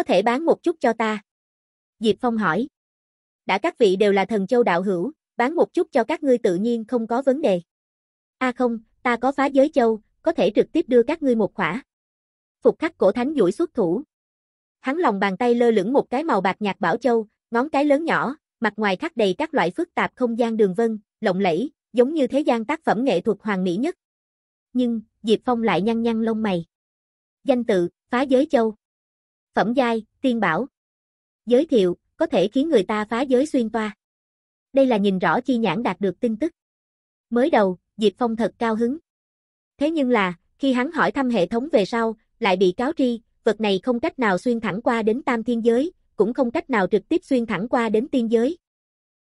có thể bán một chút cho ta. Diệp Phong hỏi. Đã các vị đều là thần châu đạo hữu, bán một chút cho các ngươi tự nhiên không có vấn đề. A à không, ta có phá giới châu, có thể trực tiếp đưa các ngươi một khỏa. Phục khắc cổ thánh duỗi xuất thủ. Hắn lòng bàn tay lơ lửng một cái màu bạc nhạt bảo châu, ngón cái lớn nhỏ, mặt ngoài khắc đầy các loại phức tạp không gian đường vân, lộng lẫy, giống như thế gian tác phẩm nghệ thuật hoàng mỹ nhất. Nhưng, Diệp Phong lại nhăn nhăn lông mày. Danh tự, phá giới châu. Phẩm giai, tiên bảo. Giới thiệu, có thể khiến người ta phá giới xuyên toa. Đây là nhìn rõ chi nhãn đạt được tin tức. Mới đầu, Diệp Phong thật cao hứng. Thế nhưng là, khi hắn hỏi thăm hệ thống về sau, lại bị cáo tri, vật này không cách nào xuyên thẳng qua đến tam thiên giới, cũng không cách nào trực tiếp xuyên thẳng qua đến tiên giới.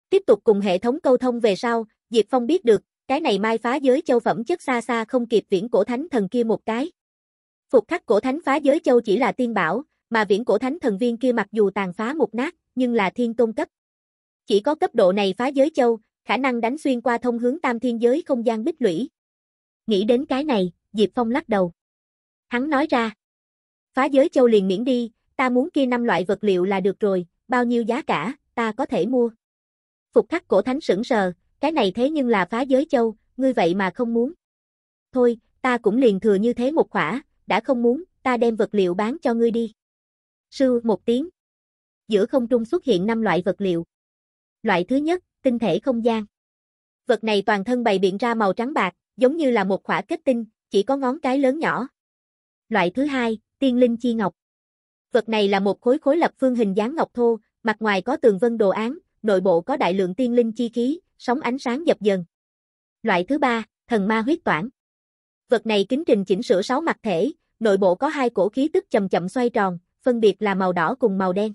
Tiếp tục cùng hệ thống câu thông về sau, Diệp Phong biết được, cái này mai phá giới châu phẩm chất xa xa không kịp viễn cổ thánh thần kia một cái. Phục khắc cổ thánh phá giới châu chỉ là tiên bảo, mà viễn cổ thánh thần viên kia mặc dù tàn phá một nát, nhưng là thiên tôn cấp. Chỉ có cấp độ này phá giới châu, khả năng đánh xuyên qua thông hướng tam thiên giới không gian bích lũy. Nghĩ đến cái này, Diệp Phong lắc đầu. Hắn nói ra, phá giới châu liền miễn đi, ta muốn kia năm loại vật liệu là được rồi, bao nhiêu giá cả, ta có thể mua. Phục khắc cổ thánh sững sờ, cái này thế nhưng là phá giới châu, ngươi vậy mà không muốn. Thôi, ta cũng liền thừa như thế một khỏa, đã không muốn, ta đem vật liệu bán cho ngươi đi sư một tiếng. Giữa không trung xuất hiện năm loại vật liệu. Loại thứ nhất, tinh thể không gian. Vật này toàn thân bày biện ra màu trắng bạc, giống như là một khỏa kết tinh, chỉ có ngón cái lớn nhỏ. Loại thứ hai, tiên linh chi ngọc. Vật này là một khối khối lập phương hình dáng ngọc thô, mặt ngoài có tường vân đồ án, nội bộ có đại lượng tiên linh chi khí, sóng ánh sáng dập dần. Loại thứ ba, thần ma huyết toản. Vật này kính trình chỉnh sửa sáu mặt thể, nội bộ có hai cổ khí tức chậm chậm xoay tròn, phân biệt là màu đỏ cùng màu đen.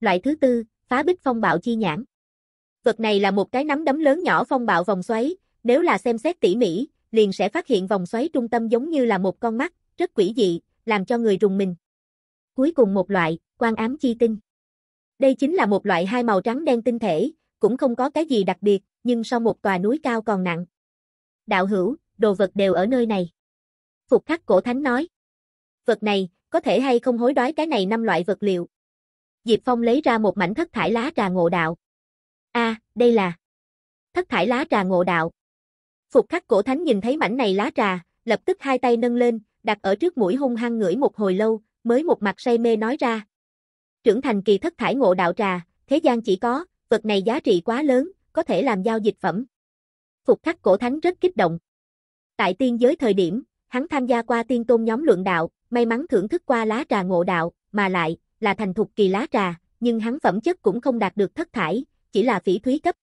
Loại thứ tư, phá bích phong bạo chi nhãn. Vật này là một cái nắm đấm lớn nhỏ phong bạo vòng xoáy, nếu là xem xét tỉ mỉ, liền sẽ phát hiện vòng xoáy trung tâm giống như là một con mắt, rất quỷ dị, làm cho người rùng mình. Cuối cùng một loại, quan ám chi tinh. Đây chính là một loại hai màu trắng đen tinh thể, cũng không có cái gì đặc biệt, nhưng sau một tòa núi cao còn nặng. Đạo hữu, đồ vật đều ở nơi này. Phục khắc cổ thánh nói. Vật này, có thể hay không hối đoái cái này năm loại vật liệu. Diệp Phong lấy ra một mảnh thất thải lá trà ngộ đạo. A, đây là thất thải lá trà ngộ đạo. Phục khắc cổ thánh nhìn thấy mảnh này lá trà, lập tức hai tay nâng lên, đặt ở trước mũi hung hăng ngửi một hồi lâu, mới một mặt say mê nói ra. Trưởng thành kỳ thất thải ngộ đạo trà, thế gian chỉ có, vật này giá trị quá lớn, có thể làm giao dịch phẩm. Phục khắc cổ thánh rất kích động. Tại tiên giới thời điểm, hắn tham gia qua tiên tôn nhóm luận đạo, may mắn thưởng thức qua lá trà ngộ đạo, mà lại, là thành thục kỳ lá trà, nhưng hắn phẩm chất cũng không đạt được thất thải, chỉ là phỉ thúy cấp.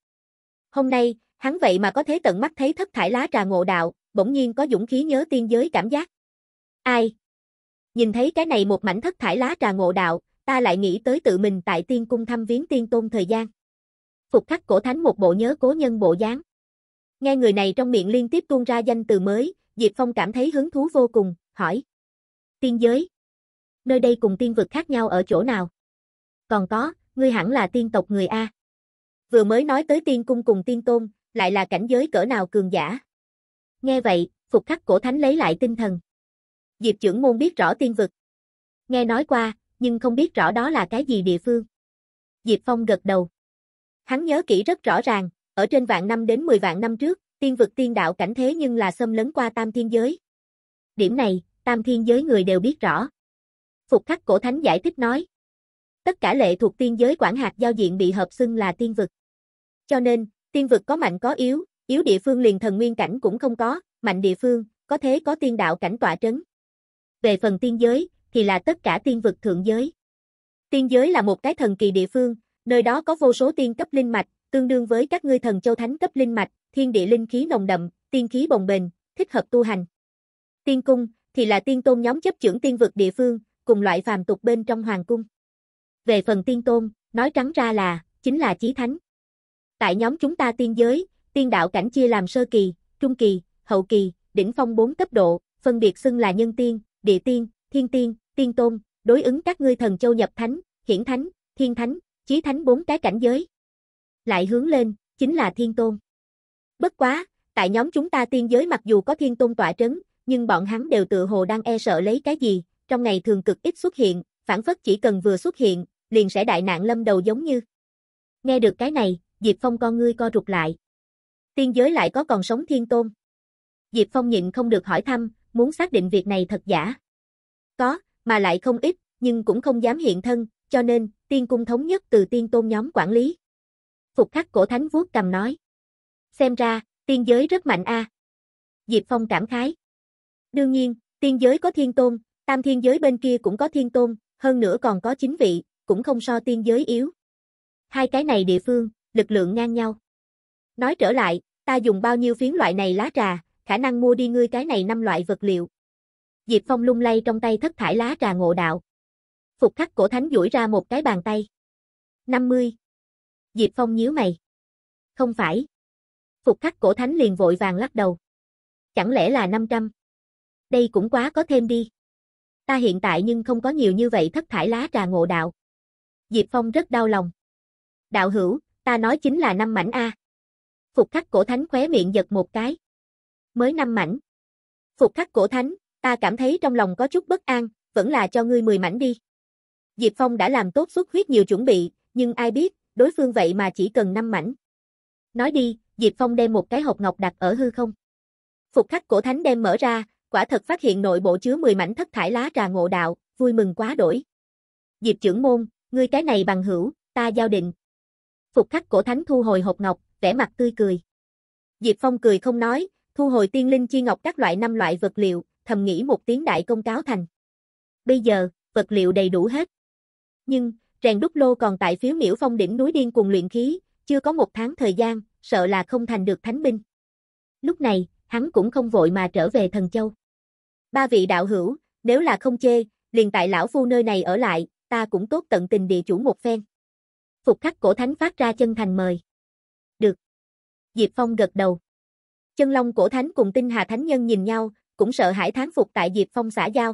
Hôm nay, hắn vậy mà có thế tận mắt thấy thất thải lá trà ngộ đạo, bỗng nhiên có dũng khí nhớ tiên giới cảm giác. Ai? Nhìn thấy cái này một mảnh thất thải lá trà ngộ đạo, ta lại nghĩ tới tự mình tại tiên cung thăm viếng tiên tôn thời gian. Phục khắc cổ thánh một bộ nhớ cố nhân bộ dáng. Nghe người này trong miệng liên tiếp tuôn ra danh từ mới, Diệp Phong cảm thấy hứng thú vô cùng, hỏi. Tiên giới. Nơi đây cùng tiên vực khác nhau ở chỗ nào? Còn có, ngươi hẳn là tiên tộc người A. Vừa mới nói tới tiên cung cùng tiên tôn, lại là cảnh giới cỡ nào cường giả. Nghe vậy, phục khắc cổ thánh lấy lại tinh thần. Diệp trưởng môn biết rõ tiên vực. Nghe nói qua, nhưng không biết rõ đó là cái gì địa phương. Diệp Phong gật đầu. Hắn nhớ kỹ rất rõ ràng, ở trên vạn năm đến 10 vạn năm trước, tiên vực tiên đạo cảnh thế nhưng là xâm lấn qua tam thiên giới. Điểm này, tam thiên giới người đều biết rõ. Phục khắc cổ thánh giải thích nói. Tất cả lệ thuộc tiên giới quản hạt giao diện bị hợp xưng là tiên vực. Cho nên, tiên vực có mạnh có yếu, yếu địa phương liền thần nguyên cảnh cũng không có, mạnh địa phương, có thế có tiên đạo cảnh tỏa trấn. Về phần tiên giới, thì là tất cả tiên vực thượng giới. Tiên giới là một cái thần kỳ địa phương, nơi đó có vô số tiên cấp linh mạch, tương đương với các ngươi thần châu thánh cấp linh mạch, thiên địa linh khí nồng đậm, tiên khí bồng bềnh, thích hợp tu hành. Tiên cung, thì là tiên tôn nhóm chấp trưởng tiên vực địa phương, cùng loại phàm tục bên trong hoàng cung. Về phần tiên tôn, nói trắng ra là, chính là chí thánh. Tại nhóm chúng ta tiên giới, tiên đạo cảnh chia làm sơ kỳ, trung kỳ, hậu kỳ, đỉnh phong bốn cấp độ, phân biệt xưng là nhân tiên, địa tiên, thiên tiên, tiên tôn, đối ứng các ngươi thần châu nhập thánh, hiển thánh, thiên thánh, chí thánh bốn cái cảnh giới. Lại hướng lên, chính là thiên tôn. Bất quá, tại nhóm chúng ta tiên giới mặc dù có thiên tôn tọa trấn, nhưng bọn hắn đều tự hồ đang e sợ lấy cái gì, trong ngày thường cực ít xuất hiện, phản phất chỉ cần vừa xuất hiện, liền sẽ đại nạn lâm đầu giống như. Nghe được cái này, Diệp Phong con ngươi co rụt lại. Tiên giới lại có còn sống thiên tôn. Diệp Phong nhịn không được hỏi thăm, muốn xác định việc này thật giả. Có, mà lại không ít, nhưng cũng không dám hiện thân, cho nên, tiên cung thống nhất từ tiên tôn nhóm quản lý. Phục khắc cổ thánh vuốt cầm nói. Xem ra, tiên giới rất mạnh a Diệp Phong cảm khái. Đương nhiên, tiên giới có thiên tôn, tam thiên giới bên kia cũng có thiên tôn, hơn nữa còn có chính vị, cũng không so tiên giới yếu. Hai cái này địa phương, lực lượng ngang nhau. Nói trở lại, ta dùng bao nhiêu phiến loại này lá trà, khả năng mua đi ngươi cái này năm loại vật liệu. Diệp Phong lung lay trong tay thất thải lá trà ngộ đạo. Phục khắc cổ thánh duỗi ra một cái bàn tay. 50. Diệp Phong nhíu mày. Không phải. Phục khắc cổ thánh liền vội vàng lắc đầu. Chẳng lẽ là 500? đây cũng quá có thêm đi. Ta hiện tại nhưng không có nhiều như vậy thất thải lá trà ngộ đạo. Diệp Phong rất đau lòng. Đạo hữu, ta nói chính là năm mảnh A. Phục khắc cổ thánh khóe miệng giật một cái. Mới năm mảnh. Phục khắc cổ thánh, ta cảm thấy trong lòng có chút bất an, vẫn là cho ngươi 10 mảnh đi. Diệp Phong đã làm tốt xuất huyết nhiều chuẩn bị, nhưng ai biết, đối phương vậy mà chỉ cần 5 mảnh. Nói đi, Diệp Phong đem một cái hộp ngọc đặt ở hư không. Phục khắc cổ thánh đem mở ra, quả thật phát hiện nội bộ chứa 10 mảnh thất thải lá trà ngộ đạo, vui mừng quá đổi. Diệp trưởng môn, ngươi cái này bằng hữu, ta giao định. Phục khắc cổ thánh thu hồi hộp ngọc, vẻ mặt tươi cười. Diệp Phong cười không nói, thu hồi tiên linh chi ngọc các loại năm loại vật liệu, thầm nghĩ một tiếng đại công cáo thành. Bây giờ, vật liệu đầy đủ hết. Nhưng, rèn đúc lô còn tại phía miễu phong đỉnh núi điên cùng luyện khí, chưa có một tháng thời gian, sợ là không thành được thánh binh. Lúc này, hắn cũng không vội mà trở về thần châu. Ba vị đạo hữu, nếu là không chê, liền tại lão phu nơi này ở lại, ta cũng tốt tận tình địa chủ một phen. Phục khắc cổ thánh phát ra chân thành mời. Được. Diệp Phong gật đầu. Chân long cổ thánh cùng tinh hà thánh nhân nhìn nhau, cũng sợ hãi thán phục tại Diệp Phong xã giao.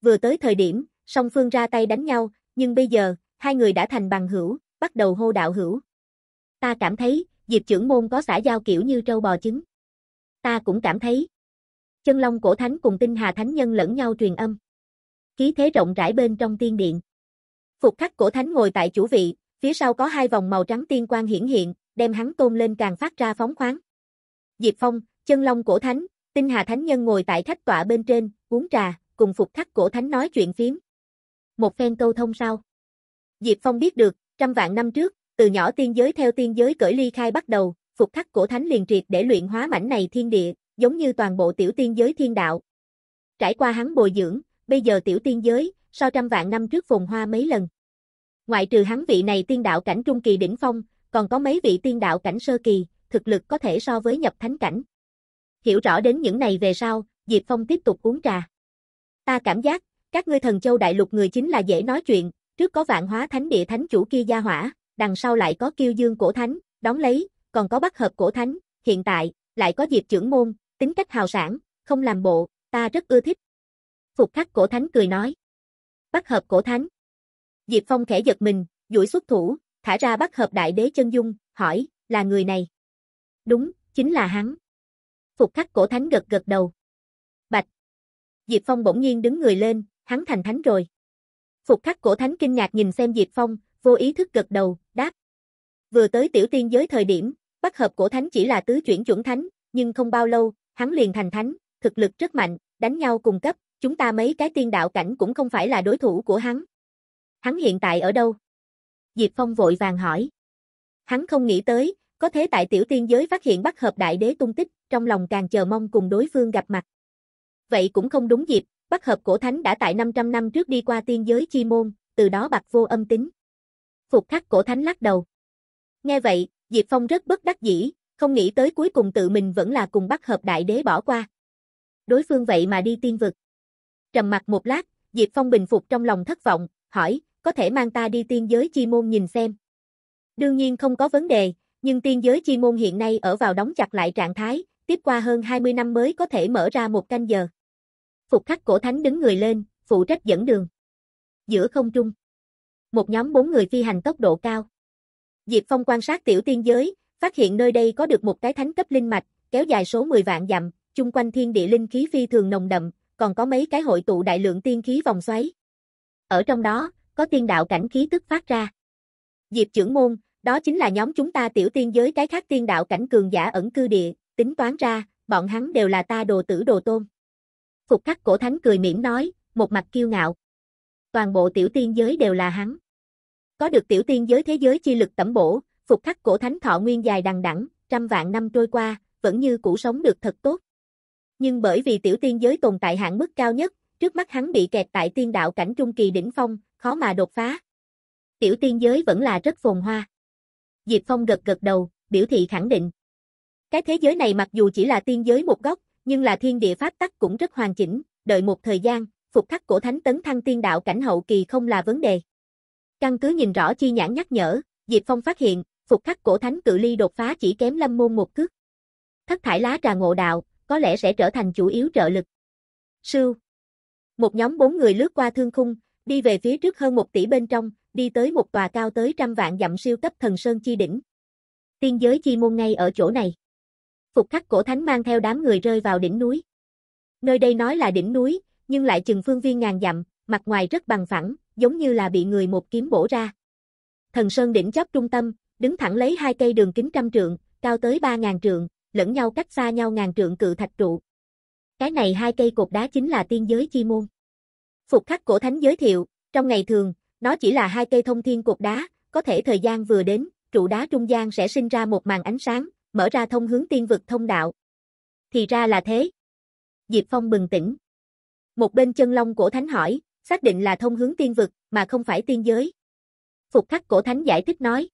Vừa tới thời điểm, song phương ra tay đánh nhau, nhưng bây giờ, hai người đã thành bằng hữu, bắt đầu hô đạo hữu. Ta cảm thấy, Diệp trưởng môn có xã giao kiểu như trâu bò trứng. Ta cũng cảm thấy, Chân long cổ thánh cùng tinh hà thánh nhân lẫn nhau truyền âm. Khí thế rộng rãi bên trong tiên điện. Phục khắc cổ thánh ngồi tại chủ vị, phía sau có hai vòng màu trắng tiên quang hiển hiện, đem hắn tôn lên càng phát ra phóng khoáng. Diệp Phong, chân long cổ thánh, tinh hà thánh nhân ngồi tại khách tọa bên trên, uống trà, cùng phục khắc cổ thánh nói chuyện phiếm. Một phen câu thông sau. Diệp Phong biết được, trăm vạn năm trước, từ nhỏ tiên giới theo tiên giới cởi ly khai bắt đầu, phục khắc cổ thánh liền triệt để luyện hóa mảnh này thiên địa, giống như toàn bộ tiểu tiên giới thiên đạo. Trải qua hắn bồi dưỡng, bây giờ tiểu tiên giới, so trăm vạn năm trước phồn hoa mấy lần. Ngoại trừ hắn vị này tiên đạo cảnh trung kỳ đỉnh phong, còn có mấy vị tiên đạo cảnh sơ kỳ, thực lực có thể so với nhập thánh cảnh. Hiểu rõ đến những này về sau, Diệp Phong tiếp tục uống trà. Ta cảm giác, các ngươi thần châu đại lục người chính là dễ nói chuyện, trước có vạn hóa thánh địa thánh chủ kia gia hỏa, đằng sau lại có kiêu dương cổ thánh, đón lấy, còn có bắt hợp cổ thánh, hiện tại, lại có Diệp trưởng môn, tính cách hào sản, không làm bộ, ta rất ưa thích. Phục khắc cổ thánh cười nói. Bắt hợp cổ thánh. Diệp Phong khẽ giật mình, duỗi xuất thủ, thả ra bắt hợp đại đế chân dung, hỏi, là người này. Đúng, chính là hắn. Phục khắc cổ thánh gật gật đầu. Bạch. Diệp Phong bỗng nhiên đứng người lên, hắn thành thánh rồi. Phục khắc cổ thánh kinh ngạc nhìn xem Diệp Phong, vô ý thức gật đầu, đáp. Vừa tới tiểu tiên giới thời điểm, bắt hợp cổ thánh chỉ là tứ chuyển chuẩn thánh, nhưng không bao lâu, hắn liền thành thánh, thực lực rất mạnh, đánh nhau cùng cấp, chúng ta mấy cái tiên đạo cảnh cũng không phải là đối thủ của hắn. Hắn hiện tại ở đâu? Diệp Phong vội vàng hỏi. Hắn không nghĩ tới, có thế tại tiểu tiên giới phát hiện bắt hợp đại đế tung tích, trong lòng càng chờ mong cùng đối phương gặp mặt. Vậy cũng không đúng dịp, bắt hợp cổ thánh đã tại 500 năm trước đi qua tiên giới chi môn, từ đó bạc vô âm tính. Phục khắc cổ thánh lắc đầu. Nghe vậy, Diệp Phong rất bất đắc dĩ, không nghĩ tới cuối cùng tự mình vẫn là cùng bắt hợp đại đế bỏ qua. Đối phương vậy mà đi tiên vực. Trầm mặt một lát, Diệp Phong bình phục trong lòng thất vọng, hỏi, có thể mang ta đi tiên giới chi môn nhìn xem. Đương nhiên không có vấn đề, nhưng tiên giới chi môn hiện nay ở vào đóng chặt lại trạng thái, tiếp qua hơn 20 năm mới có thể mở ra một canh giờ. Phục khắc cổ thánh đứng người lên, phụ trách dẫn đường. Giữa không trung, một nhóm bốn người phi hành tốc độ cao. Diệp Phong quan sát tiểu tiên giới, phát hiện nơi đây có được một cái thánh cấp linh mạch, kéo dài số 10 vạn dặm, chung quanh thiên địa linh khí phi thường nồng đậm, còn có mấy cái hội tụ đại lượng tiên khí vòng xoáy. Ở trong đó, có tiên đạo cảnh khí tức phát ra. Diệp trưởng môn, đó chính là nhóm chúng ta tiểu tiên giới cái khác tiên đạo cảnh cường giả ẩn cư địa, tính toán ra, bọn hắn đều là ta đồ tử đồ tôn. Phục khắc cổ thánh cười mỉm nói, một mặt kiêu ngạo. Toàn bộ tiểu tiên giới đều là hắn. Có được tiểu tiên giới thế giới chi lực tẩm bổ, phục khắc cổ thánh thọ nguyên dài đằng đẵng, trăm vạn năm trôi qua, vẫn như cũ sống được thật tốt. Nhưng bởi vì tiểu tiên giới tồn tại hạng mức cao nhất, trước mắt hắn bị kẹt tại tiên đạo cảnh trung kỳ đỉnh phong, khó mà đột phá. Tiểu tiên giới vẫn là rất phồn hoa. Diệp Phong gật gật đầu, biểu thị khẳng định. Cái thế giới này mặc dù chỉ là tiên giới một góc, nhưng là thiên địa pháp tắc cũng rất hoàn chỉnh, đợi một thời gian, phục khắc cổ thánh tấn thăng tiên đạo cảnh hậu kỳ không là vấn đề. Căn cứ nhìn rõ chi nhãn nhắc nhở, Diệp Phong phát hiện, phục khắc cổ thánh cự ly đột phá chỉ kém lâm môn một cước. Thất thải lá trà ngộ đạo, có lẽ sẽ trở thành chủ yếu trợ lực. Sưu. Một nhóm bốn người lướt qua thương khung, đi về phía trước hơn một tỷ bên trong, đi tới một tòa cao tới trăm vạn dặm siêu cấp thần sơn chi đỉnh. Tiên giới chi môn ngay ở chỗ này. Phục khắc cổ thánh mang theo đám người rơi vào đỉnh núi. Nơi đây nói là đỉnh núi, nhưng lại chừng phương viên ngàn dặm, mặt ngoài rất bằng phẳng, giống như là bị người một kiếm bổ ra. Thần sơn đỉnh chóp trung tâm, đứng thẳng lấy hai cây đường kính trăm trượng, cao tới ba ngàn trượng, lẫn nhau cách xa nhau ngàn trượng cự thạch trụ. Cái này hai cây cột đá chính là tiên giới chi môn. Phục khắc cổ thánh giới thiệu, trong ngày thường, nó chỉ là hai cây thông thiên cột đá, có thể thời gian vừa đến, trụ đá trung gian sẽ sinh ra một màn ánh sáng, mở ra thông hướng tiên vực thông đạo. Thì ra là thế. Diệp Phong bừng tỉnh. Một bên chân long cổ thánh hỏi, xác định là thông hướng tiên vực, mà không phải tiên giới. Phục khắc cổ thánh giải thích nói,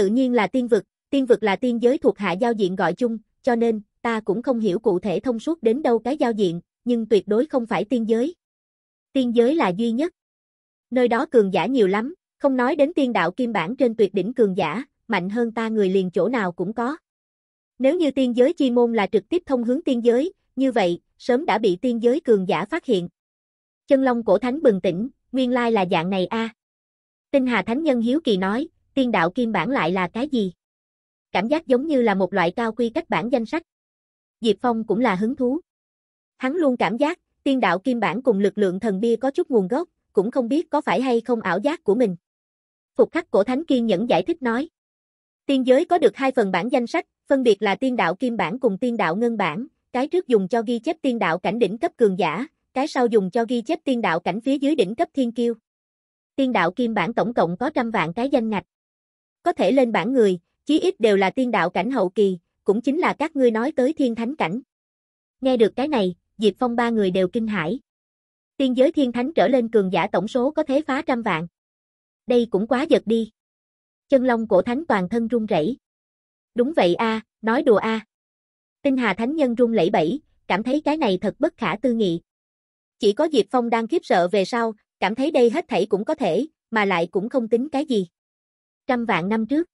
tự nhiên là tiên vực, tiên vực là tiên giới thuộc hạ giao diện gọi chung, cho nên, ta cũng không hiểu cụ thể thông suốt đến đâu cái giao diện, nhưng tuyệt đối không phải tiên giới. Tiên giới là duy nhất. Nơi đó cường giả nhiều lắm, không nói đến tiên đạo kim bản trên tuyệt đỉnh cường giả, mạnh hơn ta người liền chỗ nào cũng có. Nếu như tiên giới chi môn là trực tiếp thông hướng tiên giới, như vậy, sớm đã bị tiên giới cường giả phát hiện. Chân long cổ thánh bừng tỉnh, nguyên lai là dạng này a. Tinh Hà Thánh Nhân Hiếu Kỳ nói, tiên đạo kim bản lại là cái gì? Cảm giác giống như là một loại cao quy cách bản danh sách. Diệp Phong cũng là hứng thú. Hắn luôn cảm giác, tiên đạo kim bản cùng lực lượng thần bia có chút nguồn gốc, cũng không biết có phải hay không ảo giác của mình. Phục khắc cổ thánh kiên nhẫn giải thích nói. Tiên giới có được hai phần bản danh sách, phân biệt là tiên đạo kim bản cùng tiên đạo ngân bản, cái trước dùng cho ghi chép tiên đạo cảnh đỉnh cấp cường giả, cái sau dùng cho ghi chép tiên đạo cảnh phía dưới đỉnh cấp thiên kiêu. Tiên đạo kim bản tổng cộng có trăm vạn cái danh ngạch. Có thể lên bản người, chí ít đều là tiên đạo cảnh hậu kỳ, cũng chính là các ngươi nói tới thiên thánh cảnh. Nghe được cái này, Diệp Phong ba người đều kinh hãi. Tiên giới thiên thánh trở lên cường giả tổng số có thế phá trăm vạn. Đây cũng quá giật đi. Chân long cổ thánh toàn thân run rẩy. Đúng vậy a, nói đùa a. Tinh Hà thánh nhân run lẩy bẩy, cảm thấy cái này thật bất khả tư nghị. Chỉ có Diệp Phong đang khiếp sợ về sau, cảm thấy đây hết thảy cũng có thể, mà lại cũng không tính cái gì trăm vạn năm trước.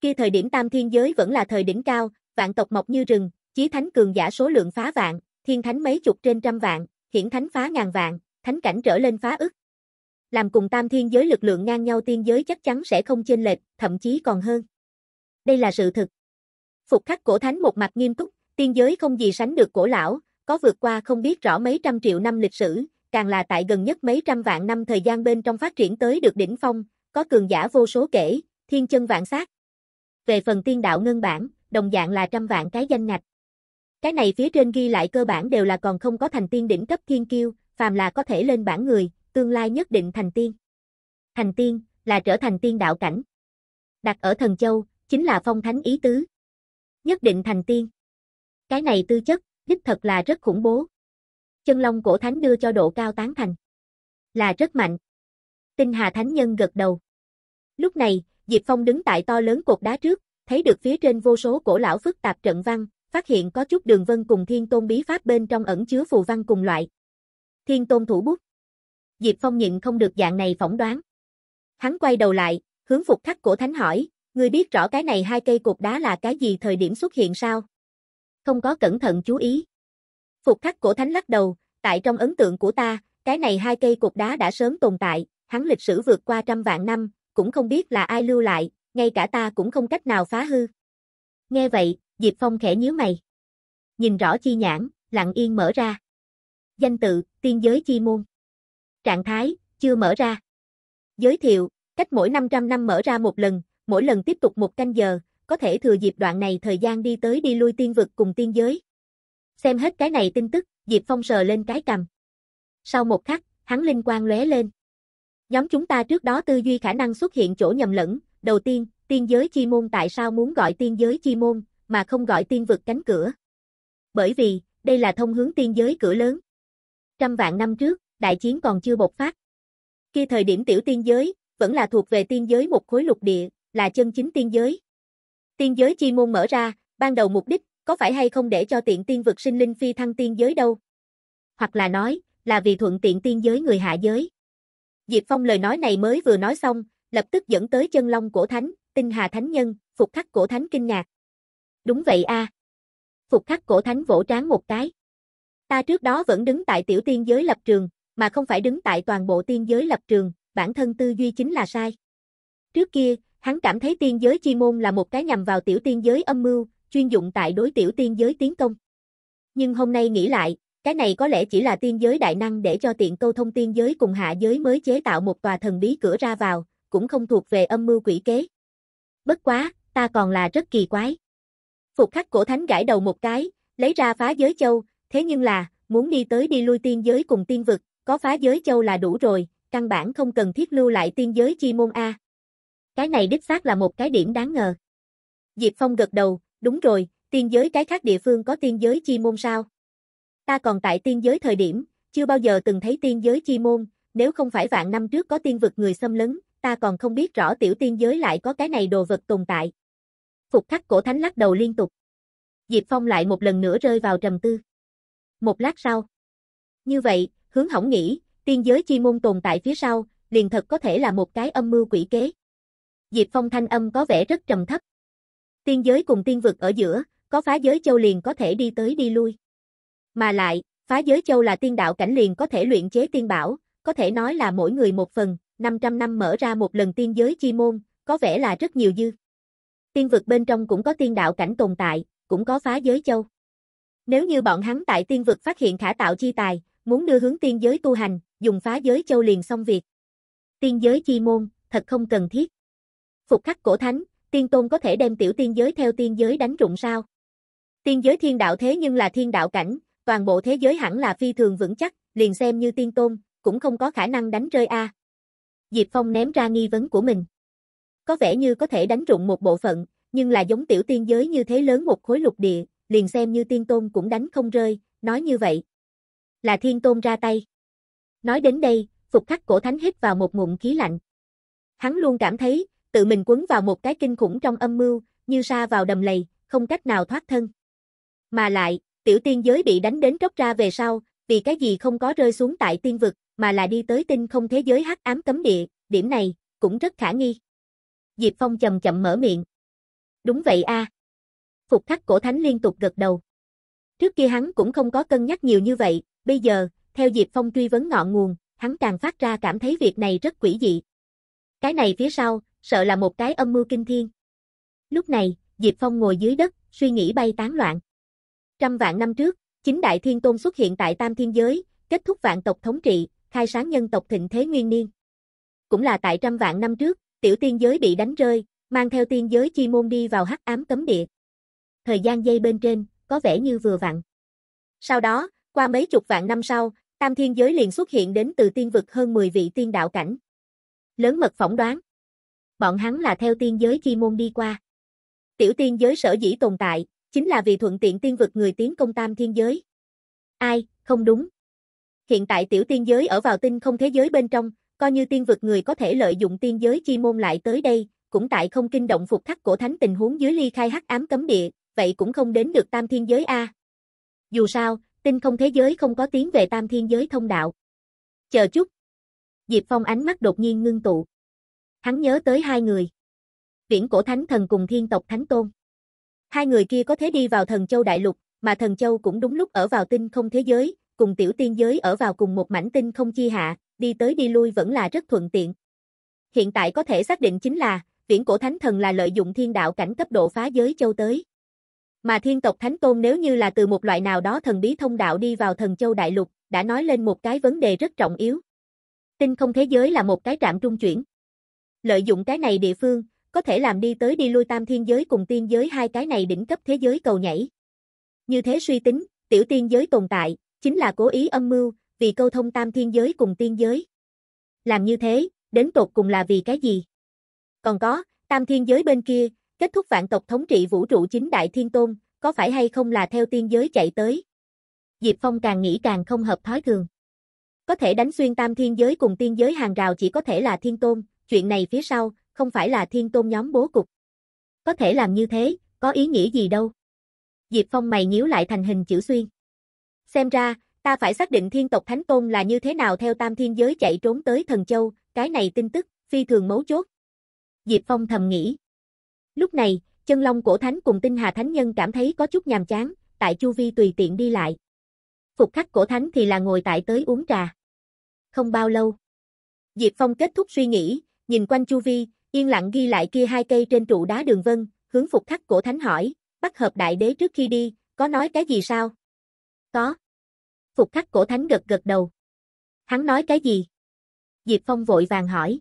Khi thời điểm tam thiên giới vẫn là thời đỉnh cao, vạn tộc mọc như rừng, chí thánh cường giả số lượng phá vạn, thiên thánh mấy chục trên trăm vạn, hiển thánh phá ngàn vạn, thánh cảnh trở lên phá ức. Làm cùng tam thiên giới lực lượng ngang nhau tiên giới chắc chắn sẽ không chênh lệch, thậm chí còn hơn. Đây là sự thực. Phục khắc cổ thánh một mặt nghiêm túc, tiên giới không gì sánh được cổ lão, có vượt qua không biết rõ mấy trăm triệu năm lịch sử, càng là tại gần nhất mấy trăm vạn năm thời gian bên trong phát triển tới được đỉnh phong, có cường giả vô số kể, thiên chân vạn sát. Về phần tiên đạo ngân bản, đồng dạng là trăm vạn cái danh ngạch. Cái này phía trên ghi lại cơ bản đều là còn không có thành tiên đỉnh cấp thiên kiêu, phàm là có thể lên bản người, tương lai nhất định thành tiên. Thành tiên, là trở thành tiên đạo cảnh. Đặt ở thần châu, chính là phong thánh ý tứ. Nhất định thành tiên. Cái này tư chất, đích thật là rất khủng bố. Chân long cổ thánh đưa cho độ cao tán thành. Là rất mạnh. Tinh Hà Thánh Nhân gật đầu. Lúc này, Diệp Phong đứng tại to lớn cột đá trước, thấy được phía trên vô số cổ lão phức tạp trận văn, phát hiện có chút đường vân cùng thiên tôn bí pháp bên trong ẩn chứa phù văn cùng loại. Thiên tôn thủ bút. Diệp Phong nhịn không được dạng này phỏng đoán. Hắn quay đầu lại, hướng phục khắc cổ thánh hỏi, ngươi biết rõ cái này hai cây cột đá là cái gì thời điểm xuất hiện sao? Không có cẩn thận chú ý. Phục khắc cổ thánh lắc đầu, tại trong ấn tượng của ta, cái này hai cây cột đá đã sớm tồn tại, hắn lịch sử vượt qua trăm vạn năm, cũng không biết là ai lưu lại, ngay cả ta cũng không cách nào phá hư. Nghe vậy, Diệp Phong khẽ nhíu mày. Nhìn rõ chi nhãn, lặng yên mở ra. Danh tự, tiên giới chi môn. Trạng thái, chưa mở ra. Giới thiệu, cách mỗi 500 năm mở ra một lần, mỗi lần tiếp tục một canh giờ, có thể thừa dịp đoạn này thời gian đi tới đi lui tiên vực cùng tiên giới. Xem hết cái này tin tức, Diệp Phong sờ lên cái cầm. Sau một khắc, hắn linh quang lóe lên. Nhóm chúng ta trước đó tư duy khả năng xuất hiện chỗ nhầm lẫn, đầu tiên, tiên giới chi môn tại sao muốn gọi tiên giới chi môn, mà không gọi tiên vực cánh cửa? Bởi vì, đây là thông hướng tiên giới cửa lớn. Trăm vạn năm trước, đại chiến còn chưa bộc phát. Khi thời điểm tiểu tiên giới, vẫn là thuộc về tiên giới một khối lục địa, là chân chính tiên giới. Tiên giới chi môn mở ra, ban đầu mục đích, có phải hay không để cho tiện tiên vực sinh linh phi thăng tiên giới đâu? Hoặc là nói, là vì thuận tiện tiên giới người hạ giới. Diệp Phong lời nói này mới vừa nói xong, lập tức dẫn tới chân long cổ thánh, tinh hà thánh nhân, phục khắc cổ thánh kinh ngạc. Đúng vậy a. Phục khắc cổ thánh vỗ trán một cái. Ta trước đó vẫn đứng tại tiểu tiên giới lập trường, mà không phải đứng tại toàn bộ tiên giới lập trường, bản thân tư duy chính là sai. Trước kia, hắn cảm thấy tiên giới chi môn là một cái nhằm vào tiểu tiên giới âm mưu, chuyên dụng tại đối tiểu tiên giới tiến công. Nhưng hôm nay nghĩ lại, cái này có lẽ chỉ là tiên giới đại năng để cho tiện câu thông tiên giới cùng hạ giới mới chế tạo một tòa thần bí cửa ra vào, cũng không thuộc về âm mưu quỷ kế. Bất quá, ta còn là rất kỳ quái. Phục khắc cổ thánh gãi đầu một cái, lấy ra phá giới châu, thế nhưng là, muốn đi tới đi lui tiên giới cùng tiên vực, có phá giới châu là đủ rồi, căn bản không cần thiết lưu lại tiên giới chi môn A. Cái này đích xác là một cái điểm đáng ngờ. Diệp Phong gật đầu, đúng rồi, tiên giới cái khác địa phương có tiên giới chi môn sao? ta còn tại tiên giới thời điểm, chưa bao giờ từng thấy tiên giới chi môn, nếu không phải vạn năm trước có tiên vực người xâm lấn, ta còn không biết rõ tiểu tiên giới lại có cái này đồ vật tồn tại. Phục khắc cổ thánh lắc đầu liên tục. Diệp Phong lại một lần nữa rơi vào trầm tư. Một lát sau. Như vậy, hướng hỏng nghĩ, tiên giới chi môn tồn tại phía sau, liền thật có thể là một cái âm mưu quỷ kế. Diệp Phong thanh âm có vẻ rất trầm thấp. Tiên giới cùng tiên vực ở giữa, có phá giới châu liền có thể đi tới đi lui. Mà lại, phá giới châu là tiên đạo cảnh liền có thể luyện chế tiên bảo, có thể nói là mỗi người một phần, 500 năm mở ra một lần tiên giới chi môn, có vẻ là rất nhiều dư. Tiên vực bên trong cũng có tiên đạo cảnh tồn tại, cũng có phá giới châu. Nếu như bọn hắn tại tiên vực phát hiện khả tạo chi tài, muốn đưa hướng tiên giới tu hành, dùng phá giới châu liền xong việc. Tiên giới chi môn, thật không cần thiết. Phục khắc cổ thánh, tiên tôn có thể đem tiểu tiên giới theo tiên giới đánh rụng sao? Tiên giới thiên đạo thế nhưng là thiên đạo cảnh, toàn bộ thế giới hẳn là phi thường vững chắc, liền xem như tiên tôn, cũng không có khả năng đánh rơi A. Diệp Phong ném ra nghi vấn của mình. Có vẻ như có thể đánh trụng một bộ phận, nhưng là giống tiểu tiên giới như thế lớn một khối lục địa, liền xem như tiên tôn cũng đánh không rơi, nói như vậy. Là thiên tôn ra tay. Nói đến đây, Phục Khắc Cổ Thánh hít vào một ngụm khí lạnh. Hắn luôn cảm thấy, tự mình quấn vào một cái kinh khủng trong âm mưu, như sa vào đầm lầy, không cách nào thoát thân. Mà lại, tiểu tiên giới bị đánh đến tróc ra về sau, vì cái gì không có rơi xuống tại tiên vực, mà là đi tới tinh không thế giới hắc ám cấm địa, điểm này, cũng rất khả nghi. Diệp Phong chậm chậm mở miệng. Đúng vậy a. Phục khắc cổ thánh liên tục gật đầu. Trước kia hắn cũng không có cân nhắc nhiều như vậy, bây giờ, theo Diệp Phong truy vấn ngọn nguồn, hắn càng phát ra cảm thấy việc này rất quỷ dị. Cái này phía sau, sợ là một cái âm mưu kinh thiên. Lúc này, Diệp Phong ngồi dưới đất, suy nghĩ bay tán loạn. Trăm vạn năm trước, chính Đại Thiên Tôn xuất hiện tại Tam Thiên Giới, kết thúc vạn tộc thống trị, khai sáng nhân tộc thịnh thế nguyên niên. Cũng là tại trăm vạn năm trước, tiểu tiên giới bị đánh rơi, mang theo tiên giới chi môn đi vào hắc ám cấm địa. Thời gian dây bên trên, có vẻ như vừa vặn. Sau đó, qua mấy chục vạn năm sau, tam thiên giới liền xuất hiện đến từ tiên vực hơn 10 vị tiên đạo cảnh. Lớn mật phỏng đoán. Bọn hắn là theo tiên giới chi môn đi qua. Tiểu tiên giới sở dĩ tồn tại, chính là vì thuận tiện tiên vực người tiến công tam thiên giới. Ai, không đúng. Hiện tại tiểu tiên giới ở vào tinh không thế giới bên trong, coi như tiên vực người có thể lợi dụng tiên giới chi môn lại tới đây, cũng tại không kinh động phục khắc cổ thánh tình huống dưới ly khai hắc ám cấm địa, vậy cũng không đến được tam thiên giới a. Dù sao, tinh không thế giới không có tiếng về tam thiên giới thông đạo. Chờ chút. Diệp Phong ánh mắt đột nhiên ngưng tụ. Hắn nhớ tới hai người. Viễn cổ thánh thần cùng thiên tộc thánh tôn. Hai người kia có thể đi vào thần châu đại lục, mà thần châu cũng đúng lúc ở vào tinh không thế giới, cùng tiểu tiên giới ở vào cùng một mảnh tinh không chi hạ, đi tới đi lui vẫn là rất thuận tiện. Hiện tại có thể xác định chính là, viễn cổ thánh thần là lợi dụng thiên đạo cảnh cấp độ phá giới châu tới. Mà thiên tộc thánh tôn nếu như là từ một loại nào đó thần bí thông đạo đi vào thần châu đại lục, đã nói lên một cái vấn đề rất trọng yếu. Tinh không thế giới là một cái trạm trung chuyển. Lợi dụng cái này địa phương, có thể làm đi tới đi lui tam thiên giới cùng tiên giới hai cái này đỉnh cấp thế giới cầu nhảy. Như thế suy tính, tiểu tiên giới tồn tại, chính là cố ý âm mưu, vì câu thông tam thiên giới cùng tiên giới. Làm như thế, đến tột cùng là vì cái gì? Còn có, tam thiên giới bên kia, kết thúc vạn tộc thống trị vũ trụ chính đại thiên tôn, có phải hay không là theo tiên giới chạy tới? Diệp Phong càng nghĩ càng không hợp thói thường. Có thể đánh xuyên tam thiên giới cùng tiên giới hàng rào chỉ có thể là thiên tôn, chuyện này phía sau, không phải là thiên tôn nhóm bố cục. Có thể làm như thế, có ý nghĩa gì đâu. Diệp Phong mày nhíu lại thành hình chữ xuyên. Xem ra, ta phải xác định thiên tộc Thánh Tôn là như thế nào theo tam thiên giới chạy trốn tới Thần Châu, cái này tin tức, phi thường mấu chốt. Diệp Phong thầm nghĩ. Lúc này, chân long cổ thánh cùng tinh hà thánh nhân cảm thấy có chút nhàm chán, tại chu vi tùy tiện đi lại. Phục khắc cổ thánh thì là ngồi tại tới uống trà. Không bao lâu. Diệp Phong kết thúc suy nghĩ, nhìn quanh chu vi, Yên lặng ghi lại kia hai cây trên trụ đá đường vân, hướng phục khắc cổ thánh hỏi, bắt hợp đại đế trước khi đi, có nói cái gì sao? Có. Phục khắc cổ thánh gật gật đầu. Hắn nói cái gì? Diệp Phong vội vàng hỏi.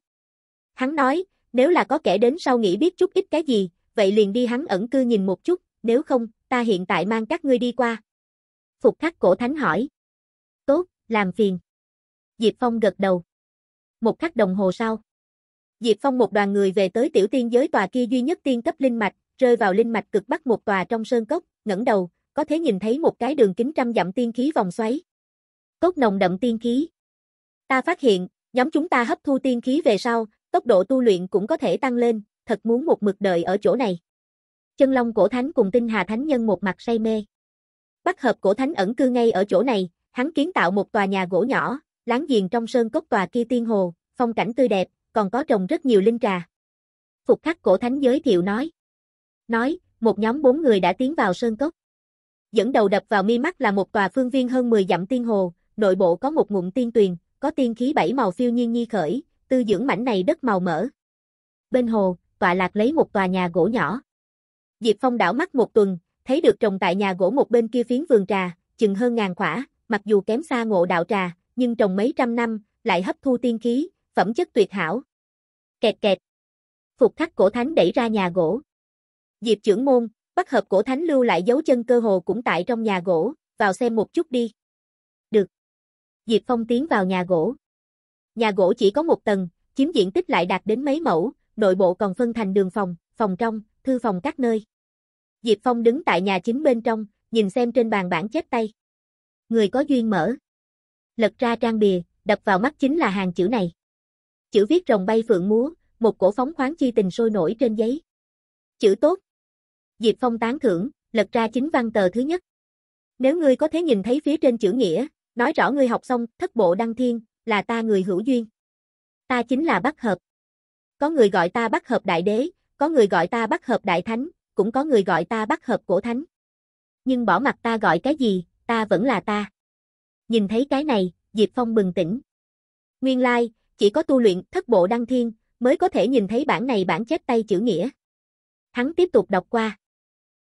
Hắn nói, nếu là có kẻ đến sau nghĩ biết chút ít cái gì, vậy liền đi hắn ẩn cư nhìn một chút, nếu không, ta hiện tại mang các ngươi đi qua. Phục khắc cổ thánh hỏi. Tốt, làm phiền. Diệp Phong gật đầu. Một khắc đồng hồ sau. Diệp Phong một đoàn người về tới tiểu tiên giới tòa kia duy nhất tiên cấp linh mạch, rơi vào linh mạch cực bắc một tòa trong sơn cốc, ngẩng đầu, có thể nhìn thấy một cái đường kính trăm dặm tiên khí vòng xoáy. Cốc nồng đậm tiên khí. Ta phát hiện, nhóm chúng ta hấp thu tiên khí về sau, tốc độ tu luyện cũng có thể tăng lên, thật muốn một mực đợi ở chỗ này. Chân Long cổ thánh cùng Tinh Hà thánh nhân một mặt say mê. Bắc Hợp cổ thánh ẩn cư ngay ở chỗ này, hắn kiến tạo một tòa nhà gỗ nhỏ, láng giềng trong sơn cốc tòa kia tiên hồ, phong cảnh tươi đẹp, còn có trồng rất nhiều linh trà. Phục khắc cổ thánh giới thiệu nói. Nói, một nhóm bốn người đã tiến vào sơn cốc. Dẫn đầu đập vào mi mắt là một tòa phương viên hơn 10 dặm tiên hồ, nội bộ có một ngụm tiên tuyền, có tiên khí bảy màu phiêu nhiên nhi khởi, tư dưỡng mảnh này đất màu mỡ. Bên hồ, tòa lạc lấy một tòa nhà gỗ nhỏ. Diệp Phong đảo mắt một tuần, thấy được trồng tại nhà gỗ một bên kia phiến vườn trà, chừng hơn ngàn quả, mặc dù kém xa ngộ đạo trà, nhưng trồng mấy trăm năm, lại hấp thu tiên khí, phẩm chất tuyệt hảo. Kẹt kẹt. Phục thắt cổ thánh đẩy ra nhà gỗ. Diệp trưởng môn, bắt hợp cổ thánh lưu lại dấu chân cơ hồ cũng tại trong nhà gỗ, vào xem một chút đi. Được. Diệp Phong tiến vào nhà gỗ. Nhà gỗ chỉ có một tầng, chiếm diện tích lại đạt đến mấy mẫu, nội bộ còn phân thành đường phòng, phòng trong, thư phòng các nơi. Diệp Phong đứng tại nhà chính bên trong, nhìn xem trên bàn bản chép tay. Người có duyên mở. Lật ra trang bìa, đập vào mắt chính là hàng chữ này. Chữ viết rồng bay phượng múa, một cổ phóng khoáng chi tình sôi nổi trên giấy. Chữ tốt. Diệp Phong tán thưởng, lật ra chính văn tờ thứ nhất. Nếu ngươi có thể nhìn thấy phía trên chữ nghĩa, nói rõ ngươi học xong thất bộ đăng thiên, là ta người hữu duyên. Ta chính là Bắc Hợp. Có người gọi ta Bắc Hợp Đại Đế, có người gọi ta Bắc Hợp Đại Thánh, cũng có người gọi ta Bắc Hợp Cổ Thánh. Nhưng bỏ mặt ta gọi cái gì, ta vẫn là ta. Nhìn thấy cái này, Diệp Phong bừng tỉnh. Nguyên lai, chỉ có tu luyện thất bộ đăng thiên mới có thể nhìn thấy bản này bản chép tay chữ nghĩa. Hắn tiếp tục đọc qua.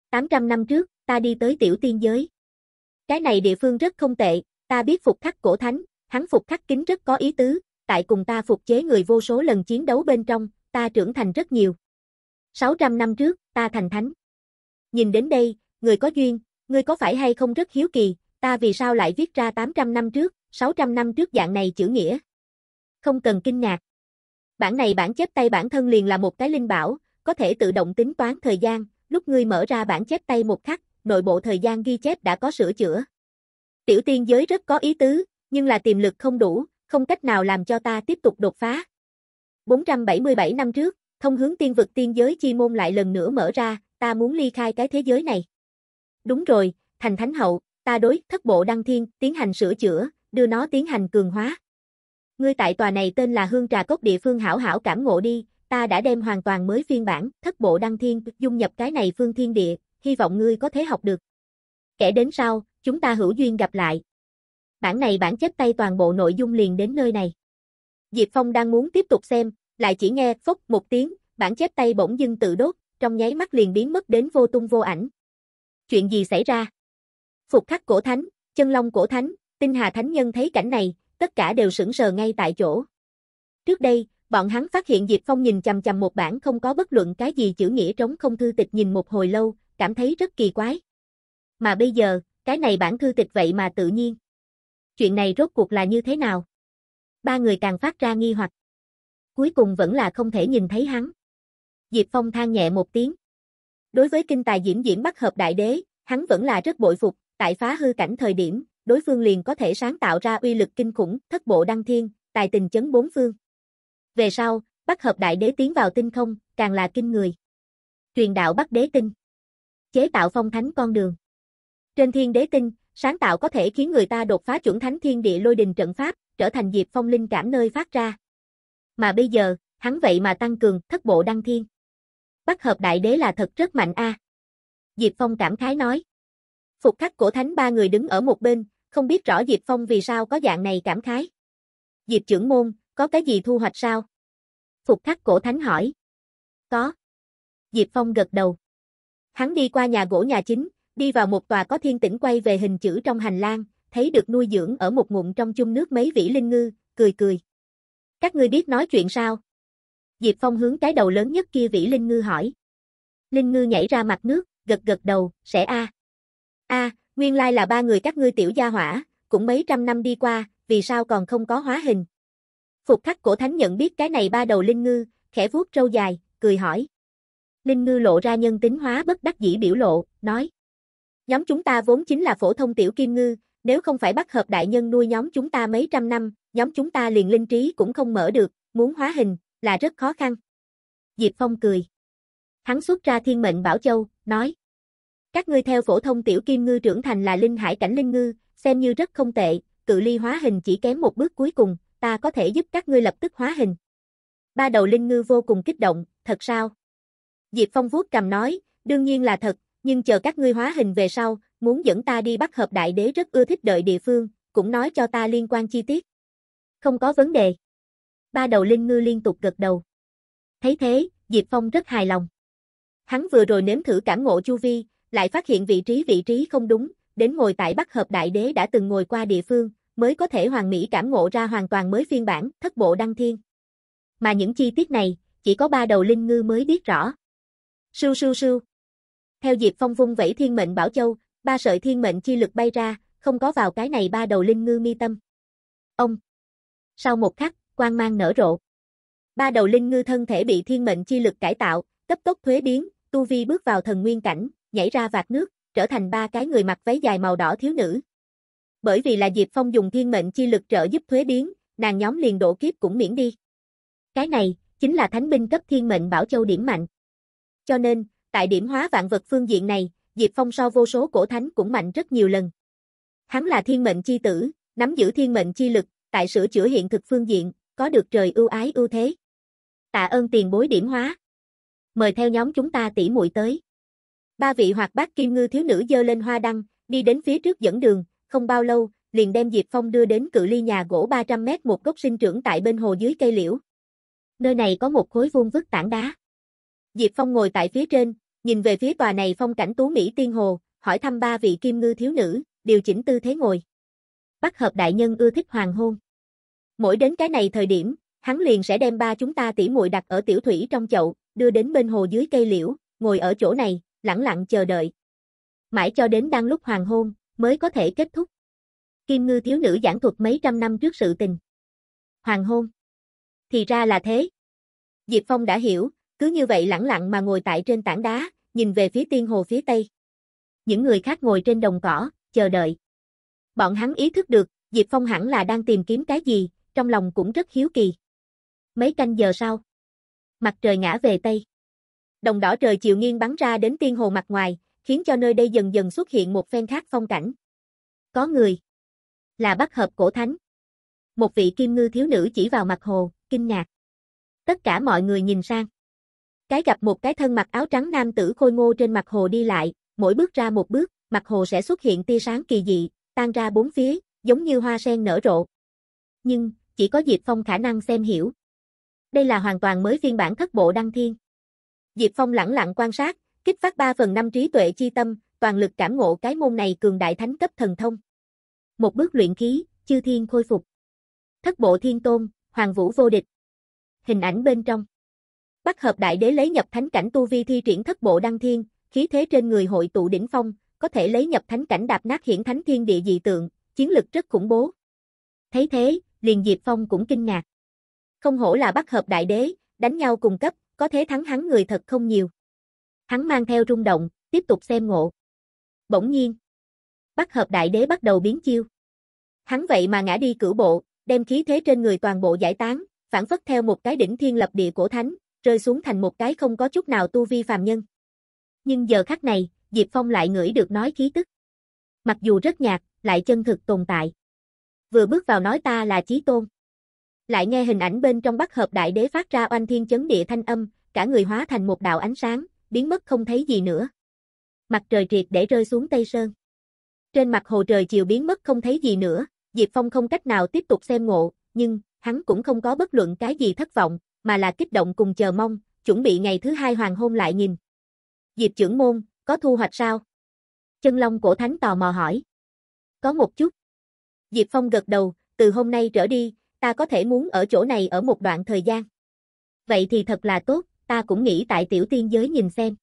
800 năm trước, ta đi tới tiểu tiên giới. Cái này địa phương rất không tệ, ta biết phục khắc cổ thánh, hắn phục khắc kính rất có ý tứ, tại cùng ta phục chế người vô số lần chiến đấu bên trong, ta trưởng thành rất nhiều. 600 năm trước, ta thành thánh. Nhìn đến đây, người có duyên, người có phải hay không rất hiếu kỳ, ta vì sao lại viết ra 800 năm trước, 600 năm trước dạng này chữ nghĩa không cần kinh ngạc. Bản này bản chép tay bản thân liền là một cái linh bảo, có thể tự động tính toán thời gian, lúc ngươi mở ra bản chép tay một khắc, nội bộ thời gian ghi chép đã có sửa chữa. Tiểu tiên giới rất có ý tứ, nhưng là tiềm lực không đủ, không cách nào làm cho ta tiếp tục đột phá. 477 năm trước, thông hướng tiên vực tiên giới chi môn lại lần nữa mở ra, ta muốn ly khai cái thế giới này. Đúng rồi, thành thánh hậu, ta đối thất bộ đăng thiên tiến hành sửa chữa, đưa nó tiến hành cường hóa. Ngươi tại tòa này tên là Hương Trà Cốc địa phương hảo hảo cảm ngộ đi, ta đã đem hoàn toàn mới phiên bản, thất bộ đăng thiên, dung nhập cái này phương thiên địa, hy vọng ngươi có thể học được. Kể đến sau, chúng ta hữu duyên gặp lại. Bản này bản chép tay toàn bộ nội dung liền đến nơi này. Diệp Phong đang muốn tiếp tục xem, lại chỉ nghe phốc một tiếng, bản chép tay bỗng dưng tự đốt, trong nháy mắt liền biến mất đến vô tung vô ảnh. Chuyện gì xảy ra? Phục khắc cổ thánh, chân long cổ thánh, tinh hà thánh nhân thấy cảnh này, tất cả đều sững sờ ngay tại chỗ. Trước đây, bọn hắn phát hiện Diệp Phong nhìn chằm chằm một bản không có bất luận cái gì chữ nghĩa trống không thư tịch nhìn một hồi lâu, cảm thấy rất kỳ quái. Mà bây giờ, cái này bản thư tịch vậy mà tự nhiên. Chuyện này rốt cuộc là như thế nào? Ba người càng phát ra nghi hoặc. Cuối cùng vẫn là không thể nhìn thấy hắn. Diệp Phong than nhẹ một tiếng. Đối với kinh tài diễm diễm bắt hợp đại đế, hắn vẫn là rất bội phục, tại phá hư cảnh thời điểm, đối phương liền có thể sáng tạo ra uy lực kinh khủng, thất bộ đăng thiên, tài tình chấn bốn phương. Về sau, Bắc Hợp Đại Đế tiến vào tinh không, càng là kinh người. Truyền đạo Bắc Đế Tinh Chế tạo phong thánh con đường Trên thiên đế tinh, sáng tạo có thể khiến người ta đột phá chuẩn thánh thiên địa lôi đình trận pháp, trở thành diệp phong linh cảm nơi phát ra. Mà bây giờ, hắn vậy mà tăng cường thất bộ đăng thiên. Bắc Hợp Đại Đế là thật rất mạnh a Diệp Phong cảm khái nói. Phục khắc cổ thánh ba người đứng ở một bên, không biết rõ Diệp Phong vì sao có dạng này cảm khái. Diệp trưởng môn, có cái gì thu hoạch sao? Phục thắc cổ thánh hỏi. Có. Diệp Phong gật đầu. Hắn đi qua nhà gỗ nhà chính, đi vào một tòa có thiên tĩnh quay về hình chữ trong hành lang, thấy được nuôi dưỡng ở một ngụm trong chung nước mấy vĩ linh ngư, cười cười. Các ngươi biết nói chuyện sao? Diệp Phong hướng cái đầu lớn nhất kia vĩ linh ngư hỏi. Linh ngư nhảy ra mặt nước, gật gật đầu, sẽ a. a, Nguyên lai là ba người các ngươi tiểu gia hỏa, cũng mấy trăm năm đi qua, vì sao còn không có hóa hình. Phục khắc cổ thánh nhận biết cái này ba đầu linh ngư, khẽ vuốt râu dài, cười hỏi. Linh ngư lộ ra nhân tính hóa bất đắc dĩ biểu lộ, nói. Nhóm chúng ta vốn chính là phổ thông tiểu kim ngư, nếu không phải bắt hợp đại nhân nuôi nhóm chúng ta mấy trăm năm, nhóm chúng ta liền linh trí cũng không mở được, muốn hóa hình, là rất khó khăn. Diệp Phong cười. Hắn xuất ra thiên mệnh Bảo Châu, nói. Các ngươi theo phổ thông tiểu kim ngư trưởng thành là linh hải cảnh linh ngư, xem như rất không tệ, cự ly hóa hình chỉ kém một bước cuối cùng, ta có thể giúp các ngươi lập tức hóa hình. Ba đầu linh ngư vô cùng kích động, thật sao? Diệp Phong vuốt cầm nói, đương nhiên là thật, nhưng chờ các ngươi hóa hình về sau, muốn dẫn ta đi bắt hợp đại đế rất ưa thích đợi địa phương, cũng nói cho ta liên quan chi tiết. Không có vấn đề. Ba đầu linh ngư liên tục gật đầu. Thấy thế, Diệp Phong rất hài lòng. Hắn vừa rồi nếm thử cảm ngộ chu vi, lại phát hiện vị trí vị trí không đúng, đến ngồi tại Bắc Hợp Đại Đế đã từng ngồi qua địa phương, mới có thể hoàn mỹ cảm ngộ ra hoàn toàn mới phiên bản thất bộ đăng thiên. Mà những chi tiết này, chỉ có ba đầu linh ngư mới biết rõ. Sưu sưu sưu. Theo Diệp Phong vung vẫy thiên mệnh Bảo Châu, ba sợi thiên mệnh chi lực bay ra, không có vào cái này ba đầu linh ngư mi tâm. Ông. Sau một khắc, quang mang nở rộ. Ba đầu linh ngư thân thể bị thiên mệnh chi lực cải tạo, cấp tốc thuế biến, tu vi bước vào thần nguyên cảnh, nhảy ra vạt nước, trở thành ba cái người mặc váy dài màu đỏ thiếu nữ. Bởi vì là Diệp Phong dùng thiên mệnh chi lực trợ giúp thuế biến, nàng nhóm liền độ kiếp cũng miễn đi. Cái này, chính là thánh binh cấp thiên mệnh bảo châu điểm mạnh. Cho nên, tại điểm hóa vạn vật phương diện này, Diệp Phong so vô số cổ thánh cũng mạnh rất nhiều lần. Hắn là thiên mệnh chi tử, nắm giữ thiên mệnh chi lực, tại sửa chữa hiện thực phương diện, có được trời ưu ái ưu thế. Tạ ơn tiền bối điểm hóa. Mời theo nhóm chúng ta tỉ muội tới. Ba vị hoạt bát kim ngư thiếu nữ dơ lên hoa đăng, đi đến phía trước dẫn đường, không bao lâu, liền đem Diệp Phong đưa đến cự ly nhà gỗ 300 mét một gốc sinh trưởng tại bên hồ dưới cây liễu. Nơi này có một khối vuông vứt tảng đá. Diệp Phong ngồi tại phía trên, nhìn về phía tòa này phong cảnh tú Mỹ tiên hồ, hỏi thăm ba vị kim ngư thiếu nữ, điều chỉnh tư thế ngồi. Bắt hợp đại nhân ưa thích hoàng hôn. Mỗi đến cái này thời điểm, hắn liền sẽ đem ba chúng ta tỉ muội đặt ở tiểu thủy trong chậu, đưa đến bên hồ dưới cây liễu, ngồi ở chỗ này, lặng lặng chờ đợi. Mãi cho đến đang lúc hoàng hôn, mới có thể kết thúc. Kim ngư thiếu nữ giảng thuật mấy trăm năm trước sự tình. Hoàng hôn. Thì ra là thế. Diệp Phong đã hiểu, cứ như vậy lặng lặng mà ngồi tại trên tảng đá, nhìn về phía tiên hồ phía tây. Những người khác ngồi trên đồng cỏ, chờ đợi. Bọn hắn ý thức được, Diệp Phong hẳn là đang tìm kiếm cái gì, trong lòng cũng rất hiếu kỳ. Mấy canh giờ sau, mặt trời ngã về tây đồng đỏ trời chiều nghiêng bắn ra đến tiên hồ mặt ngoài, khiến cho nơi đây dần dần xuất hiện một phen khác phong cảnh. Có người. Là bắt hợp cổ thánh. Một vị kim ngư thiếu nữ chỉ vào mặt hồ, kinh ngạc. Tất cả mọi người nhìn sang. Cái gặp một cái thân mặc áo trắng nam tử khôi ngô trên mặt hồ đi lại, mỗi bước ra một bước, mặt hồ sẽ xuất hiện tia sáng kỳ dị, tan ra bốn phía, giống như hoa sen nở rộ. Nhưng, chỉ có Diệp Phong khả năng xem hiểu. Đây là hoàn toàn mới phiên bản thất bộ đăng thiên. Diệp Phong lẳng lặng quan sát, kích phát 3 phần 5 trí tuệ chi tâm, toàn lực cảm ngộ cái môn này cường đại thánh cấp thần thông. Một bước luyện khí, chư thiên khôi phục. Thất bộ thiên tôn, hoàng vũ vô địch. Hình ảnh bên trong. Bắc hợp đại đế lấy nhập thánh cảnh tu vi thi triển thất bộ đăng thiên, khí thế trên người hội tụ đỉnh phong, có thể lấy nhập thánh cảnh đạp nát hiển thánh thiên địa dị tượng, chiến lực rất khủng bố. Thấy thế, liền Diệp Phong cũng kinh ngạc. Không hổ là Bắc hợp đại đế, đánh nhau cùng cấp, có thế thắng hắn người thật không nhiều. Hắn mang theo rung động, tiếp tục xem ngộ. Bỗng nhiên, Bắc Hợp Đại Đế bắt đầu biến chiêu. Hắn vậy mà ngã đi cửu bộ, đem khí thế trên người toàn bộ giải tán, phản phất theo một cái đỉnh thiên lập địa cổ thánh, rơi xuống thành một cái không có chút nào tu vi phàm nhân. Nhưng giờ khắc này, Diệp Phong lại ngửi được nói khí tức. Mặc dù rất nhạt, lại chân thực tồn tại. Vừa bước vào nói ta là Chí Tôn lại nghe hình ảnh bên trong Bắc Hợp Đại Đế phát ra oanh thiên chấn địa thanh âm, cả người hóa thành một đạo ánh sáng, biến mất không thấy gì nữa. Mặt trời triệt để rơi xuống Tây Sơn. Trên mặt hồ trời chiều biến mất không thấy gì nữa, Diệp Phong không cách nào tiếp tục xem ngộ, nhưng hắn cũng không có bất luận cái gì thất vọng, mà là kích động cùng chờ mong, chuẩn bị ngày thứ hai hoàng hôn lại nhìn. Diệp trưởng môn, có thu hoạch sao? Chân Long cổ thánh tò mò hỏi. Có một chút. Diệp Phong gật đầu, từ hôm nay trở đi, ta có thể muốn ở chỗ này ở một đoạn thời gian. Vậy thì thật là tốt, ta cũng nghĩ tại tiểu tiên giới nhìn xem.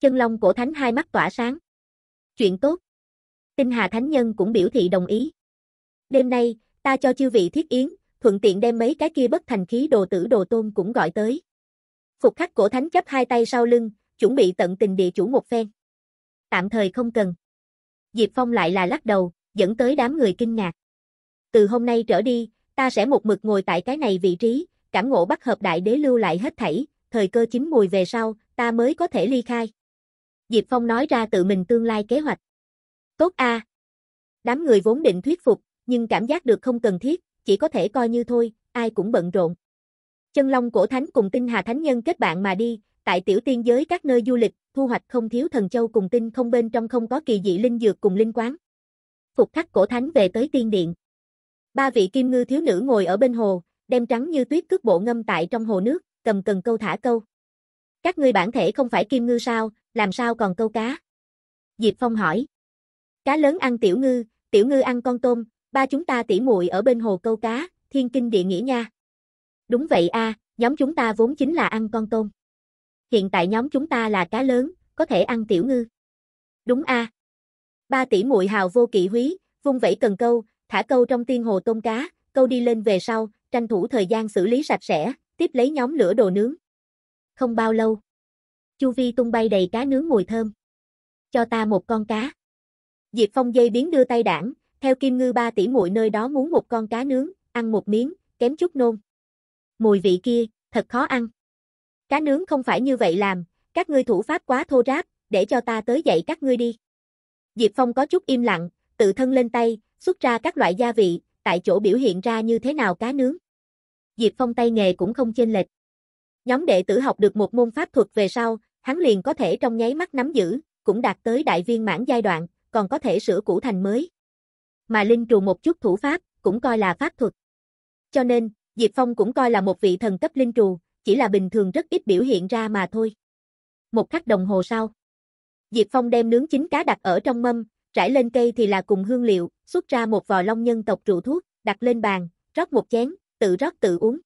Chân Long cổ thánh hai mắt tỏa sáng. Chuyện tốt. Tinh Hà Thánh Nhân cũng biểu thị đồng ý. Đêm nay, ta cho chư vị thiết yến, thuận tiện đem mấy cái kia bất thành khí đồ tử đồ tôn cũng gọi tới. Phục khắc cổ thánh chấp hai tay sau lưng, chuẩn bị tận tình địa chủ một phen. Tạm thời không cần. Diệp Phong lại là lắc đầu, dẫn tới đám người kinh ngạc. Từ hôm nay trở đi, Ta sẽ một mực ngồi tại cái này vị trí, cảm ngộ bắt hợp đại đế lưu lại hết thảy, thời cơ chín mùi về sau, ta mới có thể ly khai. Diệp Phong nói ra tự mình tương lai kế hoạch. Tốt a. Đám người vốn định thuyết phục, nhưng cảm giác được không cần thiết, chỉ có thể coi như thôi, ai cũng bận rộn. Chân Long Cổ Thánh cùng Tinh Hà Thánh Nhân kết bạn mà đi, tại tiểu tiên giới các nơi du lịch, thu hoạch không thiếu thần châu cùng tinh không bên trong không có kỳ dị linh dược cùng linh quán. Phục Thác Cổ Thánh về tới tiên điện. Ba vị kim ngư thiếu nữ ngồi ở bên hồ, đem trắng như tuyết cước bộ ngâm tại trong hồ nước, cầm cần câu thả câu. Các ngươi bản thể không phải kim ngư sao, làm sao còn câu cá? Diệp Phong hỏi. Cá lớn ăn tiểu ngư, tiểu ngư ăn con tôm, ba chúng ta tỉ muội ở bên hồ câu cá, thiên kinh địa nghĩa nha. Đúng vậy a, nhóm chúng ta vốn chính là ăn con tôm. Hiện tại nhóm chúng ta là cá lớn, có thể ăn tiểu ngư. Đúng a. Ba tỉ muội hào vô kỵ húy, vung vẫy cần câu, thả câu trong tiên hồ tôm cá, câu đi lên về sau, tranh thủ thời gian xử lý sạch sẽ, tiếp lấy nhóm lửa đồ nướng. Không bao lâu, chu vi tung bay đầy cá nướng mùi thơm. Cho ta một con cá. Diệp Phong dây biến đưa tay đảng, theo Kim Ngư ba tỷ muội nơi đó muốn một con cá nướng, ăn một miếng, kém chút nôn. Mùi vị kia, thật khó ăn. Cá nướng không phải như vậy làm, các ngươi thủ pháp quá thô ráp, để cho ta tới dạy các ngươi đi. Diệp Phong có chút im lặng, tự thân lên tay, xuất ra các loại gia vị, tại chỗ biểu hiện ra như thế nào cá nướng. Diệp Phong tay nghề cũng không chênh lệch. Nhóm đệ tử học được một môn pháp thuật về sau, hắn liền có thể trong nháy mắt nắm giữ, cũng đạt tới đại viên mãn giai đoạn, còn có thể sửa cũ thành mới. Mà linh trù một chút thủ pháp, cũng coi là pháp thuật. Cho nên, Diệp Phong cũng coi là một vị thần cấp linh trù, chỉ là bình thường rất ít biểu hiện ra mà thôi. Một khắc đồng hồ sau, Diệp Phong đem nướng chín cá đặt ở trong mâm, trải lên cây thì là cùng hương liệu, xuất ra một vò long nhân tộc rượu thuốc, đặt lên bàn, rót một chén, tự rót tự uống.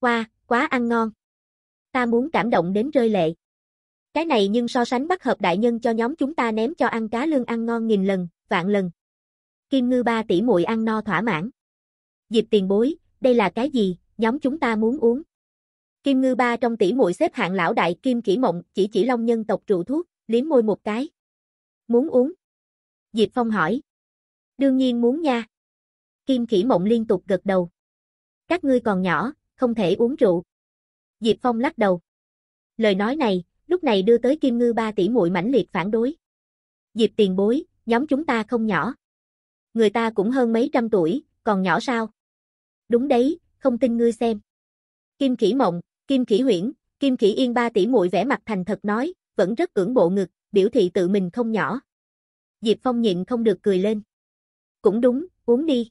Qua, quá ăn ngon. Ta muốn cảm động đến rơi lệ. Cái này nhưng so sánh bắt hợp đại nhân cho nhóm chúng ta ném cho ăn cá lương ăn ngon nghìn lần, vạn lần. Kim ngư ba tỷ muội ăn no thỏa mãn. Diệp tiền bối, đây là cái gì, nhóm chúng ta muốn uống. Kim ngư ba trong tỷ muội xếp hạng lão đại Kim kỷ mộng, chỉ chỉ long nhân tộc rượu thuốc, liếm môi một cái. Muốn uống. Diệp Phong hỏi, Đương nhiên muốn nha. Kim khỉ mộng liên tục gật đầu. Các ngươi còn nhỏ, không thể uống rượu. Diệp Phong lắc đầu. Lời nói này, lúc này đưa tới Kim Ngư ba tỷ muội mãnh liệt phản đối. Diệp tiền bối, nhóm chúng ta không nhỏ. Người ta cũng hơn mấy trăm tuổi, còn nhỏ sao? Đúng đấy, không tin ngươi xem. Kim khỉ mộng, kim khỉ huyễn, kim khỉ yên ba tỷ muội vẽ mặt thành thật nói, vẫn rất ưỡng bộ ngực, biểu thị tự mình không nhỏ. Diệp Phong nhịn không được cười lên. Cũng đúng, uống đi.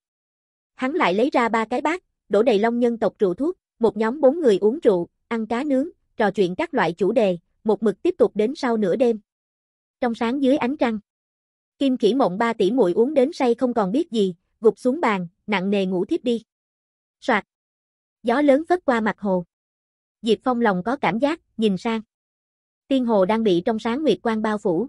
Hắn lại lấy ra ba cái bát, đổ đầy long nhân tộc rượu thuốc, một nhóm bốn người uống rượu, ăn cá nướng, trò chuyện các loại chủ đề, một mực tiếp tục đến sau nửa đêm. Trong sáng dưới ánh trăng, Kim Chỉ Mộng ba tỷ muội uống đến say không còn biết gì, gục xuống bàn, nặng nề ngủ thiếp đi. Soạt. Gió lớn phất qua mặt hồ. Diệp Phong lòng có cảm giác, nhìn sang. Tiên hồ đang bị trong sáng nguyệt quang bao phủ.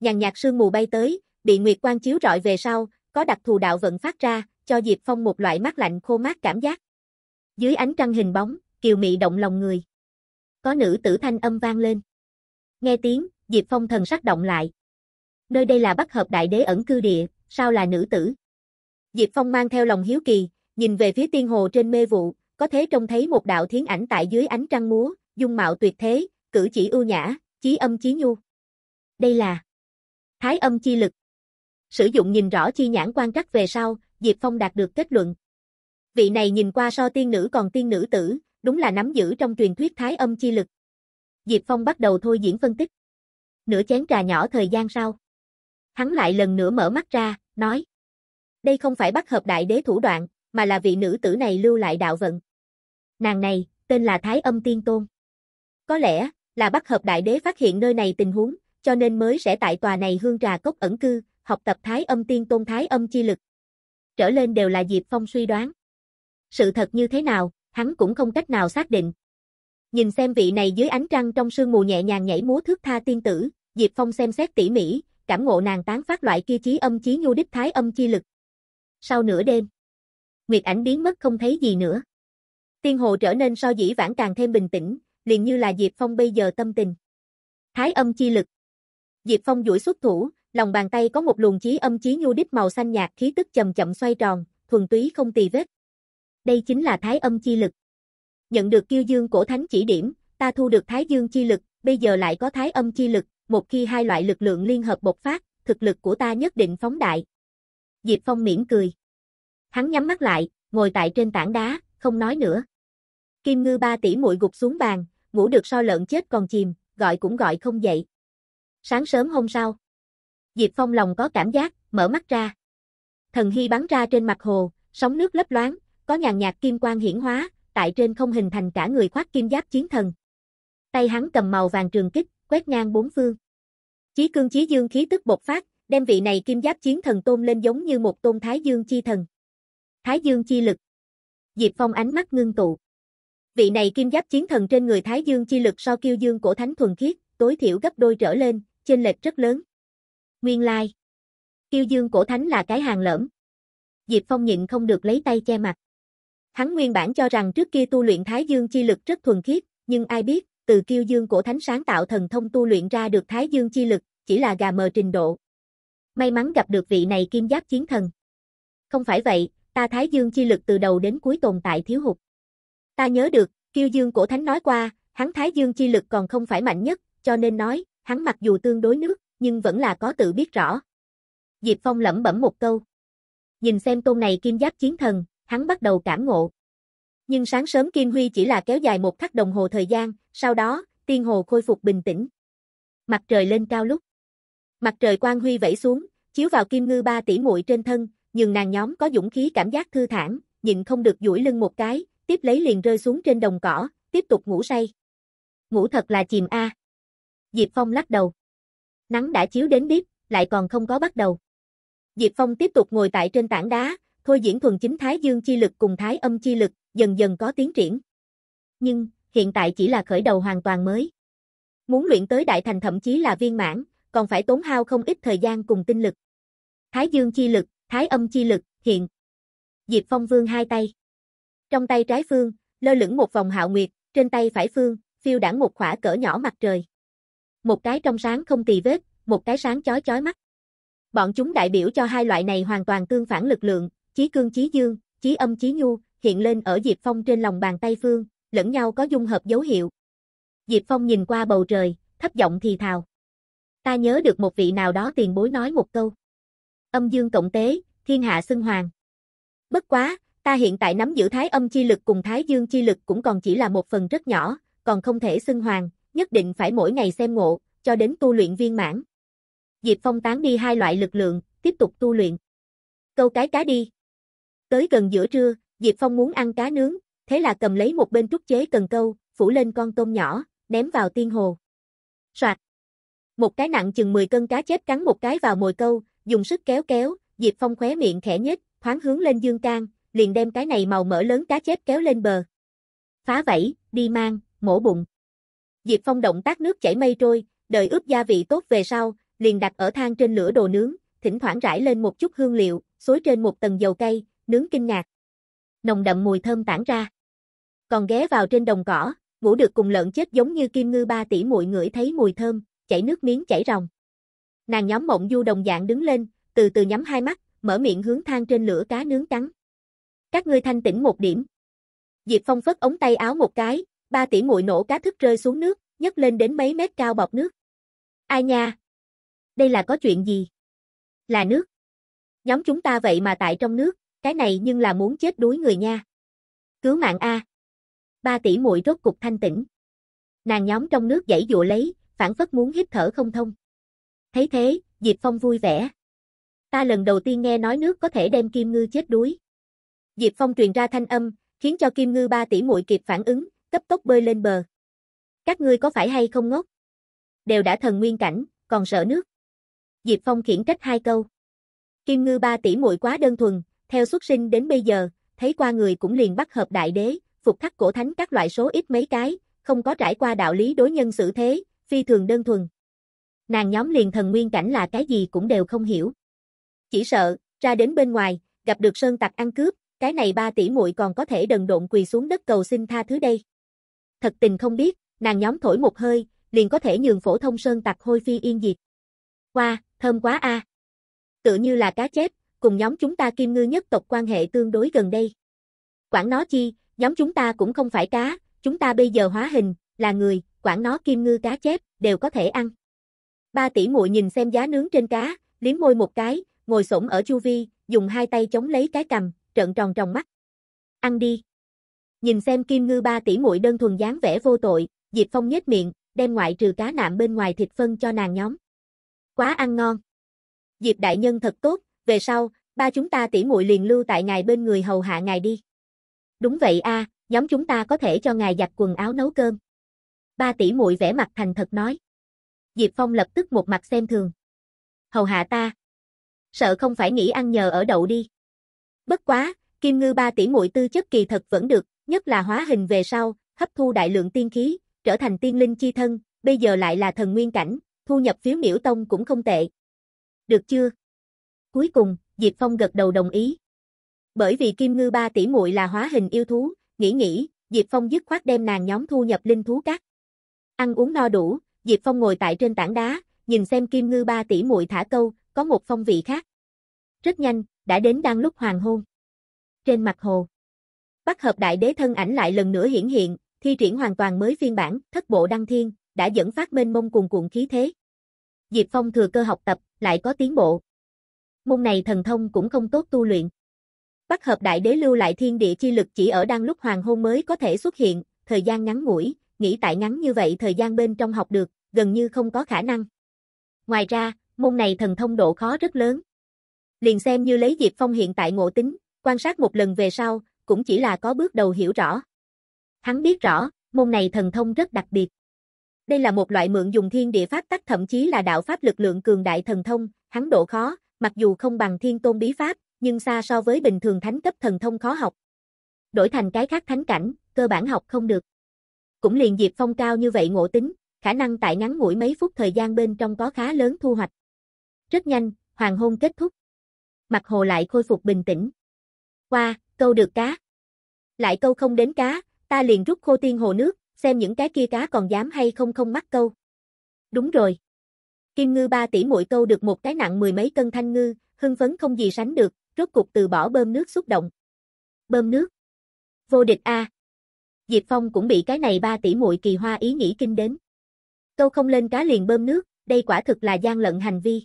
Nhàn nhạt sương mù bay tới, bị nguyệt quang chiếu rọi về sau, có đặc thù đạo vận phát ra, cho Diệp Phong một loại mát lạnh khô mát cảm giác. Dưới ánh trăng hình bóng, kiều mị động lòng người. Có nữ tử thanh âm vang lên. Nghe tiếng, Diệp Phong thần sắc động lại. Nơi đây là Bắc Hợp Đại Đế ẩn cư địa, sao là nữ tử? Diệp Phong mang theo lòng hiếu kỳ, nhìn về phía tiên hồ trên mê vụ, có thể trông thấy một đạo thiến ảnh tại dưới ánh trăng múa, dung mạo tuyệt thế, cử chỉ ưu nhã, chí âm chí nhu. Đây là Thái âm chi lực, Sử dụng nhìn rõ chi nhãn quan trắc về sau, Diệp Phong đạt được kết luận. Vị này nhìn qua so tiên nữ còn tiên nữ tử, đúng là nắm giữ trong truyền thuyết thái âm chi lực. Diệp Phong bắt đầu thôi diễn phân tích. Nửa chén trà nhỏ thời gian sau. Hắn lại lần nữa mở mắt ra, nói. Đây không phải bắt hợp đại đế thủ đoạn, mà là vị nữ tử này lưu lại đạo vận. Nàng này, tên là Thái âm tiên tôn. Có lẽ, là bắt hợp đại đế phát hiện nơi này tình huống, cho nên mới sẽ tại tòa này hương trà cốc ẩn cư, học tập thái âm tiên tôn thái âm chi lực. Trở lên đều là Diệp Phong suy đoán. Sự thật như thế nào, hắn cũng không cách nào xác định. Nhìn xem vị này dưới ánh trăng trong sương mù nhẹ nhàng nhảy múa thước tha tiên tử, Diệp Phong xem xét tỉ mỉ, cảm ngộ nàng tán phát loại kia chí âm chí nhu đích thái âm chi lực. Sau nửa đêm, Nguyệt ảnh biến mất không thấy gì nữa. Tiên hồ trở nên so dĩ vãng càng thêm bình tĩnh, liền như là Diệp Phong bây giờ tâm tình. Thái âm chi lực. Diệp Phong duỗi xuất thủ, lòng bàn tay có một luồng chí âm chí nhu đích màu xanh nhạt khí tức chậm chậm xoay tròn, thuần túy không tì vết. Đây chính là thái âm chi lực. Nhận được kiêu dương cổ thánh chỉ điểm, ta thu được thái dương chi lực, bây giờ lại có thái âm chi lực, một khi hai loại lực lượng liên hợp bộc phát, thực lực của ta nhất định phóng đại. Diệp Phong miễn cười. Hắn nhắm mắt lại, ngồi tại trên tảng đá, không nói nữa. Kim ngư ba tỷ muội gục xuống bàn, ngủ được so lợn chết còn chìm, gọi cũng gọi không dậy. Sáng sớm hôm sau. Diệp Phong lòng có cảm giác, mở mắt ra. Thần hy bắn ra trên mặt hồ, sóng nước lấp loáng, có nhàn nhạt kim quang hiển hóa, tại trên không hình thành cả người khoác kim giáp chiến thần. Tay hắn cầm màu vàng trường kích, quét ngang bốn phương. Chí cương chí dương khí tức bộc phát, đem vị này kim giáp chiến thần tôn lên giống như một tôn thái dương chi thần. Thái dương chi lực. Diệp Phong ánh mắt ngưng tụ. Vị này kim giáp chiến thần trên người thái dương chi lực so kiêu dương cổ thánh thuần khiết, tối thiểu gấp đôi trở lên, chênh lệch rất lớn. Nguyên lai. Like. Kiêu dương cổ thánh là cái hàng lỡm. Diệp Phong nhịn không được lấy tay che mặt. Hắn nguyên bản cho rằng trước kia tu luyện thái dương chi lực rất thuần khiết, nhưng ai biết, từ kiêu dương cổ thánh sáng tạo thần thông tu luyện ra được thái dương chi lực, chỉ là gà mờ trình độ. May mắn gặp được vị này kim giáp chiến thần. Không phải vậy, ta thái dương chi lực từ đầu đến cuối tồn tại thiếu hụt. Ta nhớ được, kiêu dương cổ thánh nói qua, hắn thái dương chi lực còn không phải mạnh nhất, cho nên nói, hắn mặc dù tương đối nước, nhưng vẫn là có tự biết rõ. Diệp Phong lẩm bẩm một câu. Nhìn xem tôn này kim giáp chiến thần, hắn bắt đầu cảm ngộ. Nhưng sáng sớm Kim Huy chỉ là kéo dài một khắc đồng hồ thời gian, sau đó, tiên hồ khôi phục bình tĩnh. Mặt trời lên cao lúc. Mặt trời quang huy vẫy xuống, chiếu vào kim ngư ba tỷ muội trên thân, nhưng nàng nhóm có dũng khí cảm giác thư thản, nhịn không được duỗi lưng một cái, tiếp lấy liền rơi xuống trên đồng cỏ, tiếp tục ngủ say. Ngủ thật là chìm a. Diệp Phong lắc đầu. Nắng đã chiếu đến bếp, lại còn không có bắt đầu. Diệp Phong tiếp tục ngồi tại trên tảng đá, thôi diễn thuần chính Thái Dương chi lực cùng Thái âm chi lực, dần dần có tiến triển. Nhưng, hiện tại chỉ là khởi đầu hoàn toàn mới. Muốn luyện tới đại thành thậm chí là viên mãn, còn phải tốn hao không ít thời gian cùng tinh lực. Thái Dương chi lực, Thái âm chi lực, hiện. Diệp Phong vương hai tay. Trong tay trái phương, lơ lửng một vòng hạo nguyệt, trên tay phải phương, phiêu đảng một khỏa cỡ nhỏ mặt trời một cái trong sáng không tì vết, một cái sáng chói chói mắt. Bọn chúng đại biểu cho hai loại này hoàn toàn tương phản lực lượng, chí cương chí dương, chí âm chí nhu, hiện lên ở Diệp Phong trên lòng bàn tay Phương, lẫn nhau có dung hợp dấu hiệu. Diệp Phong nhìn qua bầu trời, thấp giọng thì thào. Ta nhớ được một vị nào đó tiền bối nói một câu. Âm dương cộng tế, thiên hạ xưng hoàng. Bất quá, ta hiện tại nắm giữ thái âm chi lực cùng thái dương chi lực cũng còn chỉ là một phần rất nhỏ, còn không thể xưng hoàng, nhất định phải mỗi ngày xem ngộ, cho đến tu luyện viên mãn. Diệp Phong tán đi hai loại lực lượng, tiếp tục tu luyện. Câu cái cá đi. Tới gần giữa trưa, Diệp Phong muốn ăn cá nướng, thế là cầm lấy một bên trúc chế cần câu, phủ lên con tôm nhỏ, ném vào tiên hồ. Soạt. Một cái nặng chừng 10 cân cá chép cắn một cái vào mồi câu, dùng sức kéo kéo, Diệp Phong khóe miệng khẽ nhếch, thoáng hướng lên dương can, liền đem cái này màu mỡ lớn cá chép kéo lên bờ. Phá vẫy, đi mang, mổ bụng. Diệp Phong động tác nước chảy mây trôi, đợi ướp gia vị tốt về sau, liền đặt ở than trên lửa đồ nướng, thỉnh thoảng rải lên một chút hương liệu, xối trên một tầng dầu cây, nướng kinh ngạc. Nồng đậm mùi thơm tản ra. Còn ghé vào trên đồng cỏ, ngủ được cùng lợn chết giống như kim ngư ba tỷ muội ngửi thấy mùi thơm, chảy nước miếng chảy ròng. Nàng nhóm mộng du đồng dạng đứng lên, từ từ nhắm hai mắt, mở miệng hướng than trên lửa cá nướng trắng. Các ngươi thanh tĩnh một điểm. Diệp Phong phất ống tay áo một cái, ba tỷ muội nổ cá thức rơi xuống nước, nhấc lên đến mấy mét cao bọc nước. Ai nha? Đây là có chuyện gì? Là nước. Nhóm chúng ta vậy mà tại trong nước, cái này nhưng là muốn chết đuối người nha. Cứu mạng a. Ba tỷ muội rốt cục thanh tỉnh. Nàng nhóm trong nước dãy dụa lấy, phản phất muốn hít thở không thông. Thấy thế, Diệp Phong vui vẻ. Ta lần đầu tiên nghe nói nước có thể đem kim ngư chết đuối. Diệp Phong truyền ra thanh âm, khiến cho kim ngư ba tỷ muội kịp phản ứng, cấp tốc bơi lên bờ. Các ngươi có phải hay không ngốc? Đều đã thần nguyên cảnh, còn sợ nước. Diệp Phong khiển trách hai câu. Kim ngư ba tỷ muội quá đơn thuần, theo xuất sinh đến bây giờ, thấy qua người cũng liền bắt hợp đại đế, phục khắc cổ thánh các loại số ít mấy cái, không có trải qua đạo lý đối nhân xử thế, phi thường đơn thuần. Nàng nhóm liền thần nguyên cảnh là cái gì cũng đều không hiểu. Chỉ sợ, ra đến bên ngoài, gặp được sơn tặc ăn cướp, cái này ba tỷ muội còn có thể đần độn quỳ xuống đất cầu xin tha thứ đây thật tình không biết, nàng nhóm thổi một hơi, liền có thể nhường phổ thông sơn tặc hôi phi yên diệt. Qua, thơm quá a. Tự như là cá chép, cùng nhóm chúng ta kim ngư nhất tộc quan hệ tương đối gần đây. Quản nó chi, nhóm chúng ta cũng không phải cá, chúng ta bây giờ hóa hình, là người, quản nó kim ngư cá chép, đều có thể ăn. Ba tỷ muội nhìn xem giá nướng trên cá, liếm môi một cái, ngồi xổm ở chu vi, dùng hai tay chống lấy cái cầm, trợn tròn trong mắt. Ăn đi. Nhìn xem kim ngư ba tỷ muội đơn thuần dáng vẻ vô tội, Diệp Phong nhếch miệng, đem ngoại trừ cá nạm bên ngoài thịt phân cho nàng nhóm. Quá ăn ngon. Diệp đại nhân thật tốt, về sau, ba chúng ta tỷ muội liền lưu tại ngài bên người hầu hạ ngài đi. Đúng vậy a, nhóm chúng ta có thể cho ngài giặt quần áo nấu cơm. Ba tỷ muội vẻ mặt thành thật nói. Diệp Phong lập tức một mặt xem thường. Hầu hạ ta. Sợ không phải nghĩ ăn nhờ ở đậu đi. Bất quá, Kim Ngư ba tỷ muội tư chất kỳ thật vẫn được, nhất là hóa hình về sau, hấp thu đại lượng tiên khí, trở thành tiên linh chi thân, bây giờ lại là thần nguyên cảnh, thu nhập phiếu miễu tông cũng không tệ. Được chưa? Cuối cùng, Diệp Phong gật đầu đồng ý. Bởi vì Kim Ngư ba tỷ muội là hóa hình yêu thú, nghĩ nghĩ, Diệp Phong dứt khoát đem nàng nhóm thu nhập linh thú các. Ăn uống no đủ, Diệp Phong ngồi tại trên tảng đá, nhìn xem Kim Ngư ba tỷ muội thả câu, có một phong vị khác. Rất nhanh, đã đến đang lúc hoàng hôn. Trên mặt hồ Bắc hợp đại đế thân ảnh lại lần nữa hiển hiện, thi triển hoàn toàn mới phiên bản, thất bộ đăng thiên, đã dẫn phát mênh mông cuồn cuộn khí thế. Diệp Phong thừa cơ học tập, lại có tiến bộ. Môn này thần thông cũng không tốt tu luyện. Bắc hợp đại đế lưu lại thiên địa chi lực chỉ ở đang lúc hoàng hôn mới có thể xuất hiện, thời gian ngắn ngủi, nghĩ tại ngắn như vậy thời gian bên trong học được, gần như không có khả năng. Ngoài ra, môn này thần thông độ khó rất lớn. Liền xem như lấy Diệp Phong hiện tại ngộ tính, quan sát một lần về sau, cũng chỉ là có bước đầu hiểu rõ. Hắn biết rõ, môn này thần thông rất đặc biệt. Đây là một loại mượn dùng thiên địa pháp tắc thậm chí là đạo pháp lực lượng cường đại thần thông, hắn độ khó, mặc dù không bằng thiên tôn bí pháp, nhưng xa so với bình thường thánh cấp thần thông khó học. Đổi thành cái khác thánh cảnh, cơ bản học không được. Cũng liền Diệp Phong cao như vậy ngộ tính, khả năng tại ngắn ngủi mấy phút thời gian bên trong có khá lớn thu hoạch. Rất nhanh, hoàng hôn kết thúc. Mặt hồ lại khôi phục bình tĩnh. Qua, câu được cá. Lại câu không đến cá, ta liền rút khô tiên hồ nước, xem những cái kia cá còn dám hay không không mắc câu. Đúng rồi. Kim ngư ba tỷ muội câu được một cái nặng mười mấy cân thanh ngư, hưng phấn không gì sánh được, rốt cục từ bỏ bơm nước xúc động. Bơm nước. Vô địch a. Diệp Phong cũng bị cái này ba tỷ muội kỳ hoa ý nghĩ kinh đến. Câu không lên cá liền bơm nước, đây quả thực là gian lận hành vi.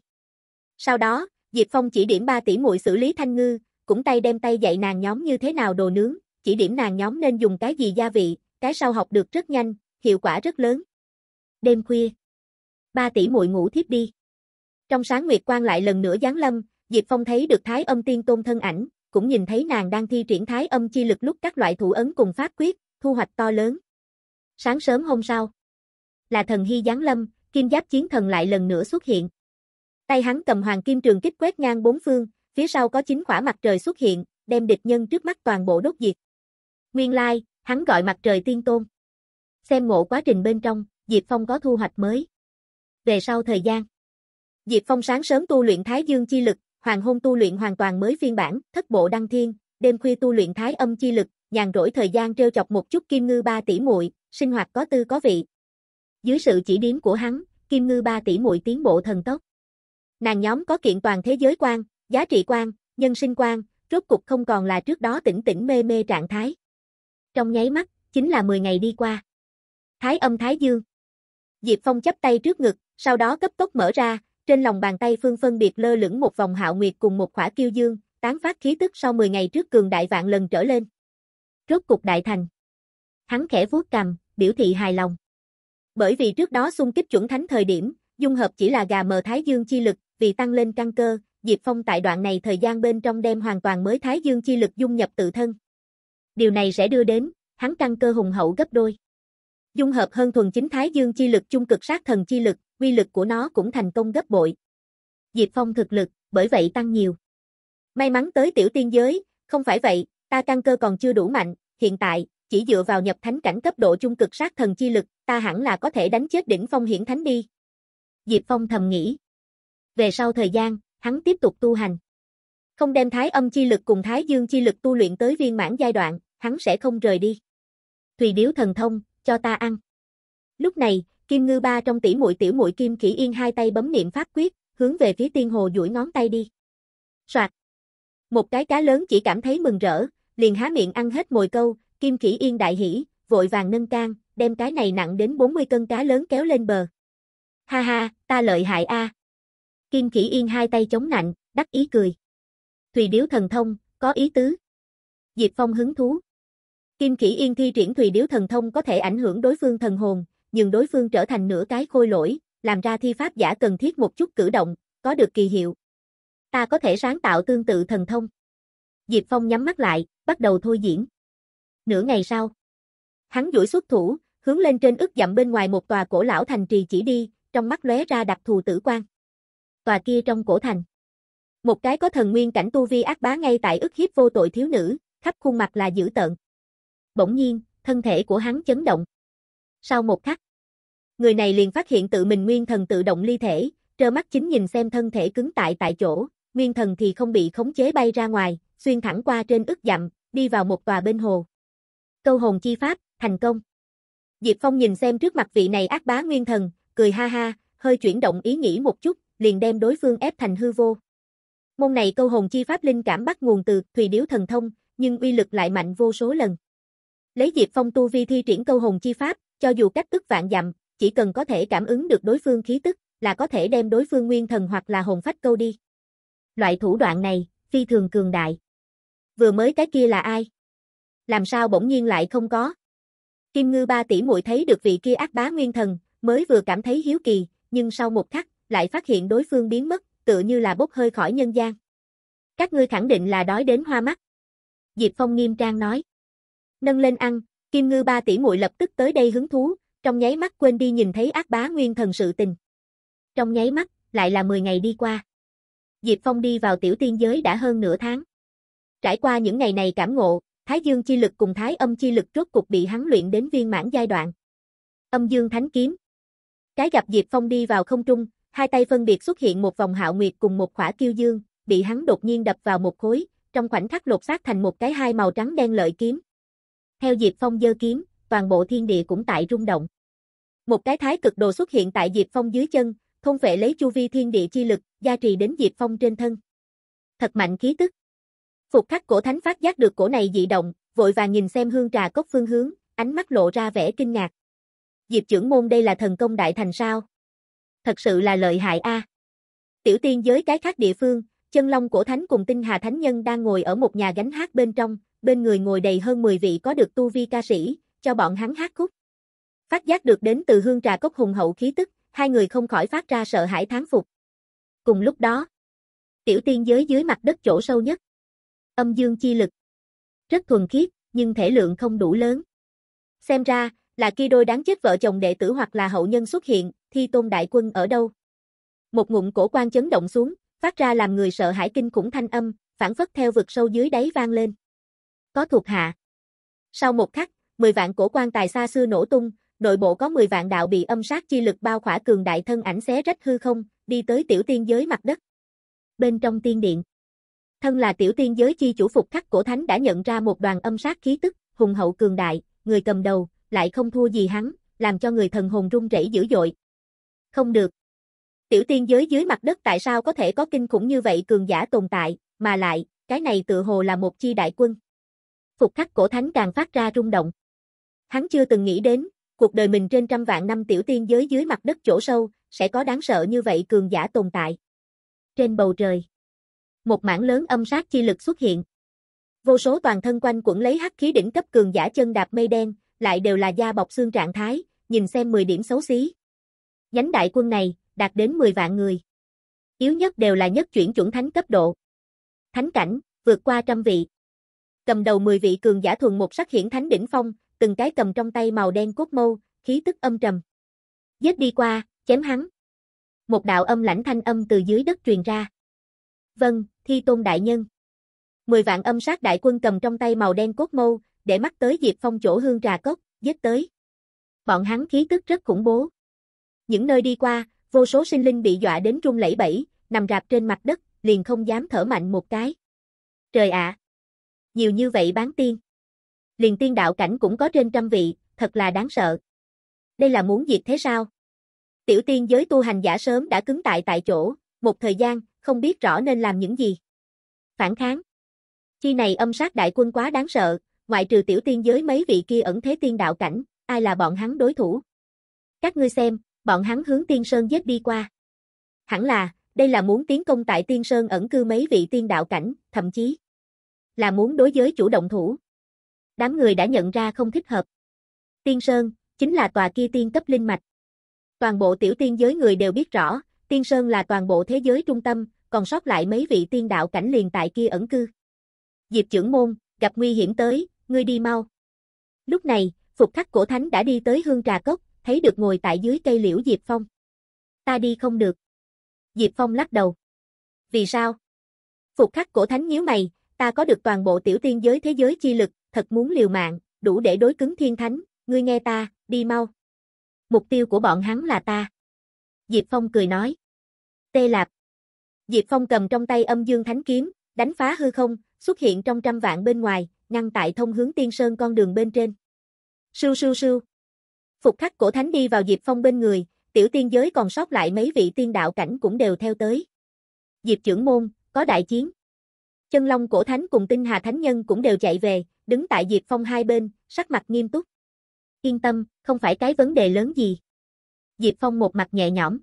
Sau đó, Diệp Phong chỉ điểm ba tỷ muội xử lý thanh ngư, cũng tay đem tay dạy nàng nhóm như thế nào đồ nướng, chỉ điểm nàng nhóm nên dùng cái gì gia vị, cái sau học được rất nhanh, hiệu quả rất lớn. Đêm khuya, ba tỷ muội ngủ thiếp đi. Trong sáng nguyệt quang lại lần nữa giáng lâm, Diệp Phong thấy được Thái Âm Tiên Tôn thân ảnh, cũng nhìn thấy nàng đang thi triển Thái Âm chi lực lúc các loại thủ ấn cùng phát quyết, thu hoạch to lớn. Sáng sớm hôm sau, là thần hy giáng lâm, kim giáp chiến thần lại lần nữa xuất hiện. Tay hắn cầm hoàng kim trường kích quét ngang bốn phương, Phía sau có chín quả mặt trời xuất hiện, đem địch nhân trước mắt toàn bộ đốt diệt. Nguyên lai, like, hắn gọi mặt trời tiên tôn. Xem ngộ quá trình bên trong, Diệp Phong có thu hoạch mới. Về sau thời gian, Diệp Phong sáng sớm tu luyện Thái Dương chi lực, hoàng hôn tu luyện hoàn toàn mới phiên bản, thất bộ đăng thiên, đêm khuya tu luyện Thái Âm chi lực, nhàn rỗi thời gian trêu chọc một chút Kim Ngư ba tỷ muội, sinh hoạt có tư có vị. Dưới sự chỉ điểm của hắn, Kim Ngư ba tỷ muội tiến bộ thần tốc. Nàng nhóm có kiện toàn thế giới quan, giá trị quan, nhân sinh quan, rốt cục không còn là trước đó tỉnh tỉnh mê mê trạng thái. Trong nháy mắt, chính là 10 ngày đi qua. Thái âm thái dương. Diệp Phong chắp tay trước ngực, sau đó cấp tốc mở ra, trên lòng bàn tay phương phân biệt lơ lửng một vòng hạo nguyệt cùng một khỏa kiêu dương, tán phát khí tức sau 10 ngày trước cường đại vạn lần trở lên. Rốt cục đại thành. Hắn khẽ vuốt cằm, biểu thị hài lòng. Bởi vì trước đó xung kích chuẩn thánh thời điểm, dung hợp chỉ là gà mờ thái dương chi lực, vì tăng lên căn cơ, Diệp Phong tại đoạn này thời gian bên trong đem hoàn toàn mới Thái Dương chi lực dung nhập tự thân. Điều này sẽ đưa đến, hắn tăng cơ hùng hậu gấp đôi. Dung hợp hơn thuần chính Thái Dương chi lực chung cực sát thần chi lực, uy lực của nó cũng thành công gấp bội. Diệp Phong thực lực, bởi vậy tăng nhiều. May mắn tới tiểu tiên giới, không phải vậy, ta căn cơ còn chưa đủ mạnh, hiện tại, chỉ dựa vào nhập thánh cảnh cấp độ trung cực sát thần chi lực, ta hẳn là có thể đánh chết đỉnh phong hiển thánh đi. Diệp Phong thầm nghĩ. Về sau thời gian, hắn tiếp tục tu hành. Không đem thái âm chi lực cùng thái dương chi lực tu luyện tới viên mãn giai đoạn, hắn sẽ không rời đi. Thùy điếu thần thông, cho ta ăn. Lúc này, Kim Ngư Ba trong tỷ muội tiểu muội Kim Khỉ Yên hai tay bấm niệm pháp quyết, hướng về phía tiên hồ duỗi ngón tay đi. Soạt. Một cái cá lớn chỉ cảm thấy mừng rỡ, liền há miệng ăn hết mồi câu, Kim Khỉ Yên đại hỉ, vội vàng nâng can, đem cái này nặng đến 40 cân cá lớn kéo lên bờ. Ha ha, ta lợi hại a. À. Kim Chỉ Yên hai tay chống nạnh, đắc ý cười. Thùy Điếu Thần Thông, có ý tứ. Diệp Phong hứng thú. Kim Chỉ Yên thi triển Thùy Điếu Thần Thông có thể ảnh hưởng đối phương thần hồn, nhưng đối phương trở thành nửa cái khôi lỗi, làm ra thi pháp giả cần thiết một chút cử động, có được kỳ hiệu. Ta có thể sáng tạo tương tự thần thông. Diệp Phong nhắm mắt lại, bắt đầu thôi diễn. Nửa ngày sau, hắn duỗi xuất thủ, hướng lên trên ức dặm bên ngoài một tòa cổ lão thành trì chỉ đi, trong mắt lóe ra đặc thù tử quan tòa kia trong cổ thành. Một cái có thần nguyên cảnh tu vi ác bá ngay tại ức hiếp vô tội thiếu nữ, khắp khuôn mặt là dữ tợn. Bỗng nhiên, thân thể của hắn chấn động. Sau một khắc, người này liền phát hiện tự mình nguyên thần tự động ly thể, trơ mắt chính nhìn xem thân thể cứng tại tại chỗ, nguyên thần thì không bị khống chế bay ra ngoài, xuyên thẳng qua trên ức dặm, đi vào một tòa bên hồ. Câu hồn chi pháp, thành công. Diệp Phong nhìn xem trước mặt vị này ác bá nguyên thần, cười ha ha, hơi chuyển động ý nghĩ một chút, liền đem đối phương ép thành hư vô. Môn này câu hồn chi pháp linh cảm bắt nguồn từ thủy Điếu Thần Thông, nhưng uy lực lại mạnh vô số lần. Lấy Diệp Phong tu vi thi triển câu hồn chi pháp, cho dù cách ức vạn dặm, chỉ cần có thể cảm ứng được đối phương khí tức, là có thể đem đối phương nguyên thần hoặc là hồn phách câu đi. Loại thủ đoạn này, phi thường cường đại. Vừa mới cái kia là ai? Làm sao bỗng nhiên lại không có? Kim Ngư ba tỷ muội thấy được vị kia ác bá nguyên thần, mới vừa cảm thấy hiếu kỳ, nhưng sau một khắc, lại phát hiện đối phương biến mất, tựa như là bốc hơi khỏi nhân gian. Các ngươi khẳng định là đói đến hoa mắt. Diệp Phong nghiêm trang nói. Nâng lên ăn, Kim Ngư ba tỷ muội lập tức tới đây hứng thú, trong nháy mắt quên đi nhìn thấy ác bá nguyên thần sự tình. Trong nháy mắt, lại là 10 ngày đi qua. Diệp Phong đi vào tiểu tiên giới đã hơn nửa tháng. Trải qua những ngày này cảm ngộ, Thái Dương chi lực cùng Thái Âm chi lực rốt cục bị hắn luyện đến viên mãn giai đoạn. Âm Dương Thánh Kiếm. Cái gặp Diệp Phong đi vào không trung, Hai tay phân biệt xuất hiện một vòng hạo nguyệt cùng một khỏa kiêu dương, bị hắn đột nhiên đập vào một khối, trong khoảnh khắc lột xác thành một cái hai màu trắng đen lợi kiếm. Theo Diệp Phong giơ kiếm, toàn bộ thiên địa cũng tại rung động. Một cái thái cực đồ xuất hiện tại Diệp Phong dưới chân, không vệ lấy chu vi thiên địa chi lực, gia trì đến Diệp Phong trên thân. Thật mạnh khí tức. Phục khắc cổ thánh phát giác được cổ này dị động, vội vàng nhìn xem hương trà cốc phương hướng, ánh mắt lộ ra vẻ kinh ngạc. Diệp trưởng môn đây là thần công đại thành sao? thật sự là lợi hại a. Tiểu tiên giới cái khác địa phương, chân long cổ thánh cùng tinh hà thánh nhân đang ngồi ở một nhà gánh hát bên trong, bên người ngồi đầy hơn 10 vị có được tu vi ca sĩ, cho bọn hắn hát khúc. Phát giác được đến từ hương trà cốc hùng hậu khí tức, hai người không khỏi phát ra sợ hãi thán phục. Cùng lúc đó, tiểu tiên giới dưới mặt đất chỗ sâu nhất, âm dương chi lực, rất thuần khiết, nhưng thể lượng không đủ lớn. Xem ra, là kia đôi đáng chết vợ chồng đệ tử hoặc là hậu nhân xuất hiện, thi tôn đại quân ở đâu. Một ngụm cổ quan chấn động xuống, phát ra làm người sợ hãi kinh khủng thanh âm, phản phất theo vực sâu dưới đáy vang lên. Có thuộc hạ. Sau một khắc, 10 vạn cổ quan tài xa xưa nổ tung, nội bộ có 10 vạn đạo bị âm sát chi lực bao khỏa cường đại thân ảnh xé rách hư không, đi tới tiểu tiên giới mặt đất. Bên trong tiên điện, thân là tiểu tiên giới chi chủ phục khắc cổ thánh đã nhận ra một đoàn âm sát khí tức, hùng hậu cường đại, người cầm đầu, lại không thua gì hắn, làm cho người thần hồn rung rẩy dữ dội, không được. Tiểu tiên giới dưới mặt đất tại sao có thể có kinh khủng như vậy cường giả tồn tại, mà lại, cái này tự hồ là một chi đại quân. Phục khắc cổ thánh càng phát ra rung động. Hắn chưa từng nghĩ đến, cuộc đời mình trên trăm vạn năm tiểu tiên giới dưới mặt đất chỗ sâu, sẽ có đáng sợ như vậy cường giả tồn tại. Trên bầu trời, một mảng lớn âm sát chi lực xuất hiện. Vô số toàn thân quanh quẩn lấy hắc khí đỉnh cấp cường giả chân đạp mây đen, lại đều là da bọc xương trạng thái, nhìn xem 10 điểm xấu xí. Nhánh đại quân này, đạt đến 10 vạn người. Yếu nhất đều là nhất chuyển chuẩn thánh cấp độ. Thánh cảnh, vượt qua trăm vị. Cầm đầu 10 vị cường giả thuần một sắc hiển thánh đỉnh phong, từng cái cầm trong tay màu đen cốt mâu, khí tức âm trầm. Giết đi qua, chém hắn. Một đạo âm lãnh thanh âm từ dưới đất truyền ra. Vâng, thi tôn đại nhân. Mười vạn âm sát đại quân cầm trong tay màu đen cốt mâu, để mắt tới Diệp Phong chỗ hương trà cốc, giết tới. Bọn hắn khí tức rất khủng bố. Những nơi đi qua, vô số sinh linh bị dọa đến run lẩy bẩy, nằm rạp trên mặt đất, liền không dám thở mạnh một cái. Trời ạ! nhiều như vậy bán tiên. Liền tiên đạo cảnh cũng có trên trăm vị, thật là đáng sợ. Đây là muốn diệt thế sao? Tiểu tiên giới tu hành giả sớm đã cứng tại tại chỗ, một thời gian, không biết rõ nên làm những gì. Phản kháng. Chi này âm sát đại quân quá đáng sợ, ngoại trừ tiểu tiên giới mấy vị kia ẩn thế tiên đạo cảnh, ai là bọn hắn đối thủ. Các ngươi xem, bọn hắn hướng Tiên Sơn giết đi qua. Hẳn là, đây là muốn tiến công tại Tiên Sơn ẩn cư mấy vị tiên đạo cảnh, thậm chí là muốn đối với chủ động thủ. Đám người đã nhận ra không thích hợp. Tiên Sơn, chính là tòa kia tiên cấp linh mạch. Toàn bộ tiểu tiên giới người đều biết rõ, Tiên Sơn là toàn bộ thế giới trung tâm, còn sót lại mấy vị tiên đạo cảnh liền tại kia ẩn cư. Diệp trưởng môn, gặp nguy hiểm tới, ngươi đi mau. Lúc này, phục khắc cổ thánh đã đi tới hương trà cốc, thấy được ngồi tại dưới cây liễu Diệp Phong. Ta đi không được. Diệp Phong lắc đầu. Vì sao? Phục khắc cổ thánh nhíu mày, ta có được toàn bộ tiểu tiên giới thế giới chi lực, thật muốn liều mạng, đủ để đối cứng thiên thánh, ngươi nghe ta, đi mau. Mục tiêu của bọn hắn là ta. Diệp Phong cười nói. Tê Lạp. Diệp Phong cầm trong tay âm dương thánh kiếm, đánh phá hư không, xuất hiện trong trăm vạn bên ngoài, ngăn tại thông hướng tiên sơn con đường bên trên. Sưu sưu sưu. Phục khắc cổ thánh đi vào Diệp Phong bên người, tiểu tiên giới còn sót lại mấy vị tiên đạo cảnh cũng đều theo tới. Diệp trưởng môn, có đại chiến. Chân Long cổ thánh cùng tinh hà thánh nhân cũng đều chạy về, đứng tại Diệp Phong hai bên, sắc mặt nghiêm túc. Yên tâm, không phải cái vấn đề lớn gì. Diệp Phong một mặt nhẹ nhõm.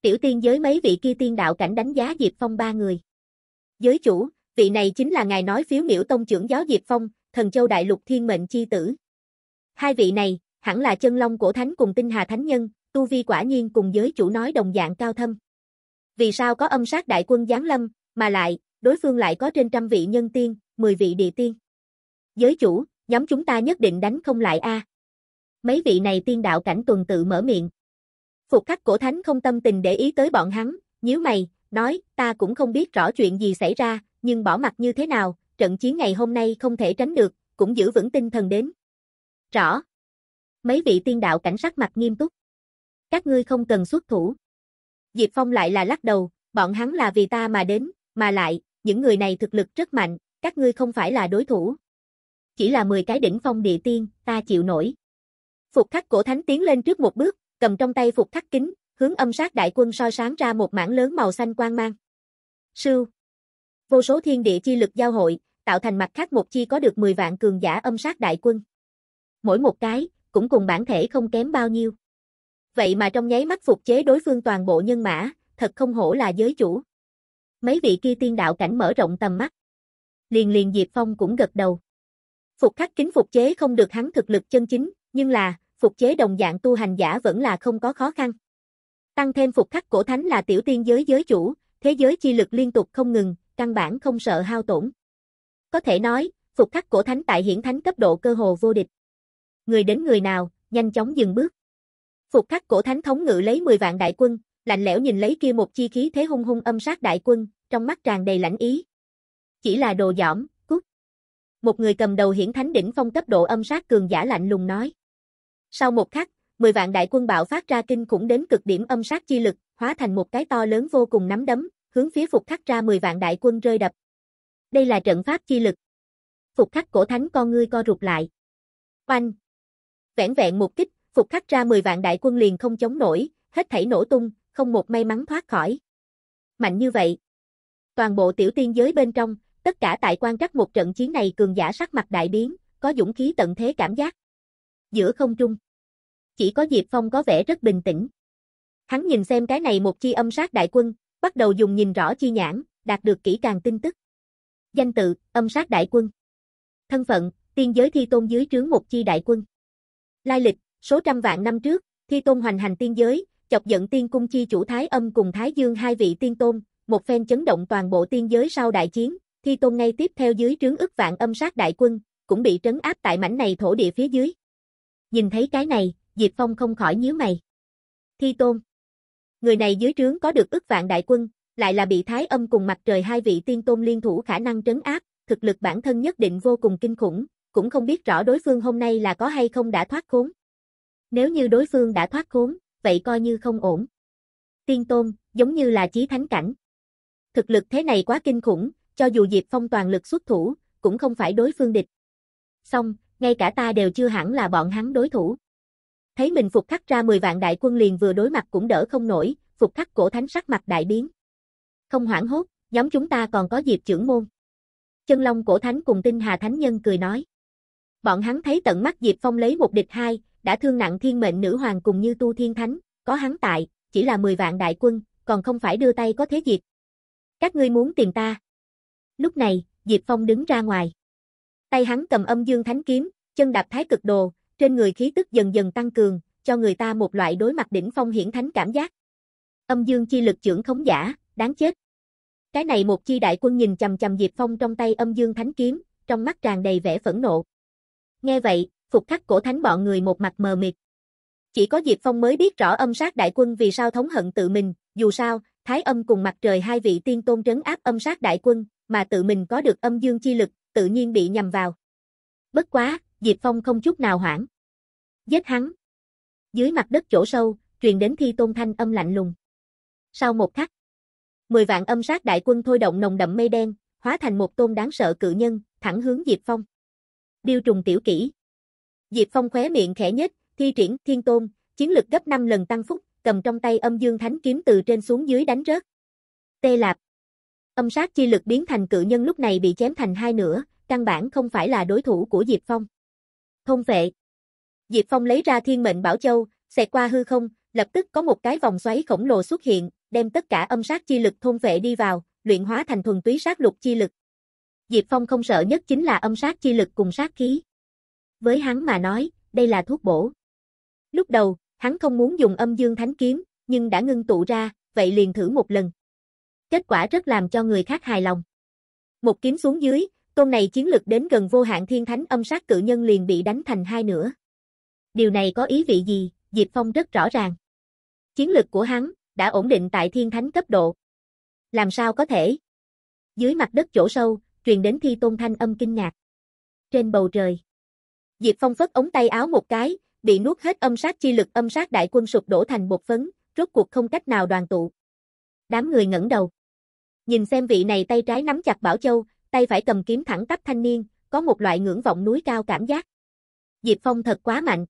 Tiểu tiên giới mấy vị kia tiên đạo cảnh đánh giá Diệp Phong ba người. Giới chủ, vị này chính là ngài nói phiếu miễu tông trưởng giáo Diệp Phong, thần châu đại lục thiên mệnh chi tử. Hai vị này, hẳn là chân long cổ thánh cùng tinh hà thánh nhân, tu vi quả nhiên cùng giới chủ nói đồng dạng cao thâm. Vì sao có âm sát đại quân giáng lâm, mà lại, đối phương lại có trên trăm vị nhân tiên, mười vị địa tiên. Giới chủ, nhóm chúng ta nhất định đánh không lại a. Mấy vị này tiên đạo cảnh tuần tự mở miệng. Phục khắc cổ thánh không tâm tình để ý tới bọn hắn, nhíu mày, nói, ta cũng không biết rõ chuyện gì xảy ra, nhưng bỏ mặt như thế nào, trận chiến ngày hôm nay không thể tránh được, cũng giữ vững tinh thần đến. Rõ. Mấy vị tiên đạo cảnh sát mặt nghiêm túc. Các ngươi không cần xuất thủ. Diệp Phong lại là lắc đầu, bọn hắn là vì ta mà đến, mà lại, những người này thực lực rất mạnh, các ngươi không phải là đối thủ. Chỉ là 10 cái đỉnh phong địa tiên, ta chịu nổi. Phục thắt cổ thánh tiến lên trước một bước, cầm trong tay phục thắt kính, hướng âm sát đại quân soi sáng ra một mảng lớn màu xanh quang mang. Sưu. Vô số thiên địa chi lực giao hội, tạo thành mặt khác một chi có được 10 vạn cường giả âm sát đại quân. Mỗi một cái, cũng cùng bản thể không kém bao nhiêu. Vậy mà trong nháy mắt phục chế đối phương toàn bộ nhân mã, thật không hổ là giới chủ. Mấy vị kia tiên đạo cảnh mở rộng tầm mắt. Liền liền Diệp Phong cũng gật đầu. Phục khắc kính phục chế không được hắn thực lực chân chính, nhưng là, phục chế đồng dạng tu hành giả vẫn là không có khó khăn. Tăng thêm phục khắc cổ thánh là tiểu tiên giới giới chủ, thế giới chi lực liên tục không ngừng, căn bản không sợ hao tổn. Có thể nói, phục khắc cổ thánh tại hiển thánh cấp độ cơ hồ vô địch người đến người nào, nhanh chóng dừng bước. Phục khắc cổ thánh thống ngự lấy 10 vạn đại quân, lạnh lẽo nhìn lấy kia một chi khí thế hung hung âm sát đại quân, trong mắt tràn đầy lãnh ý. Chỉ là đồ dỏm, cút. Một người cầm đầu hiển thánh đỉnh phong cấp độ âm sát cường giả lạnh lùng nói. Sau một khắc, 10 vạn đại quân bạo phát ra kinh khủng đến cực điểm âm sát chi lực, hóa thành một cái to lớn vô cùng nắm đấm, hướng phía phục khắc ra 10 vạn đại quân rơi đập. Đây là trận pháp chi lực. Phục khắc cổ thánh con ngươi co rụt lại. Oanh, Vẻn vẹn một kích, phục khắc ra 10 vạn đại quân liền không chống nổi, hết thảy nổ tung, không một may mắn thoát khỏi. Mạnh như vậy. Toàn bộ tiểu tiên giới bên trong, tất cả tại quan trắc một trận chiến này cường giả sắc mặt đại biến, có dũng khí tận thế cảm giác. Giữa không trung, chỉ có Diệp Phong có vẻ rất bình tĩnh. Hắn nhìn xem cái này một chi âm sát đại quân, bắt đầu dùng nhìn rõ chi nhãn, đạt được kỹ càng tin tức. Danh tự, âm sát đại quân. Thân phận, tiên giới thi tôn dưới trướng một chi đại quân. Lai lịch, số trăm vạn năm trước, Thi tôn hoành hành tiên giới, chọc giận tiên cung chi chủ Thái Âm cùng Thái Dương hai vị tiên tôn, một phen chấn động toàn bộ tiên giới sau đại chiến, thi tôn ngay tiếp theo dưới trướng ức vạn âm sát đại quân, cũng bị trấn áp tại mảnh này thổ địa phía dưới. Nhìn thấy cái này, Diệp Phong không khỏi nhíu mày. Thi tôn. Người này dưới trướng có được ức vạn đại quân, lại là bị Thái Âm cùng mặt trời hai vị tiên tôn liên thủ khả năng trấn áp, thực lực bản thân nhất định vô cùng kinh khủng, cũng không biết rõ đối phương hôm nay là có hay không đã thoát khốn. Nếu như đối phương đã thoát khốn, vậy coi như không ổn. Tiên tôn, giống như là chí thánh cảnh. Thực lực thế này quá kinh khủng, cho dù Diệp Phong toàn lực xuất thủ, cũng không phải đối phương địch. Xong, ngay cả ta đều chưa hẳn là bọn hắn đối thủ. Thấy mình phục khắc ra 10 vạn đại quân liền vừa đối mặt cũng đỡ không nổi, phục khắc cổ thánh sắc mặt đại biến. Không hoảng hốt, nhóm chúng ta còn có Diệp trưởng môn. Chân Long cổ thánh cùng Tinh Hà thánh nhân cười nói bọn hắn thấy tận mắt Diệp Phong lấy một địch hai, đã thương nặng thiên mệnh nữ hoàng cùng như tu thiên thánh, có hắn tại, chỉ là 10 vạn đại quân, còn không phải đưa tay có thế diệt. Các ngươi muốn tìm ta. Lúc này, Diệp Phong đứng ra ngoài. Tay hắn cầm âm dương thánh kiếm, chân đạp thái cực đồ, trên người khí tức dần dần tăng cường, cho người ta một loại đối mặt đỉnh phong hiển thánh cảm giác. Âm dương chi lực trưởng khống giả, đáng chết. Cái này một chi đại quân nhìn chầm chầm Diệp Phong trong tay âm dương thánh kiếm, trong mắt tràn đầy vẻ phẫn nộ. Nghe vậy, phục khắc cổ thánh bọn người một mặt mờ mịt. Chỉ có Diệp Phong mới biết rõ âm sát đại quân vì sao thống hận tự mình, dù sao, Thái âm cùng mặt trời hai vị tiên tôn trấn áp âm sát đại quân, mà tự mình có được âm dương chi lực, tự nhiên bị nhầm vào. Bất quá, Diệp Phong không chút nào hoảng. Giết hắn. Dưới mặt đất chỗ sâu, truyền đến thi tôn thanh âm lạnh lùng. Sau một khắc, mười vạn âm sát đại quân thôi động nồng đậm mây đen, hóa thành một tôn đáng sợ cự nhân, thẳng hướng Diệp Phong điêu trùng tiểu kỹ. Diệp Phong khóe miệng khẽ nhất thi triển thiên tôn, chiến lực gấp 5 lần tăng phúc, cầm trong tay âm dương thánh kiếm từ trên xuống dưới đánh rớt. Tê lạp. Âm sát chi lực biến thành cự nhân lúc này bị chém thành hai nửa, căn bản không phải là đối thủ của Diệp Phong. Thông vệ. Diệp Phong lấy ra thiên mệnh bảo châu, xẹt qua hư không, lập tức có một cái vòng xoáy khổng lồ xuất hiện, đem tất cả âm sát chi lực thôn vệ đi vào, luyện hóa thành thuần túy sát lục chi lực. Diệp Phong không sợ nhất chính là âm sát chi lực cùng sát khí. Với hắn mà nói, đây là thuốc bổ. Lúc đầu, hắn không muốn dùng âm dương thánh kiếm, nhưng đã ngưng tụ ra, vậy liền thử một lần. Kết quả rất làm cho người khác hài lòng. Một kiếm xuống dưới, tôn này chiến lực đến gần vô hạn thiên thánh âm sát cự nhân liền bị đánh thành hai nửa. Điều này có ý vị gì, Diệp Phong rất rõ ràng. Chiến lực của hắn đã ổn định tại thiên thánh cấp độ. Làm sao có thể? Dưới mặt đất chỗ sâu, truyền đến thi tôn thanh âm kinh ngạc. Trên bầu trời, Diệp Phong phất ống tay áo một cái, bị nuốt hết âm sát chi lực âm sát đại quân sụp đổ thành bột phấn, rốt cuộc không cách nào đoàn tụ. Đám người ngẩng đầu. Nhìn xem vị này tay trái nắm chặt Bảo Châu, tay phải cầm kiếm thẳng tắp thanh niên, có một loại ngưỡng vọng núi cao cảm giác. Diệp Phong thật quá mạnh.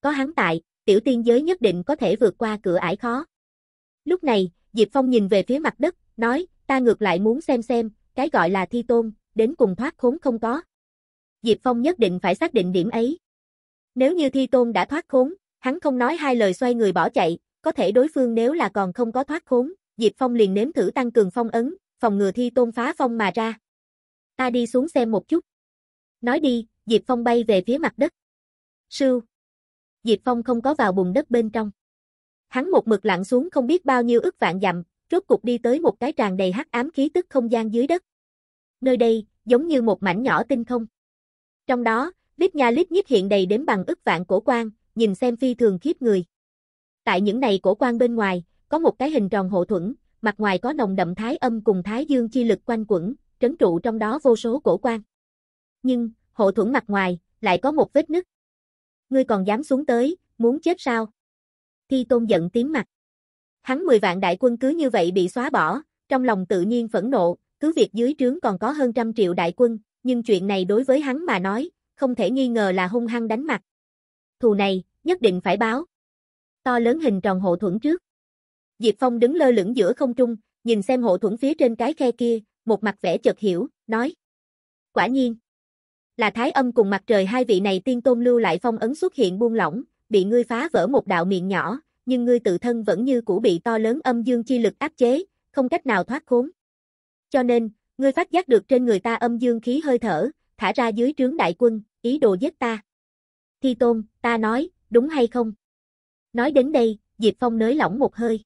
Có hắn tại, tiểu tiên giới nhất định có thể vượt qua cửa ải khó. Lúc này, Diệp Phong nhìn về phía mặt đất, nói, ta ngược lại muốn xem xem, cái gọi là thi tôn, đến cùng thoát khốn không có. Diệp Phong nhất định phải xác định điểm ấy. Nếu như thi tôn đã thoát khốn, hắn không nói hai lời xoay người bỏ chạy, có thể đối phương nếu là còn không có thoát khốn, Diệp Phong liền nếm thử tăng cường phong ấn, phòng ngừa thi tôn phá phong mà ra. Ta đi xuống xem một chút. Nói đi, Diệp Phong bay về phía mặt đất. Sưu. Diệp Phong không có vào bùn đất bên trong. Hắn một mực lặn xuống không biết bao nhiêu ức vạn dặm, rốt cục đi tới một cái tràn đầy hắc ám khí tức không gian dưới đất. Nơi đây, giống như một mảnh nhỏ tinh không. Trong đó, lít nha lít nhíp hiện đầy đến bằng ức vạn cổ quan, nhìn xem phi thường khiếp người. Tại những này cổ quan bên ngoài, có một cái hình tròn hộ thuẫn, mặt ngoài có nồng đậm thái âm cùng thái dương chi lực quanh quẩn, trấn trụ trong đó vô số cổ quan. Nhưng, hộ thuẫn mặt ngoài, lại có một vết nứt. Ngươi còn dám xuống tới, muốn chết sao? Thi tôn giận tím mặt. Hắn 10 vạn đại quân cứ như vậy bị xóa bỏ, trong lòng tự nhiên phẫn nộ, cứ việc dưới trướng còn có hơn trăm triệu đại quân, nhưng chuyện này đối với hắn mà nói, không thể nghi ngờ là hung hăng đánh mặt. Thù này, nhất định phải báo. To lớn hình tròn hộ thuẫn trước. Diệp Phong đứng lơ lửng giữa không trung, nhìn xem hộ thuẫn phía trên cái khe kia, một mặt vẻ chợt hiểu, nói. Quả nhiên, là Thái Âm cùng mặt trời hai vị này tiên tôn lưu lại phong ấn xuất hiện buông lỏng, bị ngươi phá vỡ một đạo miệng nhỏ, nhưng ngươi tự thân vẫn như cũ bị to lớn âm dương chi lực áp chế, không cách nào thoát khốn. Cho nên, ngươi phát giác được trên người ta âm dương khí hơi thở, thả ra dưới trướng đại quân, ý đồ giết ta. Thi Tôn, ta nói, đúng hay không? Nói đến đây, Diệp Phong nới lỏng một hơi.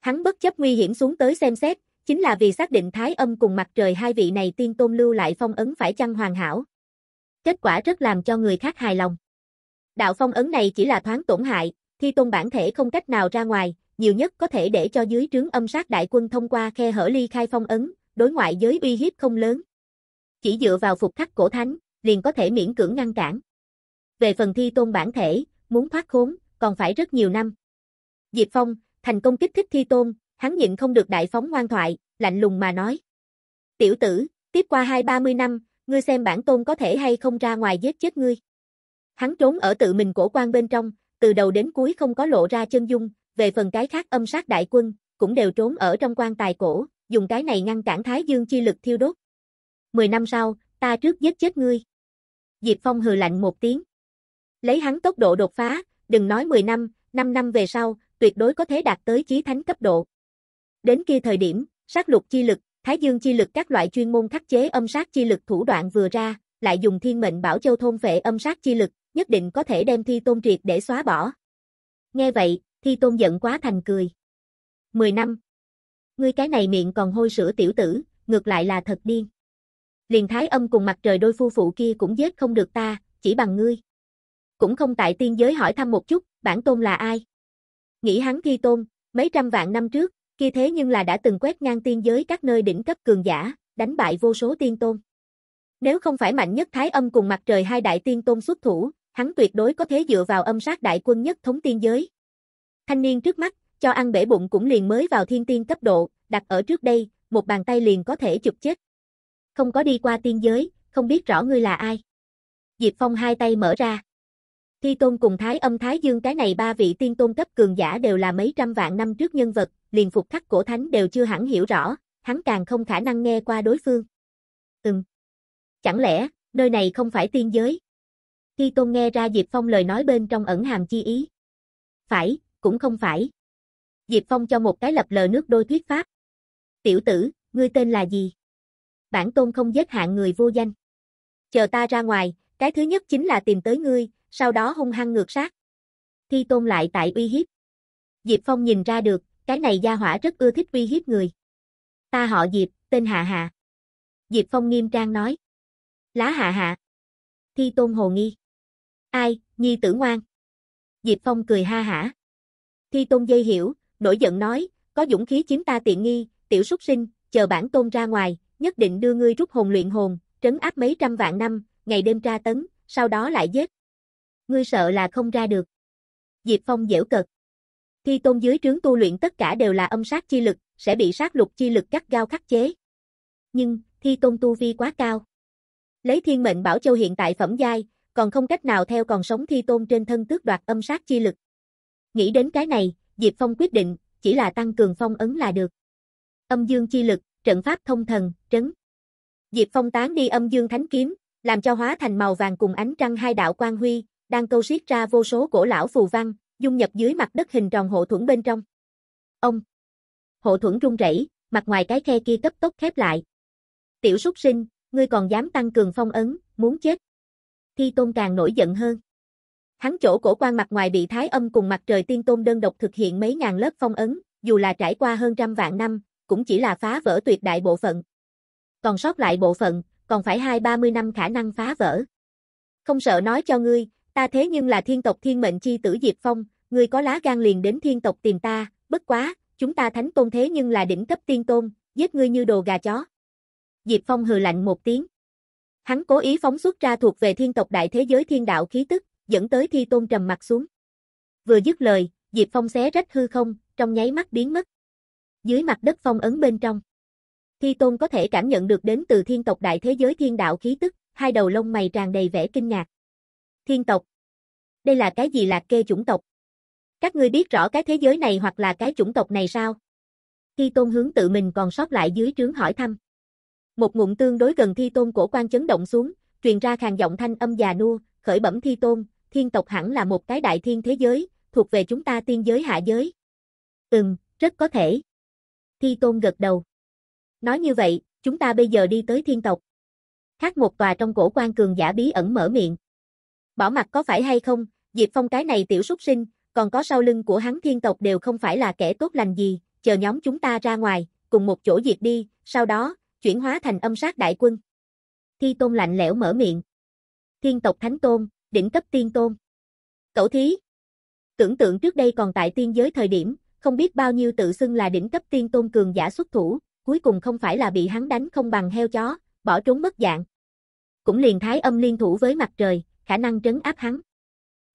Hắn bất chấp nguy hiểm xuống tới xem xét, chính là vì xác định Thái Âm cùng mặt trời hai vị này tiên tôn lưu lại phong ấn phải chăng hoàn hảo. Kết quả rất làm cho người khác hài lòng. Đạo phong ấn này chỉ là thoáng tổn hại, Thi tôn bản thể không cách nào ra ngoài, nhiều nhất có thể để cho dưới trướng âm sát đại quân thông qua khe hở ly khai phong ấn, đối ngoại giới uy hiếp không lớn. Chỉ dựa vào phục khắc cổ thánh, liền có thể miễn cưỡng ngăn cản. Về phần thi tôn bản thể, muốn thoát khốn, còn phải rất nhiều năm. Diệp Phong, thành công kích thích thi tôn, hắn nhịn không được đại phóng ngoan thoại, lạnh lùng mà nói. Tiểu tử, tiếp qua hai ba mươi năm, ngươi xem bản tôn có thể hay không ra ngoài giết chết ngươi. Hắn trốn ở tự mình cổ quan bên trong, từ đầu đến cuối không có lộ ra chân dung, về phần cái khác âm sát đại quân, cũng đều trốn ở trong quan tài cổ, dùng cái này ngăn cản Thái Dương chi lực thiêu đốt. Mười năm sau, ta trước giết chết ngươi. Diệp Phong hừ lạnh một tiếng. Lấy hắn tốc độ đột phá, đừng nói 10 năm, 5 năm về sau, tuyệt đối có thể đạt tới chí thánh cấp độ. Đến kia thời điểm, sát lục chi lực, thái dương chi lực các loại chuyên môn khắc chế âm sát chi lực thủ đoạn vừa ra, lại dùng thiên mệnh bảo châu thôn vệ âm sát chi lực, nhất định có thể đem Thi Tôn triệt để xóa bỏ. Nghe vậy, Thi Tôn giận quá thành cười. Mười năm. Ngươi cái này miệng còn hôi sữa tiểu tử, ngược lại là thật điên. Liền thái âm cùng mặt trời đôi phu phụ kia cũng giết không được ta, chỉ bằng ngươi. Cũng không tại tiên giới hỏi thăm một chút, bản tôn là ai? Nghĩ hắn thi tôn, mấy trăm vạn năm trước, kia thế nhưng là đã từng quét ngang tiên giới các nơi đỉnh cấp cường giả, đánh bại vô số tiên tôn. Nếu không phải mạnh nhất thái âm cùng mặt trời hai đại tiên tôn xuất thủ, hắn tuyệt đối có thế dựa vào âm sát đại quân nhất thống tiên giới. Thanh niên trước mắt, cho ăn bể bụng cũng liền mới vào thiên tiên cấp độ, đặt ở trước đây, một bàn tay liền có thể chụp chết. Không có đi qua tiên giới, không biết rõ ngươi là ai. Diệp Phong hai tay mở ra. Thi Tôn cùng Thái Âm Thái Dương cái này ba vị tiên tôn cấp cường giả đều là mấy trăm vạn năm trước nhân vật, liền phục khắc cổ thánh đều chưa hẳn hiểu rõ, hắn càng không khả năng nghe qua đối phương. Ừm. Chẳng lẽ, nơi này không phải tiên giới? Thi Tôn nghe ra Diệp Phong lời nói bên trong ẩn hàm chi ý. Phải, cũng không phải. Diệp Phong cho một cái lập lờ nước đôi thuyết pháp. Tiểu tử, ngươi tên là gì? Bản Tôn không giết hạng người vô danh. Chờ ta ra ngoài, cái thứ nhất chính là tìm tới ngươi, sau đó hung hăng ngược sát. Thi Tôn lại tại uy hiếp. Diệp Phong nhìn ra được, cái này gia hỏa rất ưa thích uy hiếp người. Ta họ Diệp, tên Hạ Hạ. Diệp Phong nghiêm trang nói. Lá Hạ Hạ. Thi Tôn hồ nghi. Ai, nhi tử ngoan. Diệp Phong cười ha hả. Thi Tôn dây hiểu, nổi giận nói, có dũng khí chiếm ta tiện nghi, tiểu súc sinh, chờ bản tôn ra ngoài, nhất định đưa ngươi rút hồn luyện hồn, trấn áp mấy trăm vạn năm, ngày đêm tra tấn, sau đó lại giết. Ngươi sợ là không ra được. Diệp Phong dễu cợt. Thi Tôn dưới trướng tu luyện tất cả đều là âm sát chi lực, sẽ bị sát lục chi lực cắt gao khắc chế. Nhưng, Thi Tôn tu vi quá cao. Lấy thiên mệnh Bảo Châu hiện tại phẩm giai, còn không cách nào theo còn sống thi tôn trên thân tước đoạt âm sát chi lực. Nghĩ đến cái này, Diệp Phong quyết định, chỉ là tăng cường phong ấn là được. Âm dương chi lực, trận pháp thông thần, trấn. Diệp Phong tán đi âm dương thánh kiếm, làm cho hóa thành màu vàng cùng ánh trăng hai đạo quang huy, đang câu siết ra vô số cổ lão phù văn, dung nhập dưới mặt đất hình tròn hộ thuẫn bên trong. Ông! Hộ thuẫn rung rẩy, mặt ngoài cái khe kia cấp tốc khép lại. Tiểu súc sinh, ngươi còn dám tăng cường phong ấn, muốn chết. Thi Tôn càng nổi giận hơn. Hắn chỗ cổ quan mặt ngoài bị Thái Âm cùng mặt trời tiên tôn đơn độc thực hiện mấy ngàn lớp phong ấn, dù là trải qua hơn trăm vạn năm, cũng chỉ là phá vỡ tuyệt đại bộ phận. Còn sót lại bộ phận, còn phải hai ba mươi năm khả năng phá vỡ. Không sợ nói cho ngươi, ta thế nhưng là thiên tộc thiên mệnh chi tử Diệp Phong, ngươi có lá gan liền đến thiên tộc tìm ta, bất quá, chúng ta thánh tôn thế nhưng là đỉnh cấp tiên tôn, giết ngươi như đồ gà chó. Diệp Phong hừ lạnh một tiếng. Hắn cố ý phóng xuất ra thuộc về thiên tộc đại thế giới thiên đạo khí tức, dẫn tới Thi Tôn trầm mặt xuống. Vừa dứt lời, Diệp Phong xé rách hư không, trong nháy mắt biến mất. Dưới mặt đất phong ấn bên trong, Thi Tôn có thể cảm nhận được đến từ thiên tộc đại thế giới thiên đạo khí tức, hai đầu lông mày tràn đầy vẻ kinh ngạc. Thiên tộc. Đây là cái gì lạc kê chủng tộc? Các ngươi biết rõ cái thế giới này hoặc là cái chủng tộc này sao? Thi Tôn hướng tự mình còn sót lại dưới trướng hỏi thăm. Một ngụm tương đối gần thi tôn cổ quan chấn động xuống, truyền ra khàn giọng thanh âm già nua, khởi bẩm thi tôn, thiên tộc hẳn là một cái đại thiên thế giới, thuộc về chúng ta tiên giới hạ giới. Ừm, rất có thể. Thi tôn gật đầu. Nói như vậy, chúng ta bây giờ đi tới thiên tộc. Khác một tòa trong cổ quan cường giả bí ẩn mở miệng. Bỏ mặt có phải hay không, Diệp Phong cái này tiểu súc sinh, còn có sau lưng của hắn thiên tộc đều không phải là kẻ tốt lành gì, chờ nhóm chúng ta ra ngoài, cùng một chỗ diệt đi, sau đó, chuyển hóa thành âm sát đại quân. Thi Tôn lạnh lẽo mở miệng. Thiên tộc Thánh Tôn, đỉnh cấp Tiên Tôn. Cẩu thí. Tưởng tượng trước đây còn tại tiên giới thời điểm, không biết bao nhiêu tự xưng là đỉnh cấp Tiên Tôn cường giả xuất thủ, cuối cùng không phải là bị hắn đánh không bằng heo chó, bỏ trốn mất dạng. Cũng liền thái âm liên thủ với mặt trời, khả năng trấn áp hắn.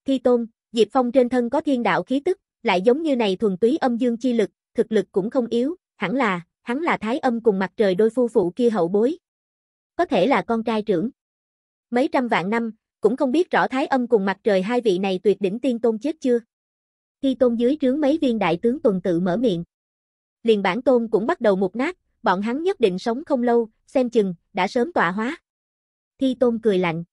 Thi Tôn, Diệp Phong trên thân có thiên đạo khí tức, lại giống như này thuần túy âm dương chi lực, thực lực cũng không yếu, hẳn là hắn là thái âm cùng mặt trời đôi phu phụ kia hậu bối. Có thể là con trai trưởng. Mấy trăm vạn năm, cũng không biết rõ thái âm cùng mặt trời hai vị này tuyệt đỉnh tiên tôn chết chưa. Thi tôn dưới trướng mấy viên đại tướng tuần tự mở miệng. Liền bản tôn cũng bắt đầu một nát, bọn hắn nhất định sống không lâu, xem chừng, đã sớm tọa hóa. Thi tôn cười lạnh.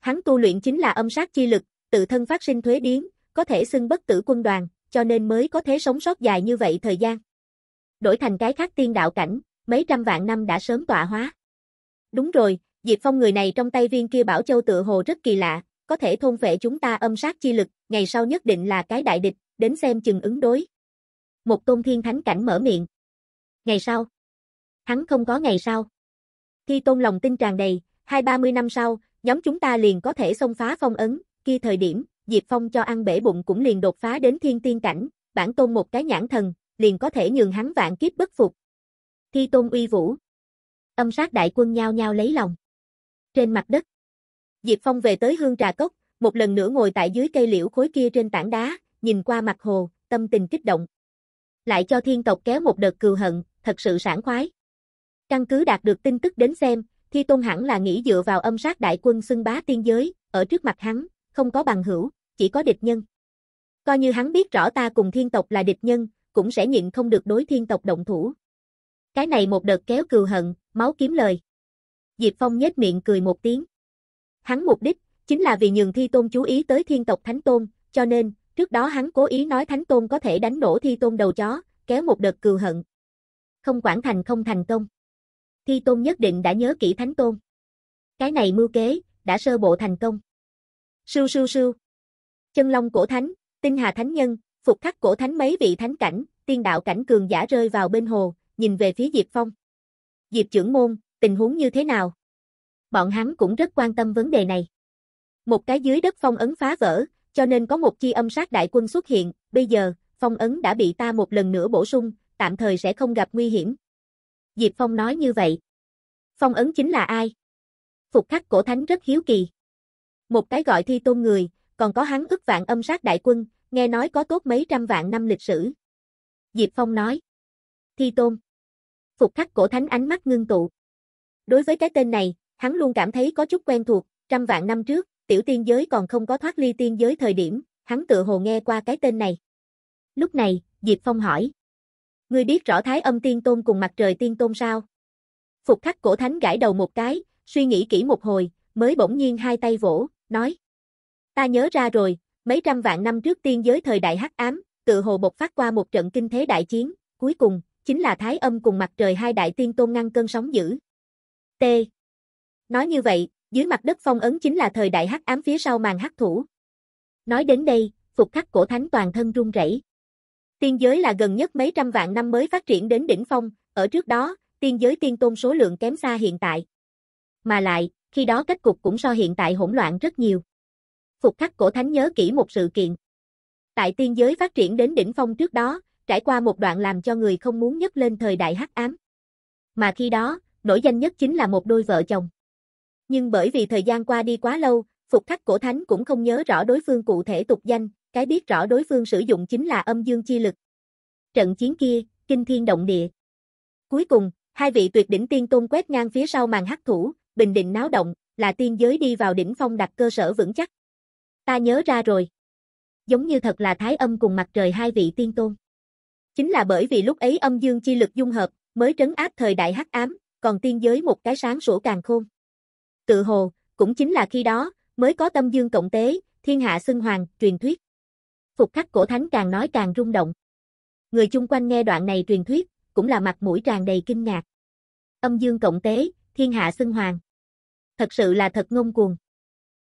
Hắn tu luyện chính là âm sát chi lực, tự thân phát sinh thuế biến có thể xưng bất tử quân đoàn, cho nên mới có thể sống sót dài như vậy thời gian đổi thành cái khác tiên đạo cảnh, mấy trăm vạn năm đã sớm tọa hóa. Đúng rồi, Diệp Phong người này trong tay viên kia bảo châu tự hồ rất kỳ lạ, có thể thôn phệ chúng ta âm sát chi lực, ngày sau nhất định là cái đại địch, đến xem chừng ứng đối. Một tôn thiên thánh cảnh mở miệng. Ngày sau? Hắn không có ngày sau. Thi tôn lòng tin tràn đầy, hai ba mươi năm sau, nhóm chúng ta liền có thể xông phá phong ấn, kia thời điểm, Diệp Phong cho ăn bể bụng cũng liền đột phá đến thiên tiên cảnh, bản tôn một cái nhãn thần, liền có thể nhường hắn vạn kiếp bất phục. Thi tôn uy vũ. Âm sát đại quân nhao nhao lấy lòng. Trên mặt đất, Diệp Phong về tới hương trà cốc, một lần nữa ngồi tại dưới cây liễu khối kia trên tảng đá, nhìn qua mặt hồ, tâm tình kích động. Lại cho thiên tộc kéo một đợt cừu hận, thật sự sảng khoái. Căn cứ đạt được tin tức đến xem, Thi Tôn hẳn là nghĩ dựa vào âm sát đại quân xưng bá tiên giới, ở trước mặt hắn, không có bằng hữu, chỉ có địch nhân. Coi như hắn biết rõ ta cùng thiên tộc là địch nhân, cũng sẽ nhịn không được đối thiên tộc động thủ. Cái này một đợt kéo cừu hận, máu kiếm lời. Diệp Phong nhếch miệng cười một tiếng. Hắn mục đích, chính là vì nhường thi tôn chú ý tới thiên tộc thánh tôn, cho nên, trước đó hắn cố ý nói thánh tôn có thể đánh nổ thi tôn đầu chó, kéo một đợt cừu hận. Không quản thành không thành công. Thi tôn nhất định đã nhớ kỹ thánh tôn. Cái này mưu kế, đã sơ bộ thành công. Sưu sưu sưu. Chân long cổ thánh, tinh hà thánh nhân, phục khắc cổ thánh mấy vị thánh cảnh, tiên đạo cảnh cường giả rơi vào bên hồ, nhìn về phía Diệp Phong. Diệp trưởng môn, tình huống như thế nào? Bọn hắn cũng rất quan tâm vấn đề này. Một cái dưới đất phong ấn phá vỡ, cho nên có một chi âm sát đại quân xuất hiện, bây giờ, phong ấn đã bị ta một lần nữa bổ sung, tạm thời sẽ không gặp nguy hiểm. Diệp Phong nói như vậy. Phong ấn chính là ai? Phục khắc cổ thánh rất hiếu kỳ. Một cái gọi thi tôn người, còn có hắn ức vạn âm sát đại quân, nghe nói có tốt mấy trăm vạn năm lịch sử. Diệp Phong nói. Thi Tôn. Phục khắc cổ thánh ánh mắt ngưng tụ. Đối với cái tên này, hắn luôn cảm thấy có chút quen thuộc, trăm vạn năm trước, tiểu tiên giới còn không có thoát ly tiên giới thời điểm, hắn tự hồ nghe qua cái tên này. Lúc này, Diệp Phong hỏi. Ngươi biết rõ thái âm tiên tôn cùng mặt trời tiên tôn sao? Phục khắc cổ thánh gãi đầu một cái, suy nghĩ kỹ một hồi, mới bỗng nhiên hai tay vỗ, nói. Ta nhớ ra rồi, Mấy trăm vạn năm trước tiên giới thời đại hắc ám, tự hồ bộc phát qua một trận kinh thế đại chiến, cuối cùng, chính là Thái Âm cùng mặt trời hai đại tiên tôn ngăn cơn sóng dữ. T. Nói như vậy, dưới mặt đất phong ấn chính là thời đại hắc ám phía sau màn hắc thủ. Nói đến đây, phục khắc cổ thánh toàn thân run rẩy. Tiên giới là gần nhất mấy trăm vạn năm mới phát triển đến đỉnh phong, ở trước đó, tiên giới tiên tôn số lượng kém xa hiện tại. Mà lại, khi đó kết cục cũng so hiện tại hỗn loạn rất nhiều phục khắc cổ thánh nhớ kỹ một sự kiện. Tại tiên giới phát triển đến đỉnh phong trước đó, trải qua một đoạn làm cho người không muốn nhấc lên thời đại hắc ám. Mà khi đó, nổi danh nhất chính là một đôi vợ chồng. Nhưng bởi vì thời gian qua đi quá lâu, phục khắc cổ thánh cũng không nhớ rõ đối phương cụ thể tục danh, cái biết rõ đối phương sử dụng chính là âm dương chi lực. Trận chiến kia, kinh thiên động địa. Cuối cùng, hai vị tuyệt đỉnh tiên tôn quét ngang phía sau màn hắc thủ, bình định náo động, là tiên giới đi vào đỉnh phong đặt cơ sở vững chắc. Ta nhớ ra rồi. Giống như thật là Thái Âm cùng mặt trời hai vị tiên tôn. Chính là bởi vì lúc ấy âm dương chi lực dung hợp, mới trấn áp thời đại hắc ám, còn tiên giới một cái sáng sủa càng khôn. Tự hồ, cũng chính là khi đó, mới có tâm dương cộng tế, thiên hạ xưng hoàng, truyền thuyết. Phục khắc cổ thánh càng nói càng rung động. Người chung quanh nghe đoạn này truyền thuyết, cũng là mặt mũi tràn đầy kinh ngạc. Âm dương cộng tế, thiên hạ xưng hoàng. Thật sự là thật ngông cuồng.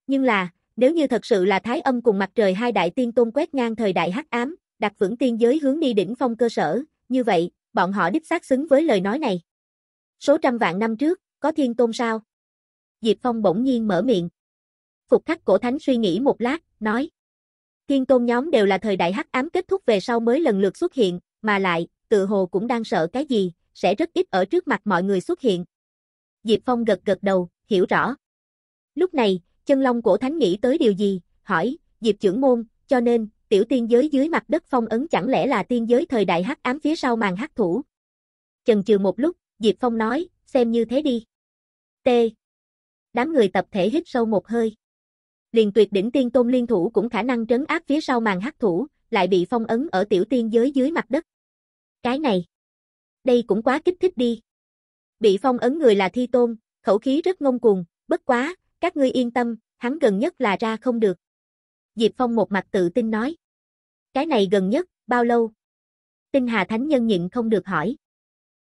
Nhưng là, nếu như thật sự là Thái Âm cùng mặt trời hai đại tiên tôn quét ngang thời đại hắc ám, đặt vững tiên giới hướng đi đỉnh phong cơ sở, như vậy, bọn họ đích xác xứng với lời nói này. Số trăm vạn năm trước, có thiên tôn sao? Diệp Phong bỗng nhiên mở miệng. Phục khắc cổ thánh suy nghĩ một lát, nói. Thiên tôn nhóm đều là thời đại hắc ám kết thúc về sau mới lần lượt xuất hiện, mà lại, tự hồ cũng đang sợ cái gì, sẽ rất ít ở trước mặt mọi người xuất hiện. Diệp Phong gật gật đầu, hiểu rõ. Lúc này, chân long cổ thánh nghĩ tới điều gì, hỏi, Diệp trưởng môn, cho nên, tiểu tiên giới dưới mặt đất phong ấn chẳng lẽ là tiên giới thời đại hắc ám phía sau màn hắc thủ. Chần chừ một lúc, Diệp Phong nói, xem như thế đi. T. Đám người tập thể hít sâu một hơi. Liền tuyệt đỉnh tiên tôn liên thủ cũng khả năng trấn áp phía sau màn hắc thủ, lại bị phong ấn ở tiểu tiên giới dưới mặt đất. Cái này. Đây cũng quá kích thích đi. Bị phong ấn người là thi tôn, khẩu khí rất ngông cuồng, bất quá, các ngươi yên tâm, hắn gần nhất là ra không được. Diệp Phong một mặt tự tin nói. Cái này gần nhất, bao lâu? Tinh Hà Thánh Nhân nhịn không được hỏi.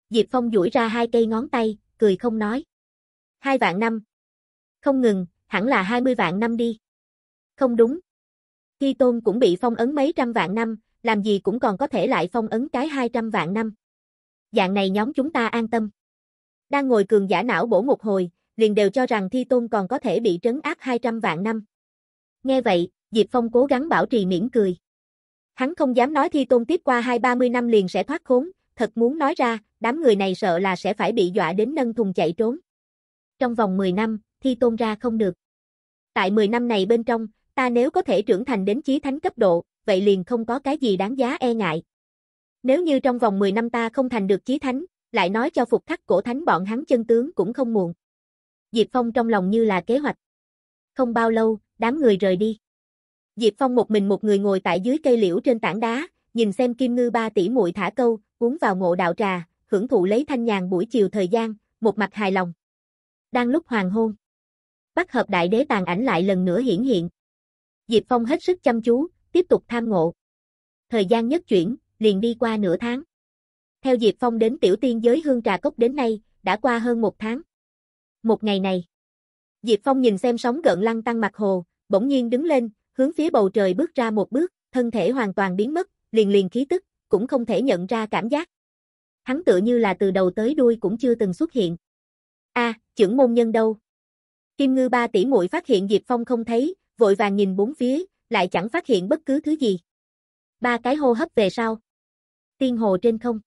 Diệp Phong duỗi ra hai cây ngón tay, cười không nói. Hai vạn năm. Không ngừng, hẳn là hai mươi vạn năm đi. Không đúng. Thi Tôn cũng bị phong ấn mấy trăm vạn năm, làm gì cũng còn có thể lại phong ấn cái hai trăm vạn năm. Dạng này nhóm chúng ta an tâm. Đang ngồi cường giả não bổ một hồi, liền đều cho rằng Thi Tôn còn có thể bị trấn áp 200 vạn năm. Nghe vậy, Diệp Phong cố gắng bảo trì miễn cười. Hắn không dám nói Thi Tôn tiếp qua 2-30 năm liền sẽ thoát khốn, thật muốn nói ra, đám người này sợ là sẽ phải bị dọa đến nâng thùng chạy trốn. Trong vòng 10 năm, Thi Tôn ra không được. Tại 10 năm này bên trong, ta nếu có thể trưởng thành đến chí thánh cấp độ, vậy liền không có cái gì đáng giá e ngại. Nếu như trong vòng 10 năm ta không thành được chí thánh, lại nói cho phục thắc cổ thánh bọn hắn chân tướng cũng không muộn. Diệp Phong trong lòng như là kế hoạch. Không bao lâu, đám người rời đi. Diệp Phong một mình một người ngồi tại dưới cây liễu trên tảng đá, nhìn xem Kim Ngư ba tỷ muội thả câu, uống vào ngộ đạo trà, hưởng thụ lấy thanh nhàn buổi chiều thời gian, một mặt hài lòng. Đang lúc hoàng hôn, Bắc Hợp Đại Đế tàn ảnh lại lần nữa hiển hiện. Diệp Phong hết sức chăm chú, tiếp tục tham ngộ. Thời gian nhất chuyển, liền đi qua nửa tháng. Theo Diệp Phong đến tiểu tiên giới hương trà cốc đến nay, đã qua hơn một tháng. Một ngày này, Diệp Phong nhìn xem sóng gợn lăn tăng mặt hồ, bỗng nhiên đứng lên, hướng phía bầu trời bước ra một bước, thân thể hoàn toàn biến mất, liền liền khí tức, cũng không thể nhận ra cảm giác. Hắn tự như là từ đầu tới đuôi cũng chưa từng xuất hiện. A, trưởng môn nhân đâu? Kim Ngư ba tỷ muội phát hiện Diệp Phong không thấy, vội vàng nhìn bốn phía, lại chẳng phát hiện bất cứ thứ gì. Ba cái hô hấp về sau. Tiên hồ trên không.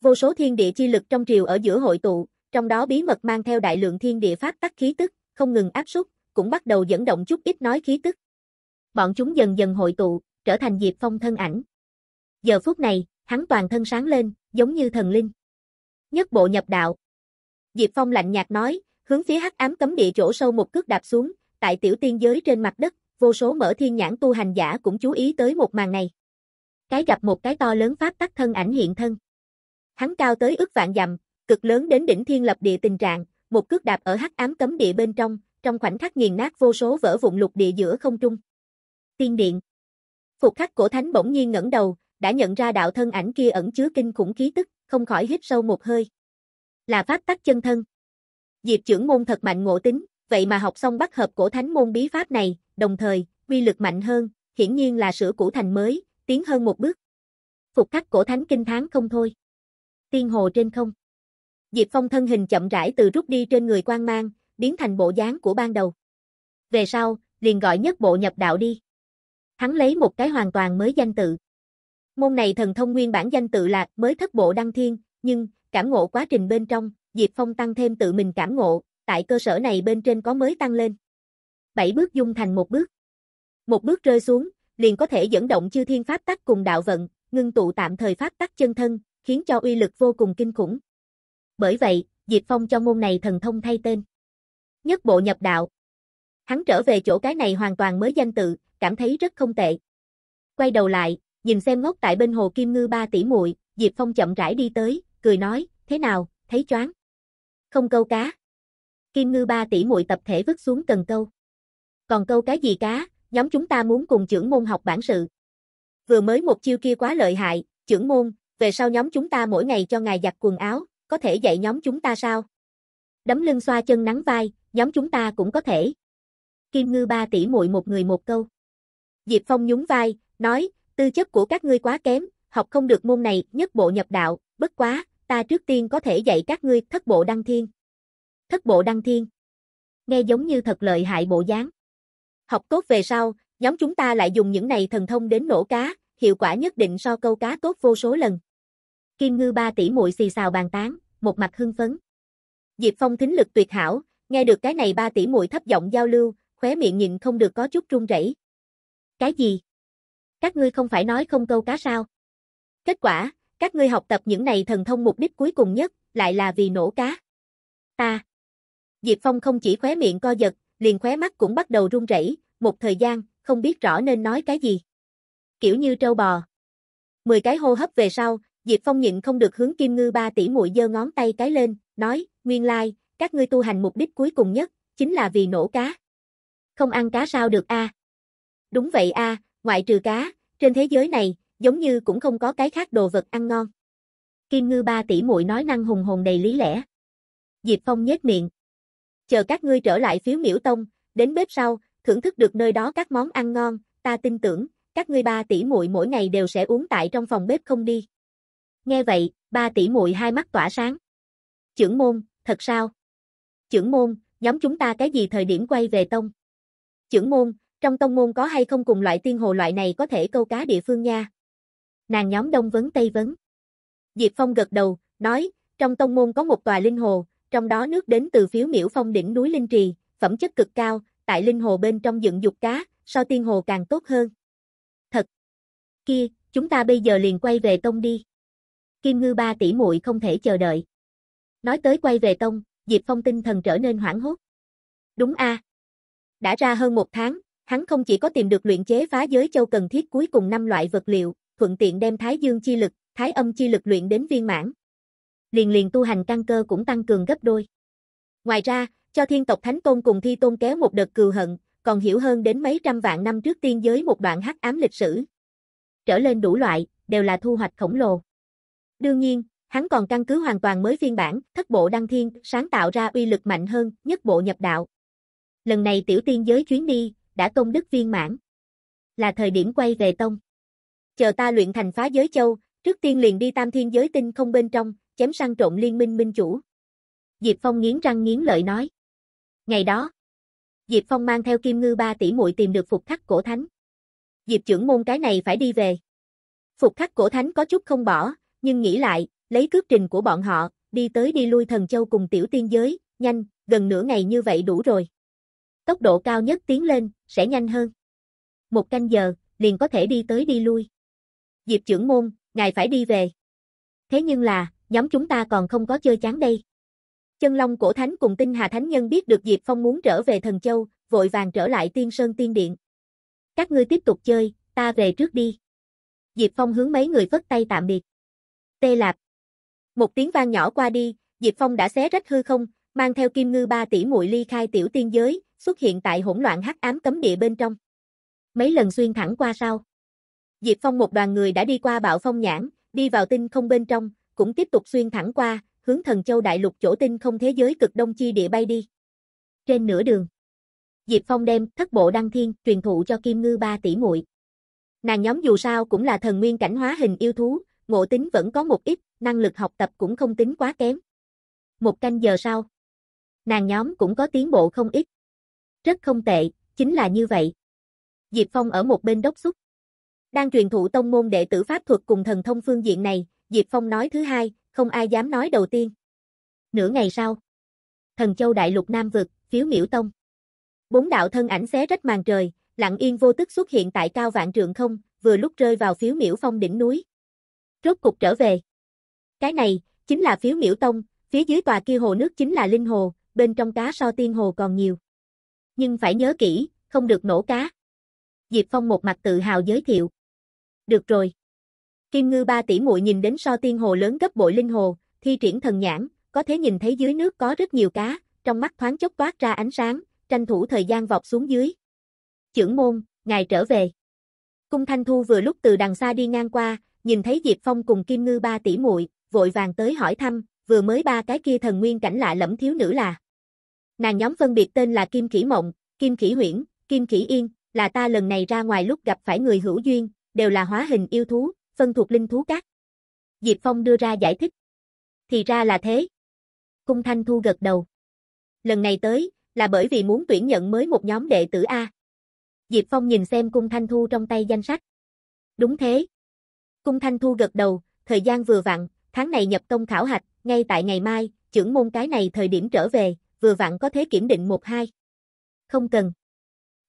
Vô số thiên địa chi lực trong triều ở giữa hội tụ, trong đó bí mật mang theo đại lượng thiên địa pháp tắc khí tức, không ngừng áp suất, cũng bắt đầu dẫn động chút ít nói khí tức. Bọn chúng dần dần hội tụ, trở thành Diệp Phong thân ảnh. Giờ phút này, hắn toàn thân sáng lên, giống như thần linh. Nhất bộ nhập đạo. Diệp Phong lạnh nhạt nói, hướng phía hắc ám cấm địa chỗ sâu một cước đạp xuống, tại tiểu tiên giới trên mặt đất, vô số mở thiên nhãn tu hành giả cũng chú ý tới một màn này. Cái gặp một cái to lớn pháp tắc thân ảnh hiện thân. Hắn cao tới ước vạn dặm, cực lớn đến đỉnh thiên lập địa tình trạng, một cước đạp ở hắc ám cấm địa bên trong, trong khoảnh khắc nghiền nát vô số vỡ vụn lục địa giữa không trung. Tiên điện. Phục khắc cổ thánh bỗng nhiên ngẩng đầu, đã nhận ra đạo thân ảnh kia ẩn chứa kinh khủng khí tức, không khỏi hít sâu một hơi. Là pháp tắc chân thân. Diệp trưởng môn thật mạnh ngộ tính, vậy mà học xong bắt hợp cổ thánh môn bí pháp này, đồng thời, uy lực mạnh hơn, hiển nhiên là sửa cũ thành mới, tiến hơn một bước. Phục khắc cổ thánh kinh tháng không thôi. Tiên hồ trên không. Diệp Phong thân hình chậm rãi từ rút đi trên người quan mang, biến thành bộ dáng của ban đầu. Về sau, liền gọi nhất bộ nhập đạo đi. Hắn lấy một cái hoàn toàn mới danh tự. Môn này thần thông nguyên bản danh tự là mới thất bộ đăng thiên, nhưng, cảm ngộ quá trình bên trong, Diệp Phong tăng thêm tự mình cảm ngộ, tại cơ sở này bên trên có mới tăng lên. Bảy bước dung thành một bước. Một bước rơi xuống, liền có thể dẫn động chư thiên pháp tắc cùng đạo vận, ngưng tụ tạm thời pháp tắc chân thân, khiến cho uy lực vô cùng kinh khủng bởi vậy, Diệp Phong cho môn này thần thông thay tên. Nhất bộ nhập đạo. Hắn trở về chỗ cái này hoàn toàn mới danh tự, cảm thấy rất không tệ. Quay đầu lại, nhìn xem ngốc tại bên hồ Kim Ngư ba tỷ muội, Diệp Phong chậm rãi đi tới, cười nói, thế nào, thấy choáng. Không câu cá. Kim Ngư ba tỷ muội tập thể vứt xuống cần câu. Còn câu cái gì cá, nhóm chúng ta muốn cùng trưởng môn học bản sự. Vừa mới một chiêu kia quá lợi hại, trưởng môn, về sau nhóm chúng ta mỗi ngày cho ngài giặt quần áo, có thể dạy nhóm chúng ta sao? Đấm lưng xoa chân nắng vai, nhóm chúng ta cũng có thể. Kim ngư ba tỷ muội một người một câu. Diệp Phong nhún vai, nói, tư chất của các ngươi quá kém, học không được môn này, nhất bộ nhập đạo, bất quá, ta trước tiên có thể dạy các ngươi thất bộ đăng thiên. Thất bộ đăng thiên. Nghe giống như thật lợi hại bộ dáng. Học tốt về sau, nhóm chúng ta lại dùng những này thần thông đến nổ cá, hiệu quả nhất định so câu cá tốt vô số lần. Kim Ngư ba tỷ muội xì xào bàn tán, một mặt hưng phấn. Diệp Phong thính lực tuyệt hảo, nghe được cái này ba tỷ muội thấp giọng giao lưu, khóe miệng nhìn không được có chút run rẩy. Cái gì? Các ngươi không phải nói không câu cá sao? Kết quả, các ngươi học tập những này thần thông mục đích cuối cùng nhất, lại là vì nổ cá. Ta. Diệp Phong không chỉ khóe miệng co giật, liền khóe mắt cũng bắt đầu run rẩy, một thời gian, không biết rõ nên nói cái gì. Kiểu như trâu bò. Mười cái hô hấp về sau, Diệp Phong nhịn không được hướng Kim Ngư ba tỷ muội giơ ngón tay cái lên, nói, nguyên lai, các ngươi tu hành mục đích cuối cùng nhất, chính là vì nổ cá. Không ăn cá sao được a? Đúng vậy a, ngoại trừ cá, trên thế giới này, giống như cũng không có cái khác đồ vật ăn ngon. Kim Ngư ba tỷ muội nói năng hùng hồn đầy lý lẽ. Diệp Phong nhếch miệng. Chờ các ngươi trở lại phiếu miễu tông, đến bếp sau, thưởng thức được nơi đó các món ăn ngon, ta tin tưởng, các ngươi ba tỷ muội mỗi ngày đều sẽ uống tại trong phòng bếp không đi. Nghe vậy, ba tỷ muội hai mắt tỏa sáng. Chưởng môn, thật sao? Chưởng môn, nhóm chúng ta cái gì thời điểm quay về tông? Chưởng môn, trong tông môn có hay không cùng loại tiên hồ loại này có thể câu cá địa phương nha? Nàng nhóm đông vấn tây vấn. Diệp Phong gật đầu, nói, trong tông môn có một tòa linh hồ, trong đó nước đến từ phiếu miễu phong đỉnh núi Linh Trì, phẩm chất cực cao, tại linh hồ bên trong dựng dục cá, so tiên hồ càng tốt hơn. Thật! Kia, chúng ta bây giờ liền quay về tông đi. Kim Ngư ba tỷ muội không thể chờ đợi. Nói tới quay về tông, Diệp Phong tinh thần trở nên hoảng hốt. Đúng a. Đã ra hơn một tháng, hắn không chỉ có tìm được luyện chế phá giới châu cần thiết cuối cùng năm loại vật liệu, thuận tiện đem Thái Dương chi lực, Thái Âm chi lực luyện đến viên mãn. Liền liền tu hành căn cơ cũng tăng cường gấp đôi. Ngoài ra, cho thiên tộc Thánh Tôn cùng Thi Tôn kéo một đợt cừu hận, còn hiểu hơn đến mấy trăm vạn năm trước tiên giới một đoạn hắc ám lịch sử. Trở lên đủ loại, đều là thu hoạch khổng lồ. Đương nhiên, hắn còn căn cứ hoàn toàn mới phiên bản, thất bộ đăng thiên, sáng tạo ra uy lực mạnh hơn, nhất bộ nhập đạo. Lần này tiểu tiên giới chuyến đi, đã công đức viên mãn. Là thời điểm quay về tông. Chờ ta luyện thành phá giới châu, trước tiên liền đi tam thiên giới tinh không bên trong, chém sang trộn liên minh minh chủ. Diệp Phong nghiến răng nghiến lợi nói. Ngày đó, Diệp Phong mang theo kim ngư ba tỷ muội tìm được phục khắc cổ thánh. Diệp trưởng môn cái này phải đi về. Phục khắc cổ thánh có chút không bỏ, nhưng nghĩ lại, lấy cước trình của bọn họ, đi tới đi lui thần châu cùng tiểu tiên giới, nhanh, gần nửa ngày như vậy đủ rồi. Tốc độ cao nhất tiến lên, sẽ nhanh hơn. Một canh giờ, liền có thể đi tới đi lui. Diệp trưởng môn, ngài phải đi về. Thế nhưng là, nhóm chúng ta còn không có chơi chán đây. Chân Long Cổ Thánh cùng Tinh Hà Thánh Nhân biết được Diệp Phong muốn trở về Thần Châu, vội vàng trở lại Tiên Sơn Tiên Điện. Các ngươi tiếp tục chơi, ta về trước đi. Diệp Phong hướng mấy người phất tay tạm biệt tê lạp. Một tiếng vang nhỏ qua đi, Diệp Phong đã xé rách hư không, mang theo kim ngư ba tỷ muội ly khai tiểu tiên giới, xuất hiện tại hỗn loạn hắc ám cấm địa bên trong. Mấy lần xuyên thẳng qua sau. Diệp Phong một đoàn người đã đi qua bạo phong nhãn, đi vào tinh không bên trong, cũng tiếp tục xuyên thẳng qua, hướng thần châu đại lục chỗ tinh không thế giới cực đông chi địa bay đi. Trên nửa đường, Diệp Phong đem thất bộ đăng thiên truyền thụ cho Kim Ngư ba tỷ muội. Nàng nhóm dù sao cũng là thần nguyên cảnh hóa hình yêu thú, ngộ tính vẫn có một ít, năng lực học tập cũng không tính quá kém. Một canh giờ sau, nàng nhóm cũng có tiến bộ không ít. Rất không tệ, chính là như vậy. Diệp Phong ở một bên đốc xúc. Đang truyền thụ tông môn đệ tử pháp thuật cùng thần thông phương diện này, Diệp Phong nói thứ hai, không ai dám nói đầu tiên. Nửa ngày sau, Thần Châu Đại Lục Nam Vực, phiếu miễu tông. Bốn đạo thân ảnh xé rách màn trời, lặng yên vô tức xuất hiện tại cao vạn trượng không, vừa lúc rơi vào phiếu miễu phong đỉnh núi rốt cục trở về. Cái này, chính là phiếu miễu tông, phía dưới tòa kia hồ nước chính là linh hồ, bên trong cá so tiên hồ còn nhiều. Nhưng phải nhớ kỹ, không được nổ cá. Diệp Phong một mặt tự hào giới thiệu. Được rồi. Kim ngư ba tỷ muội nhìn đến so tiên hồ lớn gấp bội linh hồ, thi triển thần nhãn, có thể nhìn thấy dưới nước có rất nhiều cá, trong mắt thoáng chốc toát ra ánh sáng, tranh thủ thời gian vọt xuống dưới. Chưởng môn, ngài trở về. Cung Thanh Thu vừa lúc từ đằng xa đi ngang qua, nhìn thấy Diệp Phong cùng Kim Ngư ba tỷ muội, vội vàng tới hỏi thăm, vừa mới ba cái kia thần nguyên cảnh lạ lẫm thiếu nữ là. Nàng nhóm phân biệt tên là Kim kỷ Mộng, Kim kỷ Huyễn, Kim kỷ Yên, là ta lần này ra ngoài lúc gặp phải người hữu duyên, đều là hóa hình yêu thú, phân thuộc linh thú các. Diệp Phong đưa ra giải thích. Thì ra là thế. Cung Thanh Thu gật đầu. Lần này tới, là bởi vì muốn tuyển nhận mới một nhóm đệ tử A. Diệp Phong nhìn xem Cung Thanh Thu trong tay danh sách. Đúng thế, Cung Thanh Thu gật đầu, thời gian vừa vặn, tháng này nhập tông khảo hạch, ngay tại ngày mai, trưởng môn cái này thời điểm trở về, vừa vặn có thế kiểm định một hai. Không cần.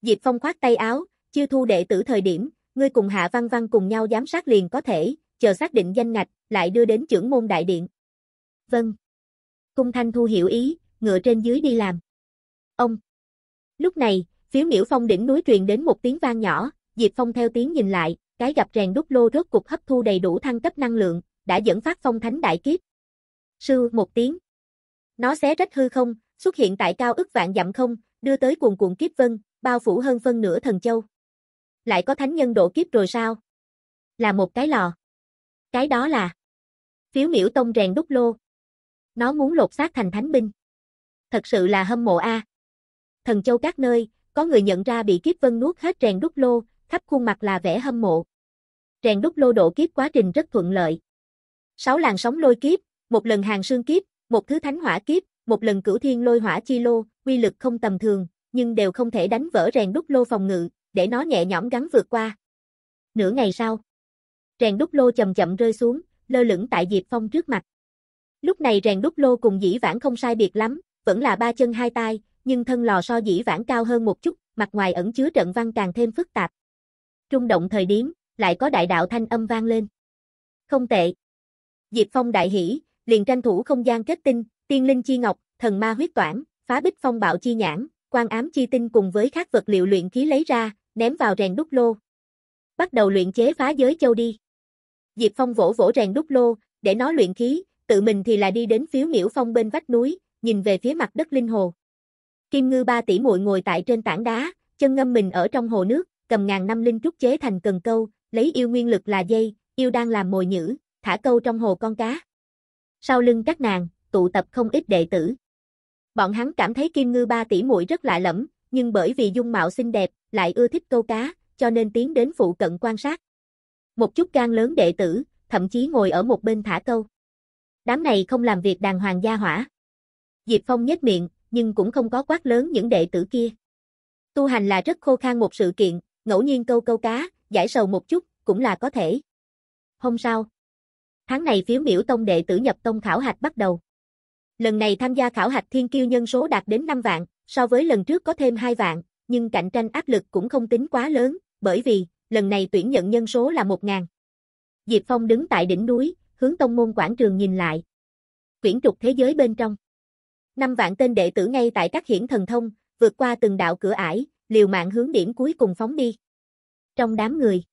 Diệp Phong khoát tay áo, chưa thu đệ tử thời điểm, ngươi cùng Hạ Văn Văn cùng nhau giám sát liền có thể, chờ xác định danh ngạch, lại đưa đến trưởng môn đại điện. Vâng. Cung Thanh Thu hiểu ý, ngựa trên dưới đi làm. Ông. Lúc này, phiếu miễu phong đỉnh núi truyền đến một tiếng vang nhỏ, Diệp Phong theo tiếng nhìn lại, cái gặp rèn đúc lô rốt cục hấp thu đầy đủ thăng cấp năng lượng, đã dẫn phát phong thánh đại kiếp. Sư một tiếng. Nó xé rách hư không, xuất hiện tại cao ức vạn dặm không, đưa tới cuồn cuộn kiếp vân, bao phủ hơn phân nửa thần châu. Lại có thánh nhân độ kiếp rồi sao? Là một cái lò. Cái đó là Phiếu miễu Tông rèn đúc lô. Nó muốn lột xác thành thánh binh. Thật sự là hâm mộ a. Thần châu các nơi, có người nhận ra bị kiếp vân nuốt hết rèn đúc lô, khắp khuôn mặt là vẻ hâm mộ. Rèn đúc lô độ kiếp quá trình rất thuận lợi. Sáu làn sóng lôi kiếp, một lần hàng xương kiếp, một thứ thánh hỏa kiếp, một lần cửu thiên lôi hỏa chi lô, quy lực không tầm thường, nhưng đều không thể đánh vỡ rèn đúc lô phòng ngự, để nó nhẹ nhõm gắn vượt qua. Nửa ngày sau, rèn đúc lô chậm chậm rơi xuống, lơ lửng tại Diệp Phong trước mặt. Lúc này rèn đúc lô cùng dĩ vãng không sai biệt lắm, vẫn là ba chân hai tay, nhưng thân lò so dĩ vãng cao hơn một chút, mặt ngoài ẩn chứa trận văn càng thêm phức tạp. Trung động thời điểm, lại có đại đạo thanh âm vang lên. Không tệ. Diệp Phong đại hỉ, liền tranh thủ không gian kết tinh, tiên linh chi ngọc, thần ma huyết toản, phá bích phong bạo chi nhãn, quan ám chi tinh cùng với các vật liệu luyện khí lấy ra, ném vào rèn đúc lô. Bắt đầu luyện chế phá giới châu đi. Diệp Phong vỗ vỗ rèn đúc lô, để nó luyện khí, tự mình thì là đi đến phiếu miễu phong bên vách núi, nhìn về phía mặt đất linh hồ. Kim ngư ba tỷ muội ngồi tại trên tảng đá, chân ngâm mình ở trong hồ nước, cầm ngàn năm linh trúc chế thành cần câu, lấy yêu nguyên lực là dây, yêu đang làm mồi nhữ, thả câu trong hồ con cá. Sau lưng các nàng, tụ tập không ít đệ tử. Bọn hắn cảm thấy Kim Ngư ba tỷ muội rất lạ lẫm, nhưng bởi vì dung mạo xinh đẹp, lại ưa thích câu cá, cho nên tiến đến phụ cận quan sát. Một chút gan lớn đệ tử, thậm chí ngồi ở một bên thả câu. Đám này không làm việc đàng hoàng gia hỏa. Diệp Phong nhếch miệng, nhưng cũng không có quát lớn những đệ tử kia. Tu hành là rất khô khan một sự kiện, ngẫu nhiên câu câu cá, giải sầu một chút, cũng là có thể. Hôm sau, Tháng này phiếu miểu tông đệ tử nhập tông khảo hạch bắt đầu. Lần này tham gia khảo hạch thiên kiêu nhân số đạt đến 5 vạn, so với lần trước có thêm 2 vạn, nhưng cạnh tranh áp lực cũng không tính quá lớn, bởi vì, lần này tuyển nhận nhân số là 1 ngàn. Diệp Phong đứng tại đỉnh núi, hướng tông môn quảng trường nhìn lại. Quyển trục thế giới bên trong. 5 vạn tên đệ tử ngay tại các hiển thần thông, vượt qua từng đạo cửa ải, liều mạng hướng điểm cuối cùng phóng đi. Trong đám người,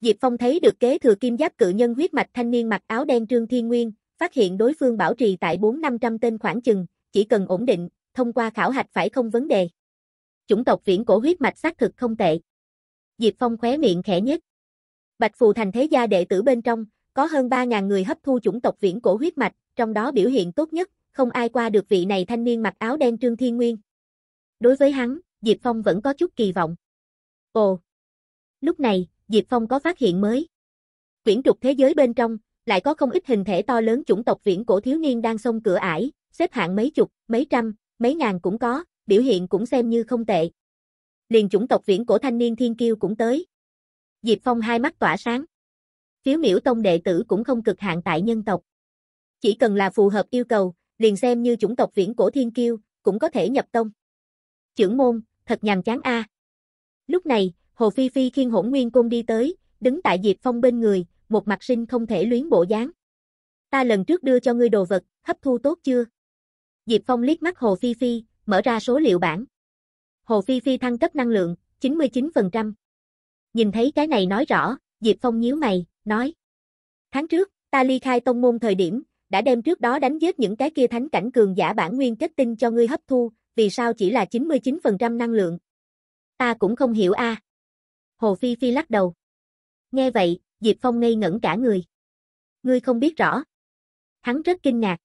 Diệp Phong thấy được kế thừa kim giáp cự nhân huyết mạch thanh niên mặc áo đen Trương Thiên Nguyên, phát hiện đối phương bảo trì tại 4-500 tên khoảng chừng, chỉ cần ổn định, thông qua khảo hạch phải không vấn đề. Chủng tộc viễn cổ huyết mạch xác thực không tệ. Diệp Phong khóe miệng khẽ nhất. Bạch Phù Thành thế gia đệ tử bên trong, có hơn 3.000 người hấp thu chủng tộc viễn cổ huyết mạch, trong đó biểu hiện tốt nhất, không ai qua được vị này thanh niên mặc áo đen Trương Thiên Nguyên. Đối với hắn, Diệp Phong vẫn có chút kỳ vọng. Ồ! Lúc này, Diệp Phong có phát hiện mới. Quyển trục thế giới bên trong, lại có không ít hình thể to lớn chủng tộc viễn cổ thiếu niên đang xông cửa ải, xếp hạng mấy chục, mấy trăm, mấy ngàn cũng có, biểu hiện cũng xem như không tệ. Liền chủng tộc viễn cổ thanh niên thiên kiêu cũng tới. Diệp Phong hai mắt tỏa sáng. Phiếu miểu tông đệ tử cũng không cực hạn tại nhân tộc. Chỉ cần là phù hợp yêu cầu, liền xem như chủng tộc viễn cổ thiên kiêu, cũng có thể nhập tông. Chưởng môn, thật nhàm chán a. Lúc này, Hồ Phi Phi khiên hỗn nguyên cung đi tới, đứng tại Diệp Phong bên người, một mặt sinh không thể luyến bộ dáng. Ta lần trước đưa cho ngươi đồ vật, hấp thu tốt chưa? Diệp Phong liếc mắt Hồ Phi Phi, mở ra số liệu bảng. Hồ Phi Phi thăng cấp năng lượng, 99%. Nhìn thấy cái này nói rõ, Diệp Phong nhíu mày, nói. Tháng trước, ta ly khai tông môn thời điểm, đã đem trước đó đánh giết những cái kia thánh cảnh cường giả bản nguyên kết tinh cho ngươi hấp thu, vì sao chỉ là 99% năng lượng? Ta cũng không hiểu a. Hồ Phi Phi lắc đầu. Nghe vậy, Diệp Phong ngây ngẩn cả người. Ngươi không biết rõ. Hắn rất kinh ngạc.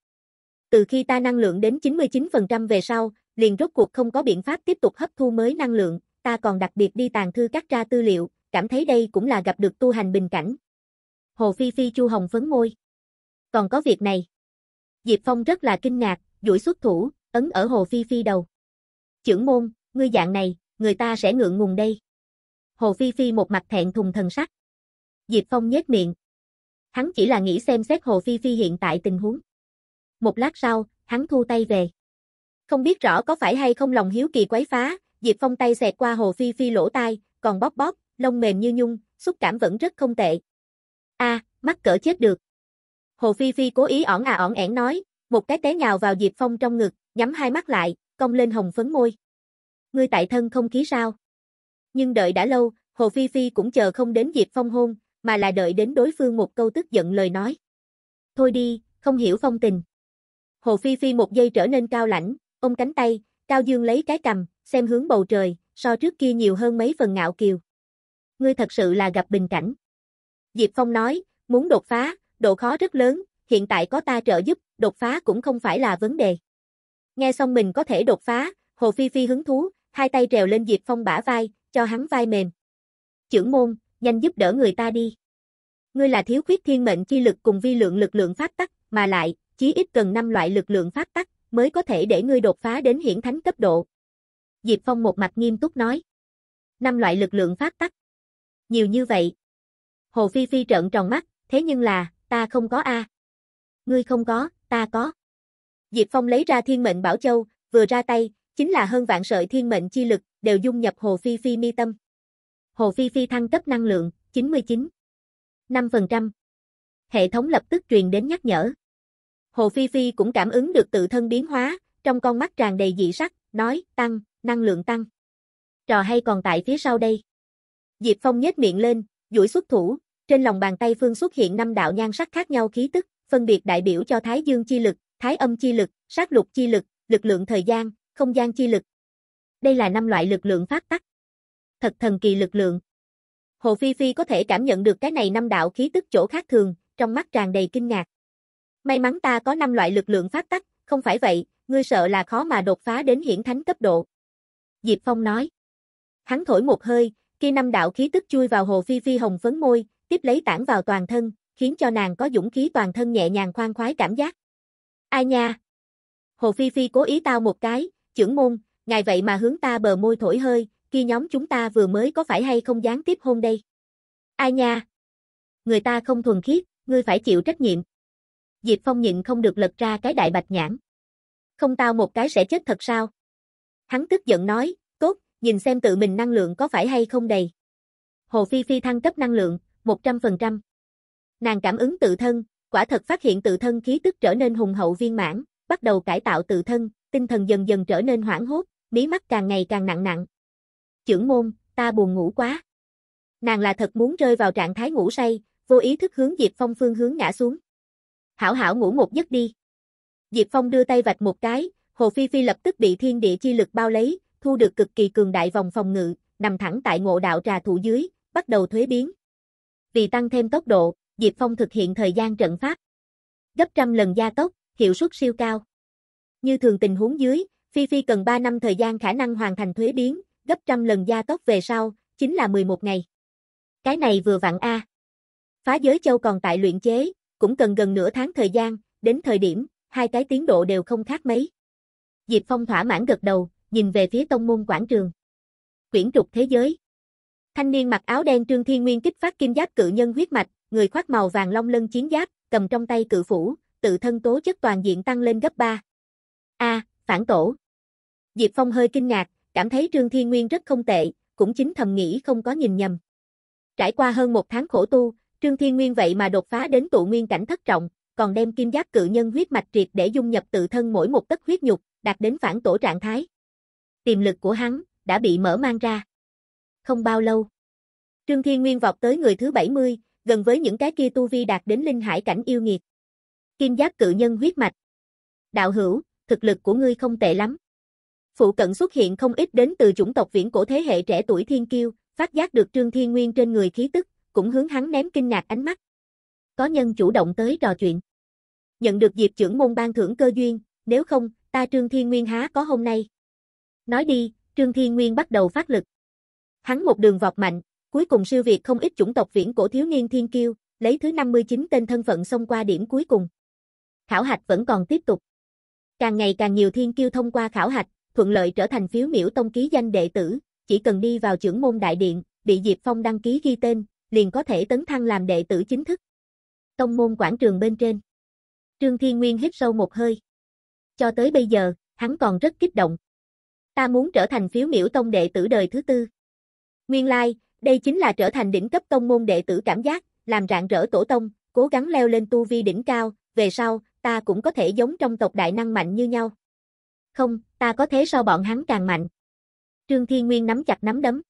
Từ khi ta năng lượng đến 99% về sau, liền rốt cuộc không có biện pháp tiếp tục hấp thu mới năng lượng, ta còn đặc biệt đi tàn thư cắt ra tư liệu, cảm thấy đây cũng là gặp được tu hành bình cảnh. Hồ Phi Phi chu hồng phấn môi. Còn có việc này. Diệp Phong rất là kinh ngạc, duỗi xuất thủ, ấn ở Hồ Phi Phi đầu. Chưởng môn, ngươi dạng này, người ta sẽ ngượng ngùng đây. Hồ Phi Phi một mặt thẹn thùng thần sắc. Diệp Phong nhếch miệng. Hắn chỉ là nghĩ xem xét Hồ Phi Phi hiện tại tình huống. Một lát sau, hắn thu tay về. Không biết rõ có phải hay không lòng hiếu kỳ quấy phá, Diệp Phong tay xẹt qua Hồ Phi Phi lỗ tai, còn bóp bóp, lông mềm như nhung, xúc cảm vẫn rất không tệ. A, à, mắc cỡ chết được. Hồ Phi Phi cố ý ỏn à ỏn ẻn nói, một cái té nhào vào Diệp Phong trong ngực, nhắm hai mắt lại, cong lên hồng phấn môi. Ngươi tại thân không khí sao? Nhưng đợi đã lâu, Hồ Phi Phi cũng chờ không đến dịp phong hôn, mà là đợi đến đối phương một câu tức giận lời nói. Thôi đi, không hiểu phong tình. Hồ Phi Phi một giây trở nên cao lãnh, ôm cánh tay, Cao Dương lấy cái cầm, xem hướng bầu trời, so trước kia nhiều hơn mấy phần ngạo kiều. Ngươi thật sự là gặp bình cảnh. Diệp Phong nói, muốn đột phá, độ khó rất lớn, hiện tại có ta trợ giúp, đột phá cũng không phải là vấn đề. Nghe xong mình có thể đột phá, Hồ Phi Phi hứng thú, hai tay trèo lên Diệp Phong bả vai, cho hắn vai mềm. Chưởng môn, nhanh giúp đỡ người ta đi. Ngươi là thiếu khuyết thiên mệnh chi lực cùng vi lượng lực lượng pháp tắc, mà lại, chí ít cần năm loại lực lượng pháp tắc, mới có thể để ngươi đột phá đến hiển thánh cấp độ. Diệp Phong một mặt nghiêm túc nói. Năm loại lực lượng pháp tắc. Nhiều như vậy. Hồ Phi Phi trợn tròn mắt, thế nhưng là, ta không có A. Ngươi không có, ta có. Diệp Phong lấy ra thiên mệnh bảo châu, vừa ra tay, chính là hơn vạn sợi thiên mệnh chi lực, đều dung nhập Hồ Phi Phi mi tâm. Hồ Phi Phi thăng cấp năng lượng, 99. 5%. Hệ thống lập tức truyền đến nhắc nhở. Hồ Phi Phi cũng cảm ứng được tự thân biến hóa, trong con mắt tràn đầy dị sắc, nói, tăng, năng lượng tăng. Trò hay còn tại phía sau đây. Diệp Phong nhếch miệng lên, duỗi xuất thủ, trên lòng bàn tay Phương xuất hiện năm đạo nhan sắc khác nhau khí tức, phân biệt đại biểu cho Thái Dương chi lực, thái âm chi lực, sát lục chi lực, lực lượng thời gian, không gian chi lực. Đây là năm loại lực lượng phát tắc. Thật thần kỳ lực lượng. Hồ Phi Phi có thể cảm nhận được cái này năm đạo khí tức chỗ khác thường, trong mắt tràn đầy kinh ngạc. May mắn ta có năm loại lực lượng phát tắc, không phải vậy, ngươi sợ là khó mà đột phá đến hiển thánh cấp độ. Diệp Phong nói. Hắn thổi một hơi, kia năm đạo khí tức chui vào Hồ Phi Phi hồng phấn môi, tiếp lấy tản vào toàn thân, khiến cho nàng có dũng khí toàn thân nhẹ nhàng khoan khoái cảm giác. Ai nha? Hồ Phi Phi cố ý tao một cái, trưởng môn, ngài vậy mà hướng ta bờ môi thổi hơi, kia nhóm chúng ta vừa mới có phải hay không gián tiếp hôn đây? Ai nha? Người ta không thuần khiết, ngươi phải chịu trách nhiệm. Diệp Phong nhịn không được lật ra cái đại bạch nhãn. Không tao một cái sẽ chết thật sao? Hắn tức giận nói, tốt, nhìn xem tự mình năng lượng có phải hay không đầy. Hồ Phi Phi thăng cấp năng lượng, 100%. Nàng cảm ứng tự thân, quả thật phát hiện tự thân khí tức trở nên hùng hậu viên mãn, bắt đầu cải tạo tự thân, tinh thần dần dần trở nên hoảng hốt, mí mắt càng ngày càng nặng nặng. Chưởng môn, ta buồn ngủ quá. Nàng là thật muốn rơi vào trạng thái ngủ say, vô ý thức hướng Diệp Phong phương hướng ngã xuống. Hảo hảo ngủ một giấc đi. Diệp Phong đưa tay vạch một cái, Hồ Phi Phi lập tức bị thiên địa chi lực bao lấy, thu được cực kỳ cường đại vòng phòng ngự, nằm thẳng tại ngộ đạo trà thụ dưới, bắt đầu thuế biến. Vì tăng thêm tốc độ, Diệp Phong thực hiện thời gian trận pháp. Gấp trăm lần gia tốc, hiệu suất siêu cao. Như thường tình huống dưới, Phi Phi cần 3 năm thời gian khả năng hoàn thành thuế biến, gấp trăm lần gia tốc về sau, chính là 11 ngày. Cái này vừa vặn A. Phá giới châu còn tại luyện chế, cũng cần gần nửa tháng thời gian, đến thời điểm, hai cái tiến độ đều không khác mấy. Diệp Phong thỏa mãn gật đầu, nhìn về phía tông môn quảng trường. Quyển trục thế giới. Thanh niên mặc áo đen Trương Thiên Nguyên kích phát kim giáp cự nhân huyết mạch, người khoác màu vàng long lân chiến giáp, cầm trong tay cự phủ, tự thân tố chất toàn diện tăng lên gấp 3. A, phản tổ. Diệp Phong hơi kinh ngạc, cảm thấy Trương Thiên Nguyên rất không tệ, cũng chính thầm nghĩ không có nhìn nhầm. Trải qua hơn một tháng khổ tu, Trương Thiên Nguyên vậy mà đột phá đến tụ nguyên cảnh thất trọng, còn đem kim giáp cự nhân huyết mạch triệt để dung nhập tự thân mỗi một tấc huyết nhục, đạt đến phản tổ trạng thái. Tiềm lực của hắn đã bị mở mang ra. Không bao lâu, Trương Thiên Nguyên vọt tới người thứ 70, gần với những cái kia tu vi đạt đến linh hải cảnh yêu nghiệt. Kim giác cự nhân huyết mạch. Đạo hữu, thực lực của ngươi không tệ lắm. Phụ cận xuất hiện không ít đến từ chủng tộc viễn cổ thế hệ trẻ tuổi thiên kiêu, phát giác được Trương Thiên Nguyên trên người khí tức, cũng hướng hắn ném kinh ngạc ánh mắt. Có nhân chủ động tới trò chuyện. Nhận được dịp trưởng môn ban thưởng cơ duyên, nếu không, ta Trương Thiên Nguyên há có hôm nay. Nói đi, Trương Thiên Nguyên bắt đầu phát lực. Hắn một đường vọt mạnh, Cuối cùng siêu việt không ít chủng tộc viễn cổ thiếu niên thiên kiêu, lấy thứ 59 tên thân phận xông qua điểm cuối cùng. Khảo hạch vẫn còn tiếp tục. Càng ngày càng nhiều thiên kiêu thông qua khảo hạch, thuận lợi trở thành phiếu miểu tông ký danh đệ tử, chỉ cần đi vào trưởng môn đại điện, bị Diệp Phong đăng ký ghi tên, liền có thể tấn thăng làm đệ tử chính thức. Tông môn quảng trường bên trên. Trương Thiên Nguyên hít sâu một hơi. Cho tới bây giờ, hắn còn rất kích động. Ta muốn trở thành phiếu miểu tông đệ tử đời thứ tư. Nguyên lai, đây chính là trở thành đỉnh cấp tông môn đệ tử cảm giác, làm rạng rỡ tổ tông, cố gắng leo lên tu vi đỉnh cao, về sau, ta cũng có thể giống trong tộc đại năng mạnh như nhau. Không, ta có thế so bọn hắn càng mạnh. Trương Thiên Nguyên nắm chặt nắm đấm.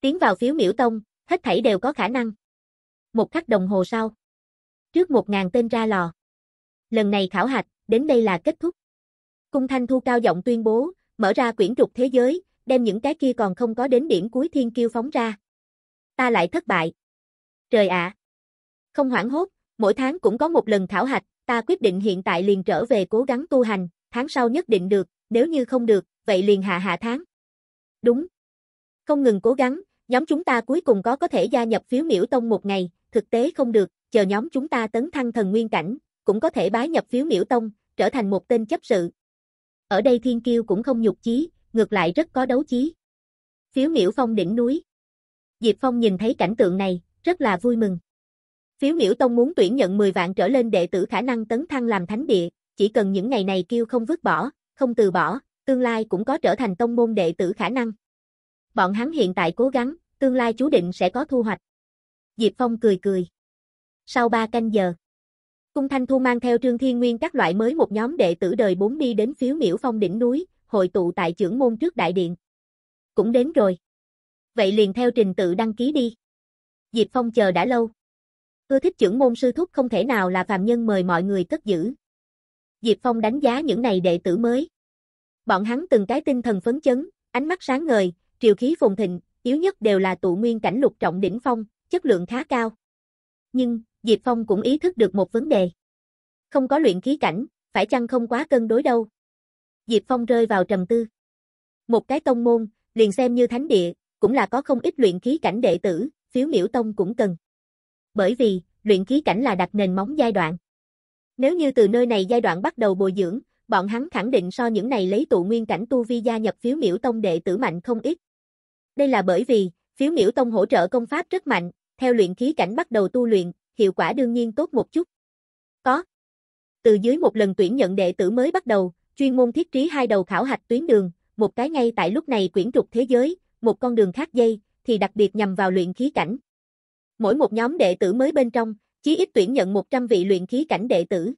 Tiến vào phiếu miểu tông, hết thảy đều có khả năng. Một khắc đồng hồ sau. Trước một ngàn tên ra lò. Lần này khảo hạch, đến đây là kết thúc. Cung Thanh Thu cao giọng tuyên bố, mở ra quyển trục thế giới, đem những cái kia còn không có đến điểm cuối thiên kiêu phóng ra ta lại thất bại. Trời ạ! À. Không hoảng hốt, mỗi tháng cũng có một lần khảo hạch, ta quyết định hiện tại liền trở về cố gắng tu hành, tháng sau nhất định được, nếu như không được, vậy liền hạ hạ tháng. Đúng. Không ngừng cố gắng, nhóm chúng ta cuối cùng có có thể gia nhập phiếu miễu tông một ngày, thực tế không được, chờ nhóm chúng ta tấn thăng thần nguyên cảnh, cũng có thể bái nhập phiếu miễu tông, trở thành một tên chấp sự. Ở đây thiên kiêu cũng không nhục chí, ngược lại rất có đấu chí. Phiếu miễu phong đỉnh núi. Diệp Phong nhìn thấy cảnh tượng này, rất là vui mừng. Phiếu miểu tông muốn tuyển nhận 10 vạn trở lên đệ tử khả năng tấn thăng làm thánh địa, chỉ cần những ngày này kêu không vứt bỏ, không từ bỏ, tương lai cũng có trở thành tông môn đệ tử khả năng. Bọn hắn hiện tại cố gắng, tương lai chú định sẽ có thu hoạch. Diệp Phong cười cười. Sau 3 canh giờ, Cung Thanh Thu mang theo Trương Thiên Nguyên các loại mới một nhóm đệ tử đời 4 đi đến phiếu miểu phong đỉnh núi, hội tụ tại trưởng môn trước đại điện. Cũng đến rồi vậy liền theo trình tự đăng ký đi. Diệp Phong chờ đã lâu. Ưa thích trưởng môn sư thúc không thể nào là phàm nhân mời mọi người cất giữ. Diệp Phong đánh giá những này đệ tử mới. Bọn hắn từng cái tinh thần phấn chấn, ánh mắt sáng ngời, triều khí phồn thịnh, yếu nhất đều là tụ nguyên cảnh lục trọng đỉnh phong, chất lượng khá cao. Nhưng, Diệp Phong cũng ý thức được một vấn đề. Không có luyện khí cảnh, phải chăng không quá cân đối đâu. Diệp Phong rơi vào trầm tư. Một cái tông môn, liền xem như thánh địa, cũng là có không ít luyện khí cảnh đệ tử, phiếu miễu tông cũng cần. Bởi vì, luyện khí cảnh là đặt nền móng giai đoạn. Nếu như từ nơi này giai đoạn bắt đầu bồi dưỡng, bọn hắn khẳng định so những này lấy tụ nguyên cảnh tu vi gia nhập phiếu miễu tông đệ tử mạnh không ít. Đây là bởi vì, phiếu miễu tông hỗ trợ công pháp rất mạnh, theo luyện khí cảnh bắt đầu tu luyện, hiệu quả đương nhiên tốt một chút. Có. Từ dưới một lần tuyển nhận đệ tử mới bắt đầu, chuyên môn thiết trí hai đầu khảo hạch tuyến đường, một cái ngay tại lúc này quyển trục thế giới, một con đường khác dây, thì đặc biệt nhằm vào luyện khí cảnh. Mỗi một nhóm đệ tử mới bên trong, chí ít tuyển nhận 100 vị luyện khí cảnh đệ tử.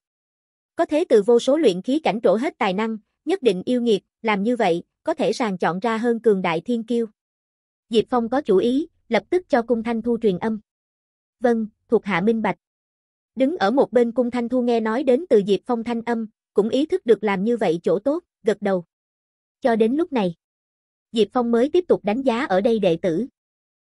Có thế từ vô số luyện khí cảnh trổ hết tài năng, nhất định yêu nghiệt, làm như vậy, có thể sàng chọn ra hơn cường đại thiên kiêu. Diệp Phong có chủ ý, lập tức cho Cung Thanh Thu truyền âm. Vâng, thuộc hạ minh bạch. Đứng ở một bên Cung Thanh Thu nghe nói đến từ Diệp Phong thanh âm, cũng ý thức được làm như vậy chỗ tốt, gật đầu. Cho đến lúc này, Diệp Phong mới tiếp tục đánh giá ở đây đệ tử.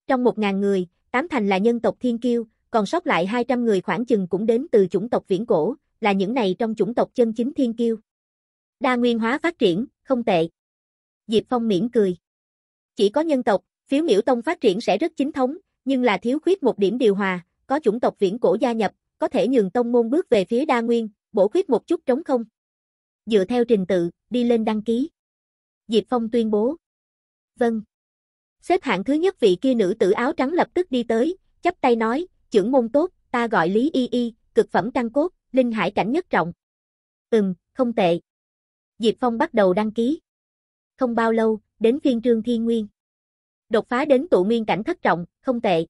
Trong 1.000 người, tám thành là nhân tộc thiên kiêu, còn sót lại 200 người khoảng chừng cũng đến từ chủng tộc viễn cổ, là những này trong chủng tộc chân chính thiên kiêu. Đa nguyên hóa phát triển, không tệ. Diệp Phong miễn cười. Chỉ có nhân tộc, phiếu Miễu tông phát triển sẽ rất chính thống, nhưng là thiếu khuyết một điểm điều hòa, có chủng tộc viễn cổ gia nhập, có thể nhường tông môn bước về phía đa nguyên, bổ khuyết một chút trống không. Dựa theo trình tự, đi lên đăng ký. Diệp Phong tuyên bố vâng. Xếp hạng thứ nhất vị kia nữ tử áo trắng lập tức đi tới, chắp tay nói, trưởng môn tốt, ta gọi Lý Y Y, cực phẩm căn cốt, linh hải cảnh nhất trọng. Ừm, không tệ. Diệp Phong bắt đầu đăng ký. Không bao lâu, đến phiên Trương Thiên Nguyên. Đột phá đến tụ nguyên cảnh thất trọng, không tệ.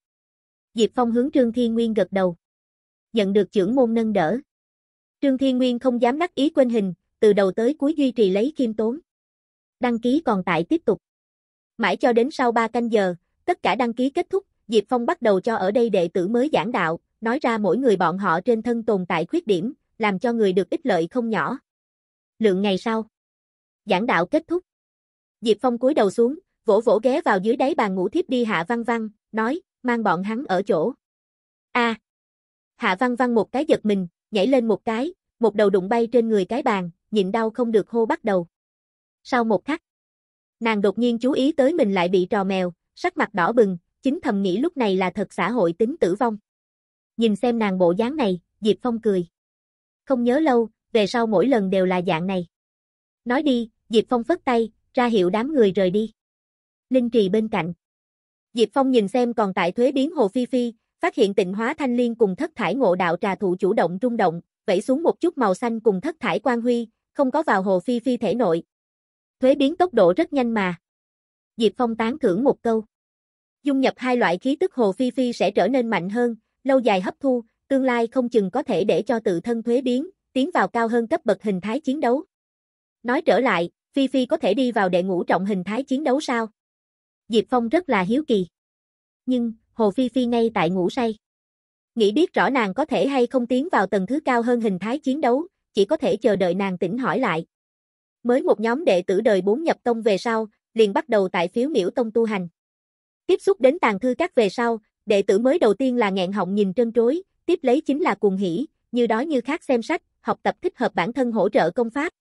Diệp Phong hướng Trương Thiên Nguyên gật đầu. Nhận được trưởng môn nâng đỡ. Trương Thiên Nguyên không dám đắc ý quên hình, từ đầu tới cuối duy trì lấy kim tốn. Đăng ký còn tại tiếp tục. Mãi cho đến sau 3 canh giờ, tất cả đăng ký kết thúc, Diệp Phong bắt đầu cho ở đây đệ tử mới giảng đạo, nói ra mỗi người bọn họ trên thân tồn tại khuyết điểm, làm cho người được ích lợi không nhỏ. Lượng ngày sau, giảng đạo kết thúc. Diệp Phong cúi đầu xuống, vỗ vỗ ghé vào dưới đáy bàn ngủ thiếp đi Hạ Văn Văn, nói, mang bọn hắn ở chỗ. A. Hạ Văn Văn một cái giật mình, nhảy lên một cái, một đầu đụng bay trên người cái bàn, nhịn đau không được hô bắt đầu. Sau một khắc, Nàng đột nhiên chú ý tới mình lại bị trò mèo, sắc mặt đỏ bừng, chính thầm nghĩ lúc này là thật xã hội tính tử vong. Nhìn xem nàng bộ dáng này, Diệp Phong cười. Không nhớ lâu, về sau mỗi lần đều là dạng này. Nói đi, Diệp Phong phất tay, ra hiệu đám người rời đi. Linh Trì bên cạnh. Diệp Phong nhìn xem còn tại thuế biến Hồ Phi Phi, phát hiện tịnh hóa thanh liên cùng thất thải ngộ đạo trà thụ chủ động rung động, vẫy xuống một chút màu xanh cùng thất thải quan huy, không có vào Hồ Phi Phi thể nội, thuế biến tốc độ rất nhanh mà. Diệp Phong tán thưởng một câu. Dung nhập hai loại khí tức Hồ Phi Phi sẽ trở nên mạnh hơn, lâu dài hấp thu, tương lai không chừng có thể để cho tự thân thuế biến, tiến vào cao hơn cấp bậc hình thái chiến đấu. Nói trở lại, Phi Phi có thể đi vào đệ ngũ trọng hình thái chiến đấu sao? Diệp Phong rất là hiếu kỳ. Nhưng, Hồ Phi Phi ngay tại ngủ say. Nghĩ biết rõ nàng có thể hay không tiến vào tầng thứ cao hơn hình thái chiến đấu, chỉ có thể chờ đợi nàng tỉnh hỏi lại mới một nhóm đệ tử đời bốn nhập tông về sau, liền bắt đầu tại phiếu miễu tông tu hành. Tiếp xúc đến tàn thư các về sau, đệ tử mới đầu tiên là nghẹn họng nhìn trân trối, tiếp lấy chính là cuồng hỉ, như đó như khác xem sách, học tập thích hợp bản thân hỗ trợ công pháp.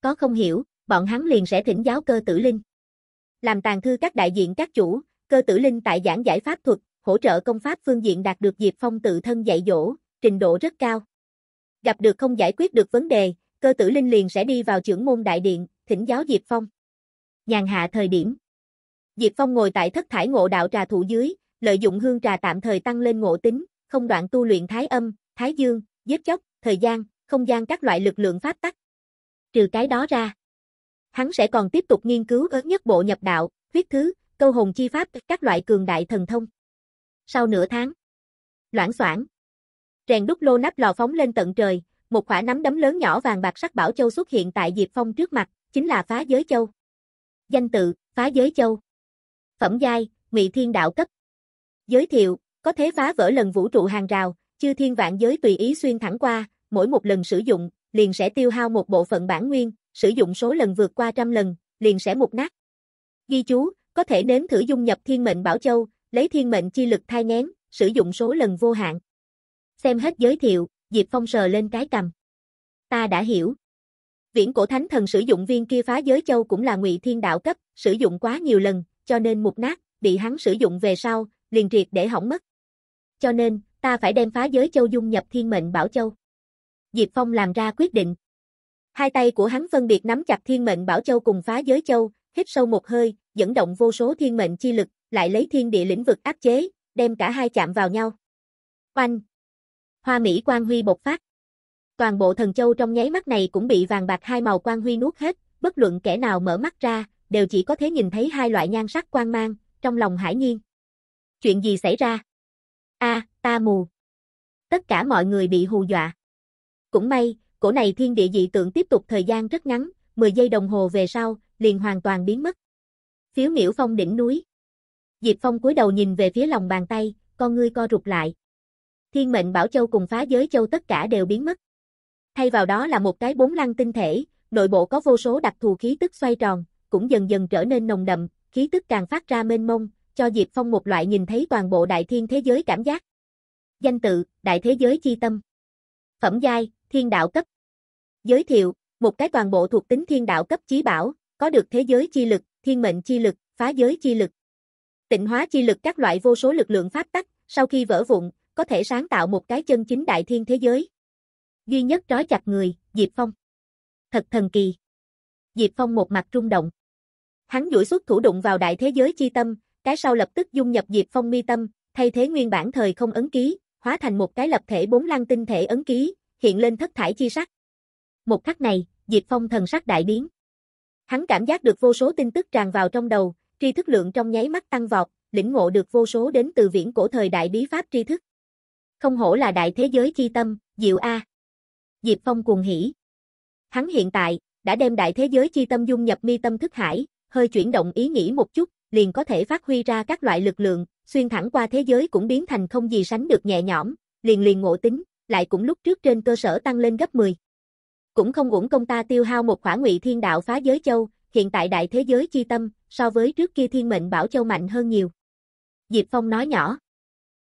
Có không hiểu, bọn hắn liền sẽ thỉnh giáo cơ tử linh. Làm tàn thư các đại diện các chủ, cơ tử linh tại giảng giải pháp thuật, hỗ trợ công pháp phương diện đạt được Diệp Phong tự thân dạy dỗ, trình độ rất cao. Gặp được không giải quyết được vấn đề, cơ tử linh liền sẽ đi vào trưởng môn đại điện, thỉnh giáo Diệp Phong. Nhàn hạ thời điểm. Diệp Phong ngồi tại thất thải ngộ đạo trà thủ dưới, lợi dụng hương trà tạm thời tăng lên ngộ tính, không đoạn tu luyện thái âm, thái dương, giết chóc, thời gian, không gian các loại lực lượng pháp tắc. Trừ cái đó ra, hắn sẽ còn tiếp tục nghiên cứu ớt nhất bộ nhập đạo, huyết thứ, câu hồn chi pháp, các loại cường đại thần thông. Sau nửa tháng, loãng soảng, rèn đúc lô nắp lò phóng lên tận trời, một khỏa nắm đấm lớn nhỏ vàng bạc sắc bảo châu xuất hiện tại Diệp Phong trước mặt, chính là phá giới châu. Danh tự, phá giới châu. Phẩm giai, ngụy thiên đạo cấp. Giới thiệu, có thế phá vỡ lần vũ trụ hàng rào, chư thiên vạn giới tùy ý xuyên thẳng qua, mỗi một lần sử dụng, liền sẽ tiêu hao một bộ phận bản nguyên, sử dụng số lần vượt qua trăm lần, liền sẽ mục nát. Ghi chú, có thể nếm thử dung nhập thiên mệnh bảo châu, lấy thiên mệnh chi lực thai ngén, sử dụng số lần vô hạn. Xem hết giới thiệu. Diệp Phong sờ lên cái cầm. Ta đã hiểu. Viễn cổ thánh thần sử dụng viên kia phá giới châu cũng là ngụy thiên đạo cấp, sử dụng quá nhiều lần, cho nên mục nát, bị hắn sử dụng về sau, liền triệt để hỏng mất. Cho nên, ta phải đem phá giới châu dung nhập thiên mệnh bảo châu. Diệp Phong làm ra quyết định. Hai tay của hắn phân biệt nắm chặt thiên mệnh bảo châu cùng phá giới châu, hít sâu một hơi, dẫn động vô số thiên mệnh chi lực, lại lấy thiên địa lĩnh vực áp chế, đem cả hai chạm vào nhau. Oanh, hoa mỹ quang huy bộc phát. Toàn bộ thần châu trong nháy mắt này cũng bị vàng bạc hai màu quang huy nuốt hết, bất luận kẻ nào mở mắt ra, đều chỉ có thể nhìn thấy hai loại nhan sắc quang mang, trong lòng hải nhiên. Chuyện gì xảy ra? A, ta mù. Tất cả mọi người bị hù dọa. Cũng may, cổ này thiên địa dị tượng tiếp tục thời gian rất ngắn, 10 giây đồng hồ về sau, liền hoàn toàn biến mất. Phiếu miễu phong đỉnh núi. Diệp Phong cúi đầu nhìn về phía lòng bàn tay, con ngươi co rụt lại thiên mệnh bảo châu cùng phá giới châu tất cả đều biến mất. Thay vào đó là một cái bốn lăng tinh thể, nội bộ có vô số đặc thù khí tức xoay tròn, cũng dần dần trở nên nồng đậm, khí tức càng phát ra mênh mông, cho Diệp Phong một loại nhìn thấy toàn bộ đại thiên thế giới cảm giác. Danh tự, đại thế giới chi tâm. Phẩm giai, thiên đạo cấp. Giới thiệu, một cái toàn bộ thuộc tính thiên đạo cấp chí bảo, có được thế giới chi lực, thiên mệnh chi lực, phá giới chi lực. Tịnh hóa chi lực các loại vô số lực lượng pháp tắc, sau khi vỡ vụn, có thể sáng tạo một cái chân chính đại thiên thế giới. Duy nhất trói chặt người, Diệp Phong. Thật thần kỳ. Diệp Phong một mặt rung động. Hắn duỗi xuất thủ đụng vào đại thế giới chi tâm, cái sau lập tức dung nhập Diệp Phong mi tâm, thay thế nguyên bản thời không ấn ký, hóa thành một cái lập thể bốn lăng tinh thể ấn ký, hiện lên thất thải chi sắc. Một khắc này, Diệp Phong thần sắc đại biến. Hắn cảm giác được vô số tin tức tràn vào trong đầu, tri thức lượng trong nháy mắt tăng vọt, lĩnh ngộ được vô số đến từ viễn cổ thời đại bí pháp tri thức. Không hổ là đại thế giới chi tâm, diệu a. Diệp Phong cuồng hỉ. Hắn hiện tại đã đem đại thế giới chi tâm dung nhập mi tâm thức hải, hơi chuyển động ý nghĩ một chút, liền có thể phát huy ra các loại lực lượng, xuyên thẳng qua thế giới cũng biến thành không gì sánh được nhẹ nhõm, liền liền ngộ tính, lại cũng lúc trước trên cơ sở tăng lên gấp 10. Cũng không uổng công ta tiêu hao một khỏa ngụy thiên đạo phá giới châu, hiện tại đại thế giới chi tâm, so với trước kia thiên mệnh bảo châu mạnh hơn nhiều. Diệp Phong nói nhỏ.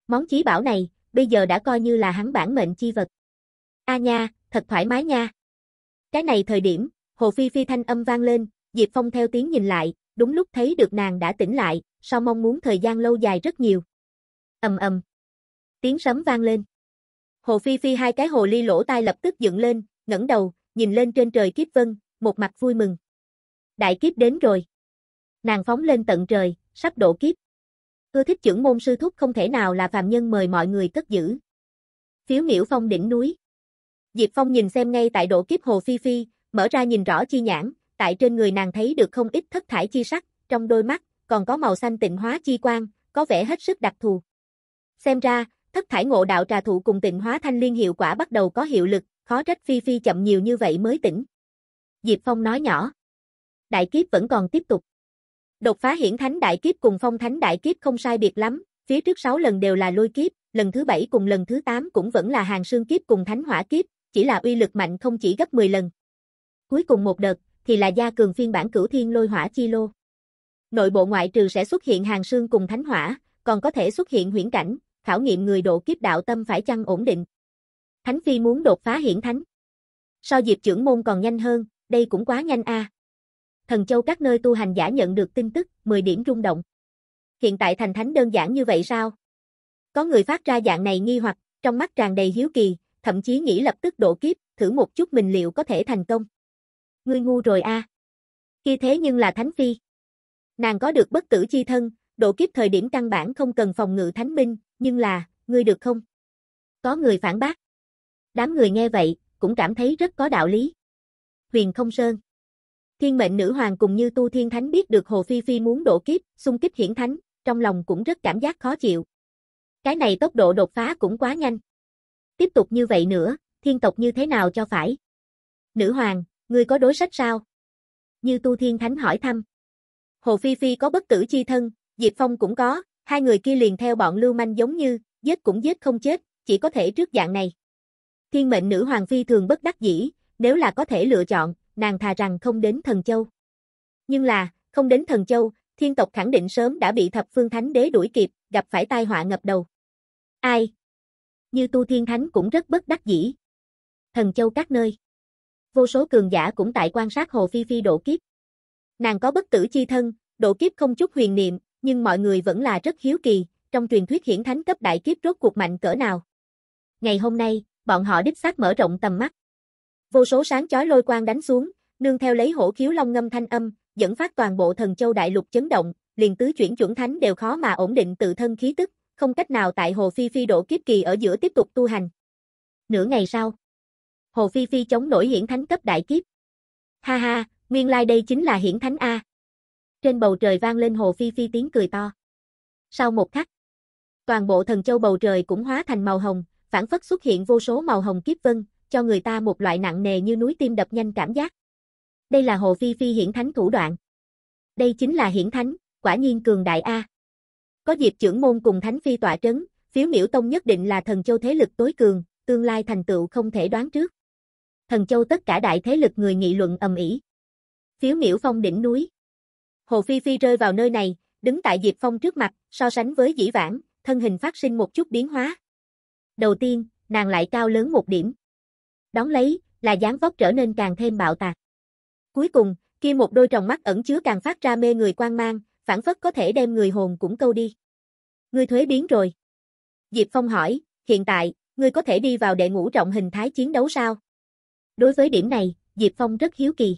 Món chí bảo này, bây giờ đã coi như là hắn bản mệnh chi vật. A nha, thật thoải mái nha. Cái này thời điểm, Hồ Phi Phi thanh âm vang lên, Diệp Phong theo tiếng nhìn lại, đúng lúc thấy được nàng đã tỉnh lại, sau mong muốn thời gian lâu dài rất nhiều. Ầm ầm. Tiếng sấm vang lên. Hồ Phi Phi hai cái hồ ly lỗ tai lập tức dựng lên, ngẩng đầu, nhìn lên trên trời kiếp vân, một mặt vui mừng. Đại kiếp đến rồi. Nàng phóng lên tận trời, sắp độ kiếp. Ưa thích trưởng môn sư thúc không thể nào là phàm nhân mời mọi người cất giữ. Phiếu Miểu Phong đỉnh núi. Diệp Phong nhìn xem ngay tại độ kiếp hồ phi phi, mở ra nhìn rõ chi nhãn, tại trên người nàng thấy được không ít thất thải chi sắc, trong đôi mắt còn có màu xanh tịnh hóa chi quang, có vẻ hết sức đặc thù. Xem ra, thất thải ngộ đạo trà thụ cùng tịnh hóa thanh liên hiệu quả bắt đầu có hiệu lực, khó trách Phi Phi chậm nhiều như vậy mới tỉnh. Diệp Phong nói nhỏ. Đại kiếp vẫn còn tiếp tục. Đột phá hiển thánh đại kiếp cùng phong thánh đại kiếp không sai biệt lắm, phía trước 6 lần đều là lôi kiếp, lần thứ 7 cùng lần thứ 8 cũng vẫn là hàng xương kiếp cùng thánh hỏa kiếp, chỉ là uy lực mạnh không chỉ gấp 10 lần. Cuối cùng một đợt, thì là gia cường phiên bản cửu thiên lôi hỏa chi lô. Nội bộ ngoại trừ sẽ xuất hiện hàng xương cùng thánh hỏa, còn có thể xuất hiện huyễn cảnh, khảo nghiệm người độ kiếp đạo tâm phải chăng ổn định. Thánh phi muốn đột phá hiển thánh. So diệp trưởng môn còn nhanh hơn, đây cũng quá nhanh a. À thần châu các nơi tu hành giả nhận được tin tức, 10 điểm rung động. Hiện tại thành thánh đơn giản như vậy sao? Có người phát ra dạng này nghi hoặc, trong mắt tràn đầy hiếu kỳ, thậm chí nghĩ lập tức đổ kiếp, thử một chút mình liệu có thể thành công. Ngươi ngu rồi a. Khi thế nhưng là thánh phi. Nàng có được bất tử chi thân, độ kiếp thời điểm căn bản không cần phòng ngự thánh binh, nhưng là, ngươi được không? Có người phản bác. Đám người nghe vậy, cũng cảm thấy rất có đạo lý. Huyền Không Sơn Thiên mệnh nữ hoàng cùng như tu thiên thánh biết được Hồ Phi Phi muốn độ kiếp, xung kích hiển thánh, trong lòng cũng rất cảm giác khó chịu. Cái này tốc độ đột phá cũng quá nhanh. Tiếp tục như vậy nữa, thiên tộc như thế nào cho phải? Nữ hoàng, ngươi có đối sách sao? Như tu thiên thánh hỏi thăm. Hồ Phi Phi có bất tử chi thân, Diệp Phong cũng có, hai người kia liền theo bọn lưu manh giống như, giết cũng giết không chết, chỉ có thể trước dạng này. Thiên mệnh nữ hoàng phi thường bất đắc dĩ, nếu là có thể lựa chọn, nàng thà rằng không đến Thần Châu. Nhưng là, không đến Thần Châu, thiên tộc khẳng định sớm đã bị thập phương thánh đế đuổi kịp, gặp phải tai họa ngập đầu. Ai? Như tu thiên thánh cũng rất bất đắc dĩ. Thần Châu các nơi. Vô số cường giả cũng tại quan sát Hồ Phi Phi độ kiếp. Nàng có bất tử chi thân, độ kiếp không chút huyền niệm, nhưng mọi người vẫn là rất hiếu kỳ, trong truyền thuyết hiển thánh cấp đại kiếp rốt cuộc mạnh cỡ nào. Ngày hôm nay, bọn họ đích xác mở rộng tầm mắt. Vô số sáng chói lôi quang đánh xuống, nương theo lấy hổ khiếu long ngâm thanh âm, dẫn phát toàn bộ thần châu đại lục chấn động, liền tứ chuyển chuẩn thánh đều khó mà ổn định tự thân khí tức, không cách nào tại Hồ Phi Phi độ kiếp kỳ ở giữa tiếp tục tu hành. Nửa ngày sau, Hồ Phi Phi chống nổi hiển thánh cấp đại kiếp. Ha ha, nguyên lai like đây chính là hiển thánh A. Trên bầu trời vang lên Hồ Phi Phi tiếng cười to. Sau một khắc, toàn bộ thần châu bầu trời cũng hóa thành màu hồng, phản phất xuất hiện vô số màu hồng kiếp vân, cho người ta một loại nặng nề như núi tim đập nhanh cảm giác. Đây là Hồ Phi Phi hiển thánh thủ đoạn. Đây chính là hiển thánh, quả nhiên cường đại A. Có dịp trưởng môn cùng thánh phi tỏa trấn, phiếu miễu tông nhất định là thần châu thế lực tối cường, tương lai thành tựu không thể đoán trước. Thần châu tất cả đại thế lực người nghị luận ầm ĩ. Phiếu miễu phong đỉnh núi. Hồ Phi Phi rơi vào nơi này, đứng tại Diệp Phong trước mặt, so sánh với dĩ vãng, thân hình phát sinh một chút biến hóa. Đầu tiên, nàng lại cao lớn một điểm đón lấy, là dáng vóc trở nên càng thêm bạo tạc. Cuối cùng, kia một đôi tròng mắt ẩn chứa càng phát ra mê người quang mang, phản phất có thể đem người hồn cũng câu đi. Ngươi thuế biến rồi. Diệp Phong hỏi, hiện tại, ngươi có thể đi vào đệ ngũ trọng hình thái chiến đấu sao? Đối với điểm này, Diệp Phong rất hiếu kỳ.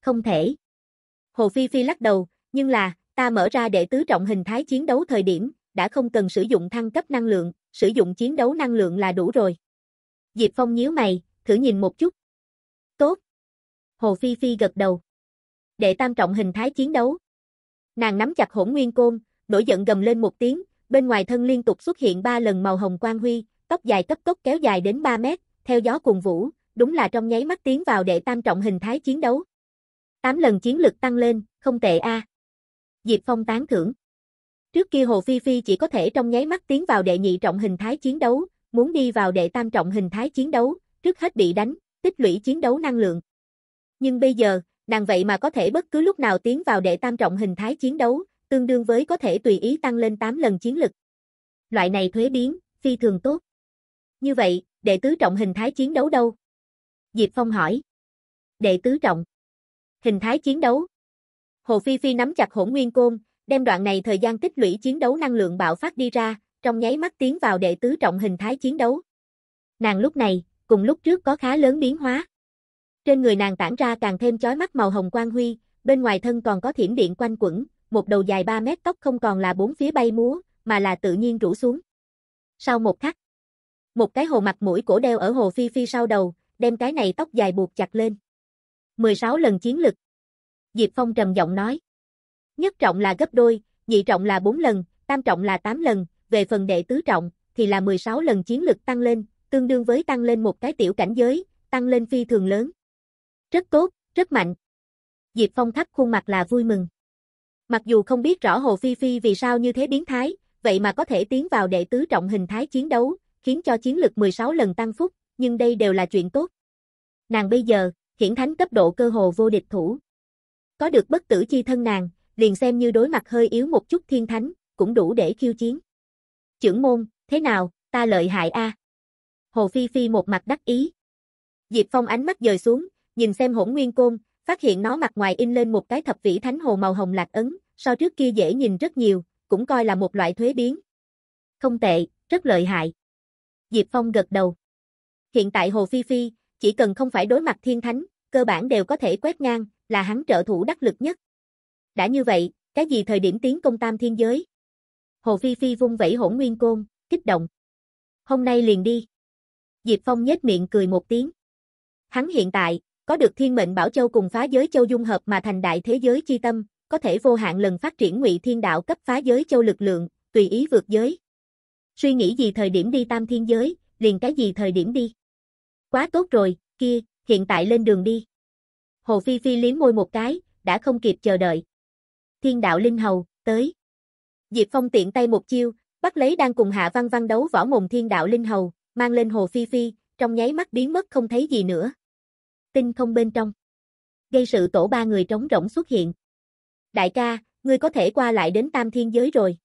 Không thể. Hồ Phi Phi lắc đầu, nhưng là, ta mở ra đệ tứ trọng hình thái chiến đấu thời điểm, đã không cần sử dụng thăng cấp năng lượng, sử dụng chiến đấu năng lượng là đủ rồi. Diệp Phong nhíu mày, thử nhìn một chút. Tốt. Hồ Phi Phi gật đầu. Đệ tam trọng hình thái chiến đấu. Nàng nắm chặt hỗn nguyên côn, nổi giận gầm lên một tiếng, bên ngoài thân liên tục xuất hiện ba lần màu hồng quang huy, tóc dài cấp tốc kéo dài đến 3 mét, theo gió cùng vũ, đúng là trong nháy mắt tiến vào đệ tam trọng hình thái chiến đấu. Tám lần chiến lực tăng lên, không tệ a. Diệp Phong tán thưởng. Trước kia Hồ Phi Phi chỉ có thể trong nháy mắt tiến vào đệ nhị trọng hình thái chiến đấu, muốn đi vào đệ tam trọng hình thái chiến đấu, trước hết bị đánh, tích lũy chiến đấu năng lượng. Nhưng bây giờ, nàng vậy mà có thể bất cứ lúc nào tiến vào đệ tam trọng hình thái chiến đấu, tương đương với có thể tùy ý tăng lên 8 lần chiến lực. Loại này thuế biến, phi thường tốt. Như vậy, đệ tứ trọng hình thái chiến đấu đâu? Diệp Phong hỏi. Đệ tứ trọng. Hình thái chiến đấu. Hồ Phi Phi nắm chặt hỗn nguyên côn, đem đoạn này thời gian tích lũy chiến đấu năng lượng bạo phát đi ra, trong nháy mắt tiến vào đệ tứ trọng hình thái chiến đấu. Nàng lúc này, cùng lúc trước có khá lớn biến hóa. Trên người nàng tản ra càng thêm chói mắt màu hồng quang huy, bên ngoài thân còn có thiểm điện quanh quẩn, một đầu dài 3 mét tóc không còn là bốn phía bay múa, mà là tự nhiên rủ xuống. Sau một khắc, một cái hồ mặt mũi cổ đeo ở hồ phi phi sau đầu, đem cái này tóc dài buộc chặt lên. 16 lần chiến lực. Diệp Phong trầm giọng nói. Nhất trọng là gấp đôi, nhị trọng là 4 lần, tam trọng là 8 lần, về phần đệ tứ trọng, thì là 16 lần chiến lực tăng lên, tương đương với tăng lên một cái tiểu cảnh giới, tăng lên phi thường lớn. Rất tốt, rất mạnh. Diệp Phong thắt khuôn mặt là vui mừng. Mặc dù không biết rõ Hồ Phi Phi vì sao như thế biến thái, vậy mà có thể tiến vào đệ tứ trọng hình thái chiến đấu, khiến cho chiến lực 16 lần tăng phúc, nhưng đây đều là chuyện tốt. Nàng bây giờ, hiển thánh cấp độ cơ hồ vô địch thủ. Có được bất tử chi thân nàng, liền xem như đối mặt hơi yếu một chút thiên thánh, cũng đủ để khiêu chiến. Chưởng môn, thế nào, ta lợi hại a. Hồ Phi Phi một mặt đắc ý. Diệp Phong ánh mắt dời xuống, nhìn xem hỗn nguyên côn, phát hiện nó mặt ngoài in lên một cái thập vĩ thánh hồ màu hồng lạc ấn, so trước kia dễ nhìn rất nhiều, cũng coi là một loại thuế biến. Không tệ, rất lợi hại. Diệp Phong gật đầu. Hiện tại Hồ Phi Phi, chỉ cần không phải đối mặt thiên thánh, cơ bản đều có thể quét ngang, là hắn trợ thủ đắc lực nhất. Đã như vậy, cái gì thời điểm tiến công tam thiên giới? Hồ Phi Phi vung vẩy hỗn nguyên côn, kích động. Hôm nay liền đi. Diệp Phong nhếch miệng cười một tiếng. Hắn hiện tại, có được thiên mệnh bảo châu cùng phá giới châu dung hợp mà thành đại thế giới chi tâm, có thể vô hạn lần phát triển ngụy thiên đạo cấp phá giới châu lực lượng, tùy ý vượt giới. Suy nghĩ gì thời điểm đi tam thiên giới, liền cái gì thời điểm đi. Quá tốt rồi, kia, hiện tại lên đường đi. Hồ Phi Phi liếm môi một cái, đã không kịp chờ đợi. Thiên đạo linh hầu, tới. Diệp Phong tiện tay một chiêu, bắt lấy đang cùng Hạ Văn Văn đấu võ mồm thiên đạo linh hầu, mang lên hồ phi phi, trong nháy mắt biến mất không thấy gì nữa. Tinh không bên trong. Gây sự tổ ba người trống rỗng xuất hiện. Đại ca, ngươi có thể qua lại đến tam thiên giới rồi.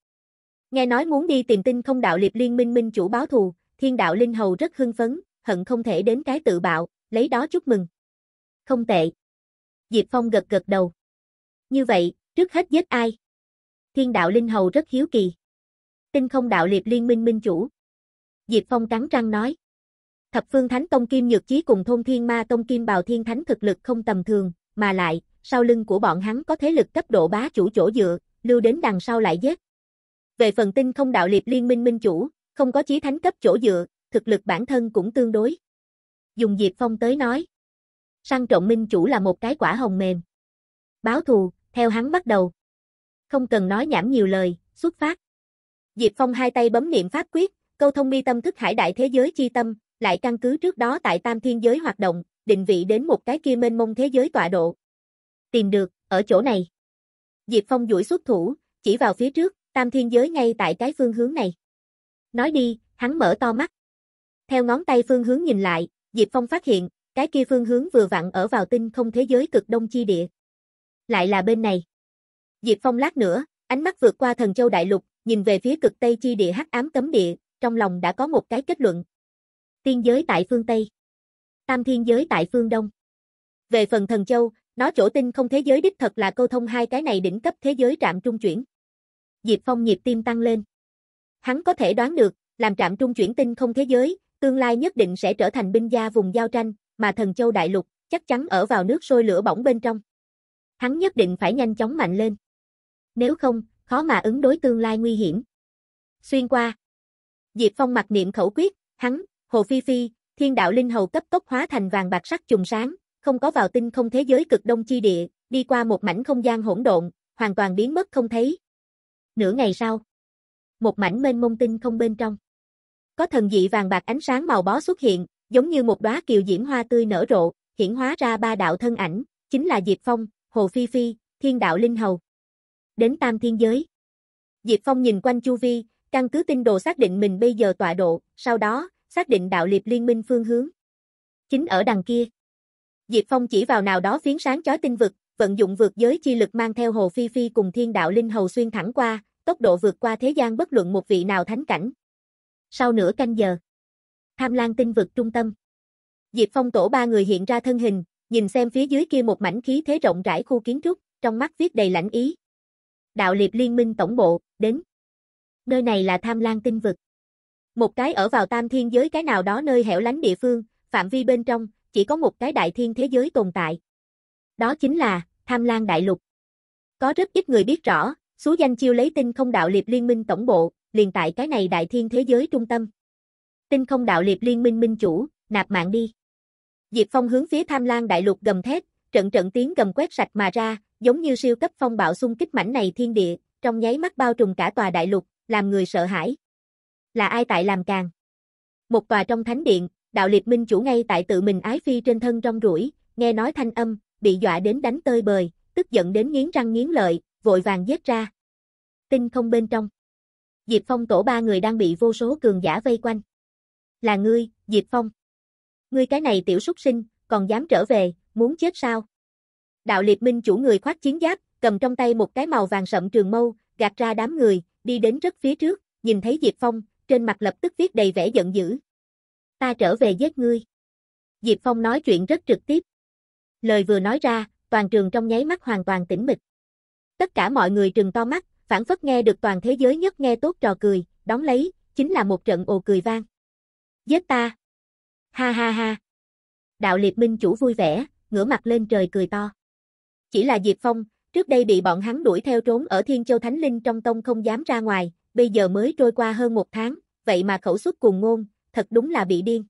Nghe nói muốn đi tìm tinh không đạo liệp liên minh minh chủ báo thù, thiên đạo linh hầu rất hưng phấn, hận không thể đến cái tự bạo, lấy đó chúc mừng. Không tệ. Diệp Phong gật gật đầu. Như vậy, trước hết giết ai? thiên đạo linh hầu rất hiếu kỳ. Tinh không đạo liệt liên minh minh chủ. Diệp Phong cắn răng nói. Thập phương thánh tông kim nhược chí cùng thôn thiên ma tông kim bào thiên thánh thực lực không tầm thường, mà lại, sau lưng của bọn hắn có thế lực cấp độ bá chủ chỗ dựa, lưu đến đằng sau lại giết. Về phần tinh không đạo liệt liên minh minh chủ, không có chí thánh cấp chỗ dựa, thực lực bản thân cũng tương đối. Dùng Diệp Phong tới nói. Sang trọng minh chủ là một cái quả hồng mềm. Báo thù, theo hắn bắt đầu không cần nói nhảm nhiều lời, xuất phát. Diệp Phong hai tay bấm niệm pháp quyết, câu thông mi tâm thức hải đại thế giới chi tâm, lại căn cứ trước đó tại tam thiên giới hoạt động, định vị đến một cái kia mênh mông thế giới tọa độ. Tìm được, ở chỗ này. Diệp Phong duỗi xuất thủ, chỉ vào phía trước, tam thiên giới ngay tại cái phương hướng này. Nói đi, hắn mở to mắt. Theo ngón tay phương hướng nhìn lại, Diệp Phong phát hiện, cái kia phương hướng vừa vặn ở vào tinh không thế giới cực đông chi địa. Lại là bên này. Diệp Phong lát nữa, ánh mắt vượt qua thần châu đại lục, nhìn về phía cực Tây chi địa hắc ám cấm địa, trong lòng đã có một cái kết luận. Tiên giới tại phương Tây, Tam Thiên giới tại phương Đông. Về phần thần châu, nó chỗ tinh không thế giới đích thật là câu thông hai cái này đỉnh cấp thế giới trạm trung chuyển. Diệp Phong nhịp tim tăng lên. Hắn có thể đoán được, làm trạm trung chuyển tinh không thế giới, tương lai nhất định sẽ trở thành binh gia vùng giao tranh, mà thần châu đại lục chắc chắn ở vào nước sôi lửa bỏng bên trong. Hắn nhất định phải nhanh chóng mạnh lên nếu không, khó mà ứng đối tương lai nguy hiểm. Xuyên qua. Diệp Phong mặc niệm khẩu quyết, hắn, Hồ Phi Phi, thiên đạo linh hầu cấp tốc hóa thành vàng bạc sắc trùng sáng, không có vào tinh không thế giới cực đông chi địa, đi qua một mảnh không gian hỗn độn, hoàn toàn biến mất không thấy. Nửa ngày sau, một mảnh mênh mông tinh không bên trong. Có thần dị vàng bạc ánh sáng màu bó xuất hiện, giống như một đóa kiều diễm hoa tươi nở rộ, hiển hóa ra ba đạo thân ảnh, chính là Diệp Phong, Hồ Phi Phi, Thiên đạo linh hầu đến tam thiên giới. Diệp Phong nhìn quanh chu vi, căn cứ tinh đồ xác định mình bây giờ tọa độ, sau đó, xác định đạo liệp liên minh phương hướng. Chính ở đằng kia. Diệp Phong chỉ vào nào đó phiến sáng chói tinh vực, vận dụng vượt giới chi lực mang theo Hồ Phi Phi cùng thiên đạo linh hầu xuyên thẳng qua, tốc độ vượt qua thế gian bất luận một vị nào thánh cảnh. Sau nửa canh giờ, Tham lang tinh vực trung tâm. Diệp Phong tổ ba người hiện ra thân hình, nhìn xem phía dưới kia một mảnh khí thế rộng rãi khu kiến trúc, trong mắt viết đầy lãnh ý. Đạo liệt Liên minh tổng bộ, đến. Nơi này là Tham lang tinh vực. Một cái ở vào tam thiên giới cái nào đó nơi hẻo lánh địa phương, phạm vi bên trong, chỉ có một cái đại thiên thế giới tồn tại. Đó chính là Tham lang đại lục. Có rất ít người biết rõ, số danh chiêu lấy tinh không đạo liệt liên minh tổng bộ, liền tại cái này đại thiên thế giới trung tâm. Tinh không đạo liệt liên minh minh chủ, nạp mạng đi. Diệp Phong hướng phía Tham lang đại lục gầm thét, trận trận tiếng gầm quét sạch mà ra, giống như siêu cấp phong bạo xung kích mảnh này thiên địa, trong nháy mắt bao trùm cả tòa đại lục, làm người sợ hãi. Là ai tại làm càng? Một tòa trong thánh điện, đạo liệt minh chủ ngay tại tự mình ái phi trên thân trong rủi, nghe nói thanh âm, bị dọa đến đánh tơi bời, tức giận đến nghiến răng nghiến lợi, vội vàng giết ra. Tinh không bên trong. Diệp Phong tổ ba người đang bị vô số cường giả vây quanh. Là ngươi, Diệp Phong. Ngươi cái này tiểu súc sinh, còn dám trở về, muốn chết sao? Đạo liệt minh chủ người khoác chiến giáp, cầm trong tay một cái màu vàng sậm trường mâu, gạt ra đám người, đi đến rất phía trước, nhìn thấy Diệp Phong, trên mặt lập tức viết đầy vẻ giận dữ. Ta trở về giết ngươi. Diệp Phong nói chuyện rất trực tiếp. Lời vừa nói ra, toàn trường trong nháy mắt hoàn toàn tĩnh mịch. Tất cả mọi người trừng to mắt, phản phất nghe được toàn thế giới nhất nghe tốt trò cười, đón lấy, chính là một trận ồ cười vang. Giết ta! Ha ha ha! Đạo liệt minh chủ vui vẻ, ngửa mặt lên trời cười to. Chỉ là Diệp Phong, trước đây bị bọn hắn đuổi theo trốn ở Thiên Châu Thánh Linh trong tông không dám ra ngoài, bây giờ mới trôi qua hơn một tháng, vậy mà khẩu xuất cùng ngôn, thật đúng là bị điên.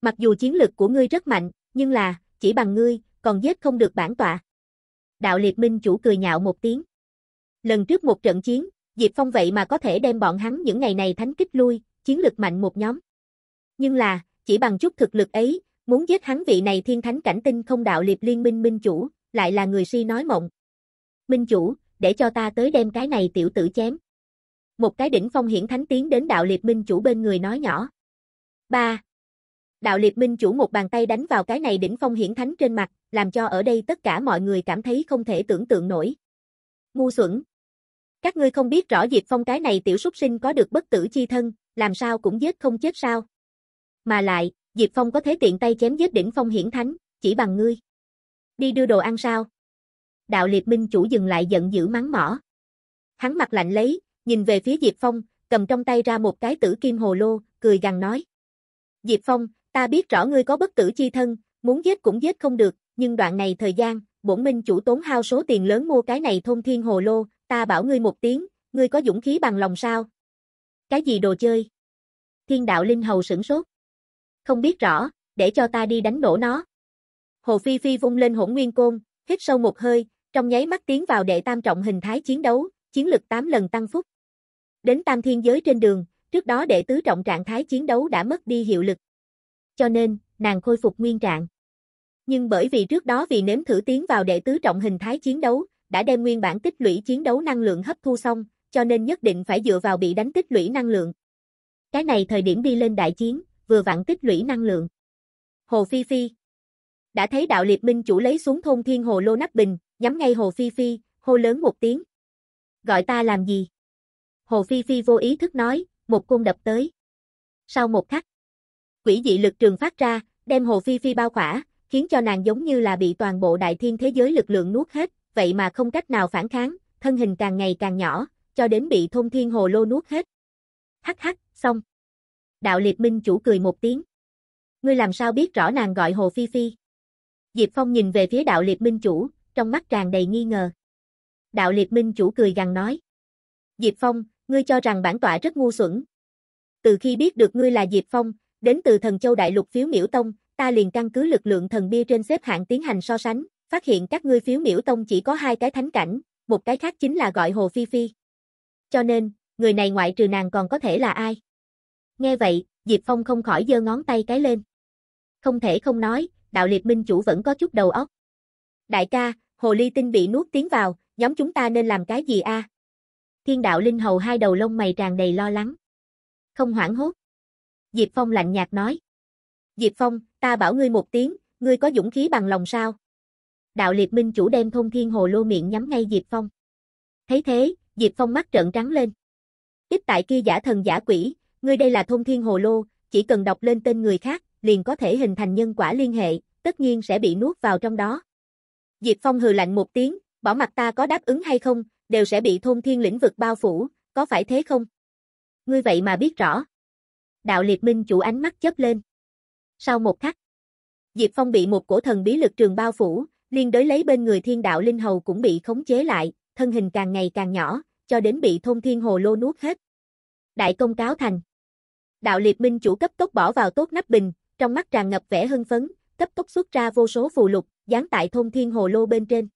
Mặc dù chiến lực của ngươi rất mạnh, nhưng là, chỉ bằng ngươi, còn giết không được bản tọa. Đạo liệt minh chủ cười nhạo một tiếng. Lần trước một trận chiến, Diệp Phong vậy mà có thể đem bọn hắn những ngày này thánh kích lui, chiến lực mạnh một nhóm. Nhưng là, chỉ bằng chút thực lực ấy, muốn giết hắn vị này thiên thánh cảnh tinh không đạo liệt liên minh minh chủ, lại là người si nói mộng. Minh chủ, để cho ta tới đem cái này tiểu tử chém. Một cái đỉnh phong hiển thánh tiến đến đạo liệt minh chủ bên người nói nhỏ. ba Đạo liệt minh chủ một bàn tay đánh vào cái này đỉnh phong hiển thánh trên mặt, làm cho ở đây tất cả mọi người cảm thấy không thể tưởng tượng nổi. Ngu xuẩn. Các ngươi không biết rõ Diệp Phong cái này tiểu súc sinh có được bất tử chi thân, làm sao cũng giết không chết sao. Mà lại, Diệp Phong có thế tiện tay chém giết đỉnh phong hiển thánh, chỉ bằng ngươi. Đi đưa đồ ăn sao? Đạo liệt minh chủ dừng lại giận dữ mắng mỏ. Hắn mặt lạnh lấy, nhìn về phía Diệp Phong, cầm trong tay ra một cái tử kim hồ lô, cười gằn nói. Diệp Phong, ta biết rõ ngươi có bất tử chi thân, muốn giết cũng giết không được, nhưng đoạn này thời gian, bổn minh chủ tốn hao số tiền lớn mua cái này thông thiên hồ lô, ta bảo ngươi một tiếng, ngươi có dũng khí bằng lòng sao? Cái gì đồ chơi? Thiên đạo linh hầu sửng sốt. Không biết rõ, để cho ta đi đánh đổ nó. Hồ Phi Phi vung lên hỗn nguyên côn, hít sâu một hơi, trong nháy mắt tiến vào đệ tam trọng hình thái chiến đấu, chiến lực 8 lần tăng phúc. Đến tam thiên giới trên đường, trước đó đệ tứ trọng trạng thái chiến đấu đã mất đi hiệu lực. Cho nên, nàng khôi phục nguyên trạng. Nhưng bởi vì trước đó vì nếm thử tiến vào đệ tứ trọng hình thái chiến đấu, đã đem nguyên bản tích lũy chiến đấu năng lượng hấp thu xong, cho nên nhất định phải dựa vào bị đánh tích lũy năng lượng. Cái này thời điểm đi lên đại chiến, vừa vặn tích lũy năng lượng. Hồ Phi Phi, đã thấy đạo liệt minh chủ lấy xuống thôn thiên hồ lô nắp bình, nhắm ngay hồ phi phi, hô lớn một tiếng. Gọi ta làm gì? Hồ phi phi vô ý thức nói, một cung đập tới. Sau một khắc, quỷ dị lực trường phát ra, đem hồ phi phi bao khỏa, khiến cho nàng giống như là bị toàn bộ đại thiên thế giới lực lượng nuốt hết, vậy mà không cách nào phản kháng, thân hình càng ngày càng nhỏ, cho đến bị thôn thiên hồ lô nuốt hết. Hắc hắc, xong. Đạo liệt minh chủ cười một tiếng. Ngươi làm sao biết rõ nàng gọi hồ phi phi? Diệp Phong nhìn về phía đạo liệt minh chủ, trong mắt tràn đầy nghi ngờ. Đạo liệt minh chủ cười gằn nói. Diệp Phong, ngươi cho rằng bản tọa rất ngu xuẩn. Từ khi biết được ngươi là Diệp Phong, đến từ thần châu đại lục phiếu miễu tông, ta liền căn cứ lực lượng thần bia trên xếp hạng tiến hành so sánh, phát hiện các ngươi phiếu miễu tông chỉ có hai cái thánh cảnh, một cái khác chính là gọi Hồ Phi Phi. Cho nên, người này ngoại trừ nàng còn có thể là ai? Nghe vậy, Diệp Phong không khỏi giơ ngón tay cái lên. Không thể không nói, đạo liệt minh chủ vẫn có chút đầu óc. Đại ca, hồ ly tinh bị nuốt tiến vào, nhóm chúng ta nên làm cái gì a? Thiên đạo linh hầu hai đầu lông mày tràn đầy lo lắng. Không hoảng hốt. Diệp Phong lạnh nhạt nói. Diệp Phong, ta bảo ngươi một tiếng, ngươi có dũng khí bằng lòng sao? Đạo liệt minh chủ đem thông thiên hồ lô miệng nhắm ngay Diệp Phong. Thấy thế, Diệp Phong mắt trợn trắng lên. Ít tại kia giả thần giả quỷ, ngươi đây là thông thiên hồ lô, chỉ cần đọc lên tên người khác, liền có thể hình thành nhân quả liên hệ, tất nhiên sẽ bị nuốt vào trong đó. Diệp Phong hừ lạnh một tiếng, bỏ mặt ta có đáp ứng hay không, đều sẽ bị thôn thiên lĩnh vực bao phủ, có phải thế không? Ngươi vậy mà biết rõ. Đạo liệt minh chủ ánh mắt chớp lên. Sau một khắc, Diệp Phong bị một cổ thần bí lực trường bao phủ, liên đối lấy bên người thiên đạo linh hầu cũng bị khống chế lại, thân hình càng ngày càng nhỏ, cho đến bị thôn thiên hồ lô nuốt hết. Đại công cáo thành. Đạo liệt minh chủ cấp tốc bỏ vào tốt nắp bình, trong mắt tràn ngập vẻ hưng phấn, cấp tốc xuất ra vô số phù lục, dán tại thôn thiên hồ lô bên trên.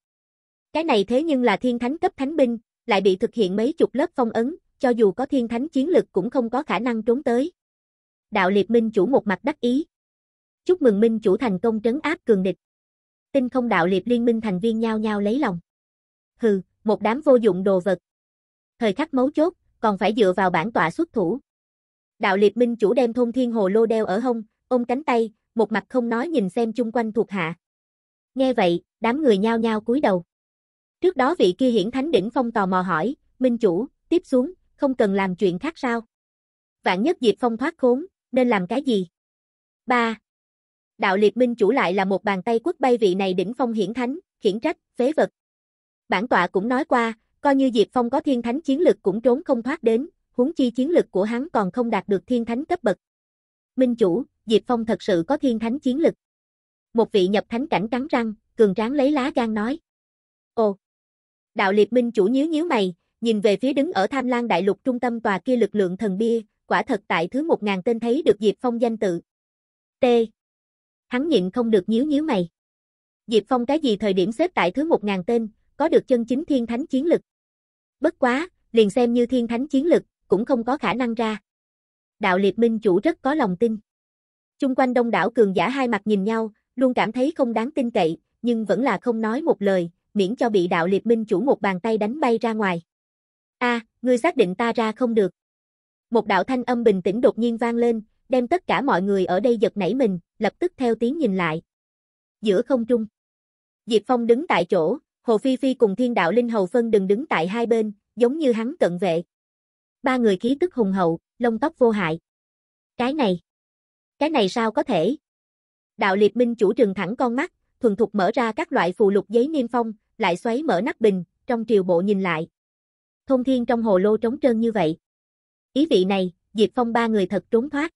Cái này thế nhưng là thiên thánh cấp thánh binh, lại bị thực hiện mấy chục lớp phong ấn, cho dù có thiên thánh chiến lực cũng không có khả năng trốn tới. Đạo liệt minh chủ một mặt đắc ý. Chúc mừng minh chủ thành công trấn áp cường địch. Tinh không đạo liệt liên minh thành viên nhau nhau lấy lòng. Hừ, một đám vô dụng đồ vật. Thời khắc mấu chốt, còn phải dựa vào bản tọa xuất thủ. Đạo liệt minh chủ đem thôn thiên hồ lô đeo ở hông, ôm cánh tay, một mặt không nói nhìn xem chung quanh thuộc hạ. Nghe vậy, đám người nhao nhao cúi đầu. Trước đó vị kia hiển thánh đỉnh phong tò mò hỏi, Minh chủ, tiếp xuống, không cần làm chuyện khác sao? Vạn nhất Diệp Phong thoát khốn, nên làm cái gì? 3. Đạo liệt minh chủ lại là một bàn tay quất bay vị này đỉnh phong hiển thánh, khiển trách, phế vật. Bản tọa cũng nói qua, coi như Diệp Phong có thiên thánh chiến lực cũng trốn không thoát đến, huống chi chiến lực của hắn còn không đạt được thiên thánh cấp bậc. Minh chủ, Diệp Phong thật sự có thiên thánh chiến lực. Một vị nhập thánh cảnh cắn răng, cường tráng lấy lá gan nói. Ồ! Đạo liệt Minh chủ nhíu nhíu mày, nhìn về phía đứng ở Tham lang Đại Lục trung tâm tòa kia lực lượng thần bia, quả thật tại thứ một ngàn tên thấy được Diệp Phong danh tự. T. Hắn nhịn không được nhíu nhíu mày. Diệp Phong cái gì thời điểm xếp tại thứ một ngàn tên, có được chân chính thiên thánh chiến lực. Bất quá, liền xem như thiên thánh chiến lực, cũng không có khả năng ra. Đạo Liệt Minh chủ rất có lòng tin. Chung quanh đông đảo cường giả hai mặt nhìn nhau, luôn cảm thấy không đáng tin cậy, nhưng vẫn là không nói một lời, miễn cho bị đạo liệt minh chủ một bàn tay đánh bay ra ngoài. A, à, ngươi xác định ta ra không được. Một đạo thanh âm bình tĩnh đột nhiên vang lên, đem tất cả mọi người ở đây giật nảy mình, lập tức theo tiếng nhìn lại. Giữa không trung, Diệp Phong đứng tại chỗ, Hồ Phi Phi cùng Thiên Đạo Linh Hầu Phân đừng đứng tại hai bên, giống như hắn cận vệ. Ba người khí tức hùng hậu, lông tóc vô hại. Cái này cái này sao có thể? Đạo liệt minh chủ trừng thẳng con mắt, thuần thục mở ra các loại phù lục giấy niêm phong, lại xoáy mở nắp bình, trong triều bộ nhìn lại. Thông thiên trong hồ lô trống trơn như vậy. Ý vị này, Diệp Phong ba người thật trốn thoát.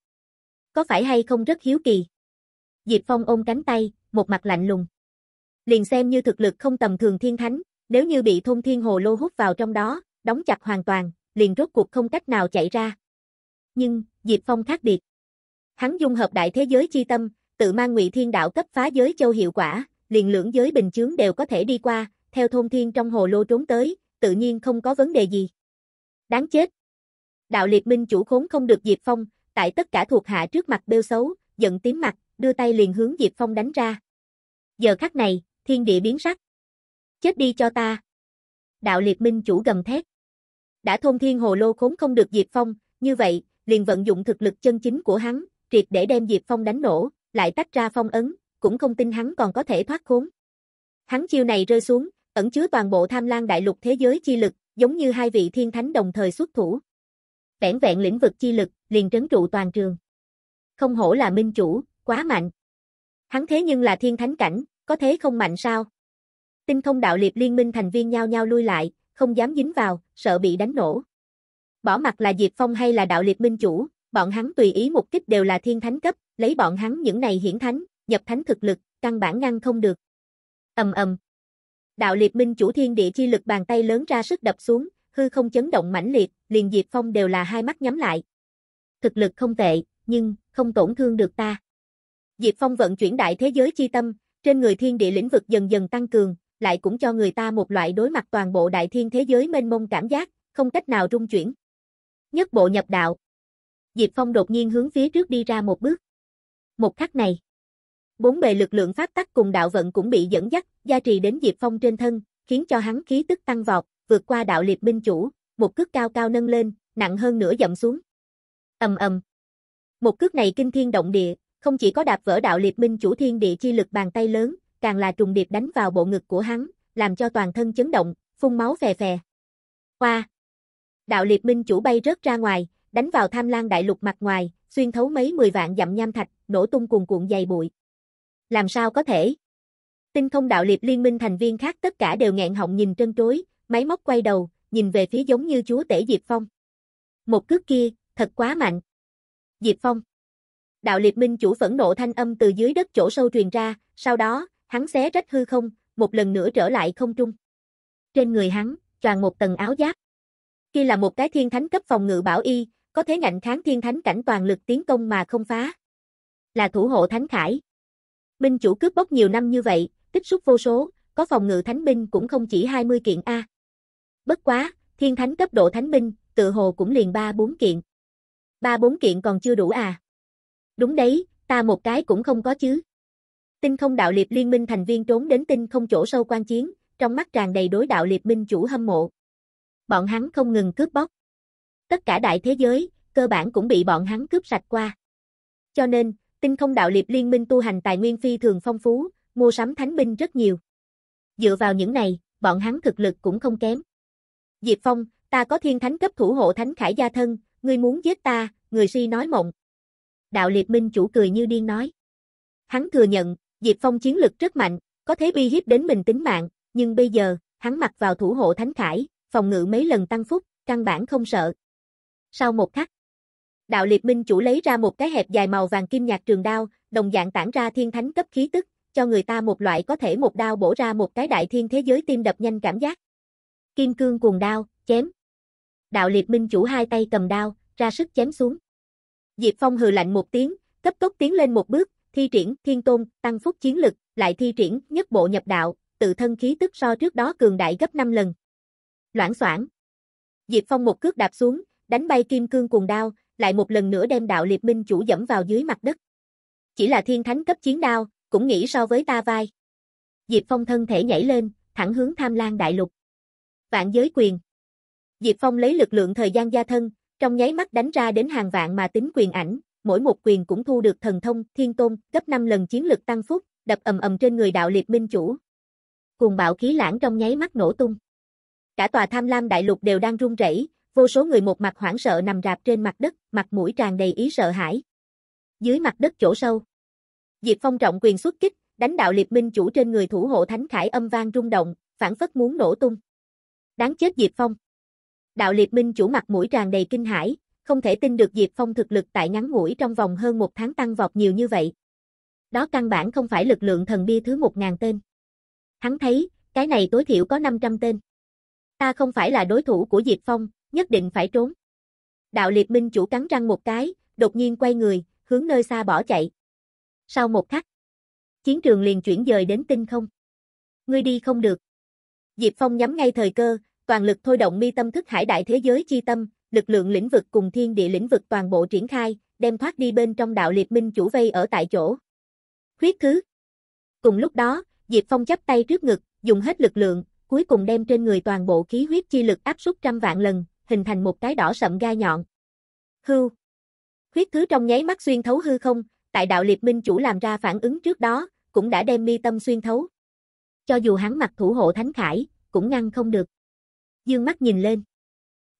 Có phải hay không rất hiếu kỳ? Diệp Phong ôm cánh tay, một mặt lạnh lùng. Liền xem như thực lực không tầm thường thiên thánh, nếu như bị thông thiên hồ lô hút vào trong đó, đóng chặt hoàn toàn, liền rốt cuộc không cách nào chạy ra. Nhưng, Diệp Phong khác biệt. Hắn dung hợp đại thế giới chi tâm, tự mang ngụy thiên đạo cấp phá giới châu hiệu quả, liền lưỡng giới bình chướng đều có thể đi qua, theo thôn thiên trong hồ lô trốn tới, tự nhiên không có vấn đề gì. Đáng chết. Đạo liệt minh chủ khốn không được Diệp Phong, tại tất cả thuộc hạ trước mặt bêu xấu, giận tím mặt, đưa tay liền hướng Diệp Phong đánh ra. Giờ khắc này, thiên địa biến sắc. Chết đi cho ta. Đạo liệt minh chủ gầm thét. Đã thôn thiên hồ lô khốn không được Diệp Phong, như vậy, liền vận dụng thực lực chân chính của hắn, triệt để đem Diệp Phong đánh nổ, lại tách ra phong ấn, cũng không tin hắn còn có thể thoát khốn. Hắn chiêu này rơi xuống, ẩn chứa toàn bộ tham lang đại lục thế giới chi lực, giống như hai vị thiên thánh đồng thời xuất thủ. Vẻn vẹn lĩnh vực chi lực, liền trấn trụ toàn trường. Không hổ là minh chủ, quá mạnh. Hắn thế nhưng là thiên thánh cảnh, có thế không mạnh sao? Tinh không đạo liệp liên minh thành viên nhau nhau lui lại, không dám dính vào, sợ bị đánh nổ. Bỏ mặt là Diệp Phong hay là đạo liệt minh chủ, bọn hắn tùy ý mục kích đều là thiên thánh cấp, lấy bọn hắn những này hiển thánh, nhập thánh thực lực, căn bản ngăn không được. Ầm ầm. Đạo Liệt Minh chủ thiên địa chi lực bàn tay lớn ra sức đập xuống, hư không chấn động mãnh liệt, liền Diệp Phong đều là hai mắt nhắm lại. Thực lực không tệ, nhưng không tổn thương được ta. Diệp Phong vận chuyển đại thế giới chi tâm, trên người thiên địa lĩnh vực dần dần tăng cường, lại cũng cho người ta một loại đối mặt toàn bộ đại thiên thế giới mênh mông cảm giác, không cách nào rung chuyển. Nhất bộ nhập đạo. Diệp Phong đột nhiên hướng phía trước đi ra một bước. Một khắc này, bốn bề lực lượng pháp tắc cùng đạo vận cũng bị dẫn dắt, gia trì đến Diệp Phong trên thân, khiến cho hắn khí tức tăng vọt, vượt qua đạo liệt binh chủ, một cước cao cao nâng lên, nặng hơn nửa dậm xuống. Ầm ầm. Một cước này kinh thiên động địa, không chỉ có đạp vỡ đạo liệt binh chủ thiên địa chi lực bàn tay lớn, càng là trùng điệp đánh vào bộ ngực của hắn, làm cho toàn thân chấn động, phun máu phè phè. Hoa! Đạo liệt minh chủ bay rớt ra ngoài, đánh vào tham lang đại lục mặt ngoài, xuyên thấu mấy mười vạn dặm nham thạch, nổ tung cuồn cuộn dày bụi. Làm sao có thể? Tinh không đạo liệt liên minh thành viên khác tất cả đều nghẹn họng nhìn trân trối, máy móc quay đầu, nhìn về phía giống như chúa tể Diệp Phong. Một cước kia, thật quá mạnh. Diệp Phong. Đạo liệt minh chủ phẫn nộ thanh âm từ dưới đất chỗ sâu truyền ra, sau đó, hắn xé rách hư không, một lần nữa trở lại không trung. Trên người hắn, tràn một tầng áo giáp. Kia là một cái thiên thánh cấp phòng ngự bảo y, có thế ngạnh kháng thiên thánh cảnh toàn lực tiến công mà không phá. Là thủ hộ thánh khải. Minh chủ cướp bóc nhiều năm như vậy, tích xúc vô số, có phòng ngự thánh binh cũng không chỉ 20 kiện A. Bất quá, thiên thánh cấp độ thánh binh, tự hồ cũng liền 3-4 kiện. 3-4 kiện còn chưa đủ à. Đúng đấy, ta một cái cũng không có chứ. Tinh không đạo liệp liên minh thành viên trốn đến tinh không chỗ sâu quan chiến, trong mắt tràn đầy đối đạo liệp minh chủ hâm mộ. Bọn hắn không ngừng cướp bóc tất cả đại thế giới, cơ bản cũng bị bọn hắn cướp sạch qua. Cho nên, tinh không đạo liệp liên minh tu hành tài nguyên phi thường phong phú, mua sắm thánh binh rất nhiều. Dựa vào những này, bọn hắn thực lực cũng không kém. Diệp Phong, ta có thiên thánh cấp thủ hộ thánh khải gia thân, ngươi muốn giết ta, người si nói mộng. Đạo liệp minh chủ cười như điên nói. Hắn thừa nhận, Diệp Phong chiến lực rất mạnh, có thể bi hiếp đến mình tính mạng, nhưng bây giờ, hắn mặc vào thủ hộ thánh khải, phòng ngự mấy lần tăng phúc, căn bản không sợ. Sau một khắc, đạo liệt minh chủ lấy ra một cái hẹp dài màu vàng kim nhạt trường đao, đồng dạng tản ra thiên thánh cấp khí tức, cho người ta một loại có thể một đao bổ ra một cái đại thiên thế giới tim đập nhanh cảm giác. Kim cương cuồng đao, chém. Đạo liệt minh chủ hai tay cầm đao, ra sức chém xuống. Diệp Phong hừ lạnh một tiếng, cấp tốc tiến lên một bước, thi triển thiên tôn, tăng phúc chiến lực, lại thi triển nhất bộ nhập đạo, tự thân khí tức so trước đó cường đại gấp 5 lần. Loãng xoảng. Diệp Phong một cước đạp xuống, đánh bay kim cương cuồng đao, lại một lần nữa đem đạo liệt minh chủ dẫm vào dưới mặt đất. Chỉ là thiên thánh cấp chiến đao, cũng nghĩ so với ta vai. Diệp Phong thân thể nhảy lên, thẳng hướng tham lan đại lục. Vạn giới quyền. Diệp Phong lấy lực lượng thời gian gia thân, trong nháy mắt đánh ra đến hàng vạn mà tính quyền ảnh, mỗi một quyền cũng thu được thần thông, thiên tôn, gấp 5 lần chiến lực tăng phúc, đập ầm ầm trên người đạo liệt minh chủ. Cuồng bạo khí lãng trong nháy mắt nổ tung. Cả tòa tham lam đại lục đều đang rung rẩy, Vô số người một mặt hoảng sợ nằm rạp trên mặt đất, mặt mũi tràn đầy ý sợ hãi. Dưới mặt đất chỗ sâu, Diệp Phong trọng quyền xuất kích, đánh đạo liệt minh chủ trên người thủ hộ thánh khải âm vang rung động, phản phất muốn nổ tung. Đáng chết Diệp Phong. Đạo liệt minh chủ mặt mũi tràn đầy kinh hãi, không thể tin được Diệp Phong thực lực tại ngắn ngủi trong vòng hơn một tháng tăng vọt nhiều như vậy. Đó căn bản không phải lực lượng thần bia thứ một ngàn tên. Hắn thấy, cái này tối thiểu có 500 tên. Ta không phải là đối thủ của Diệp Phong, nhất định phải trốn. Đạo liệt minh chủ cắn răng một cái, đột nhiên quay người, hướng nơi xa bỏ chạy. Sau một khắc, chiến trường liền chuyển dời đến tinh không. Ngươi đi không được. Diệp Phong nhắm ngay thời cơ, toàn lực thôi động mi tâm thức hải đại thế giới chi tâm, lực lượng lĩnh vực cùng thiên địa lĩnh vực toàn bộ triển khai, đem thoát đi bên trong đạo liệt minh chủ vây ở tại chỗ. Khuyết thứ. Cùng lúc đó, Diệp Phong chắp tay trước ngực, dùng hết lực lượng, cuối cùng đem trên người toàn bộ khí huyết chi lực áp suất trăm vạn lần, hình thành một cái đỏ sậm gai nhọn. hư Huyết thứ trong nháy mắt xuyên thấu hư không, tại đạo liệt minh chủ làm ra phản ứng trước đó, cũng đã đem mi tâm xuyên thấu. Cho dù hắn mặc thủ hộ thánh khải, cũng ngăn không được. Dương mắt nhìn lên.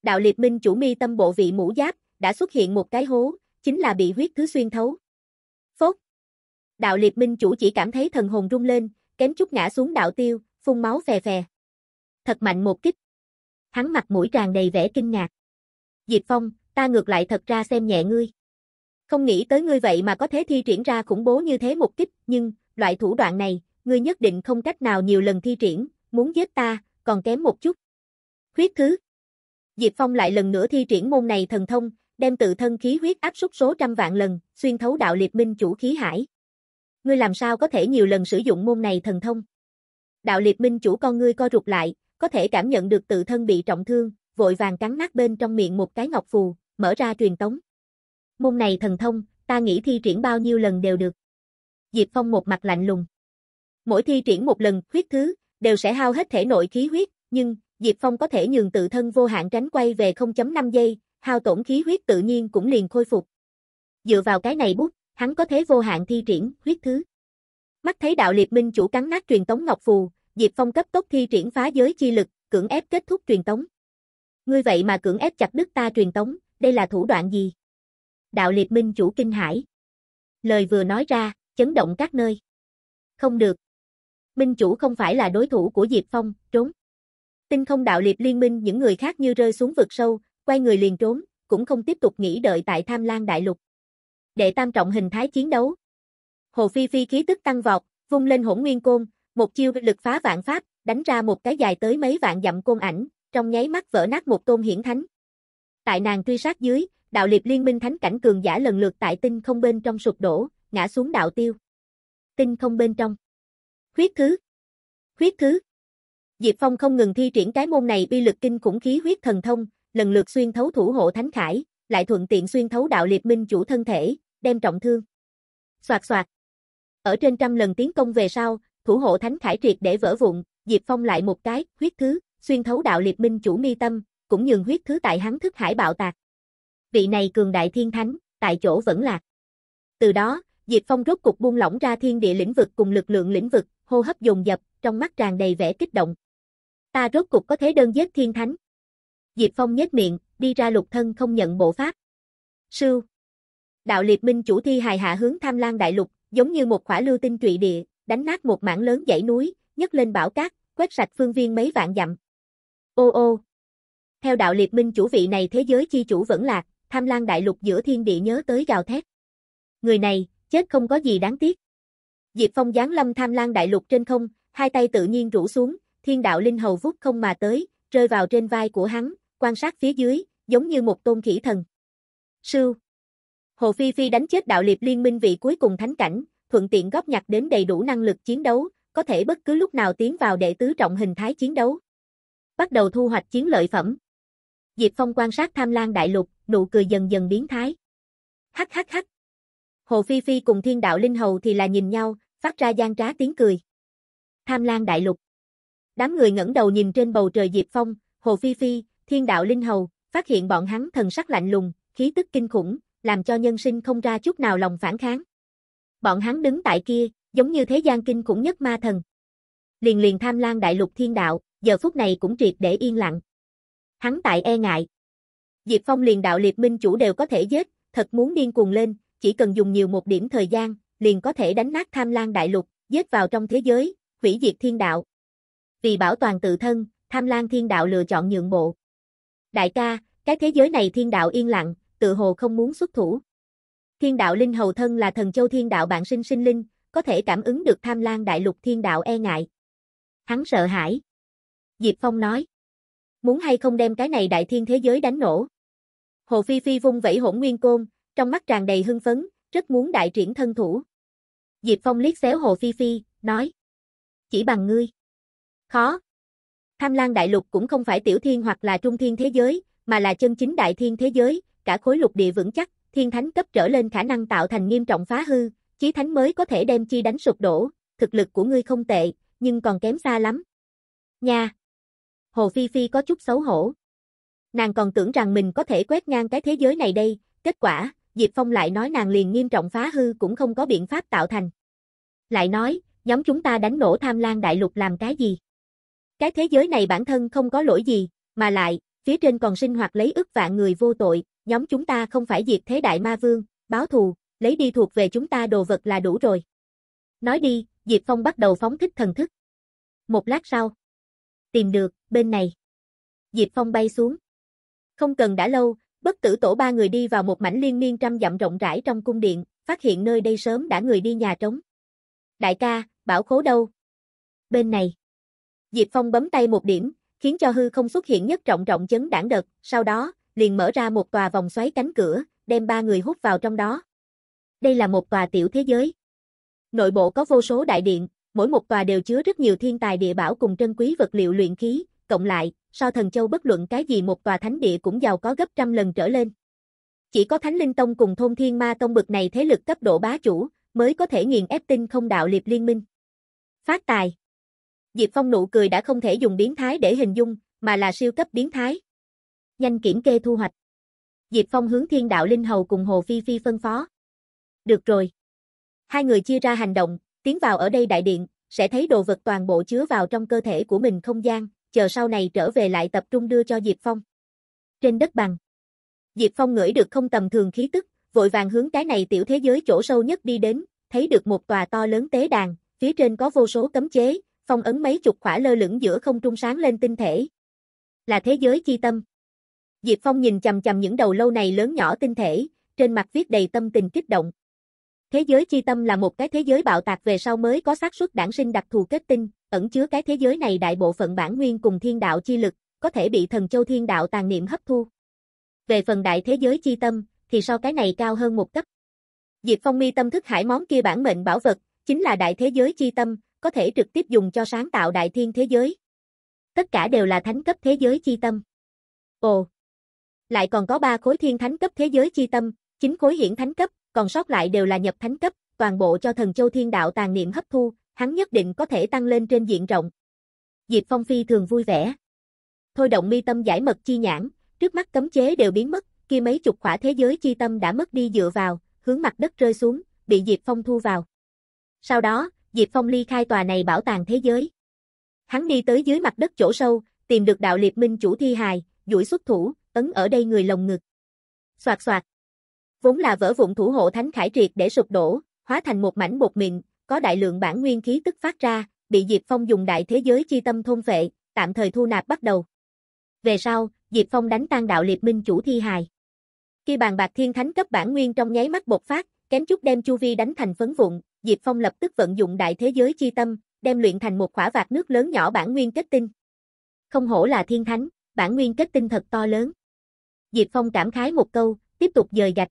Đạo liệt minh chủ mi tâm bộ vị mũ giáp, đã xuất hiện một cái hố, chính là bị huyết thứ xuyên thấu. Phốt. Đạo liệt minh chủ chỉ cảm thấy thần hồn rung lên, kém chút ngã xuống đạo tiêu, phun máu phè phè. Thật mạnh một kích hắn mặt mũi tràn đầy vẻ kinh ngạc. Diệp Phong, ta ngược lại thật ra xem nhẹ ngươi. Không nghĩ tới ngươi vậy mà có thể thi triển ra khủng bố như thế một kích, nhưng, loại thủ đoạn này, ngươi nhất định không cách nào nhiều lần thi triển, muốn giết ta, còn kém một chút. Huyết thứ. Diệp Phong lại lần nữa thi triển môn này thần thông, đem tự thân khí huyết áp suất số trăm vạn lần, xuyên thấu đạo liệt minh chủ khí hải. Ngươi làm sao có thể nhiều lần sử dụng môn này thần thông? Đạo liệt minh chủ con ngươi co rụt lại, có thể cảm nhận được tự thân bị trọng thương, vội vàng cắn nát bên trong miệng một cái ngọc phù, mở ra truyền tống. Môn này thần thông, ta nghĩ thi triển bao nhiêu lần đều được. Diệp Phong một mặt lạnh lùng. Mỗi thi triển một lần huyết thứ, đều sẽ hao hết thể nội khí huyết, nhưng Diệp Phong có thể nhường tự thân vô hạn tránh quay về 0.5 giây, hao tổn khí huyết tự nhiên cũng liền khôi phục. Dựa vào cái này bút, hắn có thể vô hạn thi triển huyết thứ. Mắt thấy đạo liệt minh chủ cắn nát truyền tống ngọc phù, Diệp Phong cấp tốc thi triển phá giới chi lực, cưỡng ép kết thúc truyền tống. Ngươi vậy mà cưỡng ép chặt đứt ta truyền tống, đây là thủ đoạn gì? Đạo liệt minh chủ kinh hải. Lời vừa nói ra, chấn động các nơi. Không được. Minh chủ không phải là đối thủ của Diệp Phong, trốn. Tinh không đạo liệt liên minh những người khác như rơi xuống vực sâu, quay người liền trốn, cũng không tiếp tục nghỉ đợi tại Tham Lan Đại Lục. Đệ tam trọng hình thái chiến đấu. Hồ Phi Phi khí tức tăng vọt, vung lên hỗn nguyên côn, một chiêu lực phá vạn pháp, đánh ra một cái dài tới mấy vạn dặm côn ảnh, trong nháy mắt vỡ nát một tôn hiển thánh. Tại nàng truy sát dưới, đạo liệt liên minh thánh cảnh cường giả lần lượt tại tinh không bên trong sụp đổ, ngã xuống đạo tiêu. Tinh không bên trong. Huyết thứ. Huyết thứ. Diệp Phong không ngừng thi triển cái môn này uy lực kinh khủng khí huyết thần thông, lần lượt xuyên thấu thủ hộ thánh khải, lại thuận tiện xuyên thấu đạo liệt minh chủ thân thể, đem trọng thương. Soạt soạt. Ở trên trăm lần tiến công về sau, thủ hộ thánh khải triệt để vỡ vụn, Diệp Phong lại một cái, huyết thứ, xuyên thấu đạo liệt minh chủ mi tâm, cũng nhường huyết thứ tại hắn thức hải bạo tạc. Vị này cường đại thiên thánh, tại chỗ vẫn lạc. Từ đó, Diệp Phong rốt cục buông lỏng ra thiên địa lĩnh vực cùng lực lượng lĩnh vực, hô hấp dồn dập, trong mắt tràn đầy vẻ kích động. Ta rốt cục có thế đơn giết thiên thánh. Diệp Phong nhếch miệng, đi ra lục thân không nhận bộ pháp. Sưu. Đạo liệt minh chủ thi hài hạ hướng tham lang đại lục, giống như một khỏa lưu tinh trụy địa, đánh nát một mảng lớn dãy núi, nhấc lên bão cát, quét sạch phương viên mấy vạn dặm. Ô ô! Theo đạo liệt minh chủ vị này thế giới chi chủ vẫn lạc, tham lang đại lục giữa thiên địa nhớ tới gào thét. Người này, chết không có gì đáng tiếc. Diệp Phong giáng lâm tham lang đại lục trên không, hai tay tự nhiên rủ xuống, thiên đạo linh hầu vút không mà tới, rơi vào trên vai của hắn, quan sát phía dưới, giống như một tôn khỉ thần. Sưu! Hồ Phi Phi đánh chết đạo liệt liên minh vị cuối cùng thánh cảnh, thuận tiện góp nhặt đến đầy đủ năng lực chiến đấu, có thể bất cứ lúc nào tiến vào đệ tứ trọng hình thái chiến đấu. Bắt đầu thu hoạch chiến lợi phẩm. Diệp Phong quan sát tham Lang đại lục, nụ cười dần dần biến thái. Hắc hắc hắc. Hồ Phi Phi cùng thiên đạo linh hầu thì là nhìn nhau, phát ra gian trá tiếng cười. Tham Lang đại lục. Đám người ngẩng đầu nhìn trên bầu trời Diệp Phong, Hồ Phi Phi, thiên đạo linh hầu, phát hiện bọn hắn thần sắc lạnh lùng, khí tức kinh khủng, làm cho nhân sinh không ra chút nào lòng phản kháng bọn hắn đứng tại kia, giống như thế gian kinh cũng nhất ma thần. Liền liền tham lang đại lục thiên đạo, giờ phút này cũng triệt để yên lặng. Hắn tại e ngại. Diệp Phong liền đạo liệt minh chủ đều có thể giết, thật muốn điên cuồng lên, chỉ cần dùng nhiều một điểm thời gian, liền có thể đánh nát tham lang đại lục, giết vào trong thế giới, hủy diệt thiên đạo. Vì bảo toàn tự thân, tham lang thiên đạo lựa chọn nhượng bộ. Đại ca, cái thế giới này thiên đạo yên lặng, tự hồ không muốn xuất thủ. Thiên đạo linh hầu thân là thần châu thiên đạo bản sinh sinh linh, có thể cảm ứng được tham lang đại lục thiên đạo e ngại. Hắn sợ hãi. Diệp Phong nói. Muốn hay không đem cái này đại thiên thế giới đánh nổ. Hồ Phi Phi vung vẫy hỗn nguyên côn, trong mắt tràn đầy hưng phấn, rất muốn đại triển thân thủ. Diệp Phong liếc xéo Hồ Phi Phi, nói. Chỉ bằng ngươi. Khó. Tham lang Đại Lục cũng không phải tiểu thiên hoặc là trung thiên thế giới, mà là chân chính đại thiên thế giới, cả khối lục địa vững chắc, thiên thánh cấp trở lên khả năng tạo thành nghiêm trọng phá hư, chí thánh mới có thể đem chi đánh sụp đổ, thực lực của ngươi không tệ, nhưng còn kém xa lắm. Nha! Hồ Phi Phi có chút xấu hổ. Nàng còn tưởng rằng mình có thể quét ngang cái thế giới này đây, kết quả, Diệp Phong lại nói nàng liền nghiêm trọng phá hư cũng không có biện pháp tạo thành. Lại nói, nhóm chúng ta đánh nổ tham lang đại lục làm cái gì? Cái thế giới này bản thân không có lỗi gì, mà lại, phía trên còn sinh hoạt lấy ức vạn người vô tội, nhóm chúng ta không phải diệt thế đại ma vương, báo thù, lấy đi thuộc về chúng ta đồ vật là đủ rồi. Nói đi, Diệp Phong bắt đầu phóng thích thần thức. Một lát sau, tìm được, bên này. Diệp Phong bay xuống. Không cần đã lâu, bất tử tổ ba người đi vào một mảnh liên miên trăm dặm rộng rãi trong cung điện, phát hiện nơi đây sớm đã người đi nhà trống. Đại ca, bảo khố đâu? Bên này. Diệp Phong bấm tay một điểm, khiến cho hư không xuất hiện nhất trọng trọng chấn đảng đợt, sau đó, liền mở ra một tòa vòng xoáy cánh cửa, đem ba người hút vào trong đó. Đây là một tòa tiểu thế giới. Nội bộ có vô số đại điện, mỗi một tòa đều chứa rất nhiều thiên tài địa bảo cùng trân quý vật liệu luyện khí, cộng lại, so thần châu bất luận cái gì một tòa thánh địa cũng giàu có gấp trăm lần trở lên. Chỉ có Thánh Linh Tông cùng Thôn Thiên Ma Tông bực này thế lực cấp độ bá chủ, mới có thể nghiền ép tinh không đạo liệp liên minh. Phát tài Diệp Phong nụ cười đã không thể dùng biến thái để hình dung, mà là siêu cấp biến thái nhanh kiểm kê thu hoạch. Diệp Phong hướng thiên đạo linh hầu cùng Hồ Phi Phi phân phó. Được rồi. Hai người chia ra hành động, tiến vào ở đây đại điện, sẽ thấy đồ vật toàn bộ chứa vào trong cơ thể của mình không gian, chờ sau này trở về lại tập trung đưa cho Diệp Phong. Trên đất bằng, Diệp Phong ngửi được không tầm thường khí tức, vội vàng hướng cái này tiểu thế giới chỗ sâu nhất đi đến, thấy được một tòa to lớn tế đàn, phía trên có vô số cấm chế, phong ấn mấy chục khỏa lơ lửng giữa không trung sáng lên tinh thể. Là thế giới chi tâm. Diệp Phong nhìn chầm chầm những đầu lâu này lớn nhỏ tinh thể, trên mặt viết đầy tâm tình kích động. Thế giới chi tâm là một cái thế giới bạo tạc về sau mới có xác suất đản sinh đặc thù kết tinh, ẩn chứa cái thế giới này đại bộ phận bản nguyên cùng thiên đạo chi lực, có thể bị thần châu thiên đạo tàn niệm hấp thu. Về phần đại thế giới chi tâm, thì so cái này cao hơn một cấp. Diệp Phong mi tâm thức hải món kia bản mệnh bảo vật, chính là đại thế giới chi tâm, có thể trực tiếp dùng cho sáng tạo đại thiên thế giới. Tất cả đều là thánh cấp thế giới chi tâm. Ồ, lại còn có 3 khối thiên thánh cấp thế giới chi tâm, 9 khối hiển thánh cấp, còn sót lại đều là nhập thánh cấp, toàn bộ cho thần châu thiên đạo tàn niệm hấp thu, hắn nhất định có thể tăng lên trên diện rộng. Diệp Phong phi thường vui vẻ. Thôi động mi tâm giải mật chi nhãn, trước mắt cấm chế đều biến mất, kia mấy chục khỏa thế giới chi tâm đã mất đi dựa vào, hướng mặt đất rơi xuống, bị Diệp Phong thu vào. Sau đó, Diệp Phong ly khai tòa này bảo tàng thế giới. Hắn đi tới dưới mặt đất chỗ sâu, tìm được đạo liệt minh chủ thi hài, duỗi xuất thủ, ấn ở đây người lồng ngực. Xoạt xoạt. Vốn là vỡ vụn thủ hộ thánh khải triệt để sụp đổ, hóa thành một mảnh bột mịn, có đại lượng bản nguyên khí tức phát ra, bị Diệp Phong dùng đại thế giới chi tâm thôn vệ, tạm thời thu nạp bắt đầu. Về sau, Diệp Phong đánh tan đạo liệt minh chủ thi hài. Khi bàn bạc thiên thánh cấp bản nguyên trong nháy mắt bộc phát, kém chút đem chu vi đánh thành phấn vụn, Diệp Phong lập tức vận dụng đại thế giới chi tâm, đem luyện thành một khỏa vạt nước lớn nhỏ bản nguyên kết tinh. Không hổ là thiên thánh, bản nguyên kết tinh thật to lớn. Diệp Phong cảm khái một câu, tiếp tục dời gạch.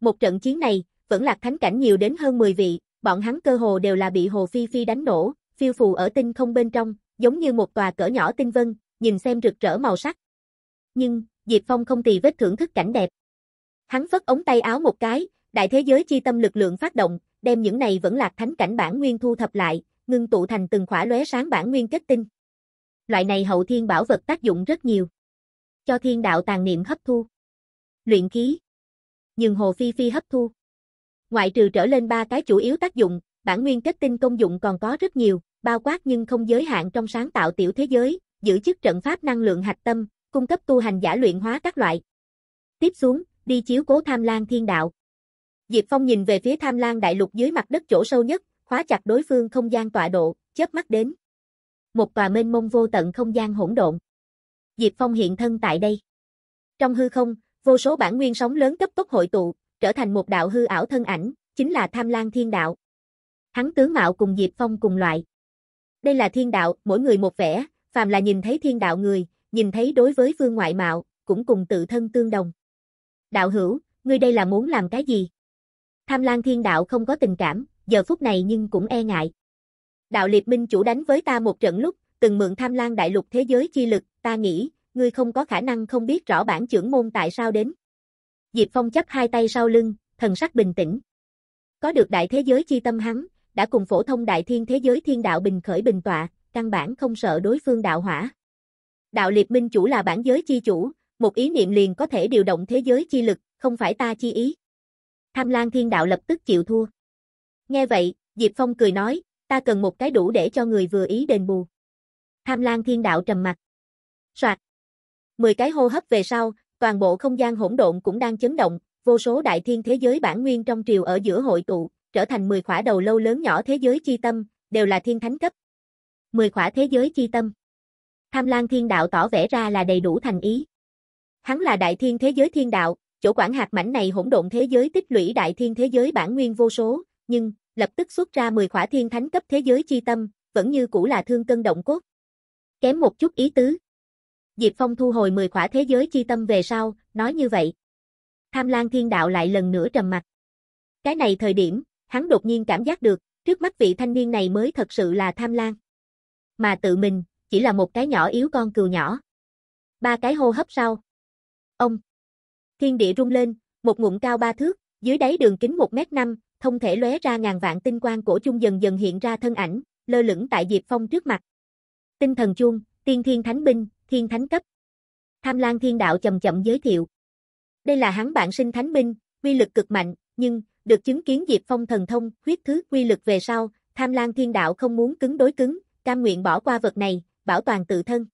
Một trận chiến này, vẫn lạc thánh cảnh nhiều đến hơn 10 vị, bọn hắn cơ hồ đều là bị Hồ Phi Phi đánh nổ, phiêu phù ở tinh không bên trong, giống như một tòa cỡ nhỏ tinh vân, nhìn xem rực rỡ màu sắc. Nhưng, Diệp Phong không tì vết thưởng thức cảnh đẹp. Hắn phất ống tay áo một cái, đại thế giới chi tâm lực lượng phát động, đem những này vẫn lạc thánh cảnh bản nguyên thu thập lại, ngưng tụ thành từng khỏa lóe sáng bản nguyên kết tinh. Loại này hậu thiên bảo vật tác dụng rất nhiều cho thiên đạo tàn niệm hấp thu. Luyện khí. Nhưng Hồ Phi Phi hấp thu. Ngoại trừ trở lên ba cái chủ yếu tác dụng, bản nguyên kết tinh công dụng còn có rất nhiều, bao quát nhưng không giới hạn trong sáng tạo tiểu thế giới, giữ chức trận pháp năng lượng hạch tâm, cung cấp tu hành giả luyện hóa các loại. Tiếp xuống, đi chiếu cố Tham lang Thiên Đạo. Diệp Phong nhìn về phía Tham lang Đại Lục dưới mặt đất chỗ sâu nhất, khóa chặt đối phương không gian tọa độ, chớp mắt đến. Một tòa mênh mông vô tận không gian hỗn độn. Diệp Phong hiện thân tại đây. Trong hư không, vô số bản nguyên sóng lớn cấp tốc hội tụ, trở thành một đạo hư ảo thân ảnh, chính là Tham Lang Thiên Đạo. Hắn tướng mạo cùng Diệp Phong cùng loại. Đây là thiên đạo, mỗi người một vẻ, phàm là nhìn thấy thiên đạo người, nhìn thấy đối với phương ngoại mạo, cũng cùng tự thân tương đồng. Đạo hữu, ngươi đây là muốn làm cái gì? Tham Lang Thiên Đạo không có tình cảm, giờ phút này nhưng cũng e ngại. Đạo Liệp Minh chủ đánh với ta một trận lúc, từng mượn Tham Lang đại lục thế giới chi lực, ta nghĩ, ngươi không có khả năng không biết rõ bản trưởng môn tại sao đến. Diệp Phong chấp hai tay sau lưng, thần sắc bình tĩnh. Có được đại thế giới chi tâm hắn, đã cùng phổ thông đại thiên thế giới thiên đạo bình khởi bình tọa, căn bản không sợ đối phương đạo hỏa. Đạo liệt minh chủ là bản giới chi chủ, một ý niệm liền có thể điều động thế giới chi lực, không phải ta chi ý. Tham Lan Thiên Đạo lập tức chịu thua. Nghe vậy, Diệp Phong cười nói, ta cần một cái đủ để cho người vừa ý đền bù. Tham Lan Thiên Đạo trầm mặt. Soạt. Mười cái hô hấp về sau, toàn bộ không gian hỗn độn cũng đang chấn động, vô số đại thiên thế giới bản nguyên trong triều ở giữa hội tụ, trở thành 10 khỏa đầu lâu lớn nhỏ thế giới chi tâm, đều là thiên thánh cấp. 10 khỏa thế giới chi tâm. Tham Lang Thiên Đạo tỏ vẻ ra là đầy đủ thành ý. Hắn là đại thiên thế giới thiên đạo, chỗ quản hạt mảnh này hỗn độn thế giới tích lũy đại thiên thế giới bản nguyên vô số, nhưng lập tức xuất ra 10 khỏa thiên thánh cấp thế giới chi tâm, vẫn như cũ là thương cân động cốt. Kém một chút ý tứ. Diệp Phong thu hồi 10 khỏa thế giới chi tâm về sau, nói như vậy. Tham Lan Thiên Đạo lại lần nữa trầm mặt. Cái này thời điểm, hắn đột nhiên cảm giác được, trước mắt vị thanh niên này mới thật sự là Tham Lan. Mà tự mình, chỉ là một cái nhỏ yếu con cừu nhỏ. Ba cái hô hấp sau. Ông. Thiên địa rung lên, một ngụm cao ba thước, dưới đáy đường kính 1 mét 5 thông thể lóe ra ngàn vạn tinh quang cổ chung dần dần hiện ra thân ảnh, lơ lửng tại Diệp Phong trước mặt. Tinh thần chuông, tiên thiên thánh binh, thiên thánh cấp. Tham Lang Thiên Đạo chậm chậm giới thiệu. Đây là hắn bạn sinh thánh binh, uy lực cực mạnh, nhưng được chứng kiến Diệp Phong thần thông, huyết thứ uy lực về sau, Tham Lang Thiên Đạo không muốn cứng đối cứng, cam nguyện bỏ qua vật này, bảo toàn tự thân.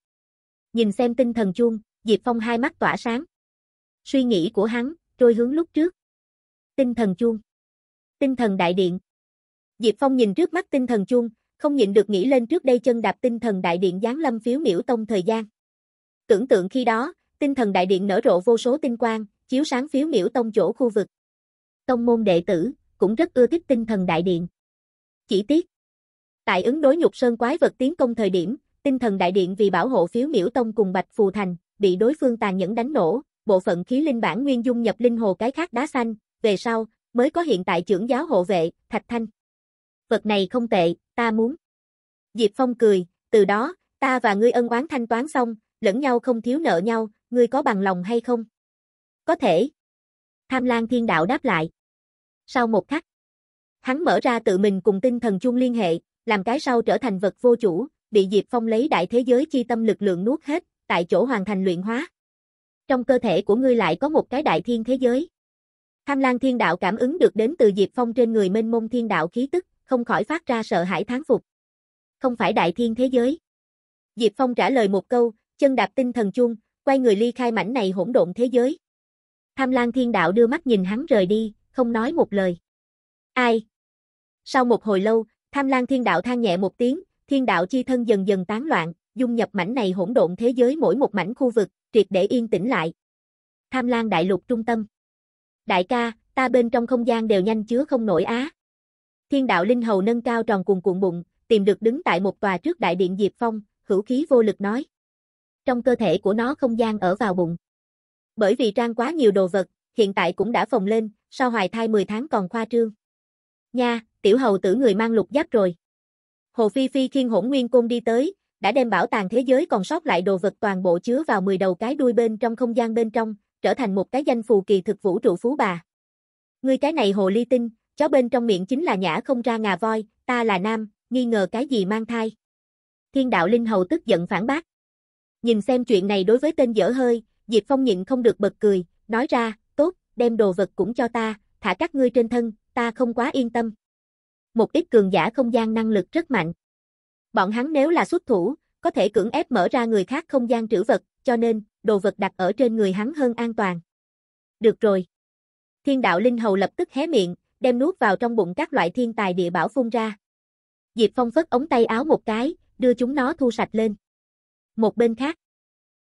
Nhìn xem tinh thần chuông, Diệp Phong hai mắt tỏa sáng. Suy nghĩ của hắn trôi hướng lúc trước. Tinh thần chuông. Tinh thần đại điện. Diệp Phong nhìn trước mắt tinh thần chuông, không nhịn được nghĩ lên trước đây chân đạp tinh thần đại điện giáng lâm phiếu miểu tông thời gian. Tưởng tượng khi đó, tinh thần đại điện nở rộ vô số tinh quang, chiếu sáng phiếu miễu tông chỗ khu vực. Tông môn đệ tử, cũng rất ưa thích tinh thần đại điện. Chỉ tiếc, tại ứng đối nhục sơn quái vật tiến công thời điểm, tinh thần đại điện vì bảo hộ phiếu miễu tông cùng bạch phù thành, bị đối phương tàn nhẫn đánh nổ, bộ phận khí linh bản nguyên dung nhập linh hồ cái khác đá xanh, về sau, mới có hiện tại trưởng giáo hộ vệ, Thạch Thanh. Vật này không tệ, ta muốn. Diệp Phong cười, từ đó, ta và ngươi ân oán thanh toán xong, lẫn nhau không thiếu nợ nhau, ngươi có bằng lòng hay không? Có thể. Tham Lan Thiên Đạo đáp lại. Sau một khắc, hắn mở ra tự mình cùng tinh thần chung liên hệ, làm cái sau trở thành vật vô chủ, bị Diệp Phong lấy đại thế giới chi tâm lực lượng nuốt hết, tại chỗ hoàn thành luyện hóa. Trong cơ thể của ngươi lại có một cái đại thiên thế giới. Tham Lan Thiên Đạo cảm ứng được đến từ Diệp Phong trên người mênh mông thiên đạo khí tức, không khỏi phát ra sợ hãi thán phục. Không phải đại thiên thế giới. Diệp Phong trả lời một câu, chân đạp tinh thần chuông, quay người ly khai mảnh này hỗn độn thế giới. Tham Lang Thiên Đạo đưa mắt nhìn hắn rời đi, không nói một lời. Ai? Sau một hồi lâu, Tham Lang Thiên Đạo than nhẹ một tiếng, Thiên Đạo chi thân dần dần tán loạn, dung nhập mảnh này hỗn độn thế giới mỗi một mảnh khu vực, triệt để yên tĩnh lại. Tham Lang Đại Lục trung tâm. Đại ca, ta bên trong không gian đều nhanh chứa không nổi á. Thiên Đạo Linh Hầu nâng cao tròn cuồng cuộn bụng, tìm được đứng tại một tòa trước đại điện Diệp Phong, hữu khí vô lực nói trong cơ thể của nó không gian ở vào bụng. Bởi vì trang quá nhiều đồ vật, hiện tại cũng đã phồng lên, sau hoài thai 10 tháng còn khoa trương. Nha, tiểu hầu tử người mang lục giáp rồi. Hồ Phi Phi khiên hỗn nguyên côn đi tới, đã đem bảo tàng thế giới còn sót lại đồ vật toàn bộ chứa vào 10 đầu cái đuôi bên trong không gian bên trong, trở thành một cái danh phù kỳ thực vũ trụ phú bà. Ngươi cái này hồ ly tinh, chó bên trong miệng chính là nhã không ra ngà voi, ta là nam, nghi ngờ cái gì mang thai. Thiên đạo linh hầu tức giận phản bác. Nhìn xem chuyện này đối với tên dở hơi, Diệp Phong nhịn không được bật cười, nói ra, tốt, đem đồ vật cũng cho ta, thả các ngươi trên thân, ta không quá yên tâm. Một ít cường giả không gian năng lực rất mạnh. Bọn hắn nếu là xuất thủ, có thể cưỡng ép mở ra người khác không gian trữ vật, cho nên, đồ vật đặt ở trên người hắn hơn an toàn. Được rồi. Thiên đạo linh hầu lập tức hé miệng, đem nuốt vào trong bụng các loại thiên tài địa bảo phun ra. Diệp Phong phất ống tay áo một cái, đưa chúng nó thu sạch lên. Một bên khác,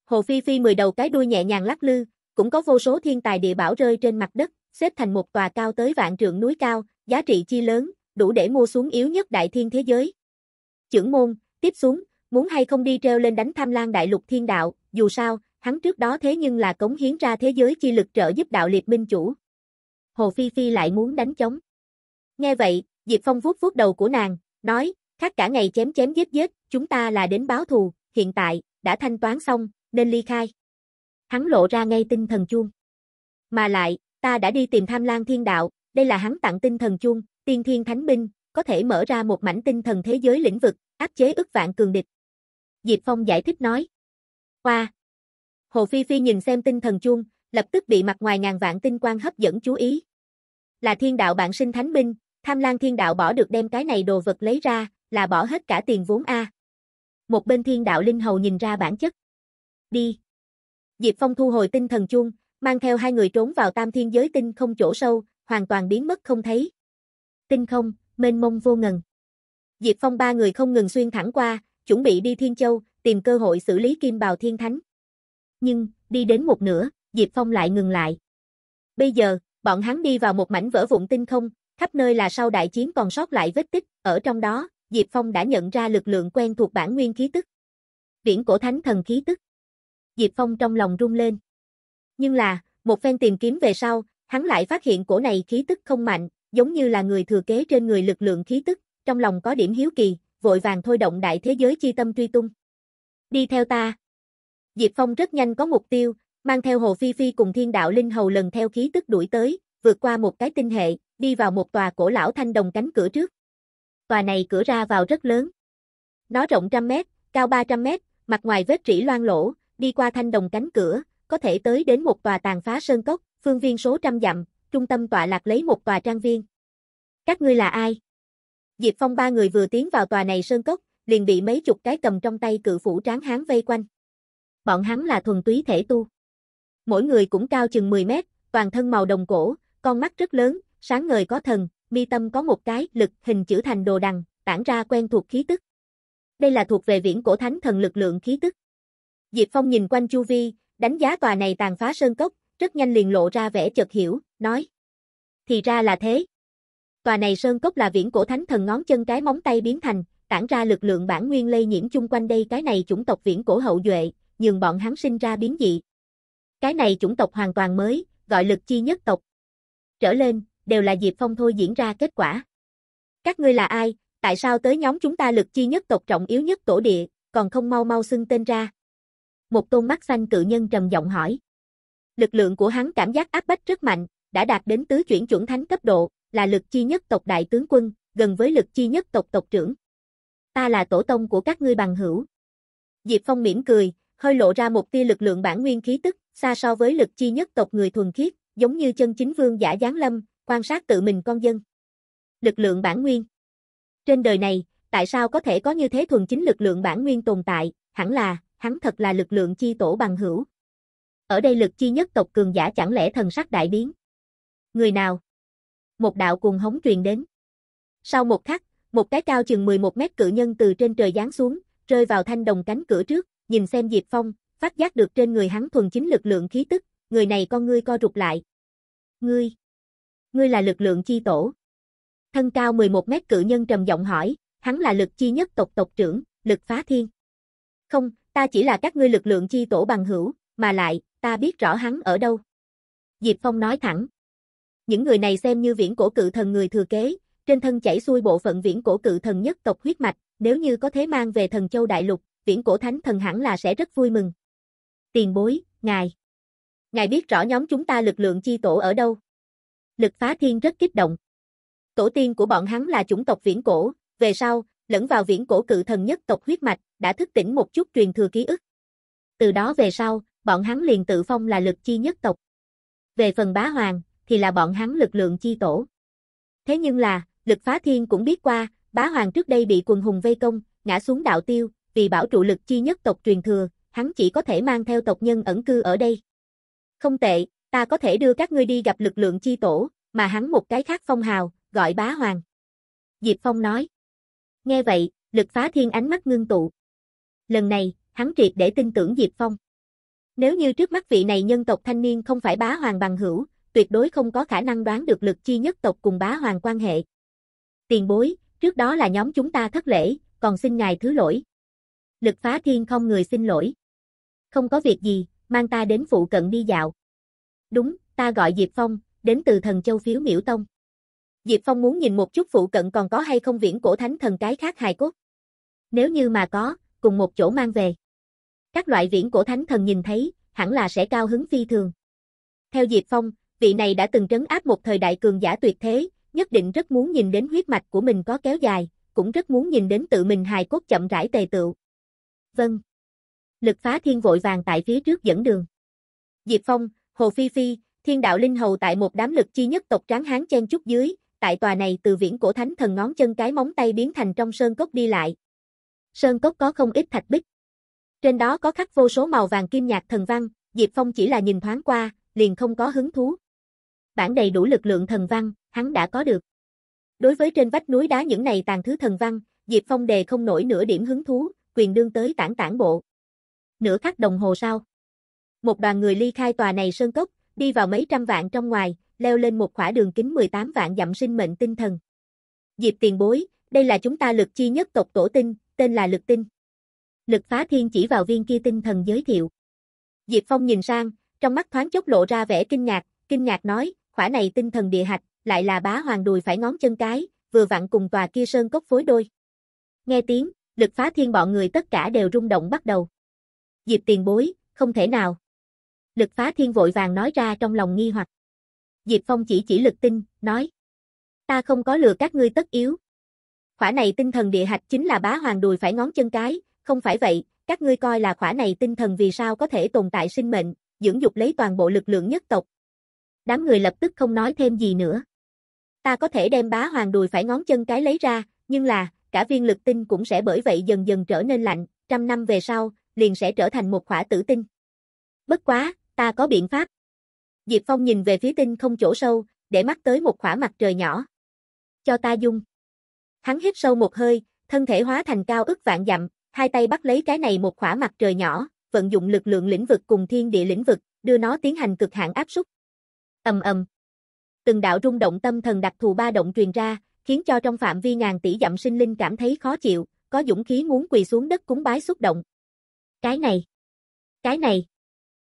Hồ Phi Phi mười đầu cái đuôi nhẹ nhàng lắc lư, cũng có vô số thiên tài địa bảo rơi trên mặt đất, xếp thành một tòa cao tới vạn trượng núi cao, giá trị chi lớn, đủ để mua xuống yếu nhất đại thiên thế giới. Chưởng môn, tiếp xuống, muốn hay không đi treo lên đánh tham lang đại lục thiên đạo, dù sao, hắn trước đó thế nhưng là cống hiến ra thế giới chi lực trợ giúp đạo liệt minh chủ. Hồ Phi Phi lại muốn đánh chống. Nghe vậy, Diệp Phong vuốt vuốt đầu của nàng, nói, khác cả ngày chém chém giết giết, chúng ta là đến báo thù, hiện tại, đã thanh toán xong, nên ly khai. Hắn lộ ra ngay tinh thần chuông. Mà lại, ta đã đi tìm tham lang thiên đạo, đây là hắn tặng tinh thần chuông, tiên thiên thánh binh, có thể mở ra một mảnh tinh thần thế giới lĩnh vực, áp chế ức vạn cường địch. Diệp Phong giải thích nói. qua Hồ Phi Phi nhìn xem tinh thần chuông, lập tức bị mặt ngoài ngàn vạn tinh quang hấp dẫn chú ý. Là thiên đạo bạn sinh thánh binh, tham lang thiên đạo bỏ được đem cái này đồ vật lấy ra, là bỏ hết cả tiền vốn A một bên thiên đạo linh hầu nhìn ra bản chất. Đi. Diệp Phong thu hồi tinh thần chuông, mang theo hai người trốn vào tam thiên giới tinh không chỗ sâu, hoàn toàn biến mất không thấy. Tinh không, mênh mông vô ngần. Diệp Phong ba người không ngừng xuyên thẳng qua, chuẩn bị đi Thiên Châu, tìm cơ hội xử lý Kim Bào Thiên Thánh. Nhưng, đi đến một nửa, Diệp Phong lại ngừng lại. Bây giờ, bọn hắn đi vào một mảnh vỡ vụn tinh không, khắp nơi là sau đại chiến còn sót lại vết tích, ở trong đó, Diệp Phong đã nhận ra lực lượng quen thuộc bản nguyên khí tức. Viễn cổ thánh thần khí tức. Diệp Phong trong lòng rung lên. Nhưng là, một phen tìm kiếm về sau, hắn lại phát hiện cổ này khí tức không mạnh, giống như là người thừa kế trên người lực lượng khí tức, trong lòng có điểm hiếu kỳ, vội vàng thôi động đại thế giới chi tâm truy tung. Đi theo ta. Diệp Phong rất nhanh có mục tiêu, mang theo Hồ Phi Phi cùng thiên đạo linh hầu lần theo khí tức đuổi tới, vượt qua một cái tinh hệ, đi vào một tòa cổ lão thanh đồng cánh cửa trước tòa này cửa ra vào rất lớn. Nó rộng trăm mét, cao 300 mét, mặt ngoài vết rỉ loang lỗ, đi qua thanh đồng cánh cửa, có thể tới đến một tòa tàn phá sơn cốc, phương viên số trăm dặm, trung tâm tọa lạc lấy một tòa trang viên. Các ngươi là ai? Diệp Phong ba người vừa tiến vào tòa này sơn cốc, liền bị mấy chục cái cầm trong tay cự phủ tráng hán vây quanh. Bọn hắn là thuần túy thể tu. Mỗi người cũng cao chừng 10 mét, toàn thân màu đồng cổ, con mắt rất lớn, sáng ngời có thần, mi tâm có một cái lực hình chữ thành đồ đằng, tản ra quen thuộc khí tức. Đây là thuộc về viễn cổ thánh thần lực lượng khí tức. Diệp Phong nhìn quanh chu vi, đánh giá tòa này tàn phá sơn cốc, rất nhanh liền lộ ra vẻ chợt hiểu, nói. Thì ra là thế. Tòa này sơn cốc là viễn cổ thánh thần ngón chân cái móng tay biến thành, tản ra lực lượng bản nguyên lây nhiễm chung quanh đây cái này chủng tộc viễn cổ hậu duệ, nhường bọn hắn sinh ra biến dị. Cái này chủng tộc hoàn toàn mới, gọi lực chi nhất tộc. Trở lên, đều là Diệp Phong thôi diễn ra kết quả. Các ngươi là ai, tại sao tới nhóm chúng ta lực chi nhất tộc trọng yếu nhất tổ địa, còn không mau mau xưng tên ra? Một tôn mắt xanh cự nhân trầm giọng hỏi. Lực lượng của hắn cảm giác áp bách rất mạnh, đã đạt đến tứ chuyển chuẩn thánh cấp độ, là lực chi nhất tộc đại tướng quân, gần với lực chi nhất tộc tộc trưởng. Ta là tổ tông của các ngươi bằng hữu. Diệp Phong mỉm cười, hơi lộ ra một tia lực lượng bản nguyên khí tức, xa so với lực chi nhất tộc người thuần khiết, giống như chân chính vương giả giáng lâm, quan sát tự mình con dân. Lực lượng bản nguyên Trên đời này, tại sao có thể có như thế thuần chính lực lượng bản nguyên tồn tại, hẳn là, hắn thật là lực lượng chi tổ bằng hữu. Ở đây lực chi nhất tộc cường giả chẳng lẽ thần sắc đại biến? Người nào? Một đạo cuồng hống truyền đến. Sau một khắc, một cái cao chừng 11 mét cự nhân từ trên trời giáng xuống, rơi vào thanh đồng cánh cửa trước, nhìn xem Diệp Phong, phát giác được trên người hắn thuần chính lực lượng khí tức, người này con ngươi co rụt lại. Ngươi! ngươi là lực lượng chi tổ. Thân cao 11 mét cự nhân trầm giọng hỏi, hắn là lực chi nhất tộc tộc trưởng, lực phá thiên. Không, ta chỉ là các ngươi lực lượng chi tổ bằng hữu, mà lại, ta biết rõ hắn ở đâu. Diệp Phong nói thẳng. Những người này xem như viễn cổ cự thần người thừa kế, trên thân chảy xuôi bộ phận viễn cổ cự thần nhất tộc huyết mạch, nếu như có thế mang về thần châu đại lục, viễn cổ thánh thần hẳn là sẽ rất vui mừng. Tiền bối, ngài. Ngài biết rõ nhóm chúng ta lực lượng chi tổ ở đâu lực phá thiên rất kích động. Tổ tiên của bọn hắn là chủng tộc viễn cổ, về sau, lẫn vào viễn cổ cự thần nhất tộc huyết mạch, đã thức tỉnh một chút truyền thừa ký ức. Từ đó về sau, bọn hắn liền tự phong là lực chi nhất tộc. Về phần bá hoàng, thì là bọn hắn lực lượng chi tổ. Thế nhưng là, lực phá thiên cũng biết qua, bá hoàng trước đây bị quần hùng vây công, ngã xuống đạo tiêu, vì bảo trụ lực chi nhất tộc truyền thừa, hắn chỉ có thể mang theo tộc nhân ẩn cư ở đây. Không tệ, ta có thể đưa các ngươi đi gặp lực lượng chi tổ, mà hắn một cái khác phong hào, gọi bá hoàng. Diệp Phong nói. Nghe vậy, lực phá thiên ánh mắt ngưng tụ. Lần này, hắn triệt để tin tưởng Diệp Phong. Nếu như trước mắt vị này nhân tộc thanh niên không phải bá hoàng bằng hữu, tuyệt đối không có khả năng đoán được lực chi nhất tộc cùng bá hoàng quan hệ. Tiền bối, trước đó là nhóm chúng ta thất lễ, còn xin ngài thứ lỗi. Lực phá thiên không người xin lỗi. Không có việc gì, mang ta đến phụ cận đi dạo đúng, ta gọi Diệp Phong, đến từ thần châu phiếu miễu tông. Diệp Phong muốn nhìn một chút phụ cận còn có hay không viễn cổ thánh thần cái khác hài cốt. Nếu như mà có, cùng một chỗ mang về. Các loại viễn cổ thánh thần nhìn thấy, hẳn là sẽ cao hứng phi thường. Theo Diệp Phong, vị này đã từng trấn áp một thời đại cường giả tuyệt thế, nhất định rất muốn nhìn đến huyết mạch của mình có kéo dài, cũng rất muốn nhìn đến tự mình hài cốt chậm rãi tề tựu. Vâng. Lực phá thiên vội vàng tại phía trước dẫn đường. Diệp Phong, Hồ Phi Phi, thiên đạo linh hầu tại một đám lực chi nhất tộc tráng hán chen chút dưới, tại tòa này từ viễn cổ thánh thần ngón chân cái móng tay biến thành trong sơn cốc đi lại. Sơn cốc có không ít thạch bích. Trên đó có khắc vô số màu vàng kim nhạc thần văn, Diệp Phong chỉ là nhìn thoáng qua, liền không có hứng thú. Bản đầy đủ lực lượng thần văn, hắn đã có được. Đối với trên vách núi đá những này tàn thứ thần văn, Diệp Phong đề không nổi nửa điểm hứng thú, quyền đương tới tản tản bộ. Nửa khắc đồng hồ sau. Một đoàn người ly khai tòa này sơn cốc, đi vào mấy trăm vạn trong ngoài, leo lên một khỏa đường kính 18 vạn dặm sinh mệnh tinh thần. Diệp tiền bối, đây là chúng ta lực chi nhất tộc tổ tinh, tên là lực tinh. Lực phá thiên chỉ vào viên kia tinh thần giới thiệu. Diệp Phong nhìn sang, trong mắt thoáng chốc lộ ra vẻ kinh ngạc, kinh ngạc nói, khỏa này tinh thần địa hạch, lại là bá hoàng đùi phải ngón chân cái, vừa vặn cùng tòa kia sơn cốc phối đôi. Nghe tiếng, lực phá thiên bọn người tất cả đều rung động bắt đầu. Diệp tiền bối, không thể nào. Lực phá thiên vội vàng nói ra trong lòng nghi hoặc. Diệp Phong chỉ chỉ lực tinh, nói. Ta không có lừa các ngươi tất yếu. Khỏa này tinh thần địa hạch chính là bá hoàng đùi phải ngón chân cái, không phải vậy, các ngươi coi là khỏa này tinh thần vì sao có thể tồn tại sinh mệnh, dưỡng dục lấy toàn bộ lực lượng nhất tộc. Đám người lập tức không nói thêm gì nữa. Ta có thể đem bá hoàng đùi phải ngón chân cái lấy ra, nhưng là, cả viên lực tinh cũng sẽ bởi vậy dần dần trở nên lạnh, trăm năm về sau, liền sẽ trở thành một khỏa tử tinh. Bất quá, ta có biện pháp. Diệp Phong nhìn về phía tinh không chỗ sâu, để mắt tới một khỏa mặt trời nhỏ. Cho ta dung. Hắn hít sâu một hơi, thân thể hóa thành cao ức vạn dặm, hai tay bắt lấy cái này một khỏa mặt trời nhỏ, vận dụng lực lượng lĩnh vực cùng thiên địa lĩnh vực, đưa nó tiến hành cực hạn áp súc. Ầm ầm. Từng đạo rung động tâm thần đặc thù ba động truyền ra, khiến cho trong phạm vi ngàn tỷ dặm sinh linh cảm thấy khó chịu, có dũng khí muốn quỳ xuống đất cúng bái xúc động. Cái này, cái này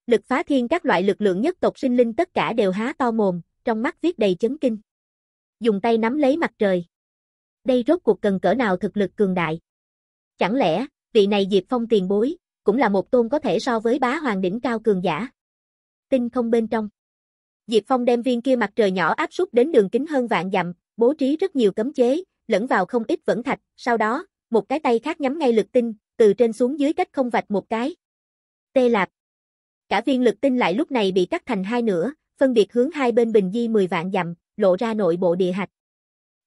Lực phá thiên các loại lực lượng nhất tộc sinh linh tất cả đều há to mồm, trong mắt viết đầy chấn kinh. Dùng tay nắm lấy mặt trời. Đây rốt cuộc cần cỡ nào thực lực cường đại. Chẳng lẽ, vị này Diệp Phong tiền bối, cũng là một tôn có thể so với bá hoàng đỉnh cao cường giả. Tinh không bên trong. Diệp Phong đem viên kia mặt trời nhỏ áp súc đến đường kính hơn vạn dặm, bố trí rất nhiều cấm chế, lẫn vào không ít vẫn thạch, sau đó, một cái tay khác nhắm ngay lực tinh, từ trên xuống dưới cách không vạch một cái. Tê lạp, Cả viên lực tinh lại lúc này bị cắt thành hai nửa, phân biệt hướng hai bên bình di 10 vạn dặm, lộ ra nội bộ địa hạch.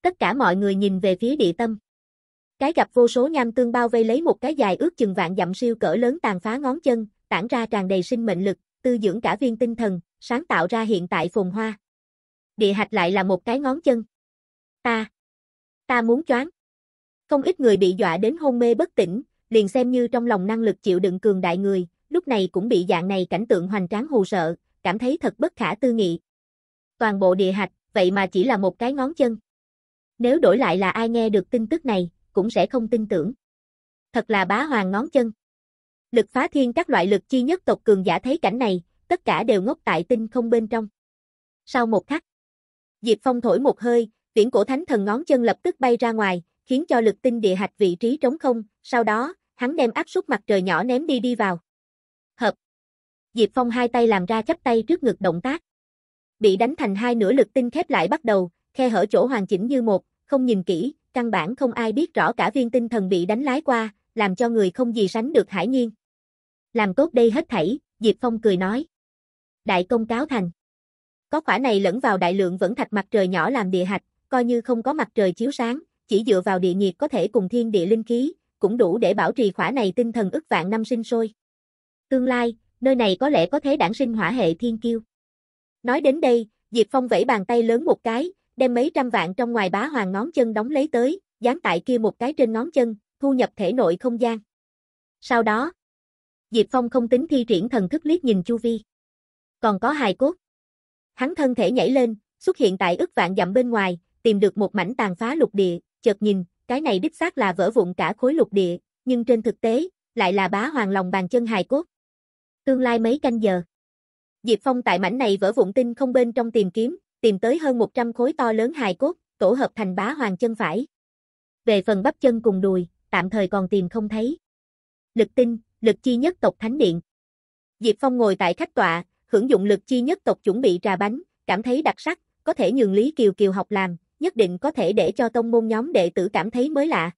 Tất cả mọi người nhìn về phía địa tâm. Cái gặp vô số nham tương bao vây lấy một cái dài ước chừng vạn dặm siêu cỡ lớn tàn phá ngón chân, tản ra tràn đầy sinh mệnh lực, tư dưỡng cả viên tinh thần, sáng tạo ra hiện tại phồn hoa. Địa hạch lại là một cái ngón chân. Ta, ta muốn choáng. Không ít người bị dọa đến hôn mê bất tỉnh, liền xem như trong lòng năng lực chịu đựng cường đại người, lúc này cũng bị dạng này cảnh tượng hoành tráng hù sợ, cảm thấy thật bất khả tư nghị. Toàn bộ địa hạch, vậy mà chỉ là một cái ngón chân. Nếu đổi lại là ai nghe được tin tức này, cũng sẽ không tin tưởng. Thật là bá hoàng ngón chân. Lực phá thiên các loại lực chi nhất tộc cường giả thấy cảnh này, tất cả đều ngốc tại tinh không bên trong. Sau một khắc, Diệp Phong thổi một hơi, viễn cổ thánh thần ngón chân lập tức bay ra ngoài, khiến cho lực tinh địa hạch vị trí trống không, sau đó, hắn đem áp suất mặt trời nhỏ ném đi đi vào. Diệp Phong hai tay làm ra chấp tay trước ngực động tác. Bị đánh thành hai nửa lực tinh khép lại bắt đầu, khe hở chỗ hoàn chỉnh như một, không nhìn kỹ, căn bản không ai biết rõ cả viên tinh thần bị đánh lái qua, làm cho người không gì sánh được hải nhiên. Làm tốt đây hết thảy, Diệp Phong cười nói. Đại công cáo thành. Có khỏa này lẫn vào đại lượng vẫn thạch mặt trời nhỏ làm địa hạch, coi như không có mặt trời chiếu sáng, chỉ dựa vào địa nhiệt có thể cùng thiên địa linh khí, cũng đủ để bảo trì khỏa này tinh thần ức vạn năm sinh sôi. Tương lai, nơi này có lẽ có thế đản sinh hỏa hệ thiên kiêu. Nói đến đây, Diệp Phong vẫy bàn tay lớn một cái, đem mấy trăm vạn trong ngoài bá hoàng ngón chân đóng lấy tới, dán tại kia một cái trên ngón chân, thu nhập thể nội không gian. Sau đó, Diệp Phong không tính thi triển thần thức liếc nhìn chu vi. Còn có hài cốt. Hắn thân thể nhảy lên, xuất hiện tại ức vạn dặm bên ngoài, tìm được một mảnh tàn phá lục địa, chợt nhìn, cái này đích xác là vỡ vụn cả khối lục địa, nhưng trên thực tế, lại là bá hoàng lòng bàn chân hài cốt tương lai mấy canh giờ. Diệp Phong tại mảnh này vỡ vụn tinh không bên trong tìm kiếm, tìm tới hơn 100 khối to lớn hài cốt, tổ hợp thành bá hoàng chân phải. Về phần bắp chân cùng đùi, tạm thời còn tìm không thấy. Lực tinh, lực chi nhất tộc thánh điện. Diệp Phong ngồi tại khách tọa, hưởng dụng lực chi nhất tộc chuẩn bị trà bánh, cảm thấy đặc sắc, có thể nhường Lý Kiều Kiều học làm, nhất định có thể để cho tông môn nhóm đệ tử cảm thấy mới lạ.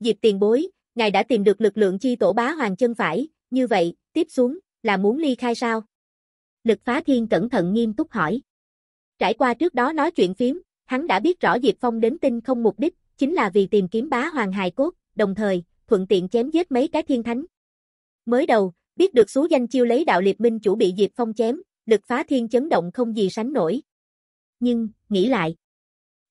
Diệp tiền bối, ngài đã tìm được lực lượng chi tổ bá hoàng chân phải, như vậy, tiếp xuống, là muốn ly khai sao? Lực phá thiên cẩn thận nghiêm túc hỏi. Trải qua trước đó nói chuyện phím, hắn đã biết rõ Diệp Phong đến tinh không mục đích, chính là vì tìm kiếm bá hoàng hài cốt, đồng thời, thuận tiện chém giết mấy cái thiên thánh. Mới đầu, biết được số danh chiêu lấy đạo liệt minh chủ bị Diệp Phong chém, lực phá thiên chấn động không gì sánh nổi. Nhưng, nghĩ lại.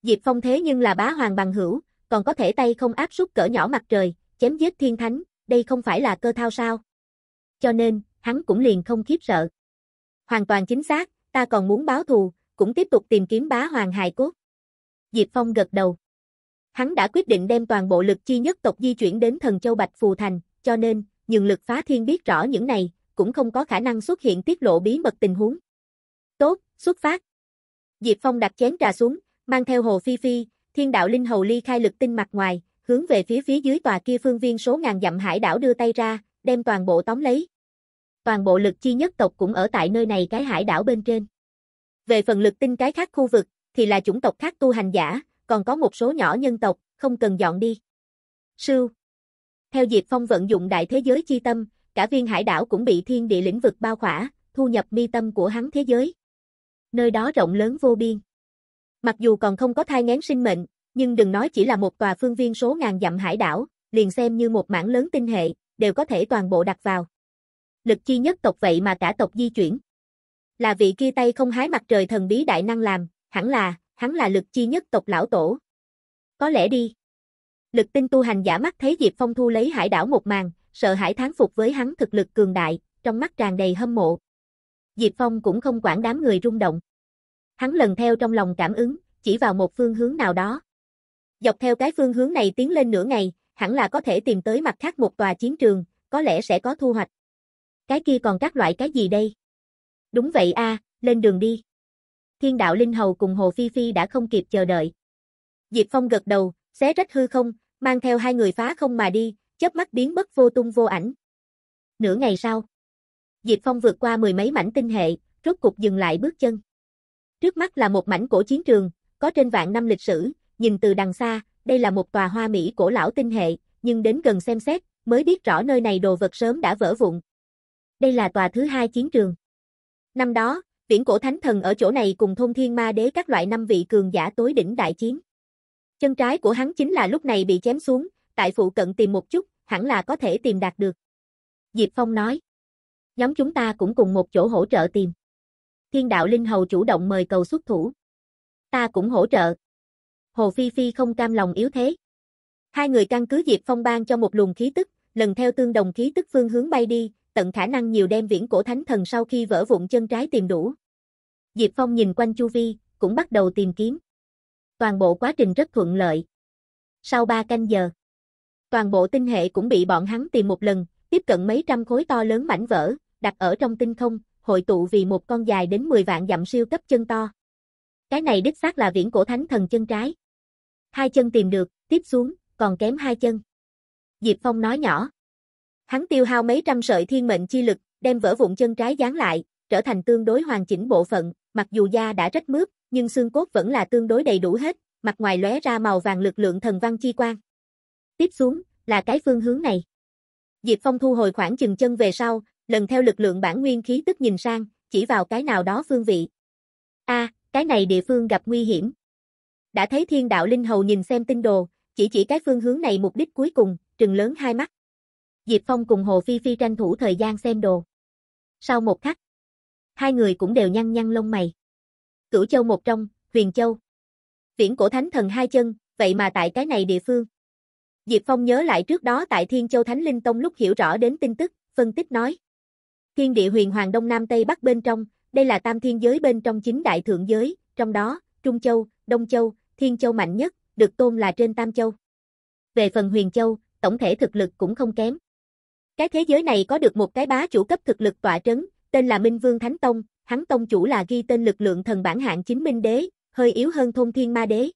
Diệp Phong thế nhưng là bá hoàng bằng hữu, còn có thể tay không áp súc cỡ nhỏ mặt trời, chém giết thiên thánh, đây không phải là cơ thao sao? cho nên, hắn cũng liền không khiếp sợ. Hoàn toàn chính xác, ta còn muốn báo thù, cũng tiếp tục tìm kiếm bá hoàng hài cốt. Diệp Phong gật đầu. Hắn đã quyết định đem toàn bộ lực chi nhất tộc di chuyển đến thần châu Bạch Phù Thành, cho nên, nhường lực phá thiên biết rõ những này, cũng không có khả năng xuất hiện tiết lộ bí mật tình huống. Tốt, xuất phát. Diệp Phong đặt chén trà xuống, mang theo hồ phi phi, thiên đạo linh hầu ly khai lực tinh mặt ngoài, hướng về phía phía dưới tòa kia phương viên số ngàn dặm hải đảo đưa tay ra, đem toàn bộ tóm lấy toàn bộ lực chi nhất tộc cũng ở tại nơi này cái hải đảo bên trên. Về phần lực tinh cái khác khu vực, thì là chủng tộc khác tu hành giả, còn có một số nhỏ nhân tộc, không cần dọn đi. Sưu Theo Diệp Phong vận dụng đại thế giới chi tâm, cả viên hải đảo cũng bị thiên địa lĩnh vực bao khỏa, thu nhập mi tâm của hắn thế giới. Nơi đó rộng lớn vô biên. Mặc dù còn không có thai ngán sinh mệnh, nhưng đừng nói chỉ là một tòa phương viên số ngàn dặm hải đảo, liền xem như một mảng lớn tinh hệ, đều có thể toàn bộ đặt vào lực chi nhất tộc vậy mà cả tộc di chuyển. Là vị kia tay không hái mặt trời thần bí đại năng làm, hẳn là, hắn là lực chi nhất tộc lão tổ. Có lẽ đi. Lực tinh tu hành giả mắt thấy Diệp Phong thu lấy hải đảo một màn, sợ hải thán phục với hắn thực lực cường đại, trong mắt tràn đầy hâm mộ. Diệp Phong cũng không quản đám người rung động. Hắn lần theo trong lòng cảm ứng, chỉ vào một phương hướng nào đó. Dọc theo cái phương hướng này tiến lên nửa ngày, hẳn là có thể tìm tới mặt khác một tòa chiến trường, có lẽ sẽ có thu hoạch. Cái kia còn các loại cái gì đây? Đúng vậy a, lên đường đi. Thiên đạo linh hầu cùng Hồ Phi Phi đã không kịp chờ đợi. Diệp Phong gật đầu, xé rách hư không, mang theo hai người phá không mà đi, chớp mắt biến mất vô tung vô ảnh. Nửa ngày sau, Diệp Phong vượt qua mười mấy mảnh tinh hệ, rốt cục dừng lại bước chân. Trước mắt là một mảnh cổ chiến trường, có trên vạn năm lịch sử, nhìn từ đằng xa, đây là một tòa hoa mỹ cổ lão tinh hệ, nhưng đến gần xem xét, mới biết rõ nơi này đồ vật sớm đã vỡ vụn, đây là tòa thứ hai chiến trường. Năm đó, viễn cổ thánh thần ở chỗ này cùng thôn thiên ma đế các loại năm vị cường giả tối đỉnh đại chiến. Chân trái của hắn chính là lúc này bị chém xuống, tại phụ cận tìm một chút, hẳn là có thể tìm đạt được. Diệp Phong nói, nhóm chúng ta cũng cùng một chỗ hỗ trợ tìm. Thiên đạo Linh Hầu chủ động mời cầu xuất thủ. Ta cũng hỗ trợ. Hồ Phi Phi không cam lòng yếu thế. Hai người căn cứ Diệp Phong ban cho một luồng khí tức, lần theo tương đồng khí tức phương hướng bay đi, tận khả năng nhiều đem viễn cổ thánh thần sau khi vỡ vụn chân trái tìm đủ. Diệp Phong nhìn quanh chu vi, cũng bắt đầu tìm kiếm. Toàn bộ quá trình rất thuận lợi. Sau 3 canh giờ, toàn bộ tinh hệ cũng bị bọn hắn tìm một lần, tiếp cận mấy trăm khối to lớn mảnh vỡ, đặt ở trong tinh không, hội tụ vì một con dài đến 10 vạn dặm siêu cấp chân to. Cái này đích xác là viễn cổ thánh thần chân trái. Hai chân tìm được, tiếp xuống, còn kém hai chân. Diệp Phong nói nhỏ. Hắn tiêu hao mấy trăm sợi thiên mệnh chi lực, đem vỡ vụn chân trái dán lại, trở thành tương đối hoàn chỉnh bộ phận, mặc dù da đã rách mướp, nhưng xương cốt vẫn là tương đối đầy đủ hết, mặt ngoài lóe ra màu vàng lực lượng thần văn chi quang. Tiếp xuống, là cái phương hướng này. Diệp Phong thu hồi khoảng chừng chân về sau, lần theo lực lượng bản nguyên khí tức nhìn sang, chỉ vào cái nào đó phương vị. A, cái này địa phương gặp nguy hiểm. Đã thấy thiên đạo linh hầu nhìn xem tinh đồ, chỉ chỉ cái phương hướng này mục đích cuối cùng, trừng lớn hai mắt. Diệp Phong cùng Hồ Phi Phi tranh thủ thời gian xem đồ. Sau một khắc, hai người cũng đều nhăn nhăn lông mày. Cửu Châu một trong, Huyền Châu. Viễn cổ thánh thần hai chân, vậy mà tại cái này địa phương. Diệp Phong nhớ lại trước đó tại Thiên Châu Thánh Linh Tông lúc hiểu rõ đến tin tức, phân tích nói. Thiên địa huyền hoàng đông nam tây bắc bên trong, đây là tam thiên giới bên trong chính đại thượng giới, trong đó, Trung Châu, Đông Châu, Thiên Châu mạnh nhất, được tôn là trên Tam Châu. Về phần Huyền Châu, tổng thể thực lực cũng không kém. Cái thế giới này có được một cái bá chủ cấp thực lực tọa trấn, tên là Minh Vương Thánh Tông, hắn tông chủ là ghi tên lực lượng thần bản hạng chính minh đế, hơi yếu hơn thông thiên ma đế.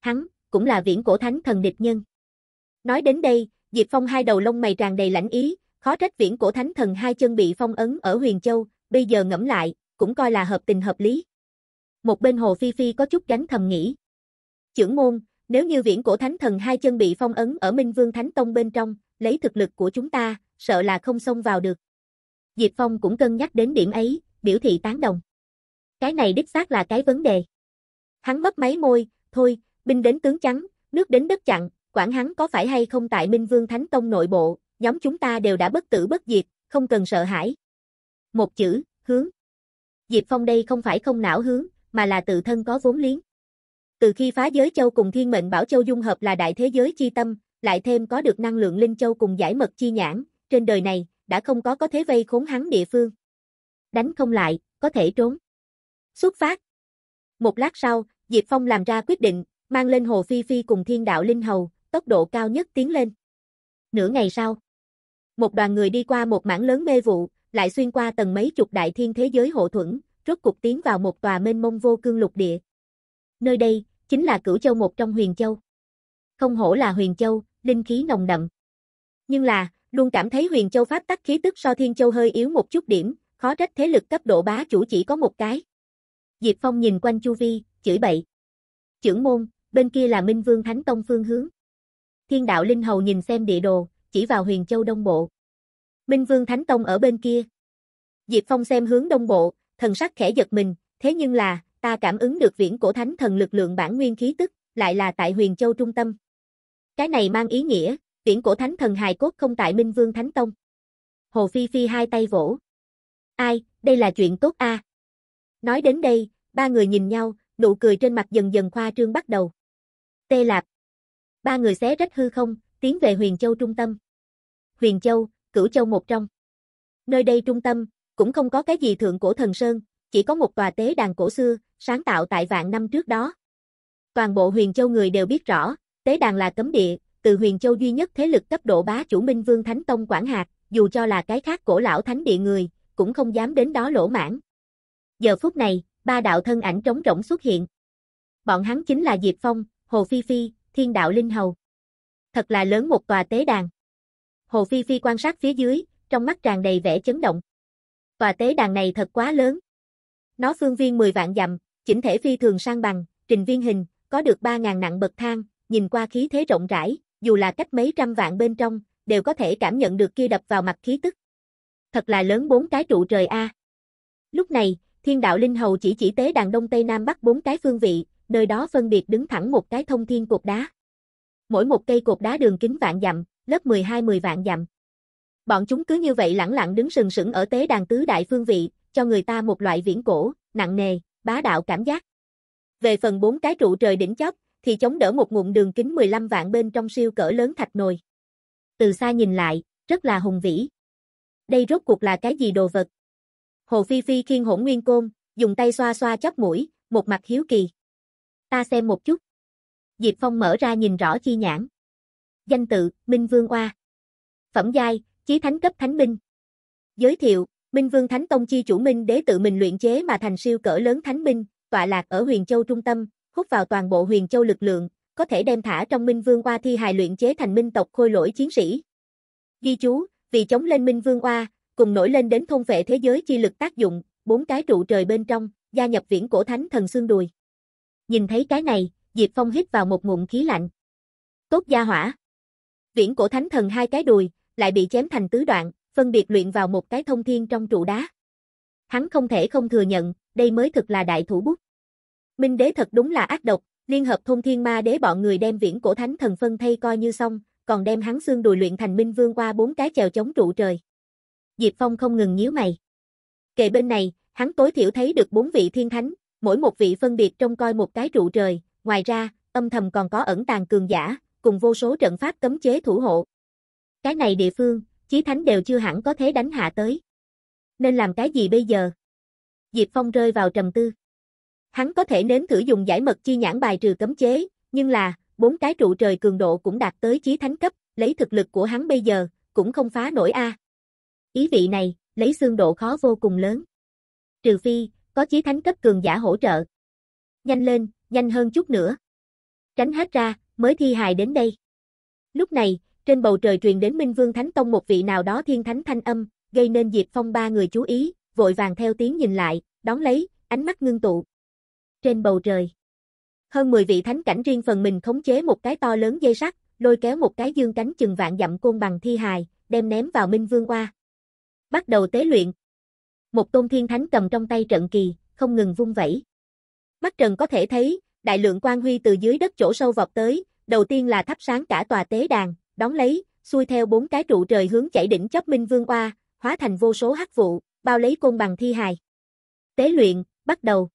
Hắn, cũng là viễn cổ thánh thần địch nhân. Nói đến đây, Diệp Phong hai đầu lông mày tràn đầy lãnh ý, khó trách viễn cổ thánh thần hai chân bị phong ấn ở Huyền Châu, bây giờ ngẫm lại, cũng coi là hợp tình hợp lý. Một bên Hồ Phi Phi có chút gánh thầm nghĩ. Chưởng môn, nếu như viễn cổ thánh thần hai chân bị phong ấn ở Minh Vương Thánh Tông bên trong, lấy thực lực của chúng ta, sợ là không xông vào được. Diệp Phong cũng cân nhắc đến điểm ấy, biểu thị tán đồng. Cái này đích xác là cái vấn đề. Hắn mất máy môi, thôi, binh đến tướng trắng, nước đến đất chặn, quản hắn có phải hay không tại Minh Vương Thánh Tông nội bộ, nhóm chúng ta đều đã bất tử bất diệt, không cần sợ hãi. Một chữ, hướng. Diệp Phong đây không phải không não hướng, mà là tự thân có vốn liếng. Từ khi phá giới châu cùng thiên mệnh bảo châu dung hợp là đại thế giới chi tâm, lại thêm có được năng lượng linh châu cùng giải mật chi nhãn, trên đời này, đã không có có thế vây khốn hắn địa phương. Đánh không lại, có thể trốn. Xuất phát. Một lát sau, Diệp Phong làm ra quyết định, mang lên Hồ Phi Phi cùng thiên đạo linh hầu, tốc độ cao nhất tiến lên. Nửa ngày sau, một đoàn người đi qua một mảng lớn mê vụ, lại xuyên qua tầng mấy chục đại thiên thế giới hộ thuẫn, rốt cục tiến vào một tòa mênh mông vô cương lục địa. Nơi đây, chính là Cửu Châu một trong Huyền Châu. Không hổ là Huyền Châu, linh khí nồng đậm. Nhưng là, luôn cảm thấy huyền châu pháp tắc khí tức so thiên châu hơi yếu một chút điểm, khó trách thế lực cấp độ bá chủ chỉ có một cái. Diệp Phong nhìn quanh chu vi, chửi bậy. Chưởng môn, bên kia là Minh Vương Thánh Tông phương hướng. Thiên đạo Linh Hầu nhìn xem địa đồ, chỉ vào huyền châu đông bộ. Minh Vương Thánh Tông ở bên kia. Diệp Phong xem hướng đông bộ, thần sắc khẽ giật mình, thế nhưng là, ta cảm ứng được viễn cổ thánh thần lực lượng bản nguyên khí tức, lại là tại huyền châu trung tâm. Cái này mang ý nghĩa, viễn cổ thánh thần hài cốt không tại Minh Vương Thánh Tông. Hồ Phi Phi hai tay vỗ. Ai, đây là chuyện tốt a. Nói đến đây, ba người nhìn nhau, nụ cười trên mặt dần dần khoa trương bắt đầu. Tê Lạp. Ba người xé rách hư không, tiến về Huyền Châu trung tâm. Huyền Châu, Cửu Châu một trong. Nơi đây trung tâm, cũng không có cái gì thượng cổ thần sơn, chỉ có một tòa tế đàn cổ xưa, sáng tạo tại vạn năm trước đó. Toàn bộ Huyền Châu người đều biết rõ, Tế đàn là cấm địa, từ huyền châu duy nhất thế lực cấp độ bá chủ Minh Vương Thánh Tông quản Hạt, dù cho là cái khác cổ lão thánh địa người, cũng không dám đến đó lỗ mãn. Giờ phút này, ba đạo thân ảnh trống rỗng xuất hiện. Bọn hắn chính là Diệp Phong, Hồ Phi Phi, Thiên Đạo Linh Hầu. Thật là lớn một tòa tế đàn. Hồ Phi Phi quan sát phía dưới, trong mắt tràn đầy vẻ chấn động. Tòa tế đàn này thật quá lớn. Nó phương viên 10 vạn dặm, chỉnh thể phi thường sang bằng, trình viên hình, có được 3.000 nặng bậc thang, nhìn qua khí thế rộng rãi, dù là cách mấy trăm vạn bên trong, đều có thể cảm nhận được kia đập vào mặt khí tức. Thật là lớn bốn cái trụ trời a. Lúc này, Thiên đạo linh hầu chỉ chỉ tế đàn đông tây nam bắc bốn cái phương vị, nơi đó phân biệt đứng thẳng một cái thông thiên cột đá. Mỗi một cây cột đá đường kính vạn dặm, lớp 12 10 vạn dặm. Bọn chúng cứ như vậy lẳng lặng đứng sừng sững ở tế đàn tứ đại phương vị, cho người ta một loại viễn cổ, nặng nề, bá đạo cảm giác. Về phần bốn cái trụ trời đỉnh chóp, thì chống đỡ một ngụm đường kính 15 vạn bên trong siêu cỡ lớn thạch nồi. Từ xa nhìn lại, rất là hùng vĩ. Đây rốt cuộc là cái gì đồ vật? Hồ Phi Phi khiên hỗn nguyên côn, dùng tay xoa xoa chóp mũi, một mặt hiếu kỳ. Ta xem một chút. Diệp Phong mở ra nhìn rõ chi nhãn. Danh tự, Minh Vương Oa. Phẩm giai, chí thánh cấp thánh binh. Giới thiệu, Minh Vương Thánh Tông chi chủ Minh đế tự mình luyện chế mà thành siêu cỡ lớn thánh binh, tọa lạc ở Huyền Châu trung tâm, hút vào toàn bộ huyền châu lực lượng, có thể đem thả trong Minh Vương Oa thi hài luyện chế thành minh tộc khôi lỗi chiến sĩ. Ghi chú, vì chống lên Minh Vương Oa, cùng nổi lên đến thôn vệ thế giới chi lực tác dụng, bốn cái trụ trời bên trong, gia nhập viễn cổ thánh thần xương đùi. Nhìn thấy cái này, Diệp Phong hít vào một ngụm khí lạnh. Tốt gia hỏa. Viễn cổ thánh thần hai cái đùi, lại bị chém thành tứ đoạn, phân biệt luyện vào một cái thông thiên trong trụ đá. Hắn không thể không thừa nhận, đây mới thực là đại thủ bút. Minh đế thật đúng là ác độc, liên hợp thôn thiên ma đế bọn người đem viễn cổ thánh thần phân thay coi như xong, còn đem hắn xương đùi luyện thành minh vương qua bốn cái chèo chống trụ trời. Diệp Phong không ngừng nhíu mày. Kệ bên này, hắn tối thiểu thấy được bốn vị thiên thánh, mỗi một vị phân biệt trông coi một cái trụ trời, ngoài ra, âm thầm còn có ẩn tàng cường giả, cùng vô số trận pháp cấm chế thủ hộ. Cái này địa phương, chí thánh đều chưa hẳn có thế đánh hạ tới. Nên làm cái gì bây giờ? Diệp Phong rơi vào trầm tư. Hắn có thể nếm thử dùng giải mật chi nhãn bài trừ cấm chế, nhưng là, bốn cái trụ trời cường độ cũng đạt tới chí thánh cấp, lấy thực lực của hắn bây giờ, cũng không phá nổi a. Ý vị này, lấy xương độ khó vô cùng lớn. Trừ phi, có chí thánh cấp cường giả hỗ trợ. Nhanh lên, nhanh hơn chút nữa. Tránh hết ra, mới thi hài đến đây. Lúc này, trên bầu trời truyền đến Minh Vương Thánh Tông một vị nào đó thiên thánh thanh âm, gây nên Diệp Phong ba người chú ý, vội vàng theo tiếng nhìn lại, đón lấy, ánh mắt ngưng tụ trên bầu trời. Hơn 10 vị thánh cảnh riêng phần mình khống chế một cái to lớn dây sắt, lôi kéo một cái dương cánh chừng vạn dặm côn bằng thi hài, đem ném vào Minh Vương qua Bắt đầu tế luyện. Một tôn thiên thánh cầm trong tay trận kỳ, không ngừng vung vẩy. Mắt Trần có thể thấy, đại lượng quang huy từ dưới đất chỗ sâu vọt tới, đầu tiên là thắp sáng cả tòa tế đàn, đón lấy, xuôi theo bốn cái trụ trời hướng chảy đỉnh chóp Minh Vương qua hóa thành vô số hắc vụ, bao lấy côn bằng thi hài. Tế luyện, bắt đầu.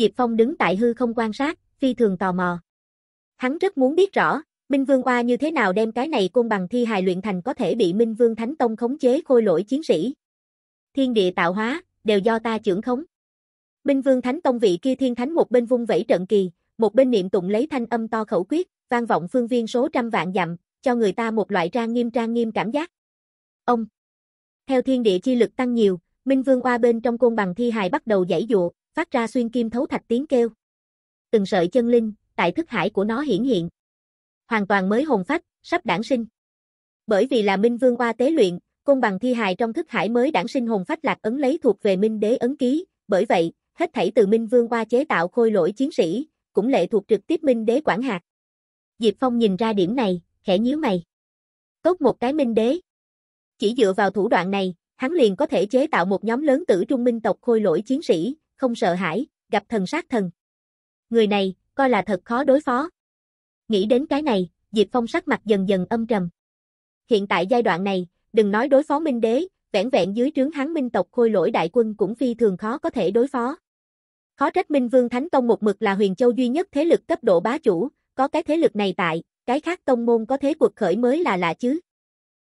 Diệp Phong đứng tại hư không quan sát, phi thường tò mò. Hắn rất muốn biết rõ, Minh Vương Oa như thế nào đem cái này côn bằng thi hài luyện thành có thể bị Minh Vương Thánh Tông khống chế khôi lỗi chiến sĩ. Thiên địa tạo hóa, đều do ta trưởng khống. Minh Vương Thánh Tông vị kia thiên thánh một bên vung vẫy trận kỳ, một bên niệm tụng lấy thanh âm to khẩu quyết, vang vọng phương viên số trăm vạn dặm, cho người ta một loại trang nghiêm trang nghiêm cảm giác. Ông Theo thiên địa chi lực tăng nhiều, Minh Vương Oa bên trong côn bằng thi hài bắt đầu giải dụa, phát ra xuyên kim thấu thạch tiếng kêu. Từng sợi chân linh, tại thức hải của nó hiển hiện. Hoàn toàn mới hồn phách, sắp đản sinh. Bởi vì là Minh Vương qua tế luyện, công bằng thi hài trong thức hải mới đản sinh hồn phách lạc ấn lấy thuộc về Minh Đế ấn ký, bởi vậy, hết thảy từ Minh Vương qua chế tạo khôi lỗi chiến sĩ, cũng lệ thuộc trực tiếp Minh Đế quản hạt. Diệp Phong nhìn ra điểm này, khẽ nhíu mày. Tốt một cái Minh Đế. Chỉ dựa vào thủ đoạn này, hắn liền có thể chế tạo một nhóm lớn tử trung minh tộc khôi lỗi chiến sĩ, không sợ hãi, gặp thần sát thần. Người này, coi là thật khó đối phó. Nghĩ đến cái này, Diệp Phong sắc mặt dần dần âm trầm. Hiện tại giai đoạn này, đừng nói đối phó Minh Đế, vẻn vẹn dưới trướng hắn Minh tộc khôi lỗi đại quân cũng phi thường khó có thể đối phó. Khó trách Minh Vương Thánh Tông một mực là huyền châu duy nhất thế lực cấp độ bá chủ, có cái thế lực này tại, cái khác tông môn có thế cuộc khởi mới là lạ chứ.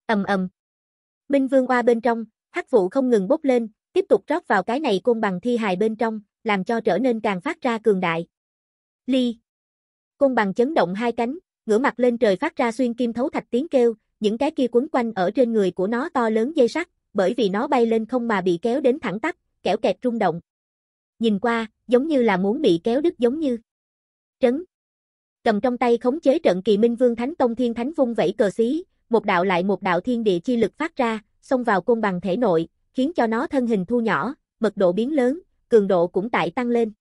Ầm ầm. Minh Vương qua bên trong, hắc vụ không ngừng bốc lên, tiếp tục rót vào cái này côn bằng thi hài bên trong, làm cho trở nên càng phát ra cường đại. Ly Côn bằng chấn động hai cánh, ngửa mặt lên trời phát ra xuyên kim thấu thạch tiếng kêu, những cái kia quấn quanh ở trên người của nó to lớn dây sắt, bởi vì nó bay lên không mà bị kéo đến thẳng tắp, kẻo kẹt rung động. Nhìn qua, giống như là muốn bị kéo đứt giống như. Trấn Cầm trong tay khống chế trận kỳ minh vương thánh tông thiên thánh vung vẫy cờ xí, một đạo lại một đạo thiên địa chi lực phát ra, xông vào côn bằng thể nội, khiến cho nó thân hình thu nhỏ, mật độ biến lớn, cường độ cũng tại tăng lên.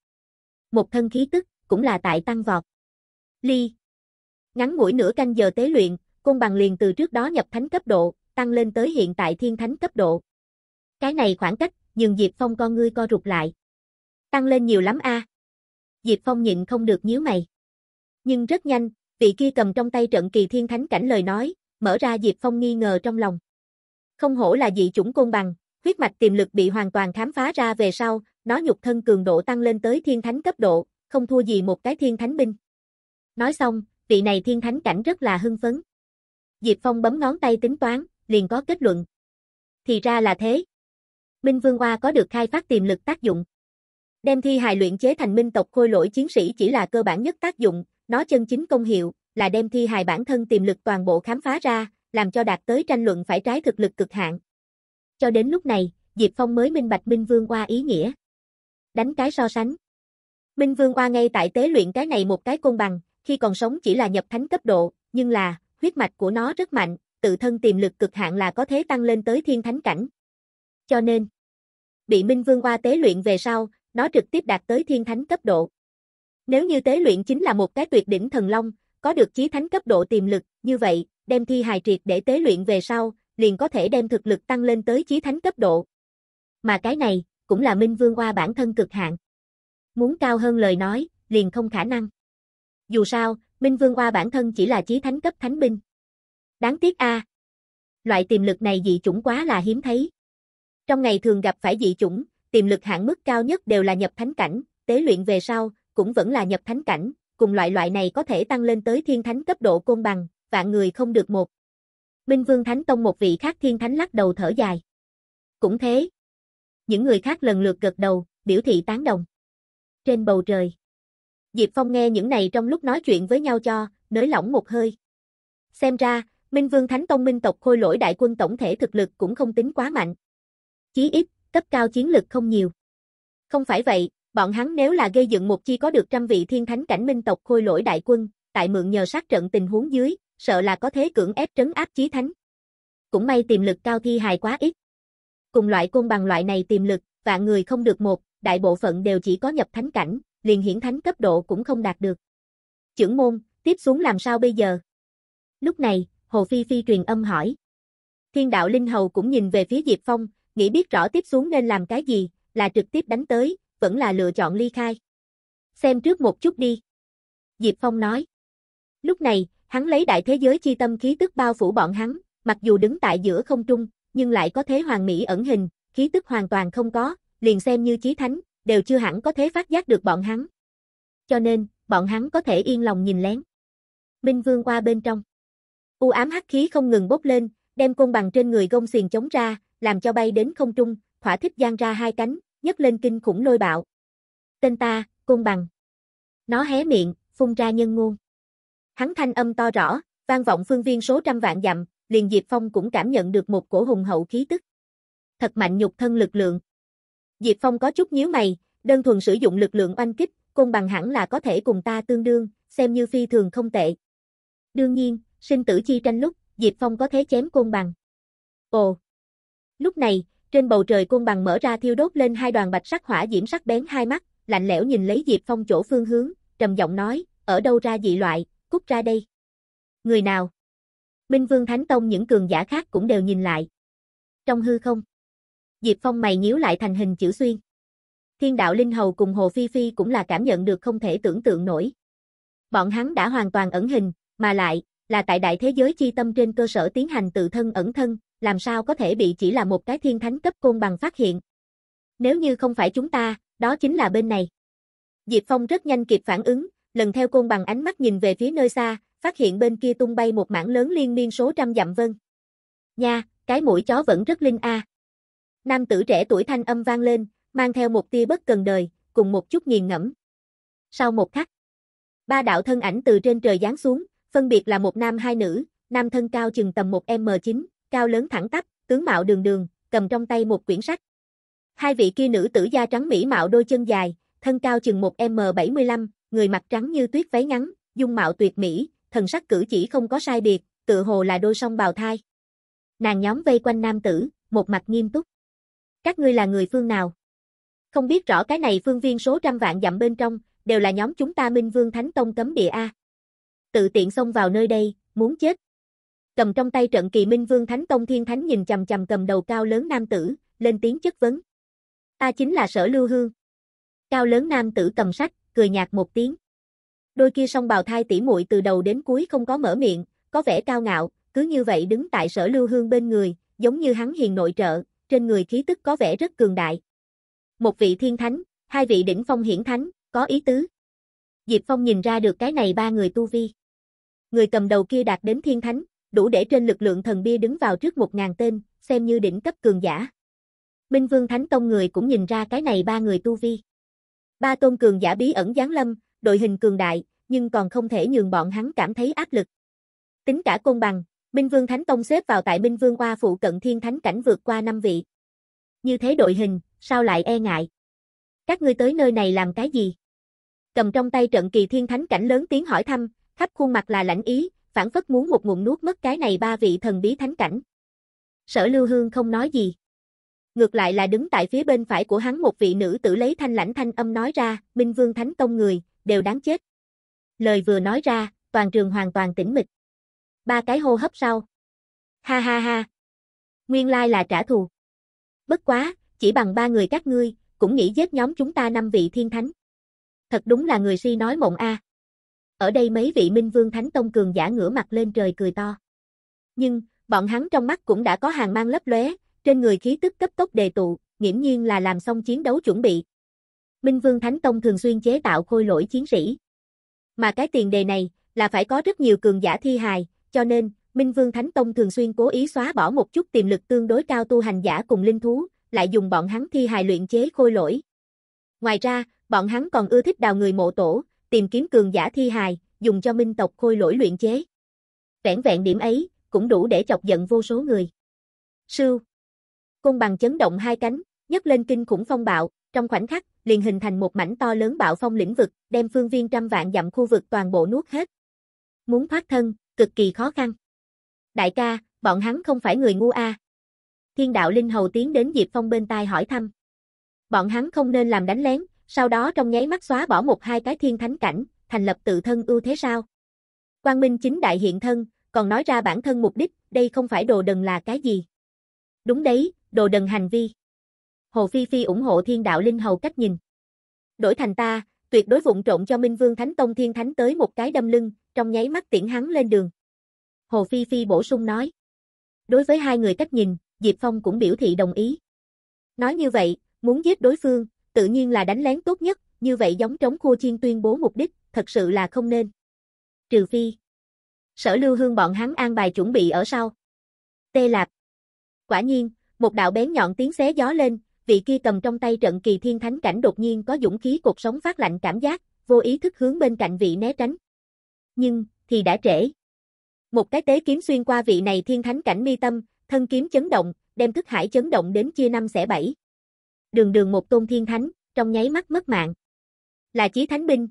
Một thân khí tức, cũng là tại tăng vọt. Ly Ngắn ngủi nửa canh giờ tế luyện, côn bằng liền từ trước đó nhập thánh cấp độ, tăng lên tới hiện tại thiên thánh cấp độ. Cái này khoảng cách, nhưng Diệp Phong con ngươi co rụt lại. Tăng lên nhiều lắm a. Diệp Phong nhịn không được nhíu mày. Nhưng rất nhanh, vị kia cầm trong tay trận kỳ thiên thánh cảnh lời nói, mở ra Diệp Phong nghi ngờ trong lòng. Không hổ là dị chủng côn bằng, Huyết mạch tiềm lực bị hoàn toàn khám phá ra về sau, nó nhục thân cường độ tăng lên tới thiên thánh cấp độ, không thua gì một cái thiên thánh binh. Nói xong, vị này thiên thánh cảnh rất là hưng phấn. Diệp Phong bấm ngón tay tính toán, liền có kết luận. Thì ra là thế. Minh Vương Hoa có được khai phát tiềm lực tác dụng. Đem thi hài luyện chế thành minh tộc khôi lỗi chiến sĩ chỉ là cơ bản nhất tác dụng, nó chân chính công hiệu là đem thi hài bản thân tiềm lực toàn bộ khám phá ra, làm cho đạt tới tranh luận phải trái thực lực cực hạn. Cho đến lúc này, Diệp Phong mới minh bạch Minh Vương Oa ý nghĩa. Đánh cái so sánh. Minh Vương Oa ngay tại tế luyện cái này một cái côn bằng, khi còn sống chỉ là nhập thánh cấp độ, nhưng là, huyết mạch của nó rất mạnh, tự thân tiềm lực cực hạn là có thể tăng lên tới thiên thánh cảnh. Cho nên, bị Minh Vương Oa tế luyện về sau, nó trực tiếp đạt tới thiên thánh cấp độ. Nếu như tế luyện chính là một cái tuyệt đỉnh thần long, có được chí thánh cấp độ tiềm lực, như vậy, đem thi hài triệt để tế luyện về sau, liền có thể đem thực lực tăng lên tới chí thánh cấp độ. Mà cái này, cũng là Minh Vương Oa bản thân cực hạn. Muốn cao hơn lời nói, liền không khả năng. Dù sao, Minh Vương Oa bản thân chỉ là chí thánh cấp thánh binh. Đáng tiếc a. Loại tiềm lực này dị chủng quá là hiếm thấy. Trong ngày thường gặp phải dị chủng, tiềm lực hạng mức cao nhất đều là nhập thánh cảnh, tế luyện về sau, cũng vẫn là nhập thánh cảnh, cùng loại loại này có thể tăng lên tới thiên thánh cấp độ côn bằng, vạn người không được một. Minh Vương Thánh Tông một vị khác thiên thánh lắc đầu thở dài. Cũng thế. Những người khác lần lượt gật đầu, biểu thị tán đồng. Trên bầu trời. Diệp Phong nghe những này trong lúc nói chuyện với nhau cho, nới lỏng một hơi. Xem ra, Minh Vương Thánh Tông minh tộc khôi lỗi đại quân tổng thể thực lực cũng không tính quá mạnh. Chí ít, cấp cao chiến lực không nhiều. Không phải vậy, bọn hắn nếu là gây dựng một chi có được trăm vị thiên thánh cảnh minh tộc khôi lỗi đại quân, tại mượn nhờ sát trận tình huống dưới, sợ là có thế cưỡng ép trấn áp chí thánh. Cũng may tiềm lực cao thi hài quá ít. Cùng loại côn bằng loại này tiềm lực, vạn người không được một, đại bộ phận đều chỉ có nhập thánh cảnh, liền hiển thánh cấp độ cũng không đạt được. Chưởng môn, tiếp xuống làm sao bây giờ? Lúc này, Hồ Phi Phi truyền âm hỏi. Thiên đạo Linh Hầu cũng nhìn về phía Diệp Phong, nghĩ biết rõ tiếp xuống nên làm cái gì, là trực tiếp đánh tới, vẫn là lựa chọn ly khai. Xem trước một chút đi. Diệp Phong nói. Lúc này, Hắn lấy đại thế giới chi tâm khí tức bao phủ bọn hắn, mặc dù đứng tại giữa không trung, nhưng lại có thế hoàng mỹ ẩn hình, khí tức hoàn toàn không có, liền xem như chí thánh, đều chưa hẳn có thế phát giác được bọn hắn. Cho nên, bọn hắn có thể yên lòng nhìn lén. Minh Vương qua bên trong. U ám hắc khí không ngừng bốc lên, đem côn bằng trên người gông xiềng chống ra, làm cho bay đến không trung, thỏa thích giang ra hai cánh, nhấc lên kinh khủng lôi bạo. Tên ta, côn bằng. Nó hé miệng, phun ra nhân ngôn. Hắn thanh âm to rõ, vang vọng phương viên số trăm vạn dặm, liền Diệp Phong cũng cảm nhận được một cổ hùng hậu khí tức. Thật mạnh nhục thân lực lượng. Diệp Phong có chút nhíu mày, đơn thuần sử dụng lực lượng oanh kích, côn bằng hẳn là có thể cùng ta tương đương, xem như phi thường không tệ. Đương nhiên, sinh tử chi tranh lúc, Diệp Phong có thế chém côn bằng. Ồ! Lúc này, trên bầu trời côn bằng mở ra thiêu đốt lên hai đoàn bạch sắc hỏa diễm sắc bén hai mắt, lạnh lẽo nhìn lấy Diệp Phong chỗ phương hướng, trầm giọng nói, ở đâu ra dị loại, cút ra đây. Người nào? Minh Vương Thánh Tông những cường giả khác cũng đều nhìn lại. Trong hư không? Diệp Phong mày nhíu lại thành hình chữ xuyên. Thiên đạo Linh Hầu cùng Hồ Phi Phi cũng là cảm nhận được không thể tưởng tượng nổi. Bọn hắn đã hoàn toàn ẩn hình, mà lại, là tại đại thế giới chi tâm trên cơ sở tiến hành tự thân ẩn thân, làm sao có thể bị chỉ là một cái thiên thánh cấp côn bằng phát hiện. Nếu như không phải chúng ta, đó chính là bên này. Diệp Phong rất nhanh kịp phản ứng, lần theo côn bằng ánh mắt nhìn về phía nơi xa, phát hiện bên kia tung bay một mảng lớn liên miên số trăm dặm vân. Nha, cái mũi chó vẫn rất linh a. Nam tử trẻ tuổi thanh âm vang lên, mang theo một tia bất cần đời, cùng một chút nghiền ngẫm. Sau một khắc, ba đạo thân ảnh từ trên trời giáng xuống, phân biệt là một nam hai nữ, nam thân cao chừng tầm một M9, cao lớn thẳng tắp, tướng mạo đường đường, cầm trong tay một quyển sách. Hai vị kia nữ tử da trắng mỹ mạo đôi chân dài, thân cao chừng một M75, người mặt trắng như tuyết váy ngắn, dung mạo tuyệt mỹ, thần sắc cử chỉ không có sai biệt, tựa hồ là đôi song bào thai. Nàng nhóm vây quanh nam tử, một mặt nghiêm túc. Các ngươi là người phương nào? Không biết rõ cái này phương viên số trăm vạn dặm bên trong, đều là nhóm chúng ta Minh Vương Thánh Tông cấm địa A. Tự tiện xông vào nơi đây, muốn chết. Cầm trong tay trận kỳ Minh Vương Thánh Tông Thiên Thánh nhìn chầm chầm cầm đầu cao lớn nam tử, lên tiếng chất vấn. Ta chính là sở lưu hương. Cao lớn nam tử cầm sách, cười nhạt một tiếng. Đôi kia song bào thai tỉ muội từ đầu đến cuối không có mở miệng, có vẻ cao ngạo, cứ như vậy đứng tại sở lưu hương bên người, giống như hắn hiền nội trợ, trên người khí tức có vẻ rất cường đại. Một vị thiên thánh, hai vị đỉnh phong hiển thánh, có ý tứ. Diệp Phong nhìn ra được cái này ba người tu vi. Người cầm đầu kia đạt đến thiên thánh, đủ để trên lực lượng thần bia đứng vào trước một ngàn tên, xem như đỉnh cấp cường giả. Minh Vương Thánh Tông người cũng nhìn ra cái này ba người tu vi. Ba tôn cường giả bí ẩn giáng lâm, đội hình cường đại, nhưng còn không thể nhường bọn hắn cảm thấy áp lực. Tính cả côn bằng, Minh Vương Thánh Tông xếp vào tại Minh Vương qua phụ cận thiên thánh cảnh vượt qua năm vị. Như thế đội hình, sao lại e ngại? Các ngươi tới nơi này làm cái gì? Cầm trong tay trận kỳ thiên thánh cảnh lớn tiếng hỏi thăm, khắp khuôn mặt là lãnh ý, phản phất muốn một ngụm nuốt mất cái này ba vị thần bí thánh cảnh. Sở Lưu Hương không nói gì. Ngược lại là đứng tại phía bên phải của hắn một vị nữ tử lấy thanh lãnh thanh âm nói ra, Minh Vương Thánh Tông người, đều đáng chết. Lời vừa nói ra, toàn trường hoàn toàn tĩnh mịch. Ba cái hô hấp sau. Ha ha ha. Nguyên lai là trả thù. Bất quá, chỉ bằng ba người các ngươi, cũng nghĩ giết nhóm chúng ta năm vị thiên thánh. Thật đúng là người si nói mộng a. Ở đây mấy vị Minh Vương Thánh Tông cường giả ngửa mặt lên trời cười to. Nhưng, bọn hắn trong mắt cũng đã có hàng mang lấp lóe, trên người khí tức cấp tốc đề tụ, nghiễm nhiên là làm xong chiến đấu chuẩn bị. Minh Vương Thánh Tông thường xuyên chế tạo khôi lỗi chiến sĩ. Mà cái tiền đề này là phải có rất nhiều cường giả thi hài, cho nên Minh Vương Thánh Tông thường xuyên cố ý xóa bỏ một chút tiềm lực tương đối cao tu hành giả cùng linh thú, lại dùng bọn hắn thi hài luyện chế khôi lỗi. Ngoài ra, bọn hắn còn ưa thích đào người mộ tổ, tìm kiếm cường giả thi hài, dùng cho minh tộc khôi lỗi luyện chế. Vẹn vẹn điểm ấy, cũng đủ để chọc giận vô số người. Sưu cung bằng chấn động hai cánh, nhấc lên kinh khủng phong bạo, trong khoảnh khắc, liền hình thành một mảnh to lớn bạo phong lĩnh vực, đem phương viên trăm vạn dặm khu vực toàn bộ nuốt hết. Muốn thoát thân, cực kỳ khó khăn. Đại ca, bọn hắn không phải người ngu a. Thiên đạo linh hầu tiến đến Diệp Phong bên tai hỏi thăm. Bọn hắn không nên làm đánh lén, sau đó trong nháy mắt xóa bỏ một hai cái thiên thánh cảnh, thành lập tự thân ưu thế sao? Quang Minh chính đại hiện thân, còn nói ra bản thân mục đích, đây không phải đồ đần là cái gì? Đúng đấy, đồ đần hành vi. Hồ Phi Phi ủng hộ thiên đạo linh hầu cách nhìn. Đổi thành ta, tuyệt đối vụng trộn cho Minh Vương Thánh Tông Thiên Thánh tới một cái đâm lưng, trong nháy mắt tiễn hắn lên đường. Hồ Phi Phi bổ sung nói. Đối với hai người cách nhìn, Diệp Phong cũng biểu thị đồng ý. Nói như vậy, muốn giết đối phương, tự nhiên là đánh lén tốt nhất, như vậy giống trống khua chiên tuyên bố mục đích, thật sự là không nên. Trừ phi. Sở lưu hương bọn hắn an bài chuẩn bị ở sau. Tê Lạp. Quả nhiên, một đạo bén nhọn tiếng xé gió lên, vị kia cầm trong tay trận kỳ thiên thánh cảnh đột nhiên có dũng khí cuộc sống phát lạnh cảm giác, vô ý thức hướng bên cạnh vị né tránh. Nhưng, thì đã trễ. Một cái tế kiếm xuyên qua vị này thiên thánh cảnh mi tâm, thân kiếm chấn động, đem thức hải chấn động đến chia năm xẻ bảy. Đường đường một tôn thiên thánh, trong nháy mắt mất mạng. Là chí thánh binh.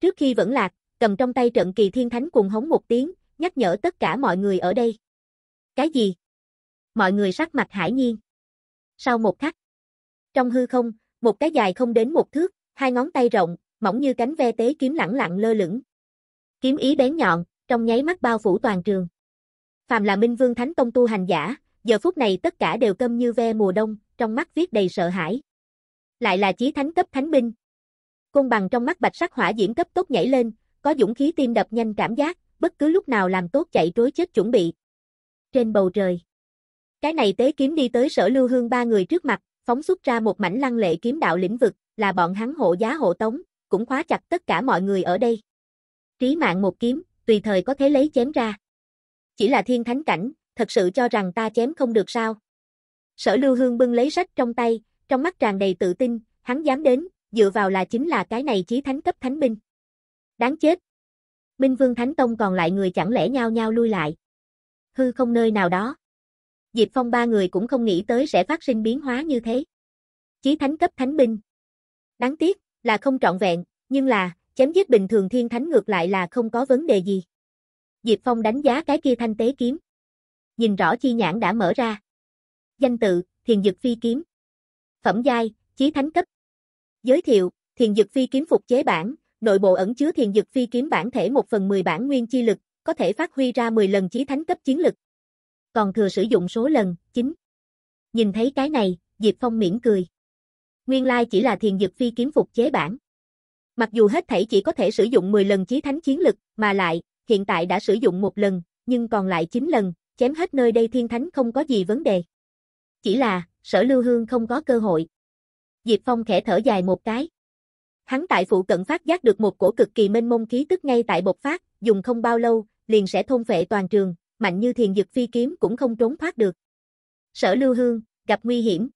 Trước khi vẫn lạc, cầm trong tay trận kỳ thiên thánh cùng hống một tiếng, nhắc nhở tất cả mọi người ở đây. Cái gì? mọi người sắc mặt hải nhiên. Sau một khắc, trong hư không, một cái dài không đến một thước, hai ngón tay rộng, mỏng như cánh ve tế kiếm lẳng lặng lơ lửng. Kiếm ý bén nhọn, trong nháy mắt bao phủ toàn trường. Phàm là Minh Vương Thánh Tông tu hành giả, giờ phút này tất cả đều câm như ve mùa đông, trong mắt viết đầy sợ hãi. Lại là chí thánh cấp thánh binh. Côn bằng trong mắt bạch sắc hỏa diễm cấp tốc nhảy lên, có dũng khí tim đập nhanh cảm giác, bất cứ lúc nào làm tốt chạy trối chết chuẩn bị. Trên bầu trời cái này tế kiếm đi tới sở lưu hương ba người trước mặt, phóng xuất ra một mảnh lăng lệ kiếm đạo lĩnh vực, là bọn hắn hộ giá hộ tống, cũng khóa chặt tất cả mọi người ở đây. Trí mạng một kiếm, tùy thời có thể lấy chém ra. Chỉ là thiên thánh cảnh, thật sự cho rằng ta chém không được sao. Sở lưu hương bưng lấy sách trong tay, trong mắt tràn đầy tự tin, hắn dám đến, dựa vào là chính là cái này chí thánh cấp thánh binh. Đáng chết. Minh Vương Thánh Tông còn lại người chẳng lẽ nhau nhau lui lại. Hư không nơi nào đó. Diệp Phong ba người cũng không nghĩ tới sẽ phát sinh biến hóa như thế. Chí thánh cấp thánh binh. Đáng tiếc, là không trọn vẹn, nhưng là, chém giết bình thường thiên thánh ngược lại là không có vấn đề gì. Diệp Phong đánh giá cái kia thanh tế kiếm. Nhìn rõ chi nhãn đã mở ra. Danh tự, thiền dực phi kiếm. Phẩm giai, chí thánh cấp. Giới thiệu, thiền dực phi kiếm phục chế bản, nội bộ ẩn chứa thiền dực phi kiếm bản thể 1 phần 10 bản nguyên chi lực, có thể phát huy ra 10 lần chí thánh cấp chiến lực còn thừa sử dụng số lần, 9. Nhìn thấy cái này, Diệp Phong mỉm cười. Nguyên lai chỉ là thiền dực phi kiếm phục chế bản. Mặc dù hết thảy chỉ có thể sử dụng 10 lần chí thánh chiến lực, mà lại, hiện tại đã sử dụng một lần, nhưng còn lại 9 lần, chém hết nơi đây thiên thánh không có gì vấn đề. Chỉ là, sở lưu hương không có cơ hội. Diệp Phong khẽ thở dài một cái. Hắn tại phụ cận phát giác được một cổ cực kỳ mênh mông khí tức ngay tại bộc phát, dùng không bao lâu, liền sẽ thôn phệ toàn trường, mạnh như thiền dực phi kiếm cũng không trốn thoát được. Sở Lưu Hương, gặp nguy hiểm.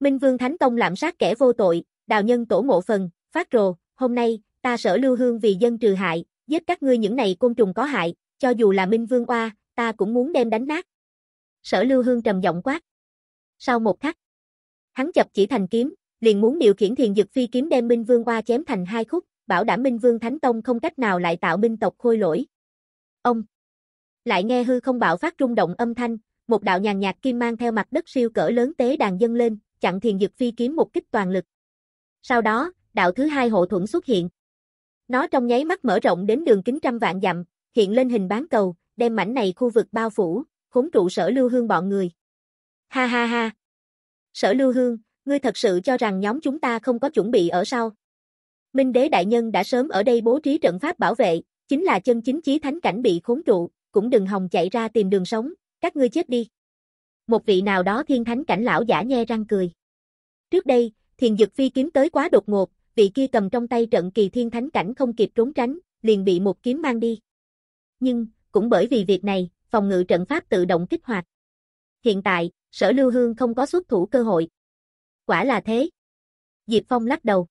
Minh Vương Thánh Tông lạm sát kẻ vô tội, đào nhân tổ mộ phần, phát rồ, hôm nay, ta Sở Lưu Hương vì dân trừ hại, giết các ngươi những này côn trùng có hại, cho dù là Minh Vương oa, ta cũng muốn đem đánh nát. Sở Lưu Hương trầm giọng quát. Sau một khắc, hắn chập chỉ thành kiếm, liền muốn điều khiển thiền dực phi kiếm đem Minh Vương oa chém thành hai khúc, bảo đảm Minh Vương Thánh Tông không cách nào lại tạo minh tộc khôi lỗi. Ông lại nghe hư không bạo phát rung động âm thanh, một đạo nhàn nhạt kim mang theo mặt đất siêu cỡ lớn tế đàn dâng lên, chặn thiền dực phi kiếm một kích toàn lực. Sau đó, đạo thứ hai hộ thuẫn xuất hiện. Nó trong nháy mắt mở rộng đến đường kính trăm vạn dặm, hiện lên hình bán cầu, đem mảnh này khu vực bao phủ, khốn trụ sở lưu hương bọn người. Ha ha ha! Sở lưu hương, ngươi thật sự cho rằng nhóm chúng ta không có chuẩn bị ở sau. Minh đế đại nhân đã sớm ở đây bố trí trận pháp bảo vệ, chính là chân chính chí thánh cảnh bị khốn trụ, cũng đừng hòng chạy ra tìm đường sống, các ngươi chết đi. Một vị nào đó thiên thánh cảnh lão giả nhe răng cười. Trước đây, thiền dực phi kiếm tới quá đột ngột, vị kia cầm trong tay trận kỳ thiên thánh cảnh không kịp trốn tránh, liền bị một kiếm mang đi. Nhưng, cũng bởi vì việc này, phòng ngự trận pháp tự động kích hoạt. Hiện tại, sở lưu hương không có xuất thủ cơ hội. Quả là thế. Diệp Phong lắc đầu.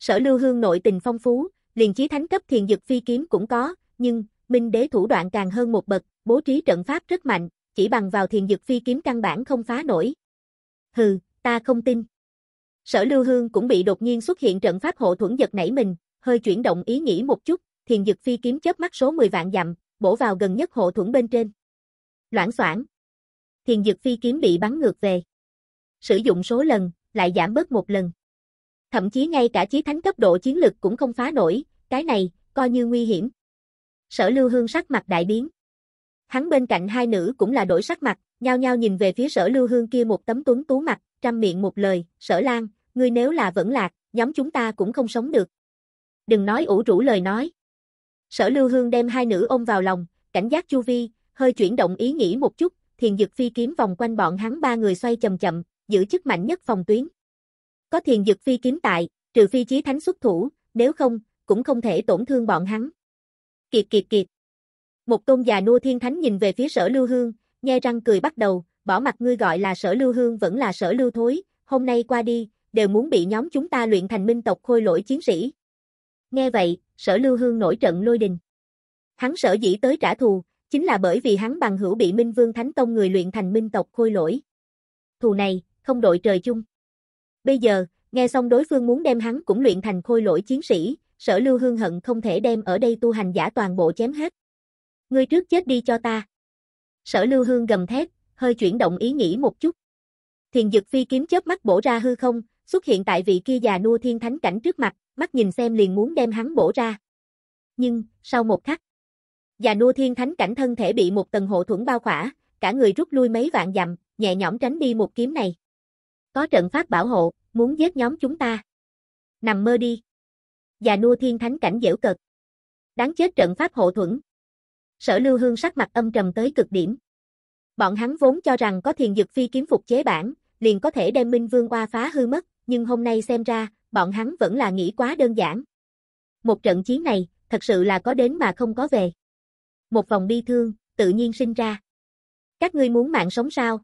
Sở lưu hương nội tình phong phú, liền chí thánh cấp thiền dực phi kiếm cũng có, nhưng, Minh đế thủ đoạn càng hơn một bậc, bố trí trận pháp rất mạnh, chỉ bằng vào thiền dực phi kiếm căn bản không phá nổi. Hừ, ta không tin. Sở Lưu Hương cũng bị đột nhiên xuất hiện trận pháp hộ thuẫn giật nảy mình, hơi chuyển động ý nghĩ một chút, thiền dực phi kiếm chớp mắt số 10 vạn dặm, bổ vào gần nhất hộ thuẫn bên trên. Loãng xoảng. Thiền dực phi kiếm bị bắn ngược về. Sử dụng số lần, lại giảm bớt một lần. Thậm chí ngay cả chí thánh cấp độ chiến lực cũng không phá nổi, cái này, coi như nguy hiểm sở lưu hương sắc mặt đại biến. Hắn bên cạnh hai nữ cũng là đổi sắc mặt, nhau nhau nhìn về phía sở lưu hương kia một tấm tuấn tú mặt, trăm miệng một lời, sở lan, ngươi nếu là vẫn lạc, nhóm chúng ta cũng không sống được. Đừng nói ủ rũ lời nói. Sở lưu hương đem hai nữ ôm vào lòng, cảnh giác chu vi, hơi chuyển động ý nghĩ một chút, thiền dực phi kiếm vòng quanh bọn hắn ba người xoay chậm chậm, giữ chức mạnh nhất phòng tuyến. Có thiền dực phi kiếm tại, trừ phi chí thánh xuất thủ, nếu không, cũng không thể tổn thương bọn hắn. Kiệt kiệt kiệt. Một tôn già nua thiên thánh nhìn về phía sở lưu hương, nhe răng cười bắt đầu, bỏ mặt ngươi gọi là sở lưu hương vẫn là sở lưu thối, hôm nay qua đi, đều muốn bị nhóm chúng ta luyện thành minh tộc khôi lỗi chiến sĩ. Nghe vậy, sở lưu hương nổi trận lôi đình. Hắn sở dĩ tới trả thù, chính là bởi vì hắn bằng hữu bị minh vương thánh tông người luyện thành minh tộc khôi lỗi. Thù này, không đội trời chung. Bây giờ, nghe xong đối phương muốn đem hắn cũng luyện thành khôi lỗi chiến sĩ, sở lưu hương hận không thể đem ở đây tu hành giả toàn bộ chém hết. Ngươi trước chết đi cho ta. Sở lưu hương gầm thét, hơi chuyển động ý nghĩ một chút. Thiền dực phi kiếm chớp mắt bổ ra hư không, xuất hiện tại vị kia già nua thiên thánh cảnh trước mặt, mắt nhìn xem liền muốn đem hắn bổ ra. Nhưng, sau một khắc, già nua thiên thánh cảnh thân thể bị một tầng hộ thuẫn bao khỏa, cả người rút lui mấy vạn dặm, nhẹ nhõm tránh đi một kiếm này. Có trận pháp bảo hộ, muốn giết nhóm chúng ta. Nằm mơ đi và nua thiên thánh cảnh dễu cực Đáng chết trận pháp hộ thuẫn. Sở lưu hương sắc mặt âm trầm tới cực điểm. Bọn hắn vốn cho rằng có thiền dực phi kiếm phục chế bản, liền có thể đem minh vương qua phá hư mất, nhưng hôm nay xem ra, bọn hắn vẫn là nghĩ quá đơn giản. Một trận chiến này, thật sự là có đến mà không có về. Một vòng bi thương, tự nhiên sinh ra. Các ngươi muốn mạng sống sao?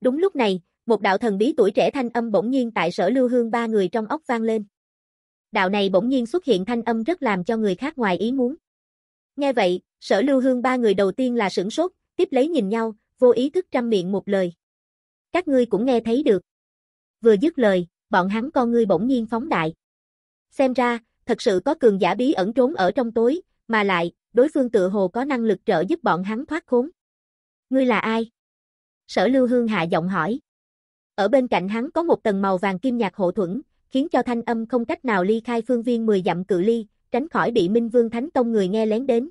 Đúng lúc này, một đạo thần bí tuổi trẻ thanh âm bỗng nhiên tại sở lưu hương ba người trong ốc vang lên đạo này bỗng nhiên xuất hiện thanh âm rất làm cho người khác ngoài ý muốn. Nghe vậy, sở lưu hương ba người đầu tiên là sửng sốt, tiếp lấy nhìn nhau, vô ý thức trăm miệng một lời. Các ngươi cũng nghe thấy được. Vừa dứt lời, bọn hắn con ngươi bỗng nhiên phóng đại. Xem ra, thật sự có cường giả bí ẩn trốn ở trong tối, mà lại, đối phương tự hồ có năng lực trợ giúp bọn hắn thoát khốn. Ngươi là ai? Sở lưu hương hạ giọng hỏi. Ở bên cạnh hắn có một tầng màu vàng kim nhạt hộ thuẫn, khiến cho thanh âm không cách nào ly khai phương viên 10 dặm cự ly, tránh khỏi bị Minh Vương Thánh Tông người nghe lén đến.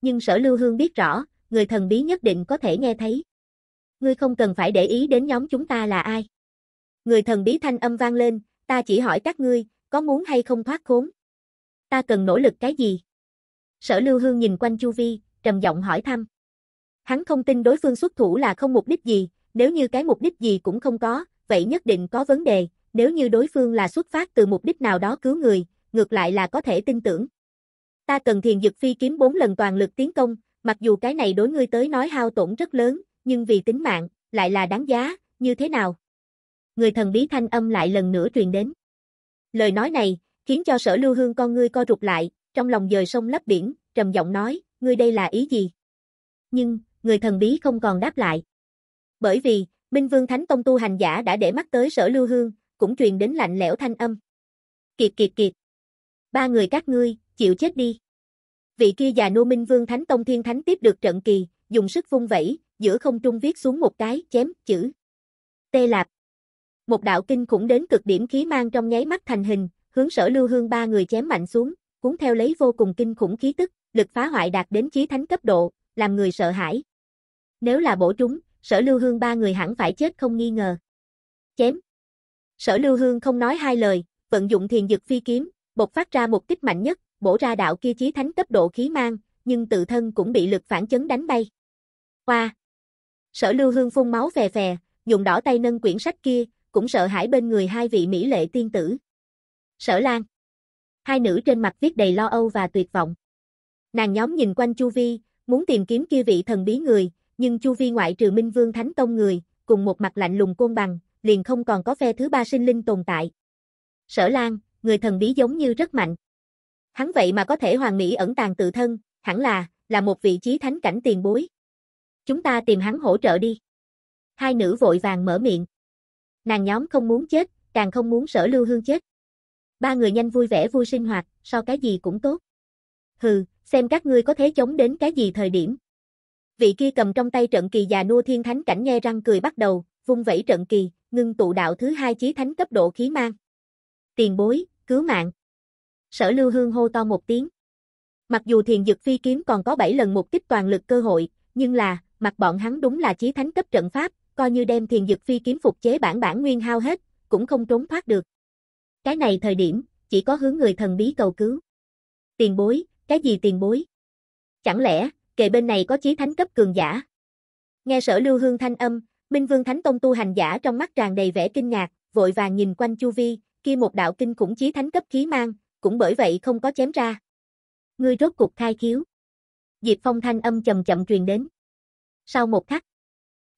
Nhưng sở lưu hương biết rõ, người thần bí nhất định có thể nghe thấy. Ngươi không cần phải để ý đến nhóm chúng ta là ai. Người thần bí thanh âm vang lên, ta chỉ hỏi các ngươi, có muốn hay không thoát khốn? Ta cần nỗ lực cái gì? Sở lưu hương nhìn quanh chu vi, trầm giọng hỏi thăm. Hắn không tin đối phương xuất thủ là không mục đích gì, nếu như cái mục đích gì cũng không có, vậy nhất định có vấn đề, nếu như đối phương là xuất phát từ mục đích nào đó cứu người, ngược lại là có thể tin tưởng. Ta cần thiền dực phi kiếm bốn lần toàn lực tiến công, mặc dù cái này đối ngươi tới nói hao tổn rất lớn, nhưng vì tính mạng, lại là đáng giá, như thế nào? Người thần bí thanh âm lại lần nữa truyền đến. Lời nói này, khiến cho sở lưu hương con ngươi co rụt lại, trong lòng dời sông lấp biển, trầm giọng nói, ngươi đây là ý gì? Nhưng, người thần bí không còn đáp lại. Bởi vì, Minh Vương Thánh Tông tu hành giả đã để mắt tới sở lưu hương, cũng truyền đến lạnh lẽo thanh âm. Kiệt kiệt kiệt. Ba người các ngươi, chịu chết đi. Vị kia già nô minh vương thánh tông thiên thánh tiếp được trận kỳ, dùng sức vung vẩy, giữa không trung viết xuống một cái, chém, chữ. Tê lạp. Một đạo kinh khủng đến cực điểm khí mang trong nháy mắt thành hình, hướng sở lưu hương ba người chém mạnh xuống, cuốn theo lấy vô cùng kinh khủng khí tức, lực phá hoại đạt đến chí thánh cấp độ, làm người sợ hãi. Nếu là bổ trúng, sở lưu hương ba người hẳn phải chết không nghi ngờ. Chém. Sở Lưu Hương không nói hai lời, vận dụng thiền dực phi kiếm, bộc phát ra một kích mạnh nhất, bổ ra đạo kia chí thánh cấp độ khí mang, nhưng tự thân cũng bị lực phản chấn đánh bay. Qua, Sở Lưu Hương phun máu phè phè, dùng đỏ tay nâng quyển sách kia, cũng sợ hãi bên người hai vị mỹ lệ tiên tử. Sở Lan! Hai nữ trên mặt viết đầy lo âu và tuyệt vọng. Nàng nhóm nhìn quanh Chu Vi, muốn tìm kiếm kia vị thần bí người, nhưng Chu Vi ngoại trừ Minh Vương Thánh Tông người, cùng một mặt lạnh lùng côn bằng, liền không còn có phe thứ ba sinh linh tồn tại. Sở Lan, người thần bí giống như rất mạnh. Hắn vậy mà có thể hoàn mỹ ẩn tàng tự thân, hẳn là, là một vị trí thánh cảnh tiền bối. Chúng ta tìm hắn hỗ trợ đi. Hai nữ vội vàng mở miệng. Nàng nhóm không muốn chết, càng không muốn sở lưu hương chết. Ba người nhanh vui vẻ vui sinh hoạt, so cái gì cũng tốt. Hừ, xem các ngươi có thế chống đến cái gì thời điểm. Vị kia cầm trong tay trận kỳ già nua thiên thánh cảnh nghe răng cười bắt đầu, vung vẩy trận kỳ, ngưng tụ đạo thứ hai chí thánh cấp độ khí mang. Tiền bối, cứu mạng. Sở lưu hương hô to một tiếng. Mặc dù thiền dực phi kiếm còn có 7 lần một kích toàn lực cơ hội, nhưng là, mặt bọn hắn đúng là chí thánh cấp trận pháp, coi như đem thiền dực phi kiếm phục chế bản bản nguyên hao hết, cũng không trốn thoát được. Cái này thời điểm, chỉ có hướng người thần bí cầu cứu. Tiền bối, cái gì tiền bối? Chẳng lẽ, kề bên này có chí thánh cấp cường giả? Nghe sở lưu hương thanh âm, Minh Vương Thánh Tông tu hành giả trong mắt tràn đầy vẻ kinh ngạc, vội vàng nhìn quanh chu vi, kia một đạo kinh khủng chí thánh cấp khí mang, cũng bởi vậy không có chém ra. Ngươi rốt cục khai khiếu. Diệp Phong thanh âm chậm chậm truyền đến. Sau một khắc,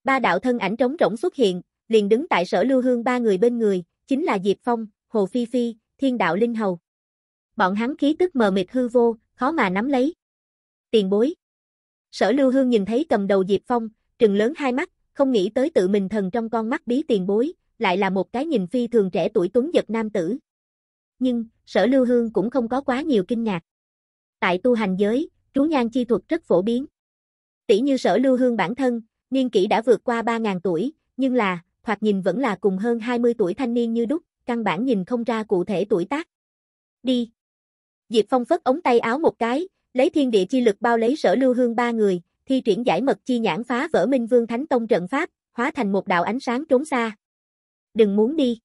ba đạo thân ảnh trống rỗng xuất hiện, liền đứng tại sở lưu hương ba người bên người, chính là Diệp Phong, Hồ Phi Phi, Thiên Đạo Linh Hầu. Bọn hắn khí tức mờ mịt hư vô, khó mà nắm lấy. Tiền bối. Sở lưu hương nhìn thấy cầm đầu Diệp Phong, trừng lớn hai mắt, không nghĩ tới tự mình thần trong con mắt bí tiền bối, lại là một cái nhìn phi thường trẻ tuổi tuấn giật nam tử. Nhưng, sở lưu hương cũng không có quá nhiều kinh ngạc. Tại tu hành giới, trú nhan chi thuật rất phổ biến. Tỷ như sở lưu hương bản thân, niên kỷ đã vượt qua 3.000 tuổi, nhưng là, hoặc nhìn vẫn là cùng hơn 20 tuổi thanh niên như đúc, căn bản nhìn không ra cụ thể tuổi tác. Đi! Diệp Phong phất ống tay áo một cái, lấy thiên địa chi lực bao lấy sở lưu hương ba người, thi triển giải mật chi nhãn phá vỡ Minh Vương Thánh Tông trận pháp, hóa thành một đạo ánh sáng trốn xa. Đừng muốn đi.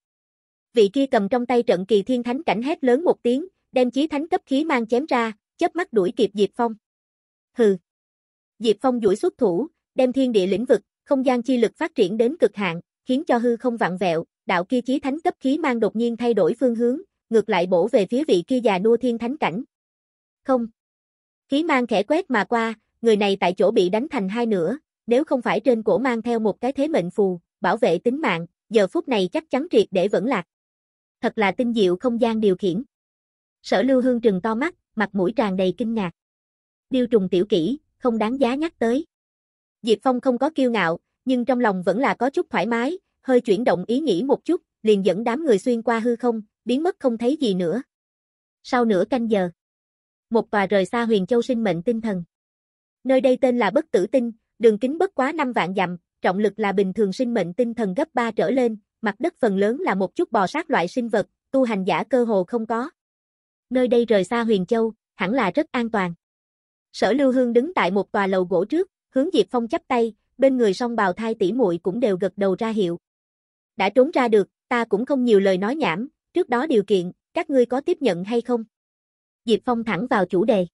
Vị kia cầm trong tay trận kỳ thiên thánh cảnh hét lớn một tiếng, đem chí thánh cấp khí mang chém ra, chớp mắt đuổi kịp Diệp Phong. Hừ. Diệp Phong duỗi xuất thủ, đem thiên địa lĩnh vực, không gian chi lực phát triển đến cực hạn, khiến cho hư không vặn vẹo, đạo kia chí thánh cấp khí mang đột nhiên thay đổi phương hướng, ngược lại bổ về phía vị kia già nua thiên thánh cảnh. Không. Khí mang khẽ quét mà qua, người này tại chỗ bị đánh thành hai nửa, nếu không phải trên cổ mang theo một cái thế mệnh phù, bảo vệ tính mạng, giờ phút này chắc chắn triệt để vẫn lạc. Thật là tinh diệu không gian điều khiển. Sở Lưu Hương trừng to mắt, mặt mũi tràn đầy kinh ngạc. Điêu trùng tiểu kỹ, không đáng giá nhắc tới. Diệp Phong không có kiêu ngạo, nhưng trong lòng vẫn là có chút thoải mái, hơi chuyển động ý nghĩ một chút, liền dẫn đám người xuyên qua hư không, biến mất không thấy gì nữa. Sau nửa canh giờ, một tòa rời xa huyền châu sinh mệnh tinh thần. Nơi đây tên là Bất Tử Tinh, đường kính bất quá 5 vạn dặm, trọng lực là bình thường sinh mệnh tinh thần gấp 3 trở lên, mặt đất phần lớn là một chút bò sát loại sinh vật, tu hành giả cơ hồ không có. Nơi đây rời xa Huyền Châu, hẳn là rất an toàn. Sở Lưu Hương đứng tại một tòa lầu gỗ trước, hướng Diệp Phong chắp tay, bên người song bào thai tỷ muội cũng đều gật đầu ra hiệu. Đã trốn ra được, ta cũng không nhiều lời nói nhảm, trước đó điều kiện, các ngươi có tiếp nhận hay không? Diệp Phong thẳng vào chủ đề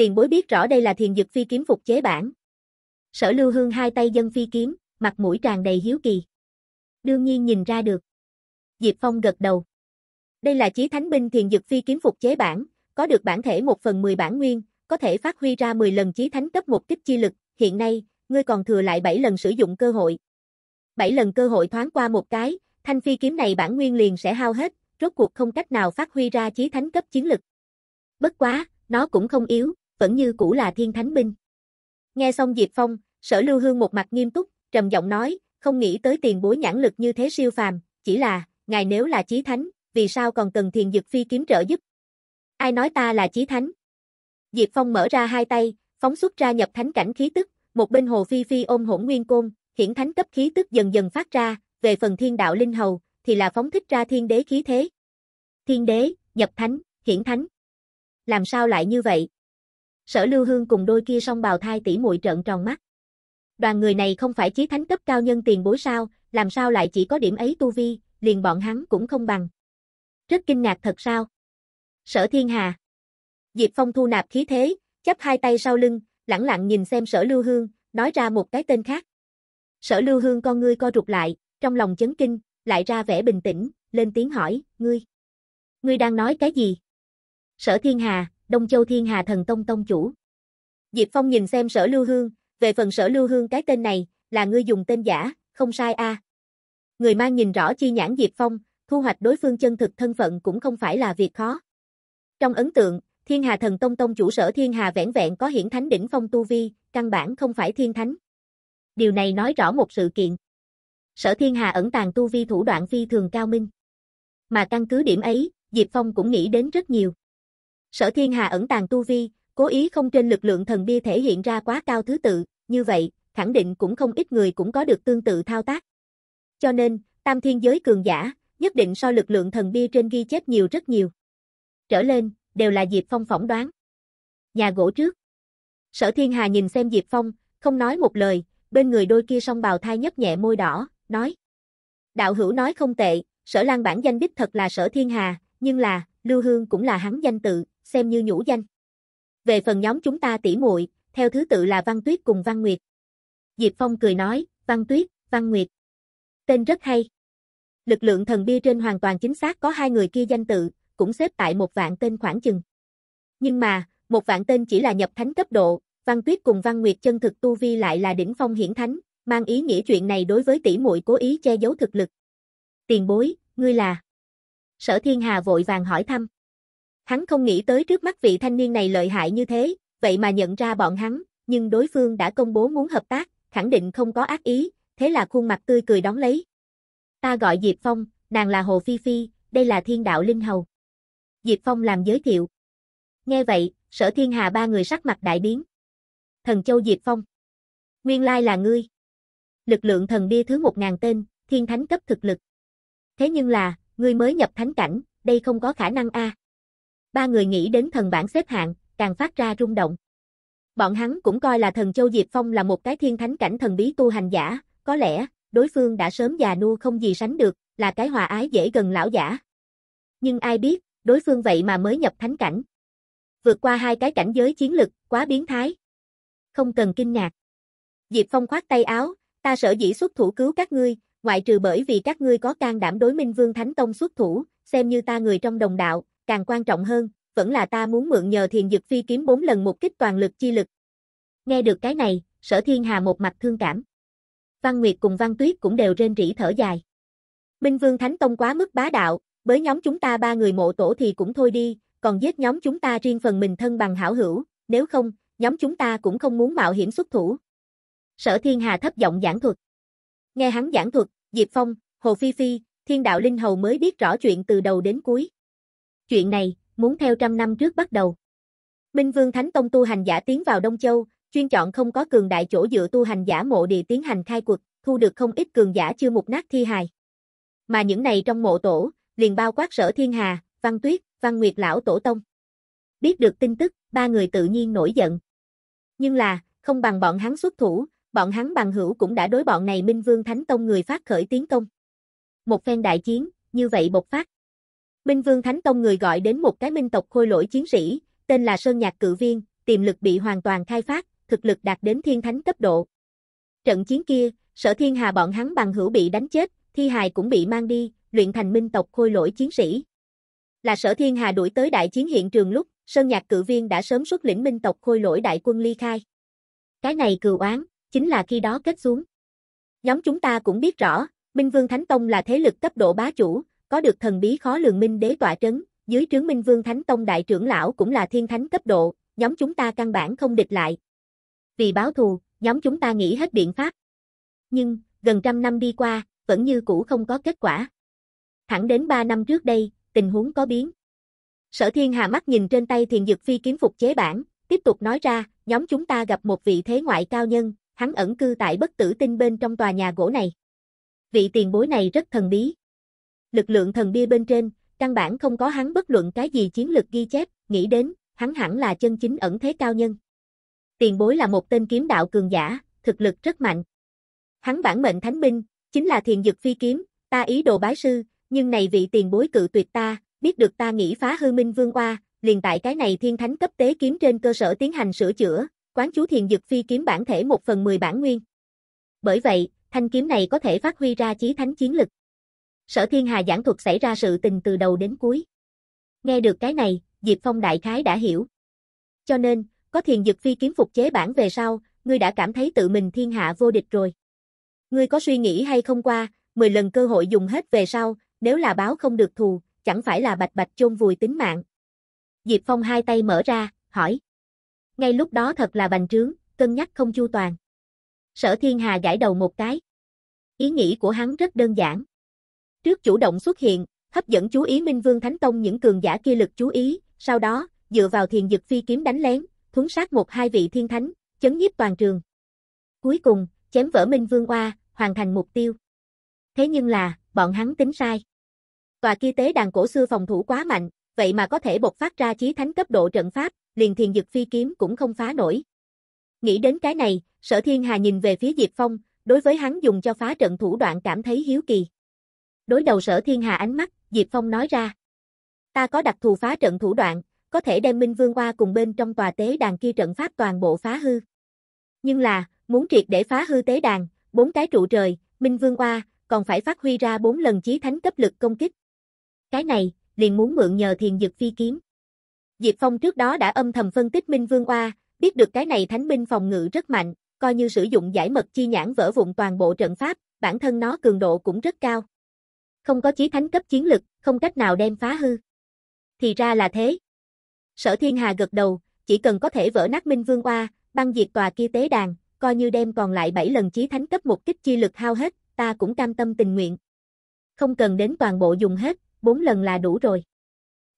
tiền bối biết rõ đây là thiền dực phi kiếm phục chế bản. Sở lưu hương hai tay dân phi kiếm, mặt mũi tràn đầy hiếu kỳ. Đương nhiên nhìn ra được. Diệp Phong gật đầu. Đây là chí thánh binh thiền dực phi kiếm phục chế bản, có được bản thể một phần 10 bản nguyên, có thể phát huy ra 10 lần chí thánh cấp một kích chi lực, hiện nay, ngươi còn thừa lại 7 lần sử dụng cơ hội. 7 lần cơ hội thoáng qua một cái, thanh phi kiếm này bản nguyên liền sẽ hao hết, rốt cuộc không cách nào phát huy ra chí thánh cấp chiến lực. Bất quá, nó cũng không yếu, vẫn như cũ là thiên thánh binh. Nghe xong Diệp Phong, sở lưu hương một mặt nghiêm túc, trầm giọng nói, không nghĩ tới tiền bối nhãn lực như thế siêu phàm, chỉ là, ngài nếu là chí thánh, vì sao còn cần thiền dực phi kiếm trợ giúp? Ai nói ta là chí thánh? Diệp Phong mở ra hai tay, phóng xuất ra nhập thánh cảnh khí tức, một bên hồ phi phi ôm hỗn nguyên côn, hiển thánh cấp khí tức dần dần phát ra, về phần thiên đạo linh hầu, thì là phóng thích ra thiên đế khí thế. Thiên đế, nhập thánh, hiển thánh. Làm sao lại như vậy? Sở Lưu Hương cùng đôi kia song bào thai tỷ muội trợn tròn mắt. Đoàn người này không phải chí thánh cấp cao nhân tiền bối sao, làm sao lại chỉ có điểm ấy tu vi, liền bọn hắn cũng không bằng. Rất kinh ngạc thật sao? Sở Thiên Hà. Diệp Phong thu nạp khí thế, chắp hai tay sau lưng, lẳng lặng nhìn xem Sở Lưu Hương, nói ra một cái tên khác. Sở Lưu Hương con ngươi co rụt lại, trong lòng chấn kinh, lại ra vẻ bình tĩnh, lên tiếng hỏi, ngươi. Ngươi đang nói cái gì? Sở Thiên Hà, Đông Châu Thiên Hà Thần Tông Tông chủ. Diệp Phong nhìn xem sở lưu hương, về phần sở lưu hương cái tên này, là ngươi dùng tên giả, không sai a. Người mang nhìn rõ chi nhãn Diệp Phong, thu hoạch đối phương chân thực thân phận cũng không phải là việc khó. Trong ấn tượng, Thiên Hà Thần Tông Tông chủ sở Thiên Hà vẹn vẹn có hiển thánh đỉnh phong tu vi, căn bản không phải thiên thánh. Điều này nói rõ một sự kiện. Sở Thiên Hà ẩn tàng tu vi thủ đoạn phi thường cao minh. Mà căn cứ điểm ấy, Diệp Phong cũng nghĩ đến rất nhiều. Sở thiên hà ẩn tàng tu vi, cố ý không trên lực lượng thần bia thể hiện ra quá cao thứ tự, như vậy, khẳng định cũng không ít người cũng có được tương tự thao tác. Cho nên, tam thiên giới cường giả, nhất định so lực lượng thần bia trên ghi chép nhiều rất nhiều. Trở lên, đều là Diệp Phong phỏng đoán. Nhà gỗ trước. Sở thiên hà nhìn xem Diệp Phong, không nói một lời, bên người đôi kia song bào thai nhấp nhẹ môi đỏ, nói. Đạo hữu nói không tệ, sở lan bản danh đích thật là sở thiên hà, nhưng là, lưu hương cũng là hắn danh tự, xem như nhũ danh. Về phần nhóm chúng ta tỉ muội, theo thứ tự là Văn Tuyết cùng Văn Nguyệt. Diệp Phong cười nói, Văn Tuyết, Văn Nguyệt. Tên rất hay. Lực lượng thần bia trên hoàn toàn chính xác có hai người kia danh tự, cũng xếp tại một vạn tên khoảng chừng. Nhưng mà, một vạn tên chỉ là nhập thánh cấp độ, Văn Tuyết cùng Văn Nguyệt chân thực tu vi lại là đỉnh phong hiển thánh, mang ý nghĩa chuyện này đối với tỷ muội cố ý che giấu thực lực. Tiền bối, ngươi là? Sở Thiên Hà vội vàng hỏi thăm. Hắn không nghĩ tới trước mắt vị thanh niên này lợi hại như thế, vậy mà nhận ra bọn hắn, nhưng đối phương đã công bố muốn hợp tác, khẳng định không có ác ý, thế là khuôn mặt tươi cười đón lấy. Ta gọi Diệp Phong, nàng là Hồ Phi Phi, đây là thiên đạo linh hầu. Diệp Phong làm giới thiệu. Nghe vậy, sở thiên hà ba người sắc mặt đại biến. Thần Châu Diệp Phong. Nguyên lai là ngươi. Lực lượng thần bia thứ một ngàn tên, thiên thánh cấp thực lực. Thế nhưng là, ngươi mới nhập thánh cảnh, đây không có khả năng a. À ba người nghĩ đến thần bản xếp hạng, càng phát ra rung động. Bọn hắn cũng coi là thần Châu Diệp Phong là một cái thiên thánh cảnh thần bí tu hành giả, có lẽ, đối phương đã sớm già nua không gì sánh được, là cái hòa ái dễ gần lão giả. Nhưng ai biết, đối phương vậy mà mới nhập thánh cảnh. Vượt qua hai cái cảnh giới chiến lực, quá biến thái. Không cần kinh ngạc. Diệp Phong khoát tay áo, ta sở dĩ xuất thủ cứu các ngươi, ngoại trừ bởi vì các ngươi có can đảm đối Minh Vương Thánh Tông xuất thủ, xem như ta người trong đồng đạo, càng quan trọng hơn, vẫn là ta muốn mượn nhờ thiền dực phi kiếm bốn lần một kích toàn lực chi lực. Nghe được cái này, sở thiên hà một mặt thương cảm. Văn Nguyệt cùng Văn Tuyết cũng đều rên rỉ thở dài. Minh Vương Thánh Tông quá mức bá đạo, với nhóm chúng ta ba người mộ tổ thì cũng thôi đi, còn giết nhóm chúng ta riêng phần mình thân bằng hảo hữu, nếu không, nhóm chúng ta cũng không muốn mạo hiểm xuất thủ. Sở Thiên Hà thấp giọng giảng thuật. Nghe hắn giảng thuật, Diệp Phong, Hồ Phi Phi, Thiên Đạo Linh Hầu mới biết rõ chuyện từ đầu đến cuối chuyện này, muốn theo trăm năm trước bắt đầu. Minh Vương Thánh Tông tu hành giả tiến vào Đông Châu, chuyên chọn không có cường đại chỗ dựa tu hành giả mộ địa tiến hành khai quật, thu được không ít cường giả chưa mục nát thi hài. Mà những này trong mộ tổ, liền bao quát sở thiên hà, văn tuyết, văn nguyệt lão tổ tông. Biết được tin tức, ba người tự nhiên nổi giận. Nhưng là, không bằng bọn hắn xuất thủ, bọn hắn bằng hữu cũng đã đối bọn này Minh Vương Thánh Tông người phát khởi tiến công. Một phen đại chiến, như vậy bộc phát. Minh Vương Thánh Tông người gọi đến một cái minh tộc khôi lỗi chiến sĩ, tên là Sơn Nhạc Cự Viên, tiềm lực bị hoàn toàn khai phát, thực lực đạt đến thiên thánh cấp độ. Trận chiến kia, sở thiên hà bọn hắn bằng hữu bị đánh chết, thi hài cũng bị mang đi, luyện thành minh tộc khôi lỗi chiến sĩ. Là sở thiên hà đuổi tới đại chiến hiện trường lúc, Sơn Nhạc Cự Viên đã sớm xuất lĩnh minh tộc khôi lỗi đại quân ly khai. Cái này cừu oán, chính là khi đó kết xuống. Nhóm chúng ta cũng biết rõ, Minh Vương Thánh Tông là thế lực cấp độ bá chủ, có được thần bí khó lường minh đế tọa trấn, dưới trướng Minh Vương Thánh Tông đại trưởng lão cũng là thiên thánh cấp độ, nhóm chúng ta căn bản không địch lại. Vì báo thù, nhóm chúng ta nghĩ hết biện pháp. Nhưng, gần trăm năm đi qua, vẫn như cũ không có kết quả. Thẳng đến ba năm trước đây, tình huống có biến. Sở Thiên Hà mắt nhìn trên tay thiền Dực phi kiếm phục chế bản, tiếp tục nói ra, nhóm chúng ta gặp một vị thế ngoại cao nhân, hắn ẩn cư tại bất tử tinh bên trong tòa nhà gỗ này. Vị tiền bối này rất thần bí lực lượng thần bia bên trên, căn bản không có hắn bất luận cái gì chiến lực ghi chép, nghĩ đến, hắn hẳn là chân chính ẩn thế cao nhân. Tiền bối là một tên kiếm đạo cường giả, thực lực rất mạnh. Hắn bản mệnh thánh binh, chính là thiền dực phi kiếm, ta ý đồ bái sư, nhưng này vị tiền bối cự tuyệt ta, biết được ta nghĩ phá hư minh vương qua, liền tại cái này thiên thánh cấp tế kiếm trên cơ sở tiến hành sửa chữa, quán chú thiền dực phi kiếm bản thể một phần mười bản nguyên. Bởi vậy, thanh kiếm này có thể phát huy ra chí thánh chiến lực. Sở Thiên Hà giảng thuật xảy ra sự tình từ đầu đến cuối. Nghe được cái này, Diệp Phong đại khái đã hiểu. Cho nên, có thiền dực phi kiếm phục chế bản về sau, ngươi đã cảm thấy tự mình thiên hạ vô địch rồi. Ngươi có suy nghĩ hay không qua, 10 lần cơ hội dùng hết về sau, nếu là báo không được thù, chẳng phải là bạch bạch chôn vùi tính mạng. Diệp Phong hai tay mở ra, hỏi. Ngay lúc đó thật là bành trướng, cân nhắc không chu toàn. Sở Thiên Hà gãi đầu một cái. Ý nghĩ của hắn rất đơn giản. Trước chủ động xuất hiện, hấp dẫn chú ý Minh Vương Thánh Tông những cường giả kia lực chú ý, sau đó, dựa vào thiền dực phi kiếm đánh lén, thuấn sát một hai vị thiên thánh, chấn nhiếp toàn trường. Cuối cùng, chém vỡ Minh Vương qua, hoàn thành mục tiêu. Thế nhưng là, bọn hắn tính sai. Tòa kia tế đàn cổ xưa phòng thủ quá mạnh, vậy mà có thể bộc phát ra chí thánh cấp độ trận pháp, liền thiền dực phi kiếm cũng không phá nổi. Nghĩ đến cái này, sở thiên hà nhìn về phía Diệp Phong, đối với hắn dùng cho phá trận thủ đoạn cảm thấy hiếu kỳ đối đầu sở thiên hà ánh mắt, Diệp Phong nói ra. Ta có đặc thù phá trận thủ đoạn, có thể đem Minh Vương qua cùng bên trong tòa tế đàn kia trận pháp toàn bộ phá hư. Nhưng là, muốn triệt để phá hư tế đàn, bốn cái trụ trời, Minh Vương qua, còn phải phát huy ra bốn lần chí thánh cấp lực công kích. Cái này, liền muốn mượn nhờ thiền dực phi kiếm. Diệp Phong trước đó đã âm thầm phân tích Minh Vương qua, biết được cái này thánh binh phòng ngự rất mạnh, coi như sử dụng giải mật chi nhãn vỡ vụn toàn bộ trận pháp, bản thân nó cường độ cũng rất cao không có chí thánh cấp chiến lực, không cách nào đem phá hư. Thì ra là thế. Sở Thiên Hà gật đầu, chỉ cần có thể vỡ nát Minh Vương Oa, băng diệt tòa kia tế đàn, coi như đem còn lại 7 lần chí thánh cấp một kích chi lực hao hết, ta cũng cam tâm tình nguyện. Không cần đến toàn bộ dùng hết, 4 lần là đủ rồi.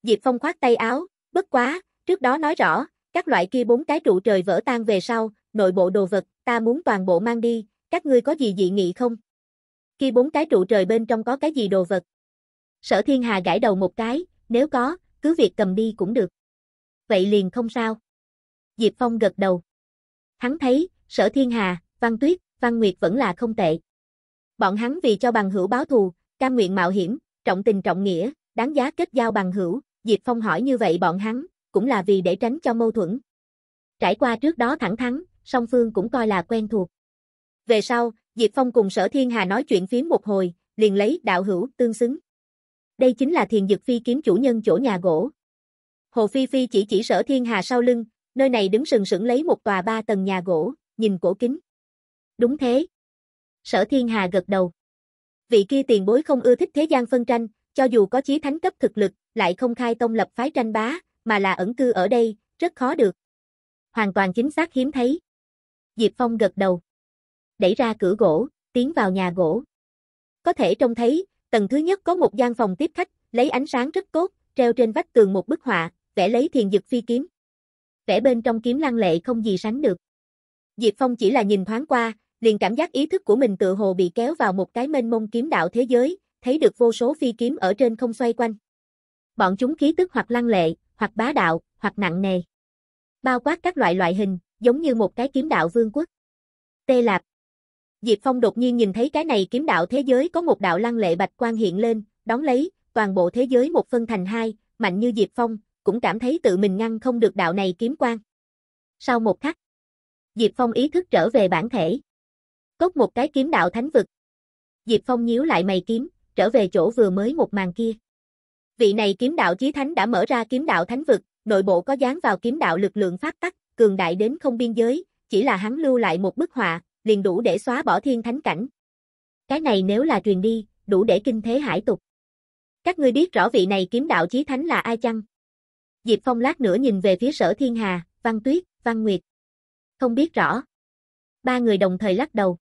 Diệp Phong khoát tay áo, bất quá, trước đó nói rõ, các loại kia bốn cái trụ trời vỡ tan về sau, nội bộ đồ vật, ta muốn toàn bộ mang đi, các ngươi có gì dị nghị không? khi bốn cái trụ trời bên trong có cái gì đồ vật? Sở Thiên Hà gãi đầu một cái, nếu có, cứ việc cầm đi cũng được. Vậy liền không sao. Diệp Phong gật đầu. Hắn thấy, Sở Thiên Hà, Văn Tuyết, Văn Nguyệt vẫn là không tệ. Bọn hắn vì cho bằng hữu báo thù, cam nguyện mạo hiểm, trọng tình trọng nghĩa, đáng giá kết giao bằng hữu, Diệp Phong hỏi như vậy bọn hắn, cũng là vì để tránh cho mâu thuẫn. Trải qua trước đó thẳng thắn, song phương cũng coi là quen thuộc. Về sau, Diệp Phong cùng sở thiên hà nói chuyện phiếm một hồi, liền lấy đạo hữu tương xứng. Đây chính là thiền dực phi kiếm chủ nhân chỗ nhà gỗ. Hồ Phi Phi chỉ chỉ sở thiên hà sau lưng, nơi này đứng sừng sững lấy một tòa ba tầng nhà gỗ, nhìn cổ kính. Đúng thế. Sở thiên hà gật đầu. Vị kia tiền bối không ưa thích thế gian phân tranh, cho dù có chí thánh cấp thực lực, lại không khai tông lập phái tranh bá, mà là ẩn cư ở đây, rất khó được. Hoàn toàn chính xác hiếm thấy. Diệp Phong gật đầu đẩy ra cửa gỗ, tiến vào nhà gỗ. Có thể trông thấy, tầng thứ nhất có một gian phòng tiếp khách, lấy ánh sáng rất tốt, treo trên vách tường một bức họa, vẽ lấy thiền dực phi kiếm. Vẽ bên trong kiếm lăng lệ không gì sánh được. Diệp Phong chỉ là nhìn thoáng qua, liền cảm giác ý thức của mình tự hồ bị kéo vào một cái mênh mông kiếm đạo thế giới, thấy được vô số phi kiếm ở trên không xoay quanh. Bọn chúng khí tức hoặc lăng lệ, hoặc bá đạo, hoặc nặng nề. Bao quát các loại loại hình, giống như một cái kiếm đạo vương quốc. Tê Lạp, Diệp Phong đột nhiên nhìn thấy cái này kiếm đạo thế giới có một đạo lăng lệ bạch quan hiện lên, đón lấy, toàn bộ thế giới một phân thành hai, mạnh như Diệp Phong, cũng cảm thấy tự mình ngăn không được đạo này kiếm quan. Sau một khắc, Diệp Phong ý thức trở về bản thể. Cốt một cái kiếm đạo thánh vực. Diệp Phong nhíu lại mày kiếm, trở về chỗ vừa mới một màn kia. Vị này kiếm đạo chí thánh đã mở ra kiếm đạo thánh vực, nội bộ có dán vào kiếm đạo lực lượng phát tắc, cường đại đến không biên giới, chỉ là hắn lưu lại một bức họa, liền đủ để xóa bỏ thiên thánh cảnh. Cái này nếu là truyền đi, đủ để kinh thế hải tục. Các ngươi biết rõ vị này kiếm đạo chí thánh là ai chăng? Diệp Phong lát nữa nhìn về phía sở thiên hà, văn tuyết, văn nguyệt. Không biết rõ. Ba người đồng thời lắc đầu.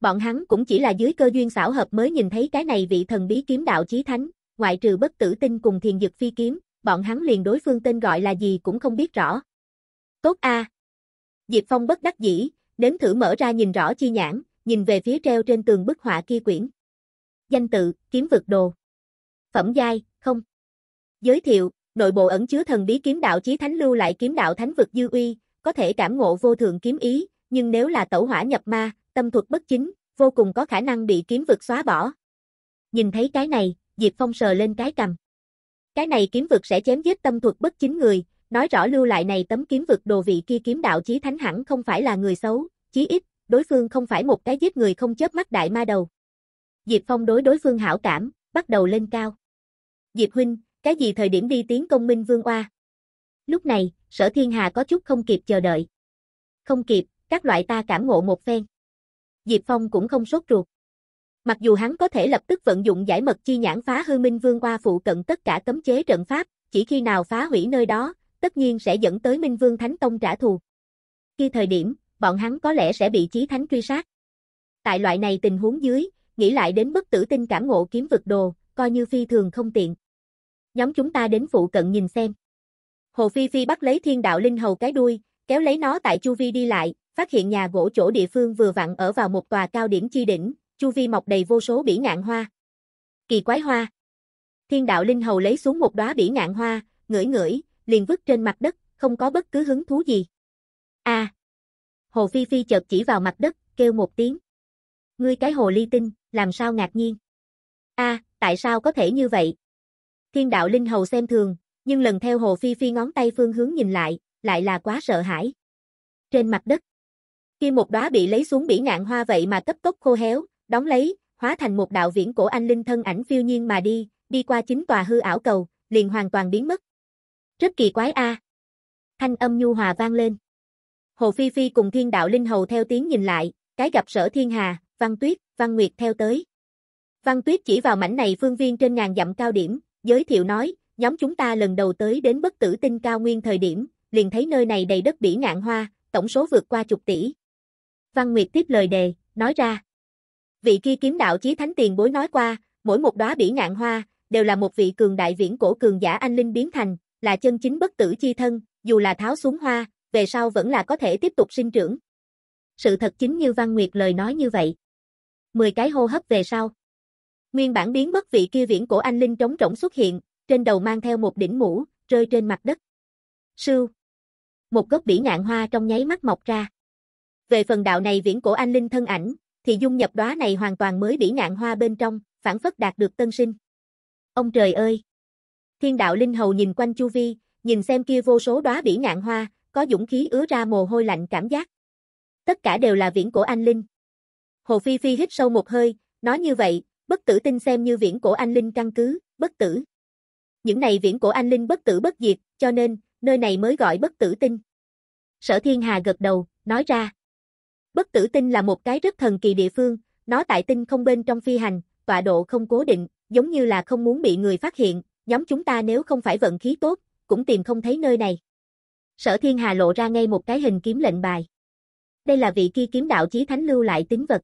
Bọn hắn cũng chỉ là dưới cơ duyên xảo hợp mới nhìn thấy cái này vị thần bí kiếm đạo chí thánh, ngoại trừ bất tử tinh cùng thiền dực phi kiếm, bọn hắn liền đối phương tên gọi là gì cũng không biết rõ. Tốt a Diệp Phong bất đắc dĩ, Đếm thử mở ra nhìn rõ chi nhãn, nhìn về phía treo trên tường bức họa kia quyển. Danh tự, kiếm vực đồ. Phẩm giai, không. Giới thiệu, nội bộ ẩn chứa thần bí kiếm đạo chí thánh lưu lại kiếm đạo thánh vực dư uy, có thể cảm ngộ vô thượng kiếm ý, nhưng nếu là tẩu hỏa nhập ma, tâm thuật bất chính, vô cùng có khả năng bị kiếm vực xóa bỏ. Nhìn thấy cái này, Diệp Phong sờ lên cái cầm. Cái này kiếm vực sẽ chém giết tâm thuật bất chính người, Nói rõ lưu lại này tấm kiếm vực đồ vị kia kiếm đạo chí thánh hẳn không phải là người xấu, chí ít, đối phương không phải một cái giết người không chớp mắt đại ma đầu. Diệp Phong đối đối phương hảo cảm, bắt đầu lên cao. Diệp huynh, cái gì thời điểm đi tiến công minh vương oa? Lúc này, sở thiên hà có chút không kịp chờ đợi. Không kịp, các loại ta cảm ngộ một phen. Diệp Phong cũng không sốt ruột. Mặc dù hắn có thể lập tức vận dụng giải mật chi nhãn phá hư minh vương qua phụ cận tất cả cấm chế trận pháp, chỉ khi nào phá hủy nơi đó, tất nhiên sẽ dẫn tới Minh Vương Thánh Tông trả thù. Khi thời điểm, bọn hắn có lẽ sẽ bị chí thánh truy sát. Tại loại này tình huống dưới, nghĩ lại đến bất tử tinh cảm ngộ kiếm vực đồ, coi như phi thường không tiện. Nhóm chúng ta đến phụ cận nhìn xem. Hồ Phi Phi bắt lấy thiên đạo linh hầu cái đuôi, kéo lấy nó tại Chu Vi đi lại, phát hiện nhà gỗ chỗ địa phương vừa vặn ở vào một tòa cao điểm chi đỉnh, Chu Vi mọc đầy vô số bỉ ngạn hoa. Kỳ quái hoa. Thiên đạo linh hầu lấy xuống một đóa bỉ ngạn hoa, ngửi ngửi, liền vứt trên mặt đất, không có bất cứ hứng thú gì. A. À! hồ Phi Phi chợt chỉ vào mặt đất, kêu một tiếng. Ngươi cái hồ ly tinh, làm sao ngạc nhiên? A, à, tại sao có thể như vậy? Thiên đạo linh hầu xem thường, nhưng lần theo hồ Phi Phi ngón tay phương hướng nhìn lại, lại là quá sợ hãi. Trên mặt đất, khi một đóa bị lấy xuống bỉ ngạn hoa vậy mà cấp tốc khô héo, đóng lấy, hóa thành một đạo viễn cổ anh linh thân ảnh phiêu nhiên mà đi, đi qua chính tòa hư ảo cầu, liền hoàn toàn biến mất, rất kỳ quái a. Thanh âm nhu hòa vang lên. Hồ Phi Phi cùng thiên đạo linh hầu theo tiếng nhìn lại, cái gặp sở thiên hà, văn tuyết, văn nguyệt theo tới. Văn tuyết chỉ vào mảnh này phương viên trên ngàn dặm cao điểm, giới thiệu nói, nhóm chúng ta lần đầu tới đến bất tử tinh cao nguyên thời điểm, liền thấy nơi này đầy đất bỉ ngạn hoa, tổng số vượt qua chục tỷ. Văn Nguyệt tiếp lời đề, nói ra. Vị kia kiếm đạo chí thánh tiền bối nói qua, mỗi một đóa bỉ ngạn hoa, đều là một vị cường đại viễn cổ cường giả anh linh biến thành, là chân chính bất tử chi thân, dù là tháo xuống hoa, về sau vẫn là có thể tiếp tục sinh trưởng. Sự thật chính như Văn Nguyệt lời nói như vậy. Mười cái hô hấp về sau. Nguyên bản biến bất vị kia viễn cổ anh linh trống rỗng xuất hiện, trên đầu mang theo một đỉnh mũ, rơi trên mặt đất. Sưu. Một gốc bỉ ngạn hoa trong nháy mắt mọc ra. Về phần đạo này viễn cổ anh linh thân ảnh, thì dung nhập đóa này hoàn toàn mới bỉ ngạn hoa bên trong, phản phất đạt được tân sinh. Ông trời ơi! Thiên đạo linh hầu nhìn quanh chu vi, nhìn xem kia vô số đóa bỉ ngạn hoa, có dũng khí ứa ra mồ hôi lạnh cảm giác. Tất cả đều là viễn cổ anh linh. Hồ Phi Phi hít sâu một hơi, nói như vậy, bất tử tinh xem như viễn cổ anh linh căn cứ, bất tử. Những này viễn cổ anh linh bất tử bất diệt, cho nên, nơi này mới gọi bất tử tinh. Sở Thiên Hà gật đầu, nói ra. Bất tử tinh là một cái rất thần kỳ địa phương, nó tại tinh không bên trong phi hành, tọa độ không cố định, giống như là không muốn bị người phát hiện, nhóm chúng ta nếu không phải vận khí tốt, cũng tìm không thấy nơi này. Sở Thiên Hà lộ ra ngay một cái hình kiếm lệnh bài. Đây là vị kia kiếm đạo chí thánh lưu lại tính vật.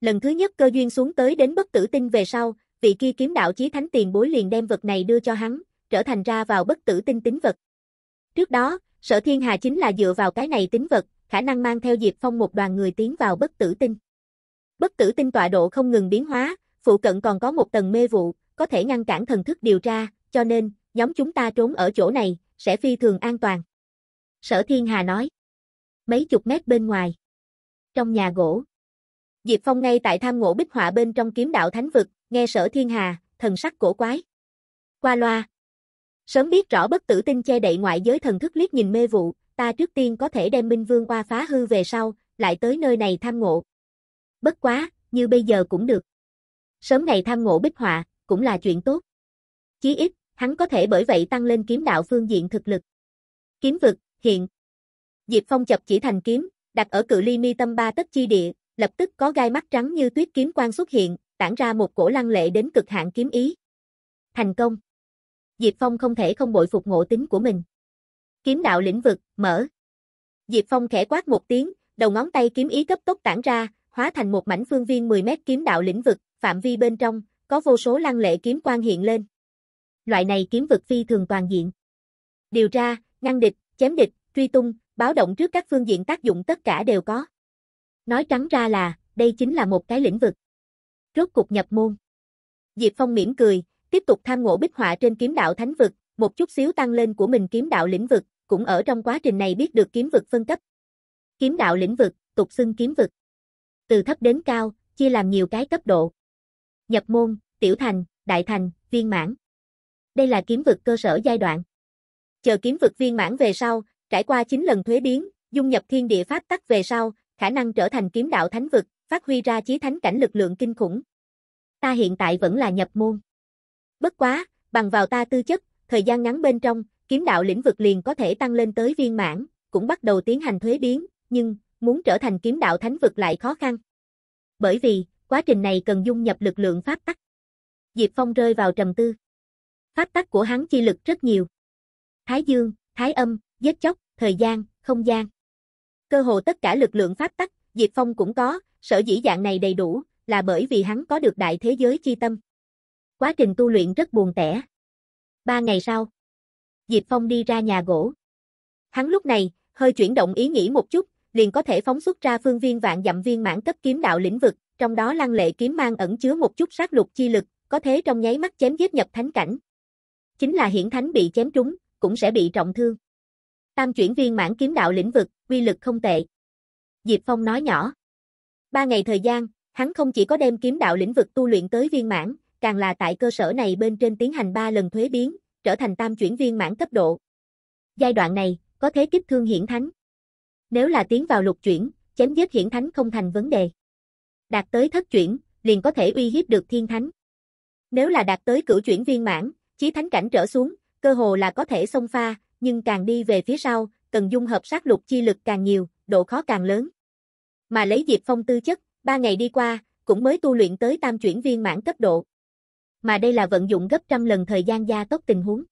Lần thứ nhất cơ duyên xuống tới đến bất tử tinh về sau, vị kia kiếm đạo chí thánh tiền bối liền đem vật này đưa cho hắn, trở thành ra vào bất tử tinh tính vật. Trước đó, Sở Thiên Hà chính là dựa vào cái này tính vật, khả năng mang theo Diệp Phong một đoàn người tiến vào bất tử tinh. Bất tử tinh tọa độ không ngừng biến hóa, phụ cận còn có một tầng mê vụ, có thể ngăn cản thần thức điều tra, cho nên, nhóm chúng ta trốn ở chỗ này, sẽ phi thường an toàn. Sở Thiên Hà nói. Mấy chục mét bên ngoài. Trong nhà gỗ. Diệp Phong ngay tại tham ngộ bích họa bên trong kiếm đạo thánh vực, nghe sở Thiên Hà, thần sắc cổ quái. Qua loa. Sớm biết rõ bất tử tinh che đậy ngoại giới thần thức liếc nhìn mê vụ, ta trước tiên có thể đem Minh Vương qua phá hư về sau, lại tới nơi này tham ngộ. Bất quá, như bây giờ cũng được. Sớm ngày tham ngộ bích họa, cũng là chuyện tốt. Chí ít, hắn có thể bởi vậy tăng lên kiếm đạo phương diện thực lực. Kiếm vực, hiện. Diệp Phong chập chỉ thành kiếm, đặt ở cự ly mi tâm ba tấc chi địa, lập tức có gai mắt trắng như tuyết kiếm quang xuất hiện, tản ra một cổ lăng lệ đến cực hạn kiếm ý. Thành công. Diệp Phong không thể không bội phục ngộ tính của mình. Kiếm đạo lĩnh vực, mở. Diệp Phong khẽ quát một tiếng, đầu ngón tay kiếm ý cấp tốc tản ra, hóa thành một mảnh phương viên 10 mét kiếm đạo lĩnh vực, phạm vi bên trong, có vô số lăng lệ kiếm quang hiện lên. Loại này kiếm vực phi thường toàn diện. Điều tra, ngăn địch, chém địch, truy tung, báo động trước các phương diện tác dụng tất cả đều có. Nói trắng ra là, đây chính là một cái lĩnh vực. Rốt cục nhập môn. Diệp Phong mỉm cười, tiếp tục tham ngộ bích họa trên kiếm đạo thánh vực, một chút xíu tăng lên của mình kiếm đạo lĩnh vực, cũng ở trong quá trình này biết được kiếm vực phân cấp. Kiếm đạo lĩnh vực, tục xưng kiếm vực. Từ thấp đến cao, chia làm nhiều cái cấp độ nhập môn, tiểu thành, đại thành, viên mãn. Đây là kiếm vực cơ sở giai đoạn. Chờ kiếm vực viên mãn về sau, trải qua 9 lần thuế biến, dung nhập thiên địa pháp tắc về sau, khả năng trở thành kiếm đạo thánh vực, phát huy ra chí thánh cảnh lực lượng kinh khủng. Ta hiện tại vẫn là nhập môn. Bất quá, bằng vào ta tư chất, thời gian ngắn bên trong, kiếm đạo lĩnh vực liền có thể tăng lên tới viên mãn, cũng bắt đầu tiến hành thuế biến, nhưng muốn trở thành kiếm đạo thánh vực lại khó khăn. Bởi vì, quá trình này cần dung nhập lực lượng pháp tắc. Diệp Phong rơi vào trầm tư. Pháp tắc của hắn chi lực rất nhiều. Thái dương, thái âm, giết chóc, thời gian, không gian. Cơ hồ tất cả lực lượng pháp tắc, Diệp Phong cũng có, sở dĩ dạng này đầy đủ, là bởi vì hắn có được đại thế giới chi tâm. Quá trình tu luyện rất buồn tẻ. Ba ngày sau, Diệp Phong đi ra nhà gỗ. Hắn lúc này, hơi chuyển động ý nghĩ một chút, liền có thể phóng xuất ra phương viên vạn dặm viên mãn cấp kiếm đạo lĩnh vực, trong đó lăng lệ kiếm mang ẩn chứa một chút sát lục chi lực, có thế trong nháy mắt chém giết nhập thánh cảnh. Chính là hiển thánh bị chém trúng, cũng sẽ bị trọng thương. Tam chuyển viên mãn kiếm đạo lĩnh vực, quy lực không tệ. Diệp Phong nói nhỏ. Ba ngày thời gian, hắn không chỉ có đem kiếm đạo lĩnh vực tu luyện tới viên mãn, càng là tại cơ sở này bên trên tiến hành ba lần thuế biến, trở thành tam chuyển viên mãn cấp độ. Giai đoạn này, có thế kích thương hiển thánh. Nếu là tiến vào lục chuyển, chém giết hiển thánh không thành vấn đề đạt tới thất chuyển, liền có thể uy hiếp được thiên thánh. Nếu là đạt tới cửu chuyển viên mãn, chí thánh cảnh trở xuống, cơ hồ là có thể xông pha, nhưng càng đi về phía sau, cần dung hợp sát lục chi lực càng nhiều, độ khó càng lớn. Mà lấy Diệp Phong tư chất, ba ngày đi qua, cũng mới tu luyện tới tam chuyển viên mãn cấp độ. Mà đây là vận dụng gấp trăm lần thời gian gia tốc tình huống.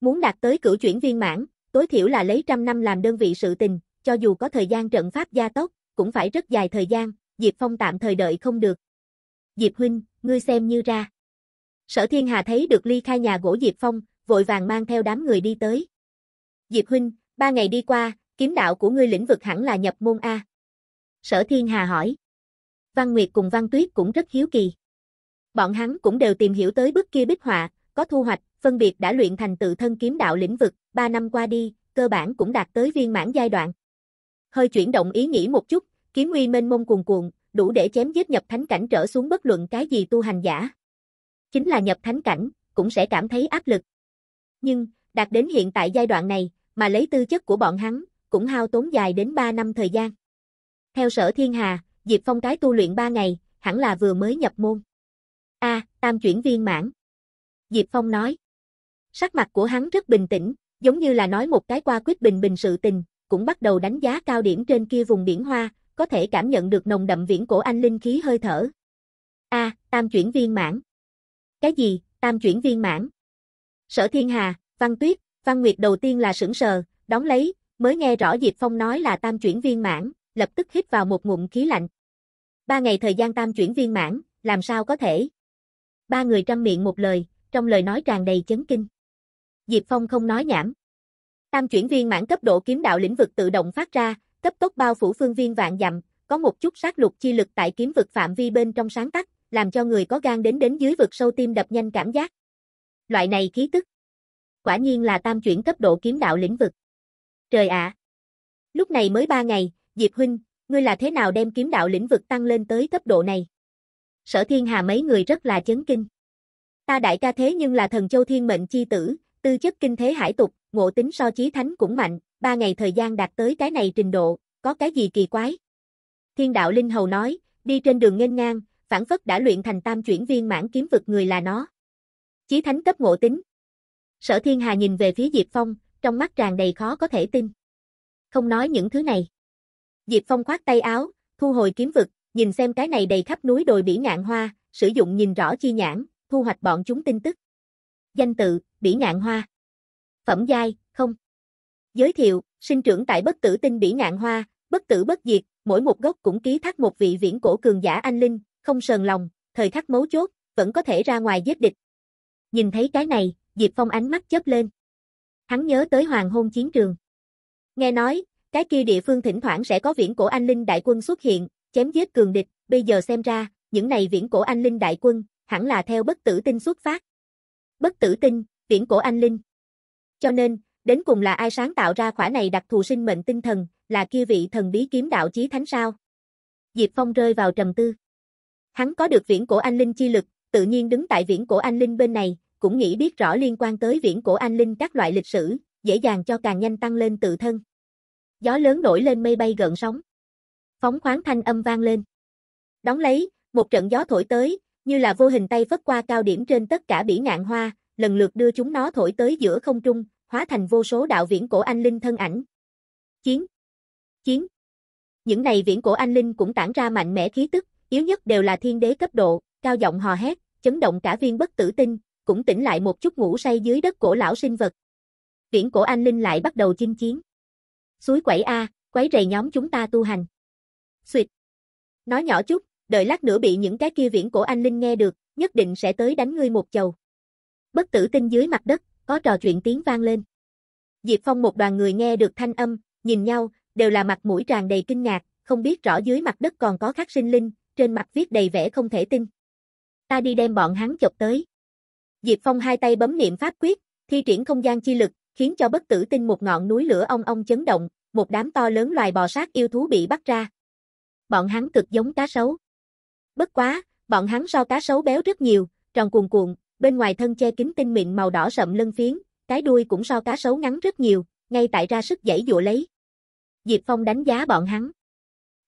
Muốn đạt tới cửu chuyển viên mãn, tối thiểu là lấy trăm năm làm đơn vị sự tình, cho dù có thời gian trận pháp gia tốc, cũng phải rất dài thời gian, Diệp Phong tạm thời đợi không được. Diệp huynh, ngươi xem như ra. Sở Thiên Hà thấy được ly khai nhà gỗ Diệp Phong, vội vàng mang theo đám người đi tới. Diệp huynh, ba ngày đi qua, kiếm đạo của ngươi lĩnh vực hẳn là nhập môn A. Sở Thiên Hà hỏi. Văn Nguyệt cùng Văn Tuyết cũng rất hiếu kỳ. Bọn hắn cũng đều tìm hiểu tới bức kia bích họa, có thu hoạch, phân biệt đã luyện thành tự thân kiếm đạo lĩnh vực, ba năm qua đi, cơ bản cũng đạt tới viên mãn giai đoạn. Hơi chuyển động ý nghĩ một chút, kiếm uy mênh mông cuồn cuộn, đủ để chém giết nhập thánh cảnh trở xuống bất luận cái gì tu hành giả. Chính là nhập thánh cảnh, cũng sẽ cảm thấy áp lực. Nhưng, đạt đến hiện tại giai đoạn này, mà lấy tư chất của bọn hắn, cũng hao tốn dài đến 3 năm thời gian. Theo sở thiên hà, Diệp Phong cái tu luyện 3 ngày, hẳn là vừa mới nhập môn. A, tam chuyển viên mãn. Diệp Phong nói. Sắc mặt của hắn rất bình tĩnh, giống như là nói một cái qua quyết bình bình sự tình, cũng bắt đầu đánh giá cao điểm trên kia vùng biển hoa, có thể cảm nhận được nồng đậm viễn cổ anh linh khí hơi thở. A, tam chuyển viên mãn. Cái gì? Tam chuyển viên mãn? Sở Thiên Hà, Văn Tuyết, Văn Nguyệt đầu tiên là sững sờ, đóng lấy, mới nghe rõ Diệp Phong nói là tam chuyển viên mãn, lập tức hít vào một ngụm khí lạnh. Ba ngày thời gian tam chuyển viên mãn, làm sao có thể? Ba người trăm miệng một lời, trong lời nói tràn đầy chấn kinh. Diệp Phong không nói nhảm. Tam chuyển viên mãn cấp độ kiếm đạo lĩnh vực tự động phát ra, cấp tốc bao phủ phương viên vạn dặm, có một chút sát lục chi lực tại kiếm vực phạm vi bên trong sáng tắt, làm cho người có gan đến đến dưới vực sâu tim đập nhanh cảm giác. Loại này khí tức. Quả nhiên là tam chuyển cấp độ kiếm đạo lĩnh vực. Trời ạ! Lúc này mới ba ngày, Diệp Huynh, ngươi là thế nào đem kiếm đạo lĩnh vực tăng lên tới cấp độ này? Sở thiên hà mấy người rất là chấn kinh. Ta đại ca thế nhưng là thần châu thiên mệnh chi tử, tư chất kinh thế hải tục, ngộ tính so chí thánh cũng mạnh, ba ngày thời gian đạt tới cái này trình độ, có cái gì kỳ quái? Thiên đạo Linh Hầu nói, đi trên đường nghênh ngang, phản phất đã luyện thành tam chuyển viên mãn kiếm vực người là nó. Chí thánh cấp ngộ tính. Sở Thiên Hà nhìn về phía Diệp Phong, trong mắt tràn đầy khó có thể tin. Không nói những thứ này. Diệp Phong khoát tay áo, thu hồi kiếm vực, nhìn xem cái này đầy khắp núi đồi bỉ ngạn hoa, sử dụng nhìn rõ chi nhãn, thu hoạch bọn chúng tin tức. Danh tự, bỉ ngạn hoa. Phẩm giai, Giới thiệu, sinh trưởng tại bất tử tinh bỉ ngạn hoa, bất tử bất diệt, mỗi một gốc cũng ký thác một vị viễn cổ cường giả anh linh, không sờn lòng, thời khắc mấu chốt, vẫn có thể ra ngoài giết địch. Nhìn thấy cái này, Diệp Phong ánh mắt chớp lên. Hắn nhớ tới hoàng hôn chiến trường. Nghe nói, cái kia địa phương thỉnh thoảng sẽ có viễn cổ anh linh đại quân xuất hiện, chém giết cường địch, bây giờ xem ra, những này viễn cổ anh linh đại quân, hẳn là theo bất tử tinh xuất phát. Bất tử tinh, viễn cổ anh linh. Cho nên, Đến cùng là ai sáng tạo ra khỏa này đặc thù sinh mệnh tinh thần, là kia vị thần bí kiếm đạo chí thánh sao? Diệp Phong rơi vào trầm tư. Hắn có được viễn cổ anh linh chi lực, tự nhiên đứng tại viễn cổ anh linh bên này, cũng nghĩ biết rõ liên quan tới viễn cổ anh linh các loại lịch sử, dễ dàng cho càng nhanh tăng lên tự thân. Gió lớn nổi lên mây bay gần sóng. Phóng khoáng thanh âm vang lên. đóng lấy, một trận gió thổi tới, như là vô hình tay vất qua cao điểm trên tất cả bỉ ngạn hoa, lần lượt đưa chúng nó thổi tới giữa không trung, hóa thành vô số đạo viễn cổ anh linh thân ảnh. Chiến! Chiến! Những này viễn cổ anh linh cũng tản ra mạnh mẽ khí tức, yếu nhất đều là thiên đế cấp độ, cao giọng hò hét, chấn động cả viên bất tử tinh, cũng tỉnh lại một chút ngủ say dưới đất cổ lão sinh vật. Viễn cổ anh linh lại bắt đầu chinh chiến. Suối quẩy A, quấy rầy nhóm chúng ta tu hành. Xuyệt! Nói nhỏ chút, đợi lát nữa bị những cái kia viễn cổ anh linh nghe được, nhất định sẽ tới đánh ngươi một chầu. Bất tử tinh dưới mặt đất, có trò chuyện tiếng vang lên. Diệp Phong một đoàn người nghe được thanh âm, nhìn nhau, đều là mặt mũi tràn đầy kinh ngạc, không biết rõ dưới mặt đất còn có khắc sinh linh, trên mặt viết đầy vẻ không thể tin. Ta đi đem bọn hắn chọc tới. Diệp Phong hai tay bấm niệm pháp quyết, thi triển không gian chi lực, khiến cho bất tử tinh một ngọn núi lửa ong ong chấn động, một đám to lớn loài bò sát yêu thú bị bắt ra. Bọn hắn cực giống cá sấu. Bất quá, bọn hắn so cá sấu béo rất nhiều, tròn cuồn cuộn, bên ngoài thân che kín tinh mịn màu đỏ sậm lân phiến, cái đuôi cũng so cá sấu ngắn rất nhiều, ngay tại ra sức giãy dụa lấy. Diệp Phong đánh giá bọn hắn.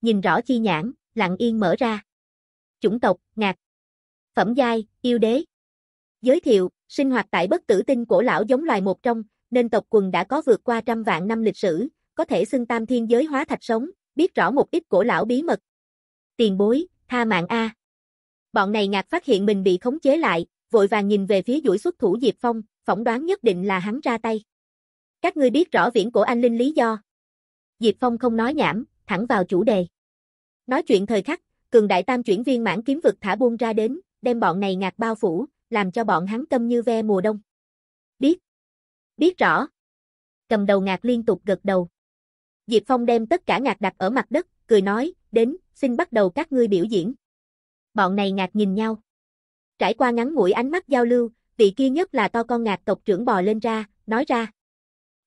Nhìn rõ chi nhãn, lặng yên mở ra. Chủng tộc, ngạc. Phẩm giai, yêu đế. Giới thiệu, sinh hoạt tại bất tử tinh cổ lão giống loài một trong, nên tộc quần đã có vượt qua trăm vạn năm lịch sử, có thể xưng tam thiên giới hóa thạch sống, biết rõ một ít cổ lão bí mật. Tiền bối, tha mạng A. Bọn này ngạc phát hiện mình bị khống chế lại, vội vàng nhìn về phía duỗi xuất thủ Diệp Phong, phỏng đoán nhất định là hắn ra tay. Các ngươi biết rõ viễn cổ anh linh lý do. Diệp Phong không nói nhảm, thẳng vào chủ đề. Nói chuyện thời khắc, cường đại tam chuyển viên mãn kiếm vực thả buông ra đến, đem bọn này ngạc bao phủ, làm cho bọn hắn câm như ve mùa đông. Biết. Biết rõ. Cầm đầu ngạc liên tục gật đầu. Diệp Phong đem tất cả ngạc đặt ở mặt đất, cười nói, đến, xin bắt đầu các ngươi biểu diễn. Bọn này ngạc nhìn nhau. Trải qua ngắn ngủi ánh mắt giao lưu, vị kia nhất là to con ngạc tộc trưởng bò lên ra, nói ra.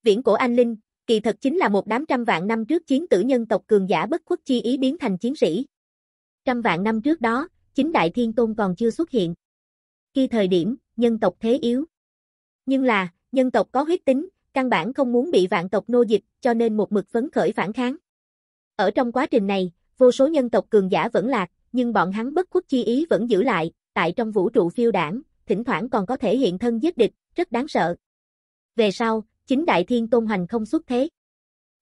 Viễn cổ anh linh, kỳ thật chính là một đám trăm vạn năm trước chiến tử nhân tộc cường giả bất khuất chi ý biến thành chiến sĩ. Trăm vạn năm trước đó, chính đại thiên tôn còn chưa xuất hiện. Khi thời điểm, nhân tộc thế yếu. Nhưng là, nhân tộc có huyết tính, căn bản không muốn bị vạn tộc nô dịch, cho nên một mực phấn khởi phản kháng. Ở trong quá trình này, vô số nhân tộc cường giả vẫn lạc, nhưng bọn hắn bất khuất chi ý vẫn giữ lại, tại trong vũ trụ phiêu đảng, thỉnh thoảng còn có thể hiện thân giết địch, rất đáng sợ. Về sau, chính Đại Thiên Tôn hành không xuất thế.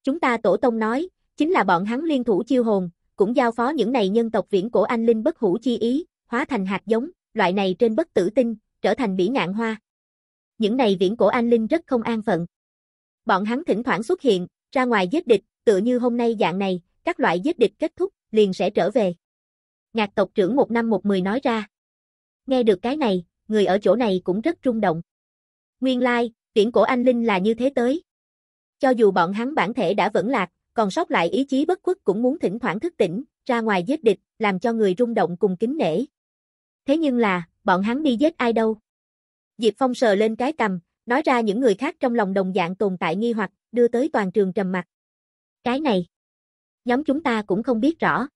Chúng ta tổ tông nói, chính là bọn hắn liên thủ chiêu hồn, cũng giao phó những này nhân tộc viễn cổ anh linh bất hủ chi ý, hóa thành hạt giống, loại này trên bất tử tinh, trở thành bỉ ngạn hoa. Những này viễn cổ anh linh rất không an phận. Bọn hắn thỉnh thoảng xuất hiện, ra ngoài giết địch, tựa như hôm nay dạng này, các loại giết địch kết thúc, liền sẽ trở về. Ngạc tộc trưởng một năm một mười nói ra. Nghe được cái này, người ở chỗ này cũng rất rung động. Nguyên lai, like, viễn cổ anh linh là như thế tới. Cho dù bọn hắn bản thể đã vẫn lạc, còn sót lại ý chí bất khuất cũng muốn thỉnh thoảng thức tỉnh, ra ngoài giết địch, làm cho người rung động cùng kính nể. Thế nhưng là, bọn hắn đi giết ai đâu? Diệp Phong sờ lên cái cầm, nói ra những người khác trong lòng đồng dạng tồn tại nghi hoặc, đưa tới toàn trường trầm mặt. Cái này, nhóm chúng ta cũng không biết rõ.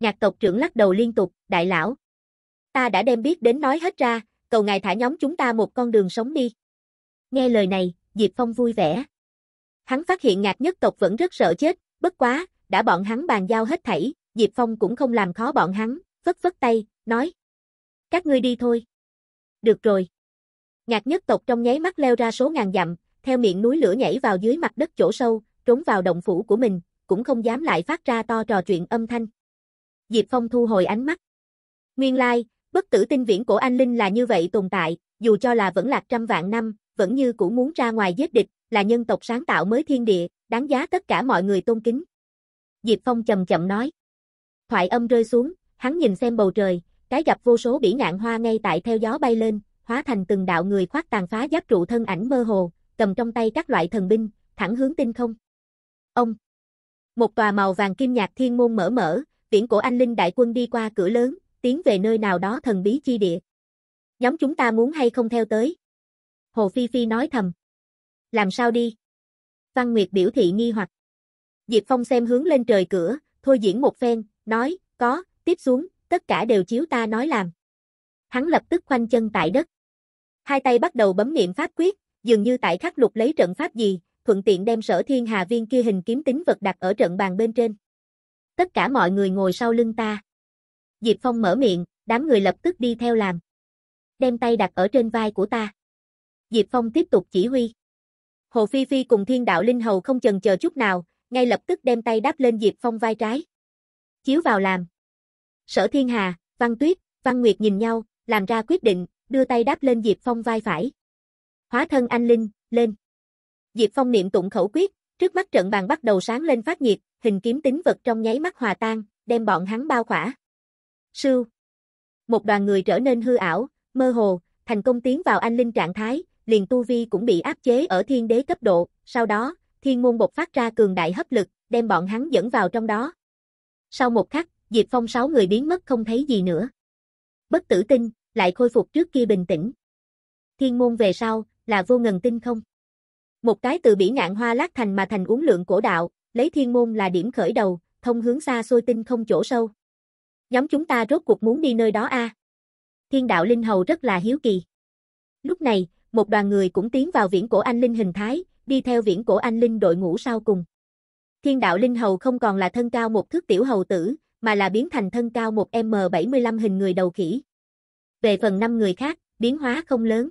Nhạc tộc trưởng lắc đầu liên tục, đại lão, Ta đã đem biết đến nói hết ra, cầu ngài thả nhóm chúng ta một con đường sống đi. Nghe lời này, Diệp Phong vui vẻ. Hắn phát hiện ngạc nhất tộc vẫn rất sợ chết, bất quá, đã bọn hắn bàn giao hết thảy, Diệp Phong cũng không làm khó bọn hắn, vất vất tay, nói. Các ngươi đi thôi. Được rồi. Ngạc nhất tộc trong nháy mắt leo ra số ngàn dặm, theo miệng núi lửa nhảy vào dưới mặt đất chỗ sâu, trốn vào động phủ của mình, cũng không dám lại phát ra to trò chuyện âm thanh. Diệp Phong thu hồi ánh mắt. Nguyên lai, Bất tử tinh viễn của anh Linh là như vậy tồn tại, dù cho là vẫn lạc trăm vạn năm, vẫn như cũ muốn ra ngoài giết địch, là nhân tộc sáng tạo mới thiên địa, đáng giá tất cả mọi người tôn kính. Diệp Phong chậm chậm nói. Thoại âm rơi xuống, hắn nhìn xem bầu trời, cái gặp vô số bỉ ngạn hoa ngay tại theo gió bay lên, hóa thành từng đạo người khoác tàn phá giáp trụ thân ảnh mơ hồ, cầm trong tay các loại thần binh, thẳng hướng tinh không. Ông! Một tòa màu vàng kim nhạt thiên môn mở mở, viễn cổ anh linh đại quân đi qua cửa lớn, tiến về nơi nào đó thần bí chi địa. Nhóm chúng ta muốn hay không theo tới? Hồ Phi Phi nói thầm. Làm sao đi? Văn Nguyệt biểu thị nghi hoặc. Diệp Phong xem hướng lên trời cửa, thôi diễn một phen, nói, có, tiếp xuống, tất cả đều chiếu ta nói làm. Hắn lập tức khoanh chân tại đất. Hai tay bắt đầu bấm niệm pháp quyết, dường như tại khắc lục lấy trận pháp gì, thuận tiện đem sở thiên hà viên kia hình kiếm tính vật đặt ở trận bàn bên trên. Tất cả mọi người ngồi sau lưng ta. Diệp Phong mở miệng, đám người lập tức đi theo làm. Đem tay đặt ở trên vai của ta. Diệp Phong tiếp tục chỉ huy. Hồ Phi Phi cùng thiên đạo linh hầu không chần chờ chút nào, ngay lập tức đem tay đáp lên Diệp Phong vai trái. Chiếu vào làm. Sở Thiên Hà, Văn Tuyết, Văn Nguyệt nhìn nhau, làm ra quyết định, đưa tay đáp lên Diệp Phong vai phải. Hóa thân anh linh, lên. Diệp Phong niệm tụng khẩu quyết, trước mắt trận bàn bắt đầu sáng lên phát nhiệt, hình kiếm tính vật trong nháy mắt hòa tan, đem bọn hắn bao khỏa sư Một đoàn người trở nên hư ảo, mơ hồ, thành công tiến vào anh linh trạng thái, liền tu vi cũng bị áp chế ở thiên đế cấp độ, sau đó, thiên môn bộc phát ra cường đại hấp lực, đem bọn hắn dẫn vào trong đó. Sau một khắc, Diệp Phong sáu người biến mất không thấy gì nữa. Bất tử tinh, lại khôi phục trước kia bình tĩnh. Thiên môn về sau, là vô ngần tinh không? Một cái từ bỉ ngạn hoa lát thành mà thành uống lượng cổ đạo, lấy thiên môn là điểm khởi đầu, thông hướng xa xôi tinh không chỗ sâu. Nhóm chúng ta rốt cuộc muốn đi nơi đó a? À? Thiên đạo linh hầu rất là hiếu kỳ. Lúc này, một đoàn người cũng tiến vào viễn cổ anh linh hình thái, đi theo viễn cổ anh linh đội ngũ sau cùng. Thiên đạo linh hầu không còn là thân cao một thước tiểu hầu tử, mà là biến thành thân cao một M75 hình người đầu khỉ. Về phần năm người khác, biến hóa không lớn.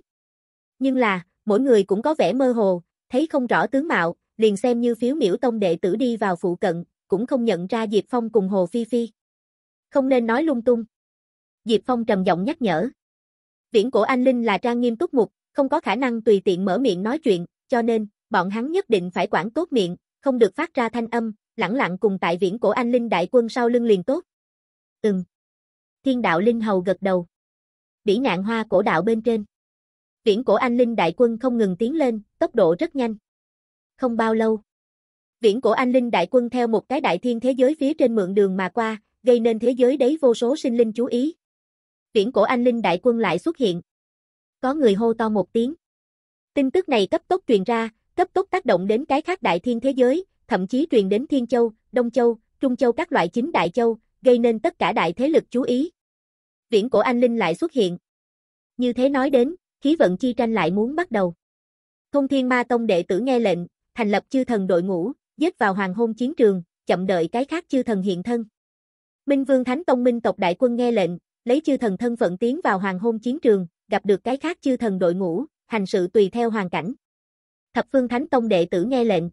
Nhưng là, mỗi người cũng có vẻ mơ hồ, thấy không rõ tướng mạo, liền xem như phiếu miễu tông đệ tử đi vào phụ cận, cũng không nhận ra Diệp Phong cùng Hồ Phi Phi. Không nên nói lung tung. Diệp Phong trầm giọng nhắc nhở. Viễn cổ anh linh là trang nghiêm túc mục, không có khả năng tùy tiện mở miệng nói chuyện, cho nên, bọn hắn nhất định phải quản tốt miệng, không được phát ra thanh âm, lẳng lặng cùng tại viễn cổ anh linh đại quân sau lưng liền tốt. Ừm. Thiên đạo linh hầu gật đầu. Bỉ nạn hoa cổ đạo bên trên. Viễn cổ anh linh đại quân không ngừng tiến lên, tốc độ rất nhanh. Không bao lâu. Viễn cổ anh linh đại quân theo một cái đại thiên thế giới phía trên mượn đường mà qua, gây nên thế giới đấy vô số sinh linh chú ý. Viễn cổ anh linh đại quân lại xuất hiện. Có người hô to một tiếng. Tin tức này cấp tốc truyền ra, cấp tốc tác động đến cái khác đại thiên thế giới, thậm chí truyền đến Thiên Châu, Đông Châu, Trung Châu các loại chính đại châu, gây nên tất cả đại thế lực chú ý. Viễn cổ anh linh lại xuất hiện. Như thế nói đến, khí vận chi tranh lại muốn bắt đầu. Thông Thiên Ma Tông đệ tử nghe lệnh, thành lập chư thần đội ngũ, giết vào hoàng hôn chiến trường, chậm đợi cái khác chư thần hiện thân. Minh Vương Thánh Tông Minh tộc đại quân nghe lệnh, lấy chư thần thân phận tiến vào hoàng hôn chiến trường, gặp được cái khác chư thần đội ngũ, hành sự tùy theo hoàn cảnh. Thập Phương Thánh Tông đệ tử nghe lệnh.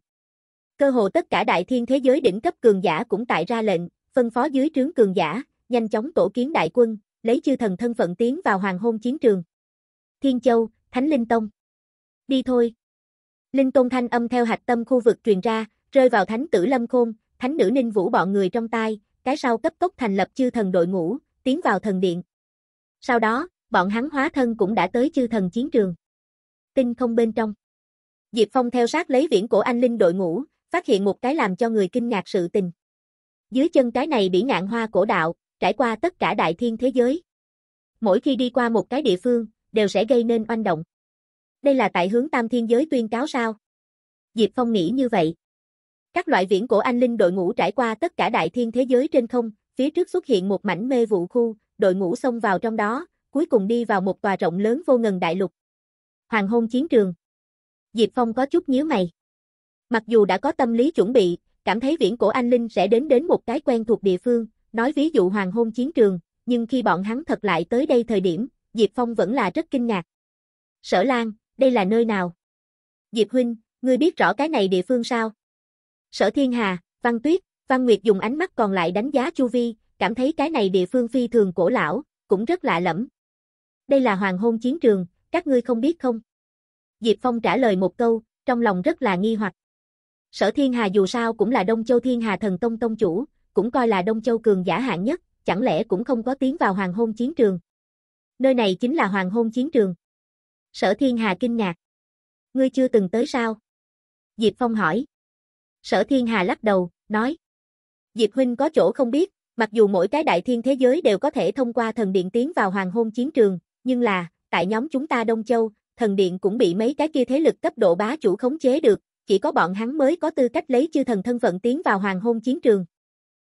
Cơ hồ tất cả đại thiên thế giới đỉnh cấp cường giả cũng tại ra lệnh, phân phó dưới trướng cường giả, nhanh chóng tổ kiến đại quân, lấy chư thần thân phận tiến vào hoàng hôn chiến trường. Thiên Châu, Thánh Linh Tông. Đi thôi. Linh tông thanh âm theo hạch tâm khu vực truyền ra, rơi vào thánh tử Lâm Khôn, thánh nữ Ninh Vũ bọn người trong tai, cái sau cấp tốc thành lập chư thần đội ngũ, tiến vào thần điện. Sau đó, bọn hắn hóa thân cũng đã tới chư thần chiến trường. Tinh không bên trong. Diệp Phong theo sát lấy viễn cổ anh linh đội ngũ, phát hiện một cái làm cho người kinh ngạc sự tình. Dưới chân cái này bỉ ngạn hoa cổ đạo, trải qua tất cả đại thiên thế giới. Mỗi khi đi qua một cái địa phương, đều sẽ gây nên oanh động. Đây là tại hướng tam thiên giới tuyên cáo sao? Diệp Phong nghĩ như vậy. Các loại viễn cổ anh linh đội ngũ trải qua tất cả đại thiên thế giới trên không, phía trước xuất hiện một mảnh mê vụ khu, đội ngũ xông vào trong đó, cuối cùng đi vào một tòa rộng lớn vô ngần đại lục. Hoàng hôn chiến trường. Diệp Phong có chút nhíu mày. Mặc dù đã có tâm lý chuẩn bị, cảm thấy viễn cổ anh linh sẽ đến đến một cái quen thuộc địa phương, nói ví dụ hoàng hôn chiến trường, nhưng khi bọn hắn thật lại tới đây thời điểm, Diệp Phong vẫn là rất kinh ngạc. Sở Lan, đây là nơi nào? Diệp Huynh, ngươi biết rõ cái này địa phương sao? Sở Thiên Hà, Văn Tuyết, Văn Nguyệt dùng ánh mắt còn lại đánh giá chu vi, cảm thấy cái này địa phương phi thường cổ lão, cũng rất lạ lẫm. Đây là hoàng hôn chiến trường, các ngươi không biết không? Diệp Phong trả lời một câu, trong lòng rất là nghi hoặc. Sở Thiên Hà dù sao cũng là Đông Châu Thiên Hà Thần Tông Tông Chủ, cũng coi là Đông Châu Cường giả hạng nhất, chẳng lẽ cũng không có tiến vào hoàng hôn chiến trường. Nơi này chính là hoàng hôn chiến trường. Sở Thiên Hà kinh ngạc. Ngươi chưa từng tới sao? Diệp Phong hỏi. Sở Thiên Hà lắc đầu, nói. Diệp Huynh có chỗ không biết, mặc dù mỗi cái đại thiên thế giới đều có thể thông qua thần điện tiến vào hoàng hôn chiến trường, nhưng là, tại nhóm chúng ta Đông Châu, thần điện cũng bị mấy cái kia thế lực cấp độ bá chủ khống chế được, chỉ có bọn hắn mới có tư cách lấy chư thần thân phận tiến vào hoàng hôn chiến trường.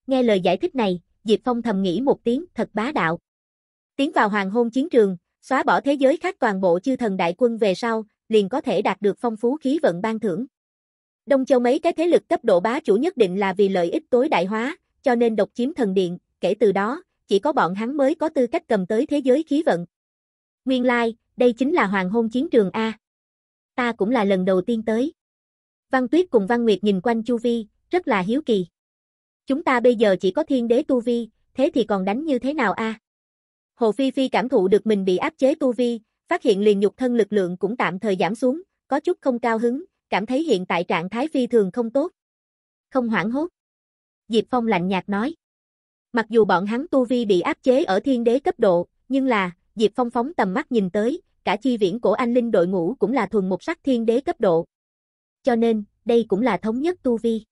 Nghe lời giải thích này, Diệp Phong thầm nghĩ một tiếng thật bá đạo. Tiến vào hoàng hôn chiến trường, xóa bỏ thế giới khác toàn bộ chư thần đại quân về sau, liền có thể đạt được phong phú khí vận ban thưởng. Đông Châu mấy cái thế lực cấp độ bá chủ nhất định là vì lợi ích tối đại hóa, cho nên độc chiếm thần điện, kể từ đó, chỉ có bọn hắn mới có tư cách cầm tới thế giới khí vận. Nguyên lai, like, đây chính là hoàng hôn chiến trường A. Ta cũng là lần đầu tiên tới. Văn Tuyết cùng Văn Nguyệt nhìn quanh Chu Vi, rất là hiếu kỳ. Chúng ta bây giờ chỉ có thiên đế Tu Vi, thế thì còn đánh như thế nào A? Hồ Phi Phi cảm thụ được mình bị áp chế Tu Vi, phát hiện liền nhục thân lực lượng cũng tạm thời giảm xuống, có chút không cao hứng, cảm thấy hiện tại trạng thái phi thường không tốt. Không hoảng hốt. Diệp Phong lạnh nhạt nói. Mặc dù bọn hắn tu vi bị áp chế ở thiên đế cấp độ, nhưng là, Diệp Phong phóng tầm mắt nhìn tới, cả chi viễn cổ anh linh đội ngũ cũng là thuần một sắc thiên đế cấp độ. Cho nên, đây cũng là thống nhất tu vi.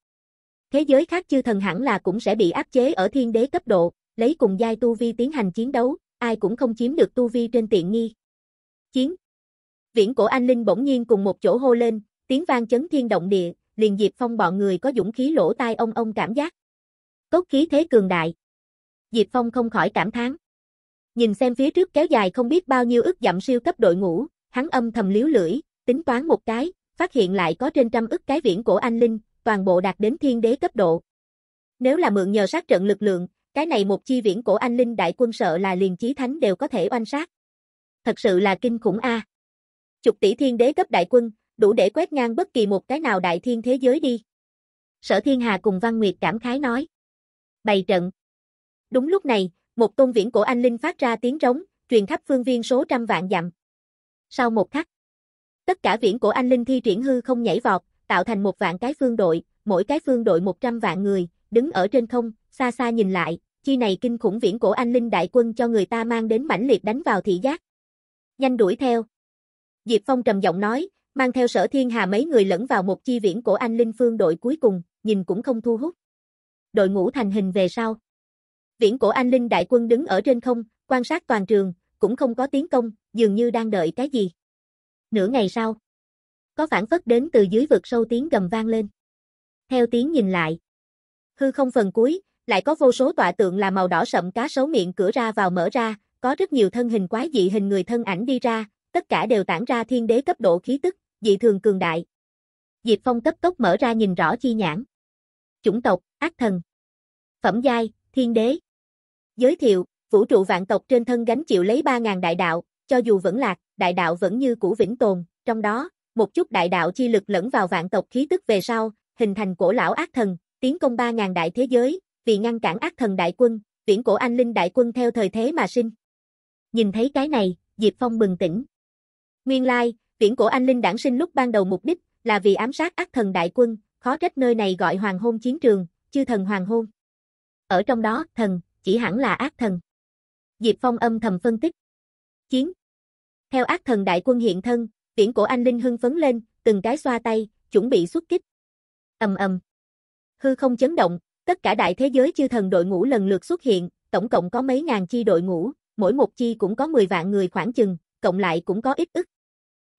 Thế giới khác chư thần hẳn là cũng sẽ bị áp chế ở thiên đế cấp độ, lấy cùng giai tu vi tiến hành chiến đấu, ai cũng không chiếm được tu vi trên tiện nghi. Chiến Viễn cổ anh linh bỗng nhiên cùng một chỗ hô lên, tiếng vang chấn thiên động địa, liền Diệp Phong bọn người có dũng khí lỗ tai ông ông cảm giác. Cốt khí thế cường đại. Diệp Phong không khỏi cảm thán. Nhìn xem phía trước kéo dài không biết bao nhiêu ức dặm siêu cấp đội ngũ, hắn âm thầm liếu lưỡi, tính toán một cái, phát hiện lại có trên trăm ức cái viễn cổ anh linh, toàn bộ đạt đến thiên đế cấp độ. Nếu là mượn nhờ sát trận lực lượng, cái này một chi viễn cổ anh linh đại quân sợ là liền chí thánh đều có thể oanh sát. Thật sự là kinh khủng a. Chục tỷ thiên đế cấp đại quân, đủ để quét ngang bất kỳ một cái nào đại thiên thế giới đi. Sở Thiên Hà cùng Văn Nguyệt cảm khái nói. Bày trận. Đúng lúc này, một tôn viễn cổ anh linh phát ra tiếng rống, truyền khắp phương viên số trăm vạn dặm. Sau một khắc, tất cả viễn cổ anh linh thi triển hư không nhảy vọt, tạo thành một vạn cái phương đội, mỗi cái phương đội một trăm vạn người, đứng ở trên không, xa xa nhìn lại, chi này kinh khủng viễn cổ anh linh đại quân cho người ta mang đến mãnh liệt đánh vào thị giác. Nhanh đuổi theo. Diệp Phong trầm giọng nói, mang theo sở thiên hà mấy người lẫn vào một chi viễn của anh Linh Phương đội cuối cùng, nhìn cũng không thu hút. Đội ngũ thành hình về sau. Viễn cổ anh Linh đại quân đứng ở trên không, quan sát toàn trường, cũng không có tiến công, dường như đang đợi cái gì. Nửa ngày sau, có phản phất đến từ dưới vực sâu tiếng gầm vang lên. Theo tiếng nhìn lại, hư không phần cuối, lại có vô số tọa tượng là màu đỏ sậm cá sấu miệng cửa ra vào mở ra, có rất nhiều thân hình quái dị hình người thân ảnh đi ra, tất cả đều tản ra thiên đế cấp độ khí tức, dị thường cường đại. Diệp Phong cấp tốc mở ra nhìn rõ chi nhãn. Chủng tộc, ác thần. Phẩm giai, thiên đế. Giới thiệu, vũ trụ vạn tộc trên thân gánh chịu lấy 3.000 đại đạo, cho dù vẫn lạc, đại đạo vẫn như cũ vĩnh tồn, trong đó, một chút đại đạo chi lực lẫn vào vạn tộc khí tức về sau, hình thành cổ lão ác thần, tiến công 3.000 đại thế giới, vì ngăn cản ác thần đại quân, viễn cổ anh linh đại quân theo thời thế mà sinh. Nhìn thấy cái này, Diệp Phong bừng tỉnh. Nguyên lai, like, Viễn cổ anh linh đản sinh lúc ban đầu mục đích là vì ám sát ác thần đại quân, khó trách nơi này gọi hoàng hôn chiến trường, chư thần hoàng hôn. Ở trong đó, thần, chỉ hẳn là ác thần. Diệp Phong âm thầm phân tích. Chiến. Theo ác thần đại quân hiện thân, viễn cổ anh linh hưng phấn lên, từng cái xoa tay, chuẩn bị xuất kích. Ầm ầm. Hư không chấn động, tất cả đại thế giới chư thần đội ngũ lần lượt xuất hiện, tổng cộng có mấy ngàn chi đội ngũ, mỗi một chi cũng có 10 vạn người khoảng chừng, cộng lại cũng có ít ức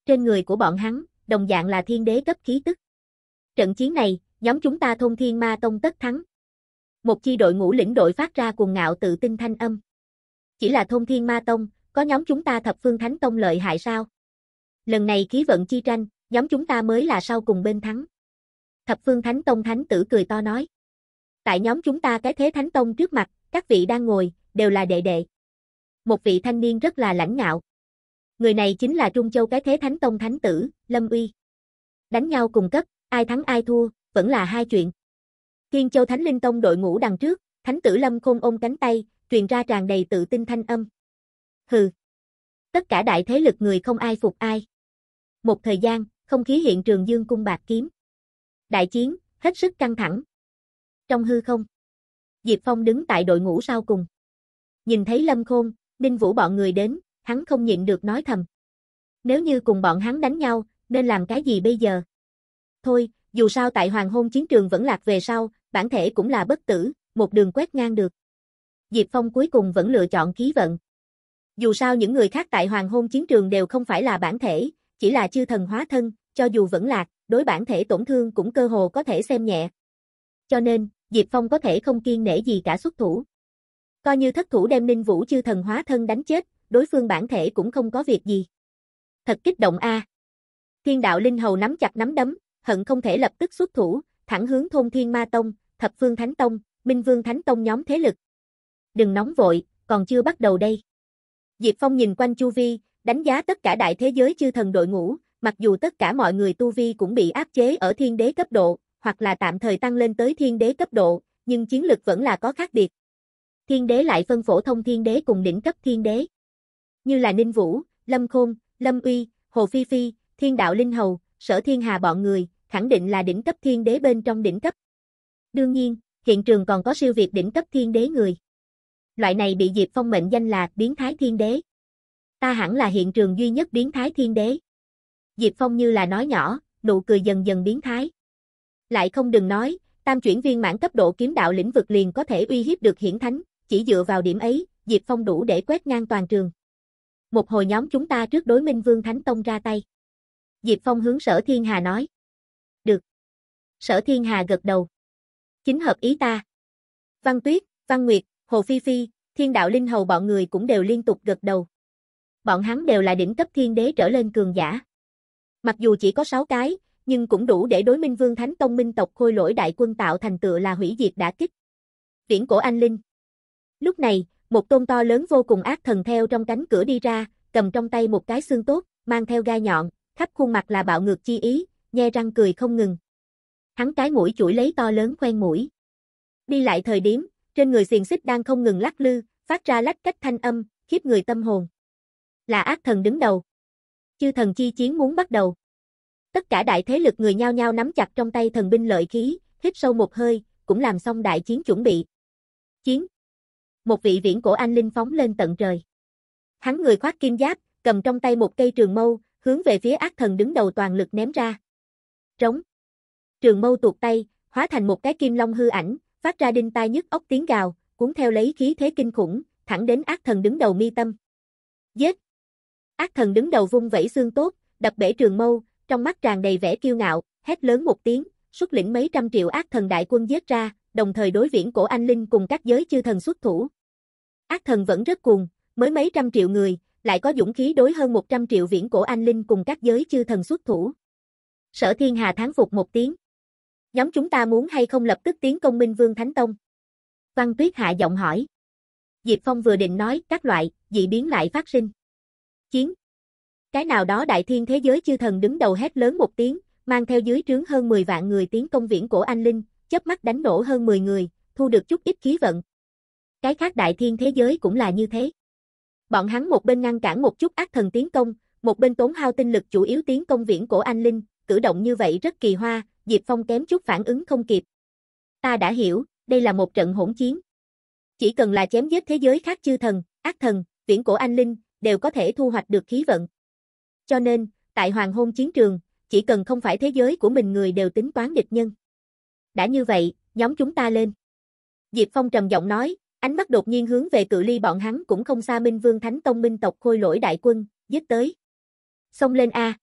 trên người của bọn hắn, đồng dạng là thiên đế cấp khí tức. Trận chiến này, nhóm chúng ta thông thiên ma tông tất thắng. Một chi đội ngũ lĩnh đội phát ra cuồng ngạo tự tin thanh âm. Chỉ là thông thiên ma tông, có nhóm chúng ta thập phương thánh tông lợi hại sao? Lần này khí vận chi tranh, nhóm chúng ta mới là sau cùng bên thắng. Thập phương thánh tông thánh tử cười to nói. Tại nhóm chúng ta cái thế thánh tông trước mặt, các vị đang ngồi, đều là đệ đệ. Một vị thanh niên rất là lãnh ngạo. Người này chính là Trung Châu cái thế Thánh Tông Thánh Tử, Lâm Uy. Đánh nhau cùng cấp, ai thắng ai thua, vẫn là hai chuyện. Thiên Châu Thánh Linh Tông đội ngũ đằng trước, Thánh Tử Lâm Khôn ôm cánh tay, truyền ra tràn đầy tự tin thanh âm. Hừ. Tất cả đại thế lực người không ai phục ai. Một thời gian, không khí hiện trường dương cung bạc kiếm. Đại chiến, hết sức căng thẳng. Trong hư không, Diệp Phong đứng tại đội ngũ sau cùng. Nhìn thấy Lâm Khôn, Ninh Vũ bọn người đến, hắn không nhịn được nói thầm. Nếu như cùng bọn hắn đánh nhau, nên làm cái gì bây giờ? Thôi, dù sao tại hoàng hôn chiến trường vẫn lạc về sau, bản thể cũng là bất tử, một đường quét ngang được. Diệp Phong cuối cùng vẫn lựa chọn khí vận. Dù sao những người khác tại hoàng hôn chiến trường đều không phải là bản thể, chỉ là chư thần hóa thân, cho dù vẫn lạc, đối bản thể tổn thương cũng cơ hồ có thể xem nhẹ. Cho nên, Diệp Phong có thể không kiên nể gì cả xuất thủ. Coi như thất thủ đem Ninh Vũ chư thần hóa thân đánh chết, đối phương bản thể cũng không có việc gì. Thật kích động a. Thiên đạo linh hầu nắm chặt nắm đấm, hận không thể lập tức xuất thủ, thẳng hướng thôn thiên ma tông, thập phương thánh tông, minh vương thánh tông nhóm thế lực. Đừng nóng vội, còn chưa bắt đầu đây. Diệp Phong nhìn quanh chu vi, đánh giá tất cả đại thế giới chư thần đội ngũ, mặc dù tất cả mọi người tu vi cũng bị áp chế ở thiên đế cấp độ, hoặc là tạm thời tăng lên tới thiên đế cấp độ, nhưng chiến lực vẫn là có khác biệt. Thiên đế lại phân phổ thông thiên đế cùng đỉnh cấp thiên đế như là Ninh Vũ, Lâm Khôn, Lâm Uy, Hồ Phi Phi, Thiên Đạo Linh Hầu, Sở Thiên Hà bọn người, khẳng định là đỉnh cấp thiên đế bên trong đỉnh cấp. Đương nhiên, hiện trường còn có siêu việt đỉnh cấp thiên đế người. Loại này bị Diệp Phong mệnh danh là biến thái thiên đế. Ta hẳn là hiện trường duy nhất biến thái thiên đế. Diệp Phong như là nói nhỏ, nụ cười dần dần biến thái. Lại không đừng nói, tam chuyển viên mãn cấp độ kiếm đạo lĩnh vực liền có thể uy hiếp được hiển thánh, chỉ dựa vào điểm ấy, Diệp Phong đủ để quét ngang toàn trường một hồi nhóm chúng ta trước đối Minh Vương Thánh Tông ra tay. Diệp Phong hướng Sở Thiên Hà nói. Được. Sở Thiên Hà gật đầu. Chính hợp ý ta. Văn Tuyết, Văn Nguyệt, Hồ Phi Phi, Thiên Đạo Linh Hầu bọn người cũng đều liên tục gật đầu. Bọn hắn đều là đỉnh cấp thiên đế trở lên cường giả. Mặc dù chỉ có 6 cái, nhưng cũng đủ để đối Minh Vương Thánh Tông minh tộc khôi lỗi đại quân tạo thành tựa là hủy diệt đã kích. Viễn cổ anh linh. Lúc này, một tôn to lớn vô cùng ác thần theo trong cánh cửa đi ra, cầm trong tay một cái xương tốt, mang theo gai nhọn, khắp khuôn mặt là bạo ngược chi ý, nhe răng cười không ngừng. Hắn cái mũi chuỗi lấy to lớn khoen mũi. Đi lại thời điểm, trên người xiềng xích đang không ngừng lắc lư, phát ra lách cách thanh âm, khiếp người tâm hồn. Là ác thần đứng đầu. Chư thần chi chiến muốn bắt đầu. Tất cả đại thế lực người nhao nhao nắm chặt trong tay thần binh lợi khí, hít sâu một hơi, cũng làm xong đại chiến chuẩn bị. Chiến một vị viễn cổ anh linh phóng lên tận trời. Hắn người khoác kim giáp, cầm trong tay một cây trường mâu, hướng về phía ác thần đứng đầu toàn lực ném ra. Trống. Trường mâu tuột tay, hóa thành một cái kim long hư ảnh, phát ra đinh tai nhức óc tiếng gào, cuốn theo lấy khí thế kinh khủng, thẳng đến ác thần đứng đầu mi tâm. Giết. Ác thần đứng đầu vung vẫy xương tốt, đập bể trường mâu, trong mắt tràn đầy vẻ kiêu ngạo, hét lớn một tiếng, xuất lĩnh mấy trăm triệu ác thần đại quân giết ra, đồng thời đối viễn cổ anh linh cùng các giới chư thần xuất thủ. Ác thần vẫn rất cuồng, mới mấy trăm triệu người, lại có dũng khí đối hơn 100 triệu viễn cổ anh linh cùng các giới chư thần xuất thủ. Sở Thiên Hà thán phục một tiếng. Nhóm chúng ta muốn hay không lập tức tiến công Minh Vương Thánh Tông? Văn Tuyết hạ giọng hỏi. Diệp Phong vừa định nói các loại, dị biến lại phát sinh. Chiến. Cái nào đó đại thiên thế giới chư thần đứng đầu hét lớn một tiếng, mang theo dưới trướng hơn 10 vạn người tiến công viễn cổ anh linh, chớp mắt đánh nổ hơn 10 người, thu được chút ít khí vận, cái khác đại thiên thế giới cũng là như thế. Bọn hắn một bên ngăn cản một chút ác thần tiến công, một bên tốn hao tinh lực chủ yếu tiến công viễn cổ anh linh, cử động như vậy rất kỳ hoa, Diệp Phong kém chút phản ứng không kịp. Ta đã hiểu, đây là một trận hỗn chiến. Chỉ cần là chém giết thế giới khác chư thần, ác thần, viễn cổ anh linh, đều có thể thu hoạch được khí vận. Cho nên, tại hoàng hôn chiến trường, chỉ cần không phải thế giới của mình người đều tính toán địch nhân. Đã như vậy, nhóm chúng ta lên. Diệp Phong trầm giọng nói, Ánh mắt đột nhiên hướng về cự ly bọn hắn cũng không xa Minh Vương Thánh Tông Minh tộc khôi lỗi đại quân, giết tới. Xông lên A.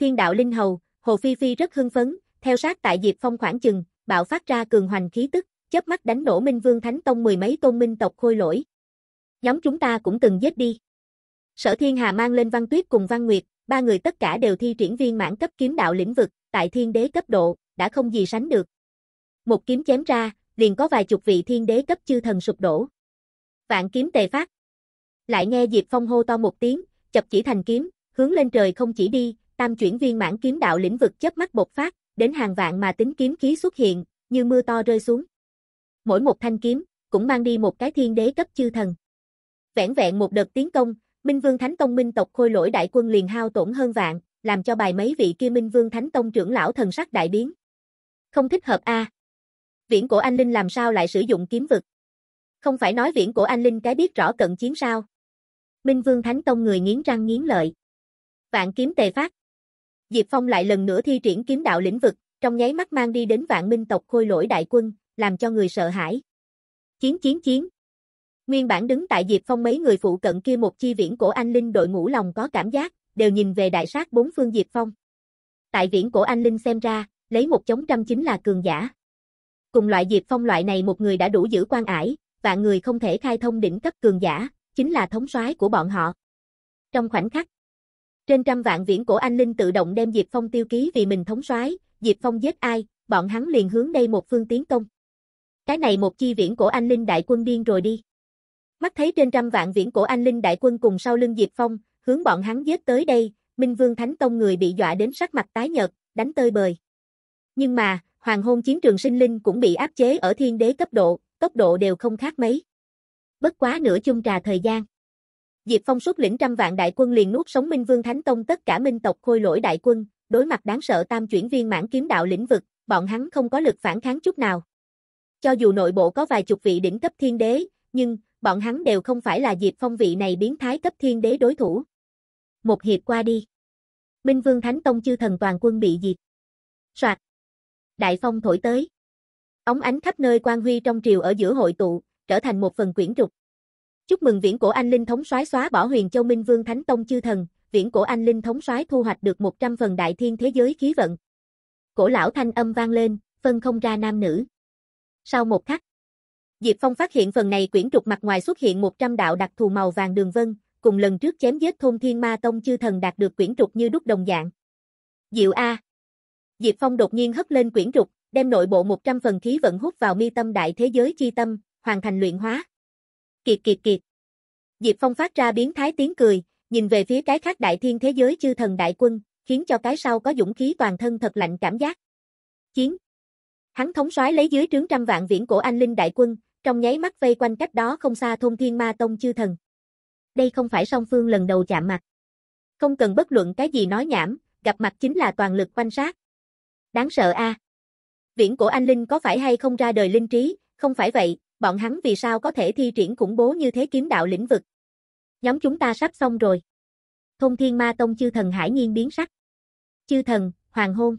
Thiên đạo linh hầu, Hồ Phi Phi rất hưng phấn, theo sát tại Diệp Phong khoảng chừng, bạo phát ra cường hoành khí tức, chớp mắt đánh nổ Minh Vương Thánh Tông mười mấy tôn minh tộc khôi lỗi. Nhóm chúng ta cũng từng giết đi. Sở Thiên Hà mang lên Văn Tuyết cùng Văn Nguyệt, ba người tất cả đều thi triển viên mãn cấp kiếm đạo lĩnh vực, tại thiên đế cấp độ, đã không gì sánh được. Một kiếm chém ra, liền có vài chục vị thiên đế cấp chư thần sụp đổ. Vạn kiếm tề phát. Lại nghe Diệp Phong hô to một tiếng, chập chỉ thành kiếm, hướng lên trời không chỉ đi, tam chuyển viên mãn kiếm đạo lĩnh vực chớp mắt bộc phát, đến hàng vạn mà tính kiếm khí xuất hiện, như mưa to rơi xuống. Mỗi một thanh kiếm cũng mang đi một cái thiên đế cấp chư thần. Vẹn vẹn một đợt tiến công, Minh Vương Thánh Tông minh tộc khôi lỗi đại quân liền hao tổn hơn vạn, làm cho bài mấy vị kia Minh Vương Thánh Tông trưởng lão thần sắc đại biến. Không thích hợp a. À. Viễn cổ anh linh làm sao lại sử dụng kiếm vực? Không phải nói viễn cổ anh linh cái biết rõ cận chiến sao? Minh Vương Thánh Tông người nghiến răng nghiến lợi. Vạn kiếm tề phát. Diệp Phong lại lần nữa thi triển kiếm đạo lĩnh vực, trong nháy mắt mang đi đến vạn minh tộc khôi lỗi đại quân, làm cho người sợ hãi. Chiến chiến chiến. Nguyên bản đứng tại Diệp Phong mấy người phụ cận kia một chi viễn cổ anh linh đội ngũ lòng có cảm giác, đều nhìn về đại sát bốn phương Diệp Phong. Tại viễn cổ anh linh xem ra, lấy một chống trăm chính là cường giả. Cùng loại Diệp Phong loại này một người đã đủ giữ quan ải, và người không thể khai thông đỉnh cấp cường giả, chính là thống soái của bọn họ. Trong khoảnh khắc, trên trăm vạn viễn cổ anh linh tự động đem Diệp Phong tiêu ký vì mình thống soái, Diệp Phong giết ai, bọn hắn liền hướng đây một phương tiến công. Cái này một chi viễn cổ anh linh đại quân điên rồi đi. Mắt thấy trên trăm vạn viễn cổ anh linh đại quân cùng sau lưng Diệp Phong, hướng bọn hắn giết tới đây, Minh Vương Thánh Tông người bị dọa đến sắc mặt tái nhợt, đánh tơi bời. Nhưng mà, hoàng hôn chiến trường sinh linh cũng bị áp chế ở thiên đế cấp độ, tốc độ đều không khác mấy. Bất quá nửa chung trà thời gian. Diệp Phong xuất lĩnh trăm vạn đại quân liền nuốt sống Minh Vương Thánh Tông tất cả minh tộc khôi lỗi đại quân, đối mặt đáng sợ tam chuyển viên mãn kiếm đạo lĩnh vực, bọn hắn không có lực phản kháng chút nào. Cho dù nội bộ có vài chục vị đỉnh cấp thiên đế, nhưng bọn hắn đều không phải là Diệp Phong vị này biến thái cấp thiên đế đối thủ. Một hiệp qua đi. Minh Vương Thánh Tông chư thần toàn quân bị diệt. Soạt, đại phong thổi tới. Ống ánh khắp nơi quan huy trong triều ở giữa hội tụ, trở thành một phần quyển trục. Chúc mừng viễn cổ anh linh thống soái xóa bỏ huyền châu minh vương thánh tông chư thần, viễn cổ anh linh thống soái thu hoạch được 100 phần đại thiên thế giới khí vận. Cổ lão thanh âm vang lên, phân không ra nam nữ. Sau một khắc, Diệp Phong phát hiện phần này quyển trục mặt ngoài xuất hiện 100 đạo đặc thù màu vàng đường vân, cùng lần trước chém giết thôn thiên ma tông chư thần đạt được quyển trục như đúc đồng dạng. Diệu A Diệp Phong đột nhiên hất lên quyển trục, đem nội bộ 100 phần khí vận hút vào mi tâm đại thế giới chi tâm, hoàn thành luyện hóa. Kiệt kiệt kiệt. Diệp Phong phát ra biến thái tiếng cười, nhìn về phía cái khác đại thiên thế giới chư thần đại quân, khiến cho cái sau có dũng khí toàn thân thật lạnh cảm giác. Chiến. Hắn thống soái lấy dưới trướng trăm vạn viễn cổ anh linh đại quân, trong nháy mắt vây quanh cách đó không xa thôn thiên ma tông chư thần. Đây không phải song phương lần đầu chạm mặt. Không cần bất luận cái gì nói nhảm, gặp mặt chính là toàn lực quan sát, Đáng sợ a. Viễn cổ anh linh có phải hay không ra đời linh trí, không phải vậy, bọn hắn vì sao có thể thi triển khủng bố như thế kiếm đạo lĩnh vực? Nhóm chúng ta sắp xong rồi. Thông Thiên Ma Tông chư thần hải nhiên biến sắc. Chư thần, hoàng hôn.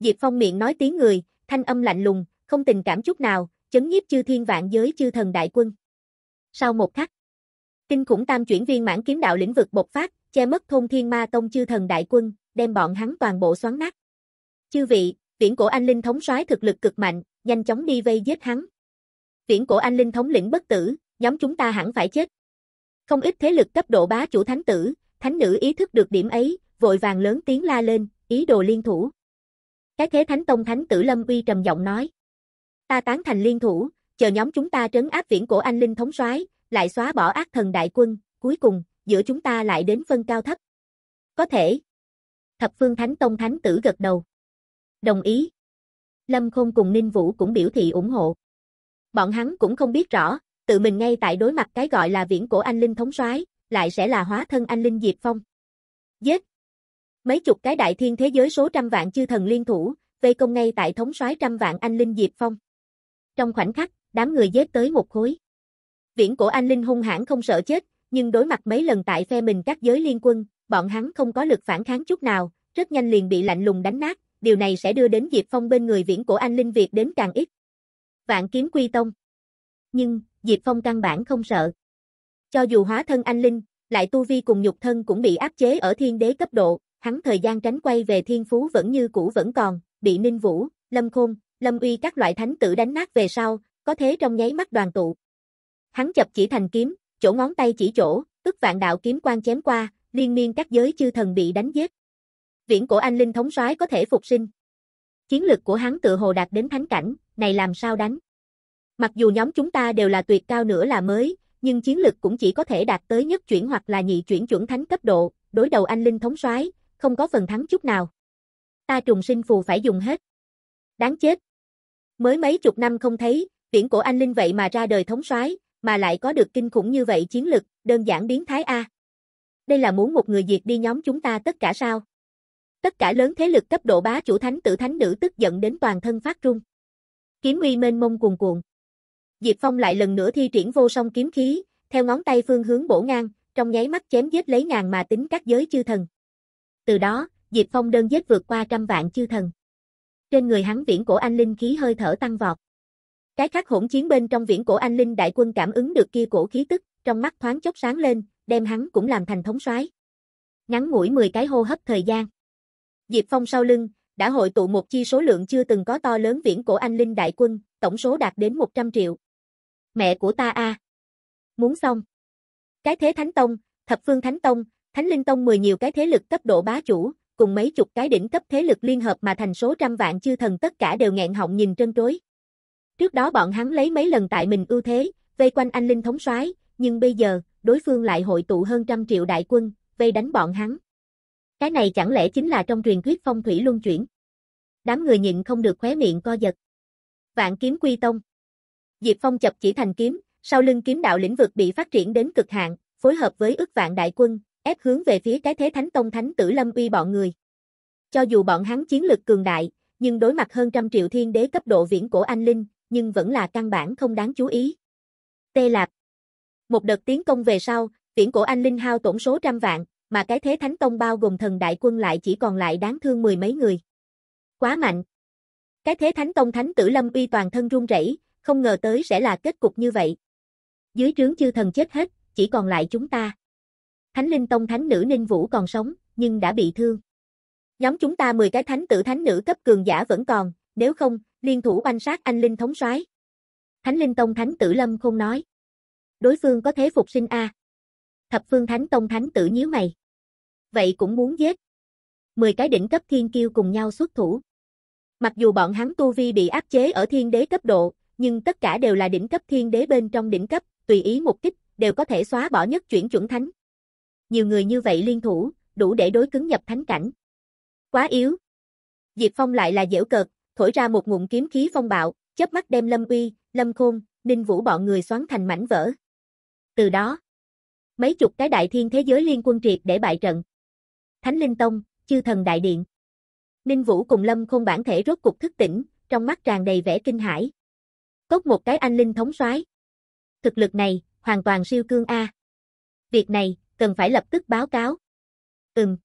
Diệp Phong miệng nói tiếng người, thanh âm lạnh lùng, không tình cảm chút nào, chấn nhiếp chư thiên vạn giới chư thần đại quân. Sau một khắc, kinh khủng tam chuyển viên mãn kiếm đạo lĩnh vực bộc phát, che mất thôn thiên ma tông chư thần đại quân, đem bọn hắn toàn bộ xoắn nát. Chư vị, viễn cổ anh linh thống soái thực lực cực mạnh, nhanh chóng đi vây giết hắn. Viễn cổ anh linh thống lĩnh bất tử, nhóm chúng ta hẳn phải chết. Không ít thế lực cấp độ bá chủ thánh tử, thánh nữ ý thức được điểm ấy, vội vàng lớn tiếng la lên, ý đồ liên thủ. Cái thế thánh tông thánh tử Lâm Uy trầm giọng nói. Ta tán thành liên thủ, chờ nhóm chúng ta trấn áp viễn cổ anh linh thống soái, lại xóa bỏ ác thần đại quân, cuối cùng, giữa chúng ta lại đến phân cao thấp. Có thể. Thập phương thánh tông thánh tử gật đầu. Đồng ý. Lâm Khôn cùng Ninh Vũ cũng biểu thị ủng hộ. Bọn hắn cũng không biết rõ, tự mình ngay tại đối mặt cái gọi là viễn cổ anh linh thống soái, lại sẽ là hóa thân anh linh Diệp Phong. Giết! Mấy chục cái đại thiên thế giới số trăm vạn chư thần liên thủ, vây công ngay tại thống soái trăm vạn anh linh Diệp Phong. Trong khoảnh khắc, đám người giết tới một khối. Viễn cổ anh linh hung hãn không sợ chết, nhưng đối mặt mấy lần tại phe mình các giới liên quân, bọn hắn không có lực phản kháng chút nào, rất nhanh liền bị lạnh lùng đánh nát, điều này sẽ đưa đến Diệp Phong bên người viễn cổ anh linh Việt đến càng ít. Vạn kiếm quy tông. Nhưng, Diệp Phong căn bản không sợ. Cho dù hóa thân anh linh, lại tu vi cùng nhục thân cũng bị áp chế ở thiên đế cấp độ, hắn thời gian tránh quay về thiên phú vẫn như cũ vẫn còn, bị Ninh Vũ, Lâm Khôn, Lâm Uy các loại thánh tử đánh nát về sau, có thế trong nháy mắt đoàn tụ. Hắn chập chỉ thành kiếm, chỗ ngón tay chỉ chỗ, tức vạn đạo kiếm quang chém qua, liên miên các giới chư thần bị đánh giết viễn cổ anh linh thống soái có thể phục sinh. Chiến lực của hắn tự hồ đạt đến thánh cảnh, này làm sao đánh? Mặc dù nhóm chúng ta đều là tuyệt cao nữa là mới, nhưng chiến lực cũng chỉ có thể đạt tới nhất chuyển hoặc là nhị chuyển chuẩn thánh cấp độ, đối đầu anh linh thống soái, không có phần thắng chút nào. Ta trùng sinh phù phải dùng hết. Đáng chết. Mới mấy chục năm không thấy, viễn cổ anh linh vậy mà ra đời thống soái, mà lại có được kinh khủng như vậy chiến lực, đơn giản biến thái a. Đây là muốn một người diệt đi nhóm chúng ta tất cả sao? Tất cả lớn thế lực cấp độ bá chủ thánh tử thánh nữ tức giận đến toàn thân phát run. Kiếm uy mênh mông cuồn cuộn. Diệp Phong lại lần nữa thi triển vô song kiếm khí, theo ngón tay phương hướng bổ ngang, trong nháy mắt chém giết lấy ngàn mà tính các giới chư thần. Từ đó, Diệp Phong đơn giết vượt qua trăm vạn chư thần. Trên người hắn viễn cổ anh linh khí hơi thở tăng vọt. Cái khắc hỗn chiến bên trong viễn cổ anh linh đại quân cảm ứng được kia cổ khí tức, trong mắt thoáng chốc sáng lên, đem hắn cũng làm thành thống soái. Ngắn ngủi 10 cái hô hấp thời gian. Diệp Phong sau lưng, đã hội tụ một chi số lượng chưa từng có to lớn viễn cổ anh linh đại quân, tổng số đạt đến 100 triệu. Mẹ của ta a Muốn xong. Cái thế Thánh Tông, Thập Phương Thánh Tông, Thánh Linh Tông mười nhiều cái thế lực cấp độ bá chủ, cùng mấy chục cái đỉnh cấp thế lực liên hợp mà thành số trăm vạn chư thần tất cả đều nghẹn họng nhìn trân trối. Trước đó bọn hắn lấy mấy lần tại mình ưu thế, vây quanh anh Linh thống soái, nhưng bây giờ, đối phương lại hội tụ hơn trăm triệu đại quân, vây đánh bọn hắn. Cái này chẳng lẽ chính là trong truyền thuyết phong thủy luân chuyển? Đám người nhịn không được khóe miệng co giật. Vạn kiếm quy tông. Diệp Phong chập chỉ thành kiếm, sau lưng kiếm đạo lĩnh vực bị phát triển đến cực hạn, phối hợp với ước vạn đại quân, ép hướng về phía cái thế thánh tông thánh tử Lâm Uy bọn người. Cho dù bọn hắn chiến lực cường đại, nhưng đối mặt hơn trăm triệu thiên đế cấp độ viễn cổ anh linh, nhưng vẫn là căn bản không đáng chú ý. Tê Lạp Một đợt tiến công về sau, viễn cổ anh linh hao tổn số trăm vạn, mà cái thế thánh tông bao gồm thần đại quân lại chỉ còn lại đáng thương mười mấy người. Quá mạnh. Cái thế thánh tông thánh tử Lâm Uy toàn thân run rẩy, không ngờ tới sẽ là kết cục như vậy. Dưới trướng chư thần chết hết, chỉ còn lại chúng ta. Thánh linh tông thánh nữ Ninh Vũ còn sống, nhưng đã bị thương. Nhóm chúng ta 10 cái thánh tử thánh nữ cấp cường giả vẫn còn, nếu không, liên thủ oanh sát anh linh thống soái. Thánh linh tông thánh tử Lâm không nói. Đối phương có thế phục sinh a. À. Thập phương thánh tông thánh tử nhíu mày vậy cũng muốn giết. 10 cái đỉnh cấp thiên kiêu cùng nhau xuất thủ. Mặc dù bọn hắn tu vi bị áp chế ở thiên đế cấp độ, nhưng tất cả đều là đỉnh cấp thiên đế bên trong đỉnh cấp, tùy ý một kích, đều có thể xóa bỏ nhất chuyển chuẩn thánh. Nhiều người như vậy liên thủ, đủ để đối cứng nhập thánh cảnh. Quá yếu. Diệp Phong lại là dễu cợt, thổi ra một ngụm kiếm khí phong bạo, chớp mắt đem Lâm Uy, Lâm Khôn, Ninh Vũ bọn người xoắn thành mảnh vỡ. Từ đó, mấy chục cái đại thiên thế giới liên quân triệt để bại trận. Thánh Linh Tông, Chư Thần Đại Điện. Ninh Vũ cùng Lâm Khôn bản thể rốt cục thức tỉnh, trong mắt tràn đầy vẻ kinh hãi. cốt một cái anh linh thống soái. Thực lực này, hoàn toàn siêu cương a. Việc này, cần phải lập tức báo cáo. Ừm.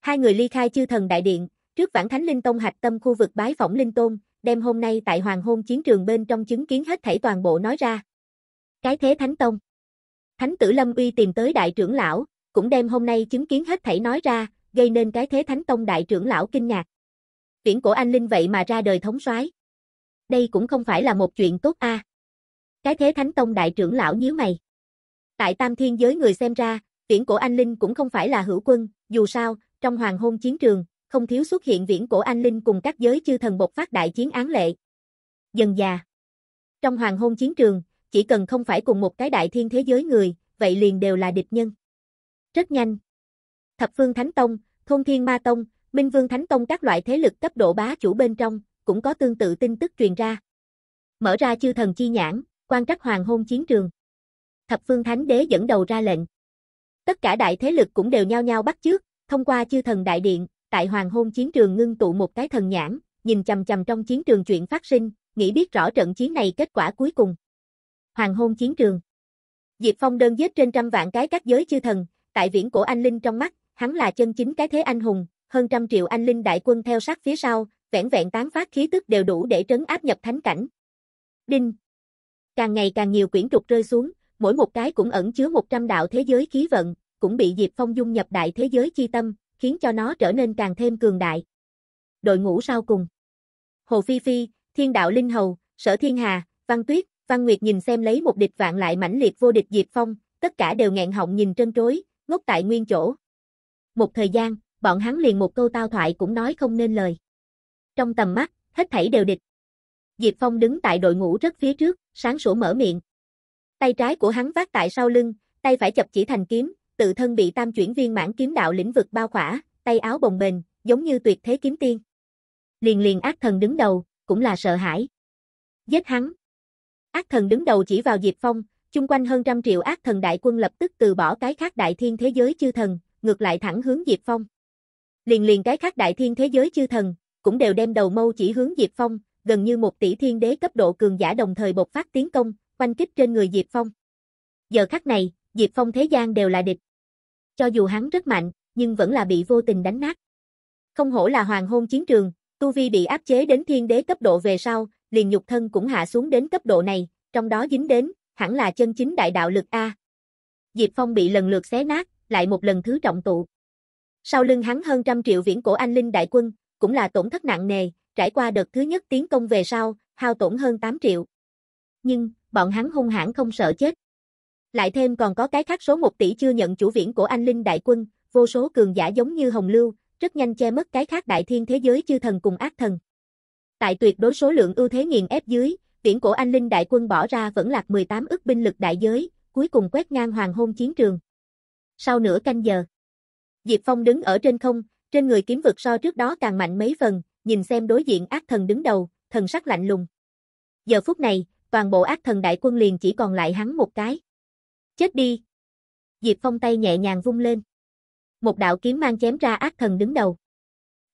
Hai người ly khai Chư Thần Đại Điện, trước Vãn Thánh Linh Tông hạch tâm khu vực bái phỏng linh tôn, đem hôm nay tại hoàng hôn chiến trường bên trong chứng kiến hết thảy toàn bộ nói ra. Cái thế Thánh Tông. Thánh tử Lâm Uy tìm tới đại trưởng lão, cũng đem hôm nay chứng kiến hết thảy nói ra, gây nên cái thế Thánh Tông đại trưởng lão kinh ngạc. Viễn cổ anh linh vậy mà ra đời thống soái. Đây cũng không phải là một chuyện tốt a. Cái thế Thánh Tông đại trưởng lão nhíu mày. Tại Tam Thiên giới người xem ra, viễn cổ anh linh cũng không phải là hữu quân, dù sao, trong hoàng hôn chiến trường, không thiếu xuất hiện viễn cổ anh linh cùng các giới chư thần bộc phát đại chiến án lệ. Dần già. Trong hoàng hôn chiến trường, chỉ cần không phải cùng một cái đại thiên thế giới người, vậy liền đều là địch nhân rất nhanh. Thập Phương Thánh Tông, Thôn Thiên Ma Tông, Minh Vương Thánh Tông các loại thế lực cấp độ bá chủ bên trong, cũng có tương tự tin tức truyền ra. Mở ra chư thần chi nhãn, quan trắc hoàng hôn chiến trường. Thập Phương Thánh Đế dẫn đầu ra lệnh. Tất cả đại thế lực cũng đều nhao nhao bắt chước, thông qua chư thần đại điện, tại hoàng hôn chiến trường ngưng tụ một cái thần nhãn, nhìn chầm chầm trong chiến trường chuyện phát sinh, nghĩ biết rõ trận chiến này kết quả cuối cùng. Hoàng hôn chiến trường. Diệp Phong đơn giết trên trăm vạn cái các giới chư thần, tại viễn cổ anh linh trong mắt, hắn là chân chính cái thế anh hùng, hơn trăm triệu anh linh đại quân theo sát phía sau, vẹn vẹn tán phát khí tức đều đủ để trấn áp nhập thánh cảnh. Đinh. Càng ngày càng nhiều quyển trục rơi xuống, mỗi một cái cũng ẩn chứa 100 đạo thế giới khí vận, cũng bị Diệp Phong dung nhập đại thế giới chi tâm, khiến cho nó trở nên càng thêm cường đại. Đội ngũ sau cùng. Hồ Phi Phi, Thiên Đạo Linh Hầu, Sở Thiên Hà, Văn Tuyết, Văn Nguyệt nhìn xem lấy một địch vạn lại mãnh liệt vô địch Diệp Phong, tất cả đều nghẹn họng nhìn trân trối, ngốc tại nguyên chỗ. Một thời gian, bọn hắn liền một câu tao thoại cũng nói không nên lời. Trong tầm mắt, hết thảy đều địch. Diệp Phong đứng tại đội ngũ rất phía trước, sáng sủa mở miệng. Tay trái của hắn vác tại sau lưng, tay phải chập chỉ thành kiếm, tự thân bị tam chuyển viên mãn kiếm đạo lĩnh vực bao khỏa, tay áo bồng bềnh, giống như tuyệt thế kiếm tiên. Liền liền ác thần đứng đầu, cũng là sợ hãi. Giết hắn. Ác thần đứng đầu chỉ vào Diệp Phong, Chung quanh hơn trăm triệu ác thần đại quân lập tức từ bỏ cái khác đại thiên thế giới chư thần, ngược lại thẳng hướng Diệp Phong. Liền liền cái khác đại thiên thế giới chư thần, cũng đều đem đầu mâu chỉ hướng Diệp Phong, gần như một tỷ thiên đế cấp độ cường giả đồng thời bộc phát tiến công, quanh kích trên người Diệp Phong. Giờ khắc này, Diệp Phong thế gian đều là địch. Cho dù hắn rất mạnh, nhưng vẫn là bị vô tình đánh nát. Không hổ là hoàng hôn chiến trường, Tu Vi bị áp chế đến thiên đế cấp độ về sau, liền nhục thân cũng hạ xuống đến cấp độ này, trong đó dính đến, hẳn là chân chính đại đạo lực A. Diệp Phong bị lần lượt xé nát, lại một lần thứ trọng tụ. Sau lưng hắn hơn trăm triệu viễn cổ anh linh đại quân, cũng là tổn thất nặng nề, trải qua đợt thứ nhất tiến công về sau, hao tổn hơn 8 triệu. Nhưng, bọn hắn hung hãn không sợ chết. Lại thêm còn có cái khác số 1 tỷ chưa nhận chủ viễn của anh Linh Đại Quân, vô số cường giả giống như Hồng Lưu, rất nhanh che mất cái khác đại thiên thế giới chư thần cùng ác thần. Tại tuyệt đối số lượng ưu thế nghiền ép dưới, tiễn cổ anh linh đại quân bỏ ra vẫn lạc 18 ức binh lực đại giới, cuối cùng quét ngang hoàng hôn chiến trường. Sau nửa canh giờ, Diệp Phong đứng ở trên không, trên người kiếm vực so trước đó càng mạnh mấy phần, nhìn xem đối diện ác thần đứng đầu, thần sắc lạnh lùng. Giờ phút này, toàn bộ ác thần đại quân liền chỉ còn lại hắn một cái. Chết đi! Diệp Phong tay nhẹ nhàng vung lên. Một đạo kiếm mang chém ra ác thần đứng đầu.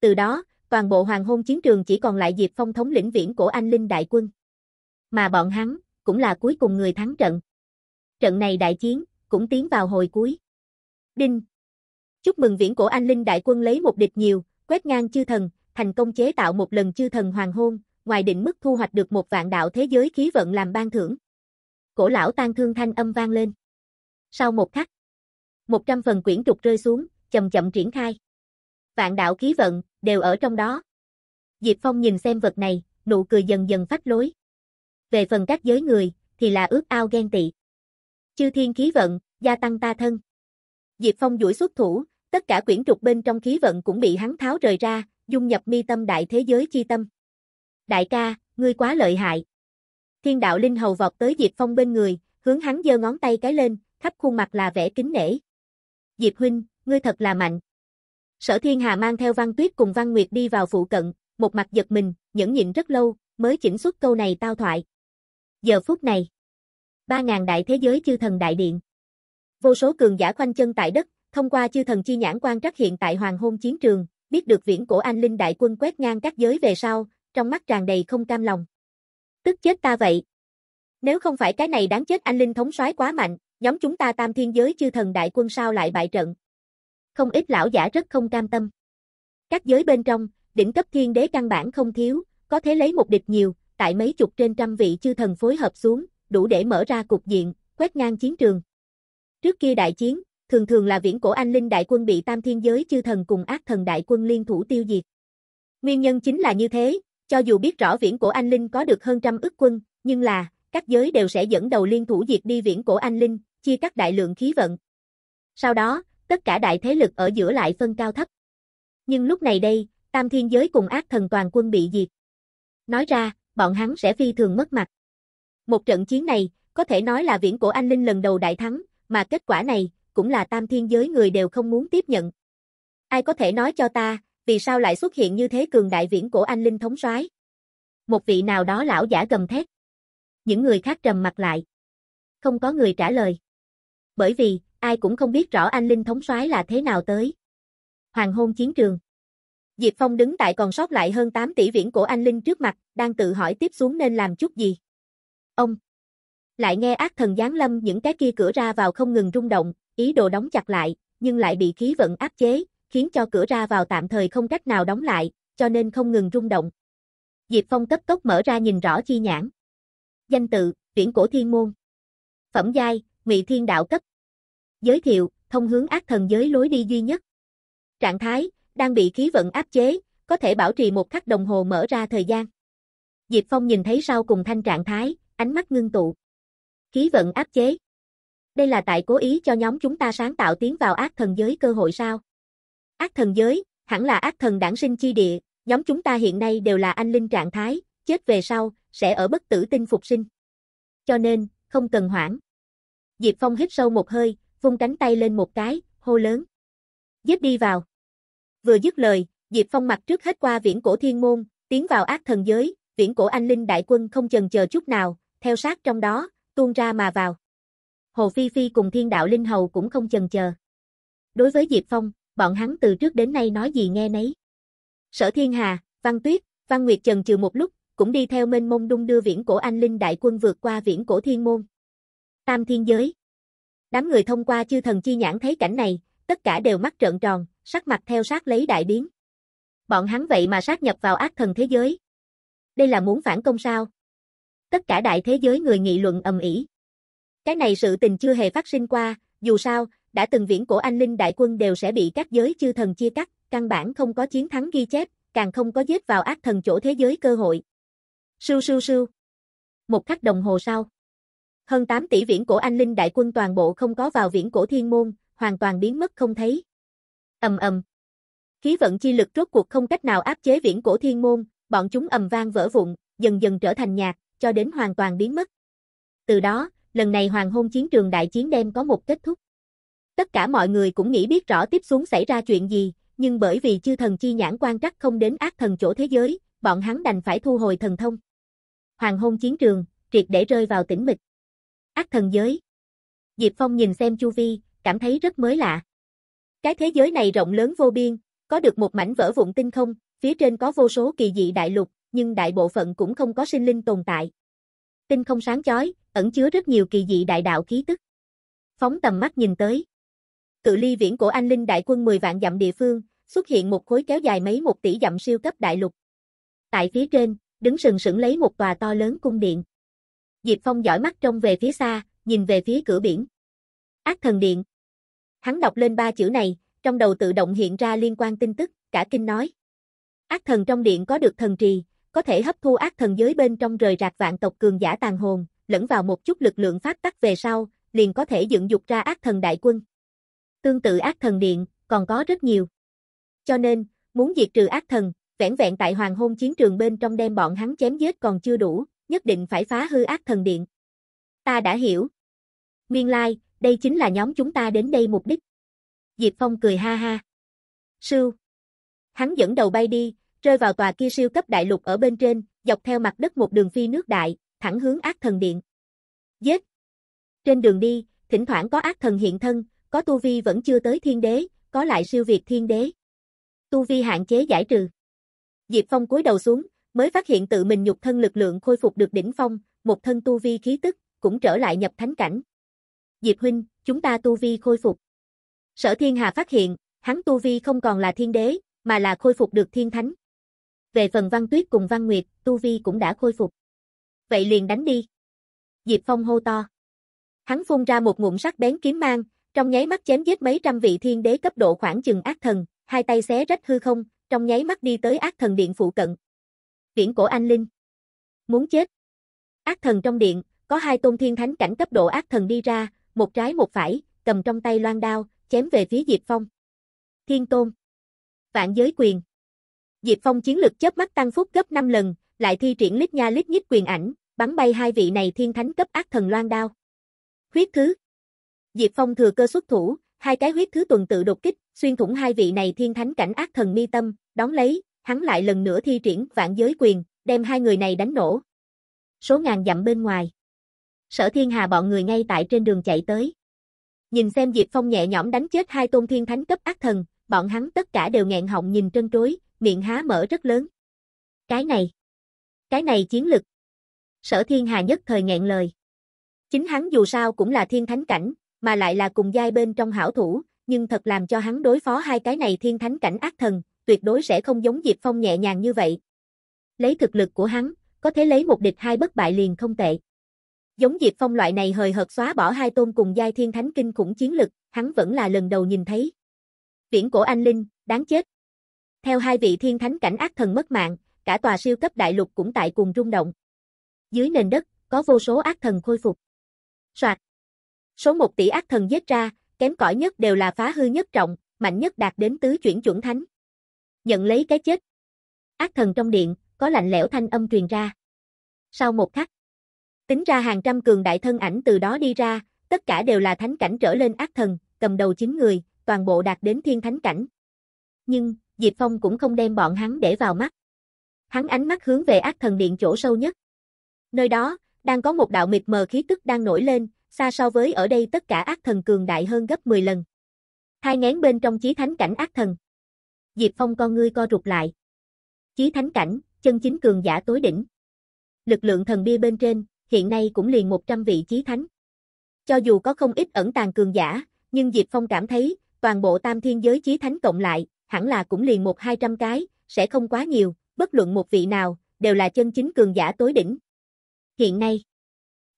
Từ đó, toàn bộ hoàng hôn chiến trường chỉ còn lại Diệp Phong thống lĩnh viễn của anh Linh Đại Quân mà bọn hắn cũng là cuối cùng người thắng trận. Trận này đại chiến cũng tiến vào hồi cuối. Đinh. Chúc mừng viễn cổ anh linh đại quân lấy một địch nhiều, quét ngang chư thần, thành công chế tạo một lần chư thần hoàng hôn, ngoài định mức thu hoạch được một vạn đạo thế giới khí vận làm ban thưởng. Cổ lão tan thương thanh âm vang lên. Sau một khắc, 100 phần quyển trục rơi xuống, chậm chậm triển khai. Vạn đạo khí vận đều ở trong đó. Diệp Phong nhìn xem vật này, nụ cười dần dần phát lối về phần các giới người, thì là ước ao ghen tị. Chư thiên khí vận, gia tăng ta thân. Diệp Phong duỗi xuất thủ, tất cả quyển trục bên trong khí vận cũng bị hắn tháo rời ra, dung nhập mi tâm đại thế giới chi tâm. Đại ca, ngươi quá lợi hại. Thiên đạo linh hầu vọt tới Diệp Phong bên người, hướng hắn giơ ngón tay cái lên, khắp khuôn mặt là vẻ kính nể. Diệp huynh, ngươi thật là mạnh. Sở Thiên Hà mang theo Văn Tuyết cùng Văn Nguyệt đi vào phụ cận, một mặt giật mình, nhẫn nhịn rất lâu, mới chỉnh xuất câu này tao thoại. Giờ phút này, ba ngàn đại thế giới chư thần đại điện. Vô số cường giả khoanh chân tại đất, thông qua chư thần chi nhãn quan trắc hiện tại hoàng hôn chiến trường, biết được viễn cổ anh linh đại quân quét ngang các giới về sau, trong mắt tràn đầy không cam lòng. Tức chết ta vậy. Nếu không phải cái này đáng chết anh linh thống soái quá mạnh, nhóm chúng ta tam thiên giới chư thần đại quân sao lại bại trận. Không ít lão giả rất không cam tâm. Các giới bên trong, đỉnh cấp thiên đế căn bản không thiếu, có thế lấy một địch nhiều, tại mấy chục trên trăm vị chư thần phối hợp xuống, đủ để mở ra cục diện, quét ngang chiến trường. Trước kia đại chiến, thường thường là viễn cổ anh linh đại quân bị tam thiên giới chư thần cùng ác thần đại quân liên thủ tiêu diệt. Nguyên nhân chính là như thế, cho dù biết rõ viễn cổ anh linh có được hơn trăm ức quân, nhưng là, các giới đều sẽ dẫn đầu liên thủ diệt đi viễn cổ anh linh, chia các đại lượng khí vận. Sau đó, tất cả đại thế lực ở giữa lại phân cao thấp. Nhưng lúc này đây, tam thiên giới cùng ác thần toàn quân bị diệt. Nói ra, bọn hắn sẽ phi thường mất mặt. Một trận chiến này, có thể nói là viễn cổ anh linh lần đầu đại thắng, mà kết quả này, cũng là tam thiên giới người đều không muốn tiếp nhận. Ai có thể nói cho ta, vì sao lại xuất hiện như thế cường đại viễn cổ anh linh thống soái? Một vị nào đó lão giả gầm thét. Những người khác trầm mặt lại. Không có người trả lời. Bởi vì, ai cũng không biết rõ anh linh thống soái là thế nào tới. Hoàng hôn chiến trường. Diệp Phong đứng tại còn sót lại hơn 8 tỷ viễn cổ anh linh trước mặt, đang tự hỏi tiếp xuống nên làm chút gì. Ông lại nghe ác thần giáng lâm những cái kia cửa ra vào không ngừng rung động, ý đồ đóng chặt lại, nhưng lại bị khí vận áp chế, khiến cho cửa ra vào tạm thời không cách nào đóng lại, cho nên không ngừng rung động. Diệp Phong cấp tốc mở ra nhìn rõ chi nhãn. Danh tự, Viễn Cổ Thiên Môn. Phẩm giai, Ngụy Thiên Đạo cấp. Giới thiệu, thông hướng ác thần giới lối đi duy nhất. Trạng thái, đang bị khí vận áp chế, có thể bảo trì một khắc đồng hồ mở ra thời gian. Diệp Phong nhìn thấy sau cùng thanh trạng thái, ánh mắt ngưng tụ. Khí vận áp chế. Đây là tại cố ý cho nhóm chúng ta sáng tạo tiến vào ác thần giới cơ hội sao? Ác thần giới, hẳn là ác thần đảng sinh chi địa, nhóm chúng ta hiện nay đều là anh linh trạng thái, chết về sau, sẽ ở bất tử tinh phục sinh. Cho nên, không cần hoảng. Diệp Phong hít sâu một hơi, vung cánh tay lên một cái, hô lớn. Giết đi vào. Vừa dứt lời, Diệp Phong mặt trước hết qua viễn cổ thiên môn, tiến vào ác thần giới, viễn cổ anh linh đại quân không chần chờ chút nào, theo sát trong đó, tuôn ra mà vào. Hồ Phi Phi cùng thiên đạo linh hầu cũng không chần chờ. Đối với Diệp Phong, bọn hắn từ trước đến nay nói gì nghe nấy. Sở Thiên Hà, Văn Tuyết, Văn Nguyệt chần chừ một lúc, cũng đi theo mênh mông đung đưa viễn cổ anh linh đại quân vượt qua viễn cổ thiên môn. Tam thiên giới. Đám người thông qua chư thần chi nhãn thấy cảnh này, tất cả đều mắt trợn tròn, sắc mặt theo sát lấy đại biến. Bọn hắn vậy mà sát nhập vào ác thần thế giới. Đây là muốn phản công sao? Tất cả đại thế giới người nghị luận ầm ĩ. Cái này sự tình chưa hề phát sinh qua, dù sao, đã từng viễn cổ anh linh đại quân đều sẽ bị các giới chư thần chia cắt, căn bản không có chiến thắng ghi chép, càng không có giết vào ác thần chỗ thế giới cơ hội. Sưu sưu sưu. Một khắc đồng hồ sau. Hơn 8 tỷ viễn cổ anh linh đại quân toàn bộ không có vào viễn cổ thiên môn, hoàn toàn biến mất không thấy. Ầm ầm. Khí vận chi lực rốt cuộc không cách nào áp chế viễn cổ thiên môn, bọn chúng ầm vang vỡ vụn, dần dần trở thành nhạt, cho đến hoàn toàn biến mất. Từ đó, lần này hoàng hôn chiến trường đại chiến đem có một kết thúc. Tất cả mọi người cũng nghĩ biết rõ tiếp xuống xảy ra chuyện gì, nhưng bởi vì chư thần chi nhãn quan trắc không đến ác thần chỗ thế giới, bọn hắn đành phải thu hồi thần thông. Hoàng hôn chiến trường, triệt để rơi vào tĩnh mịch. Ác thần giới. Diệp Phong nhìn xem chu vi, cảm thấy rất mới lạ. Cái thế giới này rộng lớn vô biên, có được một mảnh vỡ vụn tinh không, phía trên có vô số kỳ dị đại lục, nhưng đại bộ phận cũng không có sinh linh tồn tại. Tinh không sáng chói, ẩn chứa rất nhiều kỳ dị đại đạo khí tức. Phóng tầm mắt nhìn tới. Cự ly viễn của anh linh đại quân 10 vạn dặm địa phương, xuất hiện một khối kéo dài mấy một tỷ dặm siêu cấp đại lục. Tại phía trên, đứng sừng sững lấy một tòa to lớn cung điện. Diệp Phong dõi mắt trông về phía xa, nhìn về phía cửa biển. Ác thần điện, Hắn đọc lên ba chữ này, trong đầu tự động hiện ra liên quan tin tức, cả kinh nói. Ác thần trong điện có được thần trì, có thể hấp thu ác thần giới bên trong rời rạc vạn tộc cường giả tàn hồn, lẫn vào một chút lực lượng phát tắc về sau, liền có thể dựng dục ra ác thần đại quân. Tương tự ác thần điện, còn có rất nhiều. Cho nên, muốn diệt trừ ác thần, vẻn vẹn tại hoàng hôn chiến trường bên trong đem bọn hắn chém giết còn chưa đủ, nhất định phải phá hư ác thần điện. Ta đã hiểu. Nguyên lai, đây chính là nhóm chúng ta đến đây mục đích. Diệp Phong cười ha ha. Sưu. Hắn dẫn đầu bay đi, rơi vào tòa kia siêu cấp đại lục ở bên trên, dọc theo mặt đất một đường phi nước đại, thẳng hướng ác thần điện. Giết. Trên đường đi, thỉnh thoảng có ác thần hiện thân, có tu vi vẫn chưa tới thiên đế, có lại siêu việt thiên đế. Tu vi hạn chế giải trừ. Diệp Phong cúi đầu xuống, mới phát hiện tự mình nhục thân lực lượng khôi phục được đỉnh phong, một thân tu vi khí tức cũng trở lại nhập thánh cảnh. Diệp huynh, chúng ta tu vi khôi phục. Sở thiên hà phát hiện, hắn tu vi không còn là thiên đế, mà là khôi phục được thiên thánh. Về phần văn tuyết cùng văn nguyệt, tu vi cũng đã khôi phục. Vậy liền đánh đi. Diệp Phong hô to. Hắn phun ra một ngụm sắc bén kiếm mang, trong nháy mắt chém giết mấy trăm vị thiên đế cấp độ khoảng chừng ác thần, hai tay xé rách hư không, trong nháy mắt đi tới ác thần điện phụ cận. Viễn cổ anh linh. Muốn chết. Ác thần trong điện, có hai tôn thiên thánh cảnh cấp độ ác thần đi ra, một trái một phải, cầm trong tay loan đao, chém về phía Diệp Phong. Thiên Tôn Vạn giới quyền Diệp Phong chiến lực chớp mắt tăng phúc gấp 5 lần, lại thi triển lít nha lít nhít quyền ảnh, bắn bay hai vị này thiên thánh cấp ác thần loan đao. Huyết thứ Diệp Phong thừa cơ xuất thủ, hai cái huyết thứ tuần tự đột kích, xuyên thủng hai vị này thiên thánh cảnh ác thần mi tâm, đón lấy, hắn lại lần nữa thi triển vạn giới quyền, đem hai người này đánh nổ. Số ngàn dặm bên ngoài sở thiên hà bọn người ngay tại trên đường chạy tới. Nhìn xem Diệp Phong nhẹ nhõm đánh chết hai tôn thiên thánh cấp ác thần, bọn hắn tất cả đều nghẹn họng nhìn trân trối, miệng há mở rất lớn. Cái này, cái này chiến lực. Sở thiên hà nhất thời nghẹn lời. Chính hắn dù sao cũng là thiên thánh cảnh, mà lại là cùng giai bên trong hảo thủ, nhưng thật làm cho hắn đối phó hai cái này thiên thánh cảnh ác thần, tuyệt đối sẽ không giống Diệp Phong nhẹ nhàng như vậy. Lấy thực lực của hắn, có thể lấy một địch hai bất bại liền không tệ. Giống Diệp Phong loại này hời hợt xóa bỏ hai tôn cùng giai thiên thánh kinh khủng chiến lực, hắn vẫn là lần đầu nhìn thấy. Viễn cổ anh linh, đáng chết. Theo hai vị thiên thánh cảnh ác thần mất mạng, cả tòa siêu cấp đại lục cũng tại cùng rung động. Dưới nền đất, có vô số ác thần khôi phục. Soạt. Số một tỷ ác thần giết ra, kém cỏi nhất đều là phá hư nhất trọng, mạnh nhất đạt đến tứ chuyển chuẩn thánh. Nhận lấy cái chết. Ác thần trong điện, có lạnh lẽo thanh âm truyền ra. Sau một khắc, Tính ra hàng trăm cường đại thân ảnh từ đó đi ra, tất cả đều là thánh cảnh trở lên ác thần, cầm đầu chín người, toàn bộ đạt đến thiên thánh cảnh. Nhưng, Diệp Phong cũng không đem bọn hắn để vào mắt. Hắn ánh mắt hướng về ác thần điện chỗ sâu nhất. Nơi đó, đang có một đạo mịt mờ khí tức đang nổi lên, xa so với ở đây tất cả ác thần cường đại hơn gấp 10 lần. Hai ngán bên trong chí thánh cảnh ác thần. Diệp Phong con ngươi co rụt lại. Chí thánh cảnh, chân chính cường giả tối đỉnh. Lực lượng thần bia bên trên, hiện nay cũng liền 100 vị chí thánh. Cho dù có không ít ẩn tàng cường giả, nhưng Diệp Phong cảm thấy, toàn bộ tam thiên giới chí thánh cộng lại, hẳn là cũng liền một hai trăm cái, sẽ không quá nhiều, bất luận một vị nào, đều là chân chính cường giả tối đỉnh. Hiện nay,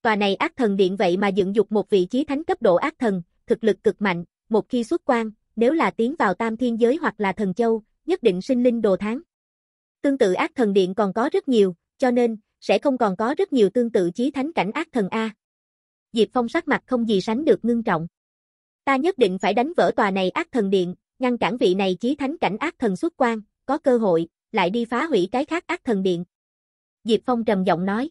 tòa này ác thần điện vậy mà dựng dục một vị trí thánh cấp độ ác thần, thực lực cực mạnh, một khi xuất quan, nếu là tiến vào tam thiên giới hoặc là thần châu, nhất định sinh linh đồ tháng. Tương tự ác thần điện còn có rất nhiều, cho nên, sẽ không còn có rất nhiều tương tự chí thánh cảnh ác thần A. Diệp Phong sắc mặt không gì sánh được ngưng trọng. Ta nhất định phải đánh vỡ tòa này ác thần điện, ngăn cản vị này chí thánh cảnh ác thần xuất quan, có cơ hội, lại đi phá hủy cái khác ác thần điện. Diệp Phong trầm giọng nói.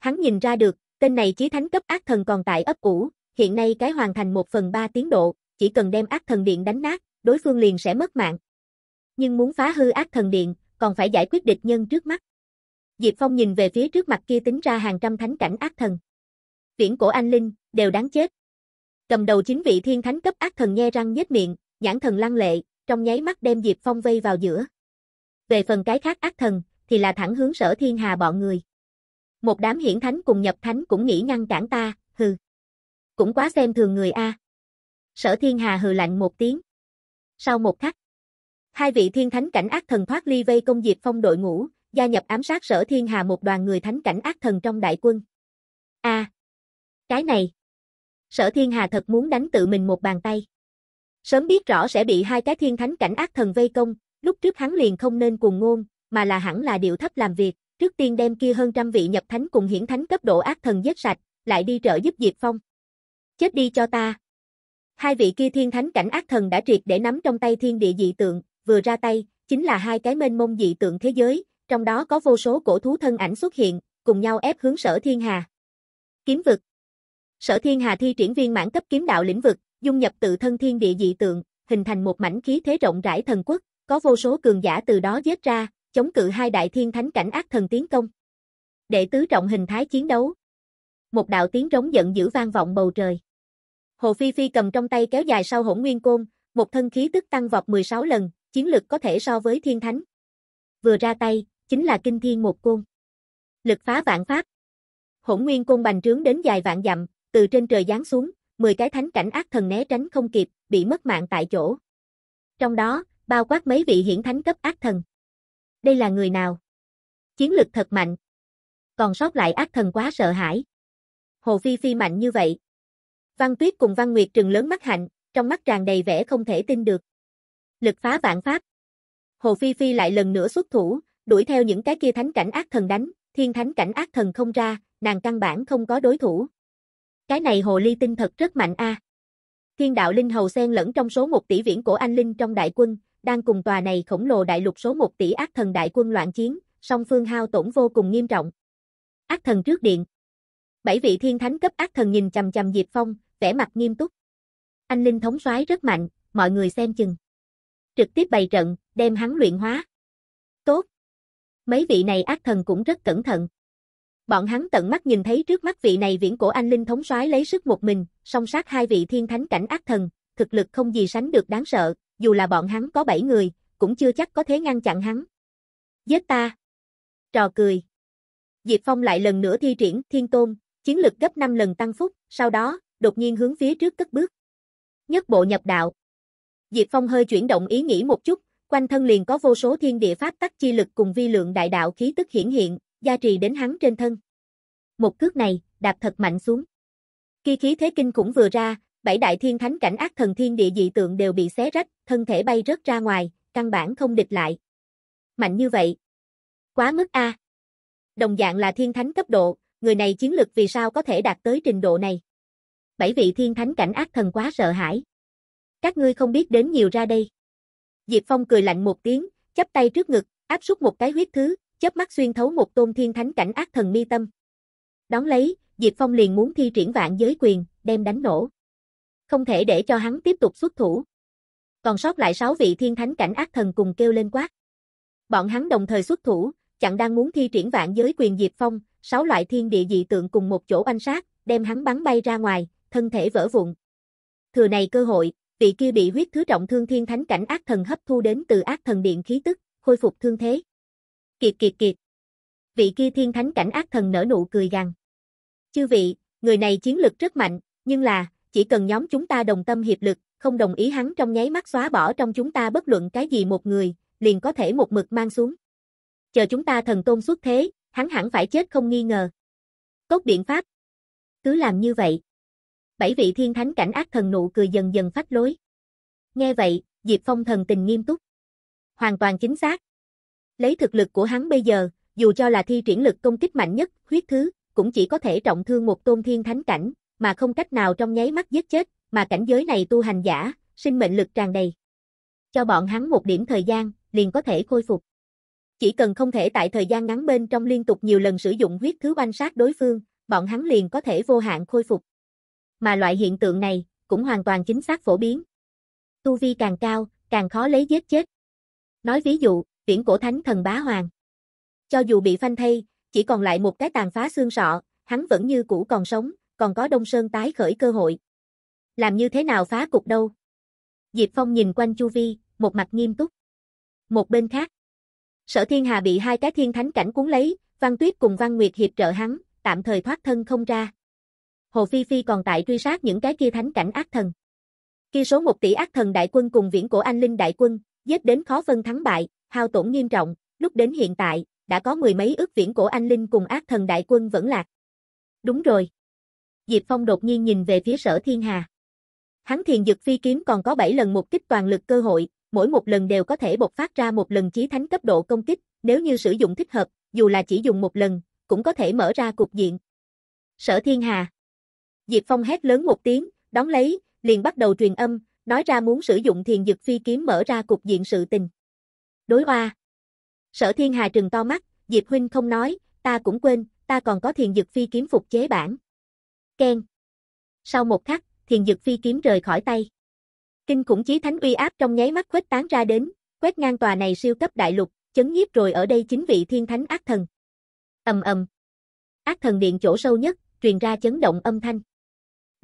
Hắn nhìn ra được, tên này chí thánh cấp ác thần còn tại ấp ủ, hiện nay cái hoàn thành một phần ba tiến độ, chỉ cần đem ác thần điện đánh nát, đối phương liền sẽ mất mạng. Nhưng muốn phá hư ác thần điện, còn phải giải quyết địch nhân trước mắt. Diệp Phong nhìn về phía trước mặt kia tính ra hàng trăm thánh cảnh ác thần. Viễn cổ anh linh, đều đáng chết. Cầm đầu chính vị thiên thánh cấp ác thần nghe răng nhếch miệng, nhãn thần lăng lệ, trong nháy mắt đem Diệp Phong vây vào giữa. Về phần cái khác ác thần, thì là thẳng hướng sở thiên hà bọn người. Một đám hiển thánh cùng nhập thánh cũng nghĩ ngăn cản ta, hừ. Cũng quá xem thường người a. Sở thiên hà hừ lạnh một tiếng. Sau một khắc, hai vị thiên thánh cảnh ác thần thoát ly vây công Diệp Phong đội ngũ, gia nhập ám sát sở thiên hà một đoàn người thánh cảnh ác thần trong đại quân. a à, cái này, sở thiên hà thật muốn đánh tự mình một bàn tay. Sớm biết rõ sẽ bị hai cái thiên thánh cảnh ác thần vây công, lúc trước hắn liền không nên cùng ngôn, mà là hẳn là điều thấp làm việc, trước tiên đem kia hơn trăm vị nhập thánh cùng hiển thánh cấp độ ác thần giết sạch, lại đi trợ giúp Diệp Phong. Chết đi cho ta. Hai vị kia thiên thánh cảnh ác thần đã triệt để nắm trong tay thiên địa dị tượng, vừa ra tay, chính là hai cái mênh mông dị tượng thế giới, trong đó có vô số cổ thú thân ảnh xuất hiện, cùng nhau ép hướng Sở Thiên Hà. Kiếm vực Sở Thiên Hà thi triển viên mãn cấp kiếm đạo lĩnh vực, dung nhập tự thân thiên địa dị tượng, hình thành một mảnh khí thế rộng rãi thần quốc, có vô số cường giả từ đó giết ra, chống cự hai đại thiên thánh cảnh ác thần tiến công. Đệ tứ trọng hình thái chiến đấu. Một đạo tiếng rống giận dữ vang vọng bầu trời. Hồ Phi Phi cầm trong tay kéo dài sau hỗn nguyên côn, một thân khí tức tăng vọt 16 lần, chiến lực có thể so với thiên thánh. Vừa ra tay, chính là kinh thiên một côn. Lực phá vạn pháp. Hỗn nguyên côn bành trướng đến dài vạn dặm, từ trên trời giáng xuống, 10 cái thánh cảnh ác thần né tránh không kịp, bị mất mạng tại chỗ. Trong đó, bao quát mấy vị hiển thánh cấp ác thần. Đây là người nào? Chiến lực thật mạnh. Còn sót lại ác thần quá sợ hãi. Hồ Phi Phi mạnh như vậy. Văn Tuyết cùng Văn Nguyệt trừng lớn mắt hạnh, trong mắt tràn đầy vẻ không thể tin được. Lực phá vạn pháp. Hồ Phi Phi lại lần nữa xuất thủ, đuổi theo những cái kia thánh cảnh ác thần đánh, thiên thánh cảnh ác thần không ra, nàng căn bản không có đối thủ. Cái này hồ ly tinh thật rất mạnh a. Thiên đạo linh hầu xen lẫn trong số 1 tỷ viễn cổ anh linh trong đại quân, đang cùng tòa này khổng lồ đại lục số 1 tỷ ác thần đại quân loạn chiến, song phương hao tổn vô cùng nghiêm trọng. Ác thần trước điện. Bảy vị thiên thánh cấp ác thần nhìn chằm chằm Diệp Phong, vẻ mặt nghiêm túc. Anh linh thống soái rất mạnh, mọi người xem chừng. Trực tiếp bày trận, đem hắn luyện hóa. Tốt mấy vị này ác thần cũng rất cẩn thận. Bọn hắn tận mắt nhìn thấy trước mắt vị này viễn cổ anh linh thống soái lấy sức một mình, song sát hai vị thiên thánh cảnh ác thần, thực lực không gì sánh được đáng sợ, dù là bọn hắn có bảy người, cũng chưa chắc có thế ngăn chặn hắn. Giết ta! Trò cười! Diệp Phong lại lần nữa thi triển thiên tôn, chiến lực gấp 5 lần tăng phúc, sau đó, đột nhiên hướng phía trước cất bước. Nhất bộ nhập đạo. Diệp Phong hơi chuyển động ý nghĩ một chút, quanh thân liền có vô số thiên địa pháp tắc chi lực cùng vi lượng đại đạo khí tức hiển hiện, gia trì đến hắn trên thân. Một cước này, đạp thật mạnh xuống. Khi khí thế kinh khủng vừa ra, bảy đại thiên thánh cảnh ác thần thiên địa dị tượng đều bị xé rách, thân thể bay rớt ra ngoài, căn bản không địch lại. Mạnh như vậy. Quá mức a. Đồng dạng là thiên thánh cấp độ, người này chiến lực vì sao có thể đạt tới trình độ này? Bảy vị thiên thánh cảnh ác thần quá sợ hãi. Các ngươi không biết đến nhiều ra đây. Diệp Phong cười lạnh một tiếng, chắp tay trước ngực, áp suất một cái huyết thứ, chớp mắt xuyên thấu một tôn thiên thánh cảnh ác thần mi tâm. Đón lấy, Diệp Phong liền muốn thi triển vạn giới quyền, đem đánh nổ. Không thể để cho hắn tiếp tục xuất thủ. Còn sót lại sáu vị thiên thánh cảnh ác thần cùng kêu lên quát. Bọn hắn đồng thời xuất thủ, chẳng đang muốn thi triển vạn giới quyền Diệp Phong, sáu loại thiên địa dị tượng cùng một chỗ oanh sát, đem hắn bắn bay ra ngoài, thân thể vỡ vụn. Thừa này cơ hội, vị kia bị huyết thứ trọng thương thiên thánh cảnh ác thần hấp thu đến từ ác thần điện khí tức, khôi phục thương thế. Kiệt kiệt kiệt. Vị kia thiên thánh cảnh ác thần nở nụ cười gằn. Chư vị, người này chiến lực rất mạnh, nhưng là, chỉ cần nhóm chúng ta đồng tâm hiệp lực, không đồng ý hắn trong nháy mắt xóa bỏ trong chúng ta bất luận cái gì một người, liền có thể một mực mang xuống. Chờ chúng ta thần tôn xuất thế, hắn hẳn phải chết không nghi ngờ. Cốt biện pháp. Cứ làm như vậy bảy vị thiên thánh cảnh ác thần nụ cười dần dần phách lối. Nghe vậy, Diệp Phong thần tình nghiêm túc. Hoàn toàn chính xác. Lấy thực lực của hắn bây giờ, dù cho là thi triển lực công kích mạnh nhất, huyết thứ, cũng chỉ có thể trọng thương một tôn thiên thánh cảnh, mà không cách nào trong nháy mắt giết chết, mà cảnh giới này tu hành giả, sinh mệnh lực tràn đầy. Cho bọn hắn một điểm thời gian, liền có thể khôi phục. Chỉ cần không thể tại thời gian ngắn bên trong liên tục nhiều lần sử dụng huyết thứ oanh sát đối phương, bọn hắn liền có thể vô hạn khôi phục mà loại hiện tượng này cũng hoàn toàn chính xác phổ biến. Tu vi càng cao, càng khó lấy giết chết. Nói ví dụ, viễn cổ thánh thần bá hoàng. Cho dù bị phanh thay, chỉ còn lại một cái tàn phá xương sọ, hắn vẫn như cũ còn sống, còn có Đông Sơn tái khởi cơ hội. Làm như thế nào phá cục đâu? Diệp Phong nhìn quanh chu vi, một mặt nghiêm túc. Một bên khác, Sở Thiên Hà bị hai cái thiên thánh cảnh cuốn lấy, Văn Tuyết cùng Văn Nguyệt hiệp trợ hắn, tạm thời thoát thân không ra. Hồ Phi Phi còn tại truy sát những cái kia thánh cảnh ác thần. Khi số 1 tỷ ác thần đại quân cùng viễn cổ anh linh đại quân, giết đến khó phân thắng bại, hao tổn nghiêm trọng, lúc đến hiện tại, đã có mười mấy ước viễn cổ anh linh cùng ác thần đại quân vẫn lạc. Đúng rồi. Diệp Phong đột nhiên nhìn về phía sở thiên hà. Hắn thiền dực phi kiếm còn có 7 lần một kích toàn lực cơ hội, mỗi một lần đều có thể bộc phát ra một lần chí thánh cấp độ công kích, nếu như sử dụng thích hợp, dù là chỉ dùng một lần, cũng có thể mở ra cục diện. Sở thiên hà. Diệp Phong hét lớn một tiếng, đón lấy, liền bắt đầu truyền âm, nói ra muốn sử dụng thiền dực phi kiếm mở ra cục diện sự tình. Đối oa. Sở Thiên Hà trừng to mắt, Diệp Huynh không nói, ta cũng quên, ta còn có thiền dực phi kiếm phục chế bản. Ken. Sau một khắc, thiền dực phi kiếm rời khỏi tay. Kinh khủng chí thánh uy áp trong nháy mắt khuếch tán ra đến, quét ngang tòa này siêu cấp đại lục, chấn nhiếp rồi ở đây chính vị thiên thánh ác thần. Ầm ầm. Ác thần điện chỗ sâu nhất, truyền ra chấn động âm thanh.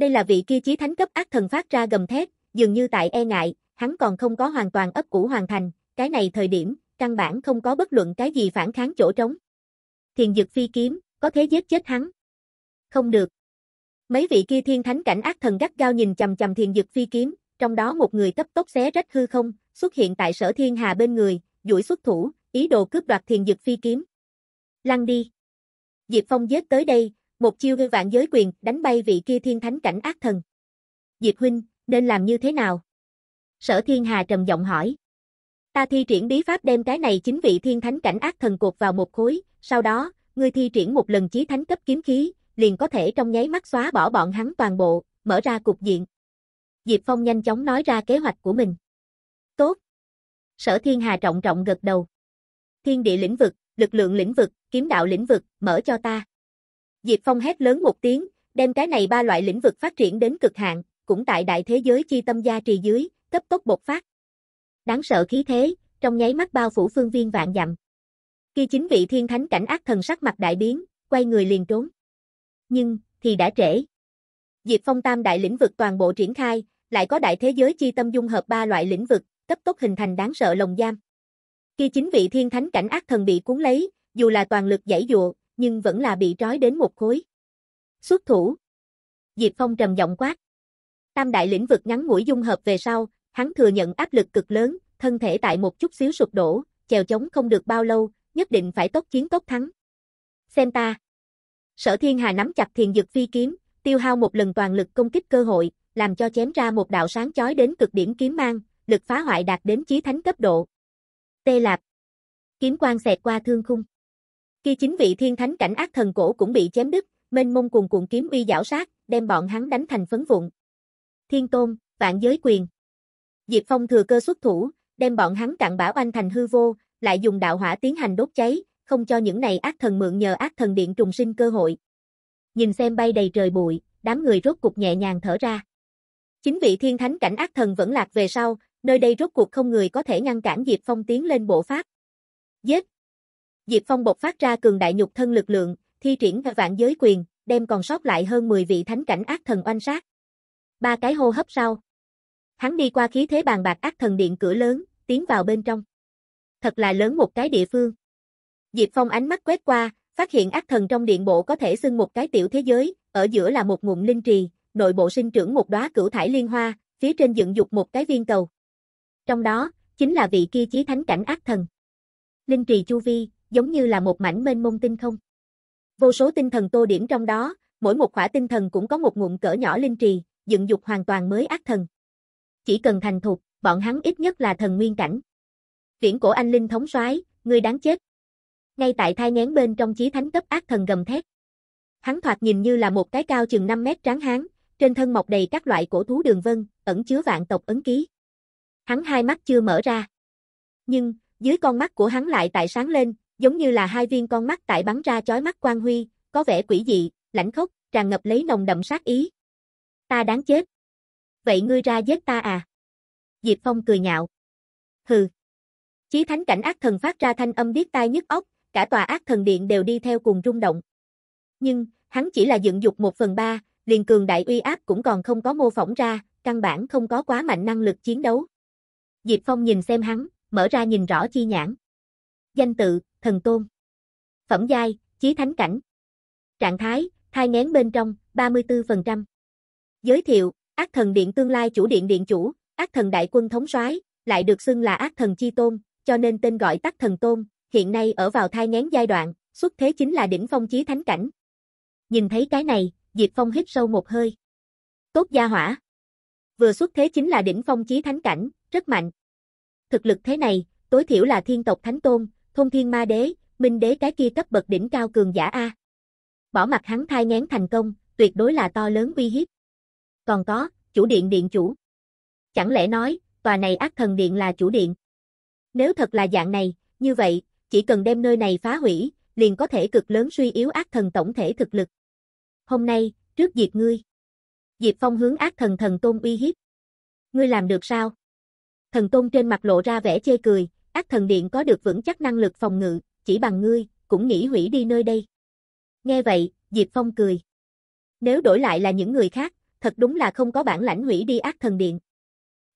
Đây là vị kia chí thánh cấp ác thần phát ra gầm thét, dường như tại e ngại, hắn còn không có hoàn toàn ấp củ hoàn thành, cái này thời điểm, căn bản không có bất luận cái gì phản kháng chỗ trống. Thiền dực phi kiếm, có thế giết chết hắn. Không được. Mấy vị kia thiên thánh cảnh ác thần gắt gao nhìn chầm chầm thiền dực phi kiếm, trong đó một người cấp tốc xé rách hư không, xuất hiện tại sở thiên hà bên người, duỗi xuất thủ, ý đồ cướp đoạt thiền dực phi kiếm. Lăn đi. Diệp Phong giết tới đây, một chiêu hư vạn giới quyền, đánh bay vị kia thiên thánh cảnh ác thần. Diệp huynh, nên làm như thế nào? Sở Thiên Hà trầm giọng hỏi. Ta thi triển bí pháp đem cái này chính vị thiên thánh cảnh ác thần cột vào một khối, sau đó, ngươi thi triển một lần chí thánh cấp kiếm khí, liền có thể trong nháy mắt xóa bỏ bọn hắn toàn bộ, mở ra cục diện. Diệp Phong nhanh chóng nói ra kế hoạch của mình. Tốt. Sở Thiên Hà trọng trọng gật đầu. Thiên địa lĩnh vực, lực lượng lĩnh vực, kiếm đạo lĩnh vực, mở cho ta. Diệp Phong hét lớn một tiếng, đem cái này ba loại lĩnh vực phát triển đến cực hạn, cũng tại đại thế giới chi tâm gia trì dưới, cấp tốc bộc phát. Đáng sợ khí thế, trong nháy mắt bao phủ phương viên vạn dặm. Khi chính vị thiên thánh cảnh ác thần sắc mặt đại biến, quay người liền trốn. Nhưng, thì đã trễ. Diệp Phong tam đại lĩnh vực toàn bộ triển khai, lại có đại thế giới chi tâm dung hợp ba loại lĩnh vực, cấp tốc hình thành đáng sợ lồng giam. Khi chính vị thiên thánh cảnh ác thần bị cuốn lấy, dù là toàn lực giải dụa, nhưng vẫn là bị trói đến một khối. Xuất thủ. Diệp Phong trầm giọng quát. Tam đại lĩnh vực ngắn mũi dung hợp về sau, hắn thừa nhận áp lực cực lớn, thân thể tại một chút xíu sụp đổ, chèo chống không được bao lâu, nhất định phải tốt chiến tốt thắng. Xem ta. Sở Thiên Hà nắm chặt thiền dực phi kiếm, tiêu hao một lần toàn lực công kích cơ hội, làm cho chém ra một đạo sáng chói đến cực điểm kiếm mang, lực phá hoại đạt đến chí thánh cấp độ. Tê lạp. Kiếm quang xẹt qua thương khung. Khi chính vị thiên thánh cảnh ác thần cổ cũng bị chém đứt, mênh mông cuồng cuộn kiếm uy giảo sát, đem bọn hắn đánh thành phấn vụn. Thiên tôn, vạn giới quyền. Diệp Phong thừa cơ xuất thủ, đem bọn hắn cặn bảo anh thành hư vô, lại dùng đạo hỏa tiến hành đốt cháy, không cho những này ác thần mượn nhờ ác thần điện trùng sinh cơ hội. Nhìn xem bay đầy trời bụi, đám người rốt cục nhẹ nhàng thở ra. Chính vị thiên thánh cảnh ác thần vẫn lạc về sau, nơi đây rốt cuộc không người có thể ngăn cản Diệp Phong tiến lên bộ pháp. Giết, Diệp Phong bộc phát ra cường đại nhục thân lực lượng, thi triển vạn giới quyền, đem còn sót lại hơn 10 vị thánh cảnh ác thần oanh sát. Ba cái hô hấp sau, hắn đi qua khí thế bàn bạc ác thần điện cửa lớn, tiến vào bên trong. Thật là lớn một cái địa phương. Diệp Phong ánh mắt quét qua, phát hiện ác thần trong điện bộ có thể xưng một cái tiểu thế giới, ở giữa là một ngụm linh trì, nội bộ sinh trưởng một đóa cửu thải liên hoa, phía trên dựng dục một cái viên cầu. Trong đó, chính là vị kia chí thánh cảnh ác thần. Linh trì chu vi, giống như là một mảnh mênh mông tinh không. Vô số tinh thần tô điểm trong đó, mỗi một khỏa tinh thần cũng có một ngụm cỡ nhỏ linh trì, dựng dục hoàn toàn mới ác thần. Chỉ cần thành thục, bọn hắn ít nhất là thần nguyên cảnh. Viễn cổ anh linh thống soái, ngươi đáng chết. Ngay tại thai ngén bên trong chí thánh cấp ác thần gầm thét. Hắn thoạt nhìn như là một cái cao chừng 5 mét tráng hán, trên thân mọc đầy các loại cổ thú đường vân, ẩn chứa vạn tộc ấn ký. Hắn hai mắt chưa mở ra. Nhưng, dưới con mắt của hắn lại tại sáng lên, giống như là hai viên con mắt tại bắn ra chói mắt quang huy, có vẻ quỷ dị, lãnh khốc, tràn ngập lấy nồng đậm sát ý. Ta đáng chết. Vậy ngươi ra giết ta à? Diệp Phong cười nhạo. Hừ. Chí thánh cảnh ác thần phát ra thanh âm điếc tai nhức óc, cả tòa ác thần điện đều đi theo cùng rung động. Nhưng, hắn chỉ là dựng dục một phần ba, liền cường đại uy áp cũng còn không có mô phỏng ra, căn bản không có quá mạnh năng lực chiến đấu. Diệp Phong nhìn xem hắn, mở ra nhìn rõ chi nhãn. Danh tự, thần tôn. Phẩm giai, chí thánh cảnh. Trạng thái, thai ngén bên trong, 34%. Giới thiệu, ác thần điện tương lai chủ điện điện chủ, ác thần đại quân thống soái, lại được xưng là ác thần chi tôn, cho nên tên gọi tắc thần tôn, hiện nay ở vào thai ngén giai đoạn, xuất thế chính là đỉnh phong chí thánh cảnh. Nhìn thấy cái này, Diệp Phong hít sâu một hơi. Tốt gia hỏa. Vừa xuất thế chính là đỉnh phong chí thánh cảnh, rất mạnh. Thực lực thế này, tối thiểu là thiên tộc thánh tôn, thông thiên ma đế, minh đế cái kia cấp bậc đỉnh cao cường giả A. Bỏ mặt hắn thai ngén thành công, tuyệt đối là to lớn uy hiếp. Còn có, chủ điện điện chủ. Chẳng lẽ nói, tòa này ác thần điện là chủ điện? Nếu thật là dạng này, như vậy, chỉ cần đem nơi này phá hủy, liền có thể cực lớn suy yếu ác thần tổng thể thực lực. Hôm nay, trước diệt ngươi. Diệp Phong hướng ác thần thần tôn uy hiếp. Ngươi làm được sao? Thần tôn trên mặt lộ ra vẻ chê cười, ác thần điện có được vững chắc năng lực phòng ngự, chỉ bằng ngươi, cũng nghĩ hủy đi nơi đây. Nghe vậy, Diệp Phong cười. Nếu đổi lại là những người khác, thật đúng là không có bản lãnh hủy đi ác thần điện.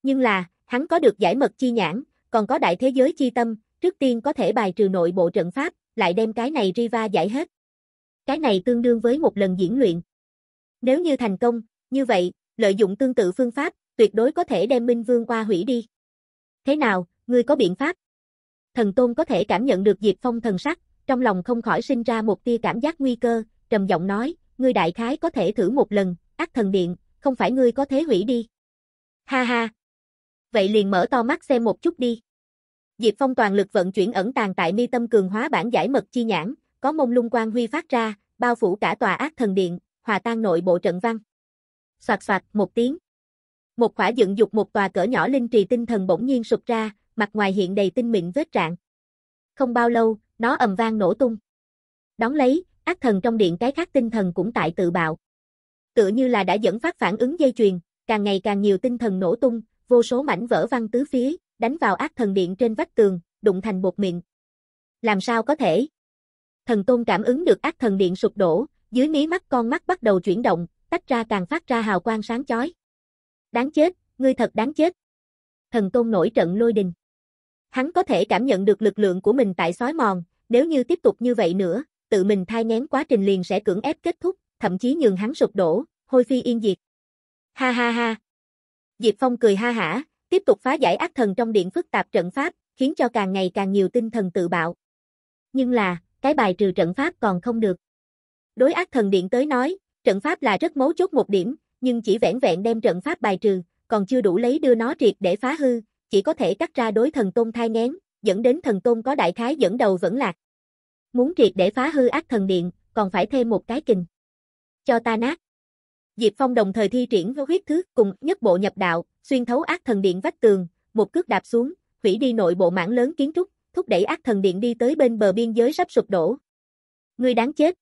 Nhưng là, hắn có được giải mật chi nhãn, còn có đại thế giới chi tâm, trước tiên có thể bài trừ nội bộ trận pháp, lại đem cái này Riva giải hết. Cái này tương đương với một lần diễn luyện. Nếu như thành công, như vậy, lợi dụng tương tự phương pháp, tuyệt đối có thể đem Minh Vương qua hủy đi. Thế nào, ngươi có biện pháp? thần tôn có thể cảm nhận được Diệp Phong thần sắc, trong lòng không khỏi sinh ra một tia cảm giác nguy cơ, trầm giọng nói, ngươi đại khái có thể thử một lần, ác thần điện, không phải ngươi có thế hủy đi. Ha ha! Vậy liền mở to mắt xem một chút đi. Diệp Phong toàn lực vận chuyển ẩn tàng tại mi tâm cường hóa bản giải mật chi nhãn, có mông lung quang huy phát ra, bao phủ cả tòa ác thần điện, hòa tan nội bộ trận văn. Soạt soạt, một tiếng. Một khỏa dựng dục một tòa cỡ nhỏ linh trì tinh thần bỗng nhiên sụp ra, mặt ngoài hiện đầy tinh mịn vết rạn. Không bao lâu, nó ầm vang nổ tung. Đón lấy, ác thần trong điện cái khác tinh thần cũng tại tự bạo. Tựa như là đã dẫn phát phản ứng dây chuyền, càng ngày càng nhiều tinh thần nổ tung, vô số mảnh vỡ văng tứ phía, đánh vào ác thần điện trên vách tường, đụng thành bột mịn. Làm sao có thể? Thần Tôn cảm ứng được ác thần điện sụp đổ, dưới mí mắt con mắt bắt đầu chuyển động, tách ra càng phát ra hào quang sáng chói. Đáng chết, ngươi thật đáng chết. Thần Tôn nổi trận lôi đình. Hắn có thể cảm nhận được lực lượng của mình tại sói mòn, nếu như tiếp tục như vậy nữa, tự mình thai ngén quá trình liền sẽ cưỡng ép kết thúc, thậm chí nhường hắn sụp đổ, hôi phi yên diệt. Ha ha ha. Diệp Phong cười ha hả, tiếp tục phá giải ác thần trong điện phức tạp trận pháp, khiến cho càng ngày càng nhiều tinh thần tự bạo. Nhưng là, cái bài trừ trận pháp còn không được. Đối ác thần điện tới nói, trận pháp là rất mấu chốt một điểm, nhưng chỉ vẹn vẹn đem trận pháp bài trừ, còn chưa đủ lấy đưa nó triệt để phá hư, chỉ có thể cắt ra đối thần tôn thai ngén, dẫn đến thần tôn có đại khái dẫn đầu vẫn lạc. Muốn triệt để phá hư ác thần điện, còn phải thêm một cái kình. Cho ta nát. Diệp Phong đồng thời thi triển với huyết thước cùng nhất bộ nhập đạo, xuyên thấu ác thần điện vách tường, một cước đạp xuống, hủy đi nội bộ mảng lớn kiến trúc, thúc đẩy ác thần điện đi tới bên bờ biên giới sắp sụp đổ. Ngươi đáng chết.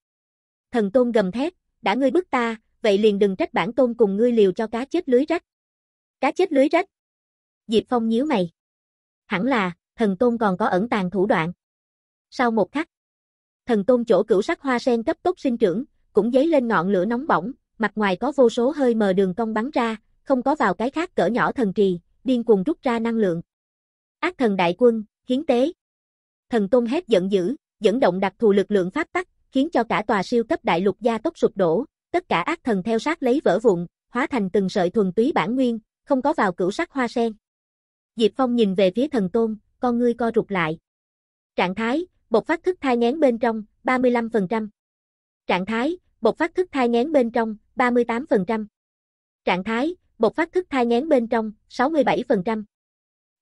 Thần tôn gầm thét, đã ngươi bức ta, vậy liền đừng trách bản tôn cùng ngươi liều cho cá chết lưới rách. Cá chết lưới rách, Diệp Phong nhíu mày. Hẳn là, thần tôn còn có ẩn tàng thủ đoạn. Sau một khắc, thần tôn chỗ cửu sắc hoa sen cấp tốc sinh trưởng, cũng dấy lên ngọn lửa nóng bỏng, mặt ngoài có vô số hơi mờ đường cong bắn ra, không có vào cái khác cỡ nhỏ thần trì, điên cuồng rút ra năng lượng. Ác thần đại quân, hiến tế. Thần tôn hét giận dữ, dẫn động đặc thù lực lượng pháp tắc, khiến cho cả tòa siêu cấp đại lục gia tốc sụp đổ, tất cả ác thần theo sát lấy vỡ vụn, hóa thành từng sợi thuần túy bản nguyên, không có vào cửu sắc hoa sen. Diệp Phong nhìn về phía thần tôn, con ngươi co rụt lại. Trạng thái, bột phát thức thai ngén bên trong, 35%. Trạng thái, bột phát thức thai ngén bên trong, 38%. Trạng thái, bột phát thức thai ngén bên trong, 67%.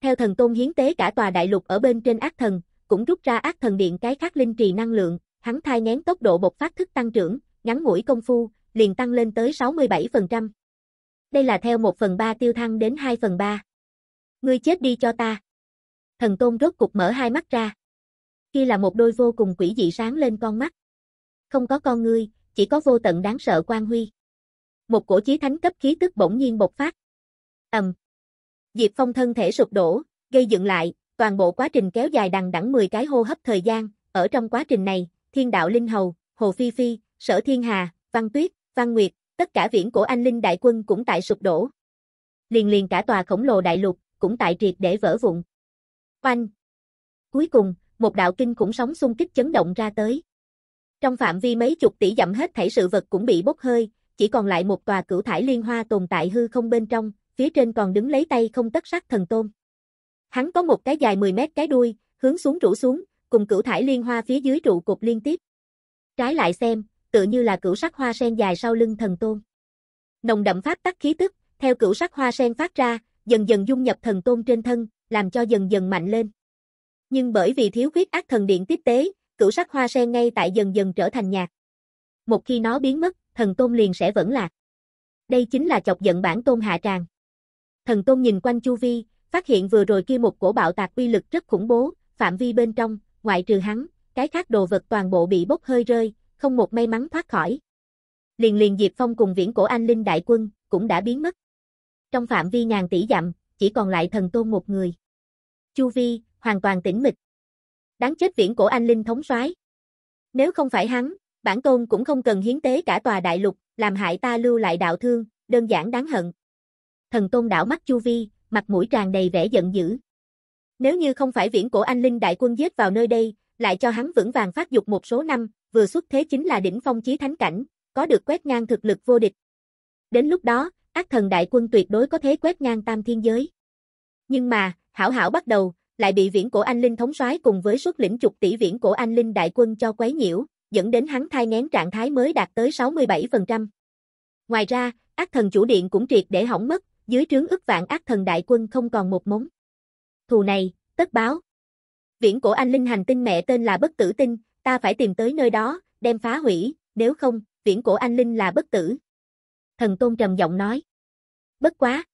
Theo thần tôn hiến tế cả tòa đại lục ở bên trên ác thần, cũng rút ra ác thần điện cái khác linh trì năng lượng, hắn thai ngén tốc độ bột phát thức tăng trưởng, ngắn ngủi công phu, liền tăng lên tới 67%. Đây là theo 1 phần 3 tiêu thăng đến 2 phần 3. Ngươi chết đi cho ta. Thần Tôn rốt cục mở hai mắt ra. khi là một đôi vô cùng quỷ dị sáng lên con mắt. Không có con ngươi, chỉ có vô tận đáng sợ quan huy. Một cổ chí thánh cấp khí tức bỗng nhiên bộc phát. Ầm. Diệp Phong thân thể sụp đổ, gây dựng lại, toàn bộ quá trình kéo dài đằng đẵng 10 cái hô hấp thời gian, ở trong quá trình này, Thiên đạo linh hầu, Hồ Phi Phi, Sở Thiên Hà, Văn Tuyết, Văn Nguyệt, tất cả viễn cổ anh linh đại quân cũng tại sụp đổ. Liền liền cả tòa khổng lồ đại lục, cũng tại triệt để vỡ vụn. Oanh! Cuối cùng, một đạo kinh cũng sóng xung kích chấn động ra tới. Trong phạm vi mấy chục tỷ dặm hết thảy sự vật cũng bị bốc hơi, chỉ còn lại một tòa cửu thải liên hoa tồn tại hư không bên trong, phía trên còn đứng lấy tay không tất sắc thần tôn. Hắn có một cái dài 10 mét cái đuôi, hướng xuống rủ xuống, cùng cửu thải liên hoa phía dưới trụ cục liên tiếp. Trái lại xem, tựa như là cửu sắc hoa sen dài sau lưng thần tôn. Nồng đậm phát tắc khí tức, theo cửu sắc hoa sen phát ra, dần dần dung nhập thần tôn trên thân, làm cho dần dần mạnh lên. Nhưng bởi vì thiếu khuyết ác thần điện tiếp tế, cửu sắc hoa sen ngay tại dần dần trở thành nhạt. Một khi nó biến mất, thần tôn liền sẽ vẫn lạc. Đây chính là chọc giận bản tôn hạ tràng. Thần tôn nhìn quanh chu vi, phát hiện vừa rồi kia một cổ bạo tạc uy lực rất khủng bố, phạm vi bên trong, ngoại trừ hắn, cái khác đồ vật toàn bộ bị bốc hơi rơi, không một may mắn thoát khỏi. Liền liền Diệp Phong cùng viễn cổ anh linh đại quân, cũng đã biến mất trong phạm vi ngàn tỷ dặm, chỉ còn lại thần tôn một người. Chu vi, hoàn toàn tĩnh mịch. Đáng chết viễn cổ anh linh thống soái. Nếu không phải hắn, bản tôn cũng không cần hiến tế cả tòa đại lục, làm hại ta lưu lại đạo thương, đơn giản đáng hận. Thần tôn đảo mắt chu vi, mặt mũi tràn đầy vẻ giận dữ. Nếu như không phải viễn cổ anh linh đại quân giết vào nơi đây, lại cho hắn vững vàng phát dục một số năm, vừa xuất thế chính là đỉnh phong chí thánh cảnh, có được quét ngang thực lực vô địch. Đến lúc đó, ác thần đại quân tuyệt đối có thế quét ngang tam thiên giới. Nhưng mà, hảo hảo bắt đầu, lại bị viễn cổ anh linh thống soái cùng với xuất lĩnh chục tỷ viễn cổ anh linh đại quân cho quấy nhiễu, dẫn đến hắn thai ngén trạng thái mới đạt tới 67%. Ngoài ra, ác thần chủ điện cũng triệt để hỏng mất, dưới trướng ức vạn ác thần đại quân không còn một mống. Thù này, tất báo. Viễn cổ anh linh hành tinh mẹ tên là Bất Tử Tinh, ta phải tìm tới nơi đó, đem phá hủy, nếu không, viễn cổ anh linh là bất tử, thần tôn trầm giọng nói. Bất quá.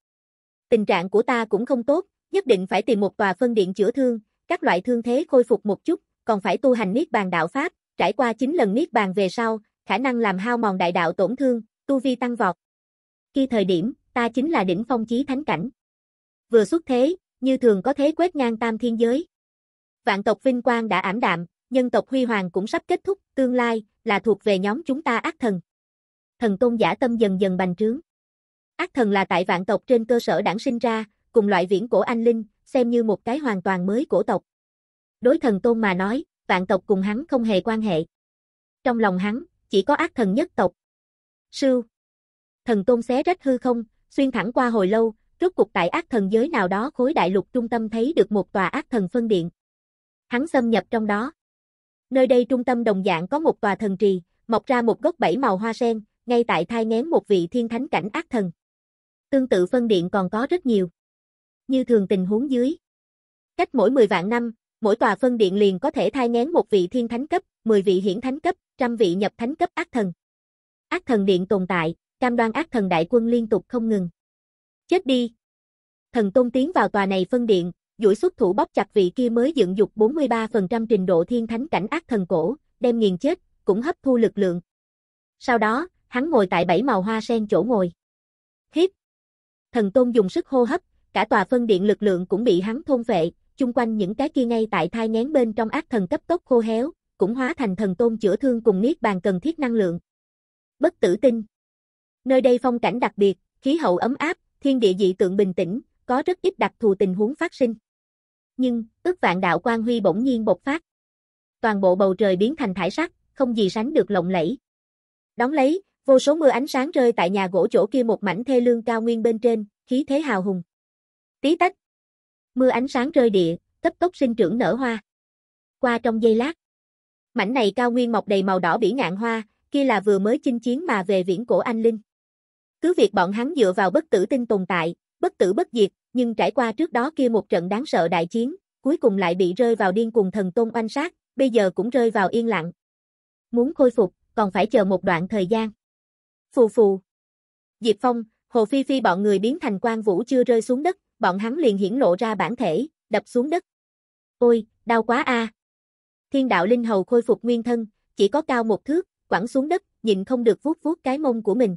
Tình trạng của ta cũng không tốt, nhất định phải tìm một tòa phân điện chữa thương, các loại thương thế khôi phục một chút, còn phải tu hành Niết Bàn Đạo Pháp, trải qua 9 lần Niết Bàn về sau, khả năng làm hao mòn đại đạo tổn thương, tu vi tăng vọt. Khi thời điểm, ta chính là đỉnh phong chí thánh cảnh. Vừa xuất thế, như thường có thế quét ngang tam thiên giới. Vạn tộc vinh quang đã ảm đạm, nhân tộc huy hoàng cũng sắp kết thúc, tương lai là thuộc về nhóm chúng ta ác thần thần tôn giả tâm dần dần bành trướng. Ác thần là tại vạn tộc trên cơ sở đảng sinh ra, cùng loại viễn cổ anh linh, xem như một cái hoàn toàn mới cổ tộc. Đối thần tôn mà nói, vạn tộc cùng hắn không hề quan hệ. Trong lòng hắn, chỉ có ác thần nhất tộc. Sưu. Thần tôn xé rách hư không, xuyên thẳng qua hồi lâu, rốt cục tại ác thần giới nào đó khối đại lục trung tâm thấy được một tòa ác thần phân điện. Hắn xâm nhập trong đó. Nơi đây trung tâm đồng dạng có một tòa thần trì, mọc ra một gốc bảy màu hoa sen, ngay tại thai ngén một vị thiên thánh cảnh ác thần. Tương tự phân điện còn có rất nhiều. Như thường tình huống dưới. Cách mỗi 10 vạn năm, mỗi tòa phân điện liền có thể thai ngén một vị thiên thánh cấp, 10 vị hiển thánh cấp, trăm vị nhập thánh cấp ác thần. Ác thần điện tồn tại, cam đoan ác thần đại quân liên tục không ngừng. Chết đi! Thần Tôn tiến vào tòa này phân điện, duỗi xuất thủ bóp chặt vị kia mới dựng dục 43% trình độ thiên thánh cảnh ác thần cổ, đem nghiền chết, cũng hấp thu lực lượng. Sau đó, hắn ngồi tại bảy màu hoa sen chỗ ngồi. hiếp Thần Tôn dùng sức hô hấp, cả tòa phân điện lực lượng cũng bị hắn thôn vệ, chung quanh những cái kia ngay tại thai ngén bên trong ác thần cấp tốc khô héo, cũng hóa thành thần Tôn chữa thương cùng niết bàn cần thiết năng lượng. Bất tử tinh! Nơi đây phong cảnh đặc biệt, khí hậu ấm áp, thiên địa dị tượng bình tĩnh, có rất ít đặc thù tình huống phát sinh. Nhưng, ức vạn đạo quang huy bỗng nhiên bộc phát. Toàn bộ bầu trời biến thành thải sắc, không gì sánh được lộng lẫy. Đón lấy, Vô số mưa ánh sáng rơi tại nhà gỗ chỗ kia một mảnh thê lương cao nguyên bên trên, khí thế hào hùng. Tí tách. Mưa ánh sáng rơi địa, cấp tốc sinh trưởng nở hoa. Qua trong giây lát, mảnh này cao nguyên mọc đầy màu đỏ bỉ ngạn hoa, kia là vừa mới chinh chiến mà về viễn cổ anh linh. Cứ việc bọn hắn dựa vào bất tử tinh tồn tại, bất tử bất diệt, nhưng trải qua trước đó kia một trận đáng sợ đại chiến, cuối cùng lại bị rơi vào điên cuồng thần tôn oanh sát, bây giờ cũng rơi vào yên lặng. Muốn khôi phục, còn phải chờ một đoạn thời gian. Phù phù. Diệp Phong, Hồ Phi Phi bọn người biến thành quan vũ chưa rơi xuống đất, bọn hắn liền hiển lộ ra bản thể, đập xuống đất. Ôi, đau quá a. Thiên đạo linh hầu khôi phục nguyên thân, chỉ có cao một thước, quẳng xuống đất, nhịn không được vuốt vuốt cái mông của mình.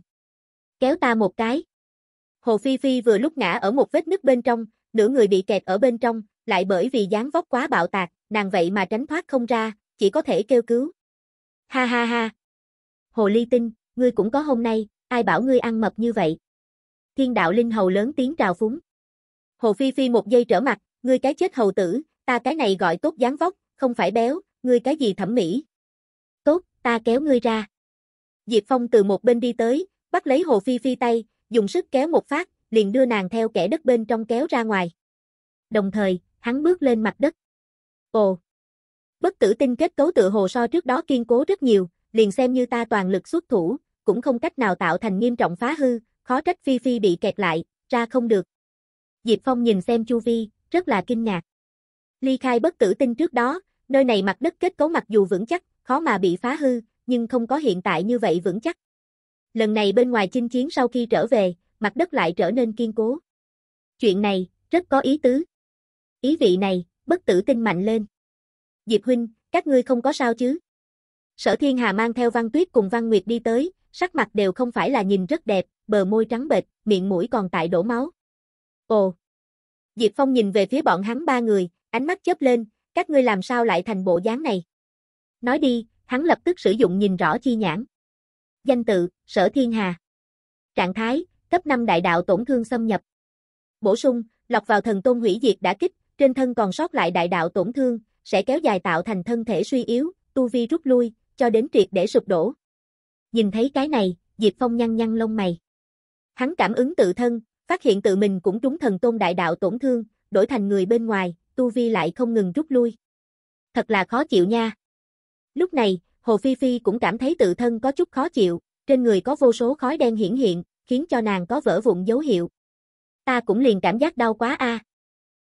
Kéo ta một cái. Hồ Phi Phi vừa lúc ngã ở một vết nứt bên trong, nửa người bị kẹt ở bên trong, lại bởi vì dáng vóc quá bạo tạc, nàng vậy mà tránh thoát không ra, chỉ có thể kêu cứu. Ha ha ha. Hồ Ly Tinh, ngươi cũng có hôm nay, ai bảo ngươi ăn mập như vậy. Thiên đạo linh hầu lớn tiếng trào phúng. Hồ Phi Phi một giây trở mặt, ngươi cái chết hầu tử, ta cái này gọi tốt dáng vóc, không phải béo, ngươi cái gì thẩm mỹ. Tốt, ta kéo ngươi ra. Diệp Phong từ một bên đi tới, bắt lấy Hồ Phi Phi tay, dùng sức kéo một phát, liền đưa nàng theo kẻ đất bên trong kéo ra ngoài. Đồng thời, hắn bước lên mặt đất. Ồ! Bất tử tinh kết cấu tự hồ so trước đó kiên cố rất nhiều, liền xem như ta toàn lực xuất thủ, cũng không cách nào tạo thành nghiêm trọng phá hư, khó trách Phi Phi bị kẹt lại, ra không được. Diệp Phong nhìn xem Chu Vi, rất là kinh ngạc. Ly khai bất tử tinh trước đó, nơi này mặt đất kết cấu mặc dù vững chắc, khó mà bị phá hư, nhưng không có hiện tại như vậy vững chắc. Lần này bên ngoài chinh chiến sau khi trở về, mặt đất lại trở nên kiên cố. Chuyện này, rất có ý tứ. Ý vị này, bất tử tinh mạnh lên. Diệp huynh, các ngươi không có sao chứ? Sở Thiên Hà mang theo Văn Tuyết cùng Văn Nguyệt đi tới, sắc mặt đều không phải là nhìn rất đẹp, bờ môi trắng bệch, miệng mũi còn tại đổ máu. Ồ! Diệp Phong nhìn về phía bọn hắn ba người, ánh mắt chớp lên, các ngươi làm sao lại thành bộ dáng này? Nói đi, hắn lập tức sử dụng nhìn rõ chi nhãn. Danh tự, Sở Thiên Hà. Trạng thái, cấp 5 đại đạo tổn thương xâm nhập. Bổ sung, lọc vào thần tôn hủy diệt đã kích, trên thân còn sót lại đại đạo tổn thương, sẽ kéo dài tạo thành thân thể suy yếu, tu vi rút lui, cho đến triệt để sụp đổ. Nhìn thấy cái này, Diệp Phong nhăn nhăn lông mày. Hắn cảm ứng tự thân, phát hiện tự mình cũng trúng thần tôn đại đạo tổn thương, đổi thành người bên ngoài, tu vi lại không ngừng rút lui. Thật là khó chịu nha. Lúc này, Hồ Phi Phi cũng cảm thấy tự thân có chút khó chịu, trên người có vô số khói đen hiển hiện, khiến cho nàng có vỡ vụn dấu hiệu. Ta cũng liền cảm giác đau quá a.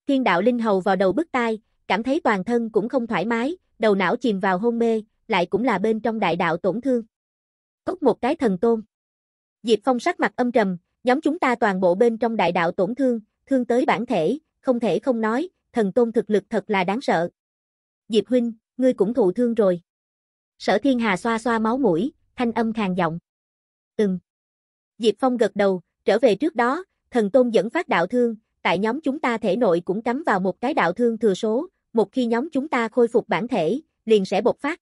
Thiên đạo linh hầu vào đầu bức tai, cảm thấy toàn thân cũng không thoải mái, đầu não chìm vào hôn mê, lại cũng là bên trong đại đạo tổn thương. Cốc một cái thần tôn. Diệp Phong sắc mặt âm trầm, nhóm chúng ta toàn bộ bên trong đại đạo tổn thương, thương tới bản thể, không thể không nói, thần tôn thực lực thật là đáng sợ. Diệp huynh, ngươi cũng thụ thương rồi. Sở Thiên Hà xoa xoa máu mũi, thanh âm khàn giọng. Ừm. Diệp Phong gật đầu, trở về trước đó, thần tôn dẫn phát đạo thương, tại nhóm chúng ta thể nội cũng cắm vào một cái đạo thương thừa số, một khi nhóm chúng ta khôi phục bản thể, liền sẽ bộc phát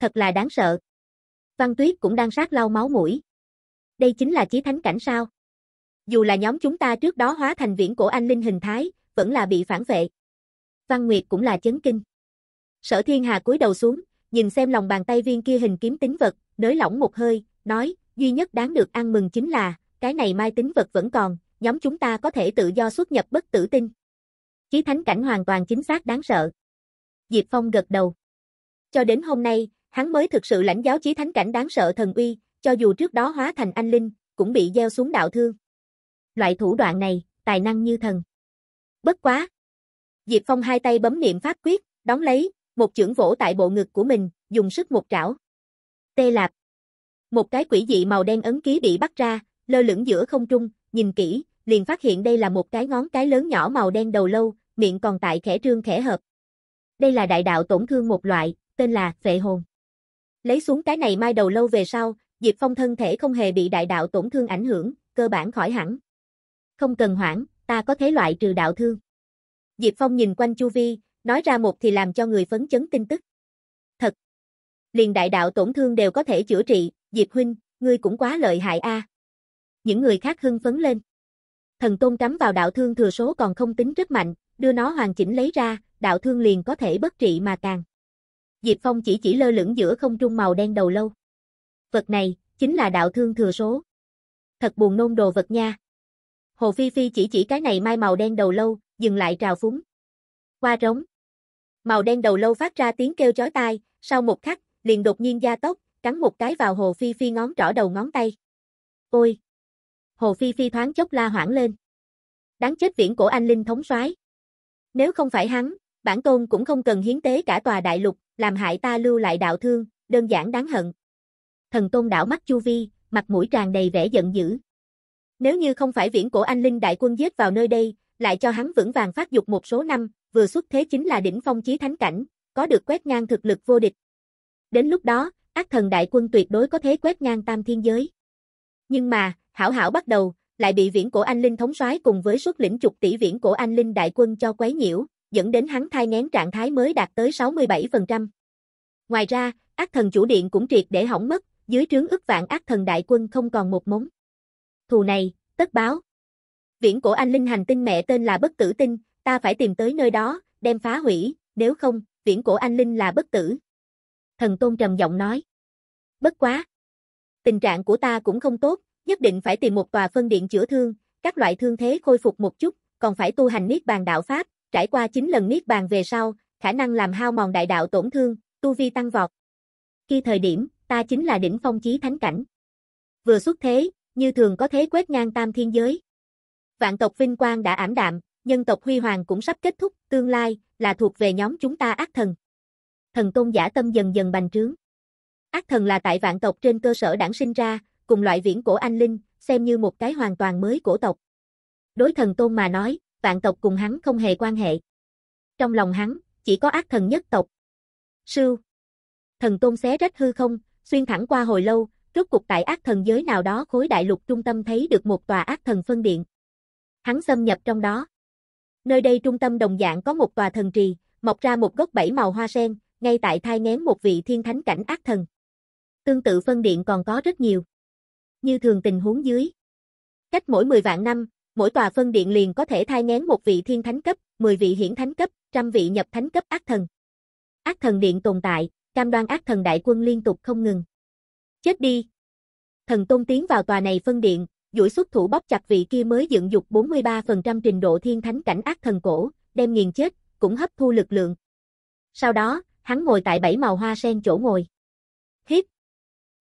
thật là đáng sợ. Văn Tuyết cũng đang sát lau máu mũi. Đây chính là chí thánh cảnh sao? Dù là nhóm chúng ta trước đó hóa thành viễn cổ anh linh hình thái, vẫn là bị phản vệ. Văn Nguyệt cũng là chấn kinh. Sở Thiên Hà cúi đầu xuống, nhìn xem lòng bàn tay viên kia hình kiếm tính vật, nới lỏng một hơi, nói, duy nhất đáng được ăn mừng chính là, cái này mai tính vật vẫn còn, nhóm chúng ta có thể tự do xuất nhập bất tử tinh. Chí thánh cảnh hoàn toàn chính xác đáng sợ. Diệp Phong gật đầu. Cho đến hôm nay, hắn mới thực sự lãnh giáo chí thánh cảnh đáng sợ thần uy, cho dù trước đó hóa thành anh linh, cũng bị gieo xuống đạo thương. Loại thủ đoạn này, tài năng như thần. Bất quá. Diệp Phong hai tay bấm niệm pháp quyết, đóng lấy, một chưởng vỗ tại bộ ngực của mình, dùng sức một trảo. Tê lạp. Một cái quỷ dị màu đen ấn ký bị bắt ra, lơ lửng giữa không trung, nhìn kỹ, liền phát hiện đây là một cái ngón cái lớn nhỏ màu đen đầu lâu, miệng còn tại khẽ trương khẽ hợp. Đây là đại đạo tổn thương một loại, tên là Phệ Hồn. Lấy xuống cái này mai đầu lâu về sau, Diệp Phong thân thể không hề bị đại đạo tổn thương ảnh hưởng, cơ bản khỏi hẳn. Không cần hoảng, ta có thể loại trừ đạo thương. Diệp Phong nhìn quanh chu vi, nói ra một thì làm cho người phấn chấn tin tức. Thật! Liền đại đạo tổn thương đều có thể chữa trị, Diệp Huynh, ngươi cũng quá lợi hại a. Những người khác hưng phấn lên. Thần Tôn cắm vào đạo thương thừa số còn không tính rất mạnh, đưa nó hoàn chỉnh lấy ra, đạo thương liền có thể bất trị mà càng. Diệp Phong chỉ chỉ lơ lửng giữa không trung màu đen đầu lâu. Vật này, chính là đạo thương thừa số. Thật buồn nôn đồ vật nha. Hồ Phi Phi chỉ chỉ cái này mai màu đen đầu lâu, dừng lại trào phúng. Qua trống. Màu đen đầu lâu phát ra tiếng kêu chói tai, sau một khắc, liền đột nhiên gia tốc, cắn một cái vào Hồ Phi Phi ngón trỏ đầu ngón tay. Ôi! Hồ Phi Phi thoáng chốc la hoảng lên. Đáng chết viễn cổ anh linh thống soái. Nếu không phải hắn, bản tôn cũng không cần hiến tế cả tòa đại lục, làm hại ta lưu lại đạo thương, đơn giản đáng hận. Thần tôn đảo mắt Chu Vi, mặt mũi tràn đầy vẻ giận dữ. Nếu như không phải viễn cổ anh linh đại quân giết vào nơi đây, lại cho hắn vững vàng phát dục một số năm, vừa xuất thế chính là đỉnh phong chí thánh cảnh, có được quét ngang thực lực vô địch. Đến lúc đó, ác thần đại quân tuyệt đối có thế quét ngang tam thiên giới. Nhưng mà, hảo hảo bắt đầu, lại bị viễn cổ anh linh thống soái cùng với xuất lĩnh trục tỷ viễn cổ anh linh đại quân cho quấy nhiễu, dẫn đến hắn thai ngén trạng thái mới đạt tới 67%. Ngoài ra, ác thần chủ điện cũng triệt để hỏng mất, dưới trướng ức vạn ác thần đại quân không còn một mống. Thù này, tất báo. Viễn cổ anh linh hành tinh mẹ tên là bất tử tinh, ta phải tìm tới nơi đó, đem phá hủy, nếu không, viễn cổ anh linh là bất tử. Thần tôn trầm giọng nói. Bất quá. Tình trạng của ta cũng không tốt, nhất định phải tìm một tòa phân điện chữa thương, các loại thương thế khôi phục một chút, còn phải tu hành niết bàn đạo pháp, Trải qua 9 lần niết bàn về sau, khả năng làm hao mòn đại đạo tổn thương, tu vi tăng vọt. Khi thời điểm, ta chính là đỉnh phong chí thánh cảnh. Vừa xuất thế, như thường có thế quét ngang tam thiên giới. Vạn tộc vinh quang đã ảm đạm, nhân tộc huy hoàng cũng sắp kết thúc, tương lai là thuộc về nhóm chúng ta ác thần. Thần tôn giả tâm dần dần bành trướng. Ác thần là tại vạn tộc trên cơ sở đảng sinh ra, cùng loại viễn cổ anh linh, xem như một cái hoàn toàn mới cổ tộc. Đối thần tôn mà nói, vạn tộc cùng hắn không hề quan hệ. Trong lòng hắn, chỉ có ác thần nhất tộc. sư Thần tôn xé rách hư không, xuyên thẳng qua hồi lâu, rốt cục tại ác thần giới nào đó khối đại lục trung tâm thấy được một tòa ác thần phân điện. Hắn xâm nhập trong đó. Nơi đây trung tâm đồng dạng có một tòa thần trì, mọc ra một gốc bảy màu hoa sen, ngay tại thai ngén một vị thiên thánh cảnh ác thần. Tương tự phân điện còn có rất nhiều. Như thường tình huống dưới. Cách mỗi 10 vạn năm, mỗi tòa phân điện liền có thể thai ngén một vị thiên thánh cấp, 10 vị hiển thánh cấp, trăm vị nhập thánh cấp ác thần. Ác thần điện tồn tại, cam đoan ác thần đại quân liên tục không ngừng. Chết đi! Thần Tôn tiến vào tòa này phân điện, duỗi xuất thủ bóp chặt vị kia mới dựng dục 43% trình độ thiên thánh cảnh ác thần cổ, đem nghiền chết, cũng hấp thu lực lượng. Sau đó, hắn ngồi tại bảy màu hoa sen chỗ ngồi. Hít!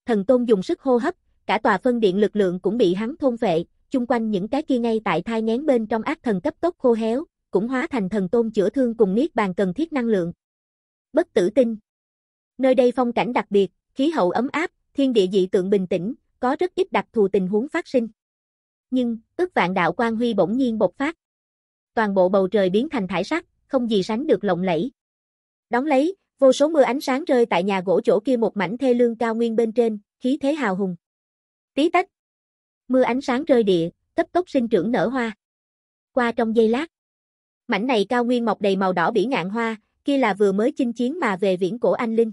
Thần Tôn dùng sức hô hấp, cả tòa phân điện lực lượng cũng bị hắn thôn vệ, chung quanh những cái kia ngay tại thai ngén bên trong ác thần cấp tốc khô héo, cũng hóa thành thần tôn chữa thương cùng niết bàn cần thiết năng lượng. Bất tử tinh. Nơi đây phong cảnh đặc biệt, khí hậu ấm áp, thiên địa dị tượng bình tĩnh, có rất ít đặc thù tình huống phát sinh. Nhưng, ức vạn đạo quang huy bỗng nhiên bộc phát. Toàn bộ bầu trời biến thành thải sắc, không gì sánh được lộng lẫy. đóng lấy, vô số mưa ánh sáng rơi tại nhà gỗ chỗ kia một mảnh thê lương cao nguyên bên trên, khí thế hào hùng. Tí tách, mưa ánh sáng rơi địa, cấp tốc sinh trưởng nở hoa. Qua trong giây lát, mảnh này cao nguyên mọc đầy màu đỏ bỉ ngạn hoa, kia là vừa mới chinh chiến mà về viễn cổ anh linh.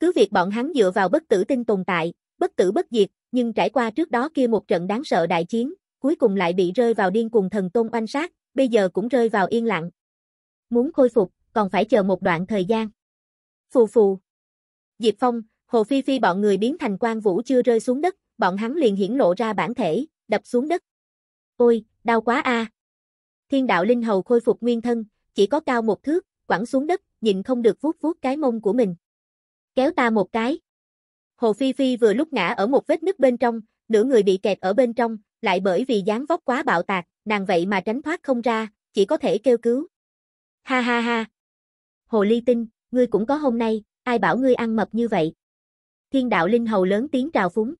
Cứ việc bọn hắn dựa vào bất tử tinh tồn tại, bất tử bất diệt, nhưng trải qua trước đó kia một trận đáng sợ đại chiến, cuối cùng lại bị rơi vào điên cuồng thần tôn oanh sát, bây giờ cũng rơi vào yên lặng. Muốn khôi phục, còn phải chờ một đoạn thời gian. Phù phù. Diệp Phong, Hồ Phi Phi bọn người biến thành quan vũ chưa rơi xuống đất, bọn hắn liền hiển lộ ra bản thể, đập xuống đất. Ôi, đau quá a. Thiên đạo linh hầu khôi phục nguyên thân, chỉ có cao một thước, quẳng xuống đất, nhìn không được vuốt vuốt cái mông của mình. Kéo ta một cái. Hồ Phi Phi vừa lúc ngã ở một vết nứt bên trong, nửa người bị kẹt ở bên trong, lại bởi vì dáng vóc quá bạo tạc, nàng vậy mà tránh thoát không ra, chỉ có thể kêu cứu. Ha ha ha. Hồ Ly Tinh, ngươi cũng có hôm nay, ai bảo ngươi ăn mập như vậy. Thiên đạo linh hầu lớn tiếng trào phúng.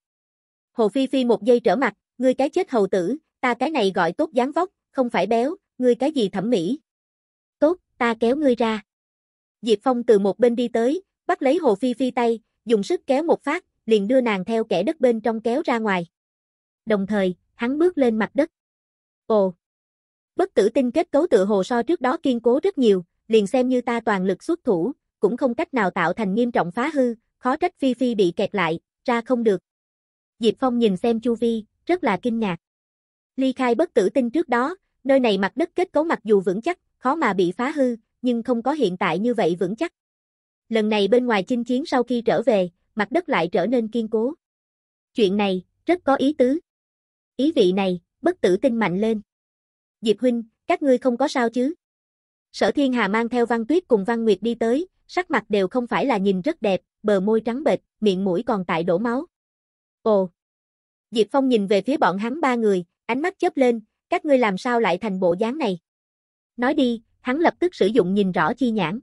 Hồ Phi Phi một giây trở mặt, ngươi cái chết hầu tử, ta cái này gọi tốt dáng vóc, không phải béo, ngươi cái gì thẩm mỹ. Tốt, ta kéo ngươi ra. Diệp Phong từ một bên đi tới, bắt lấy Hồ Phi Phi tay, dùng sức kéo một phát, liền đưa nàng theo kẻ đất bên trong kéo ra ngoài. Đồng thời, hắn bước lên mặt đất. Ồ! Bất tử tinh kết cấu tự hồ so trước đó kiên cố rất nhiều, liền xem như ta toàn lực xuất thủ, cũng không cách nào tạo thành nghiêm trọng phá hư, khó trách Phi Phi bị kẹt lại, ra không được. Diệp Phong nhìn xem chu vi, rất là kinh ngạc. Ly khai bất tử tinh trước đó, nơi này mặt đất kết cấu mặc dù vững chắc, khó mà bị phá hư, nhưng không có hiện tại như vậy vững chắc. Lần này bên ngoài chinh chiến sau khi trở về, mặt đất lại trở nên kiên cố. Chuyện này, rất có ý tứ. Ý vị này, bất tử tinh mạnh lên. Diệp Huynh, các ngươi không có sao chứ? Sở Thiên Hà mang theo Văn Tuyết cùng Văn Nguyệt đi tới, sắc mặt đều không phải là nhìn rất đẹp, bờ môi trắng bệch, miệng mũi còn tại đổ máu. Ồ! Diệp Phong nhìn về phía bọn hắn ba người, ánh mắt chớp lên, các ngươi làm sao lại thành bộ dáng này? Nói đi, hắn lập tức sử dụng nhìn rõ chi nhãn.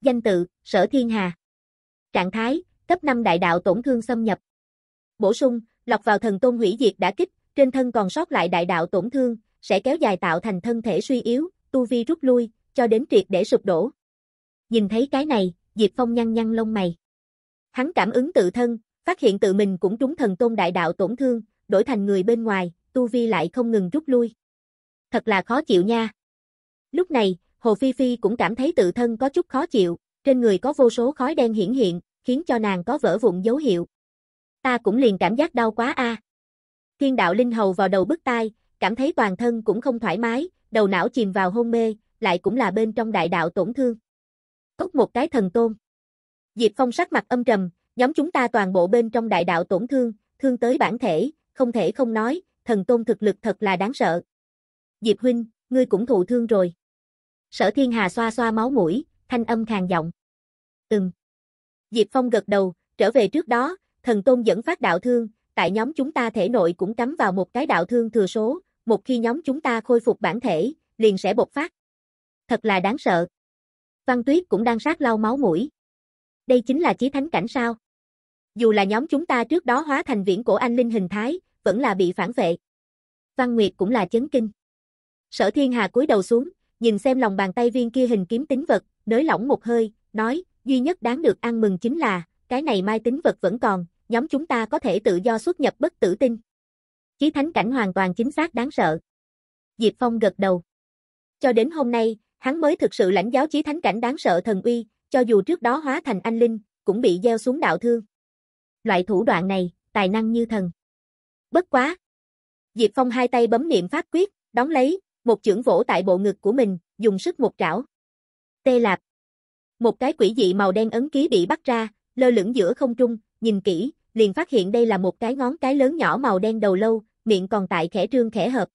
Danh tự, Sở Thiên Hà. Trạng thái, cấp 5 đại đạo tổn thương xâm nhập. Bổ sung, lọc vào thần tôn hủy diệt đã kích, trên thân còn sót lại đại đạo tổn thương, sẽ kéo dài tạo thành thân thể suy yếu, tu vi rút lui, cho đến triệt để sụp đổ. Nhìn thấy cái này, Diệp Phong nhăn nhăn lông mày. Hắn cảm ứng tự thân, Phát hiện tự mình cũng trúng thần tôn đại đạo tổn thương, đổi thành người bên ngoài, tu vi lại không ngừng rút lui. Thật là khó chịu nha. Lúc này, Hồ Phi Phi cũng cảm thấy tự thân có chút khó chịu, trên người có vô số khói đen hiển hiện, khiến cho nàng có vỡ vụn dấu hiệu. Ta cũng liền cảm giác đau quá a. Thiên đạo linh hầu vào đầu bức tai, cảm thấy toàn thân cũng không thoải mái, đầu não chìm vào hôn mê, lại cũng là bên trong đại đạo tổn thương. Cốc một cái thần tôn. Diệp Phong sắc mặt âm trầm, Nhóm chúng ta toàn bộ bên trong đại đạo tổn thương, thương tới bản thể, không thể không nói, thần tôn thực lực thật là đáng sợ. Diệp huynh, ngươi cũng thụ thương rồi. Sở Thiên Hà xoa xoa máu mũi, thanh âm khàn giọng. Ừm. Diệp Phong gật đầu, trở về trước đó, thần tôn dẫn phát đạo thương, tại nhóm chúng ta thể nội cũng cắm vào một cái đạo thương thừa số, một khi nhóm chúng ta khôi phục bản thể, liền sẽ bộc phát. Thật là đáng sợ. Văn Tuyết cũng đang sát lau máu mũi. Đây chính là chí thánh cảnh sao? Dù là nhóm chúng ta trước đó hóa thành viễn cổ anh linh hình thái, vẫn là bị phản vệ. Văn Nguyệt cũng là chấn kinh. Sở Thiên Hà cúi đầu xuống, nhìn xem lòng bàn tay viên kia hình kiếm tính vật, nới lỏng một hơi, nói, duy nhất đáng được ăn mừng chính là, cái này mai tính vật vẫn còn, nhóm chúng ta có thể tự do xuất nhập bất tử tinh. Chí thánh cảnh hoàn toàn chính xác đáng sợ. Diệp Phong gật đầu. Cho đến hôm nay, hắn mới thực sự lãnh giáo chí thánh cảnh đáng sợ thần uy, cho dù trước đó hóa thành anh linh, cũng bị gieo xuống đạo thương loại thủ đoạn này, tài năng như thần. Bất quá. Diệp Phong hai tay bấm niệm pháp quyết, đón lấy, một chưởng vỗ tại bộ ngực của mình, dùng sức một trảo. Tê lạp. Một cái quỷ dị màu đen ấn ký bị bắt ra, lơ lửng giữa không trung, nhìn kỹ, liền phát hiện đây là một cái ngón cái lớn nhỏ màu đen đầu lâu, miệng còn tại khẽ trương khẽ hợp.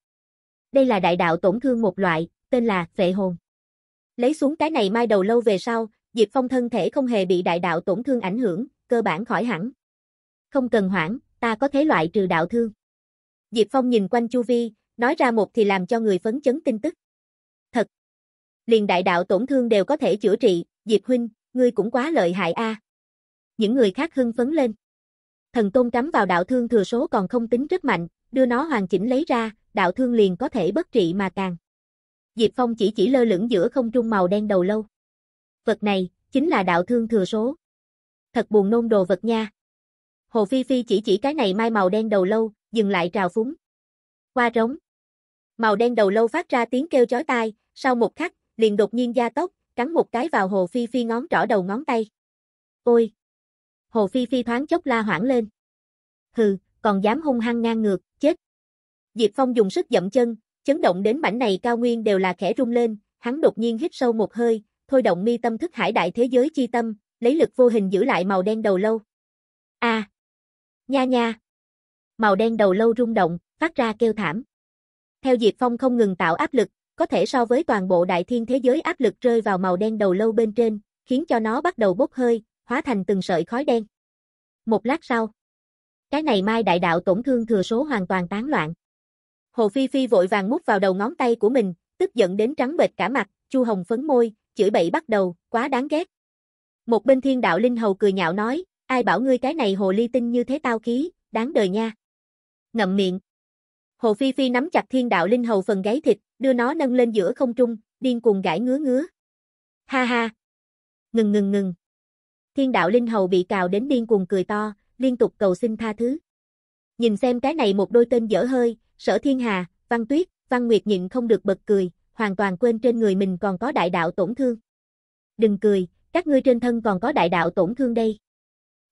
Đây là đại đạo tổn thương một loại, tên là phệ hồn. Lấy xuống cái này mai đầu lâu về sau, Diệp Phong thân thể không hề bị đại đạo tổn thương ảnh hưởng, cơ bản khỏi hẳn không cần hoảng, ta có thể loại trừ đạo thương. Diệp Phong nhìn quanh chu vi, nói ra một thì làm cho người phấn chấn tin tức. Thật! Liền đại đạo tổn thương đều có thể chữa trị, Diệp Huynh, ngươi cũng quá lợi hại a. Những người khác hưng phấn lên. Thần Tôn cắm vào đạo thương thừa số còn không tính rất mạnh, đưa nó hoàn chỉnh lấy ra, đạo thương liền có thể bất trị mà càng. Diệp Phong chỉ chỉ lơ lửng giữa không trung màu đen đầu lâu. Vật này, chính là đạo thương thừa số. Thật buồn nôn đồ vật nha. Hồ Phi Phi chỉ chỉ cái này mai màu đen đầu lâu, dừng lại trào phúng. Qua rống. Màu đen đầu lâu phát ra tiếng kêu chói tai, sau một khắc, liền đột nhiên gia tốc, cắn một cái vào Hồ Phi Phi ngón trỏ đầu ngón tay. Ôi! Hồ Phi Phi thoáng chốc la hoảng lên. Hừ, còn dám hung hăng ngang ngược, chết. Diệp Phong dùng sức dậm chân, chấn động đến mảnh này cao nguyên đều là khẽ rung lên, hắn đột nhiên hít sâu một hơi, thôi động mi tâm thức hải đại thế giới chi tâm, lấy lực vô hình giữ lại màu đen đầu lâu. A! À. Nha nha. Màu đen đầu lâu rung động, phát ra kêu thảm. Theo Diệp Phong không ngừng tạo áp lực, có thể so với toàn bộ đại thiên thế giới áp lực rơi vào màu đen đầu lâu bên trên, khiến cho nó bắt đầu bốc hơi, hóa thành từng sợi khói đen. Một lát sau, cái này mai đại đạo tổn thương thừa số hoàn toàn tán loạn. Hồ Phi Phi vội vàng mút vào đầu ngón tay của mình, tức giận đến trắng bệch cả mặt, Chu Hồng phấn môi, chửi bậy bắt đầu, quá đáng ghét. Một bên thiên đạo linh hầu cười nhạo nói, Ai bảo ngươi cái này hồ ly tinh như thế tao khí, đáng đời nha. Ngậm miệng. Hồ Phi Phi nắm chặt thiên đạo linh hầu phần gáy thịt, đưa nó nâng lên giữa không trung, điên cuồng gãi ngứa ngứa. Ha ha. Ngừng ngừng ngừng. Thiên đạo linh hầu bị cào đến điên cuồng cười to, liên tục cầu xin tha thứ. Nhìn xem cái này một đôi tên dở hơi, sở thiên hà, văn tuyết, văn nguyệt nhịn không được bật cười, hoàn toàn quên trên người mình còn có đại đạo tổn thương. Đừng cười, các ngươi trên thân còn có đại đạo tổn thương đây.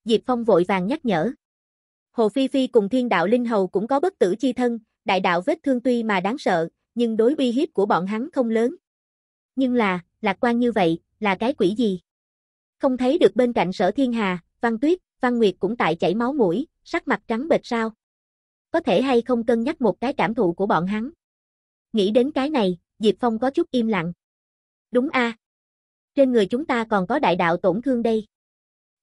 Diệp Phong vội vàng nhắc nhở. Hồ Phi Phi cùng thiên đạo linh hầu cũng có bất tử chi thân, đại đạo vết thương tuy mà đáng sợ, nhưng đối uy hiếp của bọn hắn không lớn. Nhưng là, lạc quan như vậy, là cái quỷ gì? Không thấy được bên cạnh sở thiên hà, văn tuyết, văn nguyệt cũng tại chảy máu mũi, sắc mặt trắng bệch sao. Có thể hay không cân nhắc một cái cảm thụ của bọn hắn. Nghĩ đến cái này, Diệp Phong có chút im lặng. Đúng a Trên người chúng ta còn có đại đạo tổn thương đây.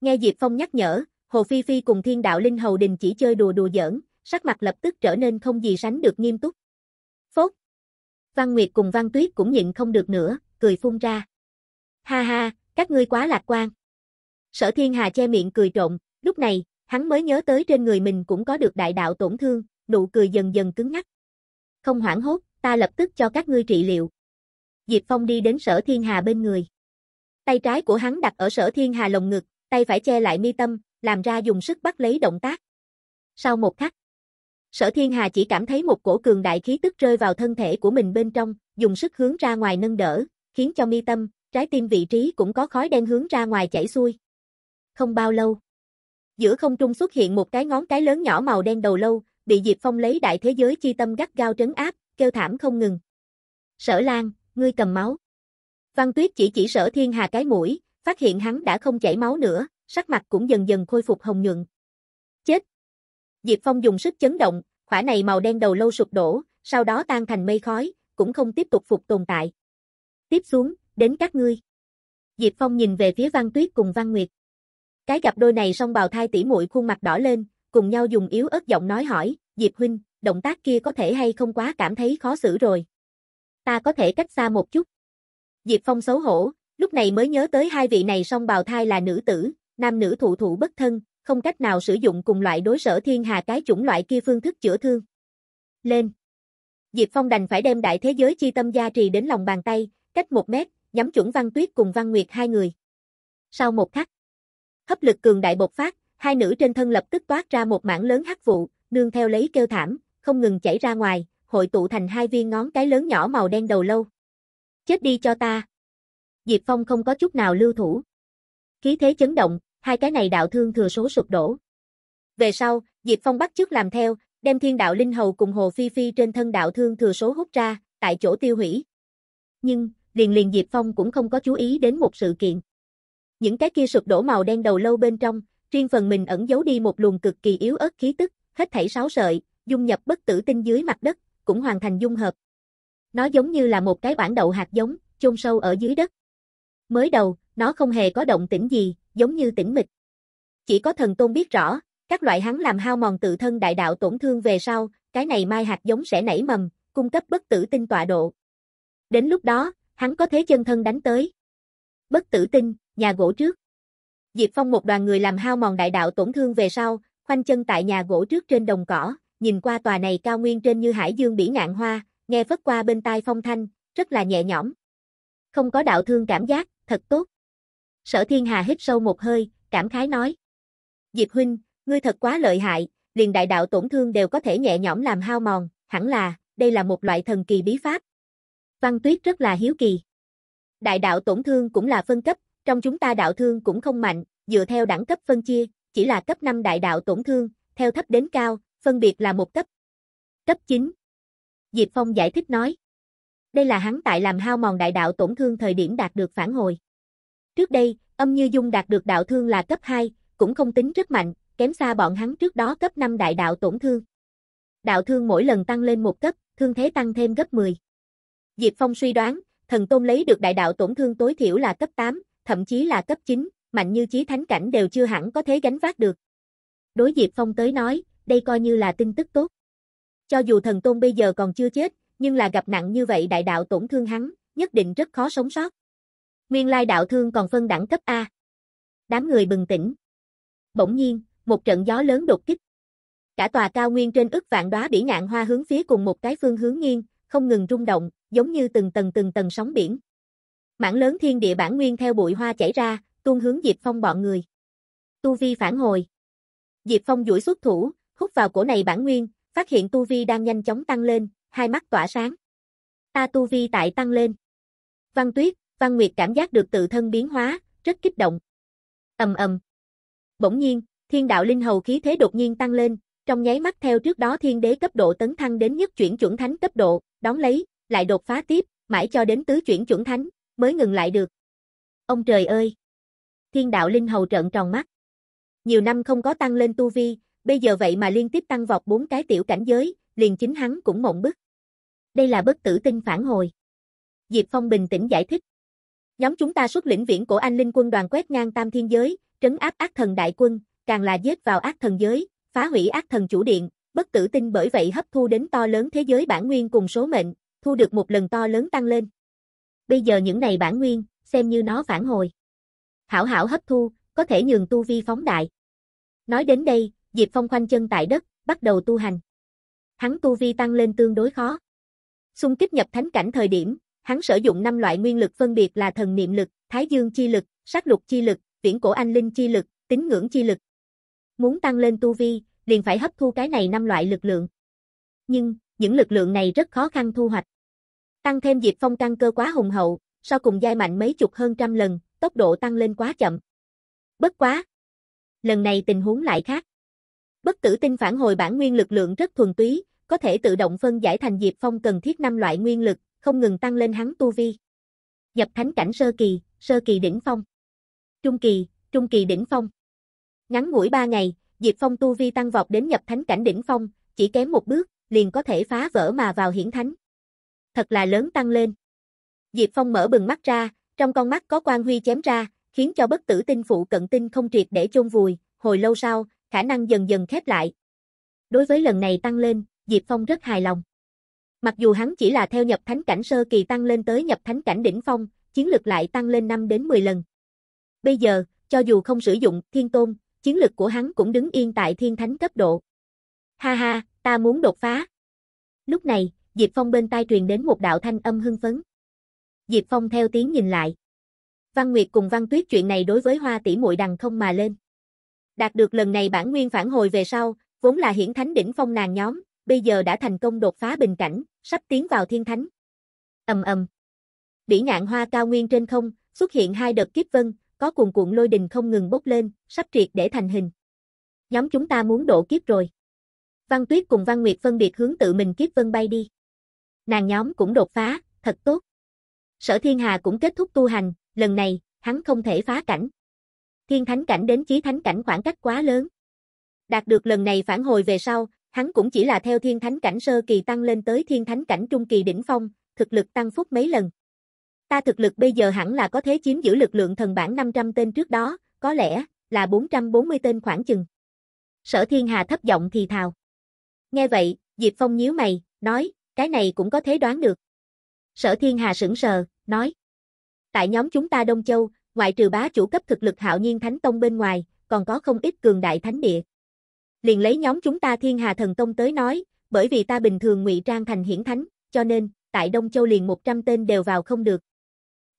Nghe Diệp Phong nhắc nhở, Hồ Phi Phi cùng thiên đạo linh hầu đình chỉ chơi đùa đùa giỡn, sắc mặt lập tức trở nên không gì sánh được nghiêm túc. Phốt! Văn Nguyệt cùng Văn Tuyết cũng nhịn không được nữa, cười phun ra. Ha ha, các ngươi quá lạc quan. Sở Thiên Hà che miệng cười trộn, lúc này, hắn mới nhớ tới trên người mình cũng có được đại đạo tổn thương, nụ cười dần dần cứng ngắc. Không hoảng hốt, ta lập tức cho các ngươi trị liệu. Diệp Phong đi đến Sở Thiên Hà bên người. Tay trái của hắn đặt ở Sở Thiên Hà lồng ngực, tay phải che lại mi tâm, làm ra dùng sức bắt lấy động tác. Sau một khắc, Sở Thiên Hà chỉ cảm thấy một cổ cường đại khí tức rơi vào thân thể của mình bên trong, dùng sức hướng ra ngoài nâng đỡ, khiến cho mi tâm, trái tim vị trí cũng có khói đen hướng ra ngoài chảy xuôi. Không bao lâu, giữa không trung xuất hiện một cái ngón cái lớn nhỏ màu đen đầu lâu, bị Diệp Phong lấy đại thế giới chi tâm gắt gao trấn áp, kêu thảm không ngừng. Sở Lan, ngươi cầm máu. Văn Tuyết chỉ chỉ Sở Thiên Hà cái mũi, phát hiện hắn đã không chảy máu nữa, sắc mặt cũng dần dần khôi phục hồng nhuận. Chết! Diệp Phong dùng sức chấn động, khỏa này màu đen đầu lâu sụp đổ, sau đó tan thành mây khói, cũng không tiếp tục phục tồn tại. Tiếp xuống, đến các ngươi. Diệp Phong nhìn về phía Văn Tuyết cùng Văn Nguyệt. Cái gặp đôi này song bào thai tỉ muội khuôn mặt đỏ lên, cùng nhau dùng yếu ớt giọng nói hỏi, Diệp Huynh, động tác kia có thể hay không quá cảm thấy khó xử rồi. Ta có thể cách xa một chút. Diệp Phong xấu hổ, Lúc này mới nhớ tới hai vị này song bào thai là nữ tử, nam nữ thụ thụ bất thân, không cách nào sử dụng cùng loại đối sở thiên hà cái chủng loại kia phương thức chữa thương. Lên. Diệp Phong đành phải đem đại thế giới chi tâm gia trì đến lòng bàn tay, cách một mét, nhắm chuẩn Văn Tuyết cùng Văn Nguyệt hai người. Sau một khắc, hấp lực cường đại bộc phát, hai nữ trên thân lập tức toát ra một mảng lớn hắc vụ, nương theo lấy kêu thảm, không ngừng chảy ra ngoài, hội tụ thành hai viên ngón cái lớn nhỏ màu đen đầu lâu. Chết đi cho ta, Diệp Phong không có chút nào lưu thủ. Khí thế chấn động, hai cái này đạo thương thừa số sụp đổ. Về sau, Diệp Phong bắt chước làm theo, đem thiên đạo linh hầu cùng hồ phi phi trên thân đạo thương thừa số hút ra, tại chỗ tiêu hủy. Nhưng, liền liền Diệp Phong cũng không có chú ý đến một sự kiện. Những cái kia sụp đổ màu đen đầu lâu bên trong, riêng phần mình ẩn giấu đi một luồng cực kỳ yếu ớt khí tức, hết thảy sáu sợi, dung nhập bất tử tinh dưới mặt đất, cũng hoàn thành dung hợp. Nó giống như là một cái bản đậu hạt giống, chôn sâu ở dưới đất. Mới đầu, nó không hề có động tĩnh gì, giống như tĩnh mịch. Chỉ có thần tôn biết rõ, các loại hắn làm hao mòn tự thân đại đạo tổn thương về sau, cái này mai hạt giống sẽ nảy mầm, cung cấp bất tử tinh tọa độ. Đến lúc đó, hắn có thế chân thân đánh tới. Bất tử tinh, nhà gỗ trước. Diệp Phong một đoàn người làm hao mòn đại đạo tổn thương về sau, khoanh chân tại nhà gỗ trước trên đồng cỏ, nhìn qua tòa này cao nguyên trên như hải dương bỉ ngạn hoa, nghe phất qua bên tai phong thanh, rất là nhẹ nhõm. Không có đạo thương cảm giác, thật tốt. Sở Thiên Hà hít sâu một hơi, cảm khái nói. Diệp huynh, ngươi thật quá lợi hại, liền đại đạo tổn thương đều có thể nhẹ nhõm làm hao mòn, hẳn là, đây là một loại thần kỳ bí pháp. Văn Tuyết rất là hiếu kỳ. Đại đạo tổn thương cũng là phân cấp, trong chúng ta đạo thương cũng không mạnh, dựa theo đẳng cấp phân chia, chỉ là cấp 5 đại đạo tổn thương, theo thấp đến cao, phân biệt là một cấp. Cấp 9. Diệp Phong giải thích nói. Đây là hắn tại làm hao mòn đại đạo tổn thương thời điểm đạt được phản hồi. Trước đây, âm như dung đạt được đạo thương là cấp 2, cũng không tính rất mạnh, kém xa bọn hắn trước đó cấp 5 đại đạo tổn thương. Đạo thương mỗi lần tăng lên một cấp, thương thế tăng thêm gấp 10. Diệp Phong suy đoán, thần tôn lấy được đại đạo tổn thương tối thiểu là cấp 8, thậm chí là cấp 9, mạnh như chí thánh cảnh đều chưa hẳn có thế gánh vác được. Đối Diệp Phong tới nói, đây coi như là tin tức tốt. Cho dù thần tôn bây giờ còn chưa chết, nhưng là gặp nặng như vậy đại đạo tổn thương hắn, nhất định rất khó sống sót. Nguyên lai đạo thương còn phân đẳng cấp A. Đám người bừng tỉnh. Bỗng nhiên, một trận gió lớn đột kích. Cả tòa cao nguyên trên ức vạn đóa bỉ ngạn hoa hướng phía cùng một cái phương hướng nghiêng, không ngừng rung động, giống như từng tầng từng tầng sóng biển. Mảng lớn thiên địa bản nguyên theo bụi hoa chảy ra, tuôn hướng Diệp Phong bọn người. Tu vi phản hồi. Diệp Phong duỗi xuất thủ, hút vào cổ này bản nguyên, phát hiện tu vi đang nhanh chóng tăng lên, hai mắt tỏa sáng. Ta tu vi tại tăng lên. Văn Tuyết, Văn Nguyệt cảm giác được tự thân biến hóa, rất kích động. Ầm ầm. Bỗng nhiên, thiên đạo linh hầu khí thế đột nhiên tăng lên, trong nháy mắt theo trước đó thiên đế cấp độ tấn thăng đến nhất chuyển chuẩn thánh cấp độ, đón lấy, lại đột phá tiếp, mãi cho đến tứ chuyển chuẩn thánh, mới ngừng lại được. Ông trời ơi! Thiên đạo linh hầu trợn tròn mắt. Nhiều năm không có tăng lên tu vi, bây giờ vậy mà liên tiếp tăng vọt bốn cái tiểu cảnh giới, liền chính hắn cũng mộng bức. Đây là bất tử tinh phản hồi. Diệp Phong bình tĩnh giải thích. Nhóm chúng ta xuất lĩnh viễn của anh linh quân đoàn quét ngang tam thiên giới, trấn áp ác thần đại quân, càng là giết vào ác thần giới, phá hủy ác thần chủ điện, bất tử tinh bởi vậy hấp thu đến to lớn thế giới bản nguyên cùng số mệnh, thu được một lần to lớn tăng lên. Bây giờ những này bản nguyên, xem như nó phản hồi. Hảo hảo hấp thu, có thể nhường tu vi phóng đại. Nói đến đây, Diệp Phong khoanh chân tại đất, bắt đầu tu hành. Hắn tu vi tăng lên tương đối khó. Xung kích nhập thánh cảnh thời điểm, hắn sử dụng năm loại nguyên lực phân biệt là thần niệm lực, thái dương chi lực, sát lục chi lực, viễn cổ anh linh chi lực, tín ngưỡng chi lực. Muốn tăng lên tu vi, liền phải hấp thu cái này năm loại lực lượng. Nhưng, những lực lượng này rất khó khăn thu hoạch. Tăng thêm Diệp Phong căn cơ quá hùng hậu, sau cùng giai mạnh mấy chục hơn trăm lần, tốc độ tăng lên quá chậm. Bất quá. Lần này tình huống lại khác. Bất tử tinh phản hồi bản nguyên lực lượng rất thuần túy, có thể tự động phân giải thành Diệp Phong cần thiết năm loại nguyên lực, không ngừng tăng lên hắn tu vi. Nhập thánh cảnh sơ kỳ, sơ kỳ đỉnh phong. Trung kỳ, trung kỳ đỉnh phong. Ngắn ngủi 3 ngày, Diệp Phong tu vi tăng vọt đến nhập thánh cảnh đỉnh phong, chỉ kém một bước, liền có thể phá vỡ mà vào hiển thánh. Thật là lớn tăng lên. Diệp Phong mở bừng mắt ra, trong con mắt có quan huy chém ra, khiến cho bất tử tinh phụ cận tinh không triệt để chôn vùi, hồi lâu sau, khả năng dần dần khép lại. Đối với lần này tăng lên, Diệp Phong rất hài lòng. Mặc dù hắn chỉ là theo nhập thánh cảnh sơ kỳ tăng lên tới nhập thánh cảnh đỉnh phong, chiến lực lại tăng lên 5 đến 10 lần. Bây giờ, cho dù không sử dụng thiên tôn, chiến lực của hắn cũng đứng yên tại thiên thánh cấp độ. Ha ha, ta muốn đột phá. Lúc này, Diệp Phong bên tai truyền đến một đạo thanh âm hưng phấn. Diệp Phong theo tiếng nhìn lại. Văn Nguyệt cùng Văn Tuyết chuyện này đối với Hoa tỷ muội đằng không mà lên. Đạt được lần này bản nguyên phản hồi về sau, vốn là hiển thánh đỉnh phong nàng nhóm, bây giờ đã thành công đột phá bình cảnh, sắp tiến vào thiên thánh. Ầm ầm. Bỉ ngạn hoa cao nguyên trên không, xuất hiện hai đợt kiếp vân, có cuồn cuộn lôi đình không ngừng bốc lên, sắp triệt để thành hình. Nhóm chúng ta muốn độ kiếp rồi. Văn Tuyết cùng Văn Nguyệt phân biệt hướng tự mình kiếp vân bay đi. Nàng nhóm cũng đột phá, thật tốt. Sở Thiên Hà cũng kết thúc tu hành, lần này, hắn không thể phá cảnh. Thiên thánh cảnh đến chí thánh cảnh khoảng cách quá lớn. Đạt được lần này phản hồi về sau, Hắn cũng chỉ là theo thiên thánh cảnh sơ kỳ tăng lên tới thiên thánh cảnh trung kỳ đỉnh phong, thực lực tăng phúc mấy lần. Ta thực lực bây giờ hẳn là có thế chiếm giữ lực lượng thần bản 500 tên trước đó, có lẽ là 440 tên khoảng chừng. Sở Thiên Hà thấp giọng thì thào. Nghe vậy, Diệp Phong nhíu mày, nói, cái này cũng có thế đoán được. Sở Thiên Hà sững sờ, nói. Tại nhóm chúng ta Đông Châu, ngoại trừ bá chủ cấp thực lực hạo nhiên thánh tông bên ngoài, còn có không ít cường đại thánh địa liền lấy nhóm chúng ta thiên hà thần tông tới nói, bởi vì ta bình thường ngụy trang thành hiển thánh, cho nên, tại Đông Châu liền 100 tên đều vào không được.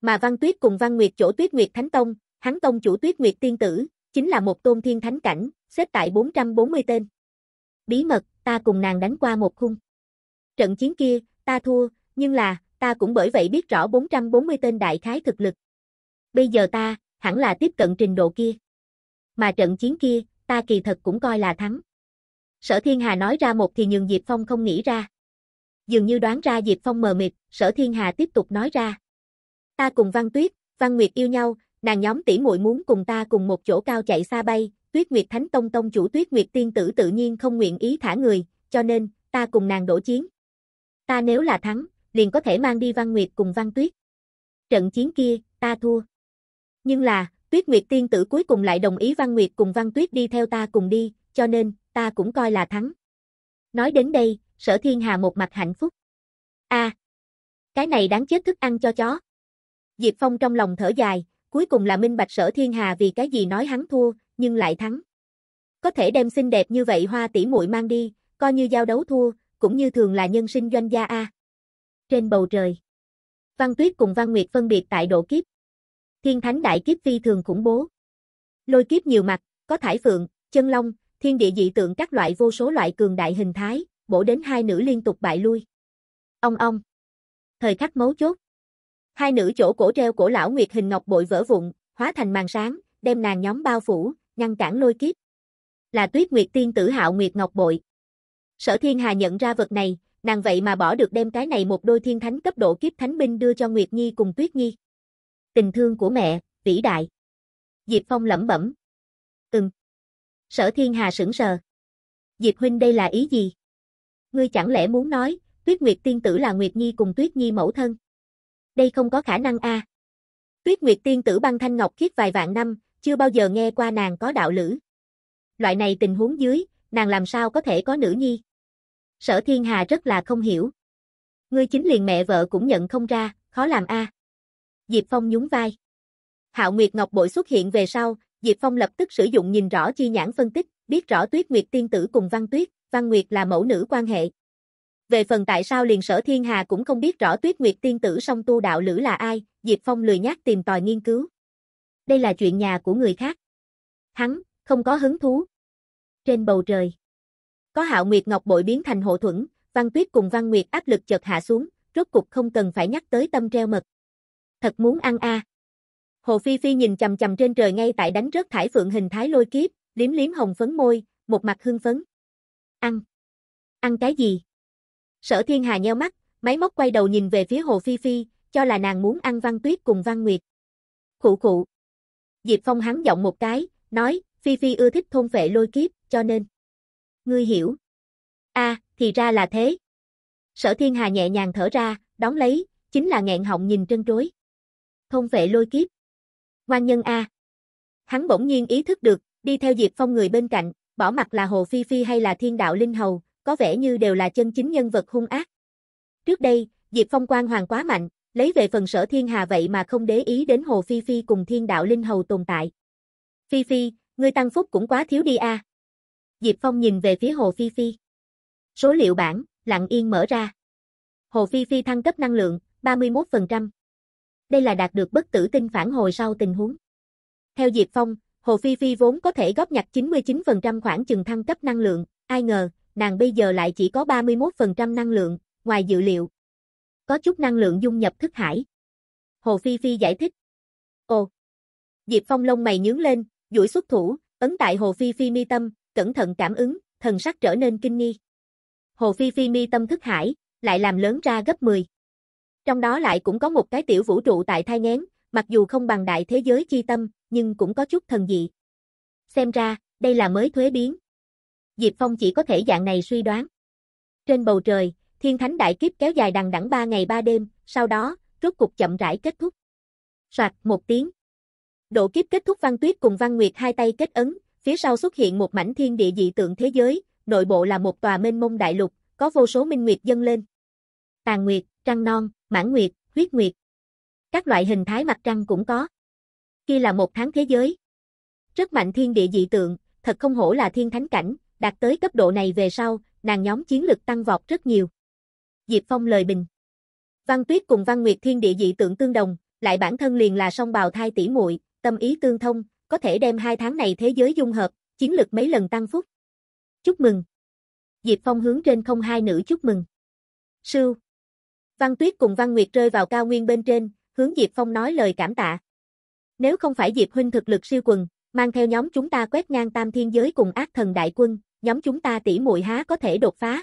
Mà Văn Tuyết cùng Văn Nguyệt chỗ Tuyết Nguyệt Thánh Tông, hắn tông chủ Tuyết Nguyệt Tiên Tử, chính là một tôn thiên thánh cảnh, xếp tại 440 tên. Bí mật, ta cùng nàng đánh qua một khung. Trận chiến kia, ta thua, nhưng là, ta cũng bởi vậy biết rõ 440 tên đại khái thực lực. Bây giờ ta, hẳn là tiếp cận trình độ kia. Mà trận chiến kia, ta kỳ thật cũng coi là thắng. Sở Thiên Hà nói ra một thì nhường Diệp Phong không nghĩ ra. Dường như đoán ra Diệp Phong mờ mịt, Sở Thiên Hà tiếp tục nói ra. Ta cùng Văn Tuyết, Văn Nguyệt yêu nhau, nàng nhóm tỷ muội muốn cùng ta cùng một chỗ cao chạy xa bay, Tuyết Nguyệt Thánh Tông Tông chủ Tuyết Nguyệt Tiên Tử tự nhiên không nguyện ý thả người, cho nên, ta cùng nàng đổ chiến. Ta nếu là thắng, liền có thể mang đi Văn Nguyệt cùng Văn Tuyết. Trận chiến kia, ta thua. Nhưng là, Tuyết Nguyệt tiên tử cuối cùng lại đồng ý Văn Nguyệt cùng Văn Tuyết đi theo ta cùng đi, cho nên, ta cũng coi là thắng. Nói đến đây, sở thiên hà một mặt hạnh phúc. a cái này đáng chết thức ăn cho chó. Diệp Phong trong lòng thở dài, cuối cùng là minh bạch sở thiên hà vì cái gì nói hắn thua, nhưng lại thắng. Có thể đem xinh đẹp như vậy hoa tỷ muội mang đi, coi như giao đấu thua, cũng như thường là nhân sinh doanh gia A. Trên bầu trời, Văn Tuyết cùng Văn Nguyệt phân biệt tại độ kiếp. Thiên thánh đại kiếp phi thường khủng bố. Lôi kiếp nhiều mặt, có thải phượng, chân long, thiên địa dị tượng các loại vô số loại cường đại hình thái, bổ đến hai nữ liên tục bại lui. Ông ông. Thời khắc mấu chốt. Hai nữ chỗ cổ treo cổ lão Nguyệt hình ngọc bội vỡ vụn, hóa thành màn sáng, đem nàng nhóm bao phủ, ngăn cản lôi kiếp. Là Tuyết Nguyệt tiên tử Hạo Nguyệt ngọc bội. Sở Thiên Hà nhận ra vật này, nàng vậy mà bỏ được đem cái này một đôi thiên thánh cấp độ kiếp thánh binh đưa cho Nguyệt Nhi cùng Tuyết Nhi tình thương của mẹ, vĩ đại. Diệp Phong lẩm bẩm. Ừm. Sở Thiên Hà sững sờ. Diệp huynh đây là ý gì? Ngươi chẳng lẽ muốn nói, Tuyết Nguyệt tiên tử là Nguyệt Nhi cùng Tuyết Nhi mẫu thân? Đây không có khả năng a. Tuyết Nguyệt tiên tử băng thanh ngọc khiết vài vạn năm, chưa bao giờ nghe qua nàng có đạo lữ. Loại này tình huống dưới, nàng làm sao có thể có nữ nhi? Sở Thiên Hà rất là không hiểu. Ngươi chính liền mẹ vợ cũng nhận không ra, khó làm a. À. Diệp Phong nhún vai. Hạo Nguyệt Ngọc Bội xuất hiện về sau, Diệp Phong lập tức sử dụng nhìn rõ chi nhãn phân tích, biết rõ Tuyết Nguyệt tiên tử cùng Văn Tuyết, Văn Nguyệt là mẫu nữ quan hệ. Về phần tại sao liền sở thiên hà cũng không biết rõ Tuyết Nguyệt tiên tử song tu đạo lữ là ai, Diệp Phong lười nhác tìm tòi nghiên cứu. Đây là chuyện nhà của người khác. Hắn, không có hứng thú. Trên bầu trời, có hạo Nguyệt Ngọc Bội biến thành hộ thuẫn, Văn Tuyết cùng Văn Nguyệt áp lực chợt hạ xuống, rốt cục không cần phải nhắc tới tâm treo mật thật muốn ăn a. Hồ Phi Phi nhìn chầm chầm trên trời ngay tại đánh rớt thải phượng hình thái lôi kiếp, liếm liếm hồng phấn môi, một mặt hưng phấn. Ăn. Ăn cái gì? Sở Thiên Hà nheo mắt, máy móc quay đầu nhìn về phía Hồ Phi Phi, cho là nàng muốn ăn Văn Tuyết cùng Văn Nguyệt. Khụ khụ. Diệp Phong hắn giọng một cái, nói, Phi Phi ưa thích thôn vệ lôi kiếp, cho nên. Ngươi hiểu. a thì ra là thế. Sở Thiên Hà nhẹ nhàng thở ra, đón lấy, chính là nghẹn họng nhìn trân trối thông vệ lôi kiếp. Ngoan nhân A. Hắn bỗng nhiên ý thức được, đi theo Diệp Phong người bên cạnh, bỏ mặt là Hồ Phi Phi hay là Thiên Đạo Linh Hầu, có vẻ như đều là chân chính nhân vật hung ác. Trước đây, Diệp Phong quan hoàng quá mạnh, lấy về phần sở thiên hà vậy mà không để ý đến Hồ Phi Phi cùng Thiên Đạo Linh Hầu tồn tại. Phi Phi, ngươi tăng phúc cũng quá thiếu đi a. Diệp Phong nhìn về phía Hồ Phi Phi. Số liệu bản, lặng yên mở ra. Hồ Phi Phi thăng cấp năng lượng, 31% đây là đạt được bất tử tinh phản hồi sau tình huống. Theo Diệp Phong, Hồ Phi Phi vốn có thể góp nhặt 99% khoảng chừng thăng cấp năng lượng, ai ngờ, nàng bây giờ lại chỉ có 31% năng lượng, ngoài dự liệu. Có chút năng lượng dung nhập thức hải. Hồ Phi Phi giải thích. Ồ! Diệp Phong lông mày nhướng lên, duỗi xuất thủ, ấn tại Hồ Phi Phi mi tâm, cẩn thận cảm ứng, thần sắc trở nên kinh nghi. Hồ Phi Phi mi tâm thức hải, lại làm lớn ra gấp 10 trong đó lại cũng có một cái tiểu vũ trụ tại thai ngén, mặc dù không bằng đại thế giới chi tâm, nhưng cũng có chút thần dị. Xem ra, đây là mới thuế biến. Diệp Phong chỉ có thể dạng này suy đoán. Trên bầu trời, thiên thánh đại kiếp kéo dài đằng đẵng 3 ngày 3 đêm, sau đó, rốt cục chậm rãi kết thúc. Soạt một tiếng. Độ kiếp kết thúc Văn Tuyết cùng Văn Nguyệt hai tay kết ấn, phía sau xuất hiện một mảnh thiên địa dị tượng thế giới, nội bộ là một tòa mênh mông đại lục, có vô số minh nguyệt dâng lên. Tàn Nguyệt, Trăng Non, mãn nguyệt, huyết nguyệt. Các loại hình thái mặt trăng cũng có. Kia là một tháng thế giới. Rất mạnh thiên địa dị tượng, thật không hổ là thiên thánh cảnh, đạt tới cấp độ này về sau, nàng nhóm chiến lực tăng vọt rất nhiều. Diệp Phong lời bình. Văn Tuyết cùng Văn Nguyệt thiên địa dị tượng tương đồng, lại bản thân liền là song bào thai tỷ muội, tâm ý tương thông, có thể đem hai tháng này thế giới dung hợp, chiến lực mấy lần tăng phúc. Chúc mừng. Diệp Phong hướng trên không hai nữ chúc mừng. Sưu. Văn Tuyết cùng Văn Nguyệt rơi vào cao nguyên bên trên, hướng Diệp Phong nói lời cảm tạ. Nếu không phải Diệp huynh thực lực siêu quần, mang theo nhóm chúng ta quét ngang tam thiên giới cùng ác thần đại quân, nhóm chúng ta tỷ muội há có thể đột phá.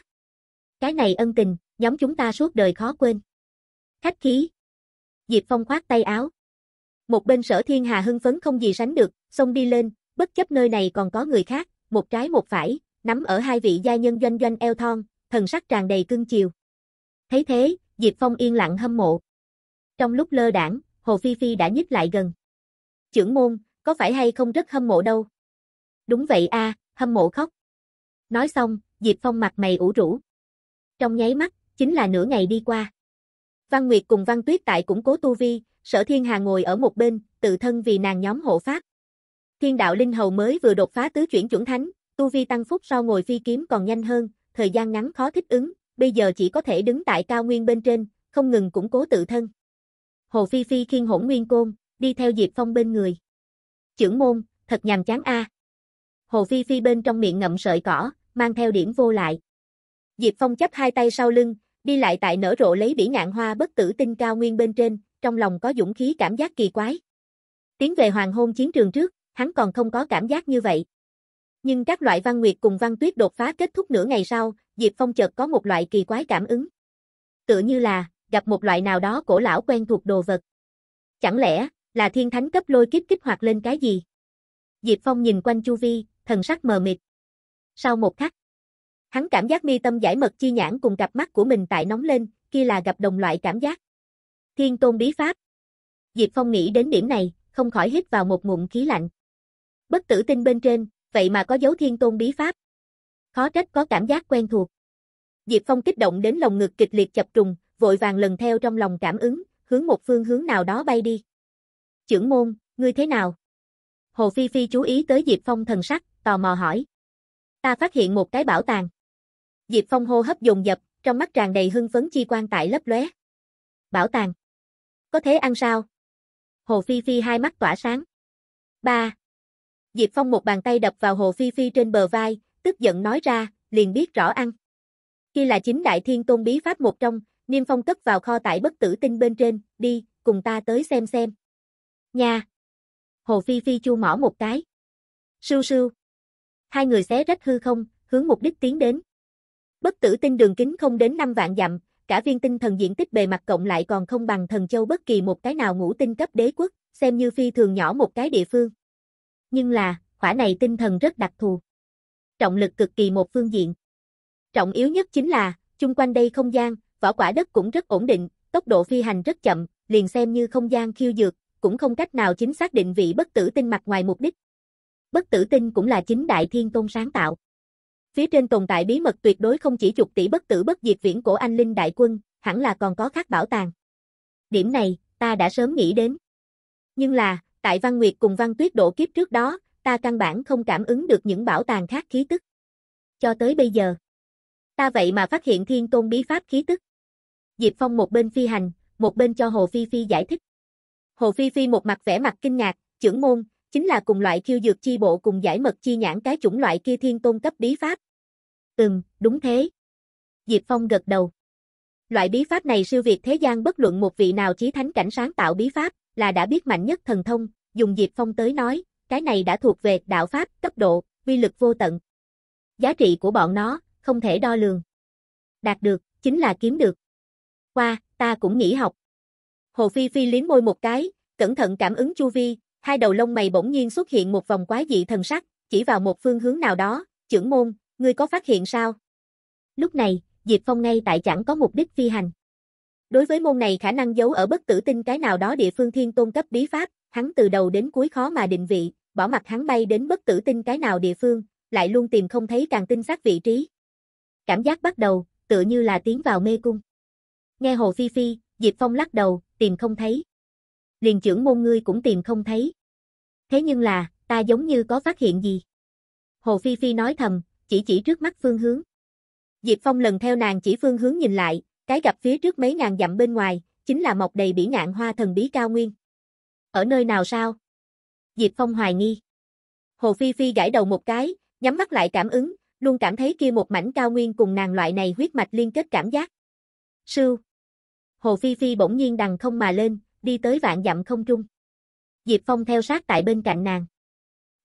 Cái này ân tình, nhóm chúng ta suốt đời khó quên. Khách khí. Diệp Phong khoát tay áo. Một bên sở thiên hà hưng phấn không gì sánh được, xông đi lên, bất chấp nơi này còn có người khác, một trái một phải, nắm ở hai vị gia nhân doanh doanh eo thon, thần sắc tràn đầy cưng chiều. Thấy thế, Diệp Phong yên lặng hâm mộ. Trong lúc lơ đảng, Hồ Phi Phi đã nhích lại gần. Chưởng môn, có phải hay không rất hâm mộ đâu? Đúng vậy a, hâm mộ khóc. Nói xong, Diệp Phong mặt mày ủ rũ. Trong nháy mắt, chính là nửa ngày đi qua. Văn Nguyệt cùng Văn Tuyết tại củng cố tu vi, Sở Thiên Hà ngồi ở một bên, tự thân vì nàng nhóm hộ pháp. Thiên đạo linh hầu mới vừa đột phá tứ chuyển chuẩn thánh, tu vi tăng phúc sau ngồi phi kiếm còn nhanh hơn, thời gian ngắn khó thích ứng, bây giờ chỉ có thể đứng tại cao nguyên bên trên, không ngừng củng cố tự thân. Hồ Phi Phi khiên hỗn nguyên côn, đi theo Diệp Phong bên người. Chưởng môn, thật nhàm chán a. Hồ Phi Phi bên trong miệng ngậm sợi cỏ, mang theo điểm vô lại. Diệp Phong chấp hai tay sau lưng, đi lại tại nở rộ lấy bỉ ngạn hoa bất tử tinh cao nguyên bên trên, trong lòng có dũng khí cảm giác kỳ quái. Tiến về hoàng hôn chiến trường trước, hắn còn không có cảm giác như vậy. Nhưng các loại văn nguyệt cùng văn tuyết đột phá kết thúc nửa ngày sau, Diệp Phong chợt có một loại kỳ quái cảm ứng. Tựa như là, gặp một loại nào đó cổ lão quen thuộc đồ vật. Chẳng lẽ, là thiên thánh cấp lôi kiếp kích hoạt lên cái gì? Diệp Phong nhìn quanh chu vi, thần sắc mờ mịt. Sau một khắc, hắn cảm giác mi tâm giải mật chi nhãn cùng cặp mắt của mình tại nóng lên, kia là gặp đồng loại cảm giác. Thiên tôn bí pháp. Diệp Phong nghĩ đến điểm này, không khỏi hít vào một ngụm khí lạnh. Bất tử tinh bên trên, vậy mà có dấu thiên tôn bí pháp khó trách có cảm giác quen thuộc. Diệp Phong kích động đến lồng ngực kịch liệt chập trùng, vội vàng lần theo trong lòng cảm ứng, hướng một phương hướng nào đó bay đi. Chưởng môn, ngươi thế nào? Hồ Phi Phi chú ý tới Diệp Phong thần sắc, tò mò hỏi. Ta phát hiện một cái bảo tàng. Diệp Phong hô hấp dồn dập, trong mắt tràn đầy hưng phấn chi quan tại lấp lóe. Bảo tàng. Có thế ăn sao? Hồ Phi Phi hai mắt tỏa sáng. ba Diệp Phong một bàn tay đập vào Hồ Phi Phi trên bờ vai, tức giận nói ra, liền biết rõ ăn. Khi là chính đại thiên tôn bí pháp một trong, niêm phong cất vào kho tại bất tử tinh bên trên, đi, cùng ta tới xem xem. Nha! Hồ Phi Phi chu mỏ một cái. Sưu sưu! Hai người xé rách hư không, hướng mục đích tiến đến. Bất tử tinh đường kính không đến 5 vạn dặm, cả viên tinh thần diện tích bề mặt cộng lại còn không bằng thần châu bất kỳ một cái nào ngũ tinh cấp đế quốc, xem như phi thường nhỏ một cái địa phương. Nhưng là, khỏa này tinh thần rất đặc thù trọng lực cực kỳ một phương diện. Trọng yếu nhất chính là, chung quanh đây không gian, vỏ quả đất cũng rất ổn định, tốc độ phi hành rất chậm, liền xem như không gian khiêu dược, cũng không cách nào chính xác định vị bất tử tinh mặt ngoài mục đích. Bất tử tinh cũng là chính đại thiên tôn sáng tạo. Phía trên tồn tại bí mật tuyệt đối không chỉ chục tỷ bất tử bất diệt viễn của anh linh đại quân, hẳn là còn có khác bảo tàng. Điểm này, ta đã sớm nghĩ đến. Nhưng là, tại Văn Nguyệt cùng Văn Tuyết độ kiếp trước đó, ta căn bản không cảm ứng được những bảo tàng khác khí tức. Cho tới bây giờ, ta vậy mà phát hiện thiên tôn bí pháp khí tức. Diệp Phong một bên phi hành, một bên cho Hồ Phi Phi giải thích. Hồ Phi Phi một mặt vẻ mặt kinh ngạc, trưởng môn, chính là cùng loại khiêu dược chi bộ cùng giải mật chi nhãn cái chủng loại kia thiên tôn cấp bí pháp. Ừm, đúng thế. Diệp Phong gật đầu. Loại bí pháp này siêu việt thế gian bất luận một vị nào chí thánh cảnh sáng tạo bí pháp, là đã biết mạnh nhất thần thông, dùng Diệp Phong tới nói, cái này đã thuộc về đạo pháp, cấp độ, quy lực vô tận. Giá trị của bọn nó, không thể đo lường. Đạt được, chính là kiếm được. Qua, ta cũng nghỉ học. Hồ Phi Phi liếm môi một cái, cẩn thận cảm ứng chu vi, hai đầu lông mày bỗng nhiên xuất hiện một vòng quái dị thần sắc, chỉ vào một phương hướng nào đó, trưởng môn, ngươi có phát hiện sao? Lúc này, Diệp Phong ngay tại chẳng có mục đích phi hành. Đối với môn này khả năng giấu ở bất tử tinh cái nào đó địa phương thiên tôn cấp bí pháp, hắn từ đầu đến cuối khó mà định vị, bỏ mặt hắn bay đến bất tử tinh cái nào địa phương, lại luôn tìm không thấy càng tinh xác vị trí. Cảm giác bắt đầu, tựa như là tiến vào mê cung. Nghe Hồ Phi Phi, Diệp Phong lắc đầu, tìm không thấy. Liền trưởng môn ngươi cũng tìm không thấy. Thế nhưng là, ta giống như có phát hiện gì. Hồ Phi Phi nói thầm, chỉ chỉ trước mắt phương hướng. Diệp Phong lần theo nàng chỉ phương hướng nhìn lại, cái gặp phía trước mấy ngàn dặm bên ngoài, chính là mọc đầy bỉ ngạn hoa thần bí cao nguyên ở nơi nào sao? Diệp Phong hoài nghi. Hồ Phi Phi gãi đầu một cái, nhắm mắt lại cảm ứng, luôn cảm thấy kia một mảnh cao nguyên cùng nàng loại này huyết mạch liên kết cảm giác. Sư Hồ Phi Phi bỗng nhiên đằng không mà lên, đi tới vạn dặm không trung. Diệp Phong theo sát tại bên cạnh nàng.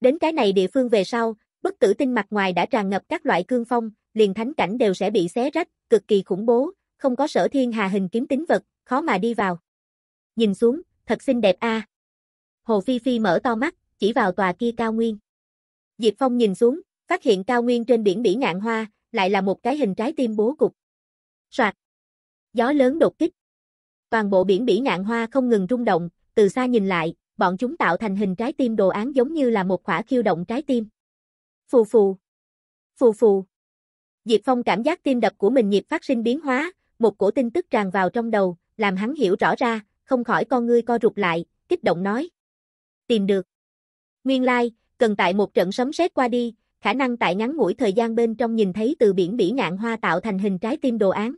Đến cái này địa phương về sau, bất tử tinh mặt ngoài đã tràn ngập các loại cương phong, liền thánh cảnh đều sẽ bị xé rách, cực kỳ khủng bố, không có sở thiên hà hình kiếm tính vật, khó mà đi vào. Nhìn xuống, thật xinh đẹp a. À. Hồ Phi Phi mở to mắt, chỉ vào tòa kia cao nguyên. Diệp Phong nhìn xuống, phát hiện cao nguyên trên biển bỉ ngạn hoa, lại là một cái hình trái tim bố cục. Soạt. Gió lớn đột kích. Toàn bộ biển bỉ ngạn hoa không ngừng rung động, từ xa nhìn lại, bọn chúng tạo thành hình trái tim đồ án giống như là một khỏa khiêu động trái tim. Phù phù. Phù phù. Diệp Phong cảm giác tim đập của mình nhịp phát sinh biến hóa, một cổ tin tức tràn vào trong đầu, làm hắn hiểu rõ ra, không khỏi con ngươi co rụt lại, kích động nói, tìm được. Nguyên lai, like, cần tại một trận sấm sét qua đi, khả năng tại ngắn ngủi thời gian bên trong nhìn thấy từ biển bỉ ngạn hoa tạo thành hình trái tim đồ án.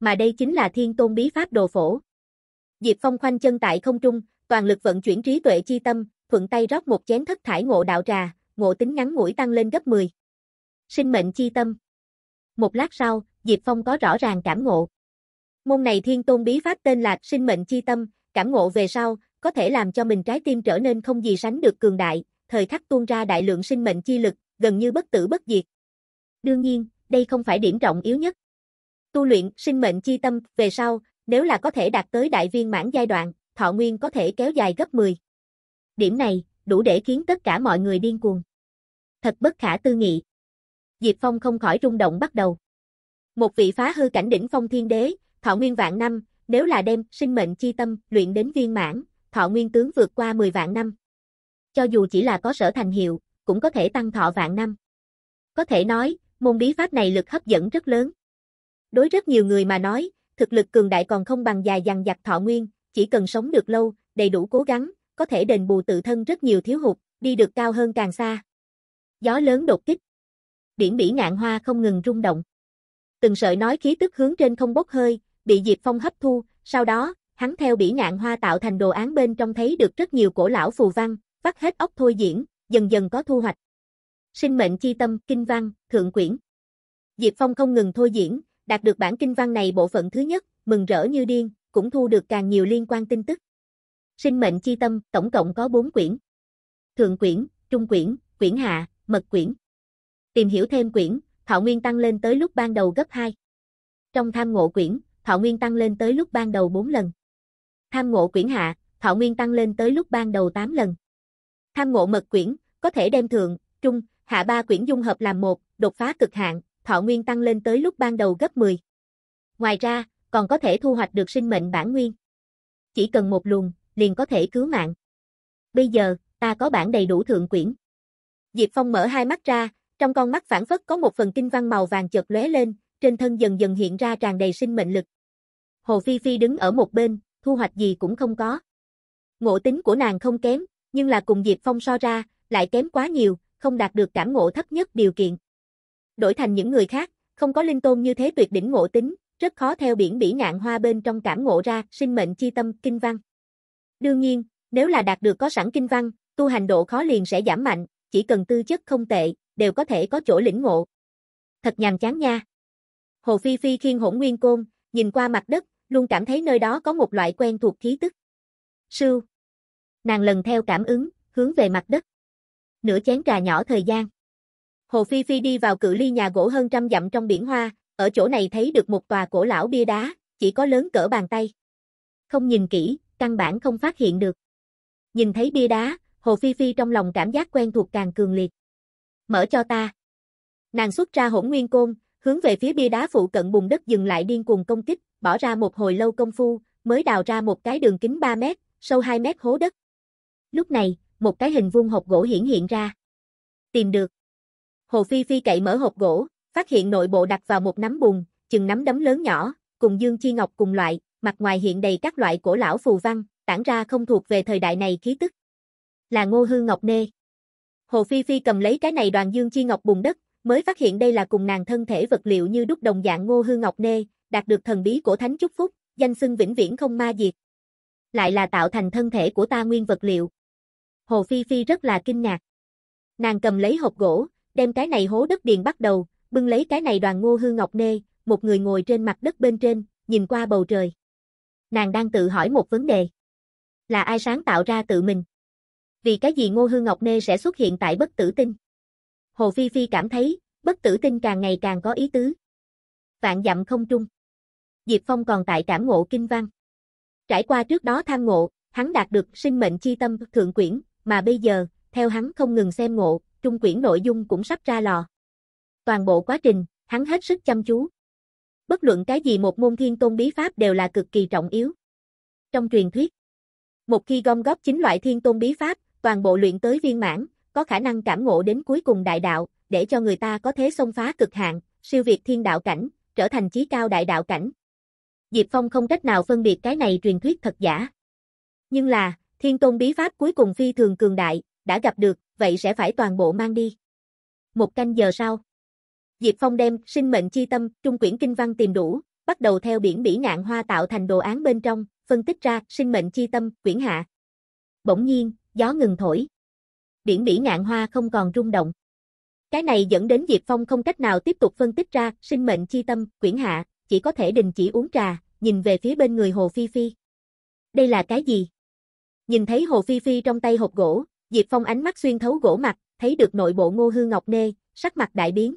Mà đây chính là thiên tôn bí pháp đồ phổ. Diệp Phong khoanh chân tại không trung, toàn lực vận chuyển trí tuệ chi tâm, thuận tay rót một chén thất thải ngộ đạo trà, ngộ tính ngắn ngủi tăng lên gấp 10. Sinh mệnh chi tâm. Một lát sau, Diệp Phong có rõ ràng cảm ngộ. Môn này thiên tôn bí pháp tên là sinh mệnh chi tâm, cảm ngộ về sau, có thể làm cho mình trái tim trở nên không gì sánh được cường đại, thời khắc tuôn ra đại lượng sinh mệnh chi lực, gần như bất tử bất diệt. Đương nhiên, đây không phải điểm trọng yếu nhất. Tu luyện sinh mệnh chi tâm về sau, nếu là có thể đạt tới đại viên mãn giai đoạn, thọ nguyên có thể kéo dài gấp 10. Điểm này, đủ để khiến tất cả mọi người điên cuồng. Thật bất khả tư nghị. Diệp Phong không khỏi rung động bắt đầu. Một vị phá hư cảnh đỉnh phong thiên đế, thọ nguyên vạn năm, nếu là đem sinh mệnh chi tâm luyện đến viên mãn, thọ nguyên tướng vượt qua 10 vạn năm. Cho dù chỉ là có sở thành hiệu, cũng có thể tăng thọ vạn năm. Có thể nói, môn bí pháp này lực hấp dẫn rất lớn. Đối rất nhiều người mà nói, thực lực cường đại còn không bằng dài dằng dặc thọ nguyên, chỉ cần sống được lâu, đầy đủ cố gắng, có thể đền bù tự thân rất nhiều thiếu hụt, đi được cao hơn càng xa. Gió lớn đột kích. Điển bỉ ngạn hoa không ngừng rung động. Từng sợi nói khí tức hướng trên không bốc hơi, bị Diệp Phong hấp thu, sau đó, hắn theo bỉ ngạn hoa tạo thành đồ án bên trong thấy được rất nhiều cổ lão phù văn, vắt hết ốc thôi diễn, dần dần có thu hoạch. Sinh mệnh chi tâm, kinh văn, thượng quyển. Diệp Phong không ngừng thôi diễn, đạt được bản kinh văn này bộ phận thứ nhất, mừng rỡ như điên, cũng thu được càng nhiều liên quan tin tức. Sinh mệnh chi tâm, tổng cộng có 4 quyển. Thượng quyển, trung quyển, quyển hạ, mật quyển. Tìm hiểu thêm quyển, thọ nguyên tăng lên tới lúc ban đầu gấp 2. Trong tham ngộ quyển, thọ nguyên tăng lên tới lúc ban đầu 4 lần tham ngộ quyển hạ, thọ nguyên tăng lên tới lúc ban đầu 8 lần. Tham ngộ mật quyển, có thể đem thượng, trung, hạ ba quyển dung hợp làm một, đột phá cực hạn, thọ nguyên tăng lên tới lúc ban đầu gấp 10. Ngoài ra, còn có thể thu hoạch được sinh mệnh bản nguyên. Chỉ cần một luồng, liền có thể cứu mạng. Bây giờ, ta có bản đầy đủ thượng quyển. Diệp Phong mở hai mắt ra, trong con mắt phản phất có một phần kinh văn màu vàng chợt lóe lên, trên thân dần dần hiện ra tràn đầy sinh mệnh lực. Hồ Phi Phi đứng ở một bên, thu hoạch gì cũng không có. Ngộ tính của nàng không kém, nhưng là cùng Diệp Phong so ra, lại kém quá nhiều, không đạt được cảm ngộ thấp nhất điều kiện. Đổi thành những người khác, không có linh tôn như thế tuyệt đỉnh ngộ tính, rất khó theo biển bỉ ngạn hoa bên trong cảm ngộ ra sinh mệnh chi tâm kinh văn. Đương nhiên, nếu là đạt được có sẵn kinh văn, tu hành độ khó liền sẽ giảm mạnh, chỉ cần tư chất không tệ, đều có thể có chỗ lĩnh ngộ. Thật nhàm chán nha. Hồ Phi Phi khiên hỗn nguyên côn, nhìn qua mặt đất, luôn cảm thấy nơi đó có một loại quen thuộc khí tức. Sưu. Nàng lần theo cảm ứng, hướng về mặt đất. Nửa chén trà nhỏ thời gian. Hồ Phi Phi đi vào cự ly nhà gỗ hơn trăm dặm trong biển hoa, ở chỗ này thấy được một tòa cổ lão bia đá, chỉ có lớn cỡ bàn tay. Không nhìn kỹ, căn bản không phát hiện được. Nhìn thấy bia đá, Hồ Phi Phi trong lòng cảm giác quen thuộc càng cường liệt. Mở cho ta. Nàng xuất ra hỗn nguyên côn, hướng về phía bia đá phụ cận bùn đất dừng lại điên cuồng công kích, bỏ ra một hồi lâu công phu, mới đào ra một cái đường kính 3 mét, sâu 2 mét hố đất. Lúc này, một cái hình vuông hộp gỗ hiển hiện ra. Tìm được. Hồ Phi Phi cậy mở hộp gỗ, phát hiện nội bộ đặt vào một nắm bùn, chừng nắm đấm lớn nhỏ, cùng dương chi ngọc cùng loại, mặt ngoài hiện đầy các loại cổ lão phù văn, tản ra không thuộc về thời đại này khí tức. Là Ngô Hư Ngọc Nê. Hồ Phi Phi cầm lấy cái này đoàn dương chi ngọc bùn đất, mới phát hiện đây là cùng nàng thân thể vật liệu như đúc đồng dạng ngô hư ngọc nê, đạt được thần bí của thánh chúc phúc, danh xưng vĩnh viễn không ma diệt. Lại là tạo thành thân thể của ta nguyên vật liệu. Hồ Phi Phi rất là kinh ngạc. Nàng cầm lấy hộp gỗ, đem cái này hố đất điền bắt đầu, bưng lấy cái này đoàn ngô hư ngọc nê, một người ngồi trên mặt đất bên trên, nhìn qua bầu trời. Nàng đang tự hỏi một vấn đề. Là ai sáng tạo ra tự mình? Vì cái gì ngô hư ngọc nê sẽ xuất hiện tại bất tử tinh? Hồ Phi Phi cảm thấy, bất tử tinh càng ngày càng có ý tứ. Vạn dặm không trung. Diệp Phong còn tại cảm ngộ kinh văn. Trải qua trước đó tham ngộ, hắn đạt được sinh mệnh chi tâm thượng quyển, mà bây giờ, theo hắn không ngừng xem ngộ, trung quyển nội dung cũng sắp ra lò. Toàn bộ quá trình, hắn hết sức chăm chú. Bất luận cái gì một môn thiên tôn bí pháp đều là cực kỳ trọng yếu. Trong truyền thuyết, một khi gom góp chính loại thiên tôn bí pháp, toàn bộ luyện tới viên mãn, có khả năng cảm ngộ đến cuối cùng đại đạo, để cho người ta có thế xông phá cực hạn, siêu việt thiên đạo cảnh, trở thành chí cao đại đạo cảnh. Diệp Phong không cách nào phân biệt cái này truyền thuyết thật giả. Nhưng là, thiên tôn bí pháp cuối cùng phi thường cường đại, đã gặp được, vậy sẽ phải toàn bộ mang đi. Một canh giờ sau, Diệp Phong đem sinh mệnh chi tâm, trung quyển kinh văn tìm đủ, bắt đầu theo biển bỉ ngạn hoa tạo thành đồ án bên trong, phân tích ra sinh mệnh chi tâm, quyển hạ. Bỗng nhiên, gió ngừng thổi điển bỉ ngạn hoa không còn rung động. Cái này dẫn đến Diệp Phong không cách nào tiếp tục phân tích ra, sinh mệnh chi tâm, quyển hạ, chỉ có thể đình chỉ uống trà, nhìn về phía bên người Hồ Phi Phi. Đây là cái gì? Nhìn thấy Hồ Phi Phi trong tay hộp gỗ, Diệp Phong ánh mắt xuyên thấu gỗ mặt, thấy được nội bộ Ngô Hư Ngọc Nê, sắc mặt đại biến.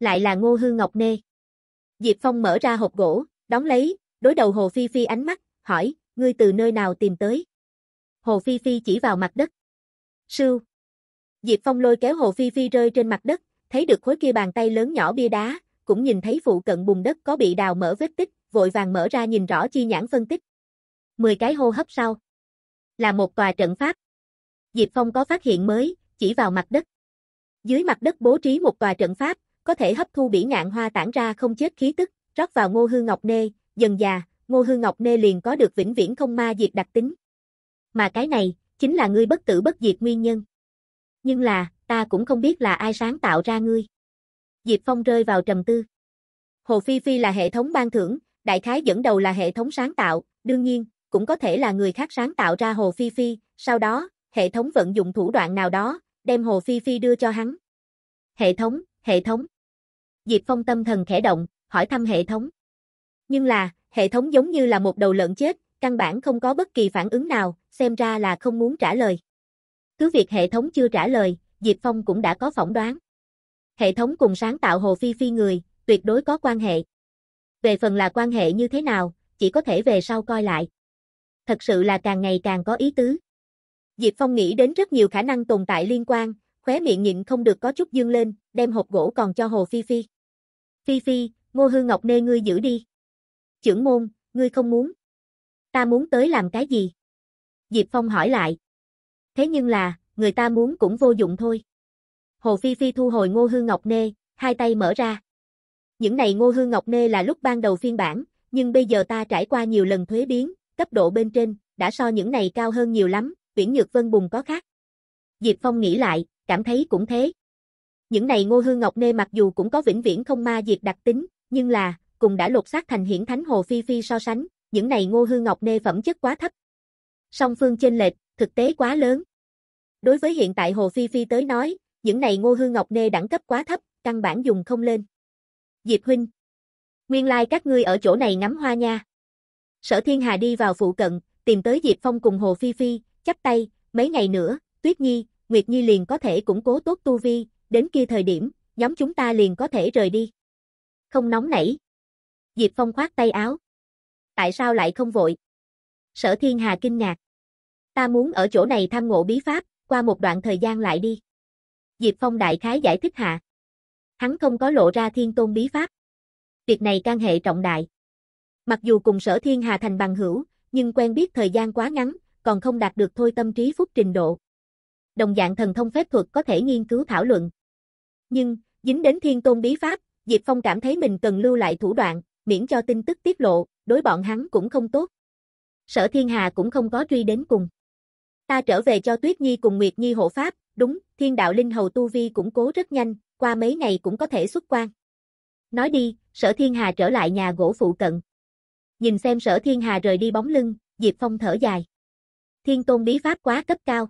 Lại là Ngô Hư Ngọc Nê. Diệp Phong mở ra hộp gỗ, đóng lấy, đối đầu Hồ Phi Phi ánh mắt, hỏi, ngươi từ nơi nào tìm tới? Hồ Phi Phi chỉ vào mặt đất. Sưu. Diệp Phong lôi kéo Hồ Phi Phi rơi trên mặt đất, thấy được khối kia bàn tay lớn nhỏ bia đá, cũng nhìn thấy phụ cận bùn đất có bị đào mở vết tích, vội vàng mở ra nhìn rõ chi nhãn phân tích. Mười cái hô hấp sau, là một tòa trận pháp. Diệp Phong có phát hiện mới, chỉ vào mặt đất. Dưới mặt đất bố trí một tòa trận pháp, có thể hấp thu bỉ ngạn hoa tản ra không chết khí tức, rót vào Ngô Hư Ngọc Nê, dần già, Ngô Hư Ngọc Nê liền có được vĩnh viễn không ma diệt đặc tính. Mà cái này, chính là ngươi bất tử bất diệt nguyên nhân. Nhưng là, ta cũng không biết là ai sáng tạo ra ngươi. Diệp Phong rơi vào trầm tư. Hồ Phi Phi là hệ thống ban thưởng, đại khái dẫn đầu là hệ thống sáng tạo, đương nhiên, cũng có thể là người khác sáng tạo ra Hồ Phi Phi, sau đó, hệ thống vận dụng thủ đoạn nào đó, đem Hồ Phi Phi đưa cho hắn. Hệ thống, hệ thống. Diệp Phong tâm thần khẽ động, hỏi thăm hệ thống. Nhưng là, hệ thống giống như là một đầu lợn chết, căn bản không có bất kỳ phản ứng nào, xem ra là không muốn trả lời. Cứ việc hệ thống chưa trả lời, Diệp Phong cũng đã có phỏng đoán. Hệ thống cùng sáng tạo Hồ Phi Phi người, tuyệt đối có quan hệ. Về phần là quan hệ như thế nào, chỉ có thể về sau coi lại. Thật sự là càng ngày càng có ý tứ. Diệp Phong nghĩ đến rất nhiều khả năng tồn tại liên quan, khóe miệng nhịn không được có chút dương lên, đem hộp gỗ còn cho Hồ Phi Phi. Phi Phi, Ngô Hư Ngọc nê ngươi giữ đi. Chưởng môn, ngươi không muốn, ta muốn tới làm cái gì? Diệp Phong hỏi lại. Thế nhưng là, người ta muốn cũng vô dụng thôi. Hồ Phi Phi thu hồi Ngô Hư Ngọc Nê, hai tay mở ra. Những này Ngô Hư Ngọc Nê là lúc ban đầu phiên bản, nhưng bây giờ ta trải qua nhiều lần thuế biến, cấp độ bên trên, đã so những này cao hơn nhiều lắm, Viễn Nhược Vân bùng có khác. Diệp Phong nghĩ lại, cảm thấy cũng thế. Những này Ngô Hư Ngọc Nê mặc dù cũng có vĩnh viễn không ma diệt đặc tính, nhưng là, cùng đã lột xác thành hiển thánh Hồ Phi Phi so sánh, những này Ngô Hư Ngọc Nê phẩm chất quá thấp. Song phương chênh lệch, thực tế quá lớn. Đối với hiện tại Hồ Phi Phi tới nói, những này Ngô Hư Ngọc Nê đẳng cấp quá thấp, căn bản dùng không lên. Diệp huynh, nguyên lai like các ngươi ở chỗ này ngắm hoa nha. Sở Thiên Hà đi vào phụ cận, tìm tới Diệp Phong cùng Hồ Phi Phi, chắp tay, mấy ngày nữa, Tuyết Nhi, Nguyệt Nhi liền có thể củng cố tốt tu vi, đến kia thời điểm, nhóm chúng ta liền có thể rời đi. Không nóng nảy. Diệp Phong khoát tay áo tại sao lại không vội? Sở Thiên Hà kinh ngạc. Ta muốn ở chỗ này tham ngộ bí pháp, qua một đoạn thời gian lại đi. Diệp Phong đại khái giải thích hạ. Hắn không có lộ ra thiên tôn bí pháp. Việc này can hệ trọng đại. Mặc dù cùng sở thiên hà thành bằng hữu, nhưng quen biết thời gian quá ngắn, còn không đạt được thôi tâm trí phúc trình độ. Đồng dạng thần thông phép thuật có thể nghiên cứu thảo luận. Nhưng, dính đến thiên tôn bí pháp, Diệp Phong cảm thấy mình cần lưu lại thủ đoạn, miễn cho tin tức tiết lộ đối bọn hắn cũng không tốt. Sở Thiên Hà cũng không có truy đến cùng. Ta trở về cho Tuyết Nhi cùng Nguyệt Nhi hộ pháp, đúng, thiên đạo linh hầu tu vi cũng cố rất nhanh, qua mấy ngày cũng có thể xuất quan. Nói đi, sở thiên hà trở lại nhà gỗ phụ cận. Nhìn xem sở thiên hà rời đi bóng lưng, Diệp Phong thở dài. Thiên tôn bí pháp quá cấp cao.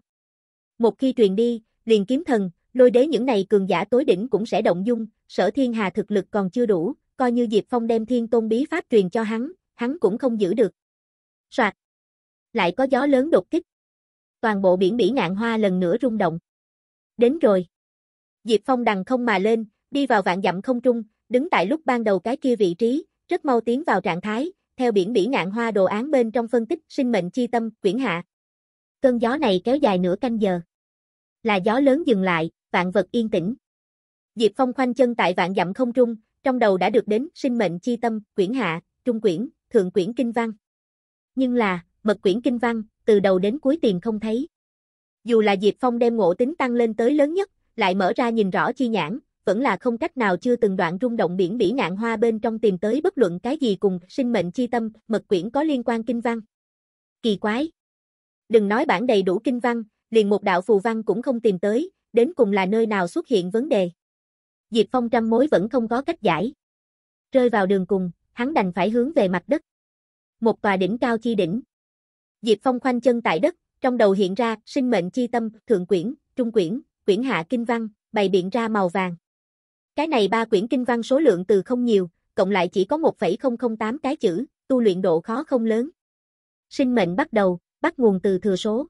Một khi truyền đi, liền kiếm thần, lôi đế những này cường giả tối đỉnh cũng sẽ động dung, sở thiên hà thực lực còn chưa đủ, coi như Diệp Phong đem thiên tôn bí pháp truyền cho hắn, hắn cũng không giữ được. Soạt! Lại có gió lớn đột kích. Toàn bộ biển bỉ ngạn hoa lần nữa rung động. Đến rồi. Diệp Phong đằng không mà lên, đi vào vạn dặm không trung, đứng tại lúc ban đầu cái kia vị trí, rất mau tiến vào trạng thái, theo biển bỉ ngạn hoa đồ án bên trong phân tích sinh mệnh chi tâm, quyển hạ. Cơn gió này kéo dài nửa canh giờ. Là gió lớn dừng lại, vạn vật yên tĩnh. Diệp Phong khoanh chân tại vạn dặm không trung, trong đầu đã được đến sinh mệnh chi tâm, quyển hạ, trung quyển, thượng quyển kinh văn. Nhưng là, mật quyển kinh văn, từ đầu đến cuối tiền không thấy. Dù là Diệp Phong đem ngộ tính tăng lên tới lớn nhất, lại mở ra nhìn rõ chi nhãn, vẫn là không cách nào chưa từng đoạn rung động biển bỉ ngạn hoa bên trong tìm tới bất luận cái gì cùng sinh mệnh chi tâm, mật quyển có liên quan kinh văn. Kỳ quái! Đừng nói bản đầy đủ kinh văn, liền một đạo phù văn cũng không tìm tới, đến cùng là nơi nào xuất hiện vấn đề. Diệp Phong trăm mối vẫn không có cách giải. Rơi vào đường cùng, hắn đành phải hướng về mặt đất. Một tòa đỉnh cao chi đỉnh. Diệp Phong khoanh chân tại đất, trong đầu hiện ra sinh mệnh chi tâm, thượng quyển, trung quyển, quyển hạ kinh văn, bày biện ra màu vàng. Cái này ba quyển kinh văn số lượng từ không nhiều, cộng lại chỉ có 1,008 cái chữ, tu luyện độ khó không lớn. Sinh mệnh bắt đầu, bắt nguồn từ thừa số.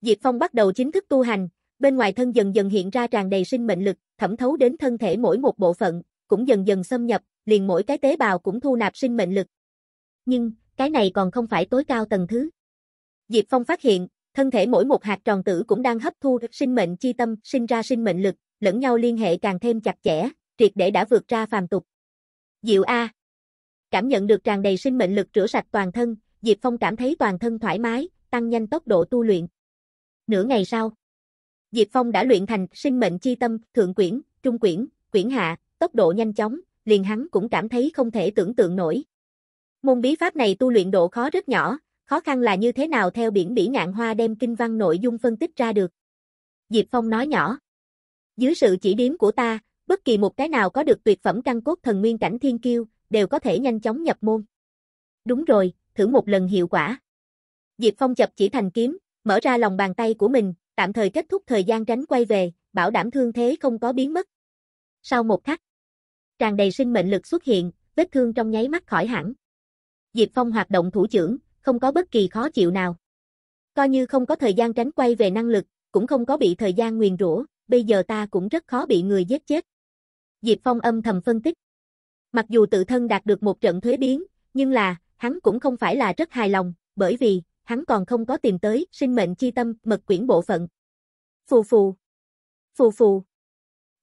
Diệp Phong bắt đầu chính thức tu hành, bên ngoài thân dần dần hiện ra tràn đầy sinh mệnh lực, thẩm thấu đến thân thể mỗi một bộ phận, cũng dần dần xâm nhập, liền mỗi cái tế bào cũng thu nạp sinh mệnh lực. Nhưng, cái này còn không phải tối cao tầng thứ. Diệp Phong phát hiện, thân thể mỗi một hạt tròn tử cũng đang hấp thu sinh mệnh chi tâm, sinh ra sinh mệnh lực, lẫn nhau liên hệ càng thêm chặt chẽ, triệt để đã vượt ra phàm tục. Diệu A Cảm nhận được tràn đầy sinh mệnh lực rửa sạch toàn thân, Diệp Phong cảm thấy toàn thân thoải mái, tăng nhanh tốc độ tu luyện. Nửa ngày sau, Diệp Phong đã luyện thành sinh mệnh chi tâm, thượng quyển, trung quyển, quyển hạ, tốc độ nhanh chóng, liền hắn cũng cảm thấy không thể tưởng tượng nổi. Môn bí pháp này tu luyện độ khó rất nhỏ, khó khăn là như thế nào theo biển bỉ ngạn hoa đem kinh văn nội dung phân tích ra được. Diệp Phong nói nhỏ. Dưới sự chỉ điểm của ta, bất kỳ một cái nào có được tuyệt phẩm căn cốt thần nguyên cảnh thiên kiêu, đều có thể nhanh chóng nhập môn. Đúng rồi, thử một lần hiệu quả. Diệp Phong chập chỉ thành kiếm, mở ra lòng bàn tay của mình, tạm thời kết thúc thời gian tránh quay về, bảo đảm thương thế không có biến mất. Sau một khắc, tràn đầy sinh mệnh lực xuất hiện, vết thương trong nháy mắt khỏi hẳn. Diệp Phong hoạt động thủ trưởng, không có bất kỳ khó chịu nào. Coi như không có thời gian tránh quay về năng lực, cũng không có bị thời gian nguyền rủa, bây giờ ta cũng rất khó bị người giết chết. Diệp Phong âm thầm phân tích. Mặc dù tự thân đạt được một trận thuế biến, nhưng là, hắn cũng không phải là rất hài lòng, bởi vì, hắn còn không có tìm tới sinh mệnh chi tâm mật quyển bộ phận. Phù phù. Phù phù.